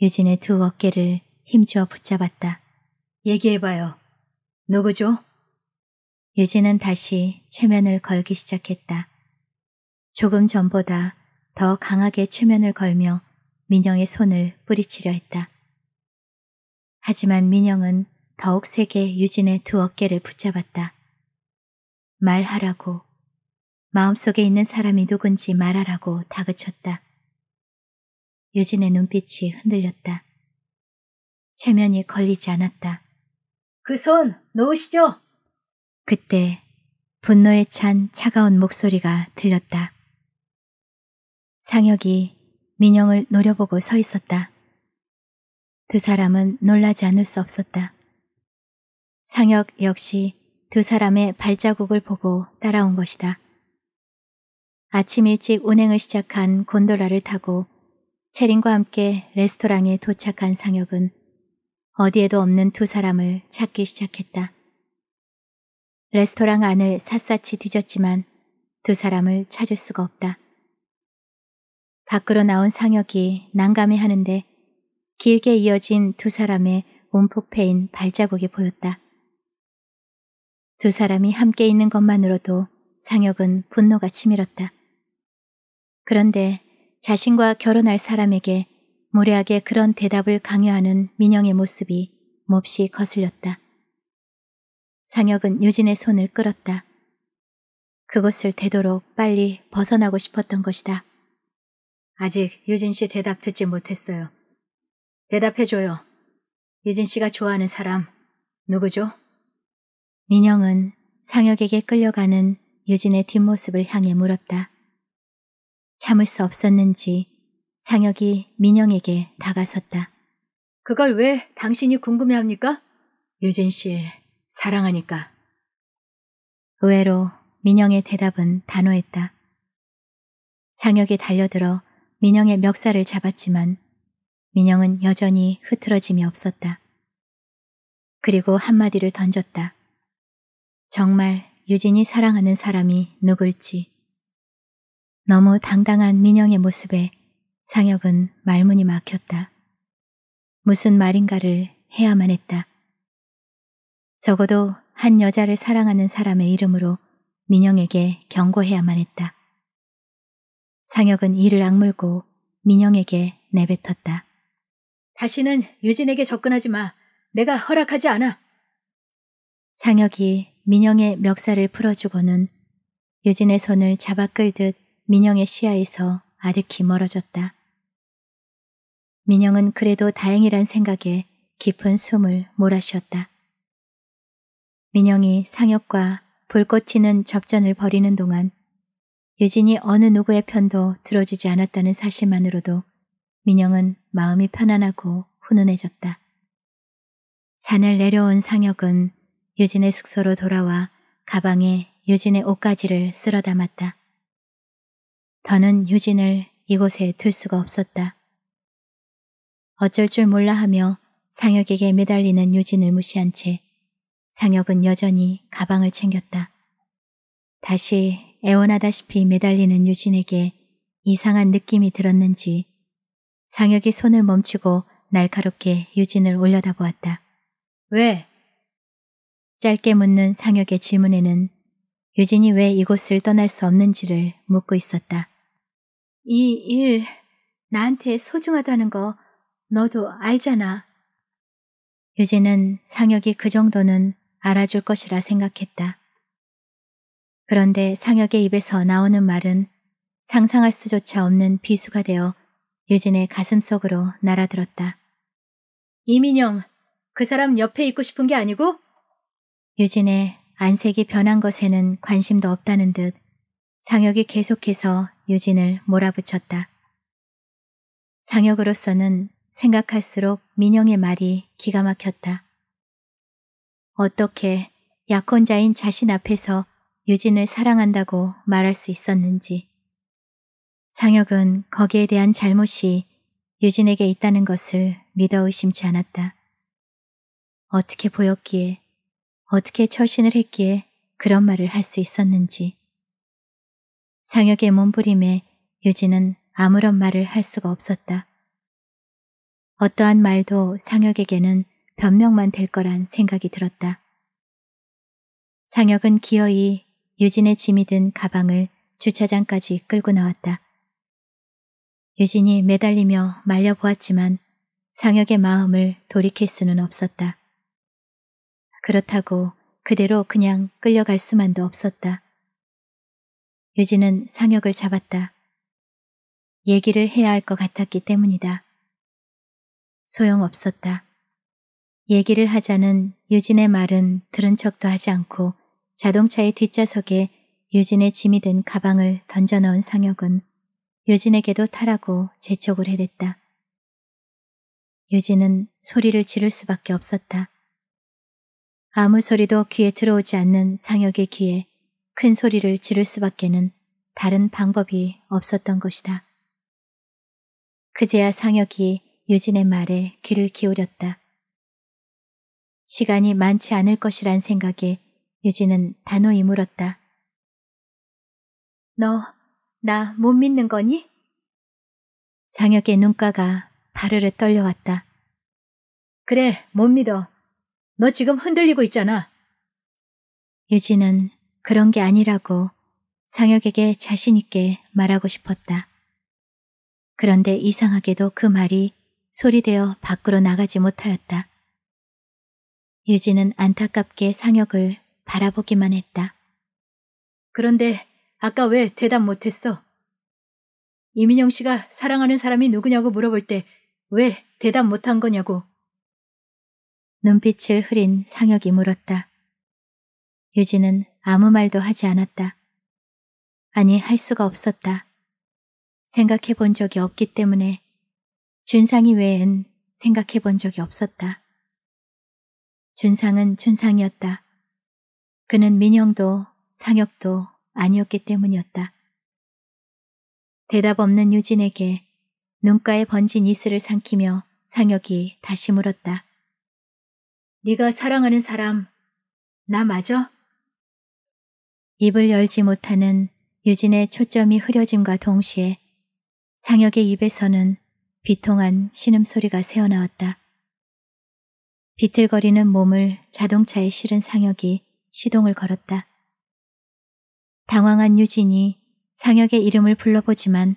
유진의 두 어깨를 힘주어 붙잡았다. 얘기해봐요. 누구죠? 유진은 다시 최면을 걸기 시작했다. 조금 전보다 더 강하게 최면을 걸며 민영의 손을 뿌리치려 했다. 하지만 민영은 더욱 세게 유진의 두 어깨를 붙잡았다. 말하라고. 마음속에 있는 사람이 누군지 말하라고 다그쳤다. 유진의 눈빛이 흔들렸다. 최면이 걸리지 않았다. 그 손 놓으시죠. 그때 분노에 찬 차가운 목소리가 들렸다. 상혁이 민영을 노려보고 서 있었다. 두 사람은 놀라지 않을 수 없었다. 상혁 역시 두 사람의 발자국을 보고 따라온 것이다. 아침 일찍 운행을 시작한 곤돌라를 타고 체린과 함께 레스토랑에 도착한 상혁은 어디에도 없는 두 사람을 찾기 시작했다. 레스토랑 안을 샅샅이 뒤졌지만 두 사람을 찾을 수가 없다. 밖으로 나온 상혁이 난감해 하는데 길게 이어진 두 사람의 움푹 패인 발자국이 보였다. 두 사람이 함께 있는 것만으로도 상혁은 분노가 치밀었다. 그런데 자신과 결혼할 사람에게 무례하게 그런 대답을 강요하는 민영의 모습이 몹시 거슬렸다. 상혁은 유진의 손을 끌었다. 그것을 되도록 빨리 벗어나고 싶었던 것이다. 아직 유진 씨 대답 듣지 못했어요. 대답해줘요. 유진 씨가 좋아하는 사람 누구죠? 민영은 상혁에게 끌려가는 유진의 뒷모습을 향해 물었다. 참을 수 없었는지 상혁이 민영에게 다가섰다. 그걸 왜 당신이 궁금해합니까? 유진 씨, 사랑하니까. 의외로 민영의 대답은 단호했다. 상혁이 달려들어 민영의 멱살을 잡았지만 민영은 여전히 흐트러짐이 없었다. 그리고 한마디를 던졌다. 정말 유진이 사랑하는 사람이 누굴지. 너무 당당한 민영의 모습에 상혁은 말문이 막혔다. 무슨 말인가를 해야만 했다. 적어도 한 여자를 사랑하는 사람의 이름으로 민영에게 경고해야만 했다. 상혁은 이를 악물고 민영에게 내뱉었다. 다시는 유진에게 접근하지 마. 내가 허락하지 않아. 상혁이 민영의 멱살을 풀어주고는 유진의 손을 잡아 끌듯 민영의 시야에서 아득히 멀어졌다. 민영은 그래도 다행이란 생각에 깊은 숨을 몰아쉬었다. 민영이 상혁과 불꽃 튀는 접전을 벌이는 동안 유진이 어느 누구의 편도 들어주지 않았다는 사실만으로도 민영은 마음이 편안하고 훈훈해졌다. 산을 내려온 상혁은 유진의 숙소로 돌아와 가방에 유진의 옷가지를 쓸어 담았다. 더는 유진을 이곳에 둘 수가 없었다. 어쩔 줄 몰라 하며 상혁에게 매달리는 유진을 무시한 채 상혁은 여전히 가방을 챙겼다. 다시 애원하다시피 매달리는 유진에게 이상한 느낌이 들었는지 상혁이 손을 멈추고 날카롭게 유진을 올려다보았다. 왜? 짧게 묻는 상혁의 질문에는 유진이 왜 이곳을 떠날 수 없는지를 묻고 있었다. 이 일, 나한테 소중하다는 거 너도 알잖아. 유진은 상혁이 그 정도는 알아줄 것이라 생각했다. 그런데 상혁의 입에서 나오는 말은 상상할 수조차 없는 비수가 되어 유진의 가슴속으로 날아들었다. 이민영, 그 사람 옆에 있고 싶은 게 아니고? 유진의 안색이 변한 것에는 관심도 없다는 듯 상혁이 계속해서 유진을 몰아붙였다. 상혁으로서는 생각할수록 민영의 말이 기가 막혔다. 어떻게 약혼자인 자신 앞에서 유진을 사랑한다고 말할 수 있었는지. 상혁은 거기에 대한 잘못이 유진에게 있다는 것을 믿어 의심치 않았다. 어떻게 보였기에, 어떻게 처신을 했기에 그런 말을 할 수 있었는지. 상혁의 몸부림에 유진은 아무런 말을 할 수가 없었다. 어떠한 말도 상혁에게는 변명만 될 거란 생각이 들었다. 상혁은 기어이 유진의 짐이 든 가방을 주차장까지 끌고 나왔다. 유진이 매달리며 말려보았지만 상혁의 마음을 돌이킬 수는 없었다. 그렇다고 그대로 그냥 끌려갈 수만도 없었다. 유진은 상혁을 잡았다. 얘기를 해야 할 것 같았기 때문이다. 소용없었다. 얘기를 하자는 유진의 말은 들은 척도 하지 않고 자동차의 뒷좌석에 유진의 짐이 든 가방을 던져 넣은 상혁은 유진에게도 타라고 재촉을 해댔다. 유진은 소리를 지를 수밖에 없었다. 아무 소리도 귀에 들어오지 않는 상혁의 귀에 큰 소리를 지를 수밖에는 다른 방법이 없었던 것이다. 그제야 상혁이 유진의 말에 귀를 기울였다. 시간이 많지 않을 것이란 생각에 유진은 단호히 물었다. 너, 나 못 믿는 거니? 상혁의 눈가가 바르르 떨려왔다. 그래, 못 믿어. 너 지금 흔들리고 있잖아. 유진은 그런 게 아니라고 상혁에게 자신있게 말하고 싶었다. 그런데 이상하게도 그 말이 소리되어 밖으로 나가지 못하였다. 유진은 안타깝게 상혁을 바라보기만 했다. 그런데 아까 왜 대답 못했어? 이민영 씨가 사랑하는 사람이 누구냐고 물어볼 때 왜 대답 못한 거냐고. 눈빛을 흐린 상혁이 물었다. 유진은 아무 말도 하지 않았다. 아니, 할 수가 없었다. 생각해 본 적이 없기 때문에 준상이 외엔 생각해 본 적이 없었다. 준상은 준상이었다. 그는 민영도 상혁도 아니었기 때문이었다. 대답 없는 유진에게 눈가에 번진 이슬을 삼키며 상혁이 다시 물었다. 네가 사랑하는 사람 나 맞아? 입을 열지 못하는 유진의 초점이 흐려짐과 동시에 상혁의 입에서는 비통한 신음소리가 새어나왔다. 비틀거리는 몸을 자동차에 실은 상혁이 시동을 걸었다. 당황한 유진이 상혁의 이름을 불러보지만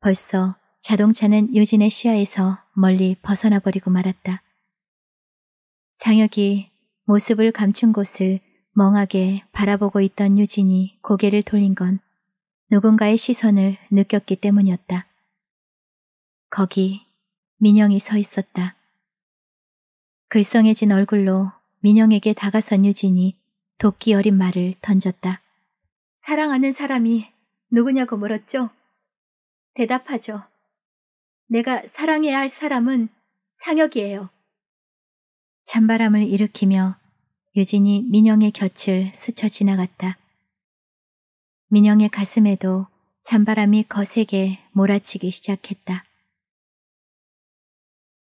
벌써 자동차는 유진의 시야에서 멀리 벗어나버리고 말았다. 상혁이 모습을 감춘 곳을 멍하게 바라보고 있던 유진이 고개를 돌린 건 누군가의 시선을 느꼈기 때문이었다. 거기 민영이 서 있었다. 글썽해진 얼굴로 민영에게 다가선 유진이 도끼 어린 말을 던졌다. 사랑하는 사람이 누구냐고 물었죠? 대답하죠. 내가 사랑해야 할 사람은 상혁이에요. 찬바람을 일으키며 유진이 민영의 곁을 스쳐 지나갔다. 민영의 가슴에도 찬바람이 거세게 몰아치기 시작했다.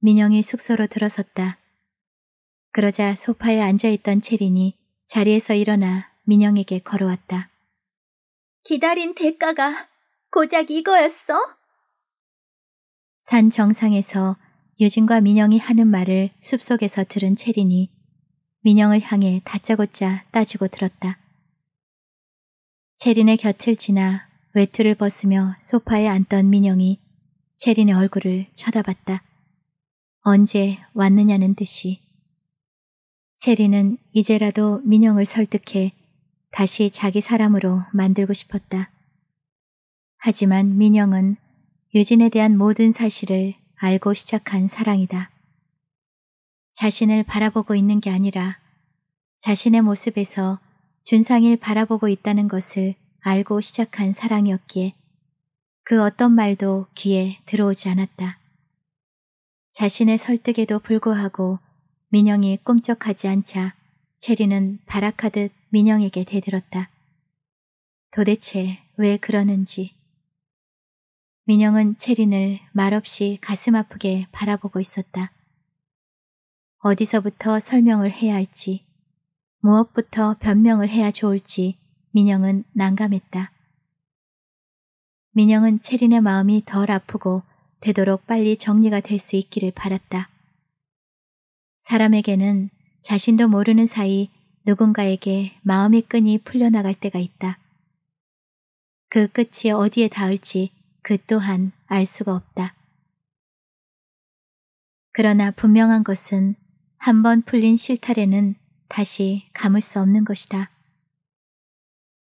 민영이 숙소로 들어섰다. 그러자 소파에 앉아있던 체린이 자리에서 일어나 민영에게 걸어왔다. 기다린 대가가 고작 이거였어? 산 정상에서 유진과 민영이 하는 말을 숲속에서 들은 체린이 민영을 향해 다짜고짜 따지고 들었다. 체린의 곁을 지나 외투를 벗으며 소파에 앉던 민영이 체린의 얼굴을 쳐다봤다. 언제 왔느냐는 듯이 체리는 이제라도 민영을 설득해 다시 자기 사람으로 만들고 싶었다. 하지만 민영은 유진에 대한 모든 사실을 알고 시작한 사랑이다. 자신을 바라보고 있는 게 아니라 자신의 모습에서 준상일 바라보고 있다는 것을 알고 시작한 사랑이었기에 그 어떤 말도 귀에 들어오지 않았다. 자신의 설득에도 불구하고 민영이 꿈쩍하지 않자 체리는 발악하듯 민영에게 대들었다. 도대체 왜 그러는지. 민영은 체린을 말없이 가슴 아프게 바라보고 있었다. 어디서부터 설명을 해야 할지, 무엇부터 변명을 해야 좋을지 민영은 난감했다. 민영은 체린의 마음이 덜 아프고 되도록 빨리 정리가 될 수 있기를 바랐다. 사람에게는 자신도 모르는 사이 누군가에게 마음의 끈이 풀려나갈 때가 있다. 그 끝이 어디에 닿을지 그 또한 알 수가 없다. 그러나 분명한 것은 한 번 풀린 실타래는 다시 감을 수 없는 것이다.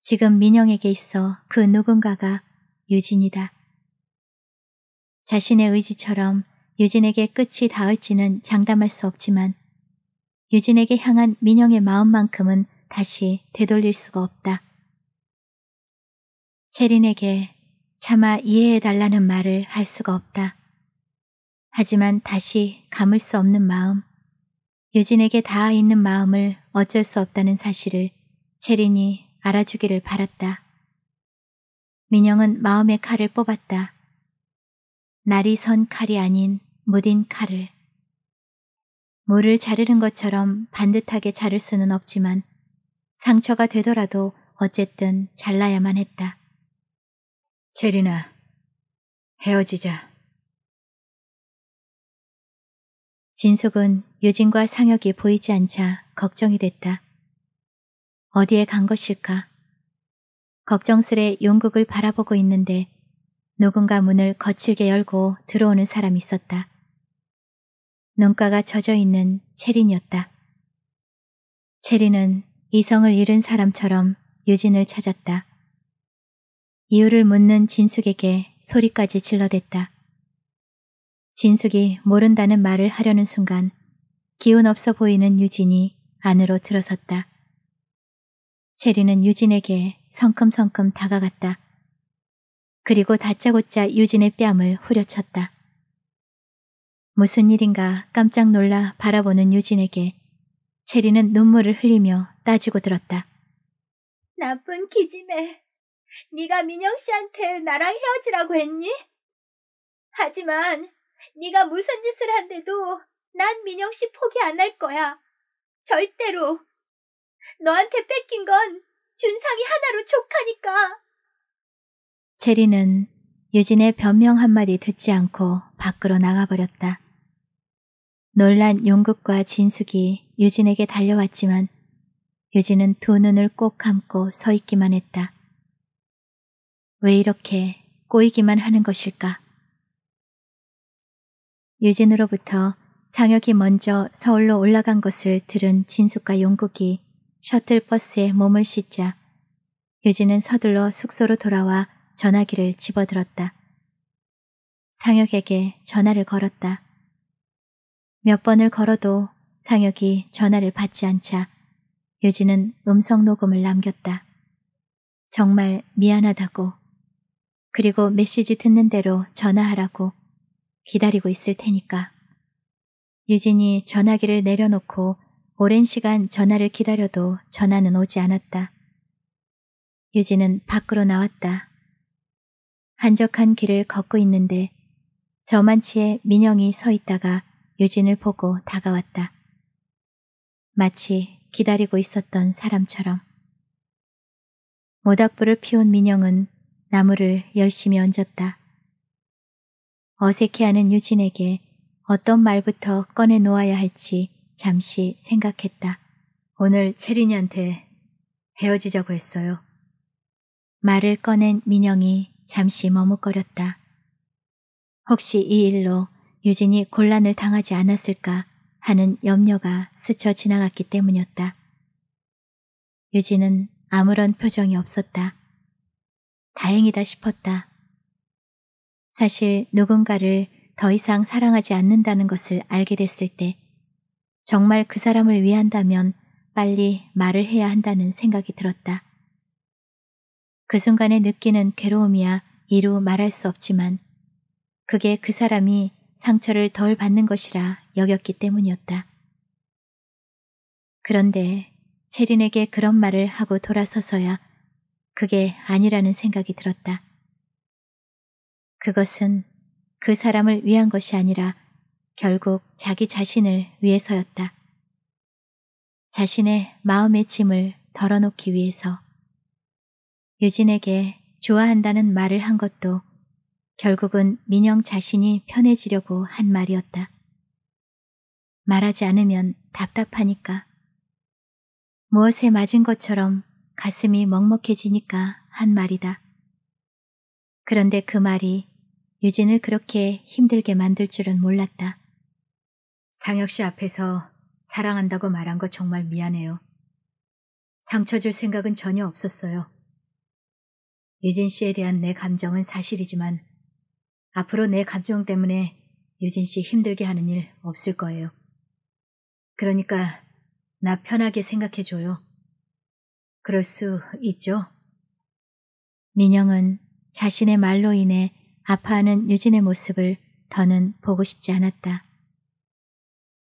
지금 민영에게 있어 그 누군가가 유진이다. 자신의 의지처럼 유진에게 끝이 닿을지는 장담할 수 없지만 유진에게 향한 민영의 마음만큼은 다시 되돌릴 수가 없다. 체린에게 차마 이해해달라는 말을 할 수가 없다. 하지만 다시 감을 수 없는 마음, 유진에게 닿아 있는 마음을 어쩔 수 없다는 사실을 체린이 알아주기를 바랐다. 민영은 마음의 칼을 뽑았다. 날이 선 칼이 아닌 무딘 칼을. 물을 자르는 것처럼 반듯하게 자를 수는 없지만 상처가 되더라도 어쨌든 잘라야만 했다. 체리나, 헤어지자. 진숙은 유진과 상혁이 보이지 않자 걱정이 됐다. 어디에 간 것일까? 걱정스레 용국을 바라보고 있는데 누군가 문을 거칠게 열고 들어오는 사람이 있었다. 눈가가 젖어 있는 체린이었다. 체린은 이성을 잃은 사람처럼 유진을 찾았다. 이유를 묻는 진숙에게 소리까지 질러댔다. 진숙이 모른다는 말을 하려는 순간 기운 없어 보이는 유진이 안으로 들어섰다. 체리는 유진에게 성큼성큼 다가갔다. 그리고 다짜고짜 유진의 뺨을 후려쳤다. 무슨 일인가 깜짝 놀라 바라보는 유진에게 체리는 눈물을 흘리며 따지고 들었다. 나쁜 기집에 네가 민영 씨한테 나랑 헤어지라고 했니? 하지만 네가 무슨 짓을 한대도난 민영 씨 포기 안 할 거야. 절대로. 너한테 뺏긴 건 준상이 하나로 족하니까. 체리는 유진의 변명 한마디 듣지 않고 밖으로 나가버렸다. 놀란 용극과 진숙이 유진에게 달려왔지만 유진은 두 눈을 꼭 감고 서 있기만 했다. 왜 이렇게 꼬이기만 하는 것일까? 유진으로부터 상혁이 먼저 서울로 올라간 것을 들은 진숙과 용국이 셔틀버스에 몸을 씻자 유진은 서둘러 숙소로 돌아와 전화기를 집어들었다. 상혁에게 전화를 걸었다. 몇 번을 걸어도 상혁이 전화를 받지 않자 유진은 음성 녹음을 남겼다. 정말 미안하다고. 그리고 메시지 듣는 대로 전화하라고 기다리고 있을 테니까. 유진이 전화기를 내려놓고 오랜 시간 전화를 기다려도 전화는 오지 않았다. 유진은 밖으로 나왔다. 한적한 길을 걷고 있는데 저만치에 민영이 서 있다가 유진을 보고 다가왔다. 마치 기다리고 있었던 사람처럼. 모닥불을 피운 민영은 나무를 열심히 얹었다. 어색해하는 유진에게 어떤 말부터 꺼내 놓아야 할지 잠시 생각했다. 오늘 체린이한테 헤어지자고 했어요. 말을 꺼낸 민영이 잠시 머뭇거렸다. 혹시 이 일로 유진이 곤란을 당하지 않았을까 하는 염려가 스쳐 지나갔기 때문이었다. 유진은 아무런 표정이 없었다. 다행이다 싶었다. 사실 누군가를 더 이상 사랑하지 않는다는 것을 알게 됐을 때 정말 그 사람을 위한다면 빨리 말을 해야 한다는 생각이 들었다. 그 순간에 느끼는 괴로움이야 이루 말할 수 없지만 그게 그 사람이 상처를 덜 받는 것이라 여겼기 때문이었다. 그런데 체린에게 그런 말을 하고 돌아서서야 그게 아니라는 생각이 들었다. 그것은 그 사람을 위한 것이 아니라 결국 자기 자신을 위해서였다. 자신의 마음의 짐을 덜어놓기 위해서. 유진에게 좋아한다는 말을 한 것도 결국은 민영 자신이 편해지려고 한 말이었다. 말하지 않으면 답답하니까. 무엇에 맞은 것처럼 가슴이 먹먹해지니까 한 말이다. 그런데 그 말이 유진을 그렇게 힘들게 만들 줄은 몰랐다. 상혁 씨 앞에서 사랑한다고 말한 거 정말 미안해요. 상처 줄 생각은 전혀 없었어요. 유진 씨에 대한 내 감정은 사실이지만 앞으로 내 감정 때문에 유진 씨 힘들게 하는 일 없을 거예요. 그러니까 나 편하게 생각해줘요. 그럴 수 있죠? 민영은 자신의 말로 인해 아파하는 유진의 모습을 더는 보고 싶지 않았다.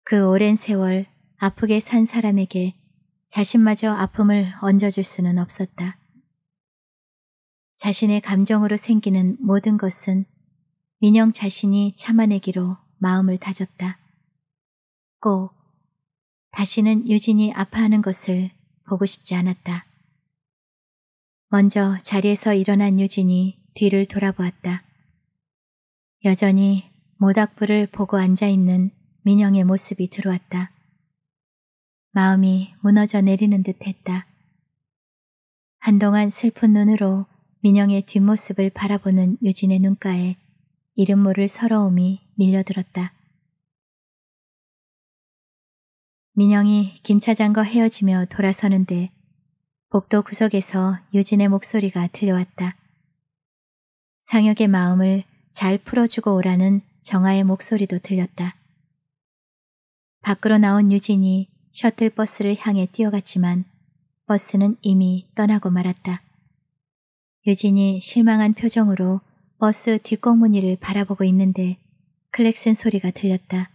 그 오랜 세월 아프게 산 사람에게 자신마저 아픔을 얹어줄 수는 없었다. 자신의 감정으로 생기는 모든 것은 민영 자신이 참아내기로 마음을 다졌다. 꼭 다시는 유진이 아파하는 것을 보고 싶지 않았다. 먼저 자리에서 일어난 유진이 뒤를 돌아보았다. 여전히 모닥불을 보고 앉아있는 민영의 모습이 들어왔다. 마음이 무너져 내리는 듯 했다. 한동안 슬픈 눈으로 민영의 뒷모습을 바라보는 유진의 눈가에 이름 모를 서러움이 밀려들었다. 민영이 김 차장과 헤어지며 돌아서는데 복도 구석에서 유진의 목소리가 들려왔다. 상혁의 마음을 잘 풀어주고 오라는 정아의 목소리도 들렸다. 밖으로 나온 유진이 셔틀버스를 향해 뛰어갔지만 버스는 이미 떠나고 말았다. 유진이 실망한 표정으로 버스 뒷공무니를 바라보고 있는데 클렉슨 소리가 들렸다.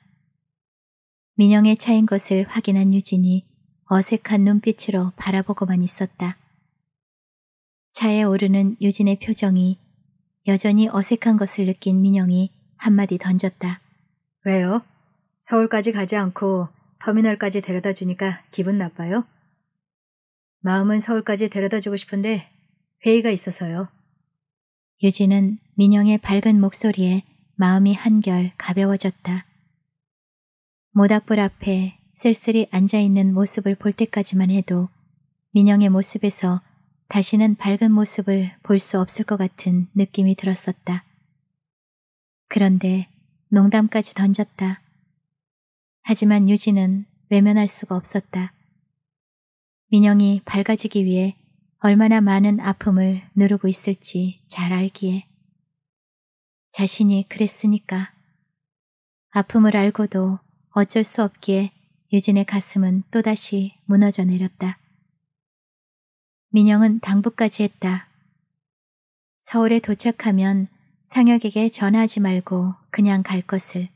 민영의 차인 것을 확인한 유진이 어색한 눈빛으로 바라보고만 있었다. 차에 오르는 유진의 표정이 여전히 어색한 것을 느낀 민영이 한마디 던졌다. 왜요? 서울까지 가지 않고 터미널까지 데려다 주니까 기분 나빠요? 마음은 서울까지 데려다 주고 싶은데 회의가 있어서요. 유진은 민영의 밝은 목소리에 마음이 한결 가벼워졌다. 모닥불 앞에 쓸쓸히 앉아있는 모습을 볼 때까지만 해도 민영의 모습에서 다시는 밝은 모습을 볼 수 없을 것 같은 느낌이 들었었다. 그런데 농담까지 던졌다. 하지만 유진은 외면할 수가 없었다. 민영이 밝아지기 위해 얼마나 많은 아픔을 누르고 있을지 잘 알기에 자신이 그랬으니까 아픔을 알고도 어쩔 수 없기에 유진의 가슴은 또다시 무너져 내렸다. 민영은 당부까지 했다. 서울에 도착하면 상혁에게 전화하지 말고 그냥 갈 것을.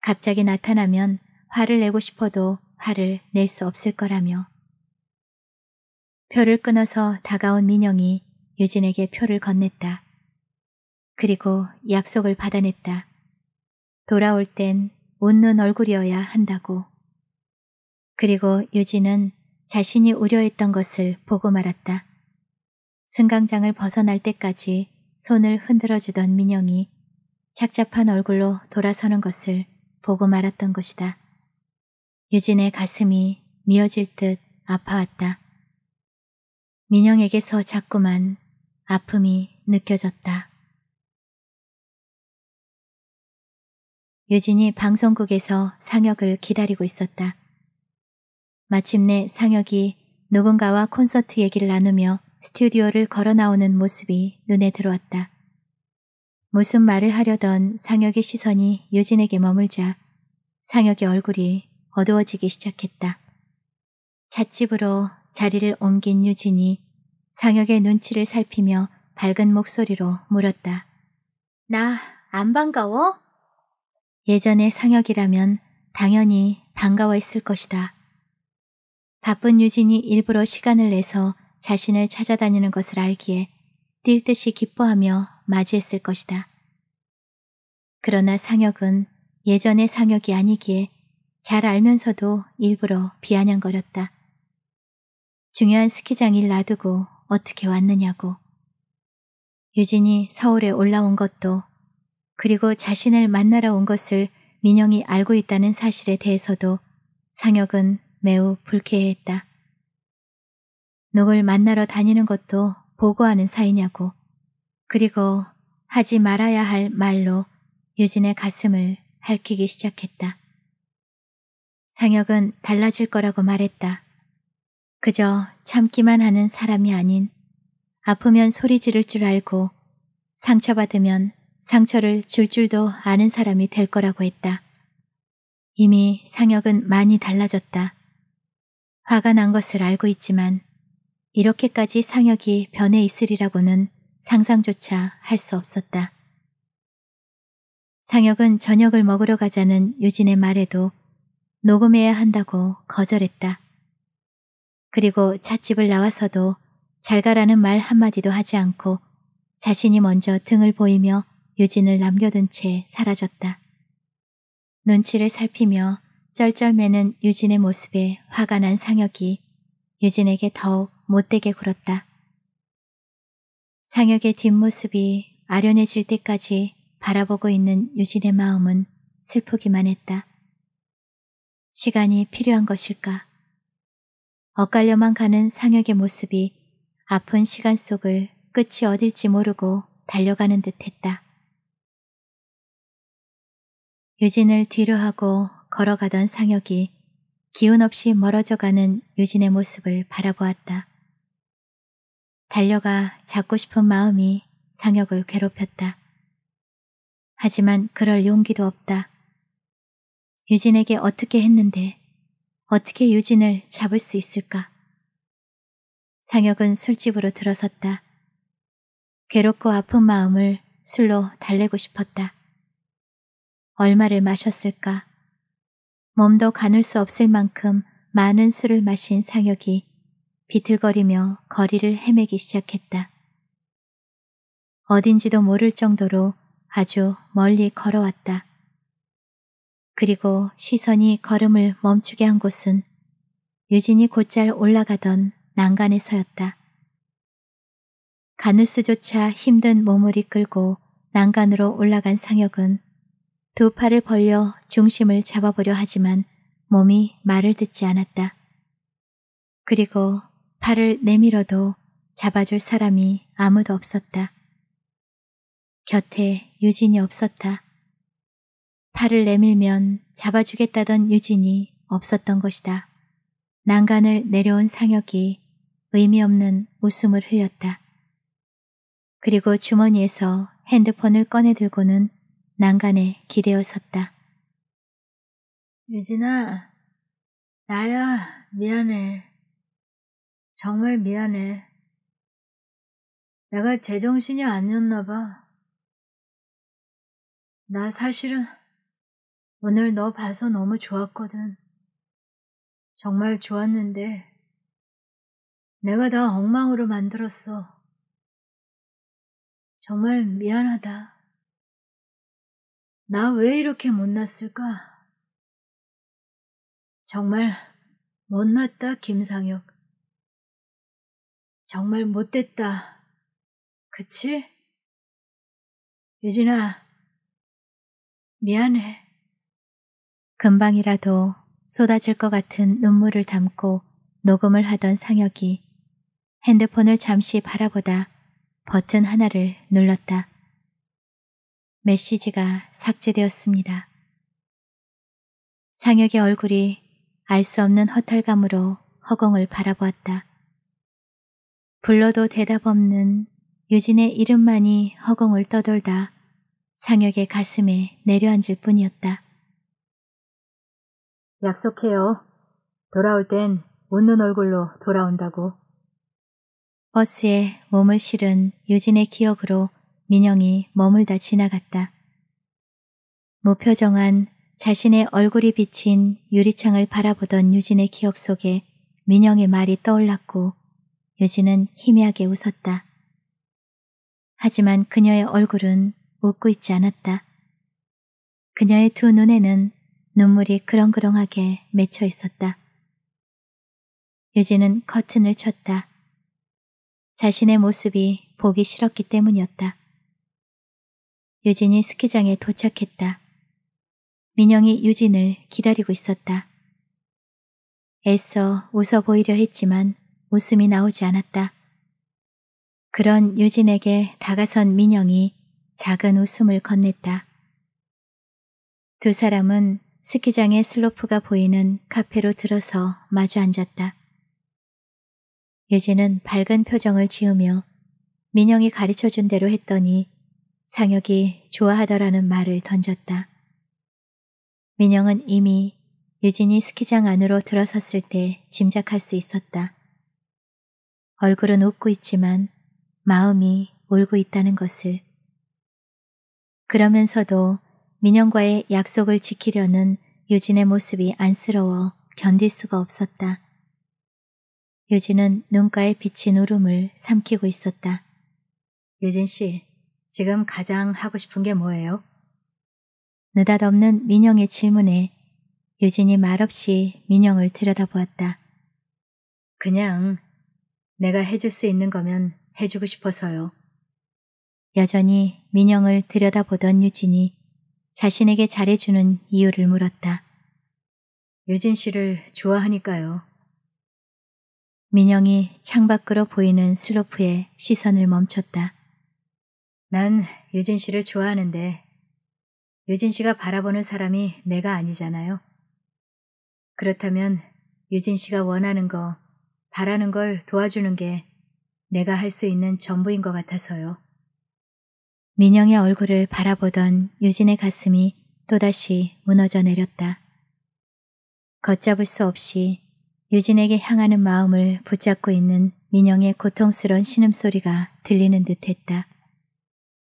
갑자기 나타나면 화를 내고 싶어도 화를 낼 수 없을 거라며. 표를 끊어서 다가온 민영이 유진에게 표를 건넸다. 그리고 약속을 받아냈다. 돌아올 땐 웃는 얼굴이어야 한다고. 그리고 유진은 자신이 우려했던 것을 보고 말았다. 승강장을 벗어날 때까지 손을 흔들어주던 민영이 착잡한 얼굴로 돌아서는 것을 보고 말았던 것이다. 유진의 가슴이 미어질 듯 아파왔다. 민영에게서 자꾸만 아픔이 느껴졌다. 유진이 방송국에서 상혁을 기다리고 있었다. 마침내 상혁이 누군가와 콘서트 얘기를 나누며 스튜디오를 걸어 나오는 모습이 눈에 들어왔다. 무슨 말을 하려던 상혁의 시선이 유진에게 머물자 상혁의 얼굴이 어두워지기 시작했다. 잣집으로 자리를 옮긴 유진이 상혁의 눈치를 살피며 밝은 목소리로 물었다. 나 안 반가워? 예전의 상혁이라면 당연히 반가워했을 것이다. 바쁜 유진이 일부러 시간을 내서 자신을 찾아다니는 것을 알기에 뛸 듯이 기뻐하며 맞이했을 것이다. 그러나 상혁은 예전의 상혁이 아니기에 잘 알면서도 일부러 비아냥거렸다. 중요한 스키장일 놔두고 어떻게 왔느냐고. 유진이 서울에 올라온 것도 그리고 자신을 만나러 온 것을 민영이 알고 있다는 사실에 대해서도 상혁은 매우 불쾌해했다. 누굴 만나러 다니는 것도 보고하는 사이냐고. 그리고 하지 말아야 할 말로 유진의 가슴을 핥히기 시작했다. 상혁은 달라질 거라고 말했다. 그저 참기만 하는 사람이 아닌 아프면 소리 지를 줄 알고 상처받으면 상처를 줄 줄도 아는 사람이 될 거라고 했다. 이미 상혁은 많이 달라졌다. 화가 난 것을 알고 있지만 이렇게까지 상혁이 변해 있으리라고는 상상조차 할 수 없었다. 상혁은 저녁을 먹으러 가자는 유진의 말에도 녹음해야 한다고 거절했다. 그리고 찻집을 나와서도 잘 가라는 말 한마디도 하지 않고 자신이 먼저 등을 보이며 유진을 남겨둔 채 사라졌다. 눈치를 살피며 쩔쩔매는 유진의 모습에 화가 난 상혁이 유진에게 더욱 못되게 굴었다. 상혁의 뒷모습이 아련해질 때까지 바라보고 있는 유진의 마음은 슬프기만 했다. 시간이 필요한 것일까? 엇갈려만 가는 상혁의 모습이 아픈 시간 속을 끝이 어딜지 모르고 달려가는 듯했다. 유진을 뒤로 하고 걸어가던 상혁이 기운 없이 멀어져가는 유진의 모습을 바라보았다. 달려가 잡고 싶은 마음이 상혁을 괴롭혔다. 하지만 그럴 용기도 없다. 유진에게 어떻게 했는데 어떻게 유진을 잡을 수 있을까? 상혁은 술집으로 들어섰다. 괴롭고 아픈 마음을 술로 달래고 싶었다. 얼마를 마셨을까? 몸도 가눌 수 없을 만큼 많은 술을 마신 상혁이 비틀거리며 거리를 헤매기 시작했다. 어딘지도 모를 정도로 아주 멀리 걸어왔다. 그리고 시선이 걸음을 멈추게 한 곳은 유진이 곧잘 올라가던 난간에서였다. 가누스조차 힘든 몸을 이끌고 난간으로 올라간 상혁은 두 팔을 벌려 중심을 잡아보려 하지만 몸이 말을 듣지 않았다. 그리고 팔을 내밀어도 잡아줄 사람이 아무도 없었다. 곁에 유진이 없었다. 팔을 내밀면 잡아주겠다던 유진이 없었던 것이다. 난간을 내려온 상혁이 의미 없는 웃음을 흘렸다. 그리고 주머니에서 핸드폰을 꺼내들고는 난간에 기대어 섰다. 유진아, 나야, 미안해. 정말 미안해. 내가 제정신이 아니었나 봐. 나 사실은... 오늘 너 봐서 너무 좋았거든. 정말 좋았는데 내가 다 엉망으로 만들었어. 정말 미안하다. 나 왜 이렇게 못났을까? 정말 못났다, 김상혁. 정말 못됐다. 그치? 유진아, 미안해. 금방이라도 쏟아질 것 같은 눈물을 담고 녹음을 하던 상혁이 핸드폰을 잠시 바라보다 버튼 하나를 눌렀다. 메시지가 삭제되었습니다. 상혁의 얼굴이 알 수 없는 허탈감으로 허공을 바라보았다. 불러도 대답 없는 유진의 이름만이 허공을 떠돌다 상혁의 가슴에 내려앉을 뿐이었다. 약속해요. 돌아올 땐 웃는 얼굴로 돌아온다고. 버스에 몸을 실은 유진의 기억으로 민영이 머물다 지나갔다. 무표정한 자신의 얼굴이 비친 유리창을 바라보던 유진의 기억 속에 민영의 말이 떠올랐고 유진은 희미하게 웃었다. 하지만 그녀의 얼굴은 웃고 있지 않았다. 그녀의 두 눈에는 눈물이 그렁그렁하게 맺혀 있었다. 유진은 커튼을 쳤다. 자신의 모습이 보기 싫었기 때문이었다. 유진이 스키장에 도착했다. 민영이 유진을 기다리고 있었다. 애써 웃어 보이려 했지만 웃음이 나오지 않았다. 그런 유진에게 다가선 민영이 작은 웃음을 건넸다. 두 사람은 스키장의 슬로프가 보이는 카페로 들어서 마주 앉았다. 유진은 밝은 표정을 지으며 민영이 가르쳐준 대로 했더니 상혁이 좋아하더라는 말을 던졌다. 민영은 이미 유진이 스키장 안으로 들어섰을 때 짐작할 수 있었다. 얼굴은 웃고 있지만 마음이 울고 있다는 것을. 그러면서도 민영과의 약속을 지키려는 유진의 모습이 안쓰러워 견딜 수가 없었다. 유진은 눈가에 비친 울음을 삼키고 있었다. 유진 씨, 지금 가장 하고 싶은 게 뭐예요? 느닷없는 민영의 질문에 유진이 말없이 민영을 들여다보았다. 그냥 내가 해줄 수 있는 거면 해주고 싶어서요. 여전히 민영을 들여다보던 유진이 자신에게 잘해주는 이유를 물었다. 유진 씨를 좋아하니까요. 민영이 창밖으로 보이는 슬로프에 시선을 멈췄다. 난 유진 씨를 좋아하는데 유진 씨가 바라보는 사람이 내가 아니잖아요. 그렇다면 유진 씨가 원하는 거, 바라는 걸 도와주는 게 내가 할 수 있는 전부인 것 같아서요. 민영의 얼굴을 바라보던 유진의 가슴이 또다시 무너져 내렸다. 걷잡을 수 없이 유진에게 향하는 마음을 붙잡고 있는 민영의 고통스러운 신음소리가 들리는 듯했다.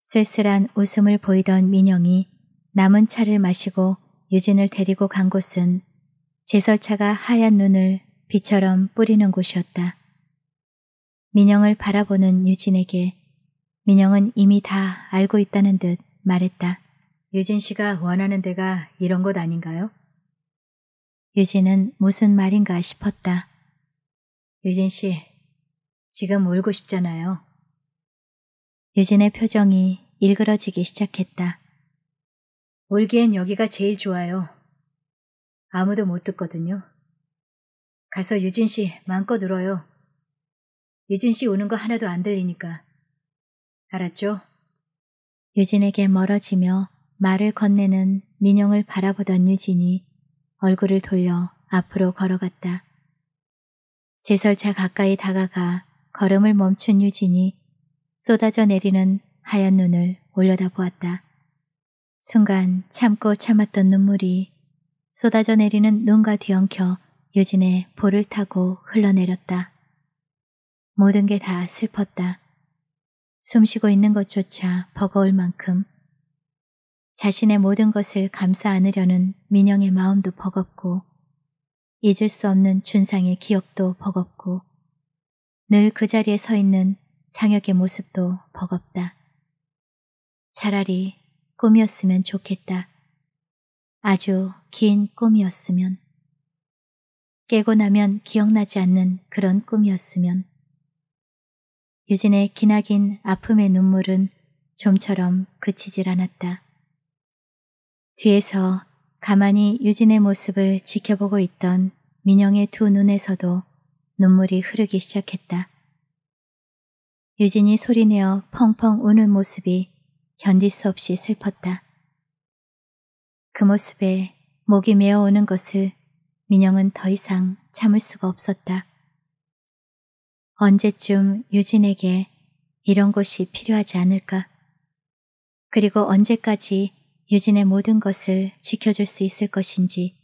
쓸쓸한 웃음을 보이던 민영이 남은 차를 마시고 유진을 데리고 간 곳은 제설차가 하얀 눈을 비처럼 뿌리는 곳이었다. 민영을 바라보는 유진에게 민영은 이미 다 알고 있다는 듯 말했다. 유진 씨가 원하는 데가 이런 곳 아닌가요? 유진은 무슨 말인가 싶었다. 유진 씨, 지금 울고 싶잖아요. 유진의 표정이 일그러지기 시작했다. 울기엔 여기가 제일 좋아요. 아무도 못 듣거든요. 가서 유진 씨 마음껏 울어요. 유진 씨 우는 거 하나도 안 들리니까. 알았죠? 유진에게 멀어지며 말을 건네는 민영을 바라보던 유진이 얼굴을 돌려 앞으로 걸어갔다. 제설차 가까이 다가가 걸음을 멈춘 유진이 쏟아져 내리는 하얀 눈을 올려다보았다. 순간 참고 참았던 눈물이 쏟아져 내리는 눈과 뒤엉켜 유진의 볼을 타고 흘러내렸다. 모든 게 다 슬펐다. 숨쉬고 있는 것조차 버거울 만큼 자신의 모든 것을 감싸 안으려는 민영의 마음도 버겁고 잊을 수 없는 준상의 기억도 버겁고 늘 그 자리에 서 있는 상혁의 모습도 버겁다. 차라리 꿈이었으면 좋겠다. 아주 긴 꿈이었으면. 깨고 나면 기억나지 않는 그런 꿈이었으면. 유진의 기나긴 아픔의 눈물은 좀처럼 그치질 않았다. 뒤에서 가만히 유진의 모습을 지켜보고 있던 민영의 두 눈에서도 눈물이 흐르기 시작했다. 유진이 소리내어 펑펑 우는 모습이 견딜 수 없이 슬펐다. 그 모습에 목이 메어오는 것을 민영은 더 이상 참을 수가 없었다. 언제쯤 유진에게 이런 곳이 필요하지 않을까? 그리고 언제까지 유진의 모든 것을 지켜줄 수 있을 것인지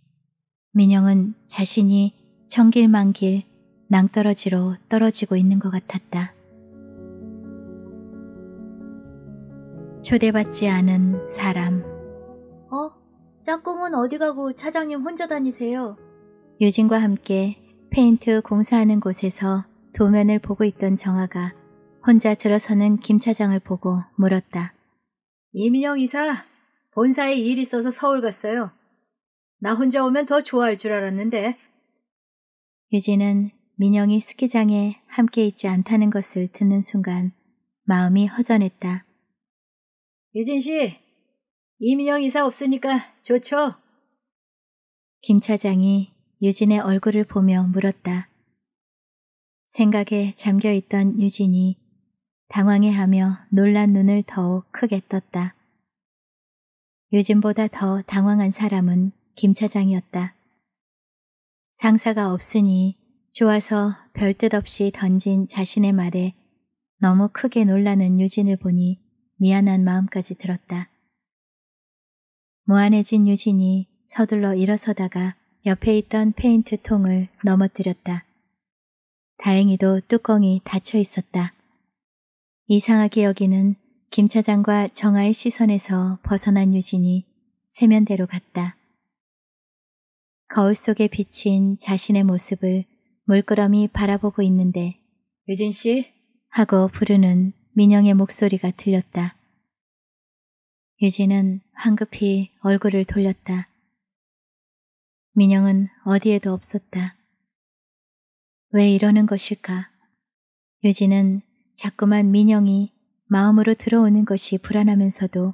민영은 자신이 천길만길 낭떠러지로 떨어지고 있는 것 같았다. 초대받지 않은 사람 어? 짝꿍은 어디 가고 차장님 혼자 다니세요? 유진과 함께 페인트 공사하는 곳에서 도면을 보고 있던 정아가 혼자 들어서는 김 차장을 보고 물었다. 이민영 이사, 본사에 일 있어서 서울 갔어요. 나 혼자 오면 더 좋아할 줄 알았는데. 유진은 민영이 스키장에 함께 있지 않다는 것을 듣는 순간 마음이 허전했다. 유진 씨, 이민영 이사 없으니까 좋죠? 김 차장이 유진의 얼굴을 보며 물었다. 생각에 잠겨있던 유진이 당황해하며 놀란 눈을 더욱 크게 떴다. 유진보다 더 당황한 사람은 김 차장이었다. 상사가 없으니 좋아서 별 뜻 없이 던진 자신의 말에 너무 크게 놀라는 유진을 보니 미안한 마음까지 들었다. 무안해진 유진이 서둘러 일어서다가 옆에 있던 페인트 통을 넘어뜨렸다. 다행히도 뚜껑이 닫혀 있었다. 이상하게 여기는 김 차장과 정아의 시선에서 벗어난 유진이 세면대로 갔다. 거울 속에 비친 자신의 모습을 물끄러미 바라보고 있는데 유진 씨 하고 부르는 민영의 목소리가 들렸다. 유진은 황급히 얼굴을 돌렸다. 민영은 어디에도 없었다. 왜 이러는 것일까? 유진은 자꾸만 민영이 마음으로 들어오는 것이 불안하면서도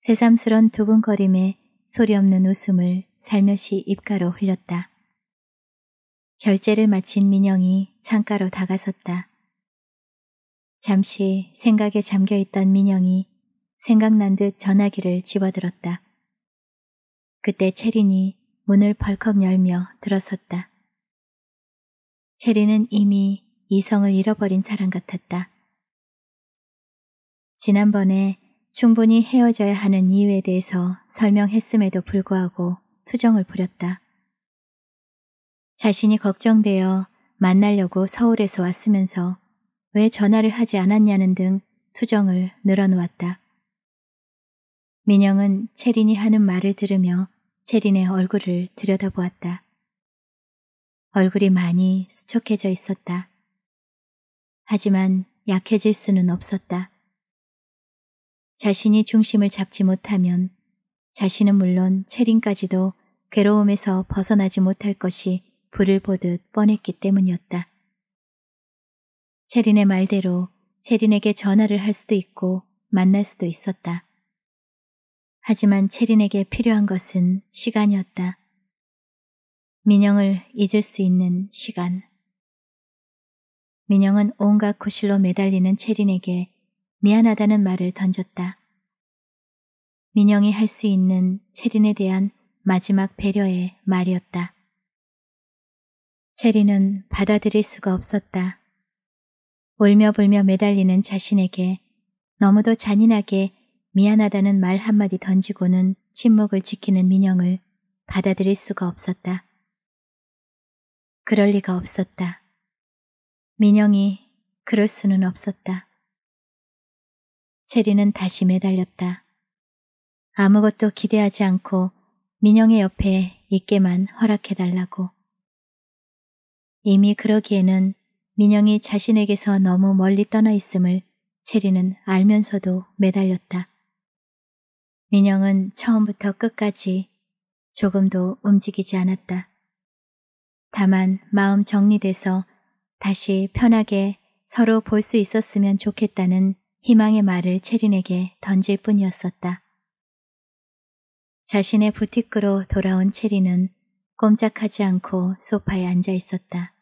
새삼스런 두근거림에 소리 없는 웃음을 살며시 입가로 흘렸다. 결제를 마친 민영이 창가로 다가섰다. 잠시 생각에 잠겨있던 민영이 생각난 듯 전화기를 집어들었다. 그때 체린이 문을 벌컥 열며 들어섰다. 체리는 이미 이성을 잃어버린 사람 같았다. 지난번에 충분히 헤어져야 하는 이유에 대해서 설명했음에도 불구하고 투정을 부렸다. 자신이 걱정되어 만나려고 서울에서 왔으면서 왜 전화를 하지 않았냐는 등 투정을 늘어놓았다. 민영은 채린이 하는 말을 들으며 채린의 얼굴을 들여다보았다. 얼굴이 많이 수척해져 있었다. 하지만 약해질 수는 없었다. 자신이 중심을 잡지 못하면 자신은 물론 체린까지도 괴로움에서 벗어나지 못할 것이 불을 보듯 뻔했기 때문이었다. 체린의 말대로 체린에게 전화를 할 수도 있고 만날 수도 있었다. 하지만 체린에게 필요한 것은 시간이었다. 민영을 잊을 수 있는 시간. 민영은 온갖 구실로 매달리는 체린에게 미안하다는 말을 던졌다. 민영이 할 수 있는 체린에 대한 마지막 배려의 말이었다. 체리는 받아들일 수가 없었다. 울며 불며 매달리는 자신에게 너무도 잔인하게 미안하다는 말 한마디 던지고는 침묵을 지키는 민영을 받아들일 수가 없었다. 그럴 리가 없었다. 민영이 그럴 수는 없었다. 체리는 다시 매달렸다. 아무것도 기대하지 않고 민영의 옆에 있게만 허락해달라고. 이미 그러기에는 민영이 자신에게서 너무 멀리 떠나 있음을 체리는 알면서도 매달렸다. 민영은 처음부터 끝까지 조금도 움직이지 않았다. 다만 마음 정리돼서 다시 편하게 서로 볼 수 있었으면 좋겠다는 희망의 말을 체린에게 던질 뿐이었었다. 자신의 부티크로 돌아온 체린은 꼼짝하지 않고 소파에 앉아 있었다.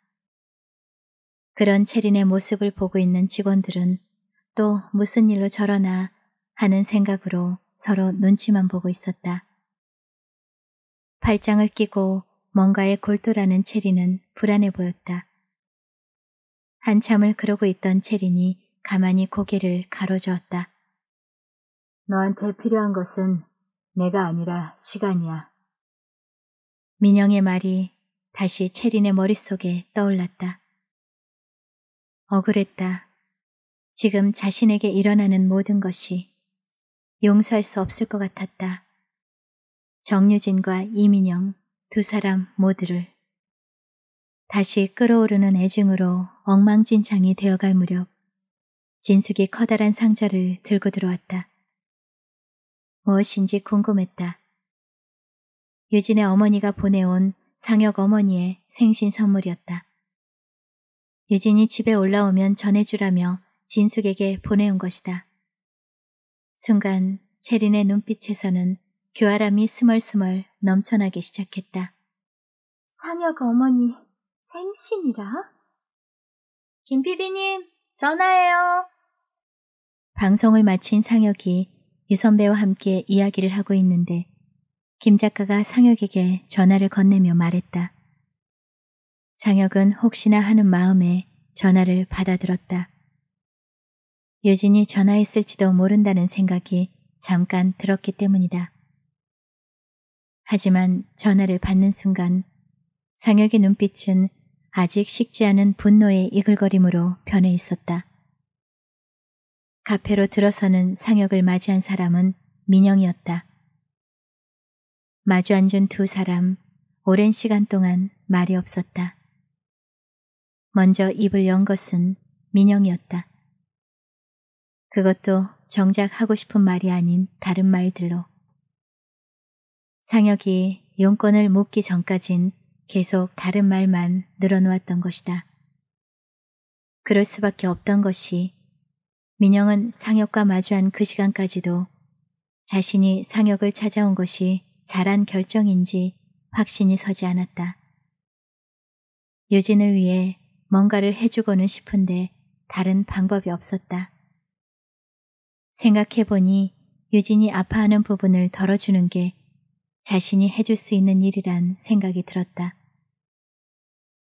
그런 체린의 모습을 보고 있는 직원들은 또 무슨 일로 저러나 하는 생각으로 서로 눈치만 보고 있었다. 팔짱을 끼고 뭔가에 골똘하는 체리는 불안해 보였다. 한참을 그러고 있던 체린이 가만히 고개를 가로저었다. 너한테 필요한 것은 내가 아니라 시간이야. 민영의 말이 다시 체린의 머릿속에 떠올랐다. 억울했다. 지금 자신에게 일어나는 모든 것이 용서할 수 없을 것 같았다. 정유진과 이민영, 두 사람 모두를 다시 끓어오르는 애증으로 엉망진창이 되어갈 무렵 진숙이 커다란 상자를 들고 들어왔다. 무엇인지 궁금했다. 유진의 어머니가 보내온 상혁 어머니의 생신 선물이었다. 유진이 집에 올라오면 전해주라며 진숙에게 보내온 것이다. 순간 체린의 눈빛에서는 교활함이 스멀스멀 넘쳐나기 시작했다. 상혁 어머니 생신이라? 김 PD님 전화해요. 방송을 마친 상혁이 유선배와 함께 이야기를 하고 있는데 김 작가가 상혁에게 전화를 건네며 말했다. 상혁은 혹시나 하는 마음에 전화를 받아들었다. 유진이 전화했을지도 모른다는 생각이 잠깐 들었기 때문이다. 하지만 전화를 받는 순간 상혁의 눈빛은 아직 식지 않은 분노의 이글거림으로 변해 있었다. 카페로 들어서는 상혁을 맞이한 사람은 민영이었다. 마주 앉은 두 사람, 오랜 시간 동안 말이 없었다. 먼저 입을 연 것은 민영이었다. 그것도 정작 하고 싶은 말이 아닌 다른 말들로. 상혁이 용건을 묻기 전까진 계속 다른 말만 늘어놓았던 것이다. 그럴 수밖에 없던 것이 민영은 상혁과 마주한 그 시간까지도 자신이 상혁을 찾아온 것이 잘한 결정인지 확신이 서지 않았다. 유진을 위해 뭔가를 해주고는 싶은데 다른 방법이 없었다. 생각해보니 유진이 아파하는 부분을 덜어주는 게 자신이 해줄 수 있는 일이란 생각이 들었다.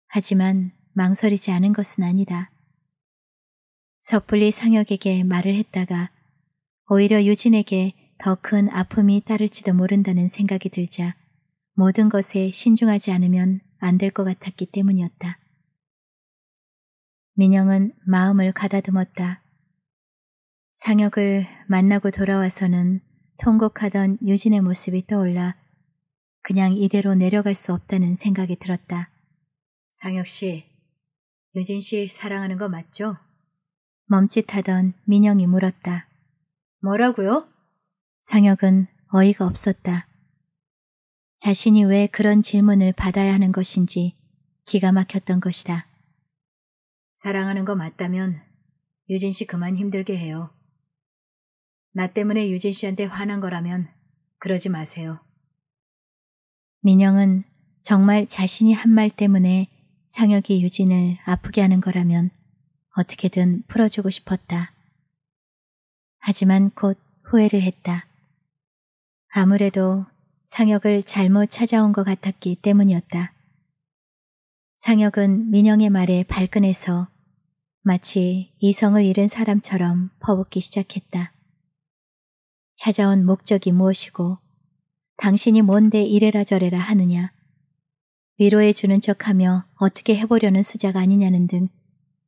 하지만 망설이지 않은 것은 아니다. 섣불리 상혁에게 말을 했다가 오히려 유진에게 더 큰 아픔이 따를지도 모른다는 생각이 들자 모든 것에 신중하지 않으면 안 될 것 같았기 때문이었다. 민영은 마음을 가다듬었다. 상혁을 만나고 돌아와서는 통곡하던 유진의 모습이 떠올라 그냥 이대로 내려갈 수 없다는 생각이 들었다. 상혁 씨, 유진 씨 사랑하는 거 맞죠? 멈칫하던 민영이 물었다. 뭐라고요? 상혁은 어이가 없었다. 자신이 왜 그런 질문을 받아야 하는 것인지 기가 막혔던 것이다. 사랑하는 거 맞다면 유진 씨 그만 힘들게 해요. 나 때문에 유진 씨한테 화난 거라면 그러지 마세요. 민영은 정말 자신이 한 말 때문에 상혁이 유진을 아프게 하는 거라면 어떻게든 풀어주고 싶었다. 하지만 곧 후회를 했다. 아무래도 상혁을 잘못 찾아온 것 같았기 때문이었다. 상혁은 민영의 말에 발끈해서 마치 이성을 잃은 사람처럼 퍼붓기 시작했다. 찾아온 목적이 무엇이고 당신이 뭔데 이래라 저래라 하느냐 위로해주는 척하며 어떻게 해보려는 수작 아니냐는 등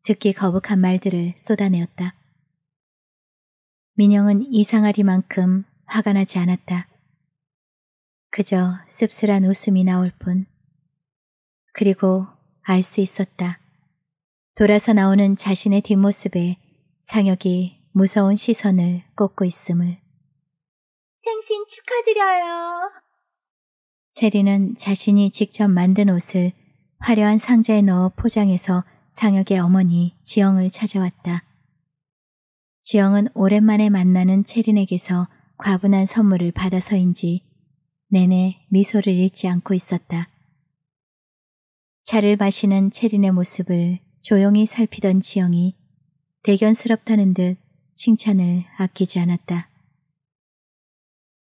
듣기 거북한 말들을 쏟아내었다. 민영은 이상하리만큼 화가 나지 않았다. 그저 씁쓸한 웃음이 나올 뿐. 그리고 알 수 있었다. 돌아서 나오는 자신의 뒷모습에 상혁이 무서운 시선을 꽂고 있음을. 생신 축하드려요. 체리는 자신이 직접 만든 옷을 화려한 상자에 넣어 포장해서 상혁의 어머니 지영을 찾아왔다. 지영은 오랜만에 만나는 체린에게서 과분한 선물을 받아서인지 내내 미소를 잃지 않고 있었다. 차를 마시는 체린의 모습을 조용히 살피던 지영이 대견스럽다는 듯 칭찬을 아끼지 않았다.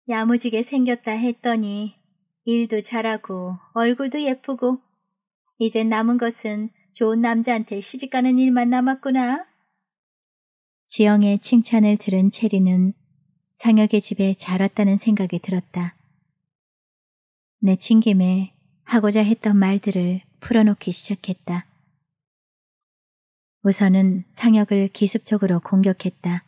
야무지게 생겼다 했더니 일도 잘하고 얼굴도 예쁘고 이제 남은 것은 좋은 남자한테 시집가는 일만 남았구나. 지영의 칭찬을 들은 체리는 상혁의 집에 잘 왔다는 생각이 들었다. 내친 김에 하고자 했던 말들을 풀어놓기 시작했다. 우선은 상혁을 기습적으로 공격했다.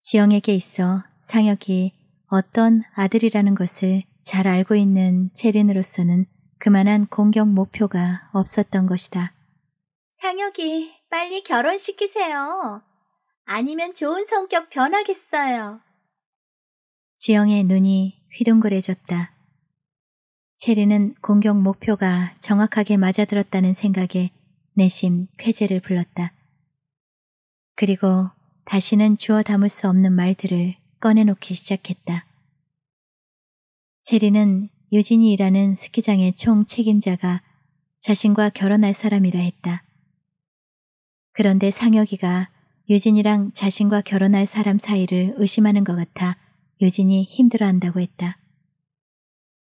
지영에게 있어 상혁이 어떤 아들이라는 것을 잘 알고 있는 체린으로서는 그만한 공격 목표가 없었던 것이다. 상혁이 빨리 결혼시키세요. 아니면 좋은 성격 변하겠어요. 지영의 눈이 휘둥그레졌다. 체린은 공격 목표가 정확하게 맞아들었다는 생각에 내심 쾌재를 불렀다. 그리고 다시는 주워 담을 수 없는 말들을 꺼내놓기 시작했다. 체리는 유진이 일하는 스키장의 총 책임자가 자신과 결혼할 사람이라 했다. 그런데 상혁이가 유진이랑 자신과 결혼할 사람 사이를 의심하는 것 같아 유진이 힘들어한다고 했다.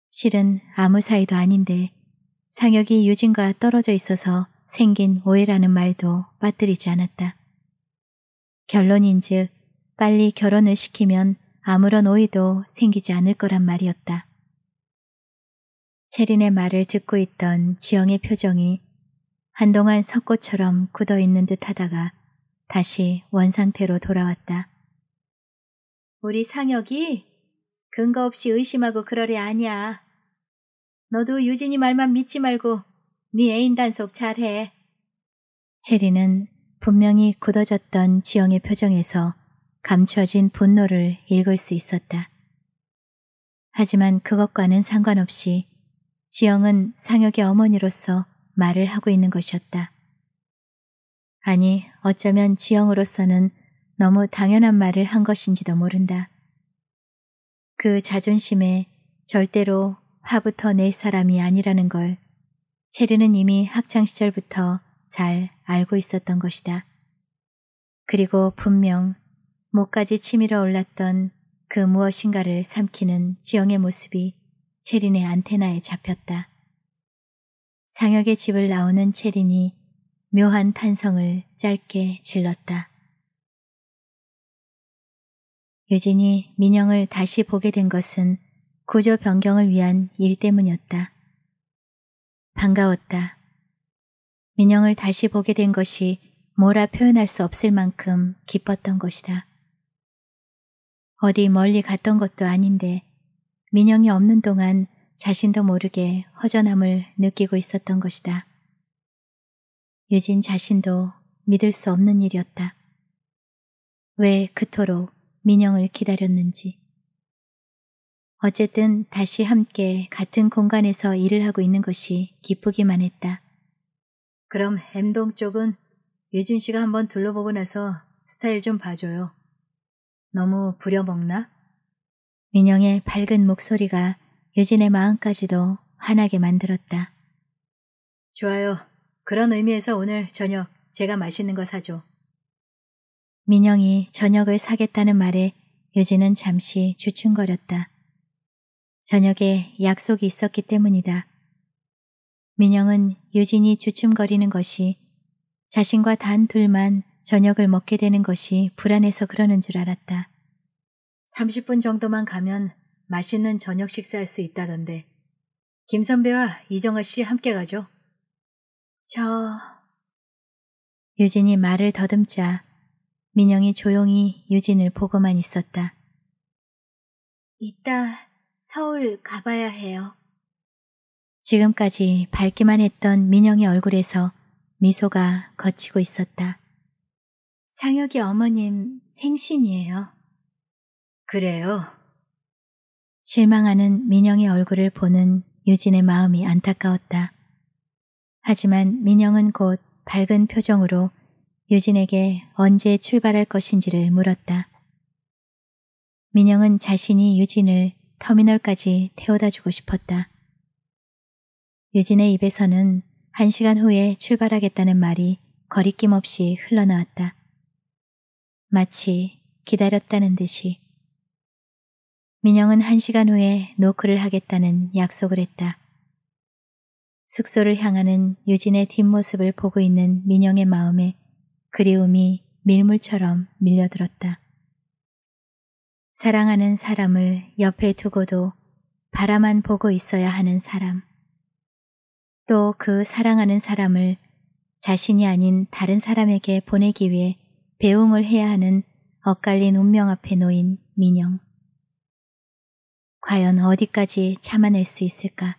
실은 아무 사이도 아닌데 상혁이 유진과 떨어져 있어서 생긴 오해라는 말도 빠뜨리지 않았다. 결론인즉 빨리 결혼을 시키면 아무런 오해도 생기지 않을 거란 말이었다. 체린의 말을 듣고 있던 지영의 표정이 한동안 석고처럼 굳어있는 듯 하다가 다시 원상태로 돌아왔다. 우리 상혁이 근거 없이 의심하고 그러래 아니야. 너도 유진이 말만 믿지 말고 네 애인 단속 잘해. 체리는 분명히 굳어졌던 지영의 표정에서 감춰진 분노를 읽을 수 있었다. 하지만 그것과는 상관없이 지영은 상혁의 어머니로서 말을 하고 있는 것이었다. 아니, 어쩌면 지영으로서는 너무 당연한 말을 한 것인지도 모른다. 그 자존심에 절대로 화부터 내 사람이 아니라는 걸 체르는 이미 학창시절부터 잘 알고 있었던 것이다. 그리고 분명 목까지 치밀어 올랐던 그 무엇인가를 삼키는 지영의 모습이 체린의 안테나에 잡혔다. 상혁의 집을 나오는 체린이 묘한 탄성을 짧게 질렀다. 유진이 민영을 다시 보게 된 것은 구조 변경을 위한 일 때문이었다. 반가웠다. 민영을 다시 보게 된 것이 뭐라 표현할 수 없을 만큼 기뻤던 것이다. 어디 멀리 갔던 것도 아닌데 민영이 없는 동안 자신도 모르게 허전함을 느끼고 있었던 것이다. 유진 자신도 믿을 수 없는 일이었다. 왜 그토록 민영을 기다렸는지. 어쨌든 다시 함께 같은 공간에서 일을 하고 있는 것이 기쁘기만 했다. 그럼 햄동 쪽은 유진 씨가 한번 둘러보고 나서 스타일 좀 봐줘요. 너무 부려먹나? 민영의 밝은 목소리가 유진의 마음까지도 환하게 만들었다. 좋아요. 그런 의미에서 오늘 저녁 제가 맛있는 거 사줘. 민영이 저녁을 사겠다는 말에 유진은 잠시 주춤거렸다. 저녁에 약속이 있었기 때문이다. 민영은 유진이 주춤거리는 것이 자신과 단 둘만 저녁을 먹게 되는 것이 불안해서 그러는 줄 알았다. 30분 정도만 가면 맛있는 저녁 식사할 수 있다던데. 김 선배와 이정아 씨 함께 가죠. 저... 유진이 말을 더듬자 민영이 조용히 유진을 보고만 있었다. 이따 서울 가봐야 해요. 지금까지 밝기만 했던 민영의 얼굴에서 미소가 거치고 있었다. 상혁이 어머님 생신이에요. 그래요? 실망하는 민영의 얼굴을 보는 유진의 마음이 안타까웠다. 하지만 민영은 곧 밝은 표정으로 유진에게 언제 출발할 것인지를 물었다. 민영은 자신이 유진을 터미널까지 태워다 주고 싶었다. 유진의 입에서는 한 시간 후에 출발하겠다는 말이 거리낌 없이 흘러나왔다. 마치 기다렸다는 듯이 민영은 한 시간 후에 노크를 하겠다는 약속을 했다. 숙소를 향하는 유진의 뒷모습을 보고 있는 민영의 마음에 그리움이 밀물처럼 밀려들었다. 사랑하는 사람을 옆에 두고도 바라만 보고 있어야 하는 사람. 또 그 사랑하는 사람을 자신이 아닌 다른 사람에게 보내기 위해 배움을 해야 하는 엇갈린 운명 앞에 놓인 민영. 과연 어디까지 참아낼 수 있을까?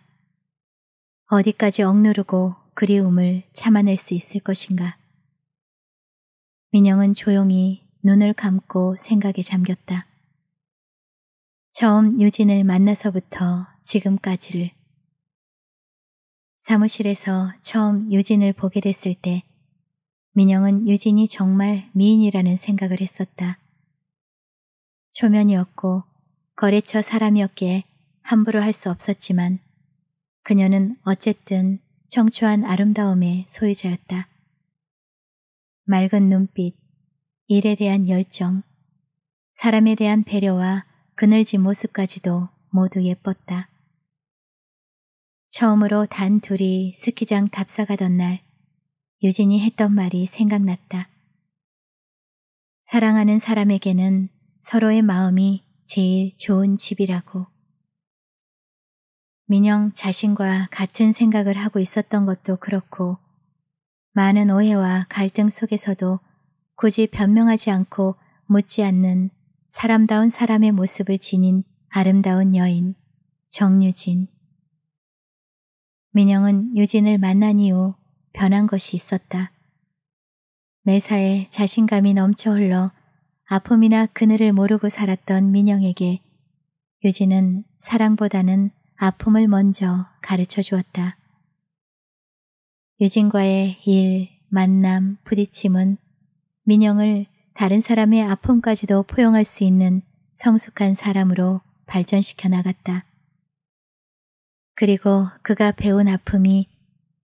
어디까지 억누르고 그리움을 참아낼 수 있을 것인가? 민영은 조용히 눈을 감고 생각에 잠겼다. 처음 유진을 만나서부터 지금까지를 사무실에서 처음 유진을 보게 됐을 때 민영은 유진이 정말 미인이라는 생각을 했었다. 초면이었고 거래처 사람이었기에 함부로 할 수 없었지만 그녀는 어쨌든 청초한 아름다움의 소유자였다. 맑은 눈빛, 일에 대한 열정, 사람에 대한 배려와 그늘진 모습까지도 모두 예뻤다. 처음으로 단 둘이 스키장 답사 가던 날 유진이 했던 말이 생각났다. 사랑하는 사람에게는 서로의 마음이 제일 좋은 집이라고. 민영 자신과 같은 생각을 하고 있었던 것도 그렇고 많은 오해와 갈등 속에서도 굳이 변명하지 않고 묻지 않는 사람다운 사람의 모습을 지닌 아름다운 여인 정유진. 민영은 유진을 만난 이후 변한 것이 있었다. 매사에 자신감이 넘쳐 흘러 아픔이나 그늘을 모르고 살았던 민영에게 유진은 사랑보다는 아픔을 먼저 가르쳐 주었다. 유진과의 일, 만남, 부딪힘은 민영을 다른 사람의 아픔까지도 포용할 수 있는 성숙한 사람으로 발전시켜 나갔다. 그리고 그가 배운 아픔이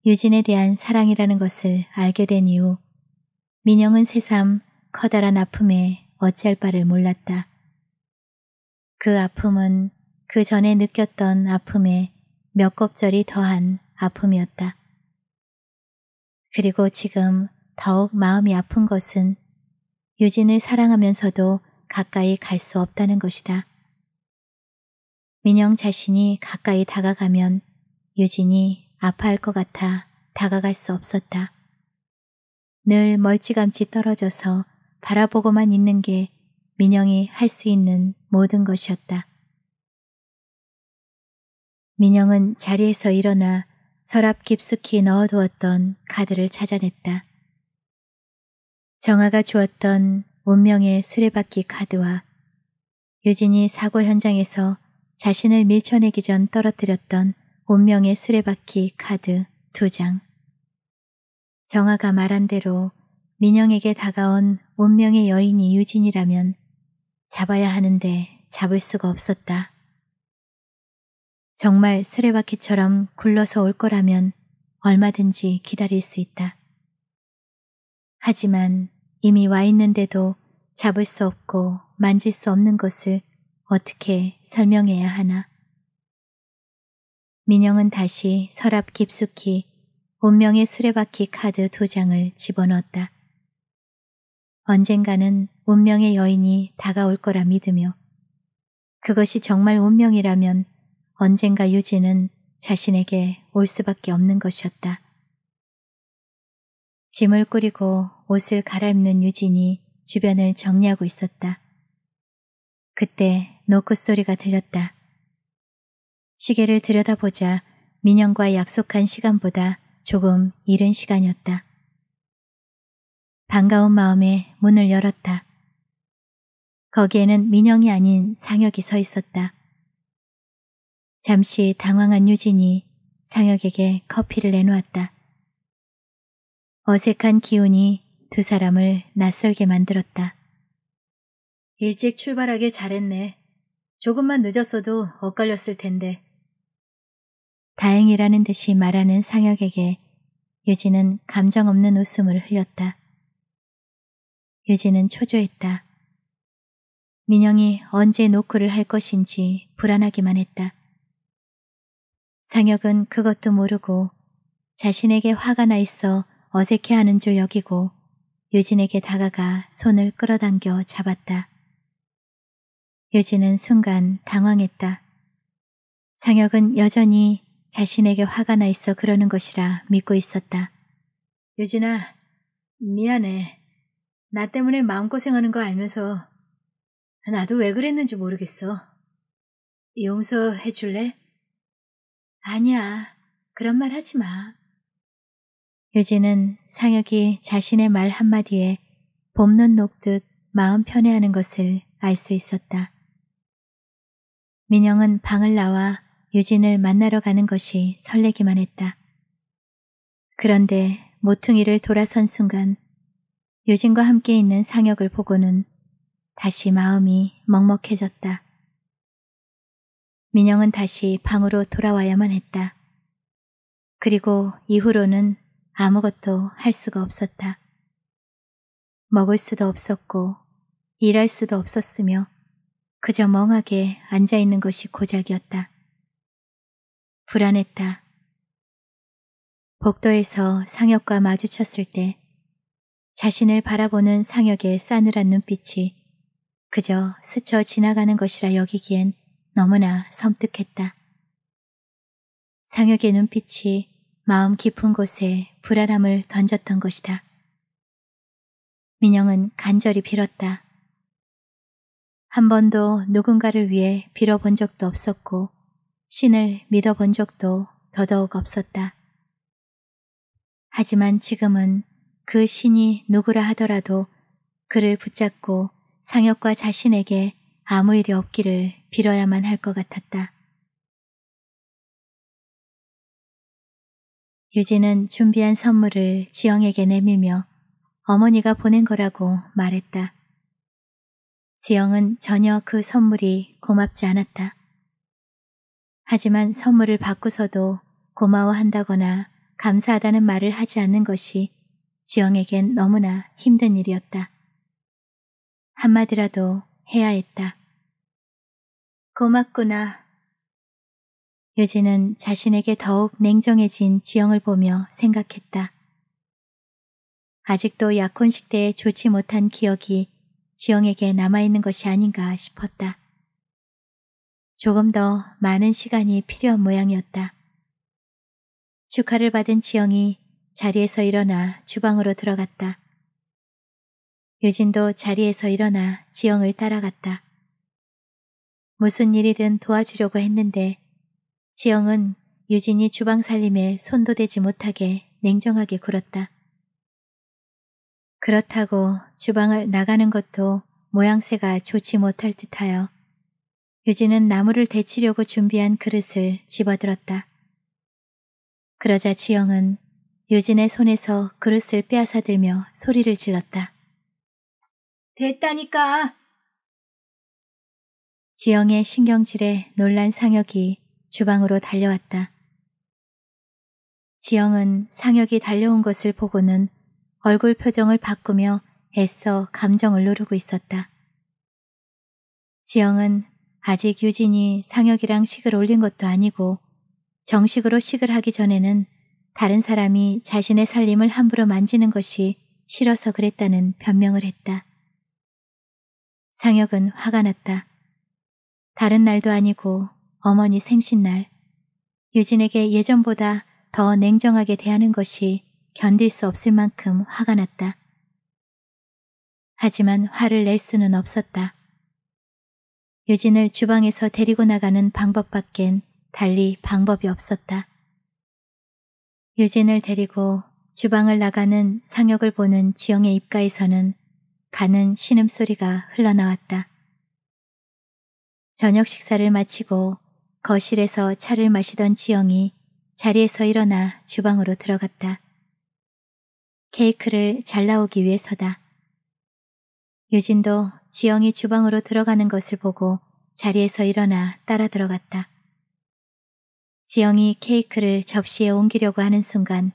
유진에 대한 사랑이라는 것을 알게 된 이후 민영은 새삼 커다란 아픔에 어찌할 바를 몰랐다. 그 아픔은 그 전에 느꼈던 아픔에 몇 곱절이 더한 아픔이었다. 그리고 지금 더욱 마음이 아픈 것은 유진을 사랑하면서도 가까이 갈 수 없다는 것이다. 민영 자신이 가까이 다가가면 유진이 아파할 것 같아 다가갈 수 없었다. 늘 멀찌감치 떨어져서 바라보고만 있는 게 민영이 할 수 있는 모든 것이었다. 민영은 자리에서 일어나 서랍 깊숙이 넣어두었던 카드를 찾아냈다. 정아가 주었던 운명의 수레바퀴 카드와 유진이 사고 현장에서 자신을 밀쳐내기 전 떨어뜨렸던 운명의 수레바퀴 카드 두 장 정아가 말한 대로 민영에게 다가온 운명의 여인이 유진이라면 잡아야 하는데 잡을 수가 없었다. 정말 수레바퀴처럼 굴러서 올 거라면 얼마든지 기다릴 수 있다. 하지만 이미 와 있는데도 잡을 수 없고 만질 수 없는 것을 어떻게 설명해야 하나. 민영은 다시 서랍 깊숙이 운명의 수레바퀴 카드 두 장을 집어넣었다. 언젠가는 운명의 여인이 다가올 거라 믿으며 그것이 정말 운명이라면 언젠가 유진은 자신에게 올 수밖에 없는 것이었다. 짐을 꾸리고 옷을 갈아입는 유진이 주변을 정리하고 있었다. 그때 노크 소리가 들렸다. 시계를 들여다보자 민영과 약속한 시간보다 조금 이른 시간이었다. 반가운 마음에 문을 열었다. 거기에는 민영이 아닌 상혁이 서 있었다. 잠시 당황한 유진이 상혁에게 커피를 내놓았다. 어색한 기운이 두 사람을 낯설게 만들었다. 일찍 출발하길 잘했네. 조금만 늦었어도 엇갈렸을 텐데. 다행이라는 듯이 말하는 상혁에게 유진은 감정 없는 웃음을 흘렸다. 유진은 초조했다. 민영이 언제 노크를 할 것인지 불안하기만 했다. 상혁은 그것도 모르고 자신에게 화가 나 있어 어색해하는 줄 여기고 유진에게 다가가 손을 끌어당겨 잡았다. 유진은 순간 당황했다. 상혁은 여전히 자신에게 화가 나 있어 그러는 것이라 믿고 있었다. 유진아, 미안해. 나 때문에 마음고생하는 거 알면서 나도 왜 그랬는지 모르겠어. 용서해 줄래? 아니야. 그런 말 하지 마. 유진은 상혁이 자신의 말 한마디에 봄눈 녹듯 마음 편해하는 것을 알 수 있었다. 민영은 방을 나와 유진을 만나러 가는 것이 설레기만 했다. 그런데 모퉁이를 돌아선 순간 유진과 함께 있는 상혁을 보고는 다시 마음이 먹먹해졌다. 민영은 다시 방으로 돌아와야만 했다. 그리고 이후로는 아무것도 할 수가 없었다. 먹을 수도 없었고 일할 수도 없었으며 그저 멍하게 앉아있는 것이 고작이었다. 불안했다. 복도에서 상혁과 마주쳤을 때 자신을 바라보는 상혁의 싸늘한 눈빛이 그저 스쳐 지나가는 것이라 여기기엔 너무나 섬뜩했다. 상혁의 눈빛이 마음 깊은 곳에 불안함을 던졌던 것이다. 민영은 간절히 빌었다. 한 번도 누군가를 위해 빌어본 적도 없었고 신을 믿어본 적도 더더욱 없었다. 하지만 지금은 그 신이 누구라 하더라도 그를 붙잡고 상혁과 자신에게 아무 일이 없기를 빌어야만 할 것 같았다. 유진은 준비한 선물을 지영에게 내밀며 어머니가 보낸 거라고 말했다. 지영은 전혀 그 선물이 고맙지 않았다. 하지만 선물을 받고서도 고마워한다거나 감사하다는 말을 하지 않는 것이 지영에겐 너무나 힘든 일이었다. 한마디라도 해야 했다. 고맙구나. 유진은 자신에게 더욱 냉정해진 지영을 보며 생각했다. 아직도 약혼식 때 좋지 못한 기억이 지영에게 남아있는 것이 아닌가 싶었다. 조금 더 많은 시간이 필요한 모양이었다. 축하를 받은 지영이 자리에서 일어나 주방으로 들어갔다. 유진도 자리에서 일어나 지영을 따라갔다. 무슨 일이든 도와주려고 했는데 지영은 유진이 주방 살림에 손도 대지 못하게 냉정하게 굴었다. 그렇다고 주방을 나가는 것도 모양새가 좋지 못할 듯하여 유진은 나무를 데치려고 준비한 그릇을 집어들었다. 그러자 지영은 유진의 손에서 그릇을 빼앗아들며 소리를 질렀다. 됐다니까! 지영의 신경질에 놀란 상혁이 주방으로 달려왔다. 지영은 상혁이 달려온 것을 보고는 얼굴 표정을 바꾸며 애써 감정을 누르고 있었다. 지영은 아직 유진이 상혁이랑 식을 올린 것도 아니고 정식으로 식을 하기 전에는 다른 사람이 자신의 살림을 함부로 만지는 것이 싫어서 그랬다는 변명을 했다. 상혁은 화가 났다. 다른 날도 아니고 어머니 생신날 유진에게 예전보다 더 냉정하게 대하는 것이 견딜 수 없을 만큼 화가 났다. 하지만 화를 낼 수는 없었다. 유진을 주방에서 데리고 나가는 방법밖엔 달리 방법이 없었다. 유진을 데리고 주방을 나가는 상혁을 보는 지영의 입가에서는 가는 신음소리가 흘러나왔다. 저녁 식사를 마치고 거실에서 차를 마시던 지영이 자리에서 일어나 주방으로 들어갔다. 케이크를 잘 나오기 위해서다. 유진도 지영이 주방으로 들어가는 것을 보고 자리에서 일어나 따라 들어갔다. 지영이 케이크를 접시에 옮기려고 하는 순간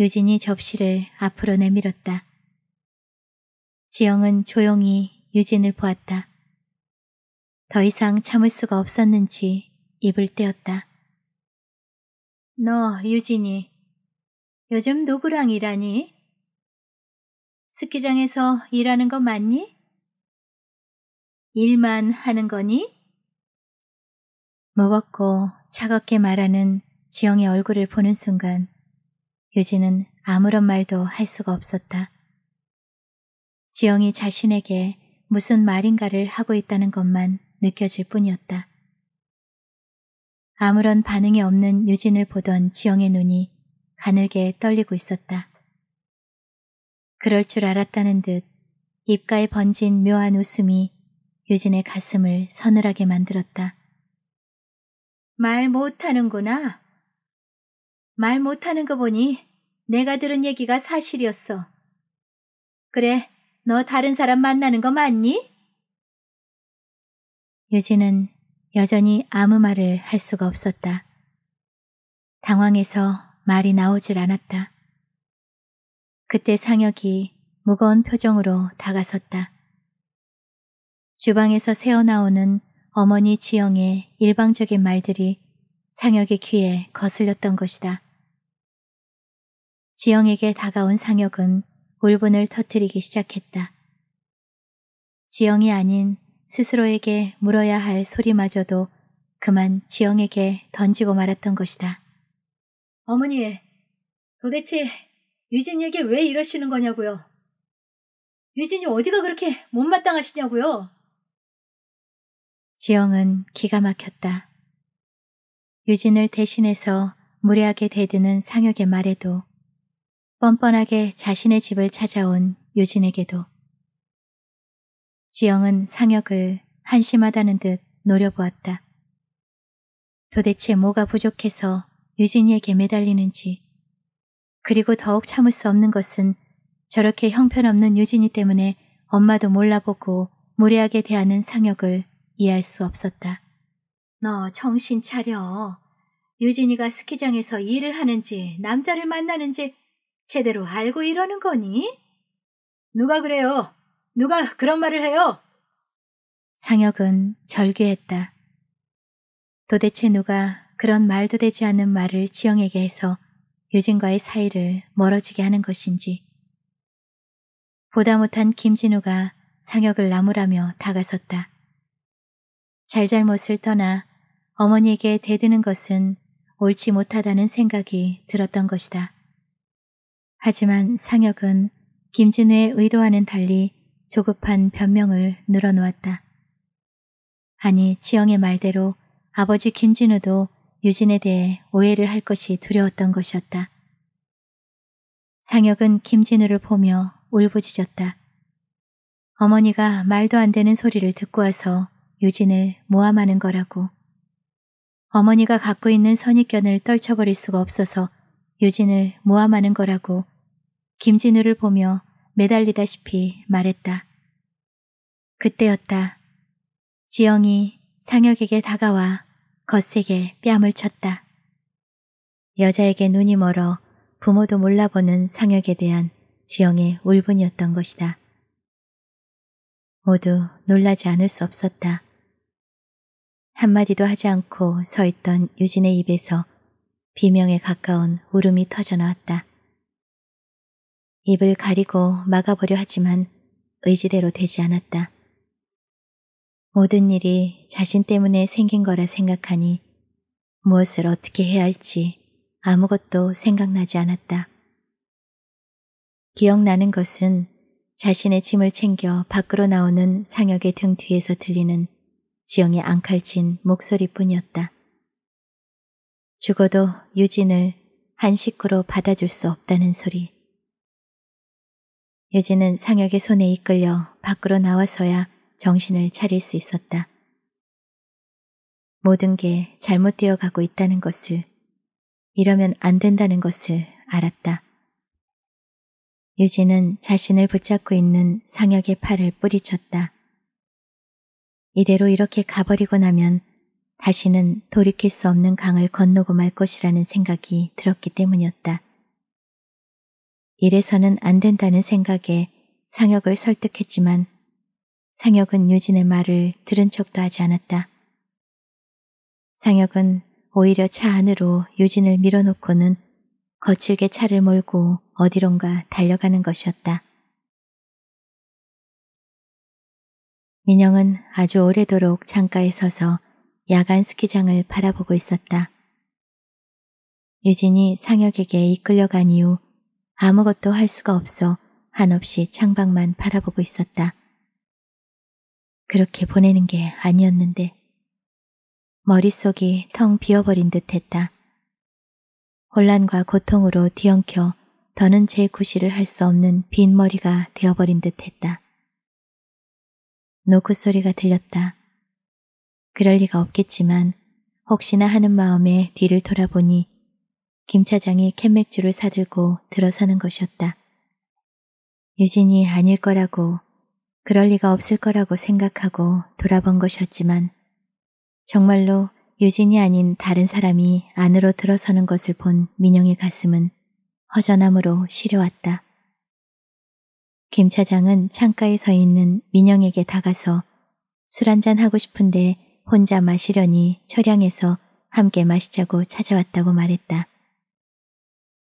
유진이 접시를 앞으로 내밀었다. 지영은 조용히 유진을 보았다. 더 이상 참을 수가 없었는지 입을 떼었다. 너, 유진이, 요즘 누구랑 일하니? 스키장에서 일하는 거 맞니? 일만 하는 거니? 먹었고 차갑게 말하는 지영의 얼굴을 보는 순간 유진은 아무런 말도 할 수가 없었다. 지영이 자신에게 무슨 말인가를 하고 있다는 것만 느껴질 뿐이었다. 아무런 반응이 없는 유진을 보던 지영의 눈이 가늘게 떨리고 있었다. 그럴 줄 알았다는 듯 입가에 번진 묘한 웃음이 유진의 가슴을 서늘하게 만들었다. 말 못하는구나. 말 못하는 거 보니 내가 들은 얘기가 사실이었어. 그래, 너 다른 사람 만나는 거 맞니? 유진은 여전히 아무 말을 할 수가 없었다. 당황해서 말이 나오질 않았다. 그때 상혁이 무거운 표정으로 다가섰다. 주방에서 새어나오는 어머니 지영의 일방적인 말들이 상혁의 귀에 거슬렸던 것이다. 지영에게 다가온 상혁은 울분을 터뜨리기 시작했다. 지영이 아닌 스스로에게 물어야 할 소리마저도 그만 지영에게 던지고 말았던 것이다. 어머니, 도대체 유진이에게 왜 이러시는 거냐고요? 유진이 어디가 그렇게 못마땅하시냐고요? 지영은 기가 막혔다. 유진을 대신해서 무례하게 대드는 상혁의 말에도 뻔뻔하게 자신의 집을 찾아온 유진에게도 지영은 상혁을 한심하다는 듯 노려보았다. 도대체 뭐가 부족해서 유진이에게 매달리는지 그리고 더욱 참을 수 없는 것은 저렇게 형편없는 유진이 때문에 엄마도 몰라보고 무례하게 대하는 상혁을 이해할 수 없었다. 너 정신 차려. 유진이가 스키장에서 일을 하는지 남자를 만나는지 제대로 알고 이러는 거니? 누가 그래요? 누가 그런 말을 해요? 상혁은 절규했다. 도대체 누가 그런 말도 되지 않는 말을 지영에게 해서 유진과의 사이를 멀어지게 하는 것인지. 보다 못한 김진우가 상혁을 나무라며 다가섰다. 잘잘못을 떠나 어머니에게 대드는 것은 옳지 못하다는 생각이 들었던 것이다. 하지만 상혁은 김진우의 의도와는 달리 조급한 변명을 늘어놓았다. 아니 지영의 말대로 아버지 김진우도 유진에 대해 오해를 할 것이 두려웠던 것이었다. 상혁은 김진우를 보며 울부짖었다. 어머니가 말도 안 되는 소리를 듣고 와서 유진을 모함하는 거라고. 어머니가 갖고 있는 선입견을 떨쳐버릴 수가 없어서 유진을 모함하는 거라고 김진우를 보며 매달리다시피 말했다. 그때였다. 지영이 상혁에게 다가와 거세게 뺨을 쳤다. 여자에게 눈이 멀어 부모도 몰라보는 상혁에 대한 지영의 울분이었던 것이다. 모두 놀라지 않을 수 없었다. 한마디도 하지 않고 서 있던 유진의 입에서 비명에 가까운 울음이 터져 나왔다. 입을 가리고 막아보려 하지만 의지대로 되지 않았다. 모든 일이 자신 때문에 생긴 거라 생각하니 무엇을 어떻게 해야 할지 아무것도 생각나지 않았다. 기억나는 것은 자신의 짐을 챙겨 밖으로 나오는 상혁의 등 뒤에서 들리는 지영의 앙칼진 목소리뿐이었다. 죽어도 유진을 한식구로 받아줄 수 없다는 소리. 유진은 상혁의 손에 이끌려 밖으로 나와서야 정신을 차릴 수 있었다. 모든 게 잘못되어 가고 있다는 것을, 이러면 안 된다는 것을 알았다. 유진은 자신을 붙잡고 있는 상혁의 팔을 뿌리쳤다. 이대로 이렇게 가버리고 나면 다시는 돌이킬 수 없는 강을 건너고 말 것이라는 생각이 들었기 때문이었다. 이래서는 안 된다는 생각에 상혁을 설득했지만 상혁은 유진의 말을 들은 척도 하지 않았다. 상혁은 오히려 차 안으로 유진을 밀어놓고는 거칠게 차를 몰고 어디론가 달려가는 것이었다. 민영은 아주 오래도록 창가에 서서 야간 스키장을 바라보고 있었다. 유진이 상혁에게 이끌려간 이후 아무것도 할 수가 없어 한없이 창밖만 바라보고 있었다. 그렇게 보내는 게 아니었는데 머릿속이 텅 비어버린 듯 했다. 혼란과 고통으로 뒤엉켜 더는 제 구실을 할 수 없는 빈머리가 되어버린 듯 했다. 노크 소리가 들렸다. 그럴 리가 없겠지만 혹시나 하는 마음에 뒤를 돌아보니 김 차장이 캔맥주를 사들고 들어서는 것이었다. 유진이 아닐 거라고 그럴 리가 없을 거라고 생각하고 돌아본 것이었지만 정말로 유진이 아닌 다른 사람이 안으로 들어서는 것을 본 민영의 가슴은 허전함으로 시려왔다. 김 차장은 창가에 서 있는 민영에게 다가서 술 한 잔 하고 싶은데 혼자 마시려니 철양에서 함께 마시자고 찾아왔다고 말했다.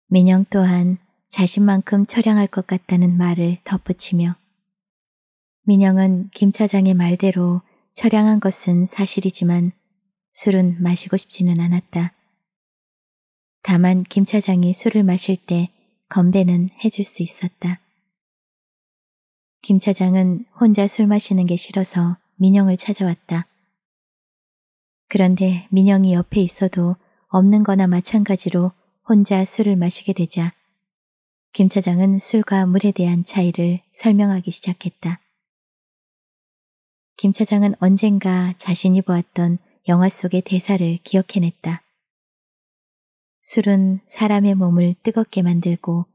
민영 또한 자신만큼 철양할 것 같다는 말을 덧붙이며 민영은 김 차장의 말대로 철양한 것은 사실이지만 술은 마시고 싶지는 않았다. 다만 김 차장이 술을 마실 때 건배는 해줄 수 있었다. 김 차장은 혼자 술 마시는 게 싫어서 민영을 찾아왔다. 그런데 민영이 옆에 있어도 없는 거나 마찬가지로 혼자 술을 마시게 되자 김 차장은 술과 물에 대한 차이를 설명하기 시작했다. 김 차장은 언젠가 자신이 보았던 영화 속의 대사를 기억해냈다. 술은 사람의 몸을 뜨겁게 만들고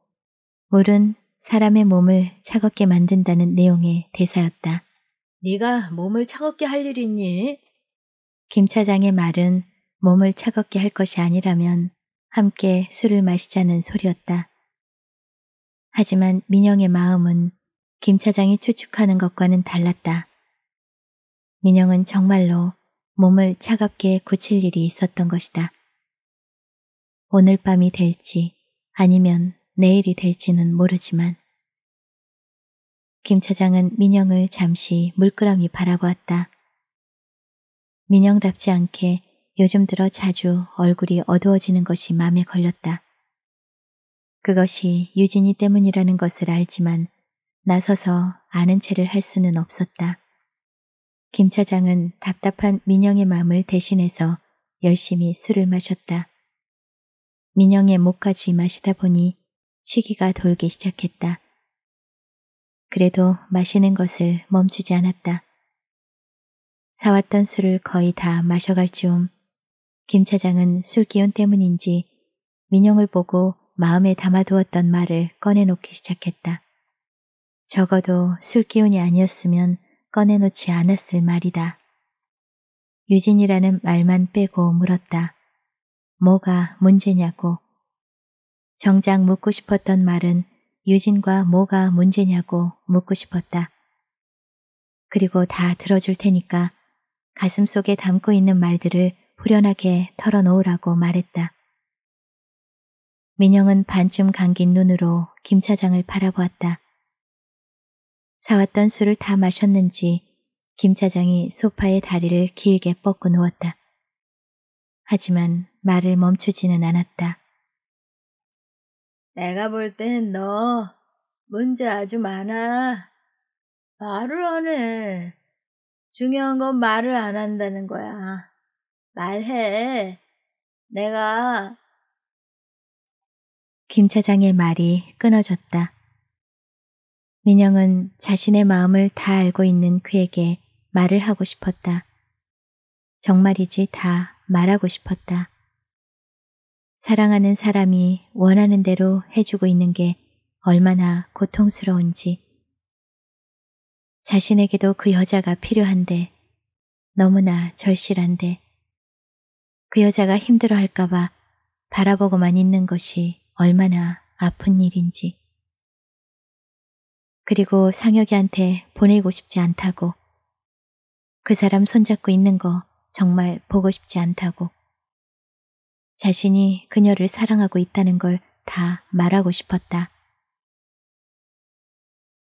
물은 사람의 몸을 차갑게 만든다는 내용의 대사였다. 네가 몸을 차갑게 할 일이 있니? 김 차장의 말은 몸을 차갑게 할 것이 아니라면 함께 술을 마시자는 소리였다. 하지만 민영의 마음은 김 차장이 추측하는 것과는 달랐다. 민영은 정말로 몸을 차갑게 고칠 일이 있었던 것이다. 오늘 밤이 될지 아니면 내일이 될지는 모르지만 김 차장은 민영을 잠시 물끄러미 바라보았다. 민영답지 않게 요즘 들어 자주 얼굴이 어두워지는 것이 마음에 걸렸다. 그것이 유진이 때문이라는 것을 알지만 나서서 아는 채를할 수는 없었다. 김 차장은 답답한 민영의 마음을 대신해서 열심히 술을 마셨다. 민영의 목까지 마시다 보니 취기가 돌기 시작했다. 그래도 마시는 것을 멈추지 않았다. 사왔던 술을 거의 다 마셔갈 즈음 김 차장은 술 기운 때문인지 민영을 보고 마음에 담아두었던 말을 꺼내놓기 시작했다. 적어도 술 기운이 아니었으면 꺼내놓지 않았을 말이다. 유진이라는 말만 빼고 물었다. 뭐가 문제냐고. 정작 묻고 싶었던 말은 유진과 뭐가 문제냐고 묻고 싶었다. 그리고 다 들어줄 테니까 가슴속에 담고 있는 말들을 후련하게 털어놓으라고 말했다. 민영은 반쯤 감긴 눈으로 김 차장을 바라보았다. 사왔던 술을 다 마셨는지 김 차장이 소파에 다리를 길게 뻗고 누웠다. 하지만 말을 멈추지는 않았다. 내가 볼 땐 너 문제 아주 많아. 말을 안 해. 중요한 건 말을 안 한다는 거야. 말해. 내가. 김 차장의 말이 끊어졌다. 민영은 자신의 마음을 다 알고 있는 그에게 말을 하고 싶었다. 정말이지 다 말하고 싶었다. 사랑하는 사람이 원하는 대로 해주고 있는 게 얼마나 고통스러운지. 자신에게도 그 여자가 필요한데 너무나 절실한데 그 여자가 힘들어 할까봐 바라보고만 있는 것이 얼마나 아픈 일인지. 그리고 상혁이한테 보내고 싶지 않다고. 그 사람 손잡고 있는 거 정말 보고 싶지 않다고. 자신이 그녀를 사랑하고 있다는 걸 다 말하고 싶었다.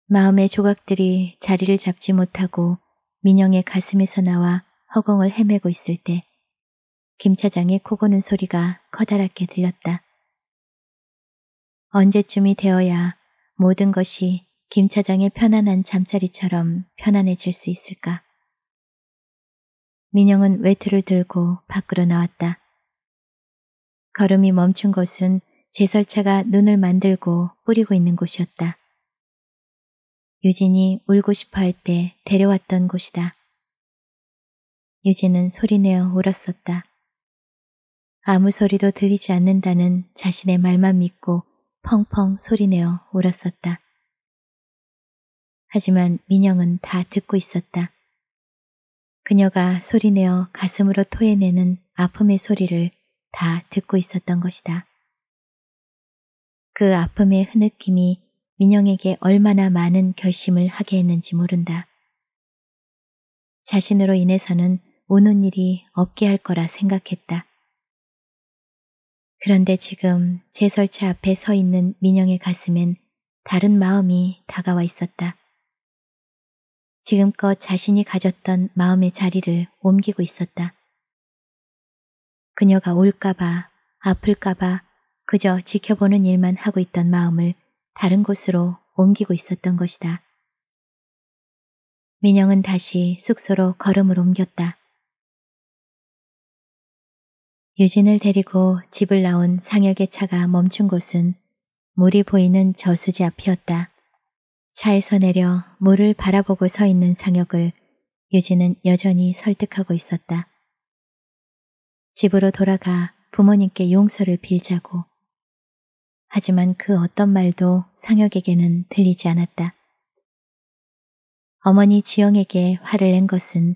마음의 조각들이 자리를 잡지 못하고 민영의 가슴에서 나와 허공을 헤매고 있을 때 김 차장의 코 고는 소리가 커다랗게 들렸다. 언제쯤이 되어야 모든 것이 김 차장의 편안한 잠자리처럼 편안해질 수 있을까? 민영은 외투를 들고 밖으로 나왔다. 걸음이 멈춘 곳은 제설차가 눈을 만들고 뿌리고 있는 곳이었다. 유진이 울고 싶어 할 때 데려왔던 곳이다. 유진은 소리내어 울었었다. 아무 소리도 들리지 않는다는 자신의 말만 믿고 펑펑 소리내어 울었었다. 하지만 민영은 다 듣고 있었다. 그녀가 소리내어 가슴으로 토해내는 아픔의 소리를 다 듣고 있었던 것이다. 그 아픔의 흐느낌이 민영에게 얼마나 많은 결심을 하게 했는지 모른다. 자신으로 인해서는 오는 일이 없게 할 거라 생각했다. 그런데 지금 제설차 앞에 서 있는 민영의 가슴엔 다른 마음이 다가와 있었다. 지금껏 자신이 가졌던 마음의 자리를 옮기고 있었다. 그녀가 올까봐, 아플까봐 그저 지켜보는 일만 하고 있던 마음을 다른 곳으로 옮기고 있었던 것이다. 민영은 다시 숙소로 걸음을 옮겼다. 유진을 데리고 집을 나온 상혁의 차가 멈춘 곳은 물이 보이는 저수지 앞이었다. 차에서 내려 물을 바라보고 서 있는 상혁을 유진은 여전히 설득하고 있었다. 집으로 돌아가 부모님께 용서를 빌자고. 하지만 그 어떤 말도 상혁에게는 들리지 않았다. 어머니 지영에게 화를 낸 것은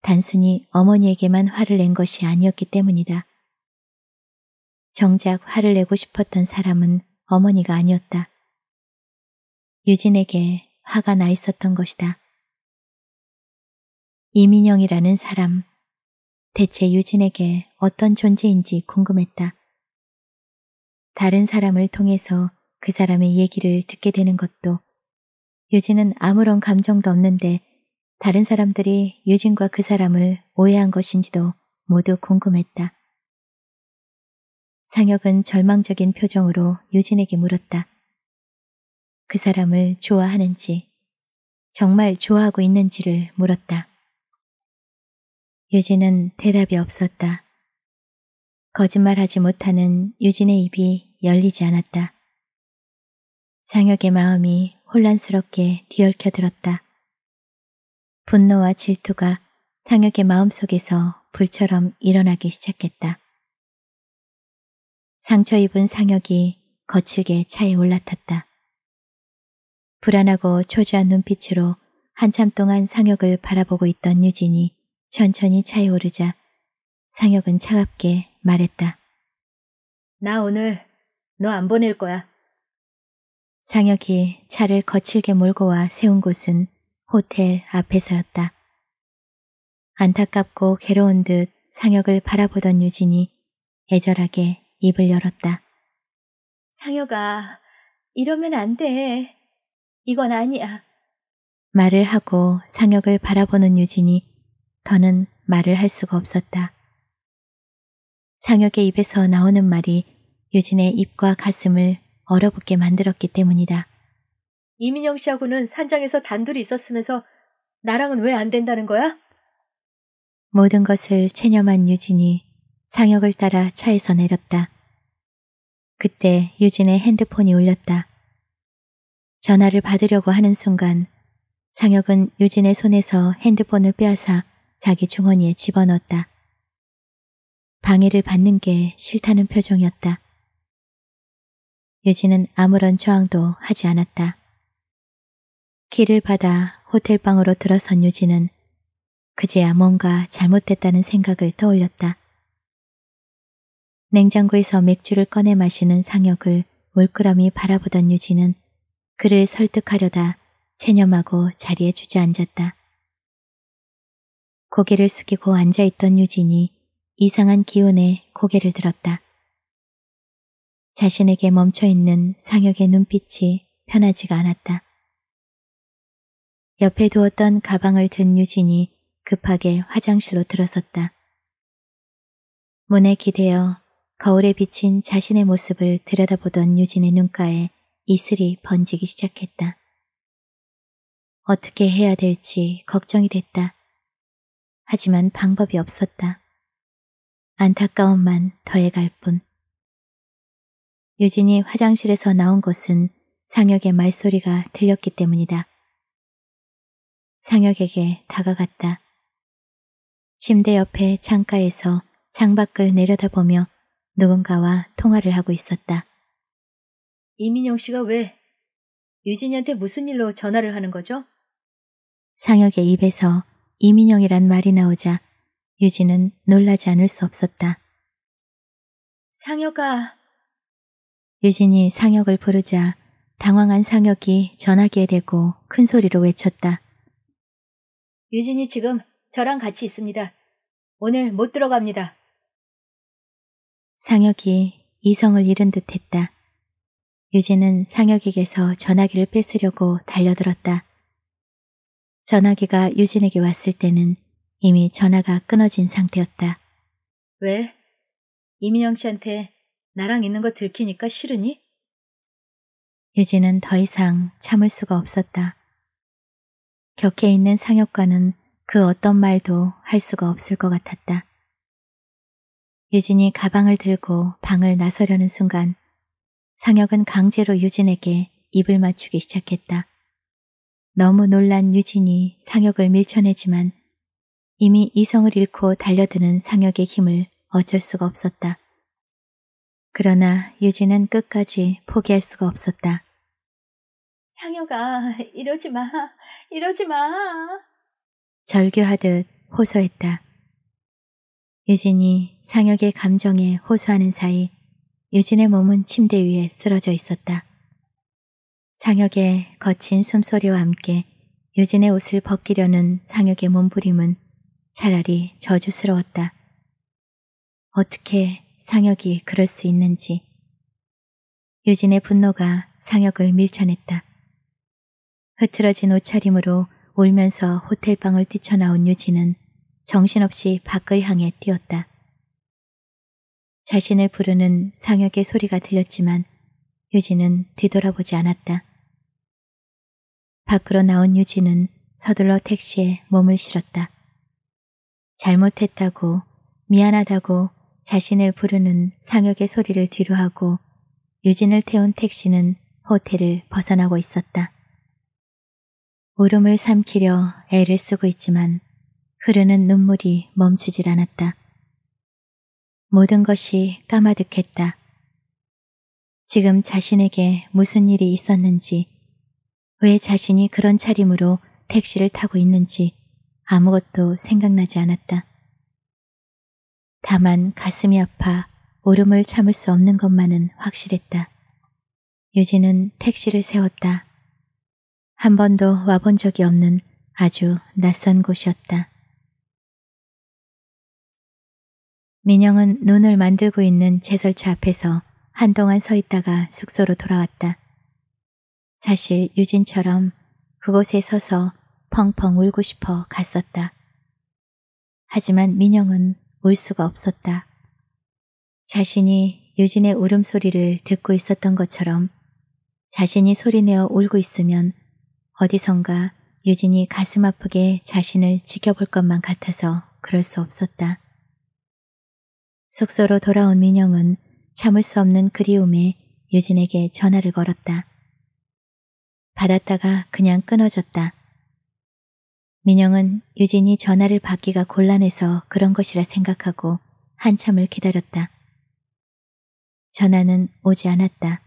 단순히 어머니에게만 화를 낸 것이 아니었기 때문이다. 정작 화를 내고 싶었던 사람은 어머니가 아니었다. 유진에게 화가 나 있었던 것이다. 이민영이라는 사람, 대체 유진에게 어떤 존재인지 궁금했다. 다른 사람을 통해서 그 사람의 얘기를 듣게 되는 것도 유진은 아무런 감정도 없는데 다른 사람들이 유진과 그 사람을 오해한 것인지도 모두 궁금했다. 상혁은 절망적인 표정으로 유진에게 물었다. 그 사람을 좋아하는지, 정말 좋아하고 있는지를 물었다. 유진은 대답이 없었다. 거짓말하지 못하는 유진의 입이 열리지 않았다. 상혁의 마음이 혼란스럽게 뒤얽혀들었다. 분노와 질투가 상혁의 마음속에서 불처럼 일어나기 시작했다. 상처 입은 상혁이 거칠게 차에 올라탔다. 불안하고 초조한 눈빛으로 한참 동안 상혁을 바라보고 있던 유진이 천천히 차에 오르자 상혁은 차갑게 말했다. 나 오늘 너 안 보낼 거야. 상혁이 차를 거칠게 몰고 와 세운 곳은 호텔 앞에서였다. 안타깝고 괴로운 듯 상혁을 바라보던 유진이 애절하게 입을 열었다. 상혁아, 이러면 안 돼. 이건 아니야. 말을 하고 상혁을 바라보는 유진이 더는 말을 할 수가 없었다. 상혁의 입에서 나오는 말이 유진의 입과 가슴을 얼어붙게 만들었기 때문이다. 이민영 씨하고는 산장에서 단둘이 있었으면서 나랑은 왜 안 된다는 거야? 모든 것을 체념한 유진이 상혁을 따라 차에서 내렸다. 그때 유진의 핸드폰이 울렸다. 전화를 받으려고 하는 순간 상혁은 유진의 손에서 핸드폰을 빼앗아 자기 주머니에 집어넣었다. 방해를 받는 게 싫다는 표정이었다. 유진은 아무런 저항도 하지 않았다. 길을 받아 호텔방으로 들어선 유진은 그제야 뭔가 잘못됐다는 생각을 떠올렸다. 냉장고에서 맥주를 꺼내 마시는 상혁을 물끄러미 바라보던 유진은 그를 설득하려다 체념하고 자리에 주저앉았다. 고개를 숙이고 앉아있던 유진이 이상한 기운에 고개를 들었다. 자신에게 멈춰있는 상혁의 눈빛이 편하지가 않았다. 옆에 두었던 가방을 든 유진이 급하게 화장실로 들어섰다. 문에 기대어 거울에 비친 자신의 모습을 들여다보던 유진의 눈가에 이슬이 번지기 시작했다. 어떻게 해야 될지 걱정이 됐다. 하지만 방법이 없었다. 안타까움만 더해갈 뿐. 유진이 화장실에서 나온 것은 상혁의 말소리가 들렸기 때문이다. 상혁에게 다가갔다. 침대 옆에 창가에서 창밖을 내려다보며 누군가와 통화를 하고 있었다. 이민영 씨가 왜 유진이한테 무슨 일로 전화를 하는 거죠? 상혁의 입에서 이민영이란 말이 나오자 유진은 놀라지 않을 수 없었다. 상혁아. 유진이 상혁을 부르자 당황한 상혁이 전화기에 대고 큰 소리로 외쳤다. 유진이 지금 저랑 같이 있습니다. 오늘 못 들어갑니다. 상혁이 이성을 잃은 듯 했다. 유진은 상혁에게서 전화기를 뺏으려고 달려들었다. 전화기가 유진에게 왔을 때는 이미 전화가 끊어진 상태였다. 왜? 이민영 씨한테 나랑 있는 거 들키니까 싫으니? 유진은 더 이상 참을 수가 없었다. 곁에 있는 상혁과는 그 어떤 말도 할 수가 없을 것 같았다. 유진이 가방을 들고 방을 나서려는 순간 상혁은 강제로 유진에게 입을 맞추기 시작했다. 너무 놀란 유진이 상혁을 밀쳐내지만 이미 이성을 잃고 달려드는 상혁의 힘을 어쩔 수가 없었다. 그러나 유진은 끝까지 포기할 수가 없었다. 상혁아, 이러지 마, 이러지 마. 절규하듯 호소했다. 유진이 상혁의 감정에 호소하는 사이 유진의 몸은 침대 위에 쓰러져 있었다. 상혁의 거친 숨소리와 함께 유진의 옷을 벗기려는 상혁의 몸부림은 차라리 저주스러웠다. 어떻게 상혁이 그럴 수 있는지. 유진의 분노가 상혁을 밀쳐냈다. 흐트러진 옷차림으로 울면서 호텔방을 뛰쳐나온 유진은 정신없이 밖을 향해 뛰었다. 자신을 부르는 상혁의 소리가 들렸지만 유진은 뒤돌아보지 않았다. 밖으로 나온 유진은 서둘러 택시에 몸을 실었다. 잘못했다고 미안하다고 자신을 부르는 상혁의 소리를 뒤로 하고 유진을 태운 택시는 호텔을 벗어나고 있었다. 울음을 삼키려 애를 쓰고 있지만 흐르는 눈물이 멈추질 않았다. 모든 것이 까마득했다. 지금 자신에게 무슨 일이 있었는지 왜 자신이 그런 차림으로 택시를 타고 있는지 아무것도 생각나지 않았다. 다만 가슴이 아파 울음을 참을 수 없는 것만은 확실했다. 유진은 택시를 세웠다. 한 번도 와본 적이 없는 아주 낯선 곳이었다. 민영은 눈을 만들고 있는 제설차 앞에서 한동안 서 있다가 숙소로 돌아왔다. 사실 유진처럼 그곳에 서서 펑펑 울고 싶어 갔었다. 하지만 민영은 울 수가 없었다. 자신이 유진의 울음소리를 듣고 있었던 것처럼 자신이 소리내어 울고 있으면 어디선가 유진이 가슴 아프게 자신을 지켜볼 것만 같아서 그럴 수 없었다. 숙소로 돌아온 민영은 참을 수 없는 그리움에 유진에게 전화를 걸었다. 받았다가 그냥 끊어졌다. 민영은 유진이 전화를 받기가 곤란해서 그런 것이라 생각하고 한참을 기다렸다. 전화는 오지 않았다.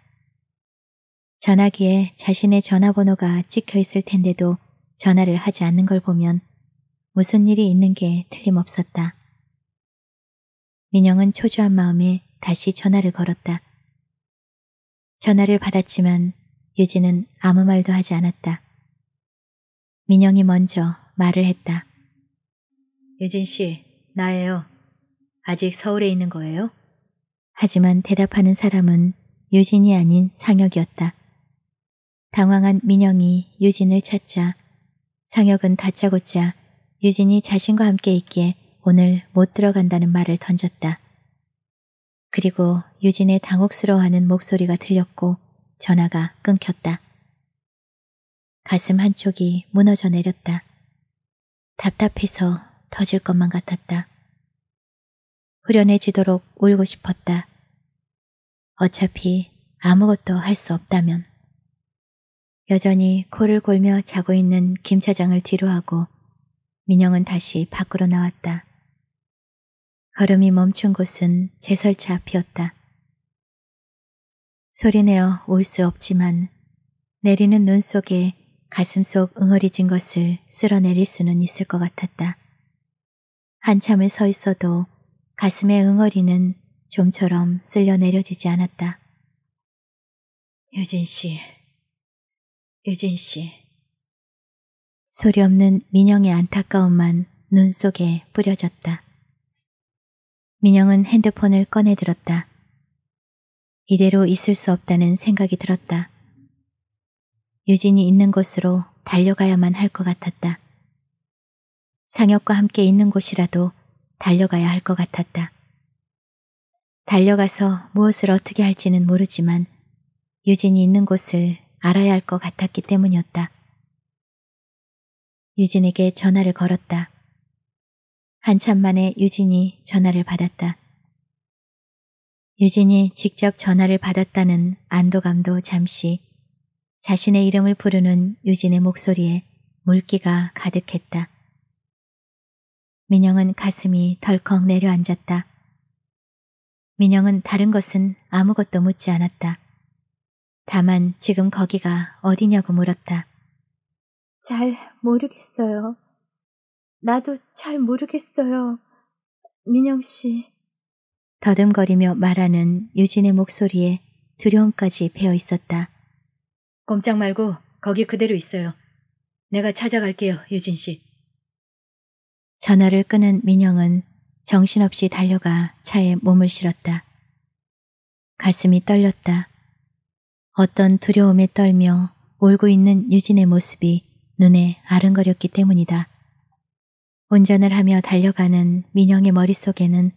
전화기에 자신의 전화번호가 찍혀 있을 텐데도 전화를 하지 않는 걸 보면 무슨 일이 있는 게 틀림없었다. 민영은 초조한 마음에 다시 전화를 걸었다. 전화를 받았지만 유진은 아무 말도 하지 않았다. 민영이 먼저 말을 했다. 유진 씨, 나예요. 아직 서울에 있는 거예요? 하지만 대답하는 사람은 유진이 아닌 상혁이었다. 당황한 민영이 유진을 찾자 상혁은 다짜고짜 유진이 자신과 함께 있기에 오늘 못 들어간다는 말을 던졌다. 그리고 유진의 당혹스러워하는 목소리가 들렸고 전화가 끊겼다. 가슴 한쪽이 무너져 내렸다. 답답해서 터질 것만 같았다. 후련해지도록 울고 싶었다. 어차피 아무것도 할 수 없다면. 여전히 코를 골며 자고 있는 김 차장을 뒤로하고 민영은 다시 밖으로 나왔다. 걸음이 멈춘 곳은 제설차 앞이었다. 소리내어 울 수 없지만 내리는 눈 속에 가슴 속 응어리진 것을 쓸어내릴 수는 있을 것 같았다. 한참을 서 있어도 가슴의 응어리는 좀처럼 쓸려 내려지지 않았다. 유진 씨, 유진 씨. 소리 없는 민영의 안타까움만 눈 속에 뿌려졌다. 민영은 핸드폰을 꺼내들었다. 이대로 있을 수 없다는 생각이 들었다. 유진이 있는 곳으로 달려가야만 할 것 같았다. 상혁과 함께 있는 곳이라도 달려가야 할 것 같았다. 달려가서 무엇을 어떻게 할지는 모르지만 유진이 있는 곳을 알아야 할 것 같았기 때문이었다. 유진에게 전화를 걸었다. 한참 만에 유진이 전화를 받았다. 유진이 직접 전화를 받았다는 안도감도 잠시 자신의 이름을 부르는 유진의 목소리에 물기가 가득했다. 민영은 가슴이 덜컥 내려앉았다. 민영은 다른 것은 아무것도 묻지 않았다. 다만 지금 거기가 어디냐고 물었다. 잘 모르겠어요. 나도 잘 모르겠어요. 민영 씨. 더듬거리며 말하는 유진의 목소리에 두려움까지 배어 있었다. 꼼짝 말고 거기 그대로 있어요. 내가 찾아갈게요, 유진 씨. 전화를 끊은 민영은 정신없이 달려가 차에 몸을 실었다. 가슴이 떨렸다. 어떤 두려움에 떨며 울고 있는 유진의 모습이 눈에 아른거렸기 때문이다. 운전을 하며 달려가는 민영의 머릿속에는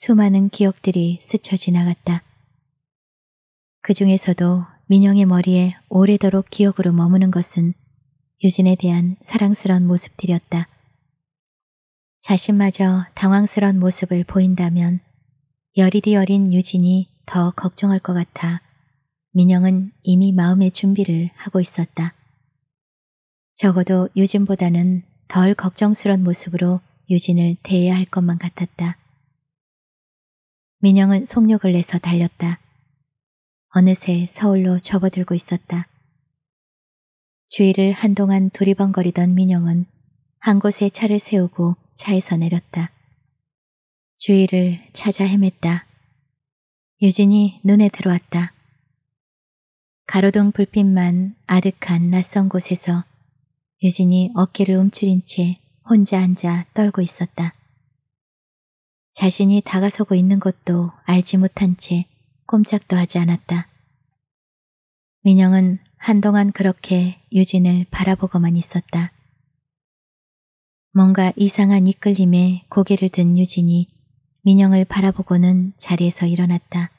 수많은 기억들이 스쳐 지나갔다. 그 중에서도 민영의 머리에 오래도록 기억으로 머무는 것은 유진에 대한 사랑스러운 모습들이었다. 자신마저 당황스러운 모습을 보인다면 여리디 어린 유진이 더 걱정할 것 같아 민영은 이미 마음의 준비를 하고 있었다. 적어도 유진보다는 덜걱정스러운 모습으로 유진을 대해야 할 것만 같았다. 민영은 속력을 내서 달렸다. 어느새 서울로 접어들고 있었다. 주위를 한동안 두리번거리던 민영은 한 곳에 차를 세우고 차에서 내렸다. 주위를 찾아 헤맸다. 유진이 눈에 들어왔다. 가로등 불빛만 아득한 낯선 곳에서 유진이 어깨를 움츠린 채 혼자 앉아 떨고 있었다. 자신이 다가서고 있는 것도 알지 못한 채 꼼짝도 하지 않았다. 민영은 한동안 그렇게 유진을 바라보고만 있었다. 뭔가 이상한 이끌림에 고개를 든 유진이 민영을 바라보고는 자리에서 일어났다.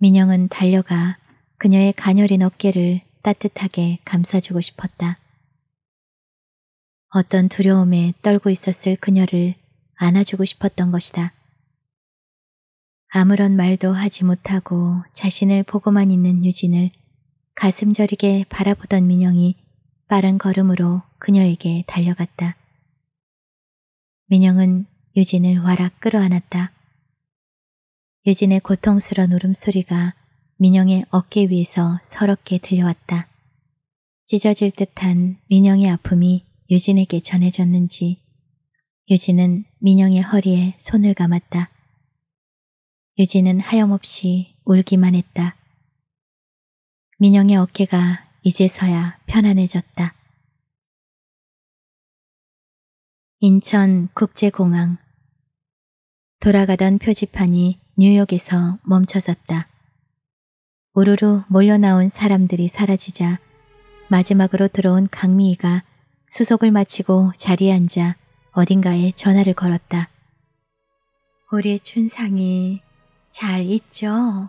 민영은 달려가 그녀의 가녀린 어깨를 따뜻하게 감싸주고 싶었다. 어떤 두려움에 떨고 있었을 그녀를 안아주고 싶었던 것이다. 아무런 말도 하지 못하고 자신을 보고만 있는 유진을 가슴 저리게 바라보던 민영이 빠른 걸음으로 그녀에게 달려갔다. 민영은 유진을 와락 끌어안았다. 유진의 고통스러운 울음소리가 민영의 어깨 위에서 서럽게 들려왔다. 찢어질 듯한 민영의 아픔이 유진에게 전해졌는지 유진은 민영의 허리에 손을 감았다. 유진은 하염없이 울기만 했다. 민영의 어깨가 이제서야 편안해졌다. 인천 국제공항 돌아가던 표지판이 뉴욕에서 멈춰졌다 우르르 몰려나온 사람들이 사라지자 마지막으로 들어온 강미희가 수속을 마치고 자리에 앉아 어딘가에 전화를 걸었다. 우리 춘상이 잘 있죠?